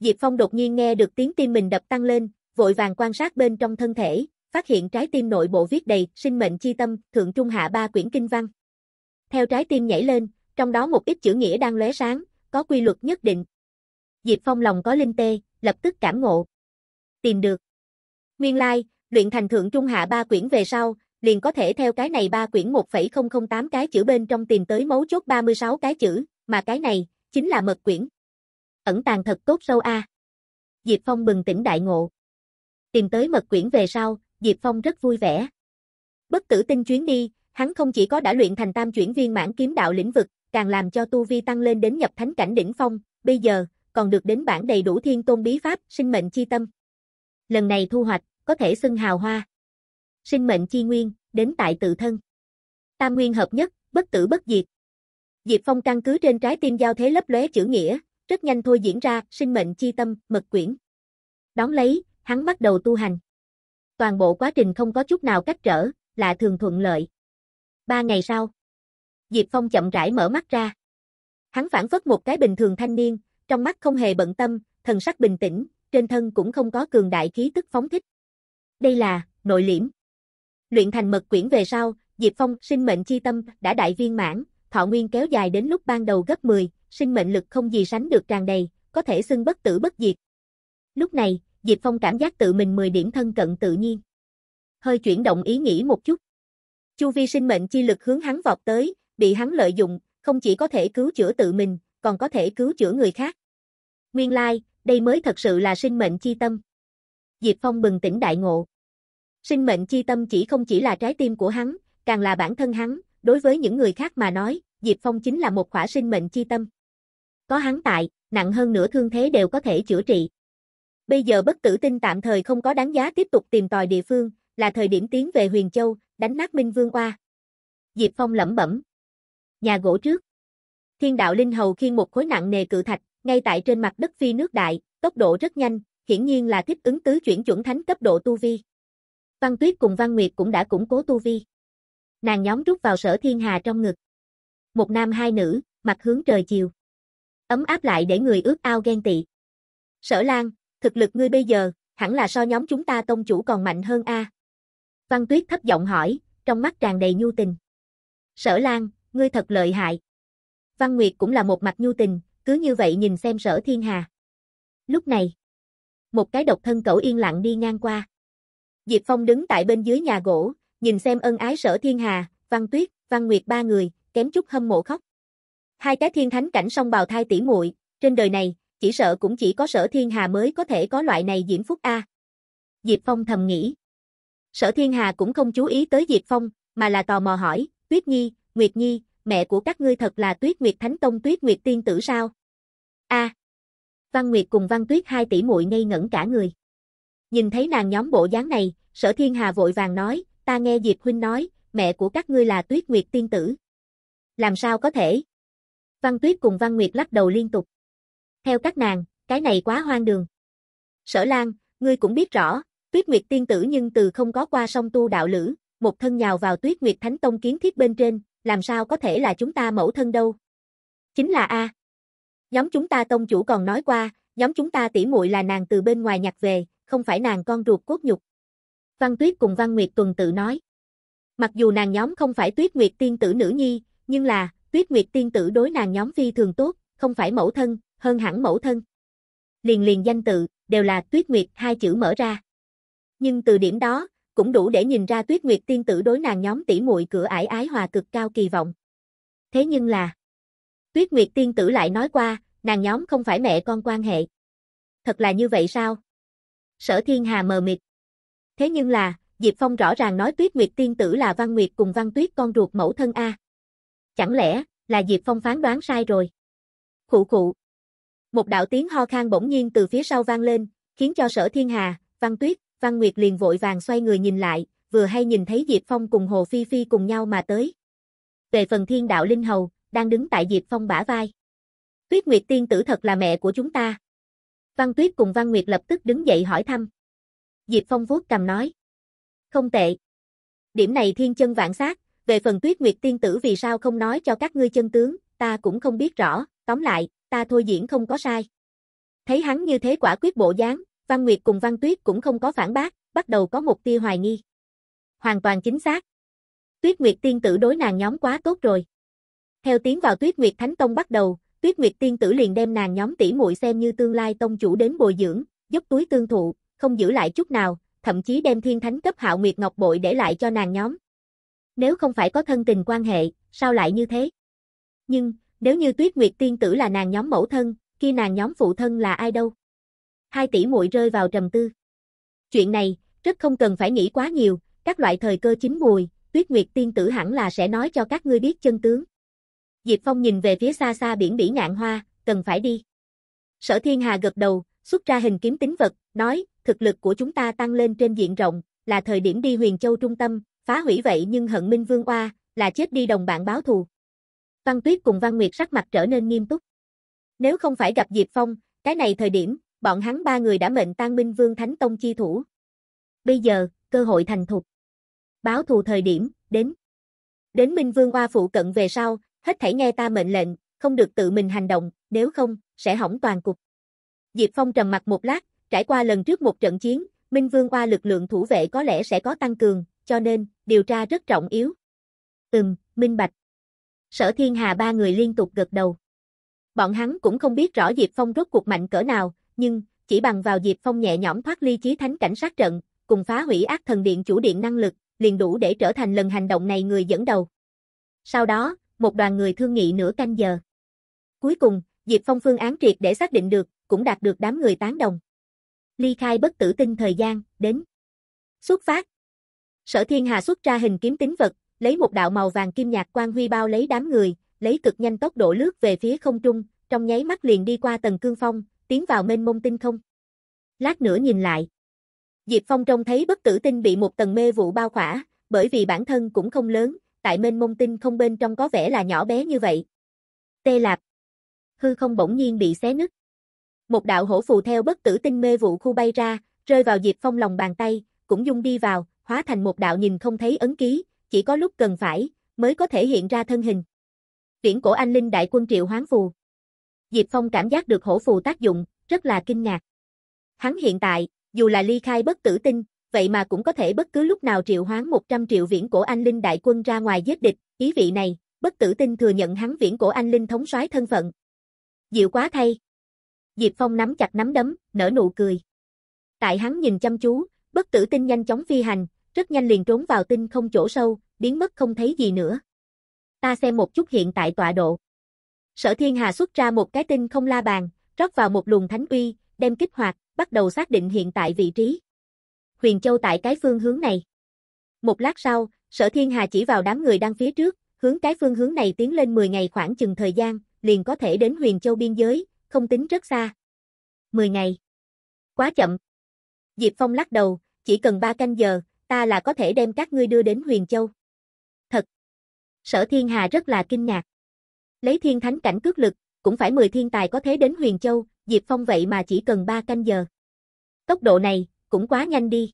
Diệp Phong đột nhiên nghe được tiếng tim mình đập tăng lên, vội vàng quan sát bên trong thân thể, phát hiện trái tim nội bộ viết đầy sinh mệnh chi tâm, thượng trung hạ ba quyển kinh văn. Theo trái tim nhảy lên, trong đó một ít chữ nghĩa đang lóe sáng, có quy luật nhất định. Diệp Phong lòng có linh tê, lập tức cảm ngộ. Tìm được. Nguyên lai, like, luyện thành thượng trung hạ ba quyển về sau, liền có thể theo cái này ba quyển 1,008 cái chữ bên trong tìm tới mấu chốt 36 cái chữ, mà cái này chính là mật quyển ẩn tàng thật tốt sâu a. Diệp Phong bừng tỉnh đại ngộ. Tìm tới mật quyển về sau, Diệp Phong rất vui vẻ. Bất tử tinh chuyến đi, hắn không chỉ có đã luyện thành tam chuyển viên mãn kiếm đạo lĩnh vực, càng làm cho tu vi tăng lên đến nhập thánh cảnh đỉnh phong, bây giờ còn được đến bản đầy đủ thiên tôn bí pháp, sinh mệnh chi tâm. Lần này thu hoạch có thể xưng hào hoa. Sinh mệnh chi nguyên, đến tại tự thân. Tam nguyên hợp nhất, bất tử bất diệt. Diệp Phong căn cứ trên trái tim giao thế lấp lóe chữ nghĩa, rất nhanh thôi diễn ra sinh mệnh chi tâm, mật quyển. Đón lấy, hắn bắt đầu tu hành. Toàn bộ quá trình không có chút nào cách trở, là thường thuận lợi. Ba ngày sau, Diệp Phong chậm rãi mở mắt ra. Hắn phản phất một cái bình thường thanh niên, trong mắt không hề bận tâm, thần sắc bình tĩnh, trên thân cũng không có cường đại khí tức phóng thích. Đây là nội liễm. Luyện thành mật quyển về sau, Diệp Phong sinh mệnh chi tâm đã đại viên mãn, thọ nguyên kéo dài đến lúc ban đầu gấp 10, sinh mệnh lực không gì sánh được tràn đầy, có thể xưng bất tử bất diệt. Lúc này, Diệp Phong cảm giác tự mình 10 điểm thân cận tự nhiên. Hơi chuyển động ý nghĩ một chút. Chu vi sinh mệnh chi lực hướng hắn vọt tới, bị hắn lợi dụng, không chỉ có thể cứu chữa tự mình, còn có thể cứu chữa người khác. Nguyên lai, like, đây mới thật sự là sinh mệnh chi tâm. Diệp Phong bừng tỉnh đại ngộ. Sinh mệnh chi tâm chỉ không chỉ là trái tim của hắn, càng là bản thân hắn, đối với những người khác mà nói, Diệp Phong chính là một khỏa sinh mệnh chi tâm có hắn tại, nặng hơn nữa thương thế đều có thể chữa trị. Bây giờ bất tử tinh tạm thời không có đáng giá tiếp tục tìm tòi địa phương, là thời điểm tiến về Huyền Châu, đánh nát Minh Vương qua Diệp Phong lẩm bẩm. Nhà gỗ trước. Thiên đạo linh hầu khiêng một khối nặng nề cự thạch, ngay tại trên mặt đất phi nước đại, tốc độ rất nhanh, hiển nhiên là thích ứng tứ chuyển chuẩn thánh cấp độ tu vi. Văn Tuyết cùng Văn Nguyệt cũng đã củng cố tu vi. Nàng nhóm rút vào sở thiên hà trong ngực. Một nam hai nữ, mặt hướng trời chiều ấm áp lại để người ước ao ghen tị. Sở Lan, thực lực ngươi bây giờ, hẳn là so nhóm chúng ta tông chủ còn mạnh hơn a. Văn Tuyết thấp giọng hỏi, trong mắt tràn đầy nhu tình. Sở Lan, ngươi thật lợi hại. Văn Nguyệt cũng là một mặt nhu tình, cứ như vậy nhìn xem sở thiên hà. Lúc này, một cái độc thân cẩu yên lặng đi ngang qua. Diệp Phong đứng tại bên dưới nhà gỗ, nhìn xem ân ái sở thiên hà, Văn Tuyết, Văn Nguyệt ba người, kém chút hâm mộ khóc. Hai cái thiên thánh cảnh song bào thai tỉ muội, trên đời này, chỉ sợ cũng chỉ có sở thiên hà mới có thể có loại này diễm phúc A. Diệp Phong thầm nghĩ. Sở thiên hà cũng không chú ý tới Diệp Phong, mà là tò mò hỏi, Tuyết Nhi, Nguyệt Nhi, mẹ của các ngươi thật là Tuyết Nguyệt Thánh Tông Tuyết Nguyệt Tiên Tử sao? A. Văn Nguyệt cùng Văn Tuyết hai tỷ muội ngây ngẩn cả người. Nhìn thấy nàng nhóm bộ dáng này, sở thiên hà vội vàng nói, ta nghe Diệp Huynh nói, mẹ của các ngươi là Tuyết Nguyệt Tiên Tử. Làm sao có thể? Văn Tuyết cùng Văn Nguyệt lắc đầu liên tục. Theo các nàng, cái này quá hoang đường. Sở Lan, ngươi cũng biết rõ, Tuyết Nguyệt tiên tử nhưng từ không có qua sông tu đạo lữ, một thân nhào vào Tuyết Nguyệt Thánh Tông kiến thiết bên trên, làm sao có thể là chúng ta mẫu thân đâu? Chính là a. Nhóm chúng ta tông chủ còn nói qua, nhóm chúng ta tỷ muội là nàng từ bên ngoài nhặt về, không phải nàng con ruột cốt nhục. Văn Tuyết cùng Văn Nguyệt tuần tự nói. Mặc dù nàng nhóm không phải Tuyết Nguyệt tiên tử nữ nhi, nhưng là Tuyết Nguyệt tiên tử đối nàng nhóm phi thường tốt, không phải mẫu thân, hơn hẳn mẫu thân. Liền liền danh tự, đều là Tuyết Nguyệt hai chữ mở ra. Nhưng từ điểm đó, cũng đủ để nhìn ra Tuyết Nguyệt tiên tử đối nàng nhóm tỷ muội cửa ải ái hòa cực cao kỳ vọng. Thế nhưng là, Tuyết Nguyệt tiên tử lại nói qua, nàng nhóm không phải mẹ con quan hệ. Thật là như vậy sao? Sở Thiên Hà mờ mịt. Thế nhưng là, Diệp Phong rõ ràng nói Tuyết Nguyệt tiên tử là Văn Nguyệt cùng Văn Tuyết con ruột mẫu thân A chẳng lẽ là Diệp Phong phán đoán sai rồi? Khụ khụ. Một đạo tiếng ho khan bỗng nhiên từ phía sau vang lên, khiến cho Sở Thiên Hà, Văn Tuyết, Văn Nguyệt liền vội vàng xoay người nhìn lại, vừa hay nhìn thấy Diệp Phong cùng Hồ Phi Phi cùng nhau mà tới. Về phần Thiên Đạo Linh Hầu, đang đứng tại Diệp Phong bả vai. Tuyết Nguyệt tiên tử thật là mẹ của chúng ta. Văn Tuyết cùng Văn Nguyệt lập tức đứng dậy hỏi thăm. Diệp Phong vuốt cầm nói. Không tệ. Điểm này thiên chân vạn sát, về phần tuyết nguyệt tiên tử vì sao không nói cho các ngươi chân tướng, ta cũng không biết rõ, tóm lại, ta thôi diễn không có sai. Thấy hắn như thế quả quyết bộ dáng, Văn Nguyệt cùng Văn Tuyết cũng không có phản bác, bắt đầu có một tia hoài nghi. Hoàn toàn chính xác. Tuyết Nguyệt tiên tử đối nàng nhóm quá tốt rồi. Theo tiếng vào Tuyết Nguyệt Thánh Tông bắt đầu, Tuyết Nguyệt tiên tử liền đem nàng nhóm tỷ muội xem như tương lai tông chủ đến bồi dưỡng, giúp túi tương thụ, không giữ lại chút nào, thậm chí đem thiên thánh cấp Hạo Nguyệt Ngọc bội để lại cho nàng nhóm, nếu không phải có thân tình quan hệ, sao lại như thế? Nhưng, nếu như Tuyết Nguyệt tiên tử là nàng nhóm mẫu thân, kia nàng nhóm phụ thân là ai đâu? Hai tỷ muội rơi vào trầm tư. Chuyện này, rất không cần phải nghĩ quá nhiều, các loại thời cơ chín mùi, Tuyết Nguyệt tiên tử hẳn là sẽ nói cho các ngươi biết chân tướng. Diệp Phong nhìn về phía xa xa biển bỉ ngạn hoa, cần phải đi. Sở Thiên Hà gật đầu, xuất ra hình kiếm tính vật, nói, thực lực của chúng ta tăng lên trên diện rộng, là thời điểm đi huyền châu trung tâm, phá hủy vậy nhưng hận Minh Vương oa, là chết đi đồng bạn báo thù. Văn Tuyết cùng Văn Nguyệt sắc mặt trở nên nghiêm túc. Nếu không phải gặp Diệp Phong, cái này thời điểm, bọn hắn ba người đã mệnh tan Minh Vương Thánh Tông chi thủ. Bây giờ, cơ hội thành thục. Báo thù thời điểm, đến. Đến Minh Vương Oa phụ cận về sau, hết thảy nghe ta mệnh lệnh, không được tự mình hành động, nếu không, sẽ hỏng toàn cục. Diệp Phong trầm mặt một lát, trải qua lần trước một trận chiến, Minh Vương Oa lực lượng thủ vệ có lẽ sẽ có tăng cường, cho nên, điều tra rất trọng yếu. Ừm, minh bạch. Sở thiên hà ba người liên tục gật đầu. Bọn hắn cũng không biết rõ Diệp Phong rốt cuộc mạnh cỡ nào, nhưng, chỉ bằng vào Diệp Phong nhẹ nhõm thoát ly chí thánh cảnh sát trận, cùng phá hủy ác thần điện chủ điện năng lực, liền đủ để trở thành lần hành động này người dẫn đầu. Sau đó, một đoàn người thương nghị nửa canh giờ. Cuối cùng, Diệp Phong phương án triệt để xác định được, cũng đạt được đám người tán đồng. Ly khai bất tử tinh thời gian, đến. Xuất phát, Sở Thiên Hà xuất ra hình kiếm tính vật, lấy một đạo màu vàng kim nhạt quang huy bao lấy đám người, lấy cực nhanh tốc độ lướt về phía không trung, trong nháy mắt liền đi qua tầng cương phong, tiến vào mênh mông tinh không. Lát nữa nhìn lại, Diệp Phong trông thấy bất tử tinh bị một tầng mê vụ bao khỏa, bởi vì bản thân cũng không lớn, tại mênh mông tinh không bên trong có vẻ là nhỏ bé như vậy. Tê lạp. Hư không bỗng nhiên bị xé nứt. Một đạo hổ phù theo bất tử tinh mê vụ khu bay ra, rơi vào Diệp Phong lòng bàn tay, cũng dung đi vào, hóa thành một đạo nhìn không thấy ấn ký, chỉ có lúc cần phải, mới có thể hiện ra thân hình. Viễn cổ anh linh đại quân triệu hoán phù. Diệp Phong cảm giác được hổ phù tác dụng, rất là kinh ngạc. Hắn hiện tại, dù là ly khai bất tử tinh, vậy mà cũng có thể bất cứ lúc nào triệu hoán 100 triệu viễn cổ anh linh đại quân ra ngoài giết địch, ý vị này, bất tử tinh thừa nhận hắn viễn cổ anh linh thống soái thân phận. Diệu quá thay. Diệp Phong nắm chặt nắm đấm, nở nụ cười. Tại hắn nhìn chăm chú, bất tử tinh nhanh chóng phi hành, rất nhanh liền trốn vào tinh không chỗ sâu, biến mất không thấy gì nữa. Ta xem một chút hiện tại tọa độ. Sở Thiên Hà xuất ra một cái tinh không la bàn, rót vào một luồng thánh uy, đem kích hoạt, bắt đầu xác định hiện tại vị trí. Huyền Châu tại cái phương hướng này. Một lát sau, Sở Thiên Hà chỉ vào đám người đang phía trước, hướng cái phương hướng này tiến lên 10 ngày khoảng chừng thời gian, liền có thể đến Huyền Châu biên giới, không tính rất xa. 10 ngày. Quá chậm. Diệp Phong lắc đầu, chỉ cần 3 canh giờ, ta là có thể đem các ngươi đưa đến Huyền Châu. Thật! Sở Thiên Hà rất là kinh ngạc. Lấy thiên thánh cảnh cước lực, cũng phải 10 thiên tài có thế đến Huyền Châu, Diệp Phong vậy mà chỉ cần 3 canh giờ. Tốc độ này, cũng quá nhanh đi.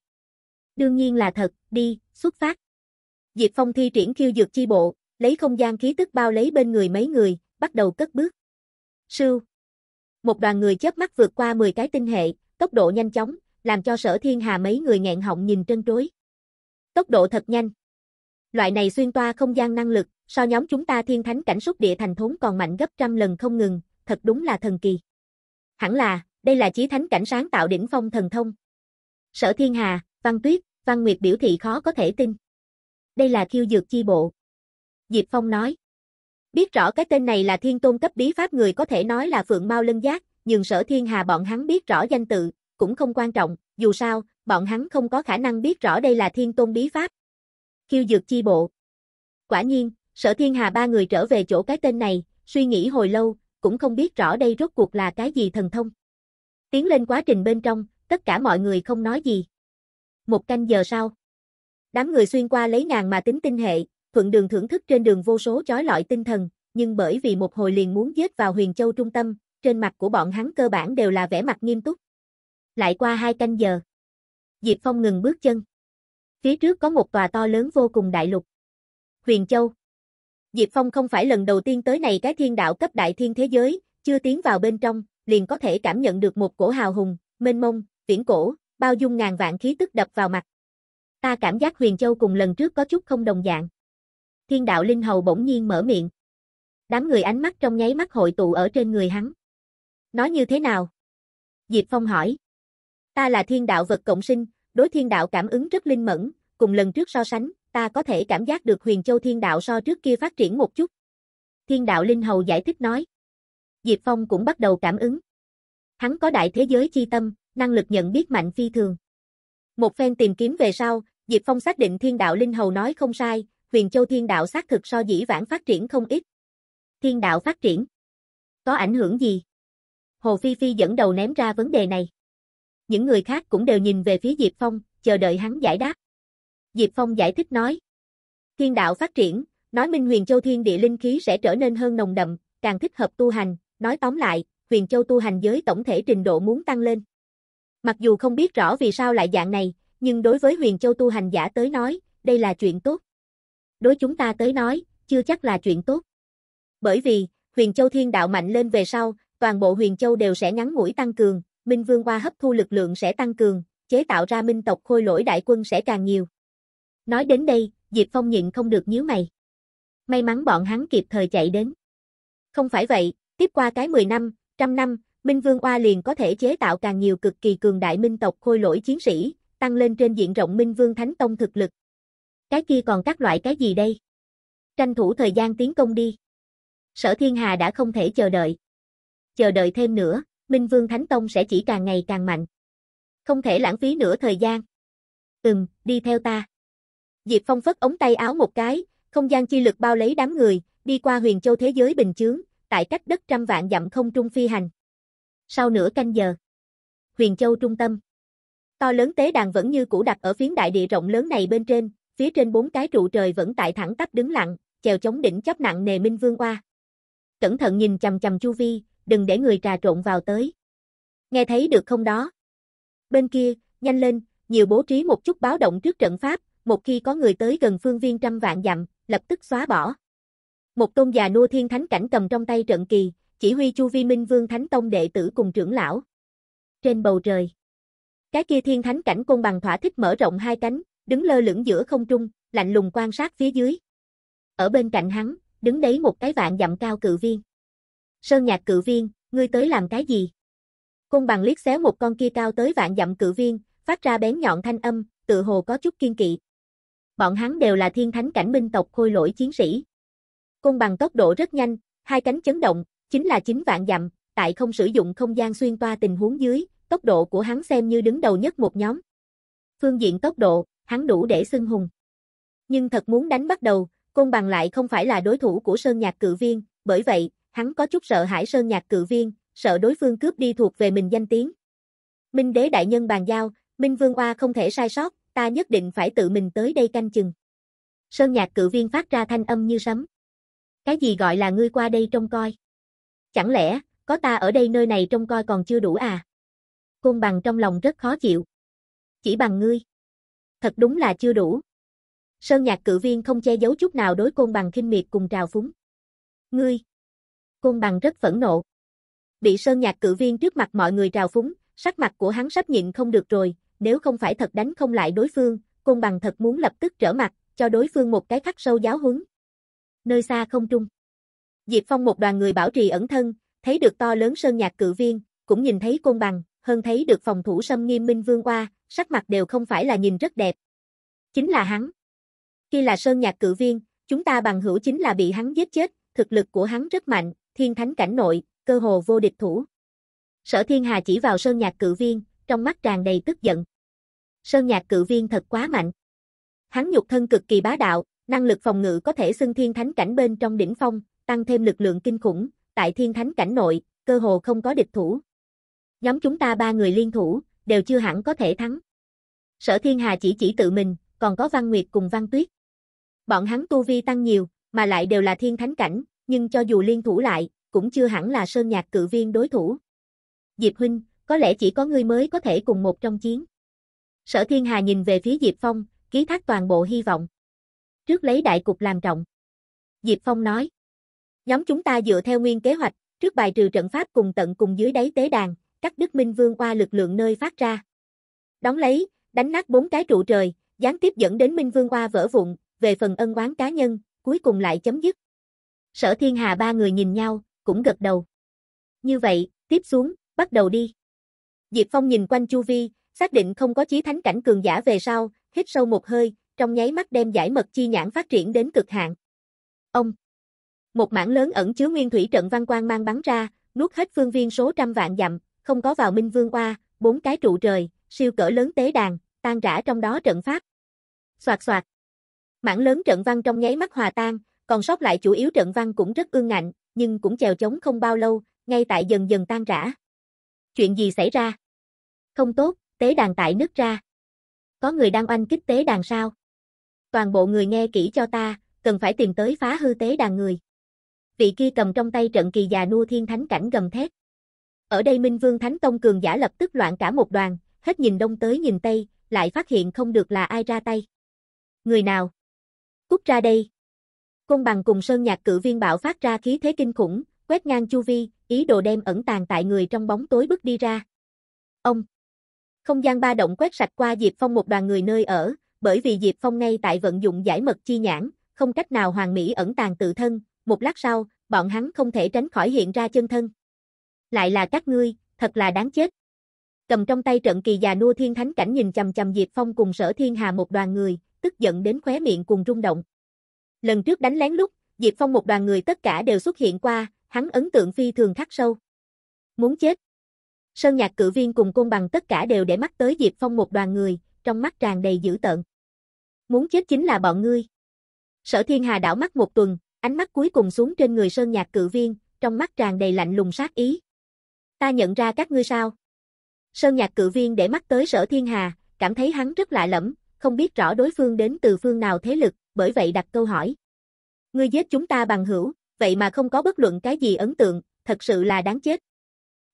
Đương nhiên là thật, đi, xuất phát. Diệp Phong thi triển khiêu dược chi bộ, lấy không gian khí tức bao lấy bên người mấy người, bắt đầu cất bước. Sưu. Một đoàn người chớp mắt vượt qua 10 cái tinh hệ, tốc độ nhanh chóng, làm cho sở thiên hà mấy người nghẹn họng nhìn trân trối tốc độ thật nhanh. Loại này xuyên toa không gian năng lực, so nhóm chúng ta thiên thánh cảnh xúc địa thành thốn còn mạnh gấp trăm lần không ngừng, thật đúng là thần kỳ. Hẳn là, đây là chí thánh cảnh sáng tạo đỉnh phong thần thông. Sở Thiên Hà, Văn Tuyết, Văn Nguyệt biểu thị khó có thể tin. Đây là khiêu dược chi bộ. Diệp Phong nói. Biết rõ cái tên này là thiên tôn cấp bí pháp người có thể nói là Phượng Mao Lân Giác, nhưng sở thiên hà bọn hắn biết rõ danh tự, cũng không quan trọng, dù sao, bọn hắn không có khả năng biết rõ đây là thiên tôn bí pháp. Khiêu dược chi bộ. Quả nhiên, sở thiên hà ba người trở về chỗ cái tên này, suy nghĩ hồi lâu, cũng không biết rõ đây rốt cuộc là cái gì thần thông. Tiến lên quá trình bên trong, tất cả mọi người không nói gì. Một canh giờ sau, đám người xuyên qua lấy ngàn mà tính tinh hệ, thuận đường thưởng thức trên đường vô số chói lọi tinh thần, nhưng bởi vì một hồi liền muốn giết vào huyền châu trung tâm, trên mặt của bọn hắn cơ bản đều là vẻ mặt nghiêm túc. Lại qua hai canh giờ, Diệp Phong ngừng bước chân. Phía trước có một tòa to lớn vô cùng đại lục. Huyền Châu. Diệp Phong không phải lần đầu tiên tới này cái thiên đạo cấp đại thiên thế giới, chưa tiến vào bên trong, liền có thể cảm nhận được một cổ hào hùng, mênh mông, viễn cổ, bao dung ngàn vạn khí tức đập vào mặt. Ta cảm giác Huyền Châu cùng lần trước có chút không đồng dạng. Thiên đạo linh hầu bỗng nhiên mở miệng. Đám người ánh mắt trong nháy mắt hội tụ ở trên người hắn. Nói như thế nào? Diệp Phong hỏi. Ta là thiên đạo vật cộng sinh, đối thiên đạo cảm ứng rất linh mẫn, cùng lần trước so sánh, ta có thể cảm giác được huyền châu thiên đạo so trước kia phát triển một chút. Thiên đạo linh hầu giải thích nói. Diệp Phong cũng bắt đầu cảm ứng. Hắn có đại thế giới chi tâm, năng lực nhận biết mạnh phi thường. Một phen tìm kiếm về sau, Diệp Phong xác định thiên đạo linh hầu nói không sai, huyền châu thiên đạo xác thực so dĩ vãng phát triển không ít. Thiên đạo phát triển. Có ảnh hưởng gì? Hồ Phi Phi dẫn đầu ném ra vấn đề này những người khác cũng đều nhìn về phía Diệp Phong, chờ đợi hắn giải đáp. Diệp Phong giải thích nói. Thiên đạo phát triển, nói minh huyền châu thiên địa linh khí sẽ trở nên hơn nồng đậm, càng thích hợp tu hành, nói tóm lại, huyền châu tu hành giới tổng thể trình độ muốn tăng lên. Mặc dù không biết rõ vì sao lại dạng này, nhưng đối với huyền châu tu hành giả tới nói, đây là chuyện tốt. Đối chúng ta tới nói, chưa chắc là chuyện tốt. Bởi vì, huyền châu thiên đạo mạnh lên về sau, toàn bộ huyền châu đều sẽ ngắn ngủi tăng cường, Minh Vương qua hấp thu lực lượng sẽ tăng cường, chế tạo ra minh tộc khôi lỗi đại quân sẽ càng nhiều. Nói đến đây, Diệp Phong nhịn không được nhíu mày. May mắn bọn hắn kịp thời chạy đến. Không phải vậy, tiếp qua cái 10 năm, trăm năm, Minh Vương qua liền có thể chế tạo càng nhiều cực kỳ cường đại minh tộc khôi lỗi chiến sĩ, tăng lên trên diện rộng Minh Vương Thánh Tông thực lực. Cái kia còn các loại cái gì đây? Tranh thủ thời gian tiến công đi. Sở Thiên Hà đã không thể chờ đợi. Chờ đợi thêm nữa, Minh Vương Thánh Tông sẽ chỉ càng ngày càng mạnh. Không thể lãng phí nữa thời gian. Ừm, đi theo ta. Diệp Phong phất ống tay áo một cái, không gian chi lực bao lấy đám người, đi qua huyền châu thế giới bình chướng, tại cách đất trăm vạn dặm không trung phi hành. Sau nửa canh giờ, huyền châu trung tâm. To lớn tế đàn vẫn như cũ đặt ở phiến đại địa rộng lớn này bên trên, phía trên bốn cái trụ trời vẫn tại thẳng tắp đứng lặng, chèo chống đỉnh chấp nặng nề minh vương qua. Cẩn thận nhìn chầm chầm chu vi, đừng để người trà trộn vào tới. Nghe thấy được không đó? Bên kia, nhanh lên, nhiều bố trí một chút báo động trước trận pháp, một khi có người tới gần phương viên trăm vạn dặm, lập tức xóa bỏ. Một tôn già nua thiên thánh cảnh cầm trong tay trận kỳ, chỉ huy Chu Vi Minh Vương Thánh Tông đệ tử cùng trưởng lão. Trên bầu trời, cái kia thiên thánh cảnh côn bằng thỏa thích mở rộng hai cánh, đứng lơ lửng giữa không trung, lạnh lùng quan sát phía dưới. Ở bên cạnh hắn, đứng đấy một cái vạn dặm cao cự viên. Sơn nhạc cự viên, ngươi tới làm cái gì? Côn bằng liếc xéo một con kia cao tới vạn dặm cự viên, phát ra bén nhọn thanh âm, tự hồ có chút kiên kỵ. Bọn hắn đều là thiên thánh cảnh binh tộc khôi lỗi chiến sĩ. Côn bằng tốc độ rất nhanh, hai cánh chấn động, chính là chính vạn dặm, tại không sử dụng không gian xuyên toa tình huống dưới, tốc độ của hắn xem như đứng đầu nhất một nhóm. Phương diện tốc độ, hắn đủ để xưng hùng. Nhưng thật muốn đánh bắt đầu, côn bằng lại không phải là đối thủ của Sơn Nhạc Cự Viên, bởi vậy, hắn có chút sợ hãi sơn nhạc cự viên, sợ đối phương cướp đi thuộc về mình danh tiếng. Minh đế đại nhân bàn giao, Minh vương oa không thể sai sót, ta nhất định phải tự mình tới đây canh chừng. Sơn nhạc cự viên phát ra thanh âm như sấm. Cái gì gọi là ngươi qua đây trông coi? Chẳng lẽ, có ta ở đây nơi này trông coi còn chưa đủ à? Côn bằng trong lòng rất khó chịu. Chỉ bằng ngươi. Thật đúng là chưa đủ. Sơn nhạc cự viên không che giấu chút nào đối côn bằng khinh miệt cùng trào phúng. Ngươi, Côn Bằng rất phẫn nộ. Bị Sơn Nhạc cử viên trước mặt mọi người trào phúng, sắc mặt của hắn sắp nhịn không được rồi, nếu không phải thật đánh không lại đối phương, Côn Bằng thật muốn lập tức trở mặt, cho đối phương một cái khắc sâu giáo huấn. Nơi xa không trung. Diệp Phong một đoàn người bảo trì ẩn thân, thấy được to lớn Sơn Nhạc cử viên, cũng nhìn thấy Côn Bằng, hơn thấy được phòng thủ Sâm Nghiêm Minh Vương qua, sắc mặt đều không phải là nhìn rất đẹp. Chính là hắn. Khi là Sơn Nhạc cử viên, chúng ta bằng hữu chính là bị hắn giết chết, thực lực của hắn rất mạnh, thiên thánh cảnh nội, cơ hồ vô địch thủ. Sở Thiên Hà chỉ vào Sơn Nhạc Cự Viên, trong mắt tràn đầy tức giận. Sơn Nhạc Cự Viên thật quá mạnh. Hắn nhục thân cực kỳ bá đạo, năng lực phòng ngự có thể xưng thiên thánh cảnh bên trong đỉnh phong, tăng thêm lực lượng kinh khủng, tại thiên thánh cảnh nội, cơ hồ không có địch thủ. Nhóm chúng ta ba người liên thủ, đều chưa hẳn có thể thắng. Sở Thiên Hà chỉ chỉ tự mình, còn có Văn Nguyệt cùng Văn Tuyết. Bọn hắn tu vi tăng nhiều, mà lại đều là thiên thánh cảnh, nhưng cho dù liên thủ lại, cũng chưa hẳn là sơn nhạc cự viên đối thủ. Diệp huynh, có lẽ chỉ có ngươi mới có thể cùng một trong chiến. Sở Thiên Hà nhìn về phía Diệp Phong, ký thác toàn bộ hy vọng. Trước lấy đại cục làm trọng. Diệp Phong nói, nhóm chúng ta dựa theo nguyên kế hoạch, trước bài trừ trận pháp cùng tận cùng dưới đáy tế đàn, cắt đứt minh vương qua lực lượng nơi phát ra. Đóng lấy, đánh nát bốn cái trụ trời, gián tiếp dẫn đến minh vương qua vỡ vụn, về phần ân oán cá nhân, cuối cùng lại chấm dứt. Sở Thiên Hà ba người nhìn nhau, cũng gật đầu. Như vậy, tiếp xuống, bắt đầu đi. Diệp Phong nhìn quanh chu vi, xác định không có chí thánh cảnh cường giả về sau, hít sâu một hơi, trong nháy mắt đem giải mật chi nhãn phát triển đến cực hạn. Ông Một mảng lớn ẩn chứa nguyên thủy trận văn quan mang bắn ra, nuốt hết phương viên số trăm vạn dặm, không có vào Minh Vương qua, bốn cái trụ trời, siêu cỡ lớn tế đàn, tan rã trong đó trận pháp. Soạt soạt. Mảng lớn trận văn trong nháy mắt hòa tan, còn sót lại chủ yếu trận văn cũng rất ương ngạnh, nhưng cũng chèo chống không bao lâu, ngay tại dần dần tan rã. Chuyện gì xảy ra? Không tốt, tế đàn tại nứt ra. Có người đang oanh kích tế đàn sao? Toàn bộ người nghe kỹ cho ta, cần phải tìm tới phá hư tế đàn người. Vị kia cầm trong tay trận kỳ già nua thiên thánh cảnh gầm thét. Ở đây Minh Vương Thánh Tông cường giả lập tức loạn cả một đoàn, hết nhìn đông tới nhìn tây, lại phát hiện không được là ai ra tay. Người nào? Cút ra đây. Cung bằng cùng sơn nhạc cử viên bạo phát ra khí thế kinh khủng, quét ngang chu vi, ý đồ đem ẩn tàng tại người trong bóng tối bước đi ra. Ông! Không gian ba động quét sạch qua Diệp Phong một đoàn người nơi ở, bởi vì Diệp Phong ngay tại vận dụng giải mật chi nhãn, không cách nào hoàn mỹ ẩn tàng tự thân, một lát sau, bọn hắn không thể tránh khỏi hiện ra chân thân. Lại là các ngươi, thật là đáng chết. Cầm trong tay trận kỳ già nua thiên thánh cảnh nhìn chầm chầm Diệp Phong cùng sở thiên hà một đoàn người, tức giận đến khóe miệng cùng rung động. Lần trước đánh lén lúc, Diệp Phong một đoàn người tất cả đều xuất hiện qua, hắn ấn tượng phi thường khắc sâu. Muốn chết. Sơn nhạc cử viên cùng côn bằng tất cả đều để mắt tới Diệp Phong một đoàn người, trong mắt tràn đầy dữ tợn. Muốn chết chính là bọn ngươi. Sở Thiên Hà đảo mắt một tuần, ánh mắt cuối cùng xuống trên người Sơn nhạc cử viên, trong mắt tràn đầy lạnh lùng sát ý. Ta nhận ra các ngươi sao? Sơn nhạc cử viên để mắt tới sở thiên hà, cảm thấy hắn rất lạ lẫm, không biết rõ đối phương đến từ phương nào thế lực, bởi vậy đặt câu hỏi. Ngươi giết chúng ta bằng hữu, vậy mà không có bất luận cái gì ấn tượng, thật sự là đáng chết.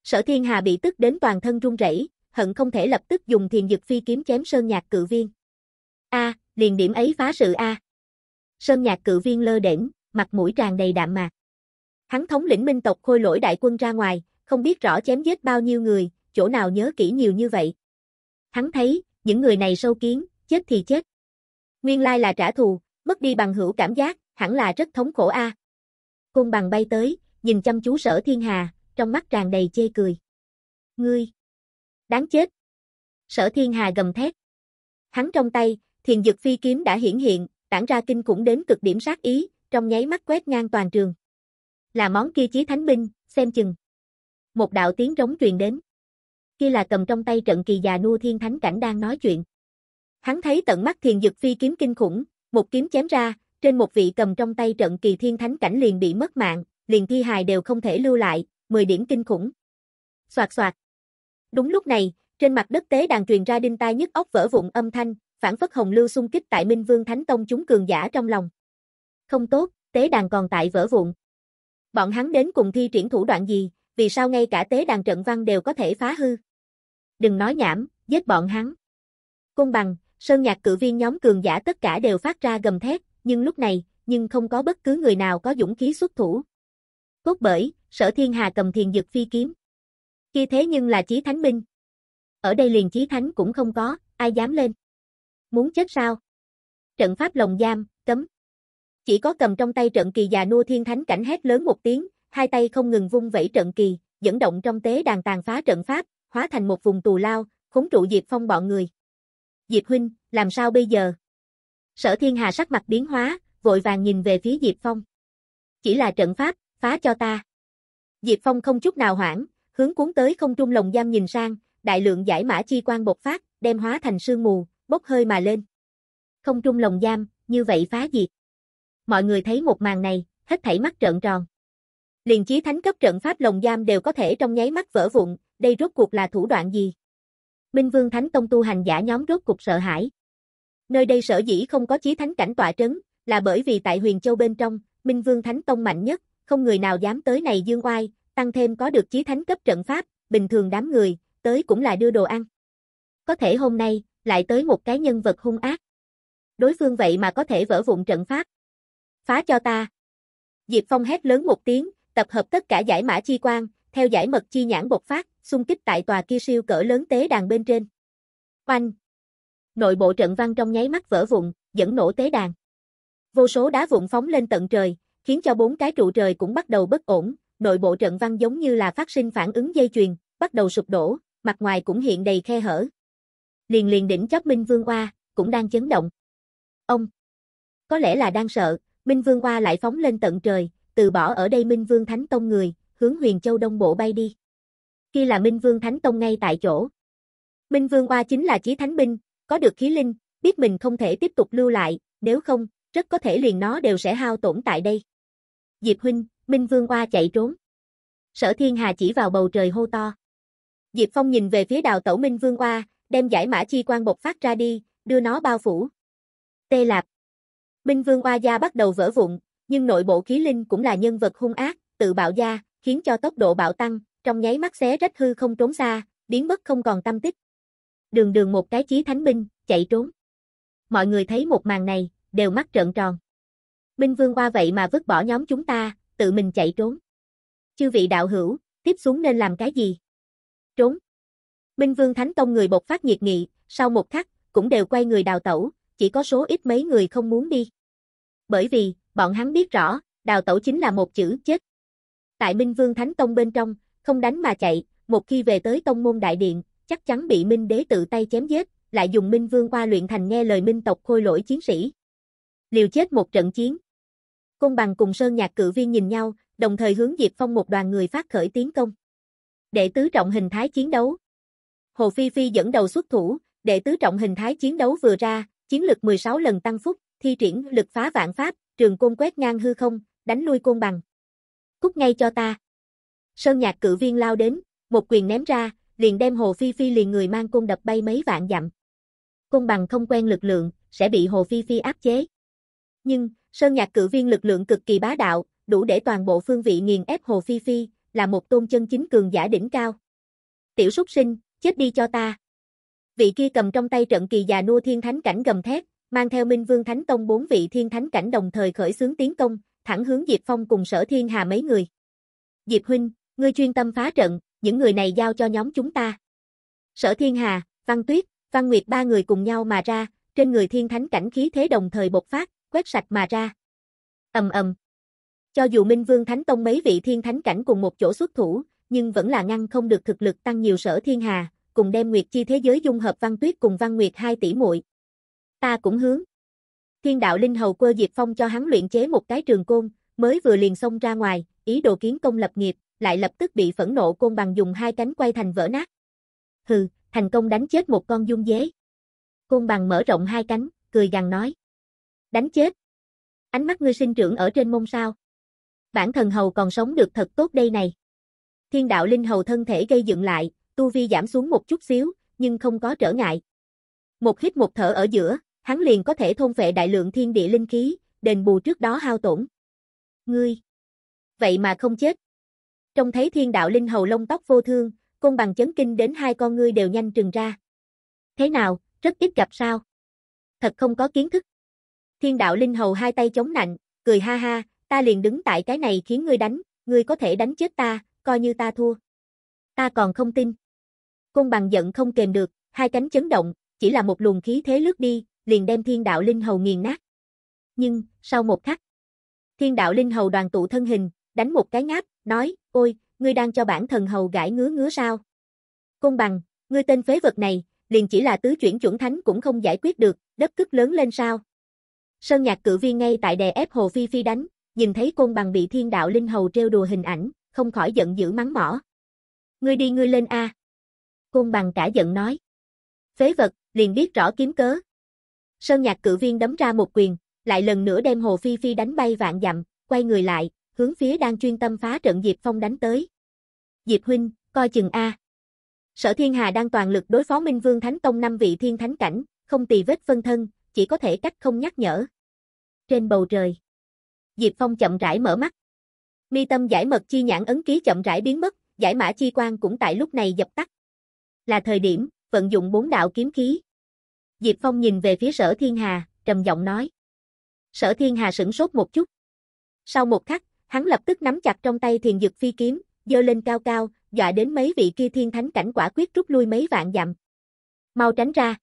Sở Thiên Hà bị tức đến toàn thân run rẩy, hận không thể lập tức dùng thiền dực phi kiếm chém Sơn Nhạc Cự Viên. A, liền điểm ấy phá sự a. Sơn Nhạc Cự Viên lơ đễnh, mặt mũi tràn đầy đạm mạc. Hắn thống lĩnh minh tộc khôi lỗi đại quân ra ngoài, không biết rõ chém giết bao nhiêu người, chỗ nào nhớ kỹ nhiều như vậy. Hắn thấy, những người này sâu kiến, chết thì chết. Nguyên lai là trả thù, mất đi bằng hữu cảm giác, hẳn là rất thống khổ a. À. Côn bằng bay tới, nhìn chăm chú sở thiên hà, trong mắt tràn đầy chê cười. Ngươi! Đáng chết! Sở thiên hà gầm thét. Hắn trong tay, thiền dực phi kiếm đã hiển hiện, tản ra kinh khủng đến cực điểm sát ý, trong nháy mắt quét ngang toàn trường. Là món kia chí thánh binh, xem chừng. Một đạo tiếng rống truyền đến. Kia là cầm trong tay trận kỳ già nua thiên thánh cảnh đang nói chuyện. Hắn thấy tận mắt thiền dực phi kiếm kinh khủng, một kiếm chém ra, trên một vị cầm trong tay trận kỳ thiên thánh cảnh liền bị mất mạng, liền thi hài đều không thể lưu lại, 10 điểm kinh khủng. Soạt soạt. Đúng lúc này, trên mặt đất tế đàn truyền ra đinh tai nhức óc vỡ vụn âm thanh, phản phất hồng lưu xung kích tại Minh Vương Thánh Tông chúng cường giả trong lòng. Không tốt, tế đàn còn tại vỡ vụn. Bọn hắn đến cùng thi triển thủ đoạn gì, vì sao ngay cả tế đàn trận văn đều có thể phá hư? Đừng nói nhảm, giết bọn hắn. Côn bằng, Sơn nhạc cử viên nhóm cường giả tất cả đều phát ra gầm thét, nhưng lúc này, nhưng không có bất cứ người nào có dũng khí xuất thủ. Cốt bởi, sở thiên hà cầm thiền dực phi kiếm. Kia thế nhưng là chí thánh binh. Ở đây liền chí thánh cũng không có, ai dám lên. Muốn chết sao? Trận pháp lồng giam, cấm. Chỉ có cầm trong tay trận kỳ già nua thiên thánh cảnh hét lớn một tiếng, hai tay không ngừng vung vẫy trận kỳ, dẫn động trong tế đàn tàn phá trận pháp, hóa thành một vùng tù lao, khống trụ diệt phong bọn người. Diệp huynh, làm sao bây giờ? Sở thiên hà sắc mặt biến hóa, vội vàng nhìn về phía Diệp Phong. Chỉ là trận pháp, phá cho ta. Diệp Phong không chút nào hoảng, hướng cuốn tới không trung lồng giam nhìn sang, đại lượng giải mã chi quan bộc phát, đem hóa thành sương mù, bốc hơi mà lên. Không trung lồng giam, như vậy phá diệt. Mọi người thấy một màn này, hết thảy mắt trợn tròn. Liền chí thánh cấp trận pháp lồng giam đều có thể trong nháy mắt vỡ vụn, đây rốt cuộc là thủ đoạn gì? Minh Vương Thánh Tông tu hành giả nhóm rốt cục sợ hãi. Nơi đây sở dĩ không có chí thánh cảnh tọa trấn, là bởi vì tại Huyền Châu bên trong, Minh Vương Thánh Tông mạnh nhất, không người nào dám tới này dương oai, tăng thêm có được chí thánh cấp trận pháp, bình thường đám người, tới cũng là đưa đồ ăn. Có thể hôm nay, lại tới một cái nhân vật hung ác. Đối phương vậy mà có thể vỡ vụn trận pháp. Phá cho ta. Diệp Phong hét lớn một tiếng, tập hợp tất cả giải mã chi quan, theo giải mật chi nhãn bộc phát, xung kích tại tòa kia siêu cỡ lớn tế đàn bên trên. Oanh! Nội bộ trận văn trong nháy mắt vỡ vụn, dẫn nổ tế đàn. Vô số đá vụn phóng lên tận trời, khiến cho bốn cái trụ trời cũng bắt đầu bất ổn, nội bộ trận văn giống như là phát sinh phản ứng dây chuyền, bắt đầu sụp đổ, mặt ngoài cũng hiện đầy khe hở. Liền liền đỉnh chóp Minh Vương Hoa cũng đang chấn động. Ông! Có lẽ là đang sợ, Minh Vương Hoa lại phóng lên tận trời, từ bỏ ở đây Minh Vương Thánh Tông người, hướng huyền châu đông bộ bay đi. Khi là Minh Vương Thánh Tông ngay tại chỗ. Minh Vương Oa chính là chí thánh binh, có được khí linh, biết mình không thể tiếp tục lưu lại, nếu không, rất có thể liền nó đều sẽ hao tổn tại đây. Diệp huynh, Minh Vương Oa chạy trốn. Sở Thiên Hà chỉ vào bầu trời hô to. Diệp Phong nhìn về phía đào tẩu Minh Vương Oa, đem giải mã chi quan bộc phát ra đi, đưa nó bao phủ. Tê Lạp Minh Vương Oa Gia bắt đầu vỡ vụn, nhưng nội bộ khí linh cũng là nhân vật hung ác, tự bạo gia, khiến cho tốc độ bạo tăng, trong nháy mắt xé rách hư không trốn xa, biến mất không còn tâm tích. Đường đường một cái chí thánh binh, chạy trốn. Mọi người thấy một màn này, đều mắt trợn tròn. Minh Vương qua vậy mà vứt bỏ nhóm chúng ta, tự mình chạy trốn. Chư vị đạo hữu, tiếp xuống nên làm cái gì? Trốn. Minh Vương Thánh Tông người bột phát nhiệt nghị, sau một khắc, cũng đều quay người đào tẩu, chỉ có số ít mấy người không muốn đi. Bởi vì, bọn hắn biết rõ, đào tẩu chính là một chữ chết tại Minh Vương Thánh Tông bên trong, không đánh mà chạy, một khi về tới Tông môn đại điện, chắc chắn bị Minh đế tự tay chém giết, lại dùng Minh Vương qua luyện thành nghe lời Minh tộc khôi lỗi chiến sĩ. Liều chết một trận chiến. Côn bằng cùng Sơn Nhạc cự viên nhìn nhau, đồng thời hướng Diệp Phong một đoàn người phát khởi tiến công. Đệ tứ trọng hình thái chiến đấu. Hồ Phi Phi dẫn đầu xuất thủ, đệ tứ trọng hình thái chiến đấu vừa ra, chiến lực 16 lần tăng phúc, thi triển lực phá vạn pháp, trường côn quét ngang hư không, đánh lui côn bằng cút ngay cho ta. Sơn nhạc Cử viên lao đến, một quyền ném ra, liền đem Hồ Phi Phi liền người mang côn đập bay mấy vạn dặm. Côn bằng không quen lực lượng, sẽ bị Hồ Phi Phi áp chế. Nhưng, Sơn nhạc Cử viên lực lượng cực kỳ bá đạo, đủ để toàn bộ phương vị nghiền ép Hồ Phi Phi, là một tôn chân chính cường giả đỉnh cao. Tiểu súc sinh, chết đi cho ta. Vị kia cầm trong tay trận kỳ già nua thiên thánh cảnh gầm thét, mang theo Minh Vương Thánh Tông bốn vị thiên thánh cảnh đồng thời khởi xướng tiến công, thẳng hướng Diệp Phong cùng sở thiên hà mấy người. Diệp Huynh, ngươi chuyên tâm phá trận, những người này giao cho nhóm chúng ta. Sở thiên hà, Văn Tuyết, Văn Nguyệt ba người cùng nhau mà ra, trên người thiên thánh cảnh khí thế đồng thời bộc phát, quét sạch mà ra. ầm ầm. Cho dù Minh Vương Thánh Tông mấy vị thiên thánh cảnh cùng một chỗ xuất thủ, nhưng vẫn là ngăn không được thực lực tăng nhiều sở thiên hà, cùng đem nguyệt chi thế giới dung hợp Văn Tuyết cùng Văn Nguyệt hai tỷ muội. Ta cũng hướng. Thiên đạo linh hầu quơ Diệp Phong cho hắn luyện chế một cái trường côn, mới vừa liền xông ra ngoài, ý đồ kiến công lập nghiệp, lại lập tức bị phẫn nộ côn bằng dùng hai cánh quay thành vỡ nát. Hừ, thành công đánh chết một con dung dế. Côn bằng mở rộng hai cánh, cười gằn nói. Đánh chết. Ánh mắt ngươi sinh trưởng ở trên mông sao. Bản thần hầu còn sống được thật tốt đây này. Thiên đạo linh hầu thân thể gây dựng lại, tu vi giảm xuống một chút xíu, nhưng không có trở ngại. Một hít một thở ở giữa, hắn liền có thể thôn phệ đại lượng thiên địa linh khí, đền bù trước đó hao tổn. Ngươi! Vậy mà không chết. trong thấy thiên đạo linh hầu lông tóc vô thương, côn bằng chấn kinh đến hai con ngươi đều nhanh trừng ra. Thế nào, rất ít gặp sao? Thật không có kiến thức. Thiên đạo linh hầu hai tay chống nạnh, cười ha ha, ta liền đứng tại cái này khiến ngươi đánh, ngươi có thể đánh chết ta, coi như ta thua. Ta còn không tin. Côn bằng giận không kềm được, hai cánh chấn động, chỉ là một luồng khí thế lướt đi, liền đem thiên đạo linh hầu nghiền nát. Nhưng, sau một khắc, thiên đạo linh hầu đoàn tụ thân hình, đánh một cái ngáp, nói, ôi, ngươi đang cho bản thần hầu gãi ngứa ngứa sao? Công bằng, ngươi tên phế vật này, liền chỉ là tứ chuyển chuẩn thánh cũng không giải quyết được, đất cức lớn lên sao? Sơn nhạc cử viên ngay tại đè ép Hồ Phi Phi đánh, nhìn thấy côn bằng bị thiên đạo linh hầu treo đùa hình ảnh, không khỏi giận dữ mắng mỏ. Ngươi đi ngươi lên a. Côn bằng cả giận nói. Phế vật, liền biết rõ kiếm cớ, Sơn Nhạc cử viên đấm ra một quyền, lại lần nữa đem Hồ Phi Phi đánh bay vạn dặm, quay người lại, hướng phía đang chuyên tâm phá trận Diệp Phong đánh tới. Diệp huynh, coi chừng a. Sở Thiên Hà đang toàn lực đối phó Minh Vương Thánh Tông năm vị thiên thánh cảnh, không tì vết phân thân, chỉ có thể cách không nhắc nhở. Trên bầu trời, Diệp Phong chậm rãi mở mắt. Mi tâm giải mật chi nhãn ấn ký chậm rãi biến mất, giải mã chi quan cũng tại lúc này dập tắt. Là thời điểm vận dụng bốn đạo kiếm khí, Diệp Phong nhìn về phía sở thiên hà, trầm giọng nói. Sở thiên hà sửng sốt một chút. Sau một khắc, hắn lập tức nắm chặt trong tay thiền dực phi kiếm, dơ lên cao cao, dọa đến mấy vị kia thiên thánh cảnh quả quyết rút lui mấy vạn dặm. Mau tránh ra.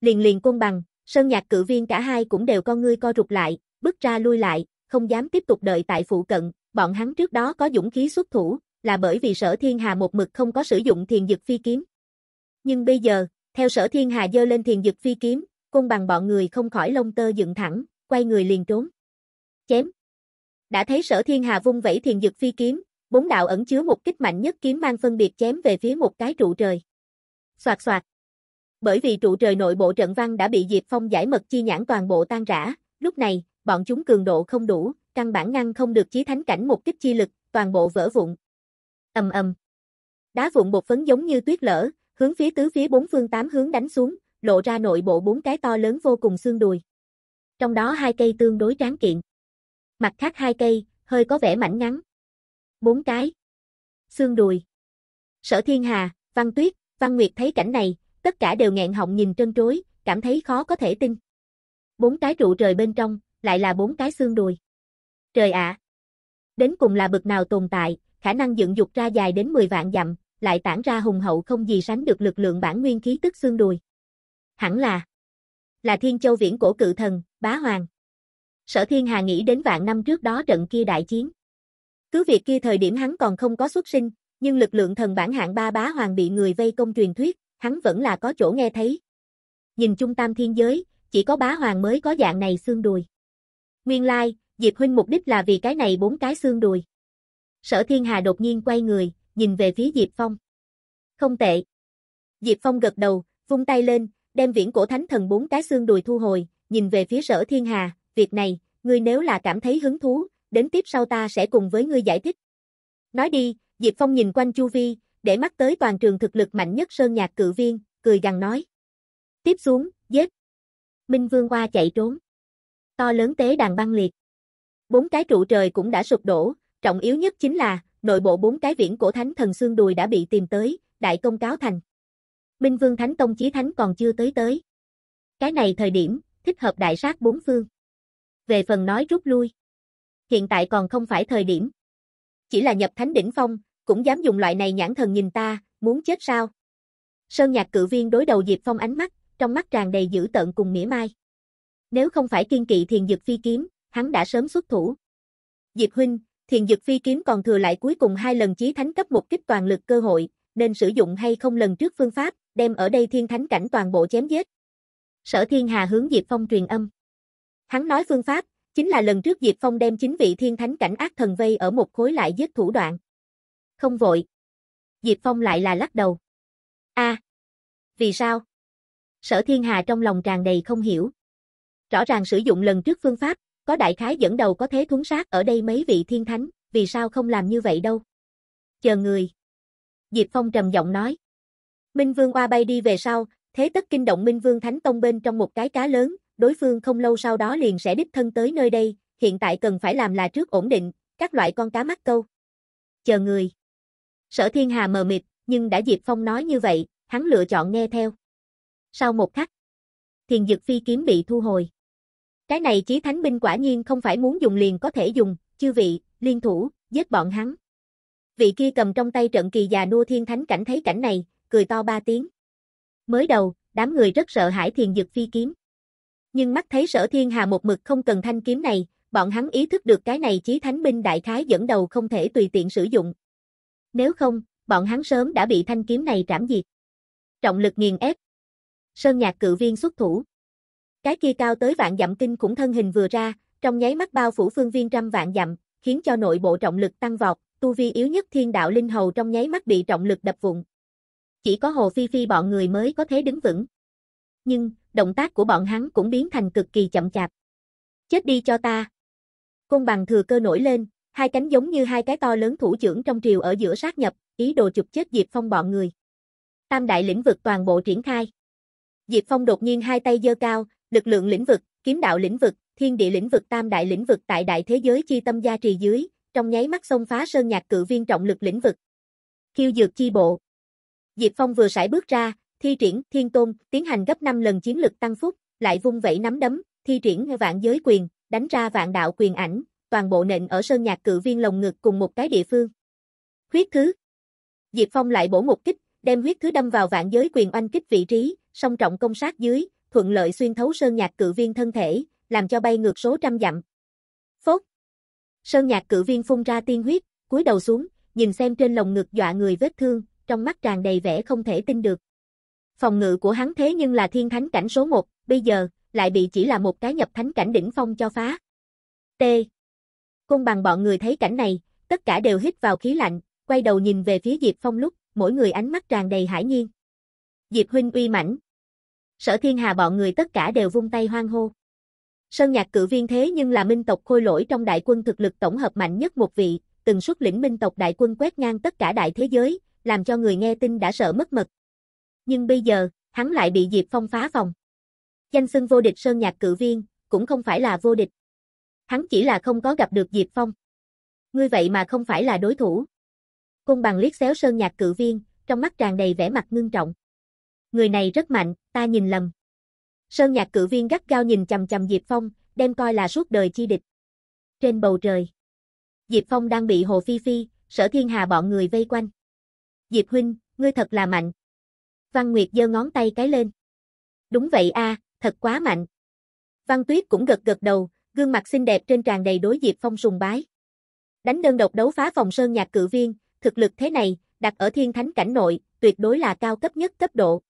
Liền liền côn bằng, sơn nhạc cử viên cả hai cũng đều con ngươi co rụt lại, bước ra lui lại, không dám tiếp tục đợi tại phụ cận, bọn hắn trước đó có dũng khí xuất thủ, là bởi vì sở thiên hà một mực không có sử dụng thiền dực phi kiếm. Nhưng bây giờ, theo sở thiên hà dơ lên thiền dực phi kiếm, cung bằng bọn người không khỏi lông tơ dựng thẳng, quay người liền trốn. Chém. Đã thấy sở thiên hà vung vẫy thiền dực phi kiếm, bốn đạo ẩn chứa một kích mạnh nhất kiếm mang phân biệt chém về phía một cái trụ trời. Xoạt xoạt. Bởi vì trụ trời nội bộ trận văn đã bị diệt Phong giải mật chi nhãn toàn bộ tan rã, lúc này, bọn chúng cường độ không đủ, căn bản ngăn không được chí thánh cảnh một kích chi lực, toàn bộ vỡ vụn. Ầm ầm. Đá vụn bột phấn giống như tuyết lở, hướng phía tứ phía bốn phương tám hướng đánh xuống, lộ ra nội bộ bốn cái to lớn vô cùng xương đùi. Trong đó hai cây tương đối tráng kiện. Mặt khác hai cây, hơi có vẻ mảnh ngắn. Bốn cái. Xương đùi. Sở Thiên Hà, Văn Tuyết, Văn Nguyệt thấy cảnh này, tất cả đều nghẹn họng nhìn trân trối, cảm thấy khó có thể tin. Bốn cái trụ trời bên trong, lại là bốn cái xương đùi. Trời ạ! Đến cùng là bực nào tồn tại, khả năng dựng dục ra dài đến 10 vạn dặm, lại tản ra hùng hậu không gì sánh được lực lượng bản nguyên khí tức xương đùi. Hẳn là là Thiên Châu Viễn cổ cự thần, bá hoàng. Sở Thiên Hà nghĩ đến vạn năm trước đó trận kia đại chiến. Cứ việc kia thời điểm hắn còn không có xuất sinh, nhưng lực lượng thần bản hạng ba bá hoàng bị người vây công truyền thuyết, hắn vẫn là có chỗ nghe thấy. Nhìn trung tam thiên giới, chỉ có bá hoàng mới có dạng này xương đùi. Nguyên lai, like, Diệp Huynh mục đích là vì cái này bốn cái xương đùi. Sở Thiên Hà đột nhiên quay người, nhìn về phía Diệp Phong. Không tệ. Diệp Phong gật đầu, vung tay lên, đem viễn cổ thánh thần bốn cái xương đùi thu hồi, nhìn về phía sở thiên hà, việc này, ngươi nếu là cảm thấy hứng thú, đến tiếp sau ta sẽ cùng với ngươi giải thích. Nói đi, Diệp Phong nhìn quanh Chu Vi, để mắt tới toàn trường thực lực mạnh nhất sơn nhạc cự viên, cười gằn nói. Tiếp xuống, giết. Minh Vương qua chạy trốn. To lớn tế đàn băng liệt. Bốn cái trụ trời cũng đã sụp đổ, trọng yếu nhất chính là, nội bộ bốn cái viễn cổ thánh thần xương đùi đã bị tìm tới, đại công cáo thành. Minh Vương Thánh Tông Chí Thánh còn chưa tới tới. Cái này thời điểm, thích hợp đại sát bốn phương. Về phần nói rút lui, hiện tại còn không phải thời điểm. Chỉ là nhập thánh đỉnh phong, cũng dám dùng loại này nhãn thần nhìn ta, muốn chết sao? Sơn Nhạc cự viên đối đầu Diệp Phong ánh mắt, trong mắt tràn đầy dữ tợn cùng mỉa mai. Nếu không phải kiên kỵ thiền dực phi kiếm, hắn đã sớm xuất thủ. Diệp huynh, Thiền Dực Phi kiếm còn thừa lại cuối cùng hai lần chí thánh cấp một kích toàn lực cơ hội, nên sử dụng hay không lần trước phương pháp, đem ở đây thiên thánh cảnh toàn bộ chém giết. Sở Thiên Hà hướng Diệp Phong truyền âm. Hắn nói phương pháp, chính là lần trước Diệp Phong đem chính vị thiên thánh cảnh ác thần vây ở một khối lại giết thủ đoạn. Không vội. Diệp Phong lại là lắc đầu. a Vì sao? Sở Thiên Hà trong lòng tràn đầy không hiểu. Rõ ràng sử dụng lần trước phương pháp, có đại khái dẫn đầu có thế thuấn sát ở đây mấy vị thiên thánh, vì sao không làm như vậy đâu? Chờ người. Diệp Phong trầm giọng nói. Minh Vương Oa bay đi về sau, thế tất kinh động Minh Vương Thánh Tông bên trong một cái cá lớn, đối phương không lâu sau đó liền sẽ đích thân tới nơi đây, hiện tại cần phải làm là trước ổn định, các loại con cá mắc câu. Chờ người. Sở Thiên Hà mờ mịt, nhưng đã Diệp Phong nói như vậy, hắn lựa chọn nghe theo. Sau một khắc, Thiền Dực Phi kiếm bị thu hồi. Cái này chí thánh binh quả nhiên không phải muốn dùng liền có thể dùng, chư vị, liên thủ, giết bọn hắn. Vị kia cầm trong tay trận kỳ già nua thiên thánh cảnh thấy cảnh này, cười to ba tiếng. Mới đầu, đám người rất sợ hãi thiền dực phi kiếm. Nhưng mắt thấy sở thiên hà một mực không cần thanh kiếm này, bọn hắn ý thức được cái này chí thánh binh đại khái dẫn đầu không thể tùy tiện sử dụng. Nếu không, bọn hắn sớm đã bị thanh kiếm này trảm diệt. Trọng lực nghiền ép. Sơn nhạc cự viên xuất thủ. Cái kia cao tới vạn dặm kinh khủng thân hình vừa ra, trong nháy mắt bao phủ phương viên trăm vạn dặm, khiến cho nội bộ trọng lực tăng vọt, tu vi yếu nhất thiên đạo linh hầu trong nháy mắt bị trọng lực đập vụn. Chỉ có Hồ Phi Phi bọn người mới có thế đứng vững. Nhưng, động tác của bọn hắn cũng biến thành cực kỳ chậm chạp. Chết đi cho ta. Côn bằng thừa cơ nổi lên, hai cánh giống như hai cái to lớn thủ trưởng trong triều ở giữa sát nhập, ý đồ chụp chết Diệp Phong bọn người. Tam đại lĩnh vực toàn bộ triển khai. Diệp Phong đột nhiên hai tay giơ cao, lực lượng lĩnh vực, kiếm đạo lĩnh vực, thiên địa lĩnh vực tam đại lĩnh vực tại đại thế giới chi tâm gia trì dưới, trong nháy mắt xông phá sơn nhạc cự viên trọng lực lĩnh vực. Khiêu dược chi bộ. Diệp Phong vừa sải bước ra, thi triển Thiên Tôn, tiến hành gấp 5 lần chiến lực tăng phúc, lại vung vẩy nắm đấm, thi triển vạn giới quyền, đánh ra vạn đạo quyền ảnh, toàn bộ nện ở sơn nhạc cự viên lồng ngực cùng một cái địa phương. Huyết thứ. Diệp Phong lại bổ một kích, đem huyết thứ đâm vào vạn giới quyền oanh kích vị trí, song trọng công sát dưới, thuận lợi xuyên thấu sơn nhạc cự viên thân thể, làm cho bay ngược số trăm dặm. Phốt! Sơn nhạc cự viên phun ra tiên huyết, cúi đầu xuống, nhìn xem trên lồng ngực dọa người vết thương, trong mắt tràn đầy vẻ không thể tin được. Phòng ngự của hắn thế nhưng là thiên thánh cảnh số 1, bây giờ, lại bị chỉ là một cái nhập thánh cảnh đỉnh phong cho phá. T. cung bằng bọn người thấy cảnh này, tất cả đều hít vào khí lạnh, quay đầu nhìn về phía Diệp Phong lúc, mỗi người ánh mắt tràn đầy hải nhiên. Diệp huynh uy mãnh, sở thiên hà bọn người tất cả đều vung tay hoang hô. Sơn nhạc cử viên thế nhưng là minh tộc khôi lỗi trong đại quân thực lực tổng hợp mạnh nhất một vị, từng xuất lĩnh minh tộc đại quân quét ngang tất cả đại thế giới, làm cho người nghe tin đã sợ mất mật. Nhưng bây giờ, hắn lại bị Diệp Phong phá vòng Danh xưng vô địch Sơn nhạc cử viên, cũng không phải là vô địch. Hắn chỉ là không có gặp được Diệp Phong. Ngươi vậy mà không phải là đối thủ. cung bằng liếc xéo Sơn nhạc cử viên, trong mắt tràn đầy vẻ mặt ngưng trọng. Người này rất mạnh, ta nhìn lầm. Sơn nhạc cử viên gắt gao nhìn chầm chầm Diệp Phong, đem coi là suốt đời chi địch. Trên bầu trời, Diệp Phong đang bị Hồ Phi Phi, sở thiên hà bọn người vây quanh. Diệp Huynh, ngươi thật là mạnh. Văn Nguyệt giơ ngón tay cái lên. Đúng vậy a, thật quá mạnh. Văn Tuyết cũng gật gật đầu, gương mặt xinh đẹp trên tràn đầy đối Diệp Phong sùng bái. Đánh đơn độc đấu phá phòng sơn nhạc cử viên, thực lực thế này, đặt ở thiên thánh cảnh nội, tuyệt đối là cao cấp nhất cấp độ.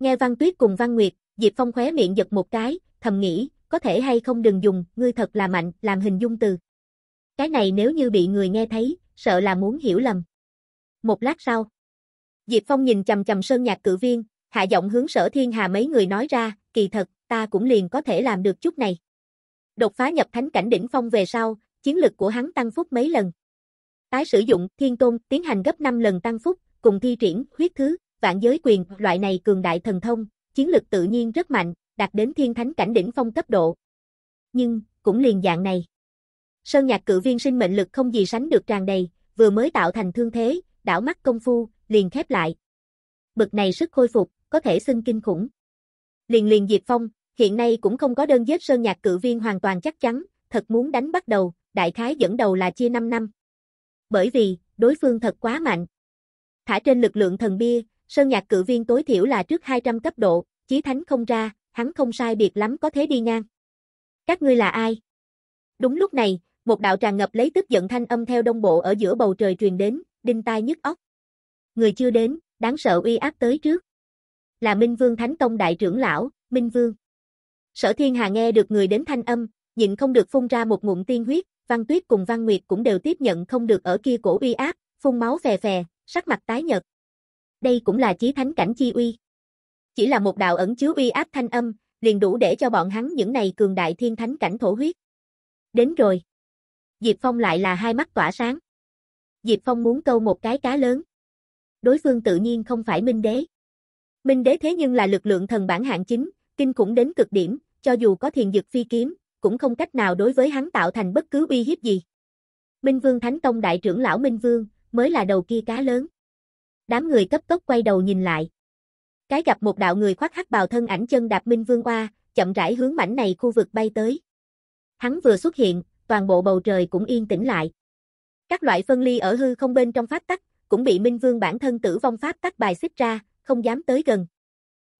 Nghe Văn Tuyết cùng Văn Nguyệt, Diệp Phong khóe miệng giật một cái, thầm nghĩ, có thể hay không đừng dùng, ngươi thật là mạnh, làm hình dung từ. Cái này nếu như bị người nghe thấy, sợ là muốn hiểu lầm. Một lát sau, Diệp Phong nhìn chầm chầm Sơn Nhạc cử viên, hạ giọng hướng sở thiên hà mấy người nói ra, kỳ thật, ta cũng liền có thể làm được chút này. Đột phá nhập thánh cảnh đỉnh phong về sau, chiến lực của hắn tăng phúc mấy lần. Tái sử dụng, thiên tôn, tiến hành gấp 5 lần tăng phúc, cùng thi triển, huyết thứ, vạn giới quyền, loại này cường đại thần thông, chiến lực tự nhiên rất mạnh, đạt đến thiên thánh cảnh đỉnh phong cấp độ. Nhưng, cũng liền dạng này. Sơn nhạc cự viên sinh mệnh lực không gì sánh được tràn đầy, vừa mới tạo thành thương thế, đảo mắt công phu, liền khép lại. Bực này sức khôi phục, có thể xưng kinh khủng. Liền liền diệt Phong, hiện nay cũng không có đơn giết Sơn nhạc cự viên hoàn toàn chắc chắn, thật muốn đánh bắt đầu, đại khái dẫn đầu là chia 5 năm. Bởi vì, đối phương thật quá mạnh. Thả trên lực lượng thần bia, Sơn nhạc cự viên tối thiểu là trước 200 cấp độ, chí thánh không ra, hắn không sai biệt lắm có thế đi ngang. Các ngươi là ai? Đúng lúc này, một đạo tràn ngập lấy tức giận thanh âm theo đông bộ ở giữa bầu trời truyền đến, đinh tai nhức óc. Người chưa đến, đáng sợ uy áp tới trước. Là Minh Vương Thánh Tông đại trưởng lão, Minh Vương. Sở Thiên Hà nghe được người đến thanh âm, nhịn không được phun ra một ngụm tiên huyết, Văn Tuyết cùng Văn Nguyệt cũng đều tiếp nhận không được ở kia cổ uy áp, phun máu phè phè, sắc mặt tái nhợt đây cũng là chí thánh cảnh chi uy. Chỉ là một đạo ẩn chứa uy áp thanh âm, liền đủ để cho bọn hắn những này cường đại thiên thánh cảnh thổ huyết. Đến rồi. Diệp Phong lại là hai mắt tỏa sáng. Diệp Phong muốn câu một cái cá lớn. Đối phương tự nhiên không phải Minh Đế. Minh Đế thế nhưng là lực lượng thần bản hạng chính, kinh khủng đến cực điểm, cho dù có thiền dực phi kiếm, cũng không cách nào đối với hắn tạo thành bất cứ uy hiếp gì. Minh Vương Thánh Tông đại trưởng lão Minh Vương, mới là đầu kia cá lớn. Đám người cấp tốc quay đầu nhìn lại. Cái gặp một đạo người khoác hắc bào thân ảnh chân đạp minh vương qua, chậm rãi hướng mảnh này khu vực bay tới. Hắn vừa xuất hiện, toàn bộ bầu trời cũng yên tĩnh lại. Các loại phân ly ở hư không bên trong pháp tắc, cũng bị Minh Vương bản thân tử vong pháp tắc bài xích ra, không dám tới gần.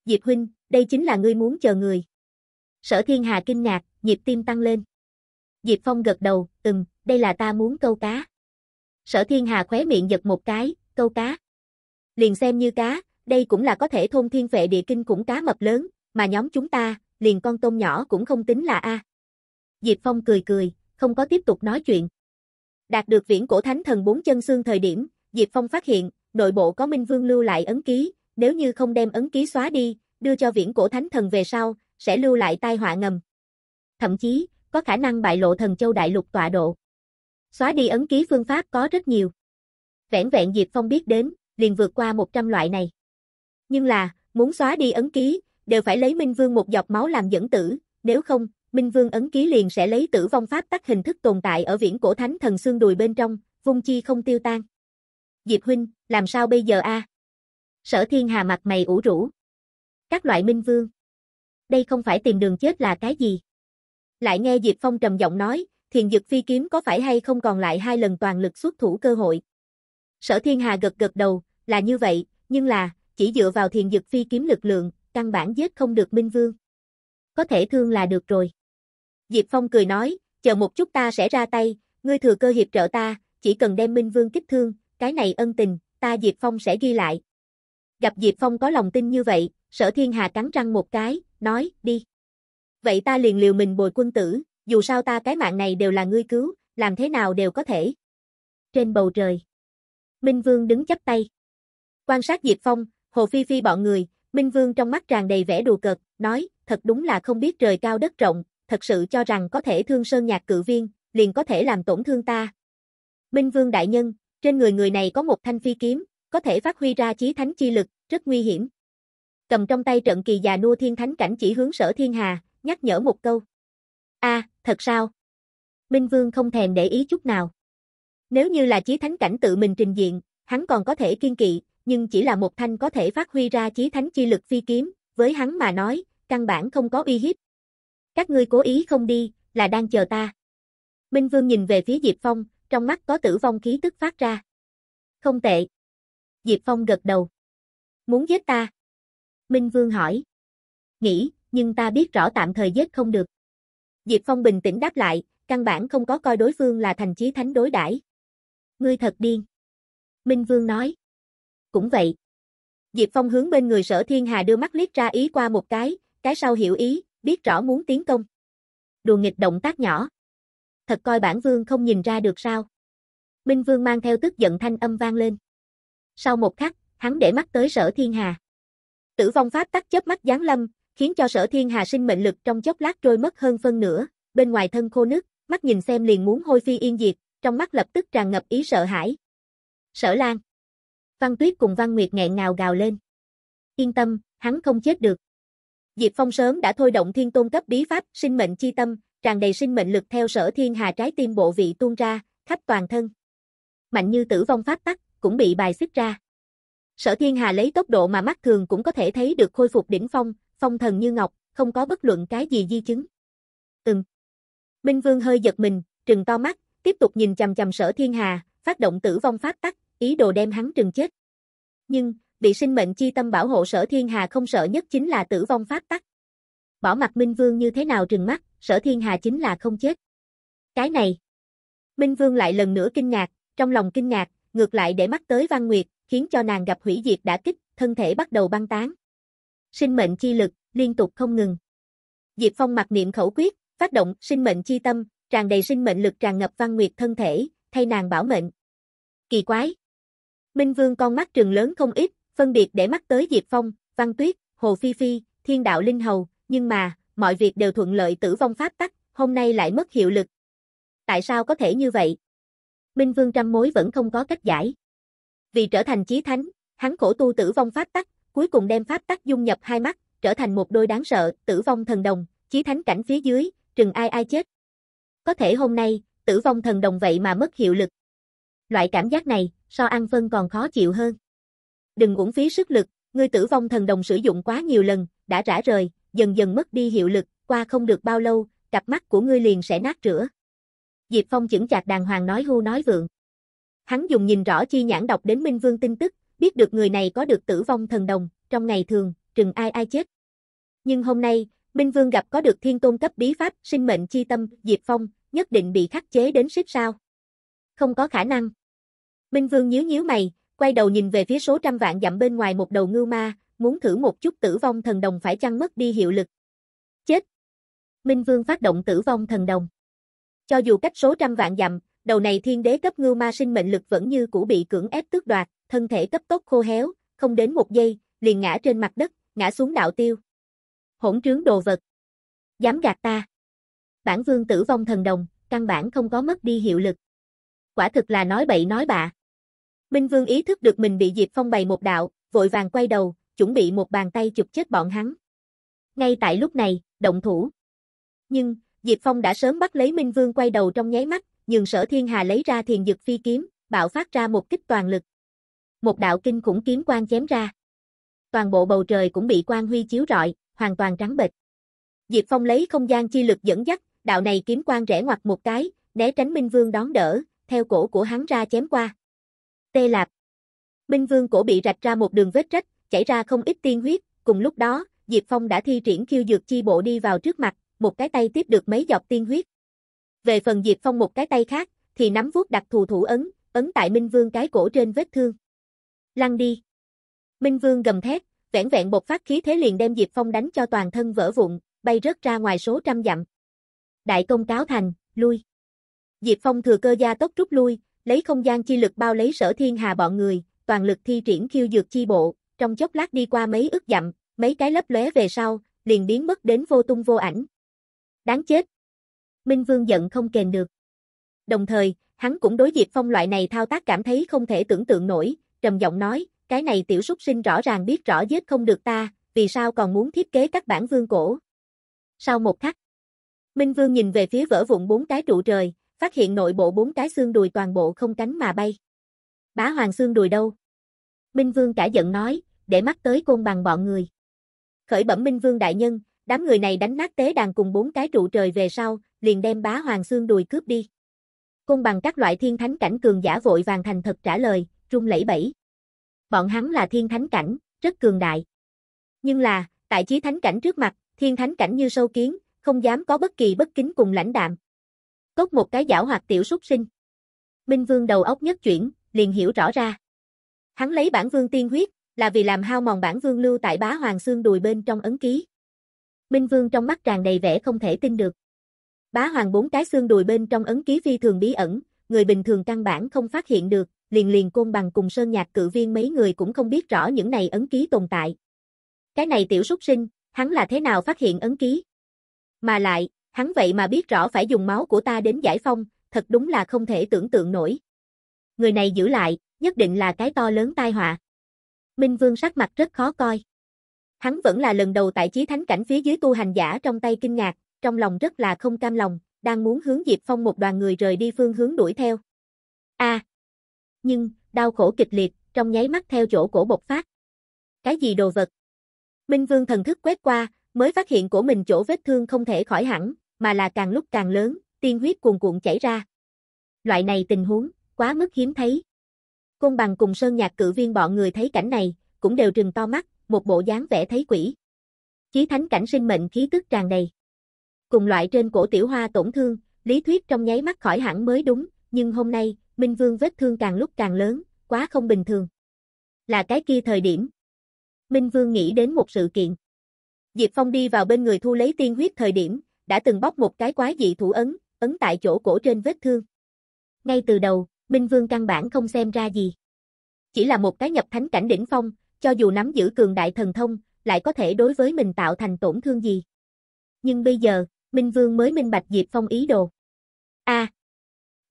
Diệp huynh, đây chính là ngươi muốn chờ người. Sở Thiên Hà kinh ngạc, nhịp tim tăng lên. Diệp Phong gật đầu, "Ừm, đây là ta muốn câu cá." Sở Thiên Hà khóe miệng giật một cái, "Câu cá?" liền xem như cá, đây cũng là có thể thôn thiên vệ địa kinh cũng cá mập lớn, mà nhóm chúng ta, liền con tôm nhỏ cũng không tính là A. Diệp Phong cười cười, không có tiếp tục nói chuyện. Đạt được viễn cổ thánh thần bốn chân xương thời điểm, Diệp Phong phát hiện, nội bộ có Minh Vương lưu lại ấn ký, nếu như không đem ấn ký xóa đi, đưa cho viễn cổ thánh thần về sau, sẽ lưu lại tai họa ngầm. Thậm chí, có khả năng bại lộ thần châu đại lục tọa độ. Xóa đi ấn ký phương pháp có rất nhiều. Vẹn vẹn Diệp Phong biết đến, liền vượt qua 100 loại này. Nhưng là, muốn xóa đi ấn ký, đều phải lấy Minh Vương một giọt máu làm dẫn tử, nếu không, Minh Vương ấn ký liền sẽ lấy tử vong pháp tắc hình thức tồn tại ở viễn cổ thánh thần xương đùi bên trong, vung chi không tiêu tan. Diệp huynh, làm sao bây giờ a? Sở Thiên Hà mặt mày ủ rũ. Các loại Minh Vương. Đây không phải tìm đường chết là cái gì? Lại nghe Diệp Phong trầm giọng nói, Thiền Dực Phi kiếm có phải hay không còn lại hai lần toàn lực xuất thủ cơ hội, Sở Thiên Hà gật gật đầu, là như vậy, nhưng là, chỉ dựa vào thiền dực phi kiếm lực lượng, căn bản giết không được Minh Vương. Có thể thương là được rồi. Diệp Phong cười nói, chờ một chút ta sẽ ra tay, ngươi thừa cơ hiệp trợ ta, chỉ cần đem Minh Vương kích thương, cái này ân tình, ta Diệp Phong sẽ ghi lại. Gặp Diệp Phong có lòng tin như vậy, sở thiên hà cắn răng một cái, nói, đi. Vậy ta liền liều mình bồi quân tử, dù sao ta cái mạng này đều là ngươi cứu, làm thế nào đều có thể. Trên bầu trời. Minh Vương đứng chắp tay. Quan sát Diệp Phong, Hồ Phi Phi bọn người, Minh Vương trong mắt tràn đầy vẻ đùa cợt, nói, thật đúng là không biết trời cao đất rộng, thật sự cho rằng có thể thương sơn nhạc cự viên, liền có thể làm tổn thương ta. Minh Vương đại nhân, trên người người này có một thanh phi kiếm, có thể phát huy ra chí thánh chi lực, rất nguy hiểm. Cầm trong tay trận kỳ già nua thiên thánh cảnh chỉ hướng sở thiên hà, nhắc nhở một câu. a thật sao? Minh Vương không thèm để ý chút nào. Nếu như là chí thánh cảnh tự mình trình diện, hắn còn có thể kiên kỵ, nhưng chỉ là một thanh có thể phát huy ra chí thánh chi lực phi kiếm, với hắn mà nói, căn bản không có uy hiếp. Các ngươi cố ý không đi, là đang chờ ta. Minh Vương nhìn về phía Diệp Phong, trong mắt có tử vong khí tức phát ra. Không tệ. Diệp Phong gật đầu. Muốn giết ta? Minh Vương hỏi. Nghĩ, nhưng ta biết rõ tạm thời giết không được. Diệp Phong bình tĩnh đáp lại, căn bản không có coi đối phương là thành chí thánh đối đãi. Ngươi thật điên. Minh Vương nói. Cũng vậy. Diệp Phong hướng bên người sở thiên hà đưa mắt liếc ra ý qua một cái, cái sau hiểu ý, biết rõ muốn tiến công. Đùa nghịch động tác nhỏ. Thật coi bản vương không nhìn ra được sao. Minh Vương mang theo tức giận thanh âm vang lên. Sau một khắc, hắn để mắt tới sở thiên hà. Tử vong pháp tắc chớp mắt giáng lâm, khiến cho sở thiên hà sinh mệnh lực trong chốc lát trôi mất hơn phân nửa, bên ngoài thân khô nứt, mắt nhìn xem liền muốn hôi phi yên diệt, trong mắt lập tức tràn ngập ý sợ hãi. Sở Lan. Văn Tuyết cùng Văn Nguyệt nghẹn ngào gào lên. Yên tâm, hắn không chết được. Diệp Phong sớm đã thôi động thiên tôn cấp bí pháp, sinh mệnh chi tâm, tràn đầy sinh mệnh lực theo sở thiên hà trái tim bộ vị tuôn ra, khắp toàn thân. Mạnh như tử vong pháp tắc, cũng bị bài xích ra. Sở thiên hà lấy tốc độ mà mắt thường cũng có thể thấy được khôi phục đỉnh phong, phong thần như ngọc, không có bất luận cái gì di chứng. Ừm. Minh Vương hơi giật mình, trừng to mắt, tiếp tục nhìn chằm chằm sở thiên hà, phát động tử vong phát tắc, ý đồ đem hắn trừng chết. Nhưng, bị sinh mệnh chi tâm bảo hộ sở thiên hà không sợ nhất chính là tử vong phát tắc. Bỏ mặt Minh Vương như thế nào trừng mắt, sở thiên hà chính là không chết. Cái này, Minh Vương lại lần nữa kinh ngạc, trong lòng kinh ngạc, ngược lại để mắt tới Văn Nguyệt, khiến cho nàng gặp hủy diệt đã kích, thân thể bắt đầu băng tán. Sinh mệnh chi lực, liên tục không ngừng. Diệp Phong mặc niệm khẩu quyết, phát động sinh mệnh chi tâm, tràn đầy sinh mệnh lực tràn ngập văn nguyệt thân thể, thay nàng bảo mệnh. Kỳ quái. Minh Vương con mắt trường lớn không ít, phân biệt để mắt tới Diệp Phong, Văn Tuyết, Hồ Phi Phi, Thiên Đạo Linh Hầu, nhưng mà, mọi việc đều thuận lợi tử vong pháp tắc, hôm nay lại mất hiệu lực. Tại sao có thể như vậy? Minh Vương trăm mối vẫn không có cách giải. Vì trở thành chí thánh, hắn khổ tu tử vong pháp tắc, cuối cùng đem pháp tắc dung nhập hai mắt, trở thành một đôi đáng sợ, tử vong thần đồng, chí thánh cảnh phía dưới, trừng ai ai chết, có thể hôm nay, tử vong thần đồng vậy mà mất hiệu lực. Loại cảm giác này, so ăn phân còn khó chịu hơn. Đừng uổng phí sức lực, ngươi tử vong thần đồng sử dụng quá nhiều lần, đã rã rời, dần dần mất đi hiệu lực, qua không được bao lâu, cặp mắt của ngươi liền sẽ nát rữa Diệp Phong chững chạc đàng hoàng nói hưu nói vượng. Hắn dùng nhìn rõ chi nhãn đọc đến Minh Vương tin tức, biết được người này có được tử vong thần đồng, trong ngày thường, trừng ai ai chết. Nhưng hôm nay, Minh Vương gặp có được thiên tôn cấp bí pháp, sinh mệnh chi tâm, Diệp Phong, nhất định bị khắc chế đến xích sao. Không có khả năng. Minh Vương nhíu nhíu mày, quay đầu nhìn về phía số trăm vạn dặm bên ngoài một đầu ngưu ma, muốn thử một chút tử vong thần đồng phải chăng mất đi hiệu lực. Chết! Minh Vương phát động tử vong thần đồng. Cho dù cách số trăm vạn dặm, đầu này thiên đế cấp ngưu ma sinh mệnh lực vẫn như cũ bị cưỡng ép tước đoạt, thân thể cấp tốc khô héo, không đến một giây, liền ngã trên mặt đất, ngã xuống đạo tiêu hỗn trướng đồ vật. Dám gạt ta. Bản vương tử vong thần đồng, căn bản không có mất đi hiệu lực. Quả thực là nói bậy nói bạ. Minh vương ý thức được mình bị Diệp Phong bày một đạo, vội vàng quay đầu, chuẩn bị một bàn tay chụp chết bọn hắn. Ngay tại lúc này, động thủ. Nhưng, Diệp Phong đã sớm bắt lấy Minh Vương quay đầu trong nháy mắt, nhường sở thiên hà lấy ra thiền dực phi kiếm, bạo phát ra một kích toàn lực. Một đạo kinh khủng kiếm quang chém ra. Toàn bộ bầu trời cũng bị quang huy chiếu rọi hoàn toàn trắng bệch. Diệp Phong lấy không gian chi lực dẫn dắt, đạo này kiếm quan rẽ ngoặt một cái, né tránh Minh Vương đón đỡ, theo cổ của hắn ra chém qua. Tê lạp. Minh Vương cổ bị rạch ra một đường vết rách, chảy ra không ít tiên huyết, cùng lúc đó, Diệp Phong đã thi triển khiêu dược chi bộ đi vào trước mặt, một cái tay tiếp được mấy giọt tiên huyết. Về phần Diệp Phong một cái tay khác, thì nắm vuốt đặc thù thủ ấn, ấn tại Minh Vương cái cổ trên vết thương. Lăn đi. Minh Vương gầm thét, vẻn vẹn một phát khí thế liền đem Diệp Phong đánh cho toàn thân vỡ vụn, bay rớt ra ngoài số trăm dặm. Đại công cáo thành, lui. Diệp Phong thừa cơ gia tốc rút lui, lấy không gian chi lực bao lấy sở thiên hà bọn người, toàn lực thi triển khiêu dược chi bộ, trong chốc lát đi qua mấy ức dặm, mấy cái lấp lóe về sau, liền biến mất đến vô tung vô ảnh. Đáng chết. Minh Vương giận không kềm được. Đồng thời, hắn cũng đối Diệp Phong loại này thao tác cảm thấy không thể tưởng tượng nổi, trầm giọng nói, cái này tiểu súc sinh rõ ràng biết rõ giết không được ta, vì sao còn muốn thiết kế các bản vương cổ. Sau một khắc, Minh Vương nhìn về phía vỡ vụn bốn cái trụ trời, phát hiện nội bộ bốn cái xương đùi toàn bộ không cánh mà bay. Bá hoàng xương đùi đâu? Minh Vương cả giận nói, để mắt tới côn bằng bọn người. Khởi bẩm Minh Vương đại nhân, đám người này đánh nát tế đàn cùng bốn cái trụ trời về sau, liền đem bá hoàng xương đùi cướp đi. Côn bằng các loại thiên thánh cảnh cường giả vội vàng thành thật trả lời, rung lẫy bẫy bọn hắn là thiên thánh cảnh, rất cường đại. Nhưng là, tại chí thánh cảnh trước mặt, thiên thánh cảnh như sâu kiến, không dám có bất kỳ bất kính cùng lãnh đạm. Cốc một cái giảo hoạt tiểu súc sinh. Minh Vương đầu óc nhất chuyển, liền hiểu rõ ra. Hắn lấy bản vương tiên huyết, là vì làm hao mòn bản vương lưu tại bá hoàng xương đùi bên trong ấn ký. Minh Vương trong mắt tràn đầy vẻ không thể tin được. Bá hoàng bốn cái xương đùi bên trong ấn ký phi thường bí ẩn, người bình thường căn bản không phát hiện được, liền liền côn bằng cùng sơn nhạc cự viên mấy người cũng không biết rõ những này ấn ký tồn tại. Cái này tiểu súc sinh, hắn là thế nào phát hiện ấn ký? Mà lại, hắn vậy mà biết rõ phải dùng máu của ta đến giải phong, thật đúng là không thể tưởng tượng nổi. Người này giữ lại, nhất định là cái to lớn tai họa. Minh Vương sắc mặt rất khó coi. Hắn vẫn là lần đầu tại chí thánh cảnh phía dưới tu hành giả trong tay kinh ngạc, trong lòng rất là không cam lòng, đang muốn hướng Diệp Phong một đoàn người rời đi phương hướng đuổi theo. A, à, nhưng, đau khổ kịch liệt, trong nháy mắt theo chỗ cổ bộc phát. Cái gì đồ vật? Minh Vương thần thức quét qua, mới phát hiện của mình chỗ vết thương không thể khỏi hẳn, mà là càng lúc càng lớn, tiên huyết cuồn cuộn chảy ra. Loại này tình huống, quá mức hiếm thấy. Côn bằng cùng sơn nhạc cử viên bọn người thấy cảnh này, cũng đều trừng to mắt, một bộ dáng vẻ thấy quỷ. Chí thánh cảnh sinh mệnh khí tức tràn đầy. Cùng loại trên cổ tiểu hoa tổn thương, lý thuyết trong nháy mắt khỏi hẳn mới đúng, nhưng hôm nay, Minh Vương vết thương càng lúc càng lớn, quá không bình thường. Là cái kia thời điểm. Minh Vương nghĩ đến một sự kiện. Diệp Phong đi vào bên người thu lấy tiên huyết thời điểm, đã từng bóc một cái quái dị thủ ấn, ấn tại chỗ cổ trên vết thương. Ngay từ đầu, Minh Vương căn bản không xem ra gì. Chỉ là một cái nhập thánh cảnh đỉnh phong, cho dù nắm giữ cường đại thần thông, lại có thể đối với mình tạo thành tổn thương gì. Nhưng bây giờ, Minh Vương mới minh bạch Diệp Phong ý đồ. a à,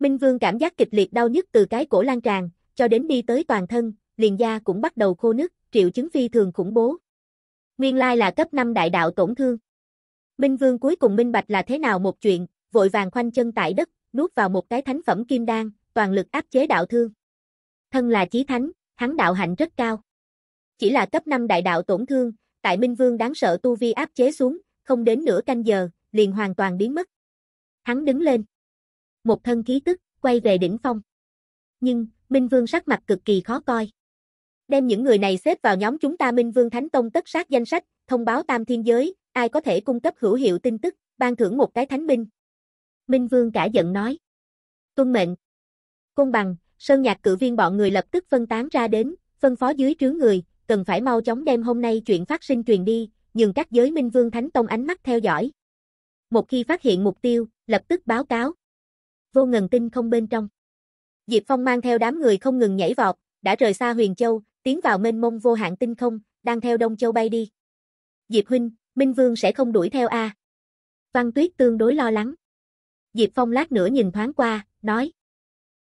Minh Vương cảm giác kịch liệt đau nhức từ cái cổ lan tràn, cho đến đi tới toàn thân, liền da cũng bắt đầu khô nứt, triệu chứng phi thường khủng bố. Nguyên lai là cấp 5 đại đạo tổn thương. Minh Vương cuối cùng minh bạch là thế nào một chuyện, vội vàng khoanh chân tại đất, nuốt vào một cái thánh phẩm kim đan, toàn lực áp chế đạo thương. Thân là chí thánh, hắn đạo hạnh rất cao. Chỉ là cấp 5 đại đạo tổn thương, tại Minh Vương đáng sợ tu vi áp chế xuống, không đến nửa canh giờ, liền hoàn toàn biến mất. Hắn đứng lên một thân khí tức, quay về đỉnh phong. Nhưng, Minh Vương sắc mặt cực kỳ khó coi. Đem những người này xếp vào nhóm chúng ta Minh Vương Thánh Tông tất sát danh sách, thông báo tam thiên giới, ai có thể cung cấp hữu hiệu tin tức, ban thưởng một cái thánh binh. Minh Vương cả giận nói. Tuân mệnh. Công bằng, Sơn Nhạc cử viên bọn người lập tức phân tán ra đến, phân phó dưới trướng người, cần phải mau chóng đem hôm nay chuyện phát sinh truyền đi, nhường các giới Minh Vương Thánh Tông ánh mắt theo dõi. Một khi phát hiện mục tiêu, lập tức báo cáo vô ngần tinh không bên trong. Diệp Phong mang theo đám người không ngừng nhảy vọt, đã rời xa Huyền Châu, tiến vào mênh mông vô hạn tinh không, đang theo Đông Châu bay đi. Diệp huynh, Minh Vương sẽ không đuổi theo a. Văn Tuyết tương đối lo lắng. Diệp Phong lát nữa nhìn thoáng qua, nói: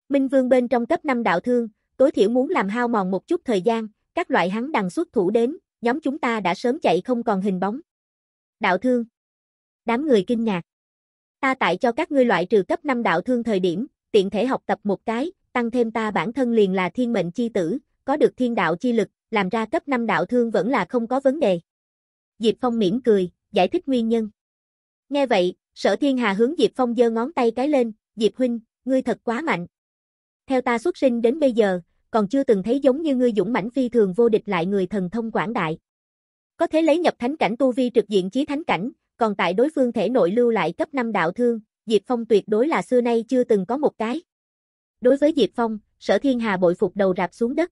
"Minh Vương bên trong cấp 5 đạo thương, tối thiểu muốn làm hao mòn một chút thời gian, các loại hắn đằng xuất thủ đến, nhóm chúng ta đã sớm chạy không còn hình bóng." Đạo thương. Đám người kinh ngạc. Ta tại cho các ngươi loại trừ cấp 5 đạo thương thời điểm, tiện thể học tập một cái, tăng thêm ta bản thân liền là thiên mệnh chi tử, có được thiên đạo chi lực, làm ra cấp 5 đạo thương vẫn là không có vấn đề. Diệp Phong mỉm cười, giải thích nguyên nhân. Nghe vậy, sở thiên hà hướng Diệp Phong giơ ngón tay cái lên, Diệp Huynh, ngươi thật quá mạnh. Theo ta xuất sinh đến bây giờ, còn chưa từng thấy giống như ngươi dũng mãnh phi thường vô địch lại người thần thông quảng đại. Có thể lấy nhập thánh cảnh tu vi trực diện chí thánh cảnh, còn tại đối phương thể nội lưu lại cấp 5 đạo thương, Diệp Phong tuyệt đối là xưa nay chưa từng có một cái. Đối với Diệp Phong, sở thiên hà bội phục đầu rạp xuống đất.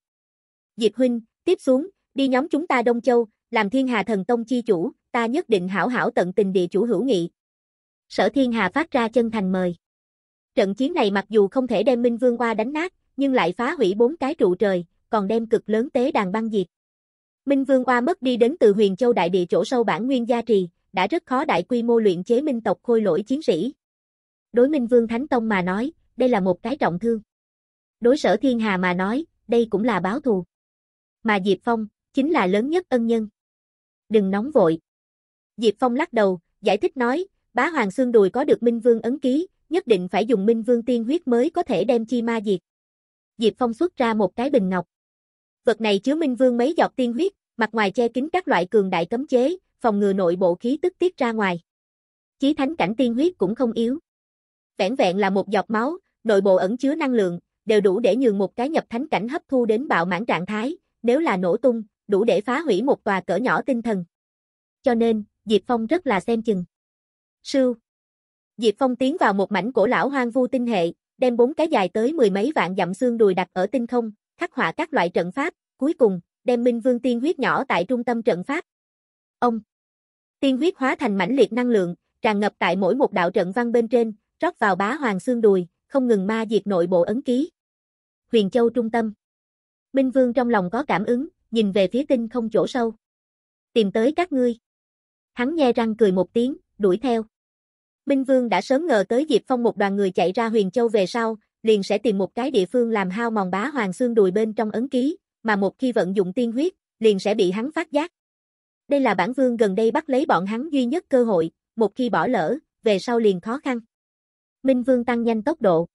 Diệp Huynh, tiếp xuống, đi nhóm chúng ta Đông Châu, làm thiên hà thần tông chi chủ, ta nhất định hảo hảo tận tình địa chủ hữu nghị. Sở thiên hà phát ra chân thành mời. Trận chiến này mặc dù không thể đem Minh Vương qua đánh nát, nhưng lại phá hủy bốn cái trụ trời, còn đem cực lớn tế đàn băng diệt. Minh Vương qua mất đi đến từ huyền châu đại địa chỗ sâu bản nguyên gia trì, đã rất khó đại quy mô luyện chế minh tộc khôi lỗi chiến sĩ. Đối Minh Vương Thánh Tông mà nói, đây là một cái trọng thương. Đối sở Thiên Hà mà nói, đây cũng là báo thù. Mà Diệp Phong, chính là lớn nhất ân nhân. Đừng nóng vội. Diệp Phong lắc đầu, giải thích nói, bá Hoàng Xương Đùi có được Minh Vương ấn ký, nhất định phải dùng Minh Vương tiên huyết mới có thể đem chi ma diệt. Diệp Phong xuất ra một cái bình ngọc. Vật này chứa Minh Vương mấy giọt tiên huyết, mặt ngoài che kín các loại cường đại cấm chế, phòng ngừa nội bộ khí tức tiết ra ngoài. Chí thánh cảnh tiên huyết cũng không yếu. Vẹn vẹn là một giọt máu, nội bộ ẩn chứa năng lượng, đều đủ để nhường một cái nhập thánh cảnh hấp thu đến bạo mãn trạng thái, nếu là nổ tung, đủ để phá hủy một tòa cỡ nhỏ tinh thần. Cho nên, Diệp Phong rất là xem chừng. Sư. Diệp Phong tiến vào một mảnh cổ lão hoang vu tinh hệ, đem bốn cái dài tới mười mấy vạn dặm xương đùi đặt ở tinh không, khắc họa các loại trận pháp, cuối cùng, đem Minh Vương Tiên huyết nhỏ tại trung tâm trận pháp. Ông Tiên huyết hóa thành mãnh liệt năng lượng, tràn ngập tại mỗi một đạo trận văn bên trên, rót vào bá hoàng xương đùi, không ngừng ma diệt nội bộ ấn ký. Huyền Châu trung tâm. Minh Vương trong lòng có cảm ứng, nhìn về phía tinh không chỗ sâu. Tìm tới các ngươi. Hắn nghe răng cười một tiếng, đuổi theo. Minh Vương đã sớm ngờ tới Diệp Phong một đoàn người chạy ra Huyền Châu về sau, liền sẽ tìm một cái địa phương làm hao mòn bá hoàng xương đùi bên trong ấn ký, mà một khi vận dụng tiên huyết, liền sẽ bị hắn phát giác. Đây là bản vương gần đây bắt lấy bọn hắn duy nhất cơ hội, một khi bỏ lỡ, về sau liền khó khăn. Minh vương tăng nhanh tốc độ.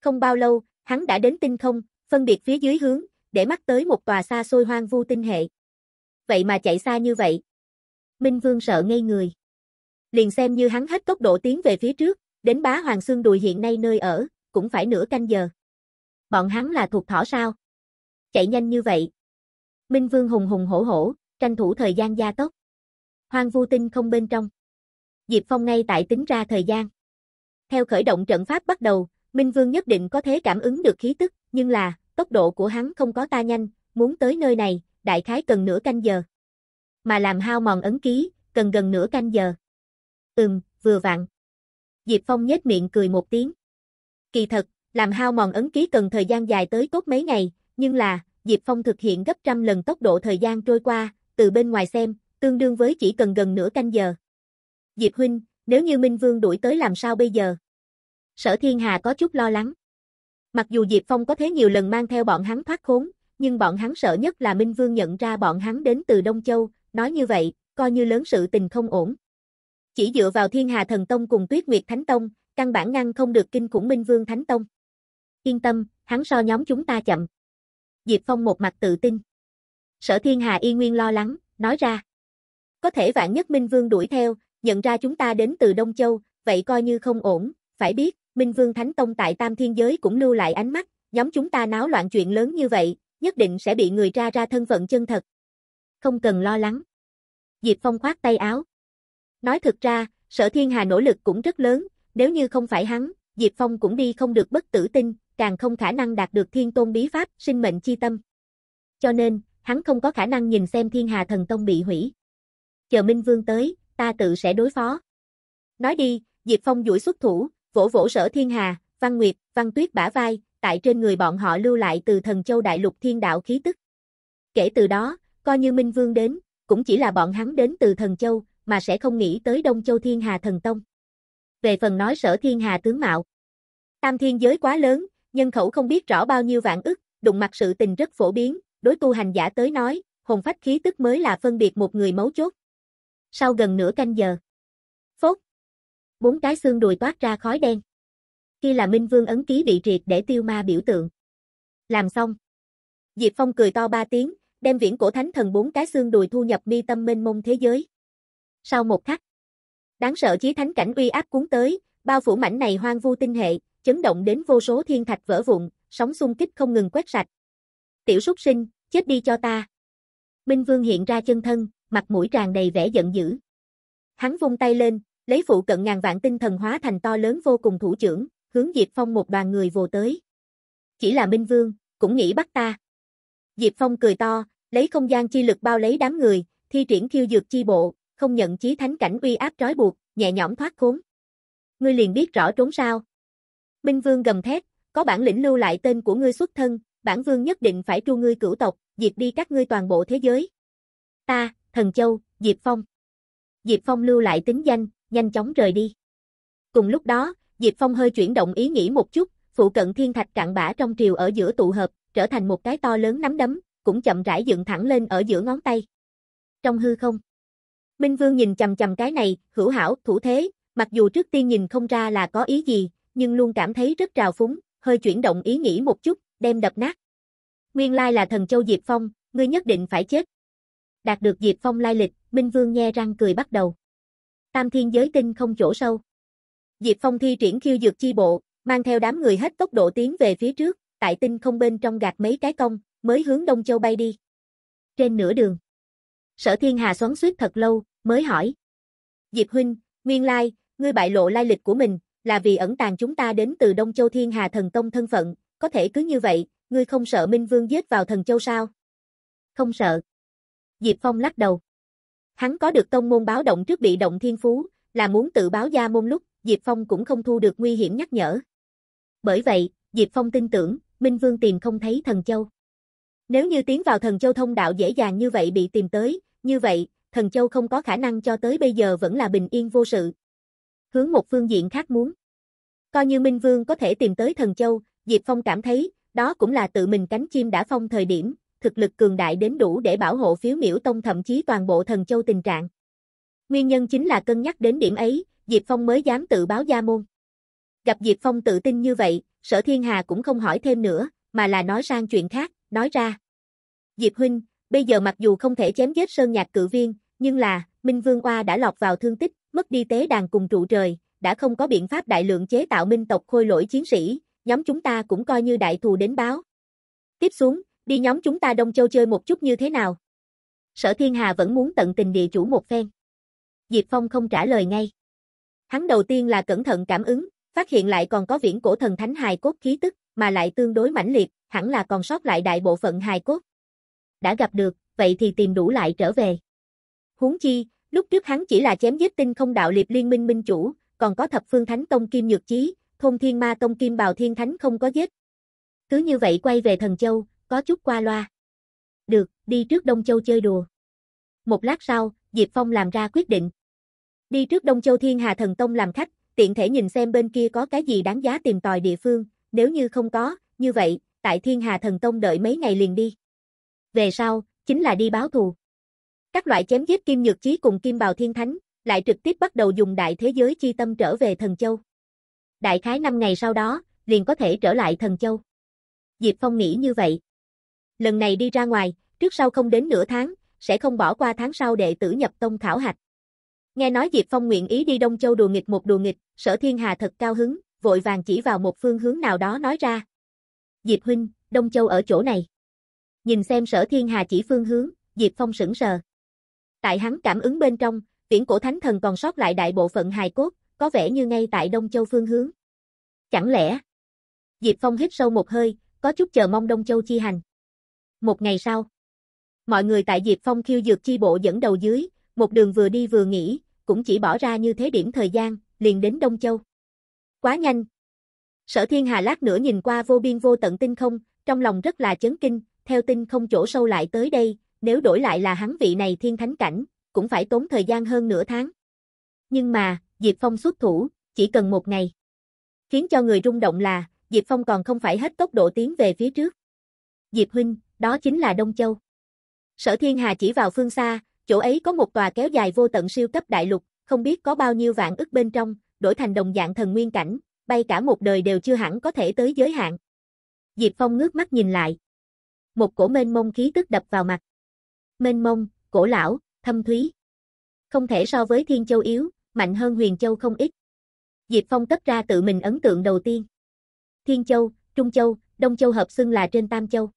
Không bao lâu, hắn đã đến tinh không, phân biệt phía dưới hướng, để mắt tới một tòa xa xôi hoang vu tinh hệ. Vậy mà chạy xa như vậy. Minh vương sợ ngây người. Liền xem như hắn hết tốc độ tiến về phía trước, đến bá hoàng xương đùi hiện nay nơi ở, cũng phải nửa canh giờ. Bọn hắn là thuộc thỏ sao? Chạy nhanh như vậy. Minh Vương hùng hùng hổ hổ, tranh thủ thời gian gia tốc. Hoang vu tinh không bên trong. Diệp Phong ngay tại tính ra thời gian. Theo khởi động trận pháp bắt đầu, Minh Vương nhất định có thể cảm ứng được khí tức, nhưng là, tốc độ của hắn không có ta nhanh, muốn tới nơi này, đại khái cần nửa canh giờ. Mà làm hao mòn ấn ký, cần gần nửa canh giờ. Ừm, vừa vặn. Diệp Phong nhếch miệng cười một tiếng. Kỳ thật, làm hao mòn ấn ký cần thời gian dài tới tốt mấy ngày, nhưng là, Diệp Phong thực hiện gấp trăm lần tốc độ thời gian trôi qua, từ bên ngoài xem, tương đương với chỉ cần gần nửa canh giờ. Diệp huynh, nếu như Minh Vương đuổi tới làm sao bây giờ? Sở Thiên Hà có chút lo lắng. Mặc dù Diệp Phong có thế nhiều lần mang theo bọn hắn thoát khốn, nhưng bọn hắn sợ nhất là Minh Vương nhận ra bọn hắn đến từ Đông Châu, nói như vậy, coi như lớn sự tình không ổn. Chỉ dựa vào Thiên Hà Thần Tông cùng Tuyết Nguyệt Thánh Tông, căn bản ngăn không được kinh khủng Minh Vương Thánh Tông. Yên tâm, hắn so nhóm chúng ta chậm. Diệp Phong một mặt tự tin. Sở Thiên Hà y nguyên lo lắng, nói ra. Có thể vạn nhất Minh Vương đuổi theo, nhận ra chúng ta đến từ Đông Châu, vậy coi như không ổn, phải biết, Minh Vương Thánh Tông tại Tam Thiên Giới cũng lưu lại ánh mắt, nhóm chúng ta náo loạn chuyện lớn như vậy, nhất định sẽ bị người ra ra thân phận chân thật. Không cần lo lắng. Diệp Phong khoát tay áo. Nói thực ra, sở thiên hà nỗ lực cũng rất lớn, nếu như không phải hắn, Diệp Phong cũng đi không được bất tử tinh, càng không khả năng đạt được thiên tôn bí pháp, sinh mệnh chi tâm. Cho nên, hắn không có khả năng nhìn xem thiên hà thần tông bị hủy. Chờ Minh Vương tới, ta tự sẽ đối phó. Nói đi, Diệp Phong duỗi xuất thủ, vỗ vỗ sở thiên hà, văn nguyệt, văn tuyết bả vai, tại trên người bọn họ lưu lại từ thần châu đại lục thiên đạo khí tức. Kể từ đó, coi như Minh Vương đến, cũng chỉ là bọn hắn đến từ thần châu, mà sẽ không nghĩ tới đông châu thiên hà thần tông. Về phần nói sở thiên hà tướng mạo, tam thiên giới quá lớn, nhân khẩu không biết rõ bao nhiêu vạn ức, đụng mặt sự tình rất phổ biến, đối tu hành giả tới nói, hồn phách khí tức mới là phân biệt một người mấu chốt. Sau gần nửa canh giờ, phốt, bốn cái xương đùi toát ra khói đen. Khi là Minh Vương ấn ký bị triệt để tiêu ma biểu tượng. Làm xong, Diệp Phong cười to ba tiếng, đem viễn cổ thánh thần bốn cái xương đùi thu nhập mi tâm minh mông thế giới. Sau một khắc, đáng sợ chí thánh cảnh uy áp cuốn tới, bao phủ mảnh này hoang vu tinh hệ, chấn động đến vô số thiên thạch vỡ vụn, sóng xung kích không ngừng quét sạch. Tiểu súc sinh, chết đi cho ta. Minh Vương hiện ra chân thân, mặt mũi tràn đầy vẻ giận dữ. Hắn vung tay lên, lấy phụ cận ngàn vạn tinh thần hóa thành to lớn vô cùng thủ trưởng, hướng Diệp Phong một đoàn người vồ tới. Chỉ là Minh Vương, cũng nghĩ bắt ta. Diệp Phong cười to, lấy không gian chi lực bao lấy đám người, thi triển khiêu dược chi bộ, không nhận chí thánh cảnh uy áp trói buộc, nhẹ nhõm thoát khốn. Ngươi liền biết rõ trốn sao. Minh Vương gầm thét, có bản lĩnh lưu lại tên của ngươi xuất thân, bản vương nhất định phải tru ngươi cửu tộc, diệt đi các ngươi toàn bộ thế giới. Ta, thần châu, Diệp Phong. Diệp Phong lưu lại tính danh, nhanh chóng rời đi. Cùng lúc đó, Diệp Phong hơi chuyển động ý nghĩ một chút, phụ cận thiên thạch cạn bã trong triều ở giữa tụ hợp, trở thành một cái to lớn nắm đấm, cũng chậm rãi dựng thẳng lên ở giữa ngón tay. Trong hư không, Minh Vương nhìn chầm chầm cái này, hữu hảo, thủ thế, mặc dù trước tiên nhìn không ra là có ý gì, nhưng luôn cảm thấy rất trào phúng, hơi chuyển động ý nghĩ một chút, đem đập nát. Nguyên lai là thần châu Diệp Phong, ngươi nhất định phải chết. Đạt được Diệp Phong lai lịch, Minh Vương nghe răng cười bắt đầu. Tam thiên giới tinh không chỗ sâu. Diệp Phong thi triển khiêu dược chi bộ, mang theo đám người hết tốc độ tiến về phía trước, tại tinh không bên trong gạt mấy cái công, mới hướng Đông Châu bay đi. Trên nửa đường, Sở Thiên Hà xoắn suýt thật lâu, mới hỏi. Diệp Huynh, Nguyên Lai, ngươi bại lộ lai lịch của mình, là vì ẩn tàng chúng ta đến từ Đông Châu Thiên Hà Thần Tông thân phận, có thể cứ như vậy, ngươi không sợ Minh Vương giết vào thần châu sao? Không sợ. Diệp Phong lắc đầu. Hắn có được tông môn báo động trước bị động thiên phú, là muốn tự báo gia môn lúc, Diệp Phong cũng không thu được nguy hiểm nhắc nhở. Bởi vậy, Diệp Phong tin tưởng, Minh Vương tìm không thấy thần châu. Nếu như tiến vào thần châu thông đạo dễ dàng như vậy bị tìm tới, như vậy, thần châu không có khả năng cho tới bây giờ vẫn là bình yên vô sự. Hướng một phương diện khác muốn. Coi như Minh Vương có thể tìm tới thần châu, Diệp Phong cảm thấy, đó cũng là tự mình cánh chim đã phong thời điểm, thực lực cường đại đến đủ để bảo hộ phiếu miểu tông thậm chí toàn bộ thần châu tình trạng. Nguyên nhân chính là cân nhắc đến điểm ấy, Diệp Phong mới dám tự báo gia môn. Gặp Diệp Phong tự tin như vậy, sở thiên hà cũng không hỏi thêm nữa, mà là nói sang chuyện khác, nói ra. Diệp Huynh, bây giờ mặc dù không thể chém giết sơn nhạc cử viên, nhưng là, Minh Vương Oa đã lọt vào thương tích, mất đi tế đàn cùng trụ trời, đã không có biện pháp đại lượng chế tạo minh tộc khôi lỗi chiến sĩ, nhóm chúng ta cũng coi như đại thù đến báo. Tiếp xuống, đi nhóm chúng ta Đông Châu chơi một chút như thế nào? Sở Thiên Hà vẫn muốn tận tình địa chủ một phen. Diệp Phong không trả lời ngay. Hắn đầu tiên là cẩn thận cảm ứng, phát hiện lại còn có viễn cổ thần thánh hài cốt khí tức, mà lại tương đối mãnh liệt, hẳn là còn sót lại đại bộ phận hài cốt. Đã gặp được, vậy thì tìm đủ lại trở về. Huống chi, lúc trước hắn chỉ là chém giết tinh không đạo liệp liên minh minh chủ, còn có thập phương thánh tông kim nhược chí, thôn thiên ma tông kim bào thiên thánh không có giết. Cứ như vậy quay về thần châu, có chút qua loa. Được, đi trước Đông Châu chơi đùa. Một lát sau, Diệp Phong làm ra quyết định. Đi trước Đông Châu Thiên Hà Thần Tông làm khách, tiện thể nhìn xem bên kia có cái gì đáng giá tìm tòi địa phương, nếu như không có, như vậy, tại Thiên Hà Thần Tông đợi mấy ngày liền đi. Về sau, chính là đi báo thù. Các loại chém giết kim nhược chí cùng kim bào thiên thánh, lại trực tiếp bắt đầu dùng đại thế giới chi tâm trở về Thần Châu đại khái 5 ngày sau đó, liền có thể trở lại thần châu. Diệp Phong nghĩ như vậy. Lần này đi ra ngoài, trước sau không đến nửa tháng, sẽ không bỏ qua tháng sau đệ tử nhập tông khảo hạch. Nghe nói Diệp Phong nguyện ý đi Đông Châu đùa nghịch một đùa nghịch, sở thiên hà thật cao hứng, vội vàng chỉ vào một phương hướng nào đó nói ra. Diệp Huynh, Đông Châu ở chỗ này. Nhìn xem sở thiên hà chỉ phương hướng, Diệp Phong sững sờ. Tại hắn cảm ứng bên trong, viễn cổ thánh thần còn sót lại đại bộ phận hài cốt, có vẻ như ngay tại Đông Châu phương hướng. Chẳng lẽ? Diệp Phong hít sâu một hơi, có chút chờ mong Đông Châu chi hành. Một ngày sau, mọi người tại Diệp Phong khiêu dược chi bộ dẫn đầu dưới, một đường vừa đi vừa nghỉ, cũng chỉ bỏ ra như thế điểm thời gian, liền đến Đông Châu. Quá nhanh. Sở Thiên Hà lát nữa nhìn qua vô biên vô tận tinh không, trong lòng rất là chấn kinh, theo tinh không chỗ sâu lại tới đây, nếu đổi lại là hắn vị này thiên thánh cảnh, cũng phải tốn thời gian hơn nửa tháng. Nhưng mà, Diệp Phong xuất thủ, chỉ cần một ngày. Khiến cho người rung động là, Diệp Phong còn không phải hết tốc độ tiến về phía trước. Diệp Huynh, đó chính là Đông Châu. Sở Thiên Hà chỉ vào phương xa, chỗ ấy có một tòa kéo dài vô tận siêu cấp đại lục, không biết có bao nhiêu vạn ức bên trong, đổi thành đồng dạng thần nguyên cảnh, bay cả một đời đều chưa hẳn có thể tới giới hạn. Diệp Phong ngước mắt nhìn lại. Một cổ mênh mông khí tức đập vào mặt. Mênh mông, cổ lão, thâm thúy. Không thể so với Thiên Châu yếu, mạnh hơn Huyền Châu không ít. Diệp Phong tất ra tự mình ấn tượng đầu tiên. Thiên Châu, Trung Châu, Đông Châu hợp xưng là trên Tam Châu.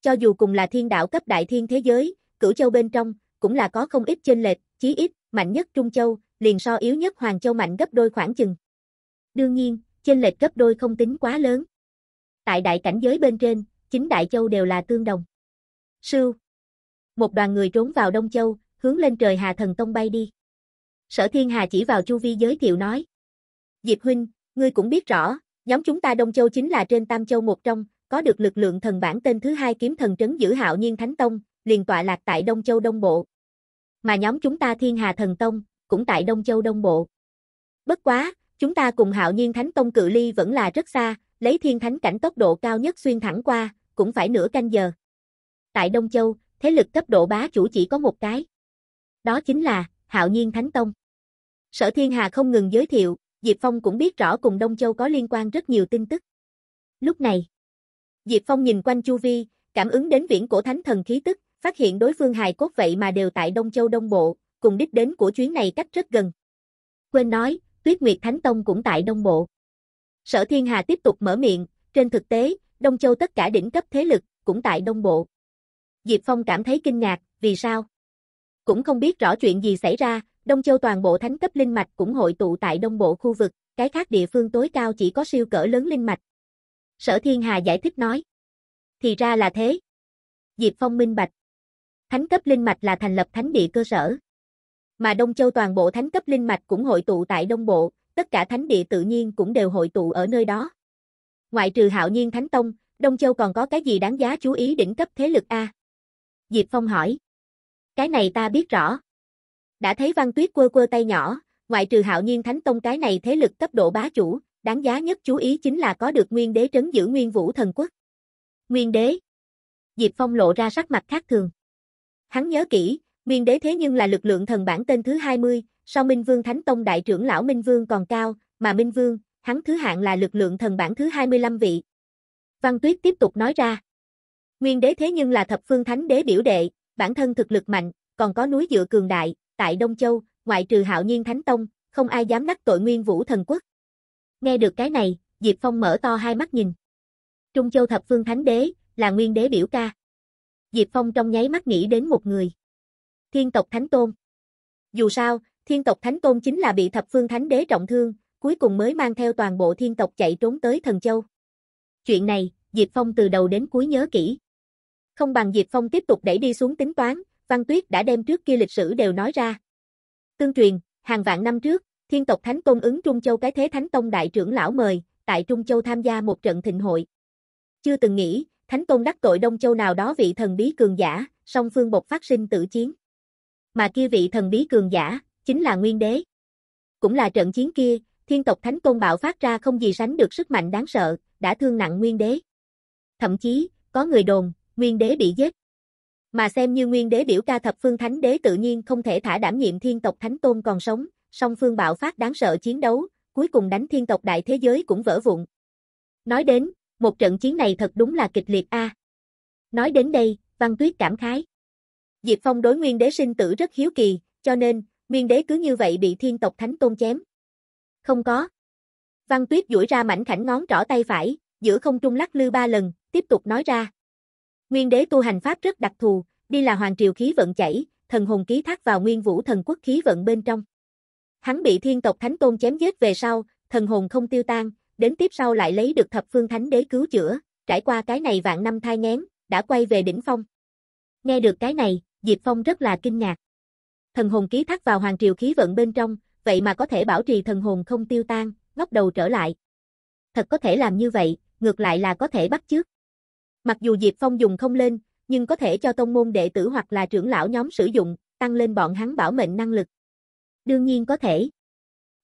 Cho dù cùng là thiên đạo cấp đại thiên thế giới, cửu châu bên trong, cũng là có không ít chênh lệch, chí ít, mạnh nhất Trung Châu, liền so yếu nhất Hoàng Châu mạnh gấp đôi khoảng chừng. Đương nhiên, chênh lệch gấp đôi không tính quá lớn. Tại đại cảnh giới bên trên, chính đại châu đều là tương đồng. Sưu. Một đoàn người trốn vào Đông Châu, hướng lên trời Hà Thần Tông bay đi. Sở Thiên Hà chỉ vào chu vi giới thiệu nói. Diệp Huynh, ngươi cũng biết rõ, nhóm chúng ta Đông Châu chính là trên Tam Châu một trong, có được lực lượng thần bản tên thứ hai kiếm thần trấn giữ hạo nhiên Thánh Tông, liền tọa lạc tại Đông Châu Đông Bộ. Mà nhóm chúng ta Thiên Hà Thần Tông, cũng tại Đông Châu Đông Bộ. Bất quá, chúng ta cùng hạo nhiên Thánh Tông cự ly vẫn là rất xa, lấy thiên thánh cảnh tốc độ cao nhất xuyên thẳng qua, cũng phải nửa canh giờ. Tại Đông Châu, thế lực cấp độ bá chủ chỉ có một cái. Đó chính là hạo nhiên thánh tông. Sở thiên hà không ngừng giới thiệu, Diệp Phong cũng biết rõ cùng Đông Châu có liên quan rất nhiều tin tức. Lúc này, Diệp Phong nhìn quanh Chu Vi, cảm ứng đến viễn cổ thánh thần khí tức, phát hiện đối phương hài cốt vậy mà đều tại Đông Châu Đông Bộ, cùng đích đến của chuyến này cách rất gần. Quên nói, Tuyết Nguyệt Thánh Tông cũng tại Đông Bộ. Sở Thiên Hà tiếp tục mở miệng, trên thực tế, Đông Châu tất cả đỉnh cấp thế lực, cũng tại Đông Bộ. Diệp Phong cảm thấy kinh ngạc, vì sao? Cũng không biết rõ chuyện gì xảy ra, Đông Châu toàn bộ thánh cấp linh mạch cũng hội tụ tại đông bộ khu vực, cái khác địa phương tối cao chỉ có siêu cỡ lớn linh mạch. Sở Thiên Hà giải thích nói. Thì ra là thế. Diệp Phong minh bạch. Thánh cấp linh mạch là thành lập thánh địa cơ sở. Mà Đông Châu toàn bộ thánh cấp linh mạch cũng hội tụ tại Đông Bộ, tất cả thánh địa tự nhiên cũng đều hội tụ ở nơi đó. Ngoại trừ hạo nhiên thánh tông, Đông Châu còn có cái gì đáng giá chú ý đỉnh cấp thế lực A? Diệp Phong hỏi. Cái này ta biết rõ. Đã thấy Văn Tuyết quơ quơ tay nhỏ, ngoại trừ hạo nhiên thánh tông cái này thế lực cấp độ bá chủ, đáng giá nhất chú ý chính là có được nguyên đế trấn giữ nguyên vũ thần quốc. Nguyên đế. Diệp Phong lộ ra sắc mặt khác thường. Hắn nhớ kỹ, nguyên đế thế nhưng là lực lượng thần bản tên thứ 20, sau Minh Vương Thánh Tông đại trưởng lão Minh Vương còn cao, mà Minh Vương, hắn thứ hạng là lực lượng thần bản thứ 25 vị. Văn Tuyết tiếp tục nói ra. Nguyên đế thế nhưng là thập phương thánh đế biểu đệ, bản thân thực lực mạnh, còn có núi dựa cường đại, tại Đông Châu, ngoại trừ hạo nhiên Thánh Tông, không ai dám đắc tội nguyên vũ thần quốc. Nghe được cái này, Diệp Phong mở to hai mắt nhìn. Trung Châu Thập Phương Thánh Đế, là nguyên đế biểu ca. Diệp Phong trong nháy mắt nghĩ đến một người. Thiên tộc Thánh Tôn. Dù sao, thiên tộc Thánh Tôn chính là bị Thập Phương Thánh Đế trọng thương, cuối cùng mới mang theo toàn bộ thiên tộc chạy trốn tới Thần Châu. Chuyện này, Diệp Phong từ đầu đến cuối nhớ kỹ không bằng Diệp Phong tiếp tục đẩy đi xuống tính toán, Văn Tuyết đã đem trước kia lịch sử đều nói ra. Tương truyền, hàng vạn năm trước, thiên tộc Thánh Tôn ứng Trung Châu cái thế Thánh Tông đại trưởng lão mời, tại Trung Châu tham gia một trận thịnh hội. Chưa từng nghĩ, Thánh Tôn đắc tội Đông Châu nào đó vị thần bí cường giả, song phương bộc phát sinh tử chiến. Mà kia vị thần bí cường giả, chính là Nguyên Đế. Cũng là trận chiến kia, thiên tộc Thánh Tôn bạo phát ra không gì sánh được sức mạnh đáng sợ, đã thương nặng Nguyên Đế. Thậm chí, có người đồn, nguyên đế bị giết. Mà xem như nguyên đế biểu ca thập phương thánh đế tự nhiên không thể thả đảm nhiệm thiên tộc thánh tôn còn sống, song phương bạo phát đáng sợ chiến đấu, cuối cùng đánh thiên tộc đại thế giới cũng vỡ vụn. Nói đến, một trận chiến này thật đúng là kịch liệt a. Nói đến đây, Văn Tuyết cảm khái. Diệp Phong đối nguyên đế sinh tử rất hiếu kỳ, cho nên, nguyên đế cứ như vậy bị thiên tộc thánh tôn chém. Không có. Văn Tuyết duỗi ra mảnh khảnh ngón trỏ tay phải, giữa không trung lắc lư ba lần, tiếp tục nói ra. Nguyên đế tu hành pháp rất đặc thù, đi là hoàng triều khí vận chảy, thần hồn ký thác vào nguyên vũ thần quốc khí vận bên trong. Hắn bị thiên tộc thánh tôn chém giết về sau, thần hồn không tiêu tan, đến tiếp sau lại lấy được thập phương thánh đế cứu chữa, trải qua cái này vạn năm thai ngén, đã quay về đỉnh phong. Nghe được cái này, Diệp Phong rất là kinh ngạc. Thần hồn ký thác vào hoàng triều khí vận bên trong, vậy mà có thể bảo trì thần hồn không tiêu tan, ngóc đầu trở lại. Thật có thể làm như vậy, ngược lại là có thể bắt chước. Mặc dù Diệp Phong dùng không lên, nhưng có thể cho tông môn đệ tử hoặc là trưởng lão nhóm sử dụng, tăng lên bọn hắn bảo mệnh năng lực. Đương nhiên có thể.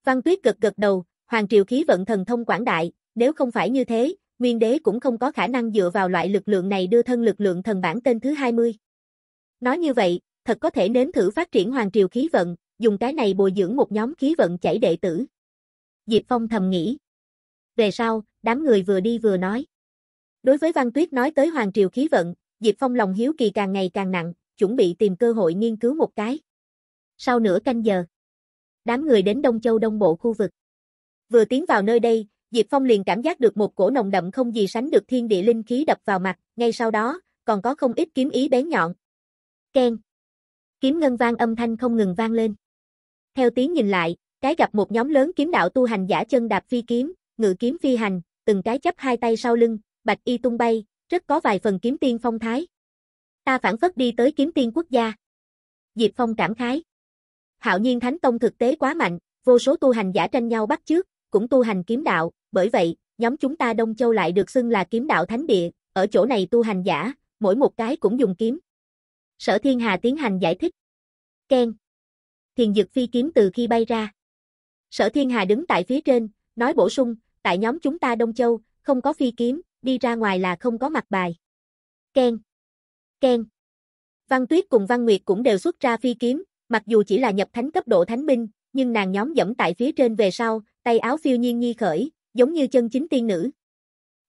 Văn Tuyết gật gật đầu, Hoàng Triều khí vận thần thông quảng đại, nếu không phải như thế, Nguyên Đế cũng không có khả năng dựa vào loại lực lượng này đưa thân lực lượng thần bản tên thứ 20. Nói như vậy, thật có thể nếm thử phát triển Hoàng Triều khí vận, dùng cái này bồi dưỡng một nhóm khí vận chảy đệ tử. Diệp Phong thầm nghĩ. Về sau, đám người vừa đi vừa nói. Đối với Văn Tuyết nói tới Hoàng Triều khí vận, Diệp Phong lòng hiếu kỳ càng ngày càng nặng, chuẩn bị tìm cơ hội nghiên cứu một cái. Sau nửa canh giờ, đám người đến Đông Châu Đông Bộ khu vực. Vừa tiến vào nơi đây, Diệp Phong liền cảm giác được một cổ nồng đậm không gì sánh được thiên địa linh khí đập vào mặt, ngay sau đó, còn có không ít kiếm ý bén nhọn. Ken. Kiếm ngân vang âm thanh không ngừng vang lên. Theo tiếng nhìn lại, cái gặp một nhóm lớn kiếm đạo tu hành giả chân đạp phi kiếm, ngự kiếm phi hành, từng cái chấp hai tay sau lưng, bạch y tung bay, rất có vài phần kiếm tiên phong thái. Ta phản phất đi tới kiếm tiên quốc gia. Diệp Phong cảm khái. Hạo nhiên Thánh Tông thực tế quá mạnh, vô số tu hành giả tranh nhau bắt trước, cũng tu hành kiếm đạo, bởi vậy, nhóm chúng ta Đông Châu lại được xưng là kiếm đạo thánh địa, ở chỗ này tu hành giả, mỗi một cái cũng dùng kiếm. Sở Thiên Hà tiến hành giải thích. Ken. Thiền dực phi kiếm từ khi bay ra. Sở Thiên Hà đứng tại phía trên, nói bổ sung, tại nhóm chúng ta Đông Châu, không có phi kiếm, đi ra ngoài là không có mặt bài. Ken. Ken. Văn Tuyết cùng Văn Nguyệt cũng đều xuất ra phi kiếm, mặc dù chỉ là nhập thánh cấp độ thánh binh, nhưng nàng nhóm dẫm tại phía trên về sau, tay áo phiêu nhiên nhi khởi, giống như chân chính tiên nữ.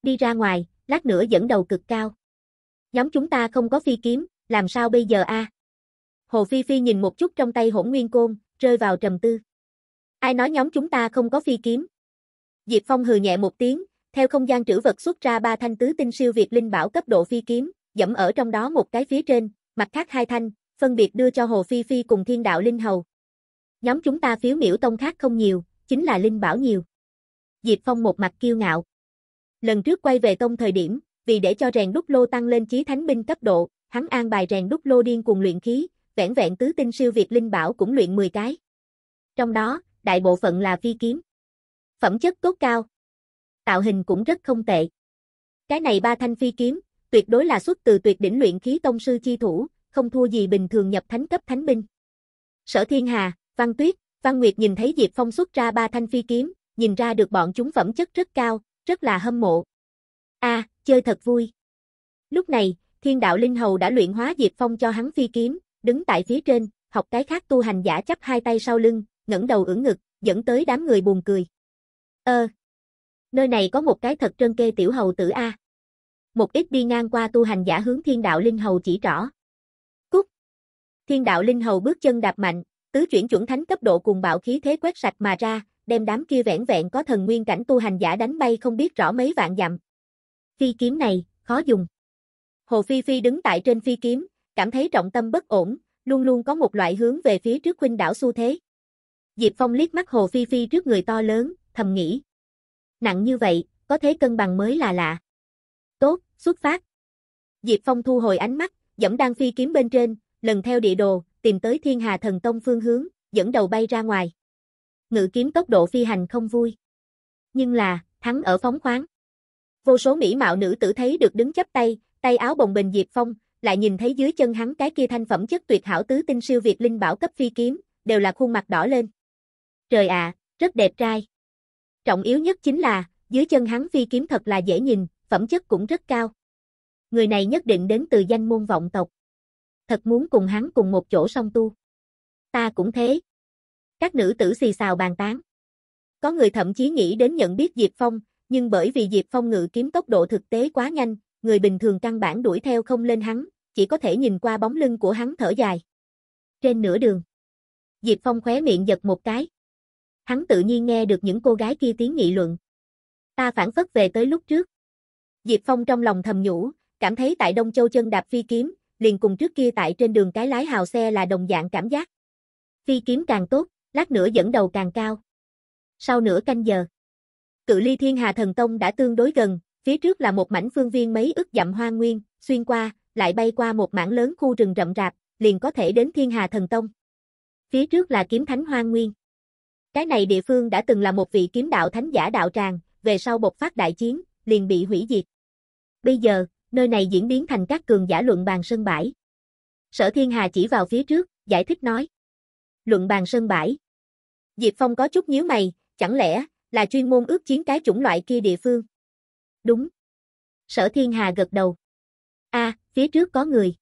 Đi ra ngoài, lát nữa dẫn đầu cực cao. Nhóm chúng ta không có phi kiếm, làm sao bây giờ a? Hồ Phi Phi nhìn một chút trong tay hỗn nguyên côn, rơi vào trầm tư. Ai nói nhóm chúng ta không có phi kiếm? Diệp Phong hừ nhẹ một tiếng, theo không gian trữ vật xuất ra ba thanh tứ tinh siêu việt linh bảo cấp độ phi kiếm, dẫm ở trong đó một cái phía trên, mặt khác hai thanh, phân biệt đưa cho Hồ Phi Phi cùng thiên đạo linh hầu. Nhóm chúng ta phiếu miểu tông khác không nhiều, chính là linh bảo nhiều. Diệp Phong một mặt kiêu ngạo. Lần trước quay về tông thời điểm, vì để cho rèn đúc lô tăng lên chí thánh binh cấp độ, hắn an bài rèn đúc lô điên cùng luyện khí, vẹn vẹn tứ tinh siêu việt linh bảo cũng luyện 10 cái. Trong đó, đại bộ phận là phi kiếm. Phẩm chất tốt cao, tạo hình cũng rất không tệ. Cái này ba thanh phi kiếm, tuyệt đối là xuất từ tuyệt đỉnh luyện khí tông sư chi thủ, không thua gì bình thường nhập thánh cấp thánh binh. Sở Thiên Hà, Văn Tuyết, Văn Nguyệt nhìn thấy Diệp Phong xuất ra ba thanh phi kiếm, nhìn ra được bọn chúng phẩm chất rất cao, rất là hâm mộ. A, à, chơi thật vui. Lúc này, Thiên Đạo Linh Hầu đã luyện hóa Diệp Phong cho hắn phi kiếm, đứng tại phía trên, học cái khác tu hành giả chắp hai tay sau lưng, ngẩng đầu ưỡn ngực, dẫn tới đám người buồn cười. Ơ, ờ, nơi này có một cái thật trân kê tiểu hầu tử A. Một ít đi ngang qua tu hành giả hướng thiên đạo linh hầu chỉ rõ Cúc. Thiên đạo linh hầu bước chân đạp mạnh, tứ chuyển chuẩn thánh cấp độ cùng bạo khí thế quét sạch mà ra, đem đám kia vẻn vẹn có thần nguyên cảnh tu hành giả đánh bay không biết rõ mấy vạn dặm. Phi kiếm này, khó dùng. Hồ Phi Phi đứng tại trên phi kiếm, cảm thấy trọng tâm bất ổn, luôn luôn có một loại hướng về phía trước huynh đảo xu thế. Diệp Phong liếc mắt Hồ Phi Phi trước người to lớn, thầm nghĩ, nặng như vậy, có thế cân bằng mới là lạ. Tốt, xuất phát. Diệp Phong thu hồi ánh mắt, dẫm đang phi kiếm bên trên, lần theo địa đồ, tìm tới Thiên Hà Thần Tông phương hướng, dẫn đầu bay ra ngoài. Ngự kiếm tốc độ phi hành không vui. Nhưng là, thắng ở phóng khoáng. Vô số mỹ mạo nữ tử thấy được đứng chắp tay, tay áo bồng bềnh Diệp Phong, lại nhìn thấy dưới chân hắn cái kia thanh phẩm chất tuyệt hảo tứ tinh siêu việt linh bảo cấp phi kiếm, đều là khuôn mặt đỏ lên. Trời ạ, rất đẹp trai. Trọng yếu nhất chính là, dưới chân hắn phi kiếm thật là dễ nhìn, phẩm chất cũng rất cao. Người này nhất định đến từ danh môn vọng tộc. Thật muốn cùng hắn cùng một chỗ song tu. Ta cũng thế. Các nữ tử xì xào bàn tán. Có người thậm chí nghĩ đến nhận biết Diệp Phong, nhưng bởi vì Diệp Phong ngự kiếm tốc độ thực tế quá nhanh, người bình thường căn bản đuổi theo không lên hắn, chỉ có thể nhìn qua bóng lưng của hắn thở dài. Trên nửa đường, Diệp Phong khóe miệng giật một cái hắn tự nhiên nghe được những cô gái kia tiếng nghị luận. Ta phản phất về tới lúc trước. Diệp Phong trong lòng thầm nhủ, cảm thấy tại Đông Châu chân đạp phi kiếm, liền cùng trước kia tại trên đường cái lái hào xe là đồng dạng cảm giác. Phi kiếm càng tốt, lát nữa dẫn đầu càng cao. Sau nửa canh giờ, cự ly Thiên Hà Thần Tông đã tương đối gần, phía trước là một mảnh phương viên mấy ức dặm hoa nguyên, xuyên qua, lại bay qua một mảng lớn khu rừng rậm rạp, liền có thể đến Thiên Hà Thần Tông. Phía trước là kiếm thánh hoa nguyên. Cái này địa phương đã từng là một vị kiếm đạo thánh giả đạo tràng, về sau bộc phát đại chiến, liền bị hủy diệt. Bây giờ, nơi này diễn biến thành các cường giả luận bàn sân bãi. Sở Thiên Hà chỉ vào phía trước, giải thích nói. Luận bàn sân bãi. Diệp Phong có chút nhíu mày, chẳng lẽ là chuyên môn ước chiến cái chủng loại kia địa phương? Đúng. Sở Thiên Hà gật đầu. A, à, phía trước có người.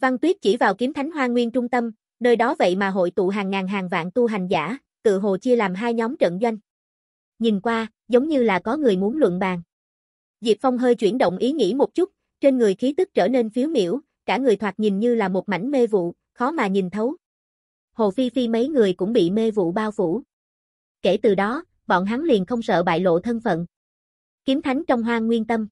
Văn Tuyết chỉ vào kiếm thánh hoa nguyên trung tâm, nơi đó vậy mà hội tụ hàng ngàn hàng vạn tu hành giả, tự hồ chia làm hai nhóm trận doanh. Nhìn qua, giống như là có người muốn luận bàn. Diệp Phong hơi chuyển động ý nghĩ một chút, trên người khí tức trở nên phiếu miểu, cả người thoạt nhìn như là một mảnh mê vụ, khó mà nhìn thấu. Hồ Phi Phi mấy người cũng bị mê vụ bao phủ. Kể từ đó, bọn hắn liền không sợ bại lộ thân phận. Kiếm thánh trong hoang nguyên tâm.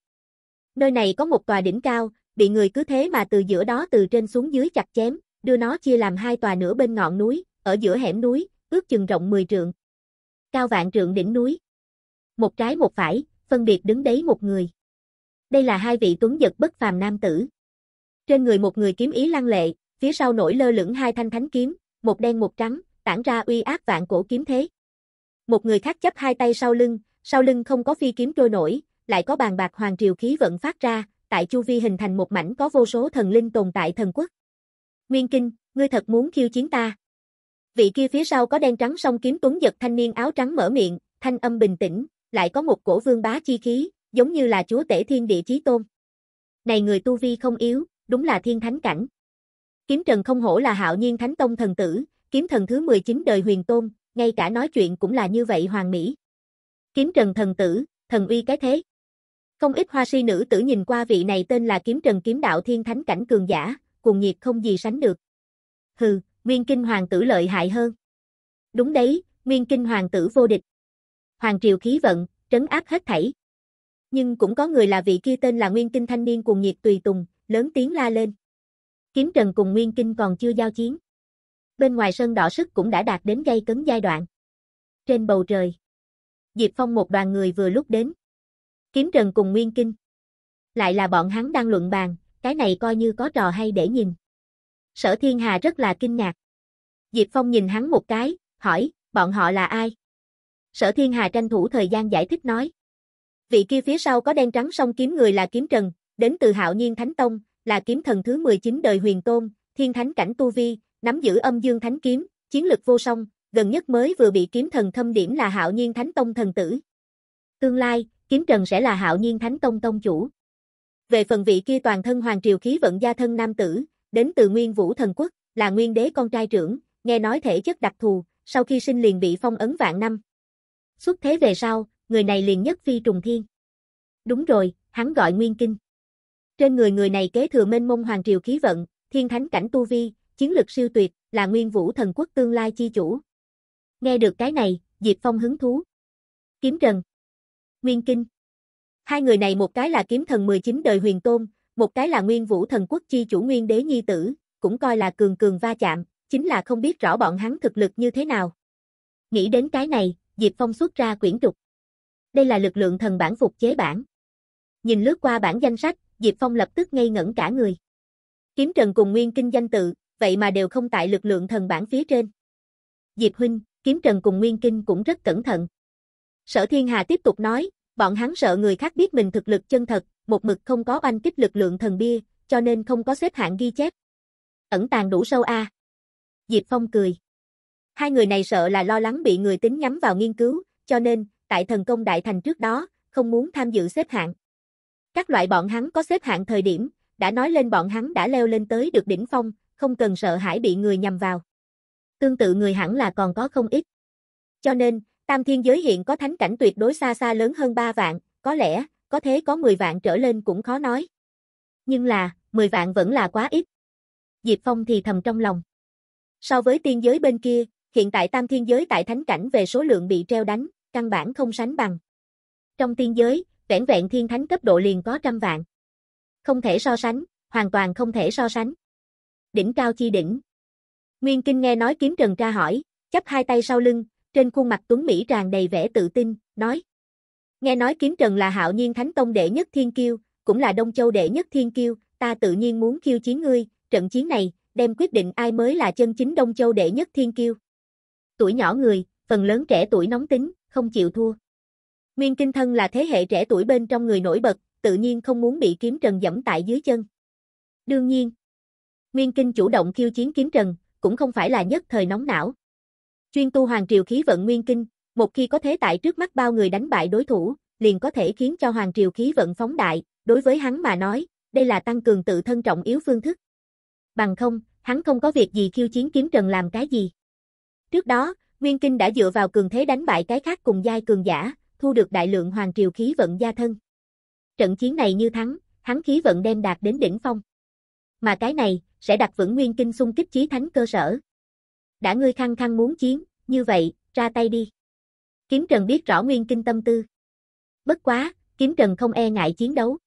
Nơi này có một tòa đỉnh cao, bị người cứ thế mà từ giữa đó từ trên xuống dưới chặt chém, đưa nó chia làm hai tòa nửa bên ngọn núi, ở giữa hẻm núi, ước chừng rộng 10 trượng. Cao vạn trượng đỉnh núi. Một trái một phải, phân biệt đứng đấy một người. Đây là hai vị tuấn giật bất phàm nam tử. Trên người một người kiếm ý lăng lệ, phía sau nổi lơ lửng hai thanh thánh kiếm, một đen một trắng, tản ra uy ác vạn cổ kiếm thế. Một người khác chấp hai tay sau lưng, sau lưng không có phi kiếm trôi nổi, lại có bàn bạc hoàng triều khí vận phát ra, tại chu vi hình thành một mảnh có vô số thần linh tồn tại thần quốc. Nguyên Kinh, ngươi thật muốn khiêu chiến ta, vị kia phía sau có đen trắng song kiếm tuấn giật thanh niên áo trắng mở miệng, thanh âm bình tĩnh, lại có một cổ vương bá chi khí, giống như là chúa tể thiên địa chí tôn. Này người tu vi không yếu, đúng là thiên thánh cảnh. Kiếm Trần không hổ là hạo nhiên thánh tông thần tử, kiếm thần thứ 19 đời huyền tôn, ngay cả nói chuyện cũng là như vậy hoàng mỹ. Kiếm Trần thần tử, thần uy cái thế. Không ít hoa si nữ tử nhìn qua vị này tên là Kiếm Trần kiếm đạo thiên thánh cảnh cường giả, cuồng nhiệt không gì sánh được. Hừ, Nguyên Kinh Hoàng tử lợi hại hơn. Đúng đấy, Nguyên Kinh Hoàng tử vô địch. Hoàng triều khí vận, trấn áp hết thảy. Nhưng cũng có người là vị kia tên là Nguyên Kinh thanh niên cuồng nhiệt tùy tùng, lớn tiếng la lên. Kiếm Trần cùng Nguyên Kinh còn chưa giao chiến. Bên ngoài sân đỏ sức cũng đã đạt đến gây cấn giai đoạn. Trên bầu trời, Diệp Phong một đoàn người vừa lúc đến. Kiếm Trần cùng Nguyên Kinh. Lại là bọn hắn đang luận bàn, cái này coi như có trò hay để nhìn. Sở Thiên Hà rất là kinh ngạc. Diệp Phong nhìn hắn một cái, hỏi, bọn họ là ai? Sở Thiên Hà tranh thủ thời gian giải thích nói. Vị kia phía sau có đen trắng song kiếm người là kiếm trần, đến từ hạo nhiên Thánh Tông, là kiếm thần thứ 19 đời huyền tôn, thiên thánh cảnh tu vi, nắm giữ âm dương thánh kiếm, chiến lực vô song, gần nhất mới vừa bị kiếm thần thâm điểm là hạo nhiên Thánh Tông thần tử. Tương lai, kiếm trần sẽ là hạo nhiên Thánh Tông tông chủ. Về phần vị kia toàn thân hoàng triều khí vận gia thân nam tử, đến từ Nguyên Vũ Thần Quốc, là nguyên đế con trai trưởng, nghe nói thể chất đặc thù, sau khi sinh liền bị phong ấn vạn năm. Xuất thế về sau, người này liền nhất phi trùng thiên. Đúng rồi, hắn gọi Nguyên Kinh. Trên người người này kế thừa mênh mông hoàng triều khí vận, thiên thánh cảnh tu vi, chiến lực siêu tuyệt, là Nguyên Vũ Thần Quốc tương lai chi chủ. Nghe được cái này, Diệp Phong hứng thú. Kiếm Trần. Nguyên Kinh. Hai người này một cái là kiếm thần 19 đời huyền tôn, một cái là Nguyên Vũ thần quốc chi chủ Nguyên Đế nhi tử, cũng coi là cường cường va chạm, chính là không biết rõ bọn hắn thực lực như thế nào. Nghĩ đến cái này, Diệp Phong xuất ra quyển trục. Đây là lực lượng thần bản phục chế bản. Nhìn lướt qua bản danh sách, Diệp Phong lập tức ngây ngẩn cả người. Kiếm Trần cùng Nguyên Kinh danh tự, vậy mà đều không tại lực lượng thần bản phía trên. Diệp Huynh, Kiếm Trần cùng Nguyên Kinh cũng rất cẩn thận. Sở Thiên Hà tiếp tục nói, bọn hắn sợ người khác biết mình thực lực chân thật, một mực không có oanh kích lực lượng thần bia, cho nên không có xếp hạng ghi chép. Ẩn tàng đủ sâu a. À. Diệp Phong cười. Hai người này sợ là lo lắng bị người tính nhắm vào nghiên cứu, cho nên, tại thần công đại thành trước đó, không muốn tham dự xếp hạng. Các loại bọn hắn có xếp hạng thời điểm, đã nói lên bọn hắn đã leo lên tới được đỉnh phong, không cần sợ hãi bị người nhầm vào. Tương tự người hẳn là còn có không ít. Cho nên, tam thiên giới hiện có thánh cảnh tuyệt đối xa xa lớn hơn 3 vạn, có lẽ, có thế có 10 vạn trở lên cũng khó nói. Nhưng là, 10 vạn vẫn là quá ít. Diệp Phong thì thầm trong lòng. So với tiên giới bên kia, hiện tại tam thiên giới tại thánh cảnh về số lượng bị treo đánh, căn bản không sánh bằng. Trong tiên giới, vẻn vẹn thiên thánh cấp độ liền có trăm vạn. Không thể so sánh, hoàn toàn không thể so sánh. Đỉnh cao chi đỉnh. Nguyên Kinh nghe nói kiếm trần tra hỏi, chấp hai tay sau lưng, trên khuôn mặt Tuấn Mỹ tràn đầy vẻ tự tin, nói. Nghe nói kiếm trần là hạo nhiên thánh tông đệ nhất thiên kiêu, cũng là đông châu đệ nhất thiên kiêu, ta tự nhiên muốn khiêu chiến ngươi, trận chiến này, đem quyết định ai mới là chân chính đông châu đệ nhất thiên kiêu. Tuổi nhỏ người, phần lớn trẻ tuổi nóng tính, không chịu thua. Nguyên Kinh Thân là thế hệ trẻ tuổi bên trong người nổi bật, tự nhiên không muốn bị kiếm trần dẫm tại dưới chân. Đương nhiên, Nguyên Kinh chủ động khiêu chiến kiếm trần, cũng không phải là nhất thời nóng não. Chuyên tu hoàng triều khí vận Nguyên Kinh, một khi có thế tại trước mắt bao người đánh bại đối thủ, liền có thể khiến cho Hoàng Triều khí vận phóng đại, đối với hắn mà nói, đây là tăng cường tự thân trọng yếu phương thức. Bằng không, hắn không có việc gì khiêu chiến kiếm trần làm cái gì. Trước đó, Nguyên Kinh đã dựa vào cường thế đánh bại cái khác cùng giai cường giả, thu được đại lượng Hoàng Triều khí vận gia thân. Trận chiến này như thắng, hắn khí vận đem đạt đến đỉnh phong. Mà cái này, sẽ đặt vững Nguyên Kinh xung kích chí thánh cơ sở. Đã ngươi khăng khăng muốn chiến, như vậy, ra tay đi. Kiếm Trần biết rõ Nguyên Kinh tâm tư. Bất quá, Kiếm Trần không e ngại chiến đấu.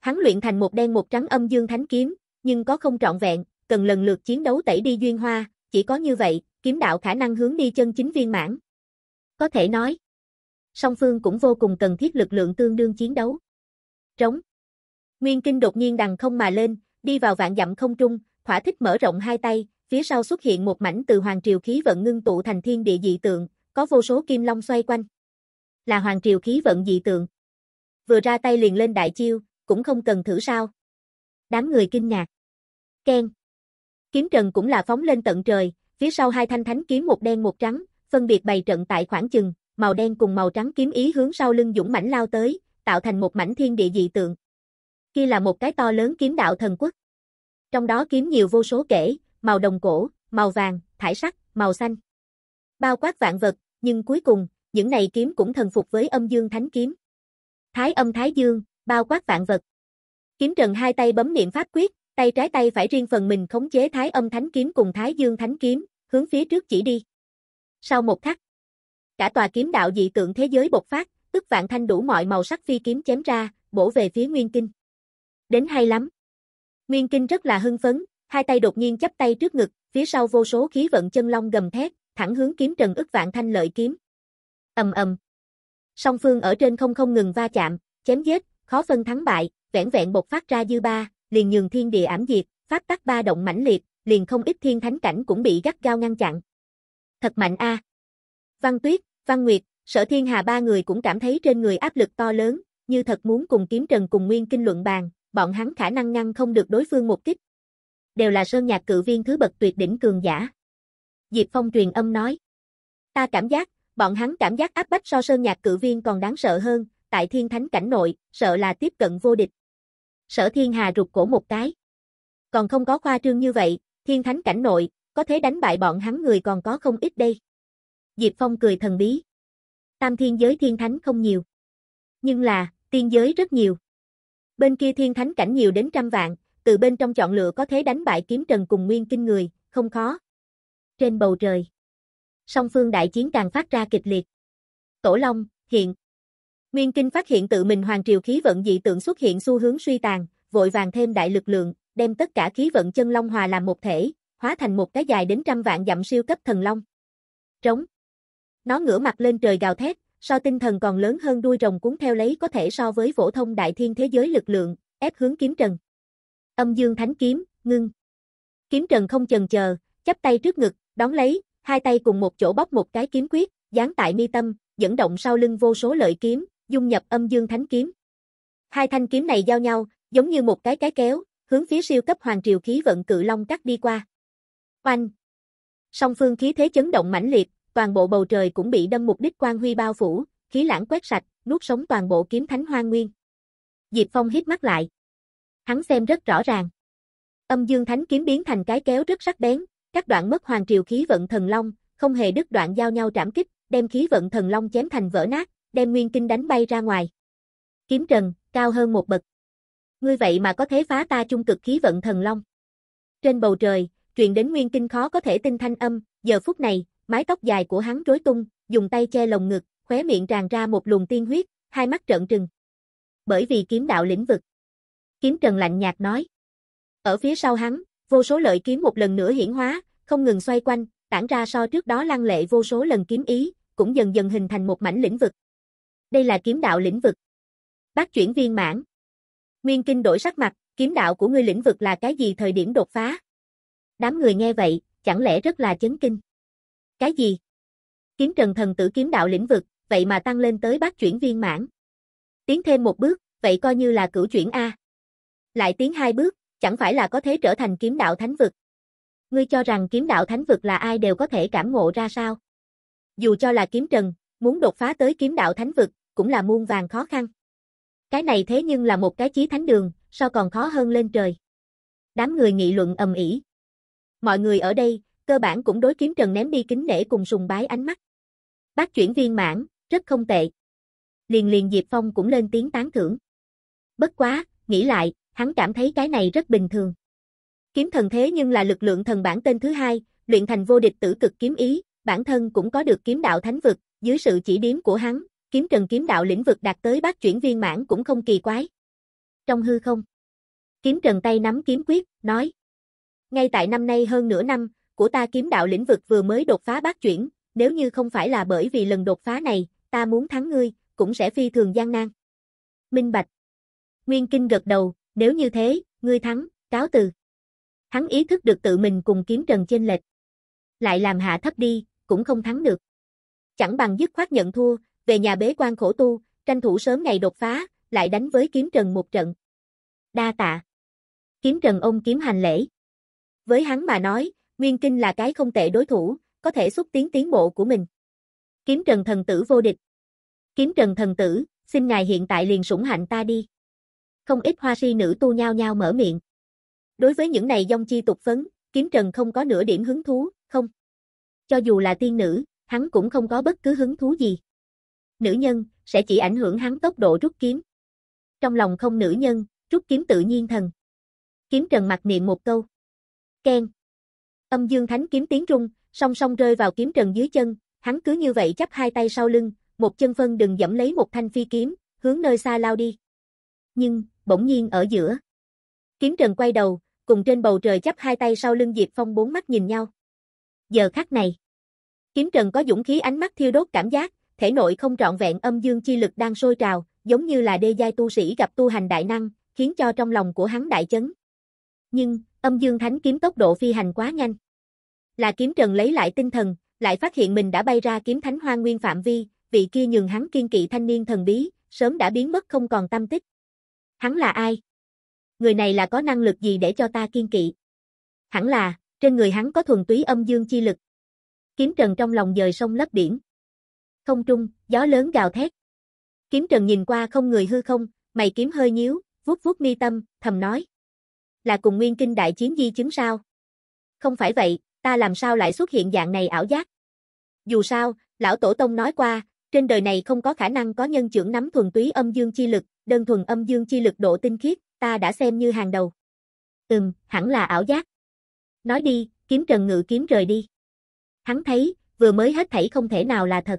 Hắn luyện thành một đen một trắng âm dương thánh kiếm, nhưng có không trọn vẹn, cần lần lượt chiến đấu tẩy đi duyên hoa, chỉ có như vậy, kiếm đạo khả năng hướng đi chân chính viên mãn. Có thể nói, song phương cũng vô cùng cần thiết lực lượng tương đương chiến đấu. Trống. Nguyên Kinh đột nhiên đằng không mà lên, đi vào vạn dặm không trung, thỏa thích mở rộng hai tay, phía sau xuất hiện một mảnh từ hoàng triều khí vận ngưng tụ thành thiên địa dị tượng, có vô số kim long xoay quanh. Là hoàng triều khí vận dị tượng. Vừa ra tay liền lên đại chiêu, cũng không cần thử sao. Đám người kinh ngạc. Ken. Kiếm trần cũng là phóng lên tận trời, phía sau hai thanh thánh kiếm một đen một trắng, phân biệt bày trận tại khoảng chừng, màu đen cùng màu trắng kiếm ý hướng sau lưng dũng mãnh lao tới, tạo thành một mảnh thiên địa dị tượng. Kia là một cái to lớn kiếm đạo thần quốc. Trong đó kiếm nhiều vô số kể, màu đồng cổ, màu vàng, thải sắc, màu xanh. Bao quát vạn vật, nhưng cuối cùng, những này kiếm cũng thần phục với âm dương thánh kiếm. Thái âm thái dương, bao quát vạn vật. Kiếm trần hai tay bấm niệm pháp quyết, tay trái tay phải riêng phần mình khống chế thái âm thánh kiếm cùng thái dương thánh kiếm, hướng phía trước chỉ đi. Sau một khắc, cả tòa kiếm đạo dị tượng thế giới bộc phát, tức vạn thanh đủ mọi màu sắc phi kiếm chém ra, bổ về phía Nguyên Kinh. Đến hay lắm. Nguyên Kinh rất là hưng phấn, hai tay đột nhiên chắp tay trước ngực, phía sau vô số khí vận chân long gầm thét, thẳng hướng kiếm trần ức vạn thanh lợi kiếm. Ầm ầm. Song phương ở trên không không ngừng va chạm, chém giết, khó phân thắng bại, vẻn vẹn bộc phát ra dư ba, liền nhường thiên địa ảm diệt, pháp tắc ba động mãnh liệt, liền không ít thiên thánh cảnh cũng bị gắt gao ngăn chặn. Thật mạnh a. Văn Tuyết, Văn Nguyệt, Sở Thiên Hà ba người cũng cảm thấy trên người áp lực to lớn, như thật muốn cùng kiếm trần cùng nguyên kinh luận bàn, bọn hắn khả năng ngăn không được đối phương một kích. Đều là sơn nhạc cự viên thứ bậc tuyệt đỉnh cường giả. Diệp Phong truyền âm nói. Ta cảm giác, bọn hắn cảm giác áp bách so sơn nhạc cự viên còn đáng sợ hơn, tại thiên thánh cảnh nội, sợ là tiếp cận vô địch. Sở thiên hà rụt cổ một cái. Còn không có khoa trương như vậy, thiên thánh cảnh nội, có thể đánh bại bọn hắn người còn có không ít đây. Diệp Phong cười thần bí. Tam thiên giới thiên thánh không nhiều. Nhưng là, tiên giới rất nhiều. Bên kia thiên thánh cảnh nhiều đến trăm vạn, từ bên trong chọn lựa có thể đánh bại kiếm trần cùng nguyên kinh người, không khó trên bầu trời. Song phương đại chiến càng phát ra kịch liệt. Tổ Long, hiện. Nguyên Kinh phát hiện tự mình hoàng triều khí vận dị tượng xuất hiện xu hướng suy tàn, vội vàng thêm đại lực lượng, đem tất cả khí vận chân long hòa làm một thể, hóa thành một cái dài đến trăm vạn dặm siêu cấp thần long. Trống. Nó ngửa mặt lên trời gào thét, so tinh thần còn lớn hơn đuôi rồng cuốn theo lấy có thể so với phổ thông đại thiên thế giới lực lượng, ép hướng kiếm trần. Âm dương thánh kiếm, ngưng. Kiếm trần không chần chờ, chắp tay trước ngực, Đón lấy, hai tay cùng một chỗ bóp một cái kiếm quyết, dán tại mi tâm, dẫn động sau lưng vô số lợi kiếm, dung nhập âm dương thánh kiếm. Hai thanh kiếm này giao nhau, giống như một cái cái kéo, hướng phía siêu cấp hoàng triều khí vận cự long cắt đi qua. Oanh! Song phương khí thế chấn động mãnh liệt, toàn bộ bầu trời cũng bị đâm mục đích quang huy bao phủ, khí lãng quét sạch, nuốt sống toàn bộ kiếm thánh hoang nguyên. Diệp Phong hít mắt lại. Hắn xem rất rõ ràng. Âm dương thánh kiếm biến thành cái kéo rất sắc bén, các đoạn mất hoàng triều khí vận thần long, không hề đứt đoạn giao nhau trảm kích, đem khí vận thần long chém thành vỡ nát, đem nguyên kinh đánh bay ra ngoài. Kiếm trần, cao hơn một bậc. Ngươi vậy mà có thể phá ta trung cực khí vận thần long. Trên bầu trời, truyền đến nguyên kinh khó có thể tin thanh âm, giờ phút này, mái tóc dài của hắn rối tung, dùng tay che lồng ngực, khóe miệng tràn ra một luồng tiên huyết, hai mắt trợn trừng. Bởi vì kiếm đạo lĩnh vực. Kiếm Trần lạnh nhạt nói. Ở phía sau hắn, vô số lợi kiếm một lần nữa hiển hóa, không ngừng xoay quanh, tản ra so trước đó lăng lệ vô số lần kiếm ý, cũng dần dần hình thành một mảnh lĩnh vực. Đây là kiếm đạo lĩnh vực. Bác chuyển viên mãn. Nguyên Kinh đổi sắc mặt, kiếm đạo của ngươi lĩnh vực là cái gì thời điểm đột phá? Đám người nghe vậy, chẳng lẽ rất là chấn kinh. Cái gì? Kiếm Trần thần tử kiếm đạo lĩnh vực, vậy mà tăng lên tới bác chuyển viên mãn. Tiến thêm một bước, vậy coi như là cửu chuyển A. Lại tiến hai bước, chẳng phải là có thế trở thành kiếm đạo thánh vực. Ngươi cho rằng kiếm đạo thánh vực là ai đều có thể cảm ngộ ra sao? Dù cho là kiếm trần, muốn đột phá tới kiếm đạo thánh vực, cũng là muôn vàng khó khăn. Cái này thế nhưng là một cái chí thánh đường, sao còn khó hơn lên trời. Đám người nghị luận ầm ĩ. Mọi người ở đây, cơ bản cũng đối kiếm trần ném đi kính nể cùng sùng bái ánh mắt. Bác chuyển viên mãn, rất không tệ. Liền liền Diệp Phong cũng lên tiếng tán thưởng. Bất quá, nghĩ lại, hắn cảm thấy cái này rất bình thường. Kiếm thần thế nhưng là lực lượng thần bản tên thứ hai, luyện thành vô địch tử cực kiếm ý, bản thân cũng có được kiếm đạo thánh vực, dưới sự chỉ điểm của hắn, kiếm trần kiếm đạo lĩnh vực đạt tới bát chuyển viên mãn cũng không kỳ quái. Trong hư không, kiếm trần tay nắm kiếm quyết, nói. Ngay tại năm nay hơn nửa năm, của ta kiếm đạo lĩnh vực vừa mới đột phá bát chuyển, nếu như không phải là bởi vì lần đột phá này, ta muốn thắng ngươi, cũng sẽ phi thường gian nan. Minh Bạch Nguyên Kinh gật đầu, nếu như thế, ngươi thắng, cáo từ. Hắn ý thức được tự mình cùng kiếm trần chênh lệch. Lại làm hạ thấp đi, cũng không thắng được. Chẳng bằng dứt khoát nhận thua, về nhà bế quan khổ tu, tranh thủ sớm ngày đột phá, lại đánh với kiếm trần một trận. Đa tạ. Kiếm trần ông kiếm hành lễ. Với hắn mà nói, Nguyên Kinh là cái không tệ đối thủ, có thể xúc tiến tiến bộ của mình. Kiếm trần thần tử vô địch. Kiếm trần thần tử, xin ngài hiện tại liền sủng hạnh ta đi không ít hoa si nữ tu nhao nhao mở miệng. Đối với những này dông chi tục phấn, kiếm trần không có nửa điểm hứng thú, không. Cho dù là tiên nữ, hắn cũng không có bất cứ hứng thú gì. Nữ nhân, sẽ chỉ ảnh hưởng hắn tốc độ rút kiếm. Trong lòng không nữ nhân, rút kiếm tự nhiên thần. Kiếm trần mặt niệm một câu. Ken. Âm dương thánh kiếm tiếng rung, song song rơi vào kiếm trần dưới chân, hắn cứ như vậy chắp hai tay sau lưng, một chân phân đừng dẫm lấy một thanh phi kiếm, hướng nơi xa lao đi. Nhưng, bỗng nhiên ở giữa. Kiếm Trần quay đầu, cùng trên bầu trời chắp hai tay sau lưng Diệp Phong bốn mắt nhìn nhau. Giờ khắc này, Kiếm Trần có dũng khí ánh mắt thiêu đốt cảm giác, thể nội không trọn vẹn âm dương chi lực đang sôi trào, giống như là đê giai tu sĩ gặp tu hành đại năng, khiến cho trong lòng của hắn đại chấn. Nhưng, âm dương thánh kiếm tốc độ phi hành quá nhanh. Là Kiếm Trần lấy lại tinh thần, lại phát hiện mình đã bay ra kiếm thánh hoa nguyên phạm vi, vị kia nhường hắn kiên kỵ thanh niên thần bí, sớm đã biến mất không còn tâm tích. Hắn là ai? Người này là có năng lực gì để cho ta kiên kỵ? Hẳn là, trên người hắn có thuần túy âm dương chi lực. Kiếm trần trong lòng dời sông lấp biển. Không trung, gió lớn gào thét. Kiếm trần nhìn qua không người hư không, mày kiếm hơi nhíu, vuốt vuốt mi tâm, thầm nói. Là cùng nguyên kinh đại chiến di chứng sao? Không phải vậy, ta làm sao lại xuất hiện dạng này ảo giác? Dù sao, lão tổ tông nói qua, trên đời này không có khả năng có nhân trưởng nắm thuần túy âm dương chi lực, đơn thuần âm dương chi lực độ tinh khiết, ta đã xem như hàng đầu. Ừm, hẳn là ảo giác. Nói đi, kiếm trần ngự kiếm rời đi. Hắn thấy, vừa mới hết thảy không thể nào là thật.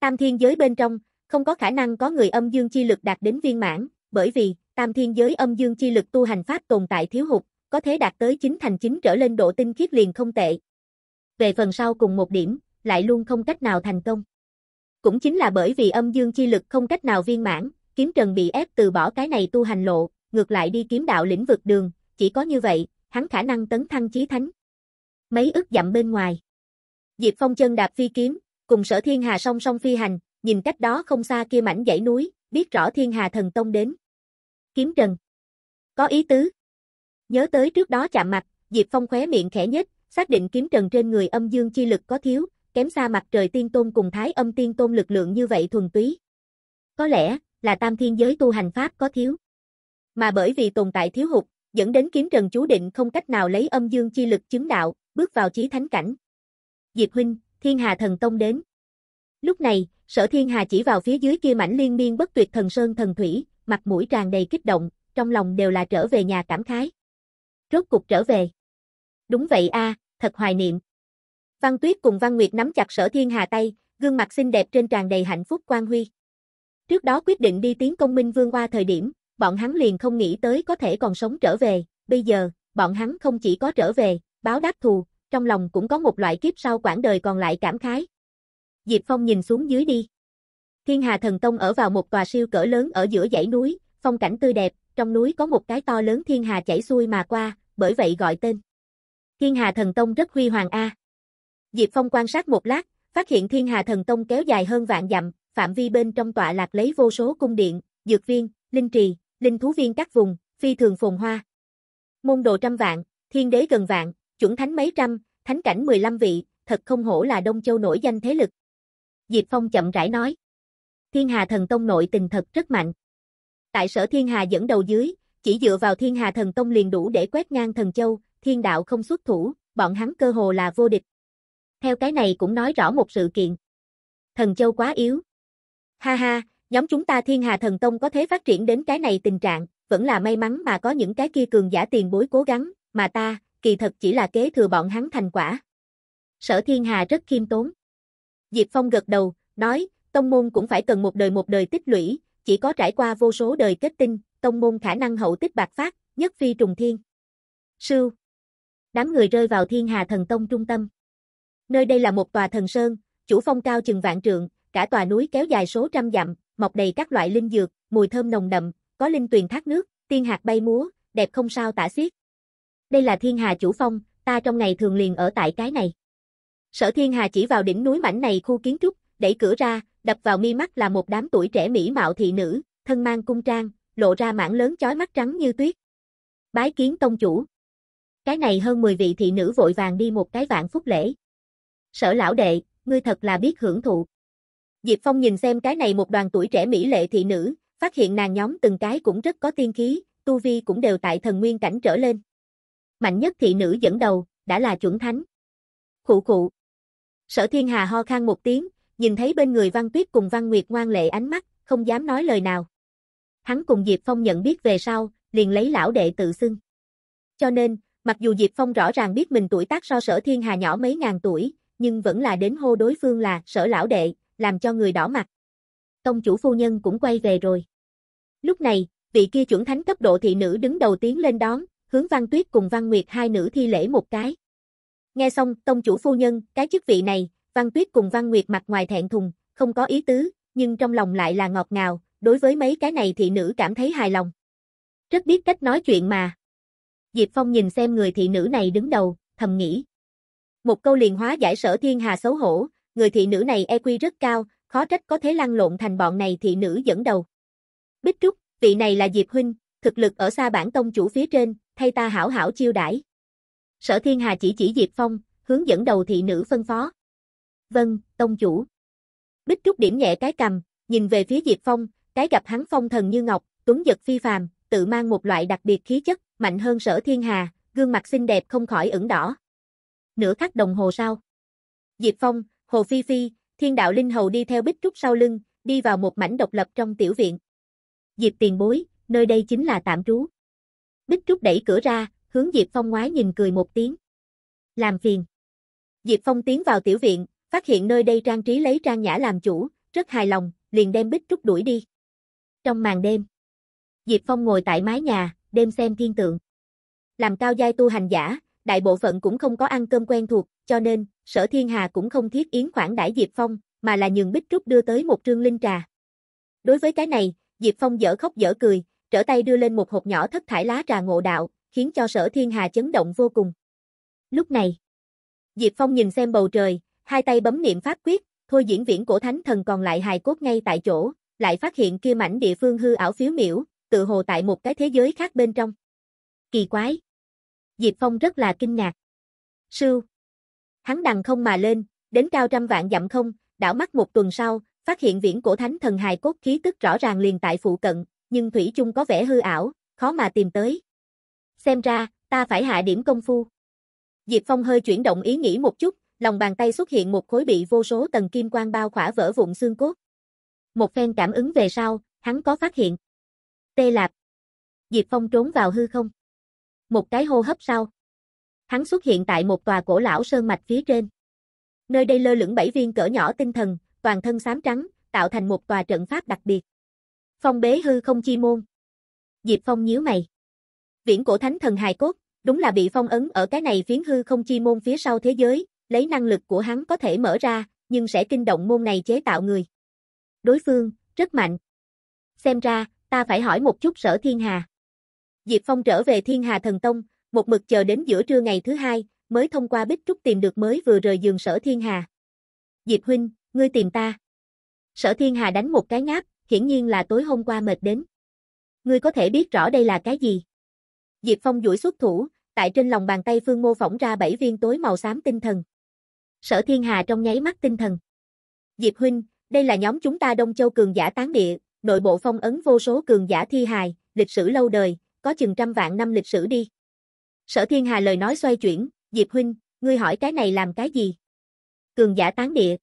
Tam thiên giới bên trong, không có khả năng có người âm dương chi lực đạt đến viên mãn, bởi vì, tam thiên giới âm dương chi lực tu hành pháp tồn tại thiếu hụt, có thể đạt tới chính thành chính trở lên độ tinh khiết liền không tệ. Về phần sau cùng một điểm, lại luôn không cách nào thành công. Cũng chính là bởi vì âm dương chi lực không cách nào viên mãn, Kiếm Trần bị ép từ bỏ cái này tu hành lộ, ngược lại đi kiếm đạo lĩnh vực đường, chỉ có như vậy, hắn khả năng tấn thăng chí thánh. Mấy ức dặm bên ngoài. Diệp Phong chân đạp phi kiếm, cùng sở thiên hà song song phi hành, nhìn cách đó không xa kia mảnh dãy núi, biết rõ thiên hà thần tông đến. Kiếm Trần. Có ý tứ. Nhớ tới trước đó chạm mặt, Diệp Phong khóe miệng khẽ nhếch, xác định kiếm trần trên người âm dương chi lực có thiếu, kém xa mặt trời tiên tôn cùng thái âm tiên tôn lực lượng như vậy thuần túy. Có lẽ, là tam thiên giới tu hành pháp có thiếu. Mà bởi vì tồn tại thiếu hụt, dẫn đến kiếm trần chú định không cách nào lấy âm dương chi lực chứng đạo, bước vào chí thánh cảnh. Diệp huynh, Thiên Hà Thần Tông đến. Lúc này, Sở Thiên Hà chỉ vào phía dưới kia mảnh liên miên bất tuyệt thần sơn thần thủy, mặt mũi tràn đầy kích động, trong lòng đều là trở về nhà cảm khái. Rốt cục trở về. Đúng vậy a, thật hoài niệm. Văn Tuyết cùng Văn Nguyệt nắm chặt Sở Thiên Hà tay, gương mặt xinh đẹp trên tràn đầy hạnh phúc quang huy. Trước đó quyết định đi tiến công Minh Vương qua thời điểm, bọn hắn liền không nghĩ tới có thể còn sống trở về, bây giờ, bọn hắn không chỉ có trở về, báo đáp thù, trong lòng cũng có một loại kiếp sau quãng đời còn lại cảm khái. Diệp Phong nhìn xuống dưới đi. Thiên Hà Thần Tông ở vào một tòa siêu cỡ lớn ở giữa dãy núi, phong cảnh tươi đẹp, trong núi có một cái to lớn thiên hà chảy xuôi mà qua, bởi vậy gọi tên. Thiên Hà Thần Tông rất huy hoàng a. Diệp Phong quan sát một lát, phát hiện Thiên Hà Thần Tông kéo dài hơn vạn dặm, phạm vi bên trong tọa lạc lấy vô số cung điện, dược viên, linh trì, linh thú viên các vùng, phi thường phồn hoa. Môn đồ trăm vạn, thiên đế gần vạn, chuẩn thánh mấy trăm, thánh cảnh 15 vị, thật không hổ là Đông Châu nổi danh thế lực. Diệp Phong chậm rãi nói. Thiên Hà Thần Tông nội tình thật rất mạnh. Tại sở Thiên Hà dẫn đầu dưới, chỉ dựa vào Thiên Hà Thần Tông liền đủ để quét ngang Thần Châu, thiên đạo không xuất thủ, bọn hắn cơ hồ là vô địch. Theo cái này cũng nói rõ một sự kiện. Thần Châu quá yếu, Ha ha, nhóm chúng ta thiên hà thần tông có thế phát triển đến cái này tình trạng, vẫn là may mắn mà có những cái kia cường giả tiền bối cố gắng, mà ta, kỳ thật chỉ là kế thừa bọn hắn thành quả. Sở thiên hà rất khiêm tốn. Diệp Phong gật đầu, nói, tông môn cũng phải cần một đời một đời tích lũy, chỉ có trải qua vô số đời kết tinh, tông môn khả năng hậu tích bạc phát, nhất phi trùng thiên. Sư. Đám người rơi vào thiên hà thần tông trung tâm. Nơi đây là một tòa thần sơn, chủ phong cao chừng vạn trượng, cả tòa núi kéo dài số trăm dặm, mọc đầy các loại linh dược, mùi thơm nồng đậm, có linh tuyền thác nước, tiên hạt bay múa, đẹp không sao tả xiết. Đây là Thiên Hà chủ phong, ta trong ngày thường liền ở tại cái này. Sở Thiên Hà chỉ vào đỉnh núi mảnh này khu kiến trúc, đẩy cửa ra, đập vào mi mắt là một đám tuổi trẻ mỹ mạo thị nữ, thân mang cung trang, lộ ra mảng lớn chói mắt trắng như tuyết. Bái kiến tông chủ. Cái này hơn 10 vị thị nữ vội vàng đi một cái vạn phúc lễ. Sở lão đệ, ngươi thật là biết hưởng thụ. Diệp Phong nhìn xem cái này một đoàn tuổi trẻ mỹ lệ thị nữ, phát hiện nàng nhóm từng cái cũng rất có tiên khí, tu vi cũng đều tại thần nguyên cảnh trở lên. Mạnh nhất thị nữ dẫn đầu, đã là chuẩn thánh. Khụ khụ. Sở Thiên Hà ho khan một tiếng, nhìn thấy bên người Văn Tuyết cùng Văn Nguyệt ngoan lệ ánh mắt, không dám nói lời nào. Hắn cùng Diệp Phong nhận biết về sau, liền lấy lão đệ tự xưng. Cho nên, mặc dù Diệp Phong rõ ràng biết mình tuổi tác so Sở Thiên Hà nhỏ mấy ngàn tuổi, nhưng vẫn là đến hô đối phương là Sở lão đệ, làm cho người đỏ mặt. Tông chủ phu nhân cũng quay về rồi. Lúc này, vị kia chuẩn thánh cấp độ thị nữ đứng đầu tiến lên đón, hướng Văn Tuyết cùng Văn Nguyệt hai nữ thi lễ một cái. Nghe xong, tông chủ phu nhân, cái chức vị này, Văn Tuyết cùng Văn Nguyệt mặt ngoài thẹn thùng, không có ý tứ, nhưng trong lòng lại là ngọt ngào, đối với mấy cái này thị nữ cảm thấy hài lòng. Rất biết cách nói chuyện mà. Diệp Phong nhìn xem người thị nữ này đứng đầu, thầm nghĩ. Một câu liền hóa giải sở thiên hà xấu hổ, người thị nữ này EQ rất cao, khó trách có thế lăn lộn thành bọn này thị nữ dẫn đầu. Bích Trúc, vị này là Diệp Huynh, thực lực ở xa bản tông chủ phía trên, thay ta hảo hảo chiêu đãi. Sở Thiên Hà chỉ chỉ Diệp Phong, hướng dẫn đầu thị nữ phân phó. Vâng, tông chủ. Bích Trúc điểm nhẹ cái cầm, nhìn về phía Diệp Phong, cái gặp hắn phong thần như ngọc, tuấn giật phi phàm, tự mang một loại đặc biệt khí chất, mạnh hơn sở thiên hà, gương mặt xinh đẹp không khỏi ửng đỏ. Nửa khắc đồng hồ sau. Diệp Phong, Hồ Phi Phi, thiên đạo linh hầu đi theo bích trúc sau lưng, đi vào một mảnh độc lập trong tiểu viện. Diệp tiền bối, nơi đây chính là tạm trú. Bích trúc đẩy cửa ra, hướng Diệp Phong ngoái nhìn cười một tiếng. Làm phiền. Diệp Phong tiến vào tiểu viện, phát hiện nơi đây trang trí lấy trang nhã làm chủ, rất hài lòng, liền đem bích trúc đuổi đi. Trong màn đêm, Diệp Phong ngồi tại mái nhà, đêm xem thiên tượng. Làm cao giai tu hành giả, đại bộ phận cũng không có ăn cơm quen thuộc, cho nên, sở thiên hà cũng không thiết yến khoản đãi Diệp Phong, mà là nhường Bích Trúc đưa tới một trương linh trà. Đối với cái này, Diệp Phong dở khóc dở cười, trở tay đưa lên một hộp nhỏ thất thải lá trà ngộ đạo, khiến cho sở thiên hà chấn động vô cùng. Lúc này, Diệp Phong nhìn xem bầu trời, hai tay bấm niệm pháp quyết, thôi diễn viễn cổ thánh thần còn lại hài cốt ngay tại chỗ, lại phát hiện kia mảnh địa phương hư ảo phiếu miểu, tự hồ tại một cái thế giới khác bên trong. Kỳ quái! Diệp Phong rất là kinh ngạc. Sưu! Hắn đằng không mà lên, đến cao trăm vạn dặm không, đảo mắt một tuần sau, phát hiện viễn cổ thánh thần hài cốt khí tức rõ ràng liền tại phụ cận, nhưng Thủy chung có vẻ hư ảo, khó mà tìm tới. Xem ra, ta phải hạ điểm công phu. Diệp Phong hơi chuyển động ý nghĩ một chút, lòng bàn tay xuất hiện một khối bị vô số tầng kim quang bao khỏa vỡ vụn xương cốt. Một phen cảm ứng về sau, hắn có phát hiện. Tê Lạp. Diệp Phong trốn vào hư không. Một cái hô hấp sau. Hắn xuất hiện tại một tòa cổ lão sơn mạch phía trên. Nơi đây lơ lửng bảy viên cỡ nhỏ tinh thần, toàn thân xám trắng, tạo thành một tòa trận pháp đặc biệt. Phong bế hư không chi môn. Diệp Phong nhíu mày. Viễn cổ thánh thần hài cốt, đúng là bị phong ấn ở cái này phiến hư không chi môn phía sau thế giới, lấy năng lực của hắn có thể mở ra, nhưng sẽ kinh động môn này chế tạo người. Đối phương, rất mạnh. Xem ra, ta phải hỏi một chút sở thiên hà. Diệp Phong trở về thiên hà thần tông, một mực chờ đến giữa trưa ngày thứ hai, mới thông qua bích trúc tìm được mới vừa rời giường sở thiên hà. Diệp huynh, ngươi tìm ta. Sở thiên hà đánh một cái ngáp, hiển nhiên là tối hôm qua mệt đến. Ngươi có thể biết rõ đây là cái gì? Diệp phong duỗi xuất thủ, tại trên lòng bàn tay phương mô phỏng ra bảy viên tối màu xám tinh thần. Sở thiên hà trong nháy mắt tinh thần. Diệp huynh, đây là nhóm chúng ta Đông Châu cường giả tán địa, nội bộ phong ấn vô số cường giả thi hài, lịch sử lâu đời, có chừng trăm vạn năm lịch sử đi. Sở Thiên Hà lời nói xoay chuyển, Diệp Huynh, ngươi hỏi cái này làm cái gì? Cường giả tán địa.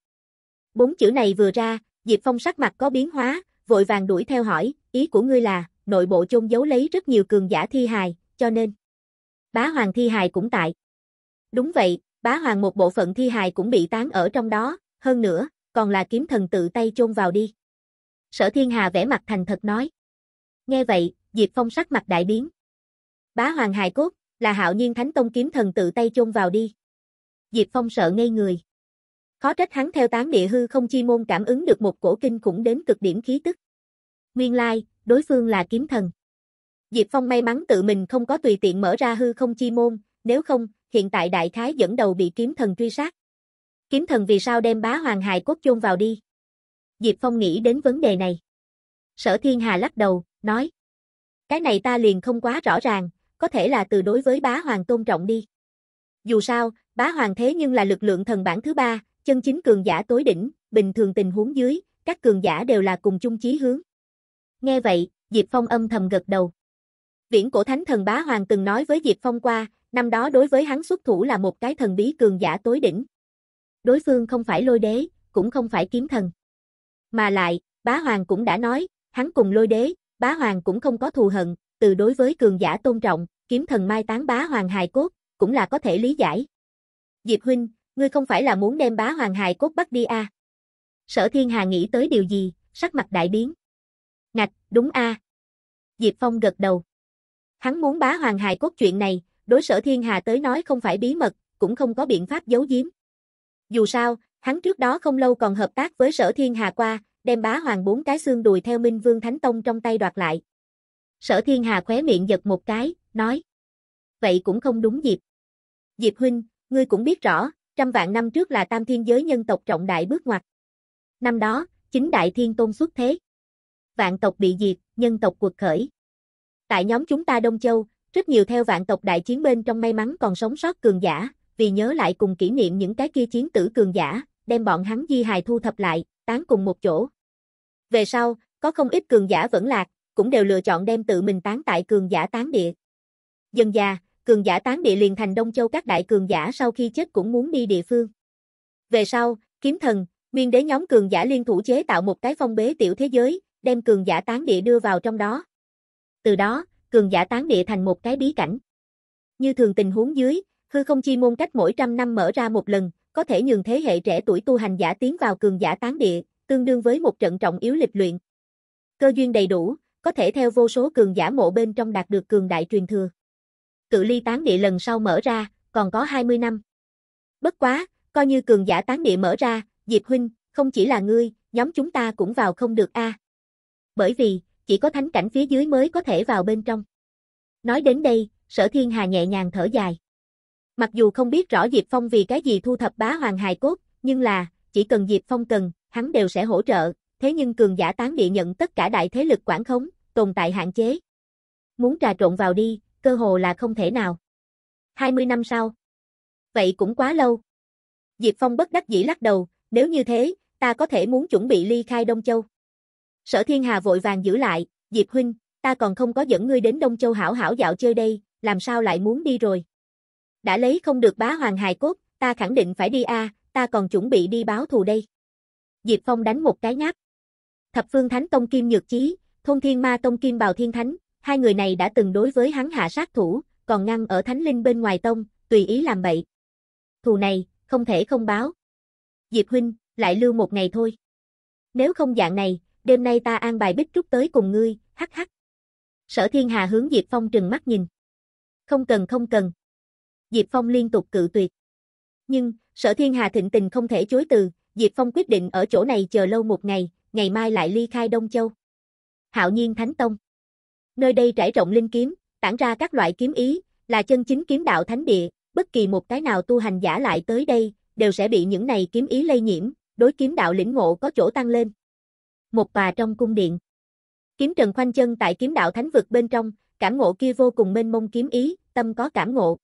Bốn chữ này vừa ra, Diệp Phong sắc mặt có biến hóa, vội vàng đuổi theo hỏi, ý của ngươi là, nội bộ chôn giấu lấy rất nhiều cường giả thi hài, cho nên. Bá Hoàng thi hài cũng tại. Đúng vậy, bá Hoàng một bộ phận thi hài cũng bị tán ở trong đó, hơn nữa, còn là kiếm thần tự tay chôn vào đi. Sở Thiên Hà vẽ mặt thành thật nói. Nghe vậy, Diệp Phong sắc mặt đại biến. Bá Hoàng hài cốt, là hạo nhiên thánh tông kiếm thần tự tay chôn vào đi. Diệp Phong sợ ngây người. Khó trách hắn theo tán địa hư không chi môn cảm ứng được một cổ kinh khủng đến cực điểm khí tức. Nguyên lai, đối phương là kiếm thần. Diệp Phong may mắn tự mình không có tùy tiện mở ra hư không chi môn, nếu không, hiện tại đại khái dẫn đầu bị kiếm thần truy sát. Kiếm thần vì sao đem bá hoàng hài cốt chôn vào đi? Diệp Phong nghĩ đến vấn đề này. Sở Thiên Hà lắc đầu, nói. Cái này ta liền không quá rõ ràng, có thể là từ đối với bá hoàng tôn trọng đi. Dù sao, bá hoàng thế nhưng là lực lượng thần bản thứ ba, chân chính cường giả tối đỉnh, bình thường tình huống dưới, các cường giả đều là cùng chung chí hướng. Nghe vậy, Diệp Phong âm thầm gật đầu. Viễn cổ thánh thần bá hoàng từng nói với Diệp Phong qua, năm đó đối với hắn xuất thủ là một cái thần bí cường giả tối đỉnh. Đối phương không phải lôi đế, cũng không phải kiếm thần. Mà lại, bá hoàng cũng đã nói, hắn cùng lôi đế, bá hoàng cũng không có thù hận, từ đối với cường giả tôn trọng, kiếm thần mai tán bá hoàng hài cốt, cũng là có thể lý giải. Diệp huynh, ngươi không phải là muốn đem bá hoàng hài cốt bắt đi à? Sở thiên hà nghĩ tới điều gì, sắc mặt đại biến. Ngạch, đúng a Diệp Phong gật đầu. Hắn muốn bá hoàng hài cốt chuyện này, đối sở thiên hà tới nói không phải bí mật, cũng không có biện pháp giấu giếm. Dù sao, hắn trước đó không lâu còn hợp tác với sở thiên hà qua, đem bá hoàng bốn cái xương đùi theo Minh Vương Thánh Tông trong tay đoạt lại. Sở Thiên Hà khóe miệng giật một cái, nói. Vậy cũng không đúng dịp. Diệp huynh, ngươi cũng biết rõ, trăm vạn năm trước là tam thiên giới nhân tộc trọng đại bước ngoặt. Năm đó, chính đại thiên tôn xuất thế. Vạn tộc bị diệt, nhân tộc cuộc khởi. Tại nhóm chúng ta Đông Châu, rất nhiều theo vạn tộc đại chiến bên trong may mắn còn sống sót cường giả, vì nhớ lại cùng kỷ niệm những cái kia chiến tử cường giả, đem bọn hắn di hài thu thập lại, tán cùng một chỗ. Về sau, có không ít cường giả vẫn lạc, cũng đều lựa chọn đem tự mình tán tại cường giả tán địa. Dần già, cường giả tán địa liền thành Đông Châu các đại cường giả sau khi chết cũng muốn đi địa phương. Về sau, kiếm thần, nguyên đế nhóm cường giả liên thủ chế tạo một cái phong bế tiểu thế giới, đem cường giả tán địa đưa vào trong đó. Từ đó, cường giả tán địa thành một cái bí cảnh. Như thường tình huống dưới, hư không chi môn cách mỗi trăm năm mở ra một lần, có thể nhường thế hệ trẻ tuổi tu hành giả tiến vào cường giả tán địa, tương đương với một trận trọng yếu lịch luyện. Cơ duyên đầy đủ, có thể theo vô số cường giả mộ bên trong đạt được cường đại truyền thừa. Cự ly tán địa lần sau mở ra, còn có 20 năm. Bất quá, coi như cường giả tán địa mở ra, Diệp Huynh, không chỉ là ngươi, nhóm chúng ta cũng vào không được a. Bởi vì, chỉ có thánh cảnh phía dưới mới có thể vào bên trong. Nói đến đây, sở thiên hà nhẹ nhàng thở dài. Mặc dù không biết rõ Diệp Phong vì cái gì thu thập bá hoàng hài cốt, nhưng là, chỉ cần Diệp Phong cần, hắn đều sẽ hỗ trợ, thế nhưng cường giả tán địa nhận tất cả đại thế lực quản khống, tồn tại hạn chế. Muốn trà trộn vào đi, cơ hồ là không thể nào. 20 năm sau. Vậy cũng quá lâu. Diệp Phong bất đắc dĩ lắc đầu, nếu như thế, ta có thể muốn chuẩn bị ly khai Đông Châu. Sở Thiên Hà vội vàng giữ lại, Diệp Huynh, ta còn không có dẫn ngươi đến Đông Châu hảo hảo dạo chơi đây, làm sao lại muốn đi rồi. Đã lấy không được bá hoàng hài cốt, ta khẳng định phải đi a ta còn chuẩn bị đi báo thù đây. Diệp Phong đánh một cái ngáp. Thập Phương Thánh Tông Kim Nhược Chí, thông Thiên Ma Tông Kim Bào Thiên Thánh, hai người này đã từng đối với hắn hạ sát thủ, còn ngăn ở Thánh Linh bên ngoài tông, tùy ý làm bậy. Thù này, không thể không báo. Diệp huynh, lại lưu một ngày thôi. Nếu không dạng này, đêm nay ta an bài bích trúc tới cùng ngươi, hắc hắc. Sở Thiên Hà hướng Diệp Phong trừng mắt nhìn. Không cần không cần. Diệp Phong liên tục cự tuyệt. Nhưng, Sở Thiên Hà thịnh tình không thể chối từ, Diệp Phong quyết định ở chỗ này chờ lâu một ngày, ngày mai lại ly khai Đông Châu. Hạo nhiên Thánh Tông Nơi đây trải rộng linh kiếm, tản ra các loại kiếm ý, là chân chính kiếm đạo thánh địa, bất kỳ một cái nào tu hành giả lại tới đây, đều sẽ bị những này kiếm ý lây nhiễm, đối kiếm đạo lĩnh ngộ có chỗ tăng lên. Một tòa trong cung điện. Kiếm Trần khoanh chân tại kiếm đạo thánh vực bên trong, cảm ngộ kia vô cùng mênh mông kiếm ý, tâm có cảm ngộ.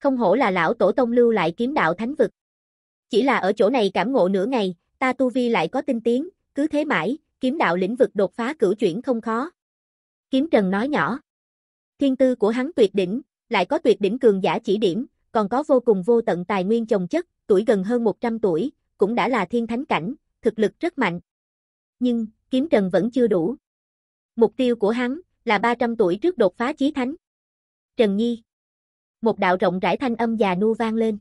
Không hổ là lão tổ tông lưu lại kiếm đạo thánh vực. Chỉ là ở chỗ này cảm ngộ nửa ngày, ta tu vi lại có tinh tiến, cứ thế mãi, kiếm đạo lĩnh vực đột phá cửu chuyển không khó. Kiếm Trần nói nhỏ, thiên tư của hắn tuyệt đỉnh, lại có tuyệt đỉnh cường giả chỉ điểm, còn có vô cùng vô tận tài nguyên chồng chất, tuổi gần hơn 100 tuổi, cũng đã là thiên thánh cảnh, thực lực rất mạnh. Nhưng, kiếm Trần vẫn chưa đủ. Mục tiêu của hắn là 300 tuổi trước đột phá chí thánh. Trần Nhi Một đạo rộng rãi thanh âm già nu vang lên.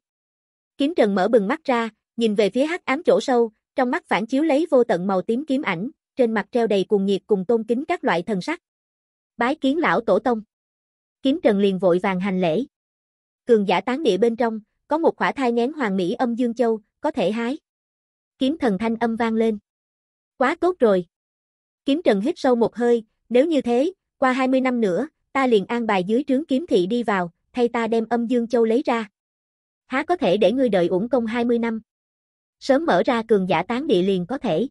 Kiếm Trần mở bừng mắt ra, nhìn về phía hắc ám chỗ sâu, trong mắt phản chiếu lấy vô tận màu tím kiếm ảnh, trên mặt treo đầy cuồng nhiệt cùng tôn kính các loại thần sắc. Bái kiến lão tổ tông. Kiếm Trần liền vội vàng hành lễ. Cường giả tán địa bên trong, có một khỏa thai ngén hoàng mỹ âm dương châu, có thể hái. Kiếm thần thanh âm vang lên. Quá tốt rồi. Kiếm Trần hít sâu một hơi, nếu như thế, qua 20 năm nữa, ta liền an bài dưới trướng kiếm thị đi vào, thay ta đem âm dương châu lấy ra. Há có thể để ngươi đợi uổng công 20 năm. Sớm mở ra cường giả tán địa liền có thể.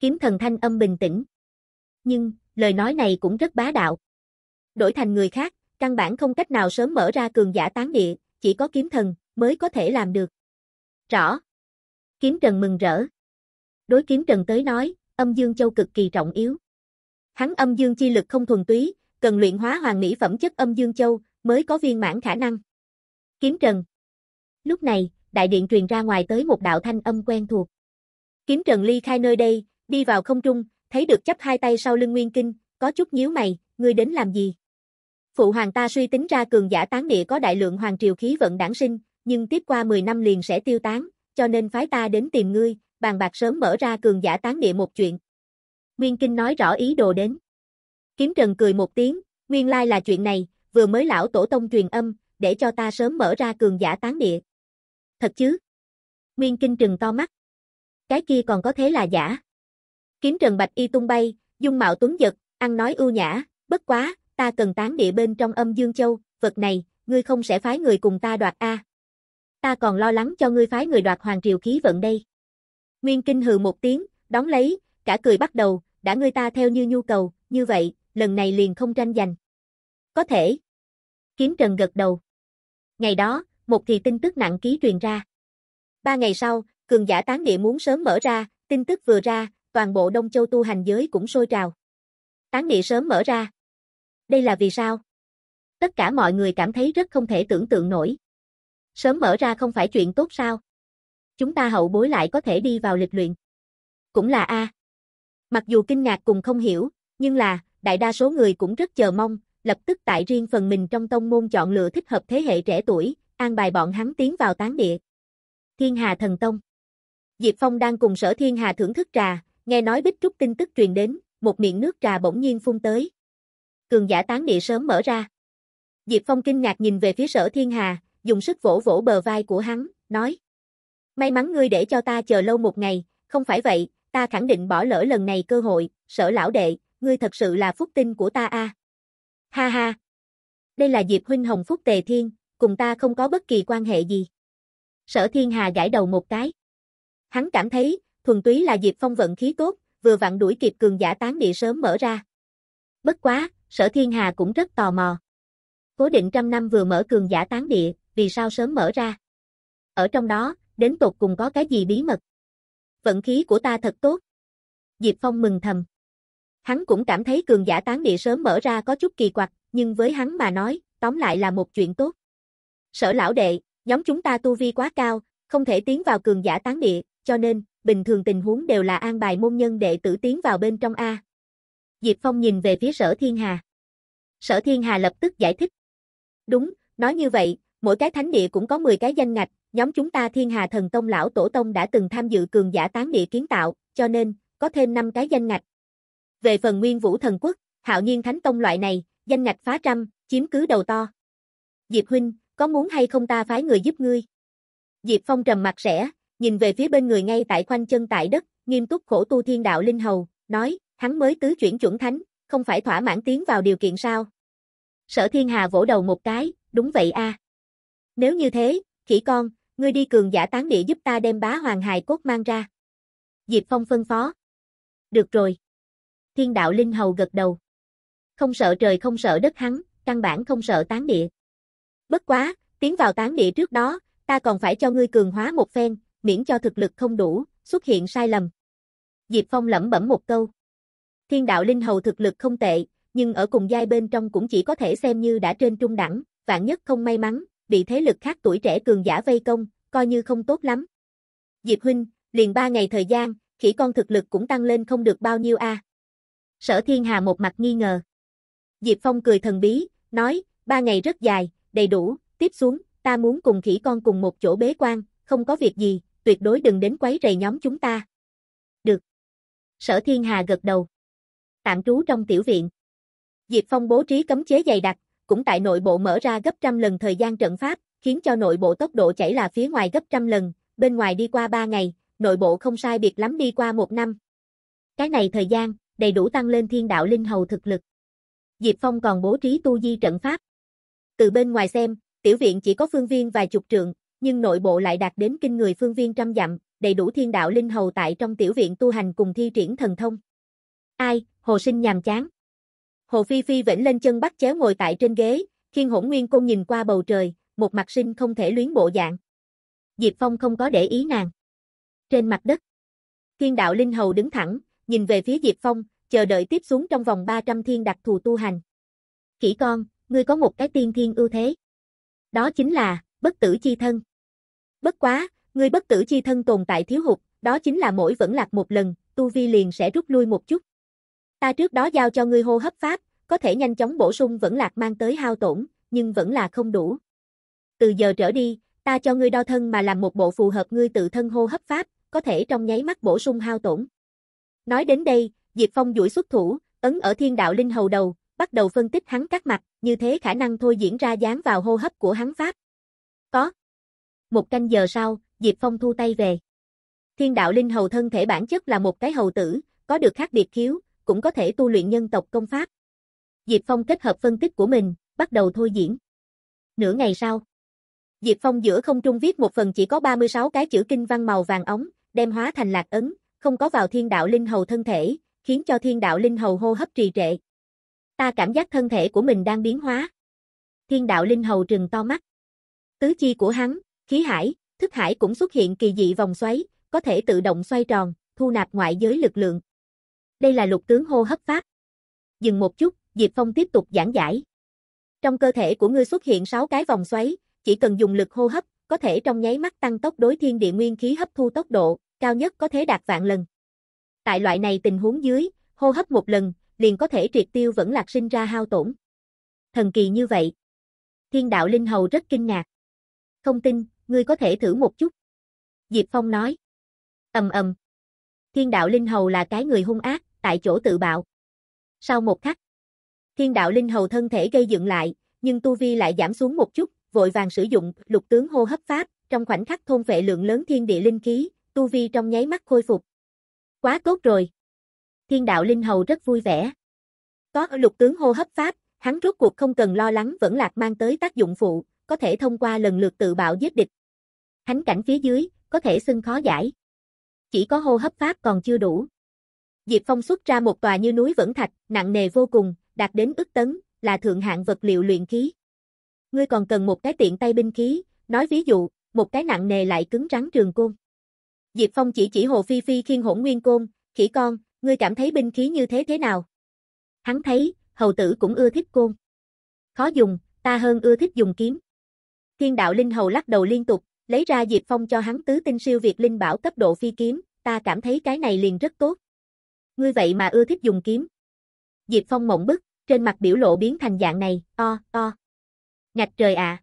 Kiếm thần thanh âm bình tĩnh. Nhưng, lời nói này cũng rất bá đạo. Đổi thành người khác, căn bản không cách nào sớm mở ra cường giả tán địa, chỉ có kiếm thần mới có thể làm được. Rõ. Kiếm trần mừng rỡ. Đối kiếm trần tới nói, âm dương châu cực kỳ trọng yếu. Hắn âm dương chi lực không thuần túy, cần luyện hóa hoàng mỹ phẩm chất âm dương châu mới có viên mãn khả năng. Kiếm trần. Lúc này, đại điện truyền ra ngoài tới một đạo thanh âm quen thuộc. Kiếm Trần ly khai nơi đây, đi vào không trung, thấy được chấp hai tay sau lưng Nguyên Kinh, có chút nhíu mày, ngươi đến làm gì? Phụ hoàng ta suy tính ra cường giả tán địa có đại lượng hoàng triều khí vận đản sinh, nhưng tiếp qua 10 năm liền sẽ tiêu tán, cho nên phái ta đến tìm ngươi, bàn bạc sớm mở ra cường giả tán địa một chuyện. Nguyên Kinh nói rõ ý đồ đến. Kiếm Trần cười một tiếng, nguyên lai like là chuyện này, vừa mới lão tổ tông truyền âm, để cho ta sớm mở ra cường giả tán địa. Thật chứ? Nguyên Kinh trừng to mắt. Cái kia còn có thế là giả. Kiếm Trần Bạch Y tung bay, dung mạo tuấn giật, ăn nói ưu nhã, bất quá, ta cần tán địa bên trong âm Dương Châu, vật này, ngươi không sẽ phái người cùng ta đoạt a. Ta còn lo lắng cho ngươi phái người đoạt hoàng triều khí vận đây. Nguyên Kinh hừ một tiếng, đón lấy, cả cười bắt đầu, đã ngươi ta theo như nhu cầu, như vậy, lần này liền không tranh giành. Có thể. Kiếm Trần gật đầu. Ngày đó, một thì tin tức nặng ký truyền ra. Ba ngày sau, cường giả tán địa muốn sớm mở ra, tin tức vừa ra, toàn bộ Đông Châu tu hành giới cũng sôi trào. Tán địa sớm mở ra. Đây là vì sao? Tất cả mọi người cảm thấy rất không thể tưởng tượng nổi. Sớm mở ra không phải chuyện tốt sao? Chúng ta hậu bối lại có thể đi vào lịch luyện. Cũng là A. Mặc dù kinh ngạc cùng không hiểu, nhưng là, đại đa số người cũng rất chờ mong, lập tức tại riêng phần mình trong tông môn chọn lựa thích hợp thế hệ trẻ tuổi, an bài bọn hắn tiến vào tán địa. Thiên Hà Thần Tông Diệp Phong đang cùng sở Thiên Hà thưởng thức trà, nghe nói Bích Trúc tin tức truyền đến, một miệng nước trà bỗng nhiên phun tới. Cường giả tán địa sớm mở ra. Diệp Phong kinh ngạc nhìn về phía sở Thiên Hà, dùng sức vỗ vỗ bờ vai của hắn, nói May mắn ngươi để cho ta chờ lâu một ngày, không phải vậy, ta khẳng định bỏ lỡ lần này cơ hội, sở lão đệ, ngươi thật sự là phúc tinh của ta a. Ha ha. Đây là Diệp huynh hồng phúc tề thiên, cùng ta không có bất kỳ quan hệ gì. Sở Thiên Hà gãi đầu một cái. Hắn cảm thấy, thuần túy là Diệp Phong vận khí tốt, vừa vặn đuổi kịp cường giả tán địa sớm mở ra. Bất quá, Sở Thiên Hà cũng rất tò mò. Cố định trăm năm vừa mở cường giả tán địa, vì sao sớm mở ra? Ở trong đó, đến tột cùng có cái gì bí mật? Vận khí của ta thật tốt. Diệp Phong mừng thầm. Hắn cũng cảm thấy cường giả tán địa sớm mở ra có chút kỳ quặc, nhưng với hắn mà nói, tóm lại là một chuyện tốt. Sở lão đệ, nhóm chúng ta tu vi quá cao, không thể tiến vào cường giả tán địa, cho nên, bình thường tình huống đều là an bài môn nhân đệ tử tiến vào bên trong A. Diệp Phong nhìn về phía sở thiên hà. Sở thiên hà lập tức giải thích. Đúng, nói như vậy, mỗi cái thánh địa cũng có 10 cái danh ngạch, nhóm chúng ta thiên hà thần tông lão tổ tông đã từng tham dự cường giả tán địa kiến tạo, cho nên, có thêm 5 cái danh ngạch. Về phần nguyên vũ thần quốc, hạo nhiên thánh tông loại này, danh ngạch phá trăm, chiếm cứ đầu to. Diệp Huynh, có muốn hay không ta phái người giúp ngươi? Diệp Phong trầm mặt rẽ, nhìn về phía bên người ngay tại khoanh chân tại đất, nghiêm túc khổ tu thiên đạo linh hầu, nói, hắn mới tứ chuyển chuẩn thánh, không phải thỏa mãn tiến vào điều kiện sao? Sở Thiên Hà vỗ đầu một cái, đúng vậy a. Nếu như thế, khỉ con, ngươi đi cường giả tán địa giúp ta đem bá hoàng hài cốt mang ra. Diệp Phong phân phó. Được rồi. Thiên đạo linh hầu gật đầu. Không sợ trời không sợ đất hắn, căn bản không sợ tán địa. Bất quá, tiến vào tán địa trước đó, ta còn phải cho ngươi cường hóa một phen, miễn cho thực lực không đủ, xuất hiện sai lầm. Diệp Phong lẩm bẩm một câu. Thiên đạo linh hầu thực lực không tệ, nhưng ở cùng giai bên trong cũng chỉ có thể xem như đã trên trung đẳng, vạn nhất không may mắn, bị thế lực khác tuổi trẻ cường giả vây công, coi như không tốt lắm. Diệp huynh, liền ba ngày thời gian, khỉ con thực lực cũng tăng lên không được bao nhiêu a. Sở Thiên Hà một mặt nghi ngờ. Diệp Phong cười thần bí, nói, ba ngày rất dài, đầy đủ, tiếp xuống, ta muốn cùng khỉ con cùng một chỗ bế quan, không có việc gì, tuyệt đối đừng đến quấy rầy nhóm chúng ta. Được. Sở Thiên Hà gật đầu. Tạm trú trong tiểu viện. Diệp Phong bố trí cấm chế dày đặc, cũng tại nội bộ mở ra gấp trăm lần thời gian trận pháp, khiến cho nội bộ tốc độ chảy là phía ngoài gấp trăm lần, bên ngoài đi qua ba ngày, nội bộ không sai biệt lắm đi qua một năm. Cái này thời gian, đầy đủ tăng lên thiên đạo linh hầu thực lực. Diệp Phong còn bố trí tu di trận pháp, từ bên ngoài xem, tiểu viện chỉ có phương viên vài chục trượng, nhưng nội bộ lại đạt đến kinh người phương viên trăm dặm, đầy đủ thiên đạo linh hầu tại trong tiểu viện tu hành cùng thi triển thần thông. Ai, hồ sinh nhàm chán. Hồ Phi Phi vẫn lên chân bắt chéo ngồi tại trên ghế, khiên hỗn nguyên cô nhìn qua bầu trời, một mặt sinh không thể luyến bộ dạng. Diệp Phong không có để ý nàng. Trên mặt đất, thiên đạo linh hầu đứng thẳng, nhìn về phía Diệp Phong, chờ đợi tiếp xuống trong vòng 300 thiên đặc thù tu hành. kỹ con, ngươi có một cái tiên thiên ưu thế. Đó chính là, bất tử chi thân. Bất quá, ngươi bất tử chi thân tồn tại thiếu hụt, đó chính là mỗi vẫn lạc một lần, tu vi liền sẽ rút lui một chút. Ta trước đó giao cho ngươi hô hấp pháp, có thể nhanh chóng bổ sung vẫn lạc mang tới hao tổn, nhưng vẫn là không đủ. Từ giờ trở đi, ta cho ngươi đo thân mà làm một bộ phù hợp ngươi tự thân hô hấp pháp, có thể trong nháy mắt bổ sung hao tổn. Nói đến đây, Diệp Phong duỗi xuất thủ, ấn ở thiên đạo linh hầu đầu, bắt đầu phân tích hắn các mặt, như thế khả năng thôi diễn ra dán vào hô hấp của hắn pháp. Có. Một canh giờ sau, Diệp Phong thu tay về. Thiên đạo linh hầu thân thể bản chất là một cái hầu tử, có được khác biệt khiếu, cũng có thể tu luyện nhân tộc công pháp. Diệp Phong kết hợp phân tích của mình, bắt đầu thôi diễn. Nửa ngày sau, Diệp Phong giữa không trung viết một phần chỉ có 36 cái chữ kinh văn màu vàng ống, đem hóa thành lạc ấn, không có vào thiên đạo linh hầu thân thể, khiến cho thiên đạo linh hầu hô hấp trì trệ. Ta cảm giác thân thể của mình đang biến hóa. Thiên đạo linh hầu trừng to mắt. Tứ chi của hắn, khí hải, thức hải cũng xuất hiện kỳ dị vòng xoáy, có thể tự động xoay tròn, thu nạp ngoại giới lực lượng. Đây là lục tướng hô hấp pháp. Dừng một chút, Diệp Phong tiếp tục giảng giải. Trong cơ thể của ngươi xuất hiện 6 cái vòng xoáy, chỉ cần dùng lực hô hấp, có thể trong nháy mắt tăng tốc đối thiên địa nguyên khí hấp thu tốc độ, cao nhất có thể đạt vạn lần. Tại loại này tình huống dưới, hô hấp một lần, liền có thể triệt tiêu vẫn lạc sinh ra hao tổn. Thần kỳ như vậy. Thiên đạo linh hầu rất kinh ngạc. Không tin, ngươi có thể thử một chút. Diệp Phong nói. Ầm ầm. Thiên đạo linh hầu là cái người hung ác, tại chỗ tự bạo. Sau một khắc, thiên đạo linh hầu thân thể gây dựng lại, nhưng tu vi lại giảm xuống một chút, vội vàng sử dụng lục tướng hô hấp pháp, trong khoảnh khắc thôn vệ lượng lớn thiên địa linh khí, tu vi trong nháy mắt khôi phục. Quá tốt rồi thiên đạo linh hầu rất vui vẻ. Có ở lục tướng hô hấp pháp, hắn rốt cuộc không cần lo lắng vẫn lạc mang tới tác dụng phụ, có thể thông qua lần lượt tự bạo giết địch. Thánh cảnh phía dưới, có thể xưng khó giải. Chỉ có hô hấp pháp còn chưa đủ. Diệp Phong xuất ra một tòa như núi vẫn thạch, nặng nề vô cùng, đạt đến ức tấn, là thượng hạng vật liệu luyện khí. Ngươi còn cần một cái tiện tay binh khí, nói ví dụ, một cái nặng nề lại cứng rắn trường côn. Diệp Phong chỉ chỉ Hồ Phi Phi khiên hỗn nguyên côn, khỉ con, Ngươi cảm thấy binh khí như thế thế nào? Hắn thấy, hầu tử cũng ưa thích côn. Khó dùng, ta hơn ưa thích dùng kiếm. Thiên đạo linh hầu lắc đầu liên tục, lấy ra Diệp Phong cho hắn tứ tinh siêu việt linh bảo cấp độ phi kiếm, ta cảm thấy cái này liền rất tốt. Ngươi vậy mà ưa thích dùng kiếm. Diệp Phong mộng bức, trên mặt biểu lộ biến thành dạng này, o, o. Ngạch trời ạ. À.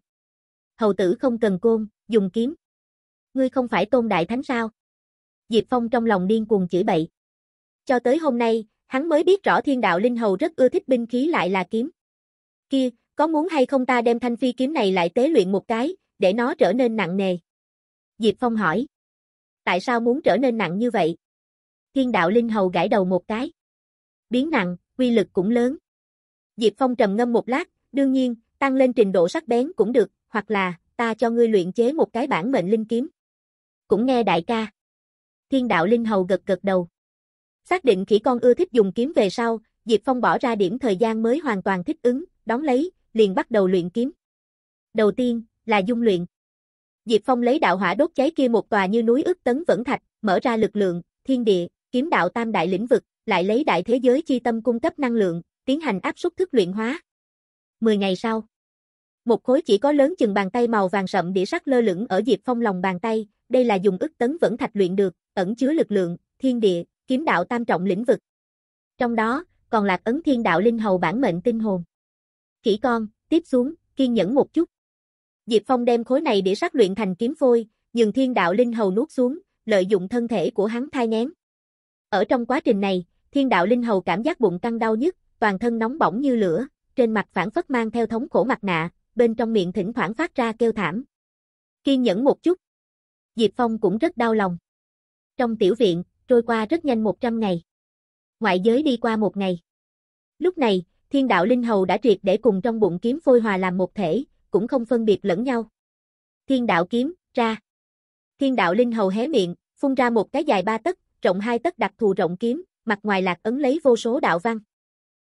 Hầu tử không cần côn, dùng kiếm. Ngươi không phải tôn đại thánh sao? Diệp Phong trong lòng điên cuồng chửi bậy cho tới hôm nay, hắn mới biết rõ thiên đạo linh hầu rất ưa thích binh khí lại là kiếm. Kia, có muốn hay không ta đem thanh phi kiếm này lại tế luyện một cái, để nó trở nên nặng nề? Diệp Phong hỏi. Tại sao muốn trở nên nặng như vậy? Thiên đạo linh hầu gãi đầu một cái. Biến nặng, quy lực cũng lớn. Diệp Phong trầm ngâm một lát, đương nhiên, tăng lên trình độ sắc bén cũng được, hoặc là, ta cho ngươi luyện chế một cái bản mệnh linh kiếm. Cũng nghe đại ca. Thiên đạo linh hầu gật gật đầu. Xác định khỉ con ưa thích dùng kiếm về sau, Diệp Phong bỏ ra điểm thời gian mới hoàn toàn thích ứng, đón lấy, liền bắt đầu luyện kiếm. Đầu tiên, là dung luyện. Diệp Phong lấy đạo hỏa đốt cháy kia một tòa như núi ức tấn vẫn thạch, mở ra lực lượng, thiên địa, kiếm đạo tam đại lĩnh vực, lại lấy đại thế giới chi tâm cung cấp năng lượng, tiến hành áp suất thức luyện hóa. 10 ngày sau, một khối chỉ có lớn chừng bàn tay màu vàng sậm đĩa sắt lơ lửng ở Diệp Phong lòng bàn tay, đây là dùng ức tấn vẫn thạch luyện được, ẩn chứa lực lượng, thiên địa, kiếm đạo tam trọng lĩnh vực. Trong đó, còn lạc ấn thiên đạo linh hầu bản mệnh tinh hồn. Kỹ con, tiếp xuống, kiên nhẫn một chút. Diệp Phong đem khối này để sát luyện thành kiếm phôi, nhường thiên đạo linh hầu nuốt xuống, lợi dụng thân thể của hắn thai ngán. Ở trong quá trình này, thiên đạo linh hầu cảm giác bụng căng đau nhất, toàn thân nóng bỏng như lửa, trên mặt phản phất mang theo thống khổ mặt nạ, bên trong miệng thỉnh thoảng phát ra kêu thảm. Kiên nhẫn một chút. Diệp Phong cũng rất đau lòng. Trong tiểu viện, trôi qua rất nhanh 100 ngày. Ngoại giới đi qua một ngày. Lúc này, thiên đạo linh hầu đã triệt để cùng trong bụng kiếm phôi hòa làm một thể, cũng không phân biệt lẫn nhau. Thiên đạo kiếm, ra. Thiên đạo linh hầu hé miệng, phun ra một cái dài ba tấc, rộng hai tấc đặc thù rộng kiếm, mặt ngoài lạc ấn lấy vô số đạo văn.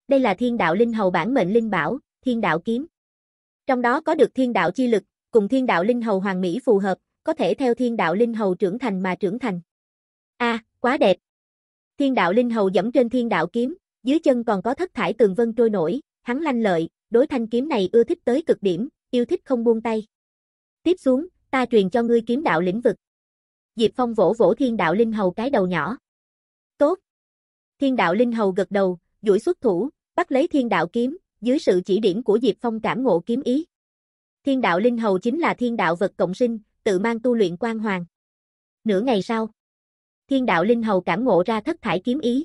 Đây là thiên đạo linh hầu bản mệnh linh bảo, thiên đạo kiếm. Trong đó có được thiên đạo chi lực, cùng thiên đạo linh hầu hoàng mỹ phù hợp, có thể theo thiên đạo linh hầu trưởng thành mà trưởng thành. A, à, quá đẹp. Thiên đạo linh hầu dẫm trên thiên đạo kiếm, dưới chân còn có thất thải tường vân trôi nổi, hắn lanh lợi, đối thanh kiếm này ưa thích tới cực điểm, yêu thích không buông tay. Tiếp xuống, ta truyền cho ngươi kiếm đạo lĩnh vực. Diệp Phong vỗ vỗ thiên đạo linh hầu cái đầu nhỏ. Tốt. Thiên đạo linh hầu gật đầu, duỗi xuất thủ, bắt lấy thiên đạo kiếm, dưới sự chỉ điểm của Diệp Phong cảm ngộ kiếm ý. Thiên đạo linh hầu chính là thiên đạo vật cộng sinh, tự mang tu luyện quan hoàng. Nửa ngày sau, thiên đạo linh hầu cảm ngộ ra thất thải kiếm ý.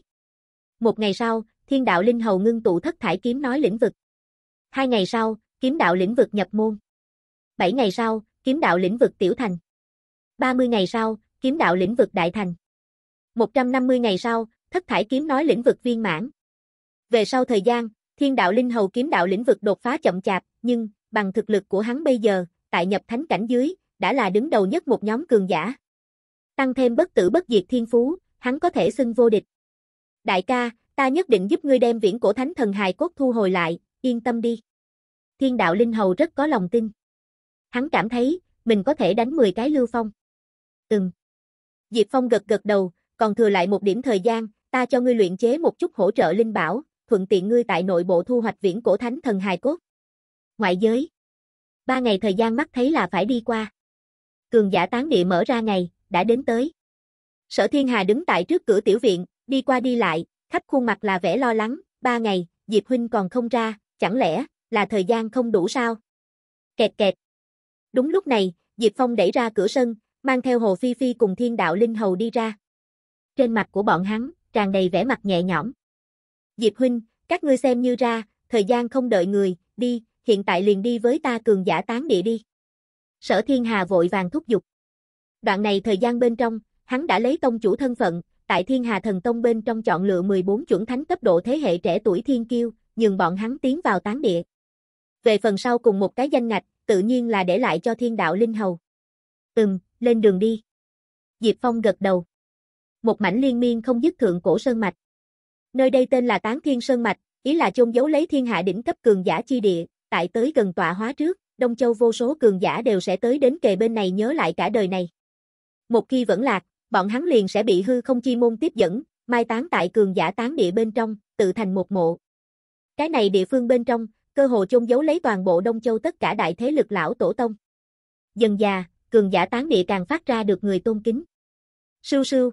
Một ngày sau, thiên đạo linh hầu ngưng tụ thất thải kiếm nói lĩnh vực. Hai ngày sau, kiếm đạo lĩnh vực nhập môn. Bảy ngày sau, kiếm đạo lĩnh vực tiểu thành. 30 ngày sau, kiếm đạo lĩnh vực đại thành. 150 ngày sau, thất thải kiếm nói lĩnh vực viên mãn. Về sau thời gian, thiên đạo linh hầu kiếm đạo lĩnh vực đột phá chậm chạp, nhưng, bằng thực lực của hắn bây giờ, tại nhập thánh cảnh dưới, đã là đứng đầu nhất một nhóm cường giả tăng thêm bất tử bất diệt thiên phú, hắn có thể xưng vô địch. Đại ca, ta nhất định giúp ngươi đem viễn cổ thánh thần hài cốt thu hồi lại, yên tâm đi. Thiên đạo linh hầu rất có lòng tin. Hắn cảm thấy, mình có thể đánh 10 cái lưu phong. Ừm. Diệp Phong gật gật đầu, còn thừa lại một điểm thời gian, ta cho ngươi luyện chế một chút hỗ trợ linh bảo, thuận tiện ngươi tại nội bộ thu hoạch viễn cổ thánh thần hài cốt. Ngoại giới. Ba ngày thời gian mắt thấy là phải đi qua. Cường giả tán địa mở ra ngày, đã đến tới. Sở Thiên Hà đứng tại trước cửa tiểu viện, đi qua đi lại, khắp khuôn mặt là vẻ lo lắng, ba ngày, Diệp Huynh còn không ra, chẳng lẽ là thời gian không đủ sao? Kẹt kẹt. Đúng lúc này, Diệp Phong đẩy ra cửa sân, mang theo Hồ Phi Phi cùng thiên đạo Linh Hầu đi ra. Trên mặt của bọn hắn, tràn đầy vẻ mặt nhẹ nhõm. Diệp Huynh, các ngươi xem như ra, thời gian không đợi người, đi, hiện tại liền đi với ta cường giả tán địa đi. Sở Thiên Hà vội vàng thúc giục. Đoạn này thời gian bên trong, hắn đã lấy tông chủ thân phận, tại Thiên Hà Thần Tông bên trong chọn lựa 14 chuẩn thánh cấp độ thế hệ trẻ tuổi thiên kiêu, nhường bọn hắn tiến vào tán địa. Về phần sau cùng một cái danh ngạch, tự nhiên là để lại cho thiên đạo linh hầu. Ừm, lên đường đi. Diệp Phong gật đầu. Một mảnh liên miên không dứt thượng cổ sơn mạch. Nơi đây tên là Tán Thiên Sơn Mạch, ý là chôn giấu lấy thiên hạ đỉnh cấp cường giả chi địa, tại tới gần tọa hóa trước, Đông Châu vô số cường giả đều sẽ tới đến kề bên này nhớ lại cả đời này. Một khi vẫn lạc, bọn hắn liền sẽ bị hư không chi môn tiếp dẫn, mai táng tại cường giả tán địa bên trong, tự thành một mộ. Cái này địa phương bên trong, cơ hồ chôn giấu lấy toàn bộ Đông Châu tất cả đại thế lực lão tổ tông. Dần già, cường giả tán địa càng phát ra được người tôn kính. Sưu sưu.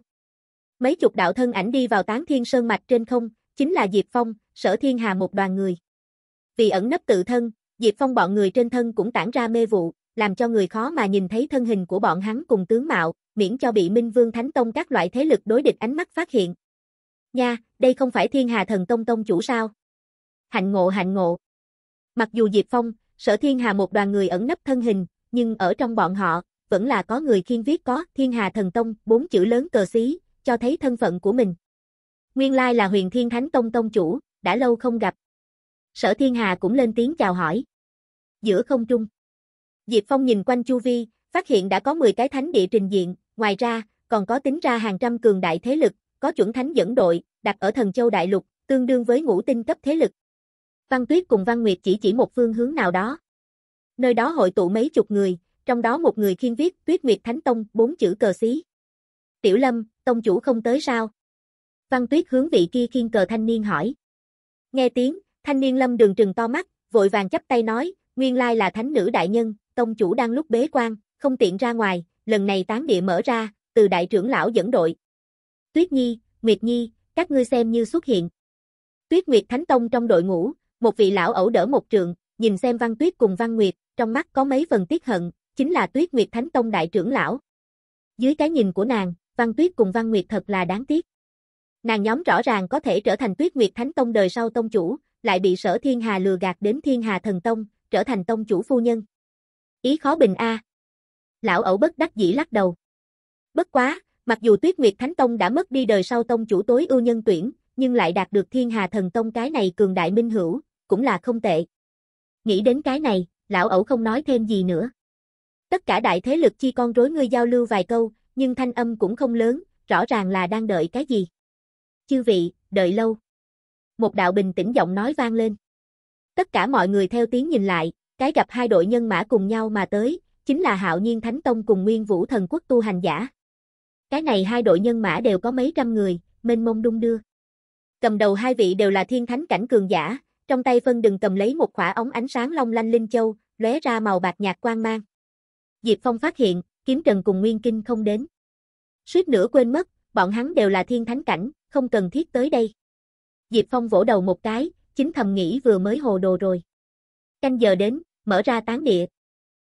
Mấy chục đạo thân ảnh đi vào tán thiên sơn mạch trên không, chính là Diệp Phong, sở thiên hà một đoàn người. Vì ẩn nấp tự thân, Diệp Phong bọn người trên thân cũng tản ra mê vụ, làm cho người khó mà nhìn thấy thân hình của bọn hắn cùng tướng mạo, miễn cho bị Minh Vương Thánh Tông các loại thế lực đối địch ánh mắt phát hiện. Nha, đây không phải Thiên Hà Thần Tông Tông chủ sao? Hạnh ngộ hạnh ngộ. Mặc dù Diệp Phong, sở Thiên Hà một đoàn người ẩn nấp thân hình, nhưng ở trong bọn họ, vẫn là có người khiên viết có Thiên Hà Thần Tông, bốn chữ lớn cờ xí, cho thấy thân phận của mình. Nguyên lai là huyền Thiên Thánh Tông Tông chủ, đã lâu không gặp. Sở Thiên Hà cũng lên tiếng chào hỏi. Giữa không trung. Diệp Phong nhìn quanh chu vi, phát hiện đã có 10 cái thánh địa trình diện, ngoài ra, còn có tính ra hàng trăm cường đại thế lực, có chuẩn thánh dẫn đội, đặt ở thần châu đại lục, tương đương với ngũ tinh cấp thế lực. Văn Tuyết cùng Văn Nguyệt chỉ chỉ một phương hướng nào đó. Nơi đó hội tụ mấy chục người, trong đó một người khiên viết Tuyết Nguyệt Thánh Tông bốn chữ cờ xí. Tiểu Lâm, tông chủ không tới sao? Văn Tuyết hướng vị kia khiên cờ thanh niên hỏi. Nghe tiếng, thanh niên Lâm đường trừng to mắt, vội vàng chắp tay nói, nguyên lai là thánh nữ đại nhân, tông chủ đang lúc bế quan, không tiện ra ngoài, lần này tán địa mở ra, từ đại trưởng lão dẫn đội. Tuyết Nhi, Nguyệt Nhi, các ngươi xem như xuất hiện. Tuyết Nguyệt Thánh Tông trong đội ngũ, một vị lão ẩu đỡ một trường, nhìn xem Văn Tuyết cùng Văn Nguyệt, trong mắt có mấy phần tiếc hận, chính là Tuyết Nguyệt Thánh Tông đại trưởng lão. Dưới cái nhìn của nàng, Văn Tuyết cùng Văn Nguyệt thật là đáng tiếc. Nàng nhóm rõ ràng có thể trở thành Tuyết Nguyệt Thánh Tông đời sau tông chủ, lại bị Sở Thiên Hà lừa gạt đến Thiên Hà Thần Tông, trở thành tông chủ phu nhân ý khó bình a. Lão ẩu bất đắc dĩ lắc đầu. Bất quá, mặc dù Tuyết Nguyệt Thánh Tông đã mất đi đời sau tông chủ tối ưu nhân tuyển, nhưng lại đạt được Thiên Hà Thần Tông cái này cường đại minh hữu, cũng là không tệ. Nghĩ đến cái này, lão ẩu không nói thêm gì nữa. Tất cả đại thế lực chi con rối ngươi giao lưu vài câu, nhưng thanh âm cũng không lớn, rõ ràng là đang đợi cái gì. Chư vị, đợi lâu. Một đạo bình tĩnh giọng nói vang lên. Tất cả mọi người theo tiếng nhìn lại, cái gặp hai đội nhân mã cùng nhau mà tới, chính là Hạo Nhiên Thánh Tông cùng Nguyên Vũ Thần Quốc tu hành giả. Cái này hai đội nhân mã đều có mấy trăm người, mênh mông đung đưa. Cầm đầu hai vị đều là thiên thánh cảnh cường giả, trong tay phân đừng cầm lấy một khỏa ống ánh sáng long lanh linh châu, lóe ra màu bạc nhạt quang mang. Diệp Phong phát hiện, kiếm trần cùng Nguyên Kinh không đến. Suýt nữa quên mất, bọn hắn đều là thiên thánh cảnh, không cần thiết tới đây. Diệp Phong vỗ đầu một cái, chính thầm nghĩ vừa mới hồ đồ rồi. Canh giờ đến, mở ra tán địa.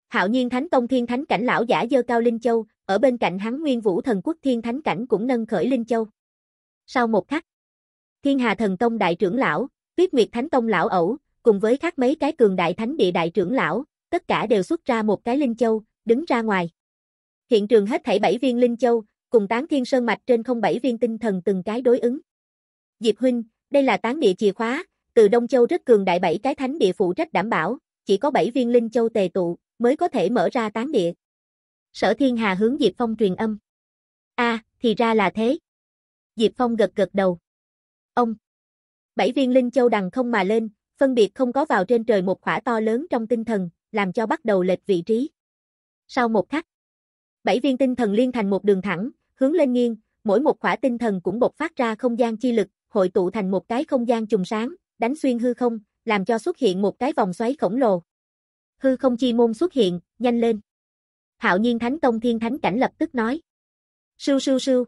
Hạo nhiên thánh tông thiên thánh cảnh lão giả dơ cao Linh Châu, ở bên cạnh hắn nguyên vũ thần quốc thiên thánh cảnh cũng nâng khởi Linh Châu. Sau một khắc, thiên hà thần tông đại trưởng lão, tuyết nguyệt thánh tông lão ẩu, cùng với khác mấy cái cường đại thánh địa đại trưởng lão, tất cả đều xuất ra một cái Linh Châu, đứng ra ngoài. Hiện trường hết thảy bảy viên Linh Châu, cùng tán thiên sơn mạch trên không bảy viên tinh thần từng cái đối ứng. Diệp Huynh, đây là tán địa chìa khóa, từ Đông Châu rất cường đại bảy cái thánh địa phụ trách đảm bảo, chỉ có 7 viên linh châu tề tụ, mới có thể mở ra tán địa. Sở Thiên Hà hướng Diệp Phong truyền âm. a thì ra là thế. Diệp Phong gật gật đầu. Ông! Bảy viên linh châu đằng không mà lên, phân biệt không có vào trên trời một khỏa to lớn trong tinh thần, làm cho bắt đầu lệch vị trí. Sau một khắc, bảy viên tinh thần liên thành một đường thẳng, hướng lên nghiêng, mỗi một khỏa tinh thần cũng bộc phát ra không gian chi lực, hội tụ thành một cái không gian trùng sáng, đánh xuyên hư không, làm cho xuất hiện một cái vòng xoáy khổng lồ. Hư không chi môn xuất hiện, nhanh lên. Hạo nhiên Thánh Tông Thiên Thánh Cảnh lập tức nói. Sưu sưu sưu.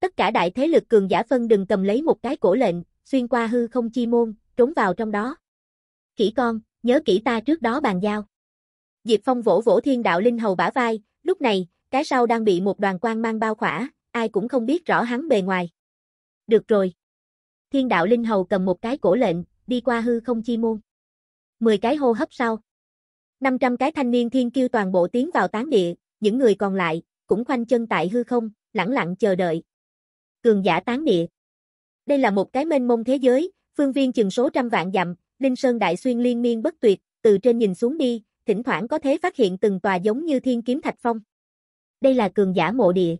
Tất cả đại thế lực cường giả phân đừng cầm lấy một cái cổ lệnh, xuyên qua hư không chi môn, trốn vào trong đó. Kỹ con, nhớ kỹ ta trước đó bàn giao. Diệp Phong vỗ vỗ thiên đạo linh hầu bả vai, lúc này, cái sau đang bị một đoàn quan mang bao khỏa, ai cũng không biết rõ hắn bề ngoài. Được rồi. Thiên đạo linh hầu cầm một cái cổ lệnh, đi qua hư không chi môn. 10 cái hô hấp sau, 500 cái thanh niên thiên kiêu toàn bộ tiến vào tán địa, những người còn lại cũng khoanh chân tại hư không, lặng lặng chờ đợi. Cường giả tán địa. Đây là một cái mênh mông thế giới, phương viên chừng số trăm vạn dặm, linh sơn đại xuyên liên miên bất tuyệt, từ trên nhìn xuống đi, thỉnh thoảng có thể phát hiện từng tòa giống như thiên kiếm thạch phong. Đây là cường giả mộ địa.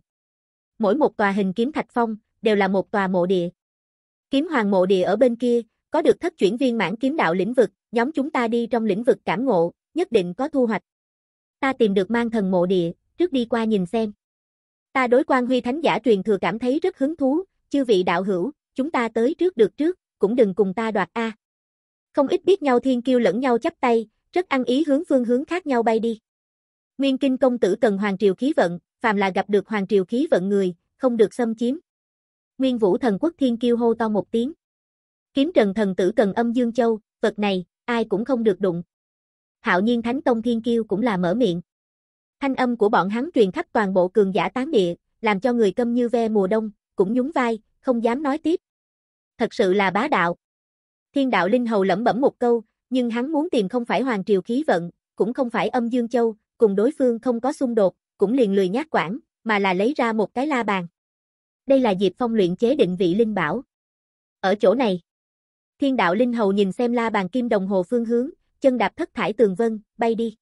Mỗi một tòa hình kiếm thạch phong đều là một tòa mộ địa. Kiếm hoàng mộ địa ở bên kia, có được thất chuyển viên mãn kiếm đạo lĩnh vực, nhóm chúng ta đi trong lĩnh vực cảm ngộ, nhất định có thu hoạch. Ta tìm được mang thần mộ địa, trước đi qua nhìn xem. Ta đối quan huy thánh giả truyền thừa cảm thấy rất hứng thú, chư vị đạo hữu, chúng ta tới trước được trước, cũng đừng cùng ta đoạt A. Không ít biết nhau thiên kiêu lẫn nhau chắp tay, rất ăn ý hướng phương hướng khác nhau bay đi. Nguyên kinh công tử cần hoàng triều khí vận, phàm là gặp được hoàng triều khí vận người, không được xâm chiếm. Nguyên vũ thần quốc thiên kiêu hô to một tiếng. Kiếm trần thần tử cần âm dương châu, vật này, ai cũng không được đụng. Hạo nhiên thánh tông thiên kiêu cũng là mở miệng. Thanh âm của bọn hắn truyền khắp toàn bộ cường giả tán địa, làm cho người câm như ve mùa đông, cũng nhún vai, không dám nói tiếp. Thật sự là bá đạo. Thiên đạo linh hầu lẩm bẩm một câu, nhưng hắn muốn tìm không phải hoàng triều khí vận, cũng không phải âm dương châu, cùng đối phương không có xung đột, cũng liền lười nhát quản, mà là lấy ra một cái la bàn. Đây là Diệp Phong luyện chế định vị linh bảo. Ở chỗ này, Thiên đạo linh hầu nhìn xem la bàn kim đồng hồ phương hướng, chân đạp thất thải tường vân, bay đi.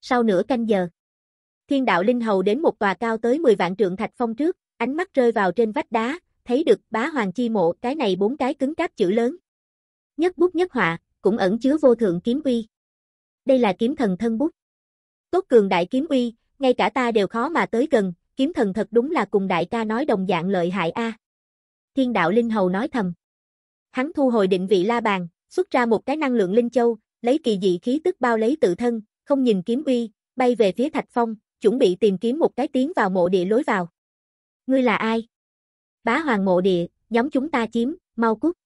Sau nửa canh giờ, thiên đạo linh hầu đến một tòa cao tới 10 vạn trượng thạch phong trước, ánh mắt rơi vào trên vách đá, thấy được bá hoàng chi mộ cái này bốn cái cứng cáp chữ lớn. Nhất bút nhất họa, cũng ẩn chứa vô thượng kiếm uy. Đây là kiếm thần thân bút. Tốt cường đại kiếm uy, ngay cả ta đều khó mà tới gần, kiếm thần thật đúng là cùng đại ca nói đồng dạng lợi hại a. Thiên đạo linh hầu nói thầm. Hắn thu hồi định vị la bàn, xuất ra một cái năng lượng linh châu, lấy kỳ dị khí tức bao lấy tự thân, không nhìn kiếm uy, bay về phía Thạch Phong, chuẩn bị tìm kiếm một cái tiến vào mộ địa lối vào. Ngươi là ai? Bá hoàng mộ địa, nhóm chúng ta chiếm, mau cút.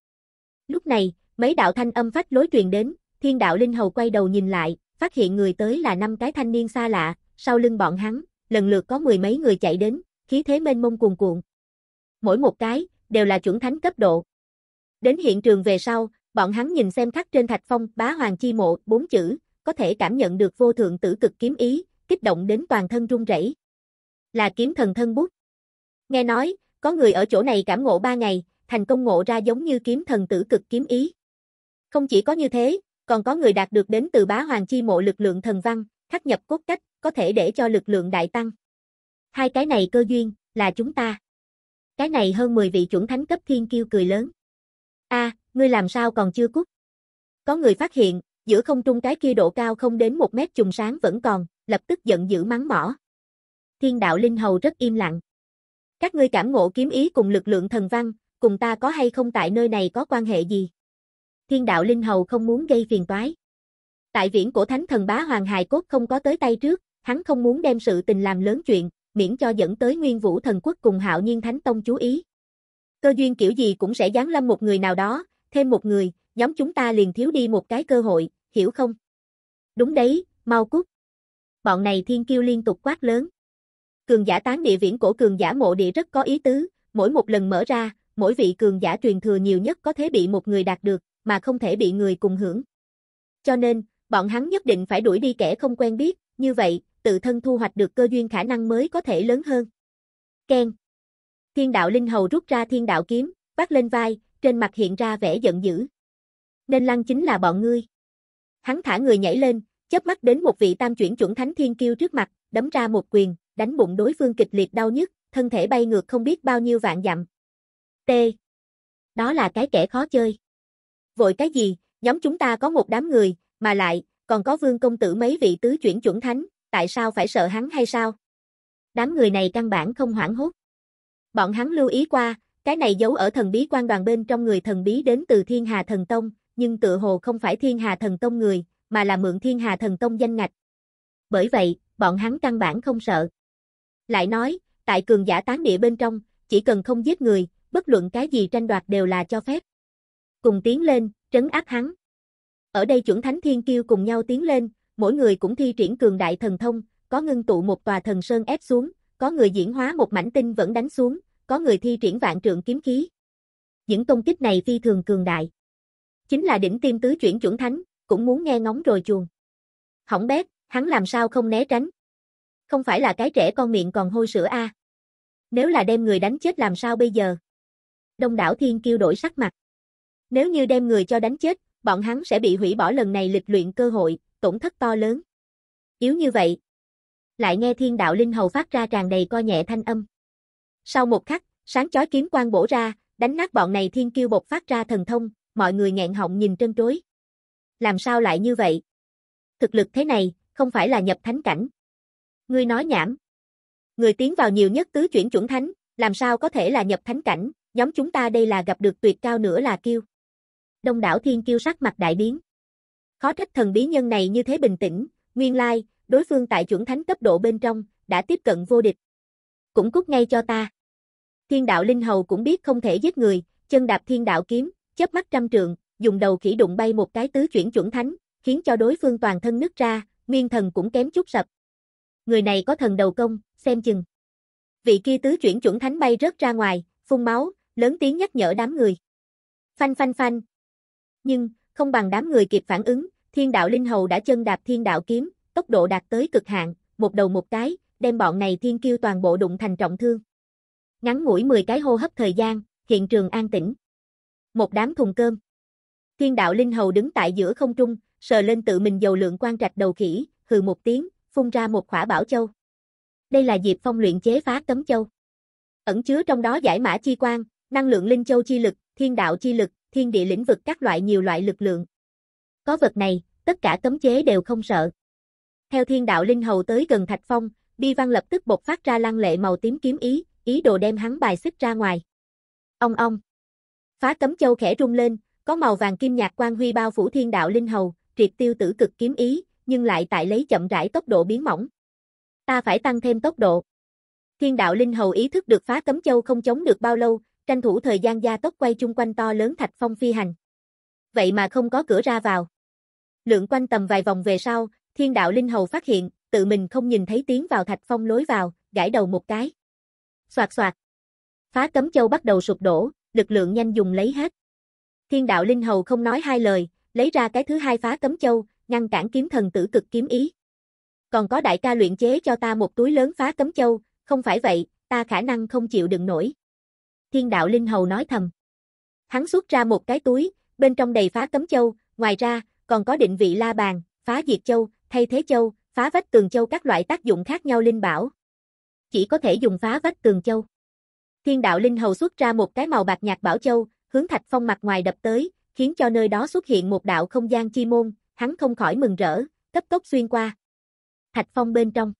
Lúc này, mấy đạo thanh âm phát lối truyền đến, thiên đạo linh hầu quay đầu nhìn lại, phát hiện người tới là năm cái thanh niên xa lạ, sau lưng bọn hắn, lần lượt có mười mấy người chạy đến, khí thế mênh mông cuồn cuộn. Mỗi một cái, đều là chuẩn thánh cấp độ, Đến hiện trường về sau, bọn hắn nhìn xem khắc trên thạch phong bá hoàng chi mộ bốn chữ, có thể cảm nhận được vô thượng tử cực kiếm ý, kích động đến toàn thân run rẩy. Là kiếm thần thân bút. Nghe nói, có người ở chỗ này cảm ngộ ba ngày, thành công ngộ ra giống như kiếm thần tử cực kiếm ý. Không chỉ có như thế, còn có người đạt được đến từ bá hoàng chi mộ lực lượng thần văn, khắc nhập cốt cách, có thể để cho lực lượng đại tăng. Hai cái này cơ duyên, là chúng ta. Cái này hơn 10 vị chuẩn thánh cấp thiên kiêu cười lớn. A, à, ngươi làm sao còn chưa cút? Có người phát hiện, giữa không trung cái kia độ cao không đến một mét trùng sáng vẫn còn, lập tức giận dữ mắng mỏ. Thiên đạo linh hầu rất im lặng. Các ngươi cảm ngộ kiếm ý cùng lực lượng thần văn, cùng ta có hay không tại nơi này có quan hệ gì? Thiên đạo linh hầu không muốn gây phiền toái. Tại viễn cổ thánh thần bá hoàng hài cốt không có tới tay trước, hắn không muốn đem sự tình làm lớn chuyện, miễn cho dẫn tới nguyên vũ thần quốc cùng hạo nhiên thánh tông chú ý. Cơ duyên kiểu gì cũng sẽ giáng lâm một người nào đó, thêm một người, nhóm chúng ta liền thiếu đi một cái cơ hội, hiểu không? Đúng đấy, mau cút. Bọn này thiên kiêu liên tục quát lớn. Cường giả tán địa viễn cổ cường giả mộ địa rất có ý tứ, mỗi một lần mở ra, mỗi vị cường giả truyền thừa nhiều nhất có thể bị một người đạt được, mà không thể bị người cùng hưởng. Cho nên, bọn hắn nhất định phải đuổi đi kẻ không quen biết, như vậy, tự thân thu hoạch được cơ duyên khả năng mới có thể lớn hơn. Ken Thiên đạo linh hầu rút ra thiên đạo kiếm, vác lên vai, trên mặt hiện ra vẻ giận dữ. Nên lăng chính là bọn ngươi. Hắn thả người nhảy lên, chớp mắt đến một vị tam chuyển chuẩn thánh thiên kiêu trước mặt, đấm ra một quyền, đánh bụng đối phương kịch liệt đau nhức, thân thể bay ngược không biết bao nhiêu vạn dặm. T. Đó là cái kẻ khó chơi. Vội cái gì, nhóm chúng ta có một đám người, mà lại, còn có vương công tử mấy vị tứ chuyển chuẩn thánh, tại sao phải sợ hắn hay sao? Đám người này căn bản không hoảng hốt. Bọn hắn lưu ý qua, cái này giấu ở thần bí quan đoàn bên trong người thần bí đến từ Thiên Hà Thần Tông, nhưng tự hồ không phải Thiên Hà Thần Tông người, mà là mượn Thiên Hà Thần Tông danh ngạch. Bởi vậy, bọn hắn căn bản không sợ. Lại nói, tại cường giả tán địa bên trong, chỉ cần không giết người, bất luận cái gì tranh đoạt đều là cho phép. Cùng tiến lên, trấn áp hắn. Ở đây chuẩn thánh thiên kiêu cùng nhau tiến lên, mỗi người cũng thi triển cường đại thần thông, có ngưng tụ một tòa thần sơn ép xuống, có người diễn hóa một mảnh tinh vẫn đánh xuống, có người thi triển vạn trượng kiếm khí. Những công kích này phi thường cường đại. Chính là đỉnh tim tứ chuyển chuẩn thánh, cũng muốn nghe ngóng rồi chuồng. Hỏng bét, hắn làm sao không né tránh. Không phải là cái trẻ con miệng còn hôi sữa a. Nếu là đem người đánh chết làm sao bây giờ? Đông đảo thiên kêu đổi sắc mặt. Nếu như đem người cho đánh chết, bọn hắn sẽ bị hủy bỏ lần này lịch luyện cơ hội, tổn thất to lớn. Yếu như vậy. Lại nghe thiên đạo linh hầu phát ra tràn đầy co nhẹ thanh âm. Sau một khắc, sáng chói kiếm quang bổ ra, đánh nát bọn này thiên kiêu bộc phát ra thần thông, mọi người nghẹn họng nhìn trân trối. Làm sao lại như vậy? Thực lực thế này, không phải là nhập thánh cảnh. Ngươi nói nhảm. Người tiến vào nhiều nhất tứ chuyển chuẩn thánh, làm sao có thể là nhập thánh cảnh, nhóm chúng ta đây là gặp được tuyệt cao nữa là kiêu. Đông đảo thiên kiêu sắc mặt đại biến. Khó trách thần bí nhân này như thế bình tĩnh, nguyên lai, đối phương tại chuẩn thánh cấp độ bên trong, đã tiếp cận vô địch. Cũng cút ngay cho ta. Thiên đạo linh hầu cũng biết không thể giết người, chân đạp thiên đạo kiếm, chớp mắt trăm trượng, dùng đầu khỉ đụng bay một cái tứ chuyển chuẩn thánh, khiến cho đối phương toàn thân nứt ra, nguyên thần cũng kém chút sập. Người này có thần đầu công, xem chừng. Vị kia tứ chuyển chuẩn thánh bay rớt ra ngoài, phun máu, lớn tiếng nhắc nhở đám người. Phanh phanh phanh. Nhưng, không bằng đám người kịp phản ứng, thiên đạo linh hầu đã chân đạp thiên đạo kiếm, tốc độ đạt tới cực hạn, một đầu một cái, đem bọn này thiên kiêu toàn bộ đụng thành trọng thương. Ngắn ngủi 10 cái hô hấp thời gian, hiện trường an tĩnh. Một đám thùng cơm. Thiên đạo linh hầu đứng tại giữa không trung, sờ lên tự mình dầu lượng quan trạch đầu khỉ, hừ một tiếng, phun ra một khỏa bảo châu. Đây là Diệp Phong luyện chế phá cấm châu. Ẩn chứa trong đó giải mã chi quan, năng lượng linh châu chi lực, thiên đạo chi lực, thiên địa lĩnh vực các loại nhiều loại lực lượng. Có vật này, tất cả cấm chế đều không sợ. Theo thiên đạo linh hầu tới gần Thạch Phong, Bi Văn lập tức bộc phát ra lăng lệ màu tím kiếm ý, ý đồ đem hắn bài xích ra ngoài. Ông ông. Phá cấm châu khẽ rung lên, có màu vàng kim nhạt quang huy bao phủ thiên đạo linh hầu, triệt tiêu tử cực kiếm ý, nhưng lại tại lấy chậm rãi tốc độ biến mỏng. Ta phải tăng thêm tốc độ. Thiên đạo linh hầu ý thức được phá cấm châu không chống được bao lâu, tranh thủ thời gian gia tốc quay chung quanh to lớn thạch phong phi hành. Vậy mà không có cửa ra vào. Lượng quanh tầm vài vòng về sau, thiên đạo linh hầu phát hiện, tự mình không nhìn thấy tiến vào thạch phong lối vào, gãi đầu một cái. Xoạt xoạt. Phá cấm châu bắt đầu sụp đổ, lực lượng nhanh dùng lấy hết. Thiên đạo linh hầu không nói hai lời, lấy ra cái thứ hai phá cấm châu, ngăn cản kiếm thần tử cực kiếm ý. Còn có đại ca luyện chế cho ta một túi lớn phá cấm châu, không phải vậy, ta khả năng không chịu đựng nổi. Thiên đạo linh hầu nói thầm. Hắn xuất ra một cái túi, bên trong đầy phá cấm châu, ngoài ra, còn có định vị la bàn, phá diệt châu, thay thế châu, phá vách tường châu các loại tác dụng khác nhau linh bảo chỉ có thể dùng phá vách tường châu. Thiên đạo linh hầu xuất ra một cái màu bạc nhạt bảo châu, hướng Thạch Phong mặt ngoài đập tới, khiến cho nơi đó xuất hiện một đạo không gian chi môn, hắn không khỏi mừng rỡ, cấp tốc xuyên qua. Thạch Phong bên trong.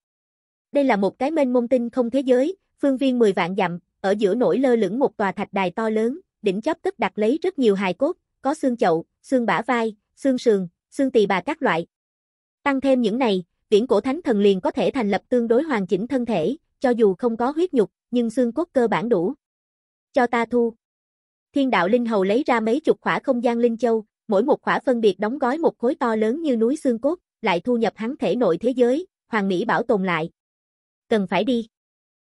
Đây là một cái mênh mông tinh không thế giới, phương viên 10 vạn dặm, ở giữa nổi lơ lửng một tòa thạch đài to lớn, đỉnh chóp tức đặt lấy rất nhiều hài cốt, có xương chậu, xương bả vai, xương sườn, xương tỳ bà các loại. Tăng thêm những này, viễn cổ thánh thần liền có thể thành lập tương đối hoàn chỉnh thân thể, cho dù không có huyết nhục, nhưng xương cốt cơ bản đủ. Cho ta thu. Thiên đạo linh hầu lấy ra mấy chục khỏa không gian linh châu, mỗi một khỏa phân biệt đóng gói một khối to lớn như núi xương cốt, lại thu nhập hắn thể nội thế giới, hoàng mỹ bảo tồn lại. Cần phải đi.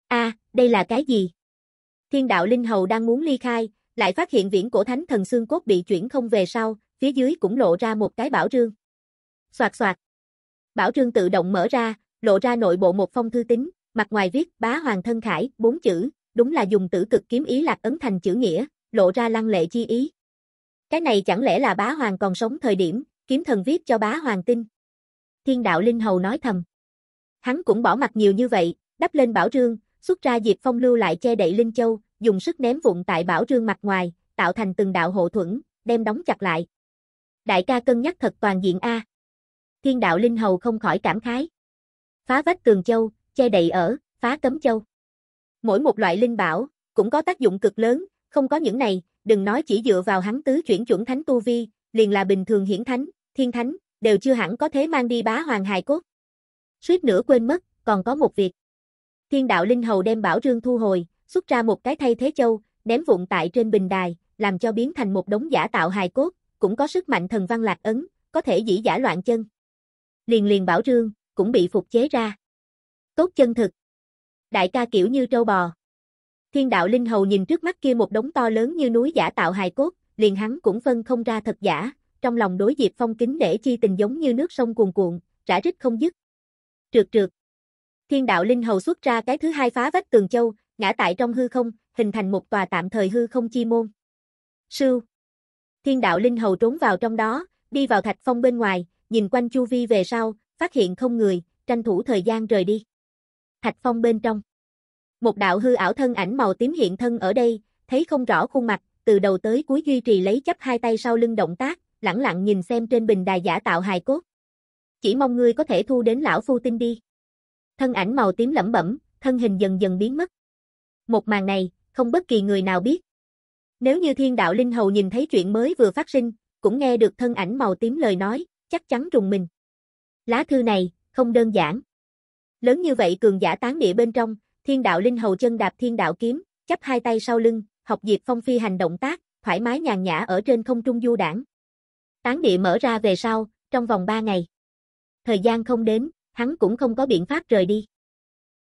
A, à, đây là cái gì? Thiên đạo linh hầu đang muốn ly khai, lại phát hiện viễn cổ thánh thần xương cốt bị chuyển không về sau, phía dưới cũng lộ ra một cái bảo trương. Soạt soạt. Bảo trương tự động mở ra, lộ ra nội bộ một phong thư tính Mặt ngoài viết bá hoàng thân khải, bốn chữ, đúng là dùng tử cực kiếm ý lạc ấn thành chữ nghĩa, lộ ra lăng lệ chi ý. Cái này chẳng lẽ là bá hoàng còn sống thời điểm, kiếm thần viết cho bá hoàng tin. Thiên đạo linh hầu nói thầm. Hắn cũng bỏ mặt nhiều như vậy, đắp lên bảo trương, xuất ra Diệp Phong lưu lại che đậy Linh Châu, dùng sức ném vụn tại bảo trương mặt ngoài, tạo thành từng đạo hộ thuẫn, đem đóng chặt lại. Đại ca cân nhắc thật toàn diện A. Thiên đạo Linh Hầu không khỏi cảm khái. Phá vách Tường Châu, che đậy ở, phá cấm châu. Mỗi một loại linh bảo, cũng có tác dụng cực lớn, không có những này, đừng nói chỉ dựa vào hắn tứ chuyển chuẩn thánh tu vi, liền là bình thường hiển thánh, thiên thánh, đều chưa hẳn có thế mang đi bá hoàng hài cốt. Suýt nữa quên mất, còn có một việc. Thiên đạo linh hầu đem bảo rương thu hồi, xuất ra một cái thay thế châu, ném vụn tại trên bình đài, làm cho biến thành một đống giả tạo hài cốt, cũng có sức mạnh thần văn lạc ấn, có thể dĩ giả loạn chân. Liền liền bảo rương, cũng bị phục chế ra tốt chân thực. Đại ca kiểu như trâu bò. Thiên đạo linh hầu nhìn trước mắt kia một đống to lớn như núi giả tạo hài cốt, liền hắn cũng phân không ra thật giả, trong lòng đối Diệp Phong kính để chi tình giống như nước sông cuồn cuộn, rã rít không dứt. Trượt trượt. Thiên đạo linh hầu xuất ra cái thứ hai phá vách tường châu, ngã tại trong hư không, hình thành một tòa tạm thời hư không chi môn. Sưu. Thiên đạo linh hầu trốn vào trong đó, đi vào thạch phong bên ngoài, nhìn quanh chu vi về sau, phát hiện không người, tranh thủ thời gian rời đi thạch phong bên trong. Một đạo hư ảo thân ảnh màu tím hiện thân ở đây, thấy không rõ khuôn mặt, từ đầu tới cuối duy trì lấy chấp hai tay sau lưng động tác, lẳng lặng nhìn xem trên bình đài giả tạo hài cốt. Chỉ mong ngươi có thể thu đến lão phu tinh đi. Thân ảnh màu tím lẩm bẩm, thân hình dần dần biến mất. Một màn này, không bất kỳ người nào biết. Nếu như thiên đạo linh hầu nhìn thấy chuyện mới vừa phát sinh, cũng nghe được thân ảnh màu tím lời nói, chắc chắn trùng mình. Lá thư này, không đơn giản. Lớn như vậy cường giả tán địa bên trong, thiên đạo linh hầu chân đạp thiên đạo kiếm, chắp hai tay sau lưng, học diệt phong phi hành động tác, thoải mái nhàn nhã ở trên không trung du đảng. Tán địa mở ra về sau, trong vòng 3 ngày. Thời gian không đến, hắn cũng không có biện pháp rời đi.